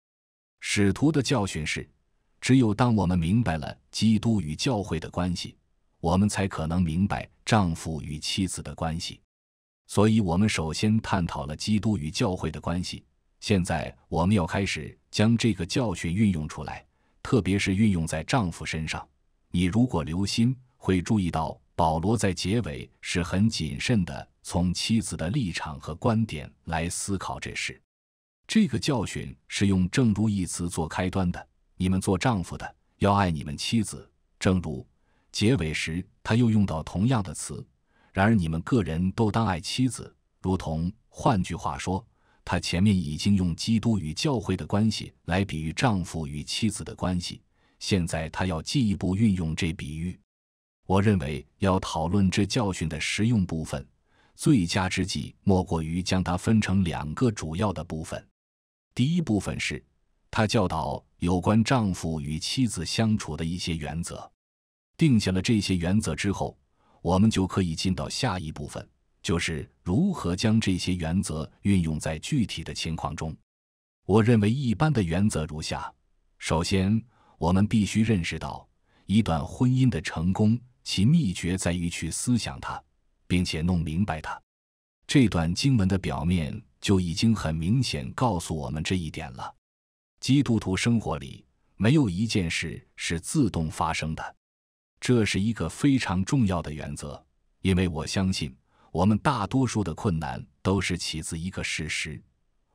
使徒的教训是，只有当我们明白了基督与教会的关系，我们才可能明白丈夫与妻子的关系。所以，我们首先探讨了基督与教会的关系。现在，我们要开始。将这个教训运用出来，特别是运用在丈夫身上。你如果留心，会注意到保罗在结尾是很谨慎的，从妻子的立场和观点来思考这事。这个教训是用“正如”一词做开端的。你们做丈夫的要爱你们妻子，正如结尾时他又用到同样的词。然而你们个人都当爱妻子，如同……换句话说。他前面已经用基督与教会的关系来比喻丈夫与妻子的关系，现在他要进一步运用这比喻。我认为要讨论这教训的实用部分，最佳之计莫过于将它分成两个主要的部分。第一部分是，他教导有关丈夫与妻子相处的一些原则。定下了这些原则之后，我们就可以进到下一部分。就是如何将这些原则运用在具体的情况中。我认为一般的原则如下：首先，我们必须认识到，一段婚姻的成功，其秘诀在于去思想它，并且弄明白它。这段经文的表面就已经很明显告诉我们这一点了。基督徒生活里没有一件事是自动发生的，这是一个非常重要的原则，因为我相信。我们大多数的困难都是起自一个事实：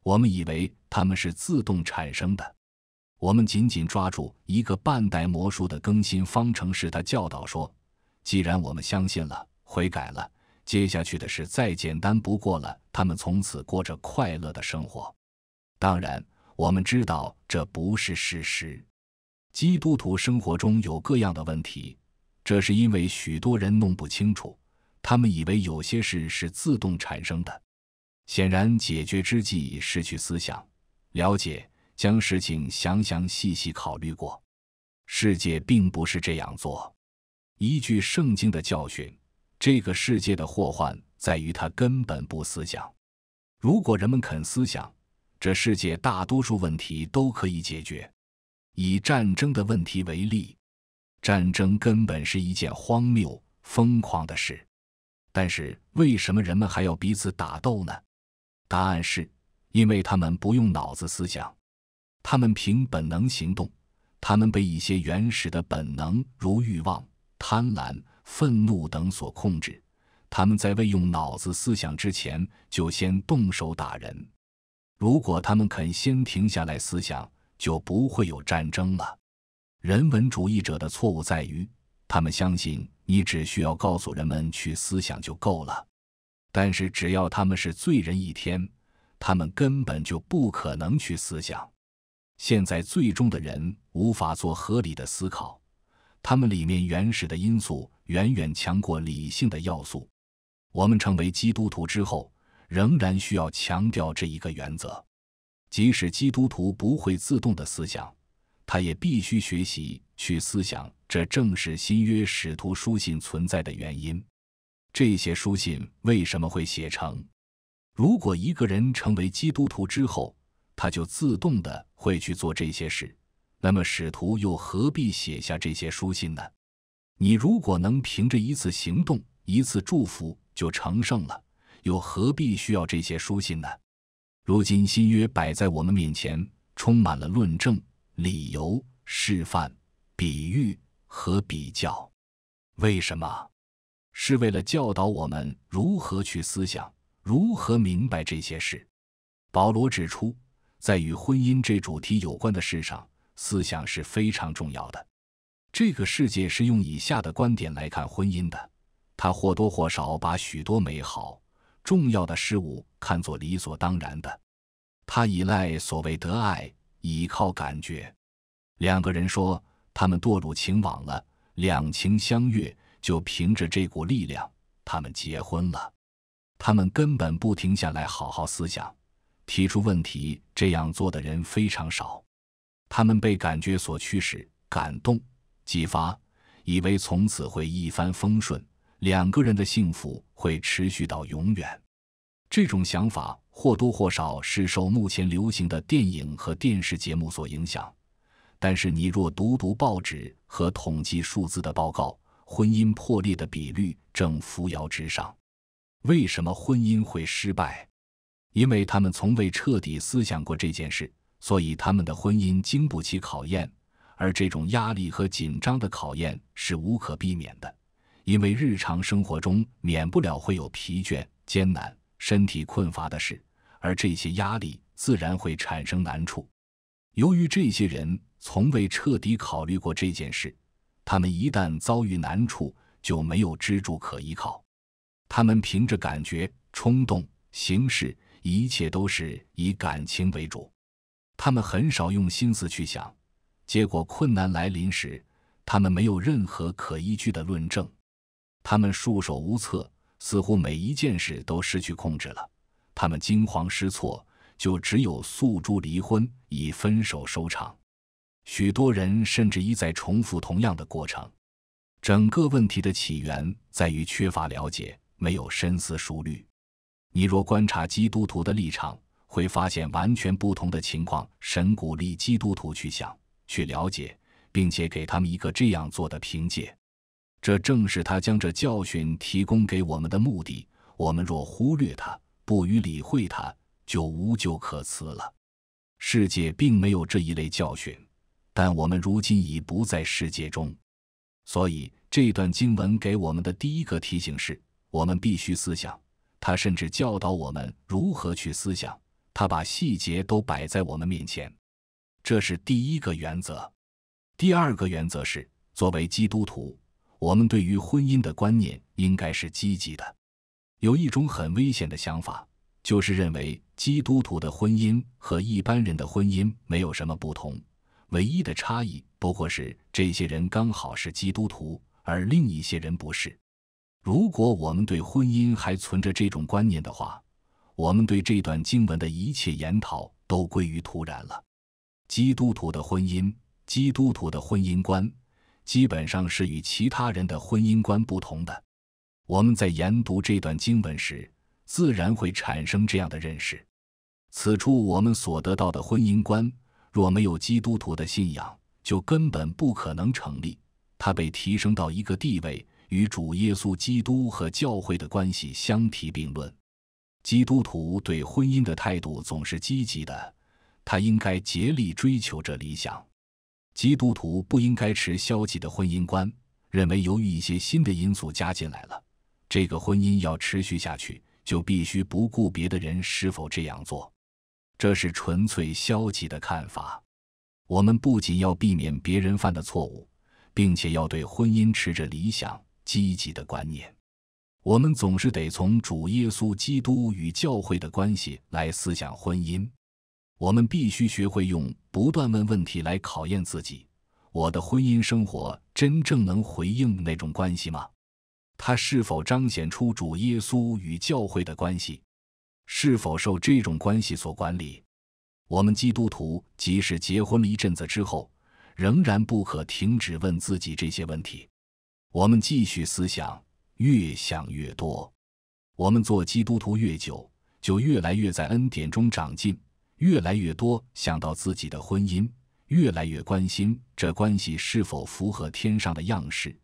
我们以为它们是自动产生的。我们紧紧抓住一个半代魔术的更新方程式。他教导说：“既然我们相信了，悔改了，接下去的事再简单不过了。他们从此过着快乐的生活。”当然，我们知道这不是事实。基督徒生活中有各样的问题，这是因为许多人弄不清楚。他们以为有些事是自动产生的，显然解决之际是去思想、了解，将事情详详细细考虑过。世界并不是这样做。依据圣经的教训，这个世界的祸患在于他根本不思想。如果人们肯思想，这世界大多数问题都可以解决。以战争的问题为例，战争根本是一件荒谬、疯狂的事。但是为什么人们还要彼此打斗呢？答案是，因为他们不用脑子思想，他们凭本能行动，他们被一些原始的本能，如欲望、贪婪、愤怒等所控制。他们在未用脑子思想之前，就先动手打人。如果他们肯先停下来思想，就不会有战争了。人文主义者的错误在于，他们相信。你只需要告诉人们去思想就够了，但是只要他们是罪人一天，他们根本就不可能去思想。现在最终的人无法做合理的思考，他们里面原始的因素远远强过理性的要素。我们成为基督徒之后，仍然需要强调这一个原则：即使基督徒不会自动的思想，他也必须学习去思想。这正是新约使徒书信存在的原因。这些书信为什么会写成？如果一个人成为基督徒之后，他就自动的会去做这些事，那么使徒又何必写下这些书信呢？你如果能凭着一次行动、一次祝福就成圣了，又何必需要这些书信呢？如今新约摆在我们面前，充满了论证、理由、示范、比喻。和比较，为什么？是为了教导我们如何去思想，如何明白这些事。保罗指出，在与婚姻这主题有关的事上，思想是非常重要的。这个世界是用以下的观点来看婚姻的：他或多或少把许多美好、重要的事物看作理所当然的；他依赖所谓的爱，倚靠感觉。两个人说。他们堕入情网了，两情相悦，就凭着这股力量，他们结婚了。他们根本不停下来好好思想、提出问题。这样做的人非常少。他们被感觉所驱使，感动、激发，以为从此会一帆风顺，两个人的幸福会持续到永远。这种想法或多或少是受目前流行的电影和电视节目所影响。但是你若读读报纸和统计数字的报告，婚姻破裂的比率正扶摇直上。为什么婚姻会失败？因为他们从未彻底思想过这件事，所以他们的婚姻经不起考验。而这种压力和紧张的考验是无可避免的，因为日常生活中免不了会有疲倦、艰难、身体困乏的事，而这些压力自然会产生难处。由于这些人。从未彻底考虑过这件事，他们一旦遭遇难处就没有支柱可依靠，他们凭着感觉冲动行事，一切都是以感情为主，他们很少用心思去想，结果困难来临时，他们没有任何可依据的论证，他们束手无策，似乎每一件事都失去控制了，他们惊慌失措，就只有诉诸离婚以分手收场。许多人甚至一再重复同样的过程。整个问题的起源在于缺乏了解，没有深思熟虑。你若观察基督徒的立场，会发现完全不同的情况。神鼓励基督徒去想、去了解，并且给他们一个这样做的凭借。这正是他将这教训提供给我们的目的。我们若忽略他，不予理会他，就无救可辞了。世界并没有这一类教训。但我们如今已不在世界中，所以这段经文给我们的第一个提醒是，我们必须思想。他甚至教导我们如何去思想，他把细节都摆在我们面前。这是第一个原则。第二个原则是，作为基督徒，我们对于婚姻的观念应该是积极的。有一种很危险的想法，就是认为基督徒的婚姻和一般人的婚姻没有什么不同。唯一的差异不过是这些人刚好是基督徒，而另一些人不是。如果我们对婚姻还存着这种观念的话，我们对这段经文的一切研讨都归于突然了。基督徒的婚姻，基督徒的婚姻观，基本上是与其他人的婚姻观不同的。我们在研读这段经文时，自然会产生这样的认识。此处我们所得到的婚姻观。若没有基督徒的信仰，就根本不可能成立。他被提升到一个地位，与主耶稣基督和教会的关系相提并论。基督徒对婚姻的态度总是积极的，他应该竭力追求这理想。基督徒不应该持消极的婚姻观，认为由于一些新的因素加进来了，这个婚姻要持续下去，就必须不顾别的人是否这样做。这是纯粹消极的看法。我们不仅要避免别人犯的错误，并且要对婚姻持着理想、积极的观念。我们总是得从主耶稣基督与教会的关系来思想婚姻。我们必须学会用不断问问题来考验自己：我的婚姻生活真正能回应那种关系吗？它是否彰显出主耶稣与教会的关系？是否受这种关系所管理？我们基督徒即使结婚了一阵子之后，仍然不可停止问自己这些问题。我们继续思想，越想越多。我们做基督徒越久，就越来越在恩典中长进，越来越多想到自己的婚姻，越来越关心这关系是否符合天上的样式，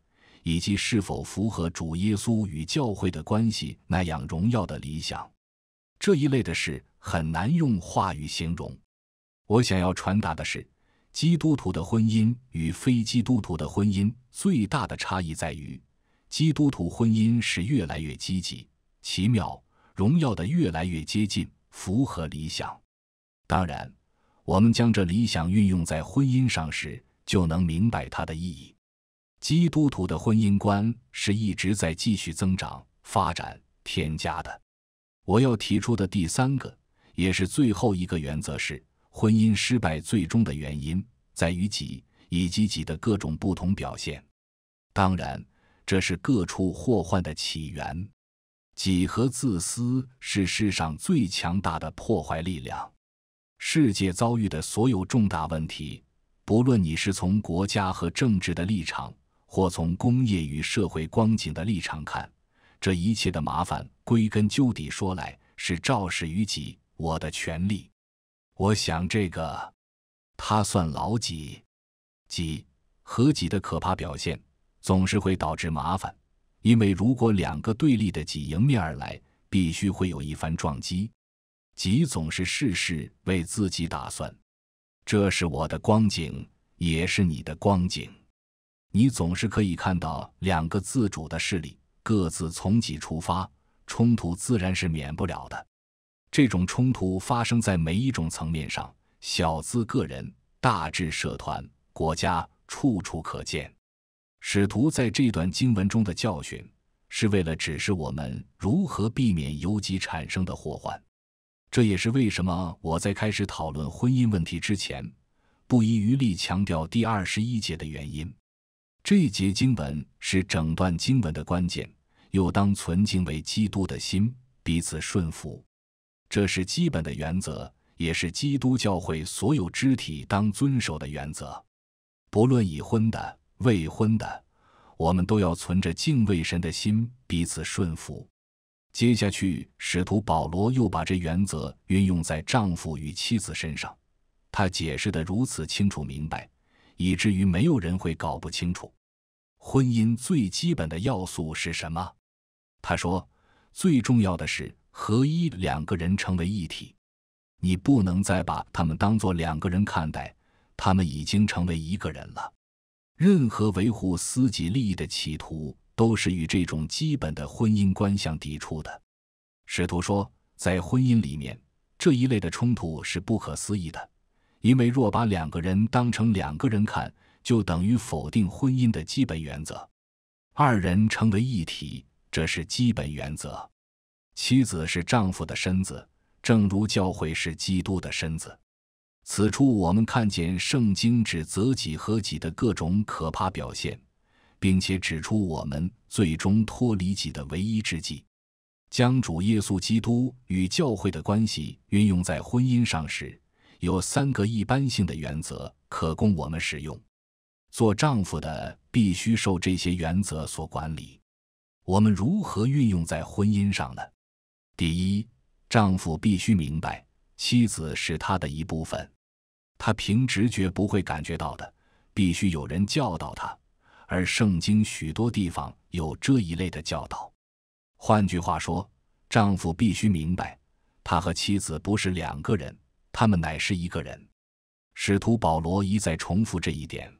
以及是否符合主耶稣与教会的关系那样荣耀的理想。这一类的事很难用话语形容。我想要传达的是，基督徒的婚姻与非基督徒的婚姻最大的差异在于，基督徒婚姻是越来越积极、奇妙、荣耀的，越来越接近符合理想。当然，我们将这理想运用在婚姻上时，就能明白它的意义。基督徒的婚姻观是一直在继续增长、发展、添加的。我要提出的第三个，也是最后一个原则是：婚姻失败最终的原因在于己，以及己的各种不同表现。当然，这是各处祸患的起源。己和自私是世上最强大的破坏力量。世界遭遇的所有重大问题，不论你是从国家和政治的立场，或从工业与社会光景的立场看。这一切的麻烦，归根究底说来，是赵氏于己我的权利。我想，这个，他算老几？几何几的可怕表现，总是会导致麻烦。因为如果两个对立的己迎面而来，必须会有一番撞击。己总是事事为自己打算，这是我的光景，也是你的光景。你总是可以看到两个自主的势力。各自从己出发，冲突自然是免不了的。这种冲突发生在每一种层面上，小资个人，大至社团、国家，处处可见。使徒在这段经文中的教训，是为了指示我们如何避免由己产生的祸患。这也是为什么我在开始讨论婚姻问题之前，不遗余力强调第二十一节的原因。这节经文是整段经文的关键，又当存敬为基督的心，彼此顺服，这是基本的原则，也是基督教会所有肢体当遵守的原则。不论已婚的、未婚的，我们都要存着敬畏神的心，彼此顺服。接下去，使徒保罗又把这原则运用在丈夫与妻子身上，他解释得如此清楚明白。以至于没有人会搞不清楚，婚姻最基本的要素是什么？他说，最重要的是合一，两个人成为一体。你不能再把他们当作两个人看待，他们已经成为一个人了。任何维护私己利益的企图，都是与这种基本的婚姻观相抵触的。使徒说，在婚姻里面，这一类的冲突是不可思议的。因为若把两个人当成两个人看，就等于否定婚姻的基本原则。二人成为一体，这是基本原则。妻子是丈夫的身子，正如教会是基督的身子。此处我们看见圣经指“责己和己”的各种可怕表现，并且指出我们最终脱离己的唯一之计。将主耶稣基督与教会的关系运用在婚姻上时。有三个一般性的原则可供我们使用。做丈夫的必须受这些原则所管理。我们如何运用在婚姻上呢？第一，丈夫必须明白妻子是他的一部分，他凭直觉不会感觉到的，必须有人教导他。而圣经许多地方有这一类的教导。换句话说，丈夫必须明白，他和妻子不是两个人。他们乃是一个人。使徒保罗一再重复这一点：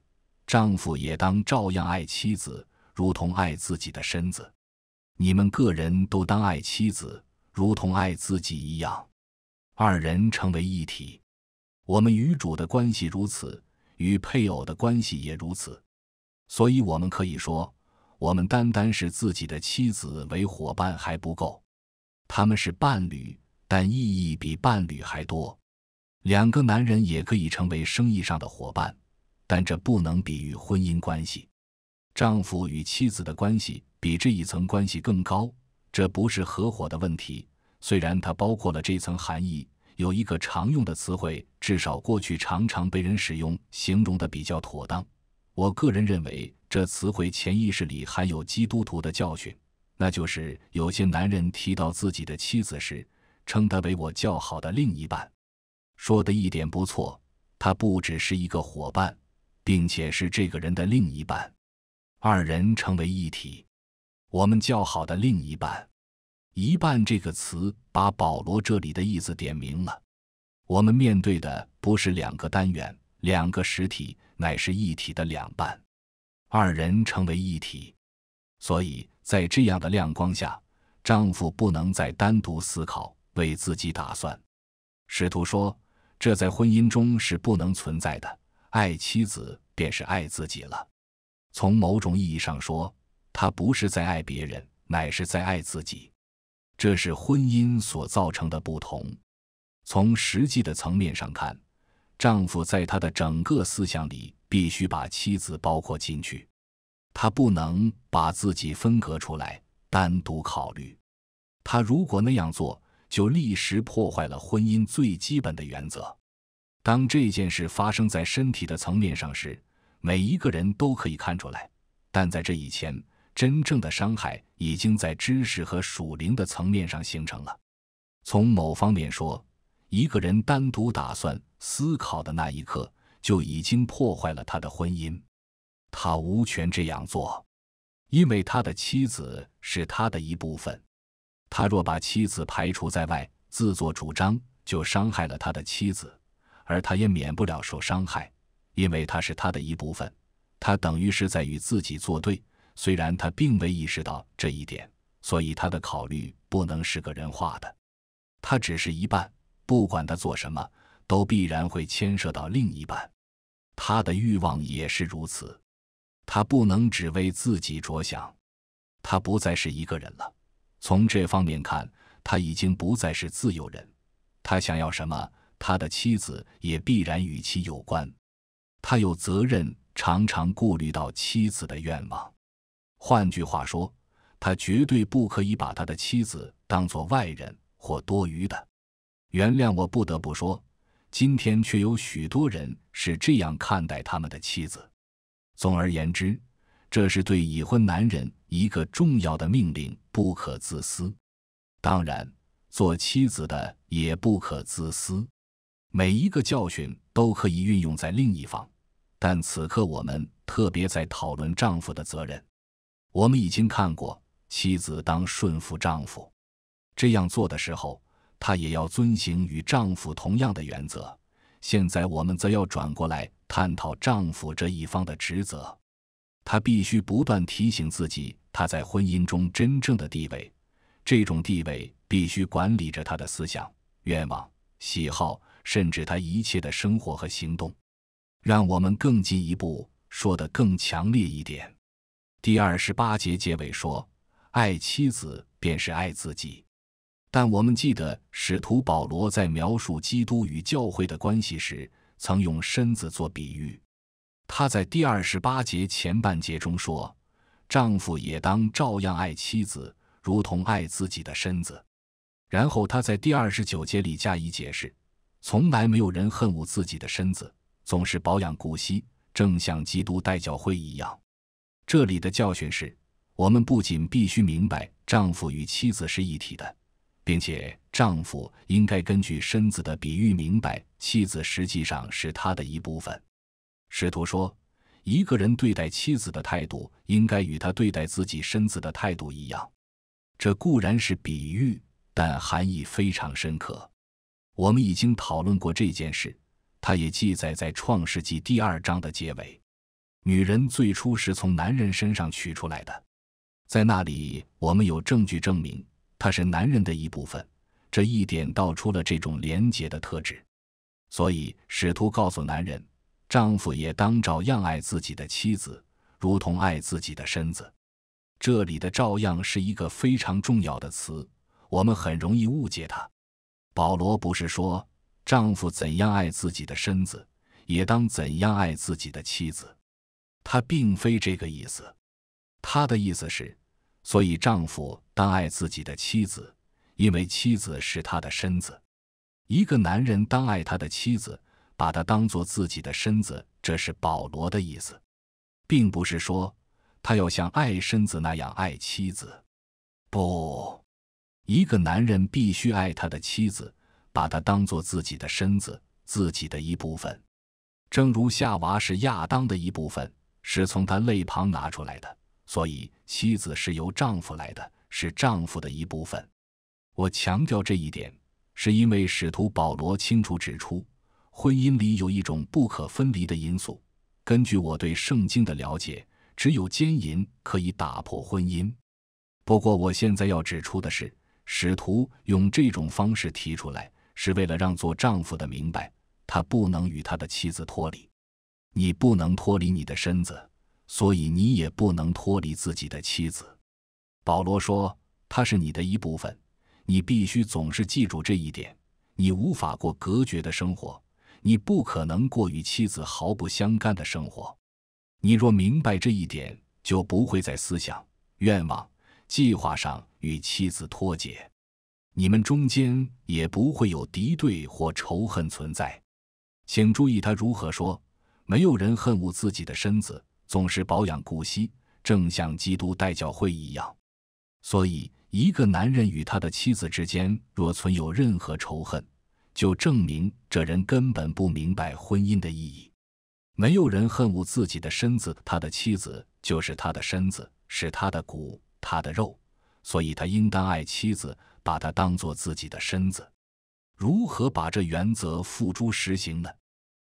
丈夫也当照样爱妻子，如同爱自己的身子；你们个人都当爱妻子，如同爱自己一样。二人成为一体。我们与主的关系如此，与配偶的关系也如此。所以，我们可以说，我们单单是自己的妻子为伙伴还不够。他们是伴侣，但意义比伴侣还多。两个男人也可以成为生意上的伙伴，但这不能比喻婚姻关系。丈夫与妻子的关系比这一层关系更高，这不是合伙的问题。虽然它包括了这层含义，有一个常用的词汇，至少过去常常被人使用，形容的比较妥当。我个人认为，这词汇潜意识里含有基督徒的教训，那就是有些男人提到自己的妻子时，称她为“我较好的另一半”。说的一点不错，他不只是一个伙伴，并且是这个人的另一半，二人成为一体。我们叫好的另一半，“一半”这个词把保罗这里的意思点明了。我们面对的不是两个单元、两个实体，乃是一体的两半，二人成为一体。所以在这样的亮光下，丈夫不能再单独思考，为自己打算。使徒说。这在婚姻中是不能存在的。爱妻子便是爱自己了。从某种意义上说，他不是在爱别人，乃是在爱自己。这是婚姻所造成的不同。从实际的层面上看，丈夫在他的整个思想里必须把妻子包括进去，他不能把自己分隔出来单独考虑。他如果那样做，就立时破坏了婚姻最基本的原则。当这件事发生在身体的层面上时，每一个人都可以看出来。但在这以前，真正的伤害已经在知识和属灵的层面上形成了。从某方面说，一个人单独打算思考的那一刻，就已经破坏了他的婚姻。他无权这样做，因为他的妻子是他的一部分。他若把妻子排除在外，自作主张，就伤害了他的妻子，而他也免不了受伤害，因为他是他的一部分。他等于是在与自己作对，虽然他并未意识到这一点，所以他的考虑不能是个人化的。他只是一半，不管他做什么，都必然会牵涉到另一半。他的欲望也是如此，他不能只为自己着想，他不再是一个人了。从这方面看，他已经不再是自由人。他想要什么，他的妻子也必然与其有关。他有责任常常顾虑到妻子的愿望。换句话说，他绝对不可以把他的妻子当做外人或多余的。原谅我，不得不说，今天却有许多人是这样看待他们的妻子。总而言之。这是对已婚男人一个重要的命令：不可自私。当然，做妻子的也不可自私。每一个教训都可以运用在另一方。但此刻我们特别在讨论丈夫的责任。我们已经看过妻子当顺服丈夫，这样做的时候，她也要遵行与丈夫同样的原则。现在我们则要转过来探讨丈夫这一方的职责。他必须不断提醒自己，他在婚姻中真正的地位，这种地位必须管理着他的思想、愿望、喜好，甚至他一切的生活和行动。让我们更进一步，说得更强烈一点。第二十八节结尾说：“爱妻子便是爱自己。”但我们记得，使徒保罗在描述基督与教会的关系时，曾用身子做比喻。他在第二十八节前半节中说：“丈夫也当照样爱妻子，如同爱自己的身子。”然后他在第二十九节里加以解释：“从来没有人恨恶自己的身子，总是保养顾惜，正像基督戴教会一样。”这里的教训是：我们不仅必须明白丈夫与妻子是一体的，并且丈夫应该根据身子的比喻明白妻子实际上是他的一部分。使徒说：“一个人对待妻子的态度，应该与他对待自己身子的态度一样。这固然是比喻，但含义非常深刻。我们已经讨论过这件事，它也记载在《创世纪》第二章的结尾。女人最初是从男人身上取出来的，在那里，我们有证据证明她是男人的一部分。这一点道出了这种廉洁的特质。所以，使徒告诉男人。”丈夫也当照样爱自己的妻子，如同爱自己的身子。这里的“照样”是一个非常重要的词，我们很容易误解它。保罗不是说丈夫怎样爱自己的身子，也当怎样爱自己的妻子，他并非这个意思。他的意思是，所以丈夫当爱自己的妻子，因为妻子是他的身子。一个男人当爱他的妻子。把他当做自己的身子，这是保罗的意思，并不是说他要像爱身子那样爱妻子。不，一个男人必须爱他的妻子，把他当做自己的身子，自己的一部分。正如夏娃是亚当的一部分，是从他肋旁拿出来的，所以妻子是由丈夫来的，是丈夫的一部分。我强调这一点，是因为使徒保罗清楚指出。婚姻里有一种不可分离的因素。根据我对圣经的了解，只有奸淫可以打破婚姻。不过，我现在要指出的是，使徒用这种方式提出来，是为了让做丈夫的明白，他不能与他的妻子脱离。你不能脱离你的身子，所以你也不能脱离自己的妻子。保罗说，他是你的一部分，你必须总是记住这一点。你无法过隔绝的生活。你不可能过与妻子毫不相干的生活。你若明白这一点，就不会在思想、愿望、计划上与妻子脱节。你们中间也不会有敌对或仇恨存在。请注意他如何说：没有人恨恶自己的身子，总是保养顾惜，正像基督代教会一样。所以，一个男人与他的妻子之间若存有任何仇恨，就证明这人根本不明白婚姻的意义。没有人恨恶自己的身子，他的妻子就是他的身子，是他的骨，他的肉，所以他应当爱妻子，把她当做自己的身子。如何把这原则付诸实行呢？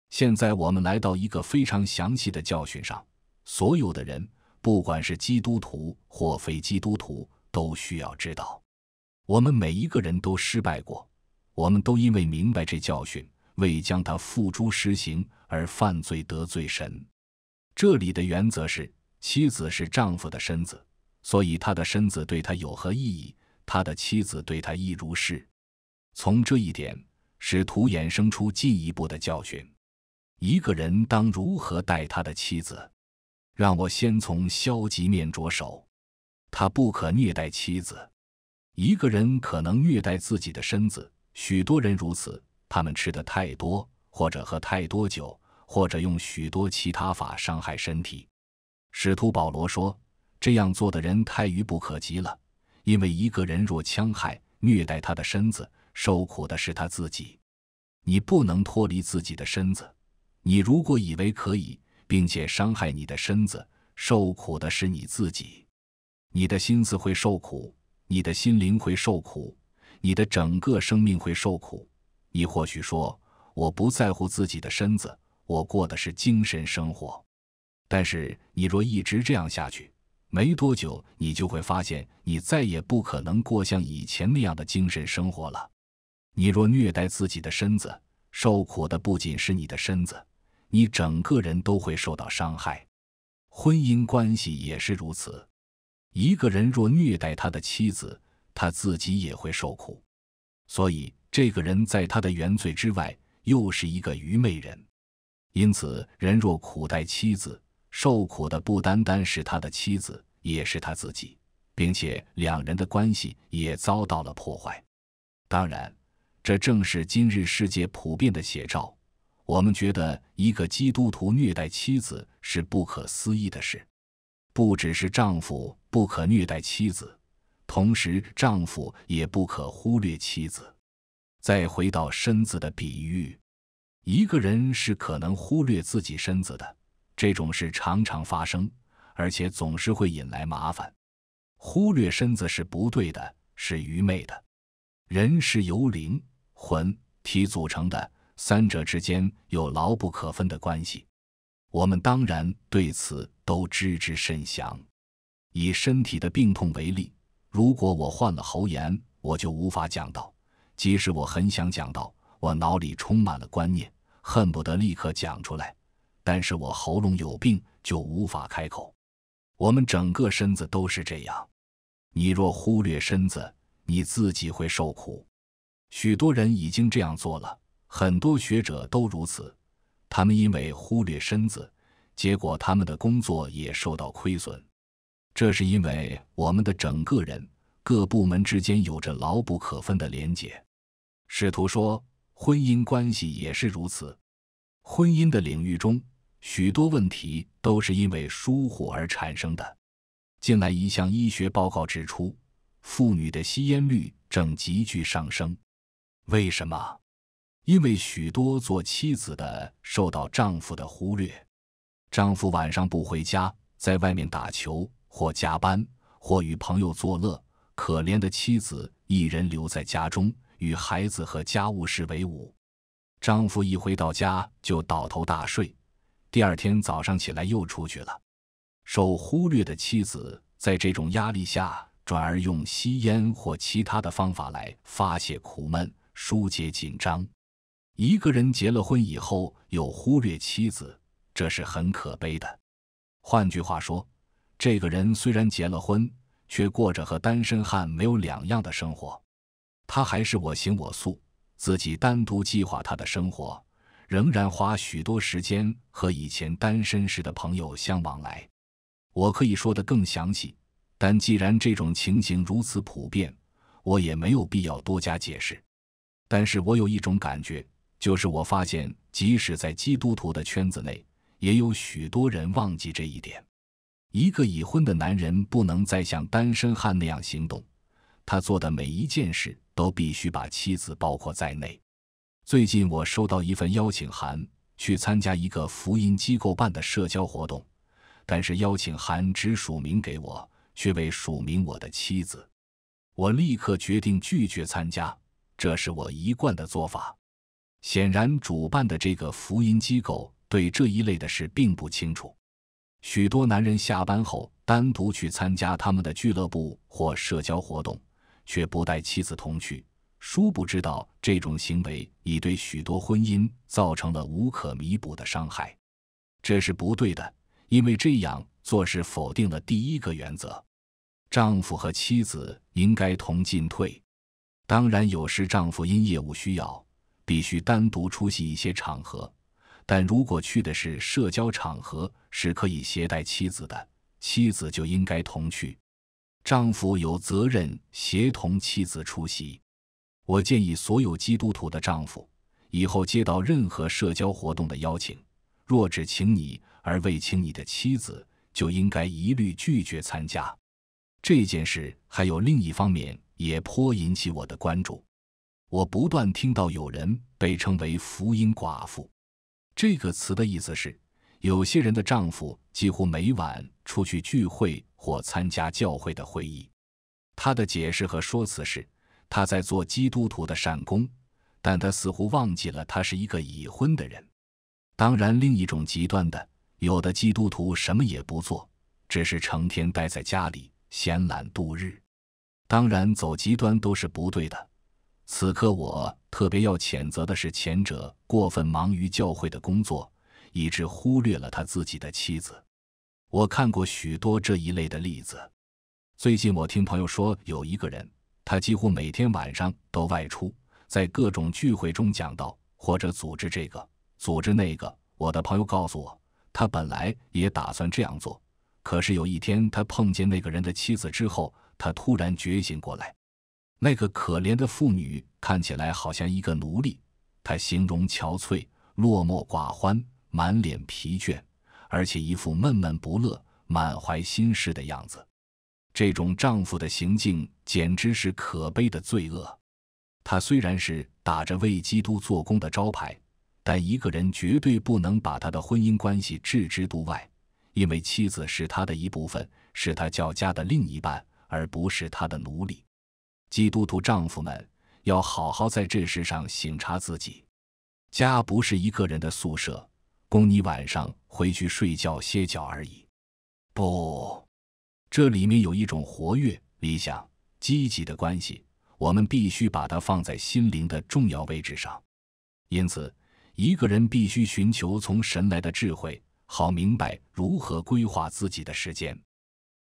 现在我们来到一个非常详细的教训上，所有的人，不管是基督徒或非基督徒，都需要知道。我们每一个人都失败过。我们都因为明白这教训，未将它付诸实行而犯罪得罪神。这里的原则是：妻子是丈夫的身子，所以他的身子对他有何意义？他的妻子对他亦如是。从这一点，使徒衍生出进一步的教训：一个人当如何待他的妻子？让我先从消极面着手。他不可虐待妻子。一个人可能虐待自己的身子。许多人如此，他们吃得太多，或者喝太多酒，或者用许多其他法伤害身体。使徒保罗说：“这样做的人太愚不可及了，因为一个人若戕害、虐待他的身子，受苦的是他自己。你不能脱离自己的身子，你如果以为可以，并且伤害你的身子，受苦的是你自己。你的心思会受苦，你的心灵会受苦。”你的整个生命会受苦。你或许说：“我不在乎自己的身子，我过的是精神生活。”但是，你若一直这样下去，没多久，你就会发现，你再也不可能过像以前那样的精神生活了。你若虐待自己的身子，受苦的不仅是你的身子，你整个人都会受到伤害。婚姻关系也是如此。一个人若虐待他的妻子，他自己也会受苦，所以这个人在他的原罪之外，又是一个愚昧人。因此，人若苦待妻子，受苦的不单单是他的妻子，也是他自己，并且两人的关系也遭到了破坏。当然，这正是今日世界普遍的写照。我们觉得一个基督徒虐待妻子是不可思议的事，不只是丈夫不可虐待妻子。同时，丈夫也不可忽略妻子。再回到身子的比喻，一个人是可能忽略自己身子的，这种事常常发生，而且总是会引来麻烦。忽略身子是不对的，是愚昧的。人是由灵魂、体组成的，三者之间有牢不可分的关系。我们当然对此都知之甚详。以身体的病痛为例。如果我患了喉炎，我就无法讲道。即使我很想讲道，我脑里充满了观念，恨不得立刻讲出来，但是我喉咙有病就无法开口。我们整个身子都是这样。你若忽略身子，你自己会受苦。许多人已经这样做了，很多学者都如此。他们因为忽略身子，结果他们的工作也受到亏损。这是因为我们的整个人各部门之间有着牢不可分的连结。使徒说，婚姻关系也是如此。婚姻的领域中，许多问题都是因为疏忽而产生的。近来一项医学报告指出，妇女的吸烟率正急剧上升。为什么？因为许多做妻子的受到丈夫的忽略，丈夫晚上不回家，在外面打球。或加班，或与朋友作乐，可怜的妻子一人留在家中，与孩子和家务事为伍。丈夫一回到家就倒头大睡，第二天早上起来又出去了。受忽略的妻子在这种压力下，转而用吸烟或其他的方法来发泄苦闷、疏解紧张。一个人结了婚以后又忽略妻子，这是很可悲的。换句话说。这个人虽然结了婚，却过着和单身汉没有两样的生活。他还是我行我素，自己单独计划他的生活，仍然花许多时间和以前单身时的朋友相往来。我可以说得更详细，但既然这种情形如此普遍，我也没有必要多加解释。但是我有一种感觉，就是我发现，即使在基督徒的圈子内，也有许多人忘记这一点。一个已婚的男人不能再像单身汉那样行动，他做的每一件事都必须把妻子包括在内。最近我收到一份邀请函，去参加一个福音机构办的社交活动，但是邀请函只署名给我，却未署名我的妻子。我立刻决定拒绝参加，这是我一贯的做法。显然，主办的这个福音机构对这一类的事并不清楚。许多男人下班后单独去参加他们的俱乐部或社交活动，却不带妻子同去，殊不知道这种行为已对许多婚姻造成了无可弥补的伤害。这是不对的，因为这样做是否定了第一个原则：丈夫和妻子应该同进退。当然，有时丈夫因业务需要必须单独出席一些场合，但如果去的是社交场合，是可以携带妻子的，妻子就应该同去。丈夫有责任协同妻子出席。我建议所有基督徒的丈夫，以后接到任何社交活动的邀请，若只请你而未请你的妻子，就应该一律拒绝参加。这件事还有另一方面也颇引起我的关注。我不断听到有人被称为“福音寡妇”，这个词的意思是。有些人的丈夫几乎每晚出去聚会或参加教会的会议，他的解释和说辞是他在做基督徒的善功，但他似乎忘记了他是一个已婚的人。当然，另一种极端的，有的基督徒什么也不做，只是成天待在家里闲懒度日。当然，走极端都是不对的。此刻我特别要谴责的是前者过分忙于教会的工作。以致忽略了他自己的妻子。我看过许多这一类的例子。最近我听朋友说，有一个人，他几乎每天晚上都外出，在各种聚会中讲到或者组织这个组织那个。我的朋友告诉我，他本来也打算这样做，可是有一天他碰见那个人的妻子之后，他突然觉醒过来。那个可怜的妇女看起来好像一个奴隶，她形容憔悴，落寞寡欢。满脸疲倦，而且一副闷闷不乐、满怀心事的样子。这种丈夫的行径简直是可悲的罪恶。他虽然是打着为基督做工的招牌，但一个人绝对不能把他的婚姻关系置之度外，因为妻子是他的一部分，是他叫家的另一半，而不是他的奴隶。基督徒丈夫们要好好在这事上省察自己。家不是一个人的宿舍。供你晚上回去睡觉歇脚而已，不，这里面有一种活跃、理想、积极的关系，我们必须把它放在心灵的重要位置上。因此，一个人必须寻求从神来的智慧，好明白如何规划自己的时间。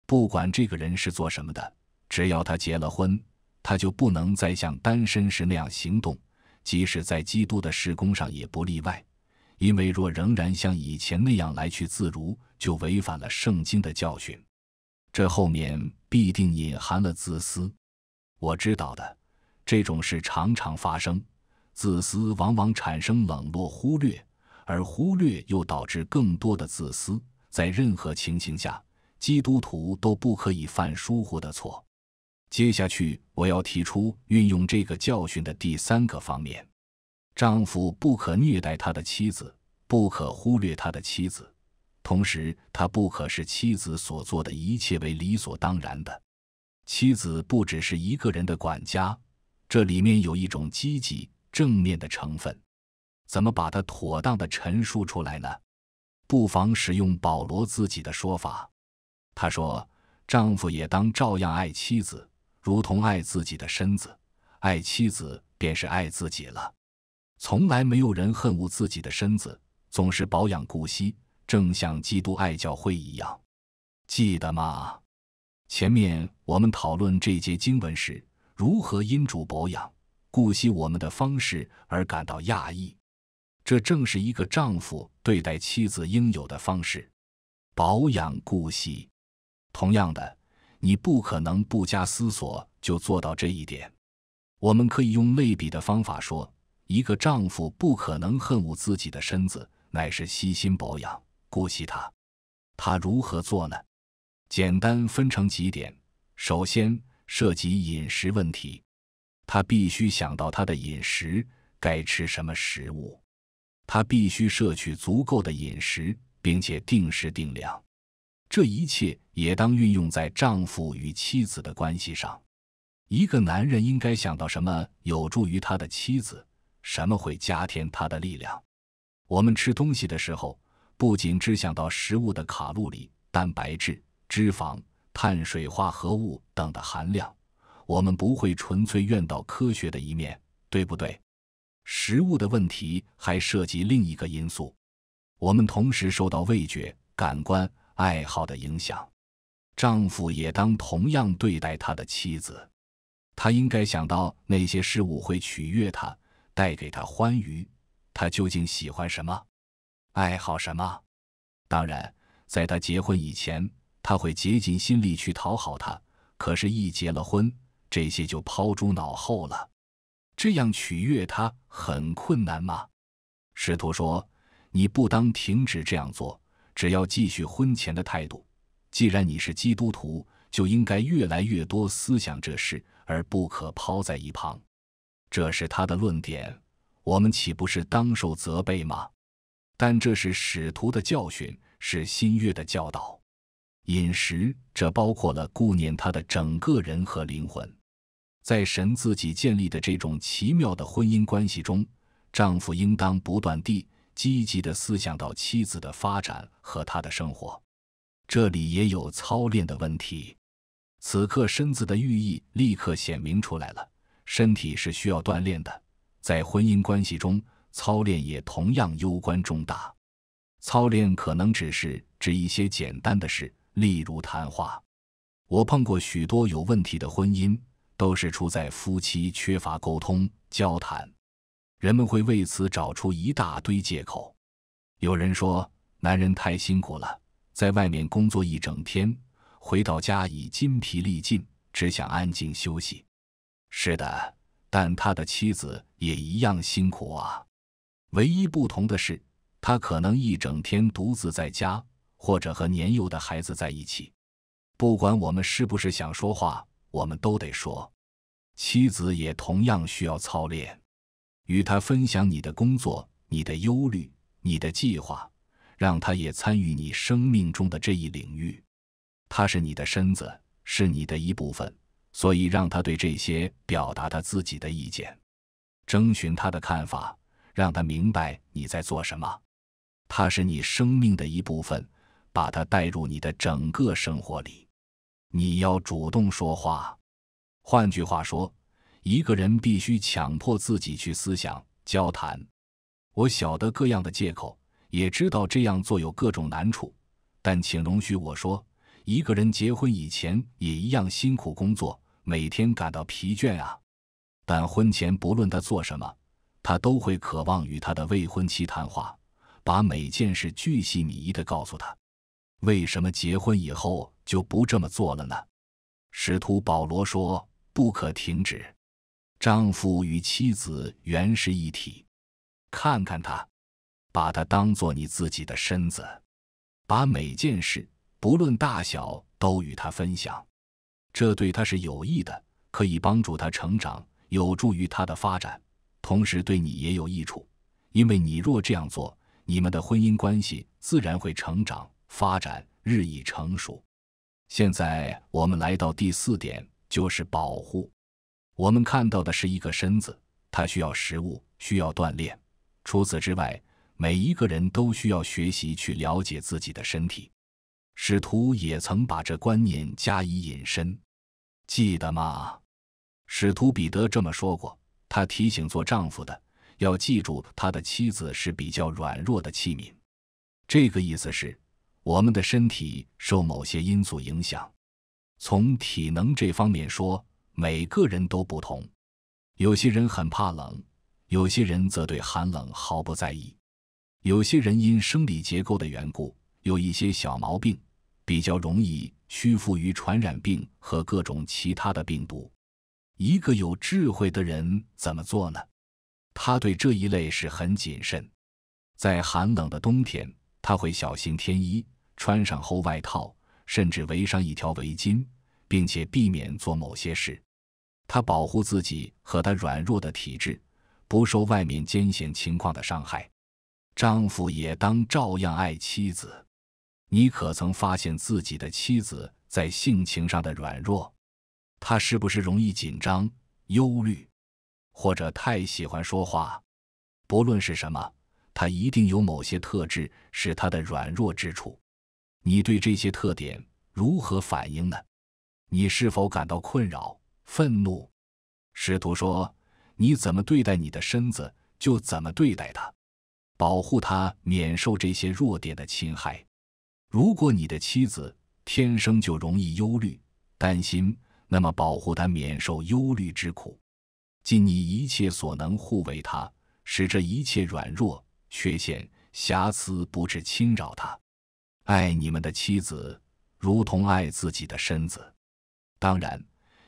不管这个人是做什么的，只要他结了婚，他就不能再像单身时那样行动，即使在基督的侍工上也不例外。因为若仍然像以前那样来去自如，就违反了圣经的教训。这后面必定隐含了自私。我知道的，这种事常常发生。自私往往产生冷落、忽略，而忽略又导致更多的自私。在任何情形下，基督徒都不可以犯疏忽的错。接下去，我要提出运用这个教训的第三个方面。丈夫不可虐待他的妻子，不可忽略他的妻子，同时他不可视妻子所做的一切为理所当然的。妻子不只是一个人的管家，这里面有一种积极正面的成分。怎么把它妥当的陈述出来呢？不妨使用保罗自己的说法。他说：“丈夫也当照样爱妻子，如同爱自己的身子；爱妻子便是爱自己了。”从来没有人恨恶自己的身子，总是保养顾惜，正像基督爱教会一样，记得吗？前面我们讨论这节经文时，如何因主保养顾惜我们的方式而感到讶异，这正是一个丈夫对待妻子应有的方式，保养顾惜。同样的，你不可能不加思索就做到这一点。我们可以用类比的方法说。一个丈夫不可能恨恶自己的身子，乃是悉心保养顾惜他。他如何做呢？简单分成几点：首先涉及饮食问题，他必须想到他的饮食该吃什么食物，他必须摄取足够的饮食，并且定时定量。这一切也当运用在丈夫与妻子的关系上。一个男人应该想到什么有助于他的妻子？什么会加添他的力量？我们吃东西的时候，不仅只想到食物的卡路里、蛋白质、脂肪、碳水化合物等的含量，我们不会纯粹怨到科学的一面，对不对？食物的问题还涉及另一个因素，我们同时受到味觉、感官、爱好的影响。丈夫也当同样对待他的妻子，他应该想到那些事物会取悦他。带给他欢愉，他究竟喜欢什么，爱好什么？当然，在他结婚以前，他会竭尽心力去讨好他；可是，一结了婚，这些就抛诸脑后了。这样取悦他很困难吗？师徒说：“你不当停止这样做，只要继续婚前的态度。既然你是基督徒，就应该越来越多思想这事，而不可抛在一旁。”这是他的论点，我们岂不是当受责备吗？但这是使徒的教训，是新月的教导。饮食，这包括了顾念他的整个人和灵魂。在神自己建立的这种奇妙的婚姻关系中，丈夫应当不断地积极地思想到妻子的发展和他的生活。这里也有操练的问题。此刻身子的寓意立刻显明出来了。身体是需要锻炼的，在婚姻关系中，操练也同样攸关重大。操练可能只是指一些简单的事，例如谈话。我碰过许多有问题的婚姻，都是出在夫妻缺乏沟通交谈。人们会为此找出一大堆借口。有人说，男人太辛苦了，在外面工作一整天，回到家已筋疲力尽，只想安静休息。是的，但他的妻子也一样辛苦啊。唯一不同的是，他可能一整天独自在家，或者和年幼的孩子在一起。不管我们是不是想说话，我们都得说。妻子也同样需要操练。与他分享你的工作、你的忧虑、你的计划，让他也参与你生命中的这一领域。他是你的身子，是你的一部分。所以让他对这些表达他自己的意见，征询他的看法，让他明白你在做什么。他是你生命的一部分，把他带入你的整个生活里。你要主动说话。换句话说，一个人必须强迫自己去思想、交谈。我晓得各样的借口，也知道这样做有各种难处，但请容许我说，一个人结婚以前也一样辛苦工作。每天感到疲倦啊，但婚前不论他做什么，他都会渴望与他的未婚妻谈话，把每件事巨细靡遗地告诉他。为什么结婚以后就不这么做了呢？使徒保罗说：“不可停止，丈夫与妻子原是一体。看看他，把他当做你自己的身子，把每件事不论大小都与他分享。”这对他是有益的，可以帮助他成长，有助于他的发展，同时对你也有益处，因为你若这样做，你们的婚姻关系自然会成长、发展，日益成熟。现在我们来到第四点，就是保护。我们看到的是一个身子，它需要食物，需要锻炼。除此之外，每一个人都需要学习去了解自己的身体。使徒也曾把这观念加以引申。记得吗？使徒彼得这么说过。他提醒做丈夫的要记住，他的妻子是比较软弱的器皿。这个意思是，我们的身体受某些因素影响。从体能这方面说，每个人都不同。有些人很怕冷，有些人则对寒冷毫不在意。有些人因生理结构的缘故，有一些小毛病，比较容易。屈服于传染病和各种其他的病毒。一个有智慧的人怎么做呢？他对这一类事很谨慎。在寒冷的冬天，他会小心添衣，穿上厚外套，甚至围上一条围巾，并且避免做某些事。他保护自己和他软弱的体质不受外面艰险情况的伤害。丈夫也当照样爱妻子。你可曾发现自己的妻子在性情上的软弱？她是不是容易紧张、忧虑，或者太喜欢说话？不论是什么，她一定有某些特质是她的软弱之处。你对这些特点如何反应呢？你是否感到困扰、愤怒？师徒说：“你怎么对待你的身子，就怎么对待他，保护他免受这些弱点的侵害。”如果你的妻子天生就容易忧虑、担心，那么保护她免受忧虑之苦，尽你一切所能护卫她，使这一切软弱、缺陷、瑕疵不致侵扰她。爱你们的妻子，如同爱自己的身子。当然，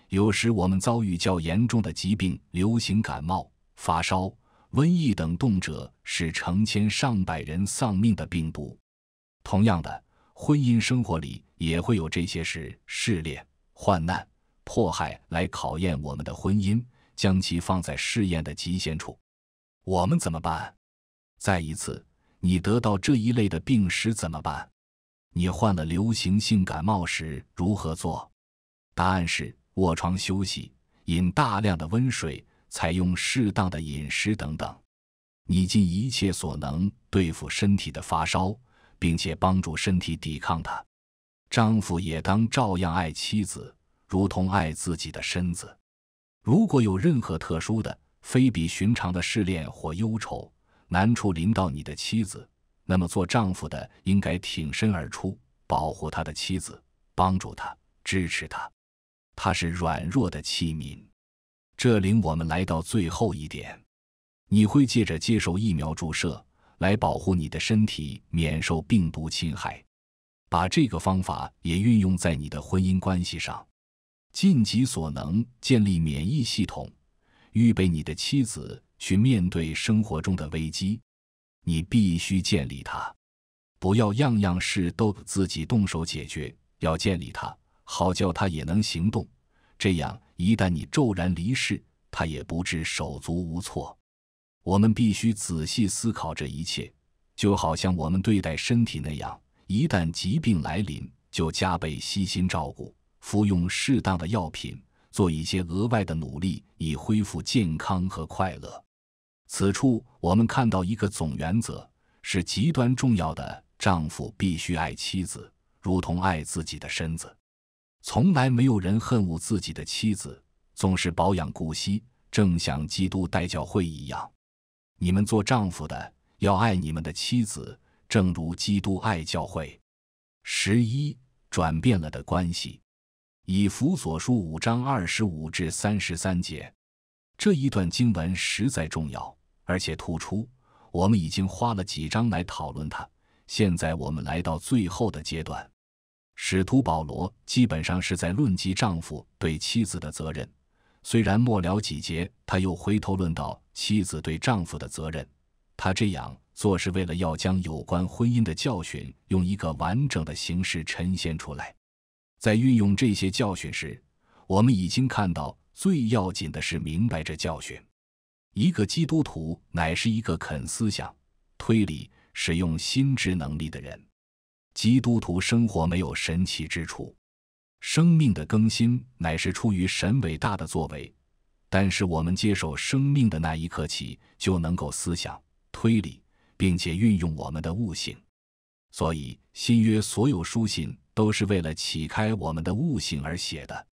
有时我们遭遇较严重的疾病，流行感冒、发烧、瘟疫等，动辄使成千上百人丧命的病毒，同样的。婚姻生活里也会有这些事：试炼、患难、迫害，来考验我们的婚姻，将其放在试验的极限处。我们怎么办？再一次，你得到这一类的病时怎么办？你患了流行性感冒时如何做？答案是卧床休息，饮大量的温水，采用适当的饮食等等。你尽一切所能对付身体的发烧。并且帮助身体抵抗它。丈夫也当照样爱妻子，如同爱自己的身子。如果有任何特殊的、非比寻常的试炼或忧愁、难处临到你的妻子，那么做丈夫的应该挺身而出，保护他的妻子，帮助他，支持他。他是软弱的器皿。这领我们来到最后一点：你会借着接受疫苗注射。来保护你的身体免受病毒侵害，把这个方法也运用在你的婚姻关系上，尽己所能建立免疫系统，预备你的妻子去面对生活中的危机。你必须建立它，不要样样事都自己动手解决，要建立它，好叫它也能行动。这样，一旦你骤然离世，它也不至手足无措。我们必须仔细思考这一切，就好像我们对待身体那样。一旦疾病来临，就加倍悉心照顾，服用适当的药品，做一些额外的努力，以恢复健康和快乐。此处我们看到一个总原则，是极端重要的：丈夫必须爱妻子，如同爱自己的身子。从来没有人恨恶自己的妻子，总是保养顾惜，正像基督待教会一样。你们做丈夫的要爱你们的妻子，正如基督爱教会。十一转变了的关系，以弗所书五章二十五至三十三节，这一段经文实在重要，而且突出。我们已经花了几章来讨论它，现在我们来到最后的阶段。使徒保罗基本上是在论及丈夫对妻子的责任，虽然末了几节他又回头论到。妻子对丈夫的责任，他这样做是为了要将有关婚姻的教训用一个完整的形式呈现出来。在运用这些教训时，我们已经看到，最要紧的是明白这教训。一个基督徒乃是一个肯思想、推理、使用心智能力的人。基督徒生活没有神奇之处，生命的更新乃是出于神伟大的作为。但是我们接受生命的那一刻起，就能够思想、推理，并且运用我们的悟性。所以新约所有书信都是为了启开我们的悟性而写的。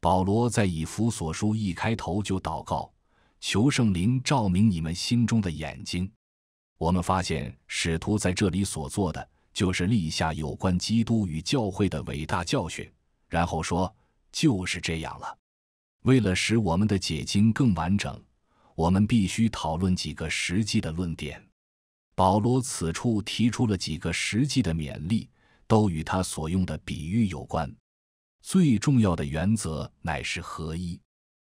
保罗在以弗所书一开头就祷告，求圣灵照明你们心中的眼睛。我们发现使徒在这里所做的就是立下有关基督与教会的伟大教训，然后说就是这样了。为了使我们的解经更完整，我们必须讨论几个实际的论点。保罗此处提出了几个实际的勉励，都与他所用的比喻有关。最重要的原则乃是合一，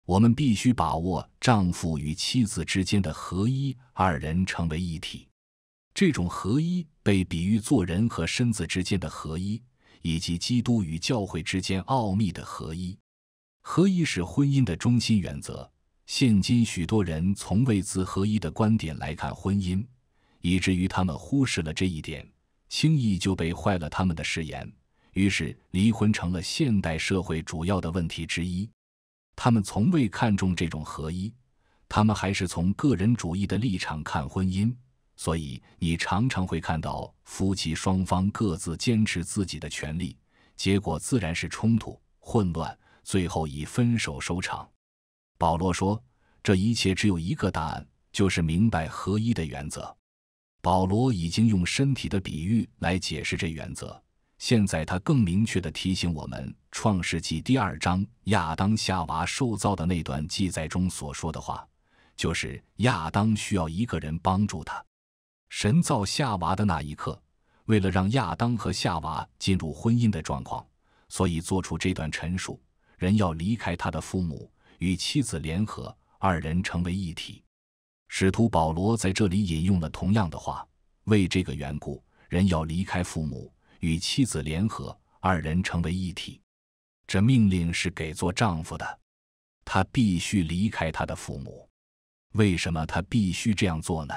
我们必须把握丈夫与妻子之间的合一，二人成为一体。这种合一被比喻做人和身子之间的合一，以及基督与教会之间奥秘的合一。合一是婚姻的中心原则。现今许多人从未自合一的观点来看婚姻，以至于他们忽视了这一点，轻易就被坏了他们的誓言。于是，离婚成了现代社会主要的问题之一。他们从未看重这种合一，他们还是从个人主义的立场看婚姻。所以，你常常会看到夫妻双方各自坚持自己的权利，结果自然是冲突、混乱。最后以分手收场。保罗说：“这一切只有一个答案，就是明白合一的原则。”保罗已经用身体的比喻来解释这原则。现在他更明确地提醒我们，《创世纪》第二章亚当夏娃受造的那段记载中所说的话，就是亚当需要一个人帮助他。神造夏娃的那一刻，为了让亚当和夏娃进入婚姻的状况，所以做出这段陈述。人要离开他的父母，与妻子联合，二人成为一体。使徒保罗在这里引用了同样的话：为这个缘故，人要离开父母，与妻子联合，二人成为一体。这命令是给做丈夫的，他必须离开他的父母。为什么他必须这样做呢？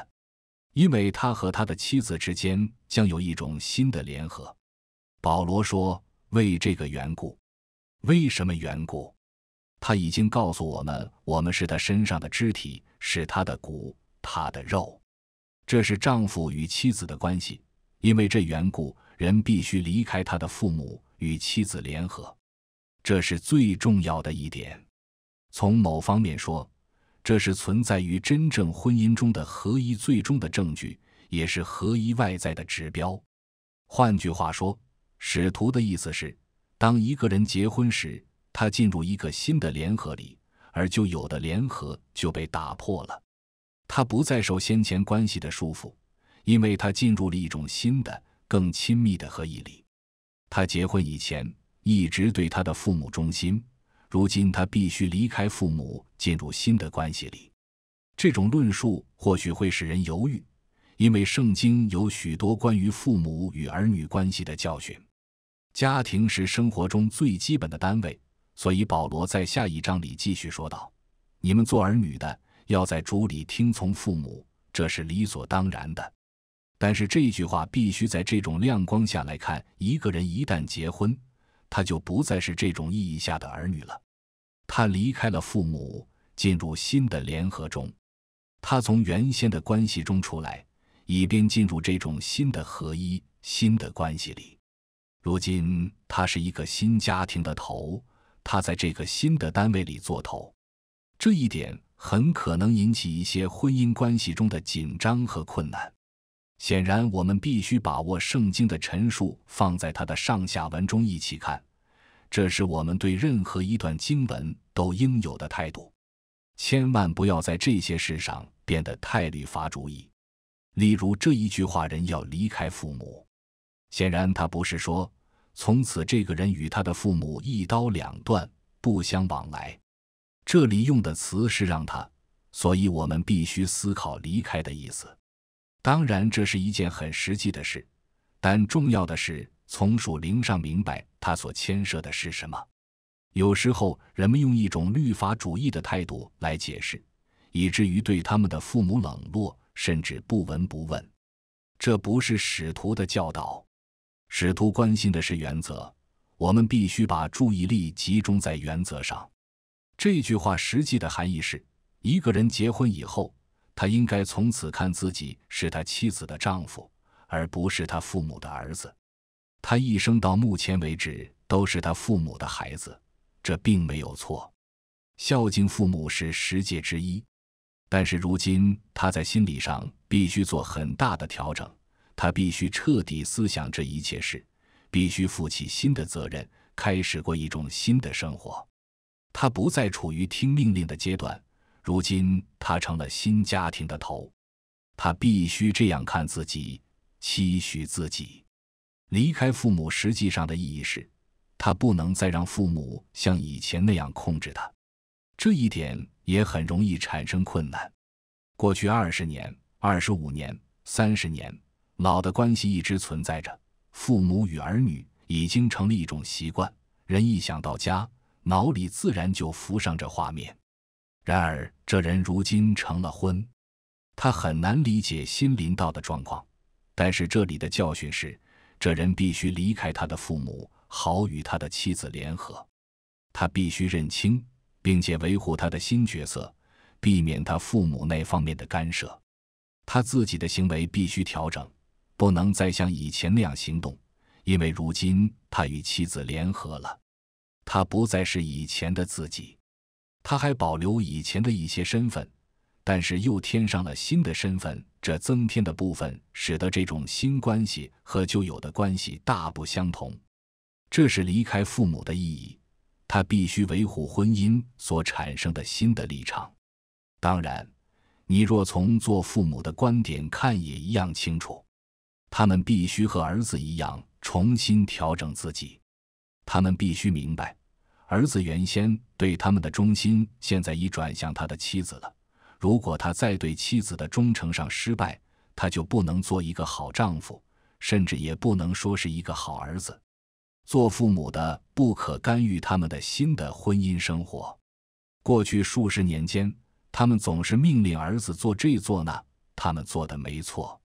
因为他和他的妻子之间将有一种新的联合。保罗说：为这个缘故。为什么缘故？他已经告诉我们，我们是他身上的肢体，是他的骨，他的肉。这是丈夫与妻子的关系。因为这缘故，人必须离开他的父母，与妻子联合。这是最重要的一点。从某方面说，这是存在于真正婚姻中的合一最终的证据，也是合一外在的指标。换句话说，使徒的意思是。当一个人结婚时，他进入一个新的联合里，而旧有的联合就被打破了。他不再受先前关系的束缚，因为他进入了一种新的、更亲密的合意里。他结婚以前一直对他的父母忠心，如今他必须离开父母，进入新的关系里。这种论述或许会使人犹豫，因为圣经有许多关于父母与儿女关系的教训。家庭是生活中最基本的单位，所以保罗在下一章里继续说道：“你们做儿女的要在主里听从父母，这是理所当然的。”但是这句话必须在这种亮光下来看：一个人一旦结婚，他就不再是这种意义下的儿女了，他离开了父母，进入新的联合中，他从原先的关系中出来，以便进入这种新的合一、新的关系里。如今，他是一个新家庭的头，他在这个新的单位里做头，这一点很可能引起一些婚姻关系中的紧张和困难。显然，我们必须把握圣经的陈述放在他的上下文中一起看，这是我们对任何一段经文都应有的态度。千万不要在这些事上变得太律发主意，例如这一句话：“人要离开父母。”显然，他不是说从此这个人与他的父母一刀两断，不相往来。这里用的词是“让他”，所以我们必须思考“离开”的意思。当然，这是一件很实际的事，但重要的是从属灵上明白他所牵涉的是什么。有时候，人们用一种律法主义的态度来解释，以至于对他们的父母冷落，甚至不闻不问。这不是使徒的教导。使徒关心的是原则，我们必须把注意力集中在原则上。这句话实际的含义是：一个人结婚以后，他应该从此看自己是他妻子的丈夫，而不是他父母的儿子。他一生到目前为止都是他父母的孩子，这并没有错。孝敬父母是十诫之一，但是如今他在心理上必须做很大的调整。他必须彻底思想这一切事，必须负起新的责任，开始过一种新的生活。他不再处于听命令的阶段，如今他成了新家庭的头。他必须这样看自己，期许自己。离开父母实际上的意义是，他不能再让父母像以前那样控制他。这一点也很容易产生困难。过去二十年、二十五年、三十年。老的关系一直存在着，父母与儿女已经成了一种习惯。人一想到家，脑里自然就浮上这画面。然而，这人如今成了婚，他很难理解新林道的状况。但是，这里的教训是：这人必须离开他的父母，好与他的妻子联合。他必须认清并且维护他的新角色，避免他父母那方面的干涉。他自己的行为必须调整。不能再像以前那样行动，因为如今他与妻子联合了，他不再是以前的自己。他还保留以前的一些身份，但是又添上了新的身份。这增添的部分使得这种新关系和旧有的关系大不相同。这是离开父母的意义，他必须维护婚姻所产生的新的立场。当然，你若从做父母的观点看，也一样清楚。他们必须和儿子一样重新调整自己。他们必须明白，儿子原先对他们的忠心，现在已转向他的妻子了。如果他再对妻子的忠诚上失败，他就不能做一个好丈夫，甚至也不能说是一个好儿子。做父母的不可干预他们的新的婚姻生活。过去数十年间，他们总是命令儿子做这做那，他们做的没错。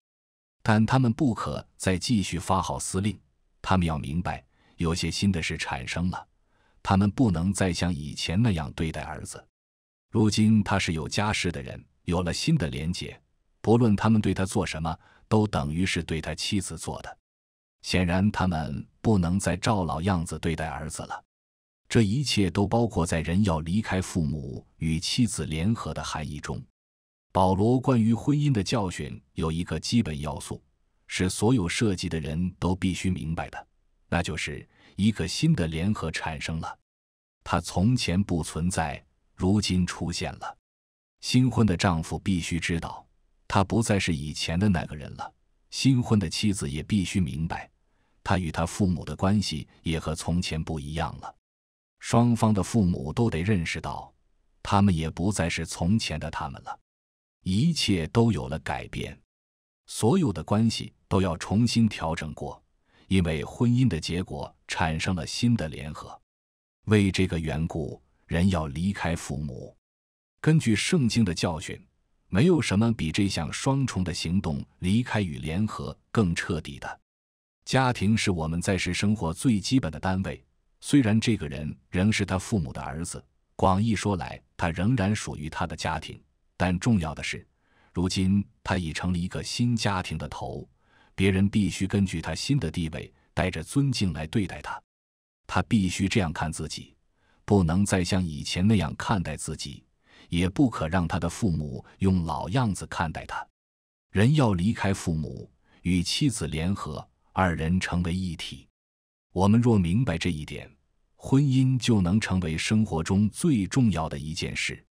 但他们不可再继续发号司令，他们要明白，有些新的事产生了，他们不能再像以前那样对待儿子。如今他是有家室的人，有了新的连结，不论他们对他做什么，都等于是对他妻子做的。显然，他们不能再照老样子对待儿子了。这一切都包括在人要离开父母与妻子联合的含义中。保罗关于婚姻的教训有一个基本要素，是所有涉及的人都必须明白的，那就是一个新的联合产生了，它从前不存在，如今出现了。新婚的丈夫必须知道，他不再是以前的那个人了；新婚的妻子也必须明白，他与他父母的关系也和从前不一样了。双方的父母都得认识到，他们也不再是从前的他们了。一切都有了改变，所有的关系都要重新调整过，因为婚姻的结果产生了新的联合。为这个缘故，人要离开父母。根据圣经的教训，没有什么比这项双重的行动——离开与联合——更彻底的。家庭是我们在世生活最基本的单位。虽然这个人仍是他父母的儿子，广义说来，他仍然属于他的家庭。但重要的是，如今他已成了一个新家庭的头，别人必须根据他新的地位带着尊敬来对待他。他必须这样看自己，不能再像以前那样看待自己，也不可让他的父母用老样子看待他。人要离开父母，与妻子联合，二人成为一体。我们若明白这一点，婚姻就能成为生活中最重要的一件事。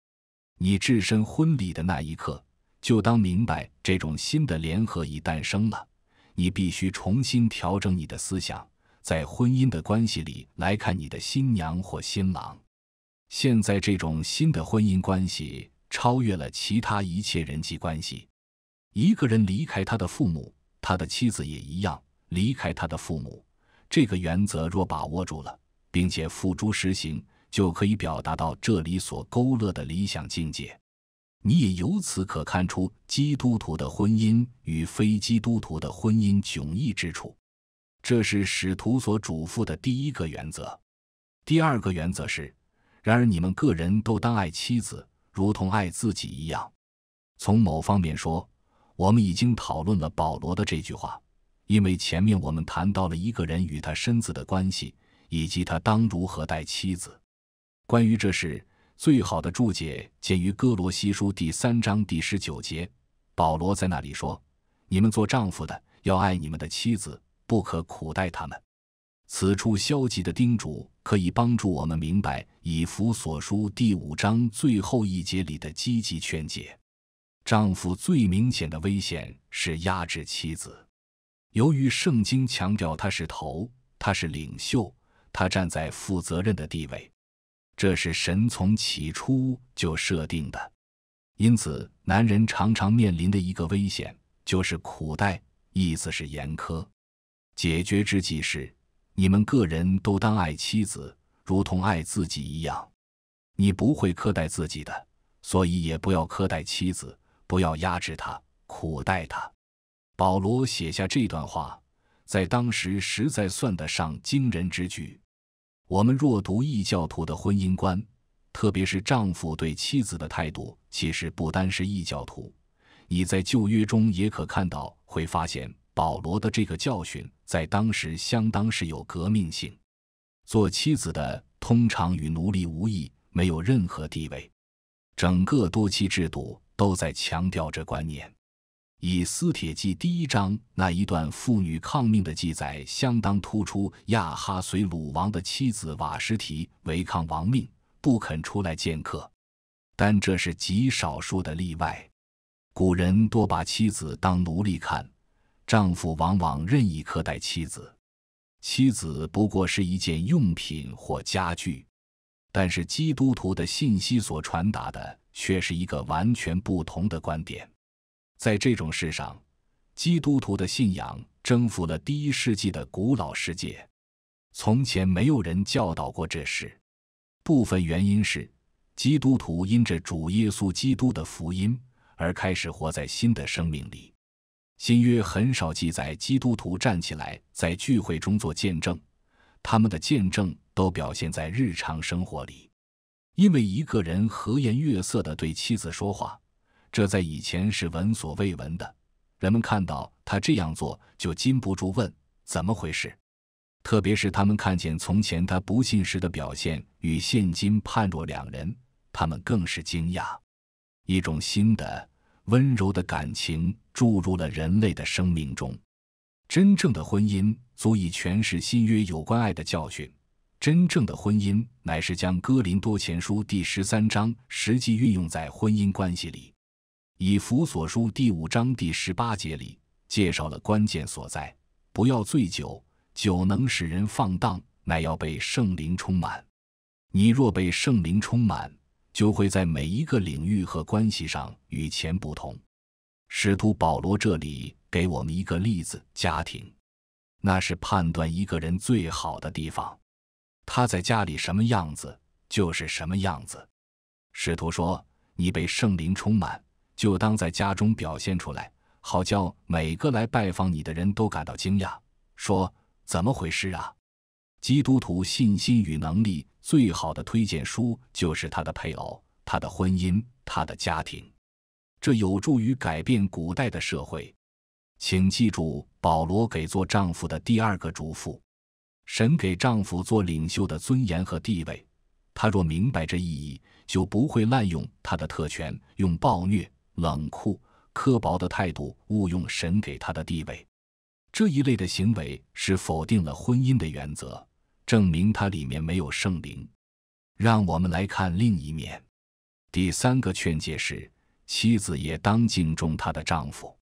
你置身婚礼的那一刻，就当明白这种新的联合已诞生了。你必须重新调整你的思想，在婚姻的关系里来看你的新娘或新郎。现在这种新的婚姻关系超越了其他一切人际关系。一个人离开他的父母，他的妻子也一样离开他的父母。这个原则若把握住了，并且付诸实行。就可以表达到这里所勾勒的理想境界。你也由此可看出基督徒的婚姻与非基督徒的婚姻迥异之处。这是使徒所嘱咐的第一个原则。第二个原则是：然而你们个人都当爱妻子，如同爱自己一样。从某方面说，我们已经讨论了保罗的这句话，因为前面我们谈到了一个人与他身子的关系，以及他当如何待妻子。关于这事，最好的注解见于《哥罗西书》第三章第十九节。保罗在那里说：“你们做丈夫的要爱你们的妻子，不可苦待他们。”此处消极的叮嘱可以帮助我们明白《以弗所书》第五章最后一节里的积极劝解。丈夫最明显的危险是压制妻子，由于圣经强调他是头，他是领袖，他站在负责任的地位。这是神从起初就设定的，因此男人常常面临的一个危险就是苦待，意思是严苛。解决之计是，你们个人都当爱妻子，如同爱自己一样。你不会苛待自己的，所以也不要苛待妻子，不要压制她，苦待她。保罗写下这段话，在当时实在算得上惊人之举。我们若读异教徒的婚姻观，特别是丈夫对妻子的态度，其实不单是异教徒。你在旧约中也可看到，会发现保罗的这个教训在当时相当是有革命性。做妻子的通常与奴隶无异，没有任何地位。整个多妻制度都在强调这观念。以《斯铁记》第一章那一段妇女抗命的记载，相当突出亚哈随鲁王的妻子瓦什提违抗王命，不肯出来见客。但这是极少数的例外，古人多把妻子当奴隶看，丈夫往往任意苛待妻子，妻子不过是一件用品或家具。但是基督徒的信息所传达的，却是一个完全不同的观点。在这种事上，基督徒的信仰征服了第一世纪的古老世界。从前没有人教导过这事。部分原因是基督徒因着主耶稣基督的福音而开始活在新的生命里。新约很少记载基督徒站起来在聚会中做见证，他们的见证都表现在日常生活里，因为一个人和颜悦色的对妻子说话。这在以前是闻所未闻的。人们看到他这样做，就禁不住问：“怎么回事？”特别是他们看见从前他不信时的表现与现今判若两人，他们更是惊讶。一种新的温柔的感情注入了人类的生命中。真正的婚姻足以诠释新约有关爱的教训。真正的婚姻乃是将《哥林多前书》第十三章实际运用在婚姻关系里。以弗所书第五章第十八节里介绍了关键所在：不要醉酒，酒能使人放荡，乃要被圣灵充满。你若被圣灵充满，就会在每一个领域和关系上与前不同。使徒保罗这里给我们一个例子：家庭，那是判断一个人最好的地方。他在家里什么样子，就是什么样子。使徒说：“你被圣灵充满。”就当在家中表现出来，好叫每个来拜访你的人都感到惊讶，说怎么回事啊？基督徒信心与能力最好的推荐书就是他的配偶、他的婚姻、他的家庭，这有助于改变古代的社会。请记住，保罗给做丈夫的第二个嘱咐：神给丈夫做领袖的尊严和地位，他若明白这意义，就不会滥用他的特权，用暴虐。冷酷刻薄的态度，误用神给他的地位，这一类的行为是否定了婚姻的原则，证明他里面没有圣灵。让我们来看另一面。第三个劝诫是：妻子也当敬重她的丈夫。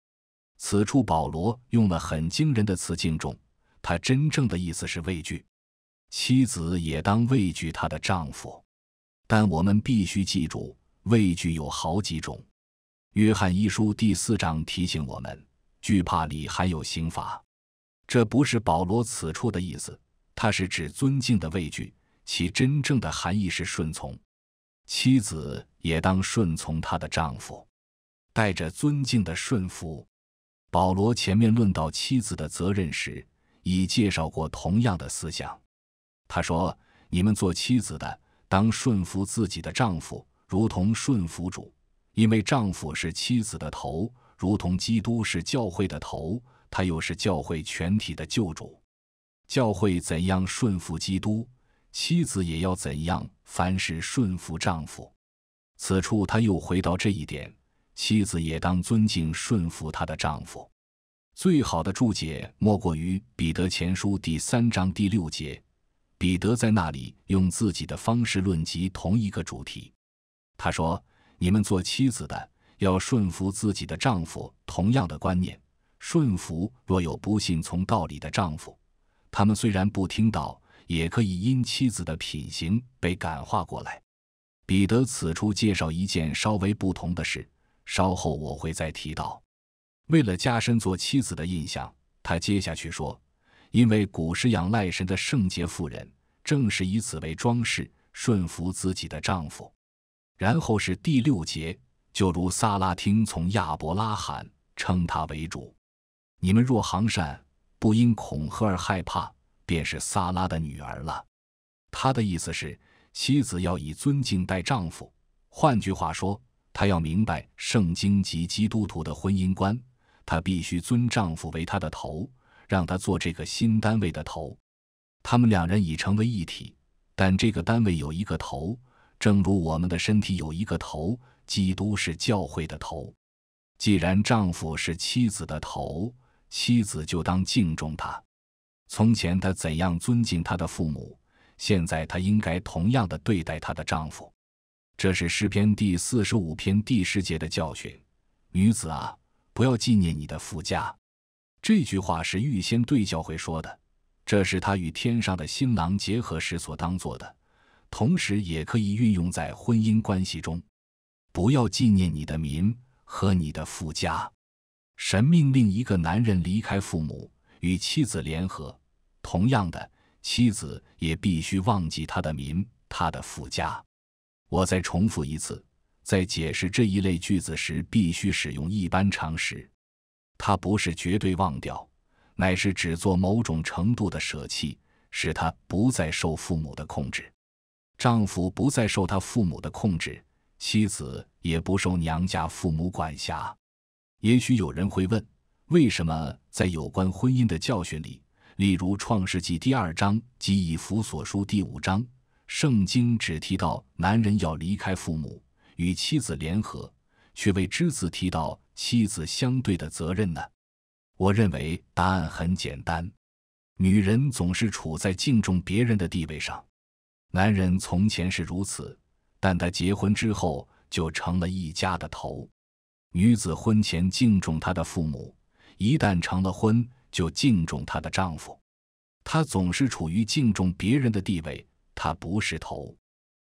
此处保罗用了很惊人的词“敬重”，他真正的意思是畏惧。妻子也当畏惧她的丈夫。但我们必须记住，畏惧有好几种。约翰一书第四章提醒我们，惧怕里含有刑罚，这不是保罗此处的意思，他是指尊敬的畏惧，其真正的含义是顺从。妻子也当顺从她的丈夫，带着尊敬的顺服。保罗前面论到妻子的责任时，已介绍过同样的思想。他说：“你们做妻子的，当顺服自己的丈夫，如同顺服主。”因为丈夫是妻子的头，如同基督是教会的头，他又是教会全体的救主。教会怎样顺服基督，妻子也要怎样，凡事顺服丈夫。此处他又回到这一点：妻子也当尊敬顺服她的丈夫。最好的注解莫过于彼得前书第三章第六节，彼得在那里用自己的方式论及同一个主题。他说。你们做妻子的要顺服自己的丈夫，同样的观念，顺服。若有不信从道理的丈夫，他们虽然不听道，也可以因妻子的品行被感化过来。彼得此处介绍一件稍微不同的事，稍后我会再提到。为了加深做妻子的印象，他接下去说：“因为古时养赖神的圣洁妇人，正是以此为装饰，顺服自己的丈夫。”然后是第六节，就如撒拉听从亚伯拉罕，称他为主。你们若行善，不因恐吓而害怕，便是撒拉的女儿了。他的意思是，妻子要以尊敬待丈夫。换句话说，她要明白圣经及基督徒的婚姻观。她必须尊丈夫为她的头，让他做这个新单位的头。他们两人已成为一体，但这个单位有一个头。正如我们的身体有一个头，基督是教会的头。既然丈夫是妻子的头，妻子就当敬重他。从前他怎样尊敬他的父母，现在他应该同样的对待他的丈夫。这是诗篇第四十五篇第十节的教训。女子啊，不要纪念你的夫家。这句话是预先对教会说的，这是他与天上的新郎结合时所当做的。同时也可以运用在婚姻关系中。不要纪念你的民和你的父家。神命令一个男人离开父母，与妻子联合。同样的，妻子也必须忘记他的民，他的父家。我再重复一次，在解释这一类句子时，必须使用一般常识。他不是绝对忘掉，乃是只做某种程度的舍弃，使他不再受父母的控制。丈夫不再受他父母的控制，妻子也不受娘家父母管辖。也许有人会问：为什么在有关婚姻的教训里，例如《创世纪》第二章及《以弗所书》第五章，圣经只提到男人要离开父母与妻子联合，却未只字提到妻子相对的责任呢？我认为答案很简单：女人总是处在敬重别人的地位上。男人从前是如此，但他结婚之后就成了一家的头。女子婚前敬重她的父母，一旦成了婚，就敬重她的丈夫。她总是处于敬重别人的地位，她不是头。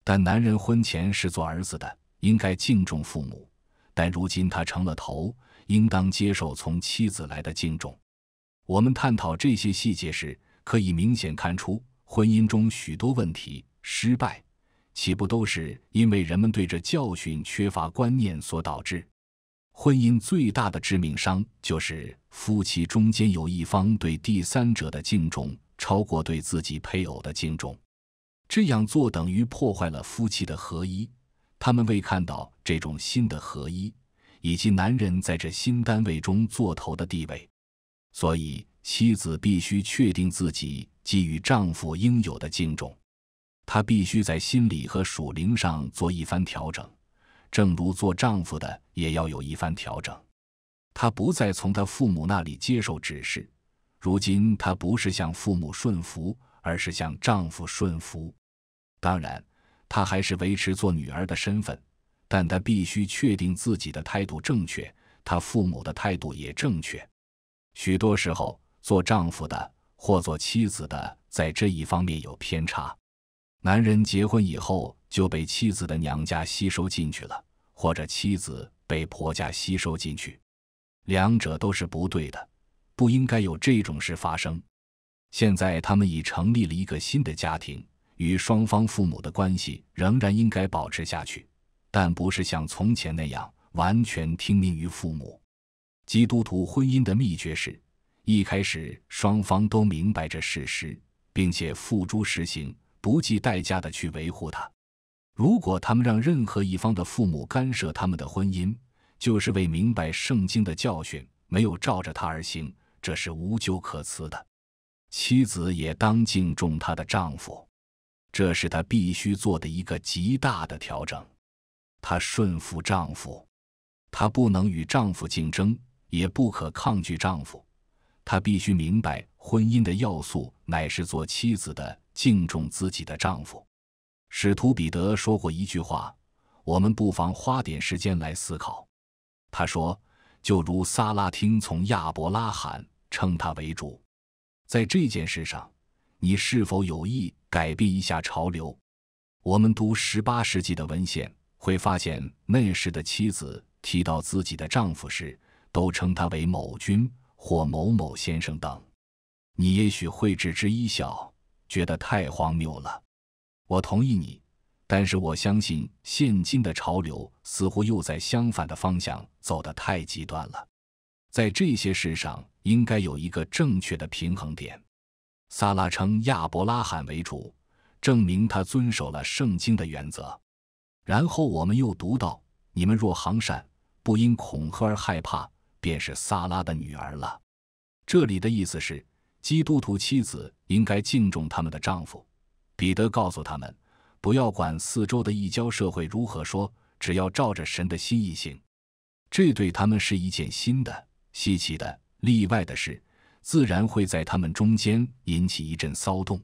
但男人婚前是做儿子的，应该敬重父母；但如今他成了头，应当接受从妻子来的敬重。我们探讨这些细节时，可以明显看出。婚姻中许多问题失败，岂不都是因为人们对这教训缺乏观念所导致？婚姻最大的致命伤就是夫妻中间有一方对第三者的敬重超过对自己配偶的敬重，这样做等于破坏了夫妻的合一。他们未看到这种新的合一，以及男人在这新单位中做头的地位，所以妻子必须确定自己。给予丈夫应有的敬重，她必须在心理和属灵上做一番调整，正如做丈夫的也要有一番调整。她不再从她父母那里接受指示，如今她不是向父母顺服，而是向丈夫顺服。当然，她还是维持做女儿的身份，但她必须确定自己的态度正确，她父母的态度也正确。许多时候，做丈夫的。或做妻子的在这一方面有偏差，男人结婚以后就被妻子的娘家吸收进去了，或者妻子被婆家吸收进去，两者都是不对的，不应该有这种事发生。现在他们已成立了一个新的家庭，与双方父母的关系仍然应该保持下去，但不是像从前那样完全听命于父母。基督徒婚姻的秘诀是。一开始，双方都明白这事实，并且付诸实行，不计代价的去维护它。如果他们让任何一方的父母干涉他们的婚姻，就是为明白圣经的教训，没有照着它而行，这是无咎可辞的。妻子也当敬重她的丈夫，这是她必须做的一个极大的调整。她顺服丈夫，她不能与丈夫竞争，也不可抗拒丈夫。他必须明白，婚姻的要素乃是做妻子的敬重自己的丈夫。使徒彼得说过一句话，我们不妨花点时间来思考。他说：“就如撒拉听从亚伯拉罕，称他为主。”在这件事上，你是否有意改变一下潮流？我们读十八世纪的文献，会发现那时的妻子提到自己的丈夫时，都称他为某君。或某某先生等，你也许会置之一笑，觉得太荒谬了。我同意你，但是我相信现今的潮流似乎又在相反的方向走得太极端了。在这些事上，应该有一个正确的平衡点。萨拉称亚伯拉罕为主，证明他遵守了圣经的原则。然后我们又读到：“你们若行善，不因恐吓而害怕。”便是萨拉的女儿了。这里的意思是，基督徒妻子应该敬重他们的丈夫。彼得告诉他们，不要管四周的异教社会如何说，只要照着神的心意行。这对他们是一件新的、稀奇的、例外的事，自然会在他们中间引起一阵骚动。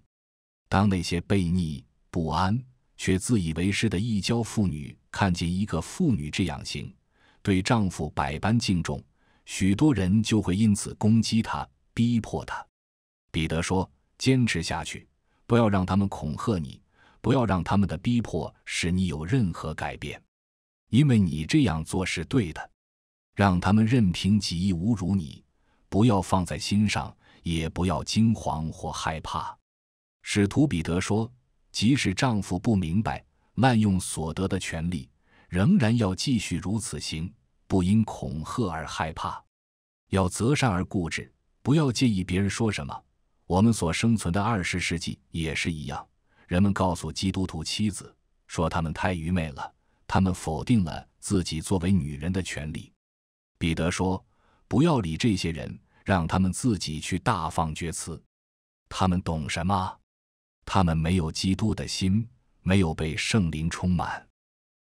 当那些悖逆不安却自以为是的异教妇女看见一个妇女这样行，对丈夫百般敬重，许多人就会因此攻击他，逼迫他。彼得说：“坚持下去，不要让他们恐吓你，不要让他们的逼迫使你有任何改变，因为你这样做是对的。让他们任凭几亿侮辱你，不要放在心上，也不要惊慌或害怕。”使徒彼得说：“即使丈夫不明白滥用所得的权利，仍然要继续如此行。”不因恐吓而害怕，要择善而固执，不要介意别人说什么。我们所生存的二十世纪也是一样，人们告诉基督徒妻子说他们太愚昧了，他们否定了自己作为女人的权利。彼得说：“不要理这些人，让他们自己去大放厥词，他们懂什么？他们没有基督的心，没有被圣灵充满。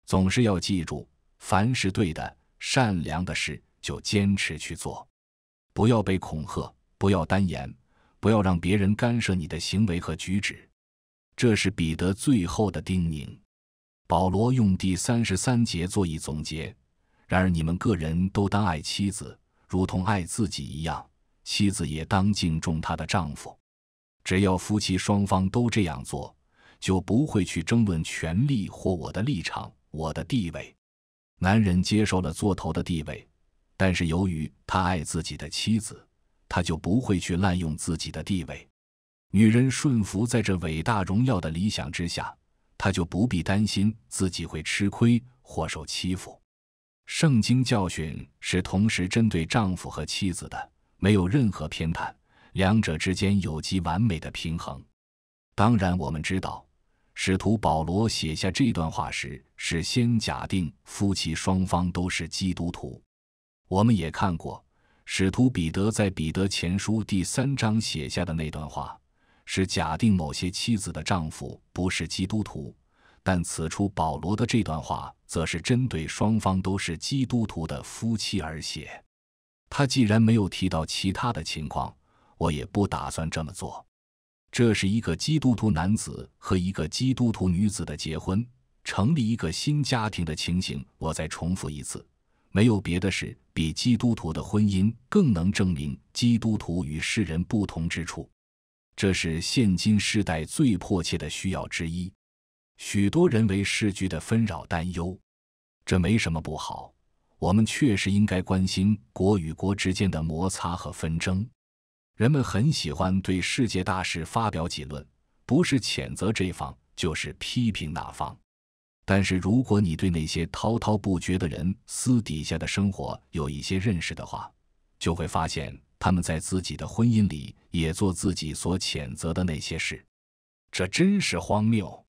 总是要记住，凡是对的。”善良的事就坚持去做，不要被恐吓，不要单言，不要让别人干涉你的行为和举止。这是彼得最后的叮咛。保罗用第三十三节做一总结。然而你们个人都当爱妻子，如同爱自己一样；妻子也当敬重她的丈夫。只要夫妻双方都这样做，就不会去争论权力或我的立场、我的地位。男人接受了做头的地位，但是由于他爱自己的妻子，他就不会去滥用自己的地位。女人顺服在这伟大荣耀的理想之下，她就不必担心自己会吃亏或受欺负。圣经教训是同时针对丈夫和妻子的，没有任何偏袒，两者之间有极完美的平衡。当然，我们知道。使徒保罗写下这段话时，是先假定夫妻双方都是基督徒。我们也看过使徒彼得在《彼得前书》第三章写下的那段话，是假定某些妻子的丈夫不是基督徒。但此处保罗的这段话，则是针对双方都是基督徒的夫妻而写。他既然没有提到其他的情况，我也不打算这么做。这是一个基督徒男子和一个基督徒女子的结婚，成立一个新家庭的情形。我再重复一次，没有别的事比基督徒的婚姻更能证明基督徒与世人不同之处。这是现今世代最迫切的需要之一。许多人为世局的纷扰担忧，这没什么不好。我们确实应该关心国与国之间的摩擦和纷争。人们很喜欢对世界大事发表结论，不是谴责这方，就是批评那方。但是，如果你对那些滔滔不绝的人私底下的生活有一些认识的话，就会发现他们在自己的婚姻里也做自己所谴责的那些事，这真是荒谬。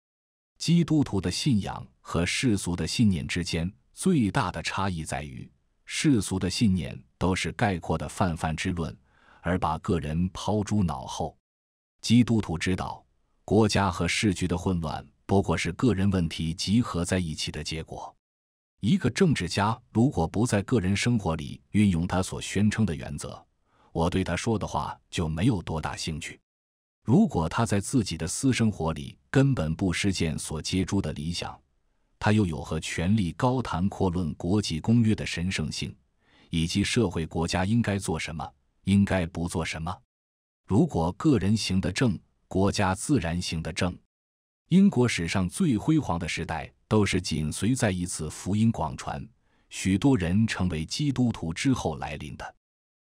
基督徒的信仰和世俗的信念之间最大的差异在于，世俗的信念都是概括的泛泛之论。而把个人抛诸脑后，基督徒知道，国家和世局的混乱不过是个人问题集合在一起的结果。一个政治家如果不在个人生活里运用他所宣称的原则，我对他说的话就没有多大兴趣。如果他在自己的私生活里根本不实践所接触的理想，他又有何权利高谈阔论国际公约的神圣性，以及社会国家应该做什么？应该不做什么。如果个人行得正，国家自然行得正。英国史上最辉煌的时代，都是紧随在一次福音广传，许多人成为基督徒之后来临的。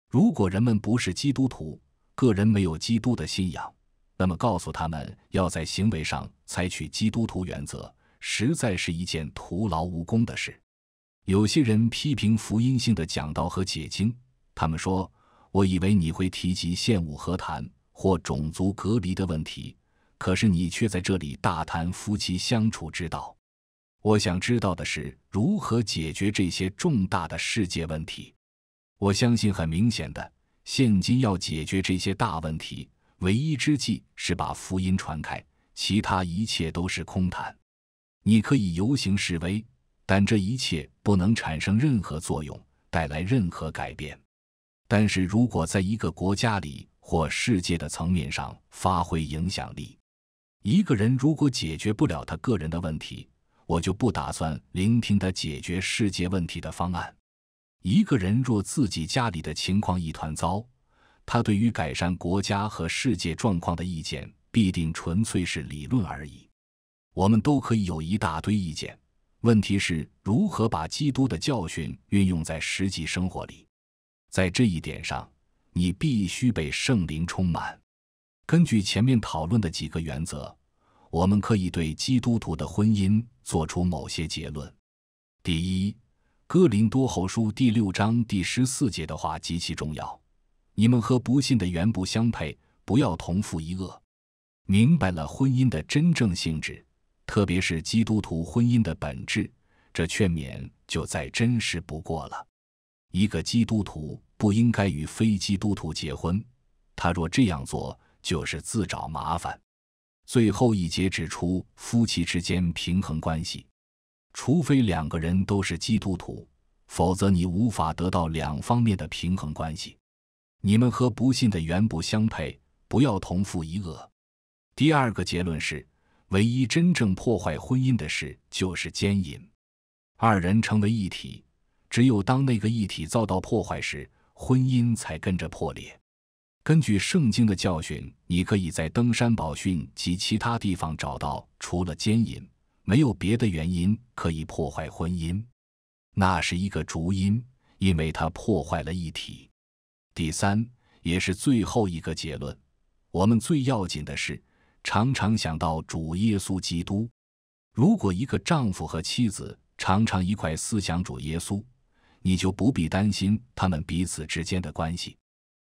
如果人们不是基督徒，个人没有基督的信仰，那么告诉他们要在行为上采取基督徒原则，实在是一件徒劳无功的事。有些人批评福音性的讲道和解经，他们说。我以为你会提及现武和谈或种族隔离的问题，可是你却在这里大谈夫妻相处之道。我想知道的是，如何解决这些重大的世界问题？我相信很明显的，现今要解决这些大问题，唯一之计是把福音传开，其他一切都是空谈。你可以游行示威，但这一切不能产生任何作用，带来任何改变。但是如果在一个国家里或世界的层面上发挥影响力，一个人如果解决不了他个人的问题，我就不打算聆听他解决世界问题的方案。一个人若自己家里的情况一团糟，他对于改善国家和世界状况的意见必定纯粹是理论而已。我们都可以有一大堆意见，问题是如何把基督的教训运用在实际生活里。在这一点上，你必须被圣灵充满。根据前面讨论的几个原则，我们可以对基督徒的婚姻做出某些结论。第一，《哥林多后书》第六章第十四节的话极其重要：“你们和不信的原不相配，不要同父一恶。”明白了婚姻的真正性质，特别是基督徒婚姻的本质，这劝勉就再真实不过了。一个基督徒不应该与非基督徒结婚，他若这样做就是自找麻烦。最后一节指出夫妻之间平衡关系，除非两个人都是基督徒，否则你无法得到两方面的平衡关系。你们和不信的原不相配，不要同父一母。第二个结论是，唯一真正破坏婚姻的事就是奸淫，二人成为一体。只有当那个一体遭到破坏时，婚姻才跟着破裂。根据圣经的教训，你可以在登山宝训及其他地方找到，除了奸淫，没有别的原因可以破坏婚姻。那是一个主因，因为它破坏了一体。第三，也是最后一个结论：我们最要紧的是常常想到主耶稣基督。如果一个丈夫和妻子常常一块思想主耶稣，你就不必担心他们彼此之间的关系，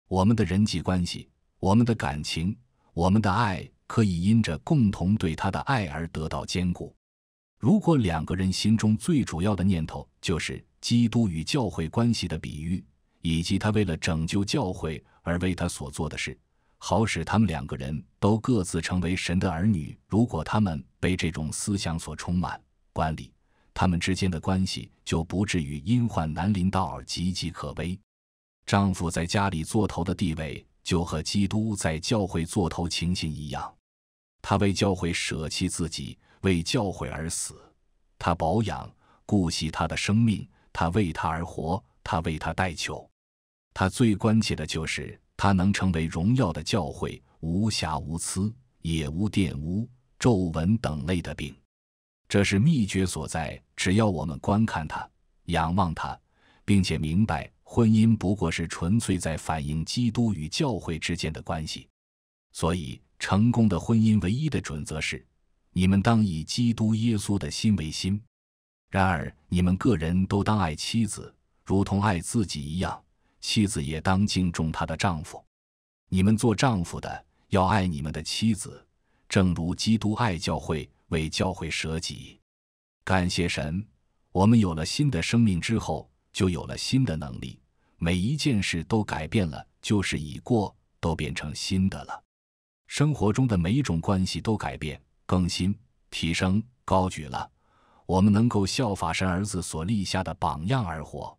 我们的人际关系，我们的感情，我们的爱，可以因着共同对他的爱而得到坚固。如果两个人心中最主要的念头就是基督与教会关系的比喻，以及他为了拯救教会而为他所做的事，好使他们两个人都各自成为神的儿女，如果他们被这种思想所充满，管理。他们之间的关系就不至于因患难临到而岌岌可危。丈夫在家里做头的地位，就和基督在教会做头情形一样。他为教会舍弃自己，为教会而死。他保养顾惜他的生命，他为他而活，他为他代求。他最关切的就是他能成为荣耀的教会，无瑕无疵，也无玷污、皱纹等类的病。这是秘诀所在。只要我们观看它、仰望它，并且明白婚姻不过是纯粹在反映基督与教会之间的关系，所以成功的婚姻唯一的准则是：你们当以基督耶稣的心为心。然而，你们个人都当爱妻子，如同爱自己一样；妻子也当敬重她的丈夫。你们做丈夫的要爱你们的妻子，正如基督爱教会。为教会舍己，感谢神，我们有了新的生命之后，就有了新的能力。每一件事都改变了，就是已过都变成新的了。生活中的每一种关系都改变、更新、提升、高举了。我们能够效法神儿子所立下的榜样而活。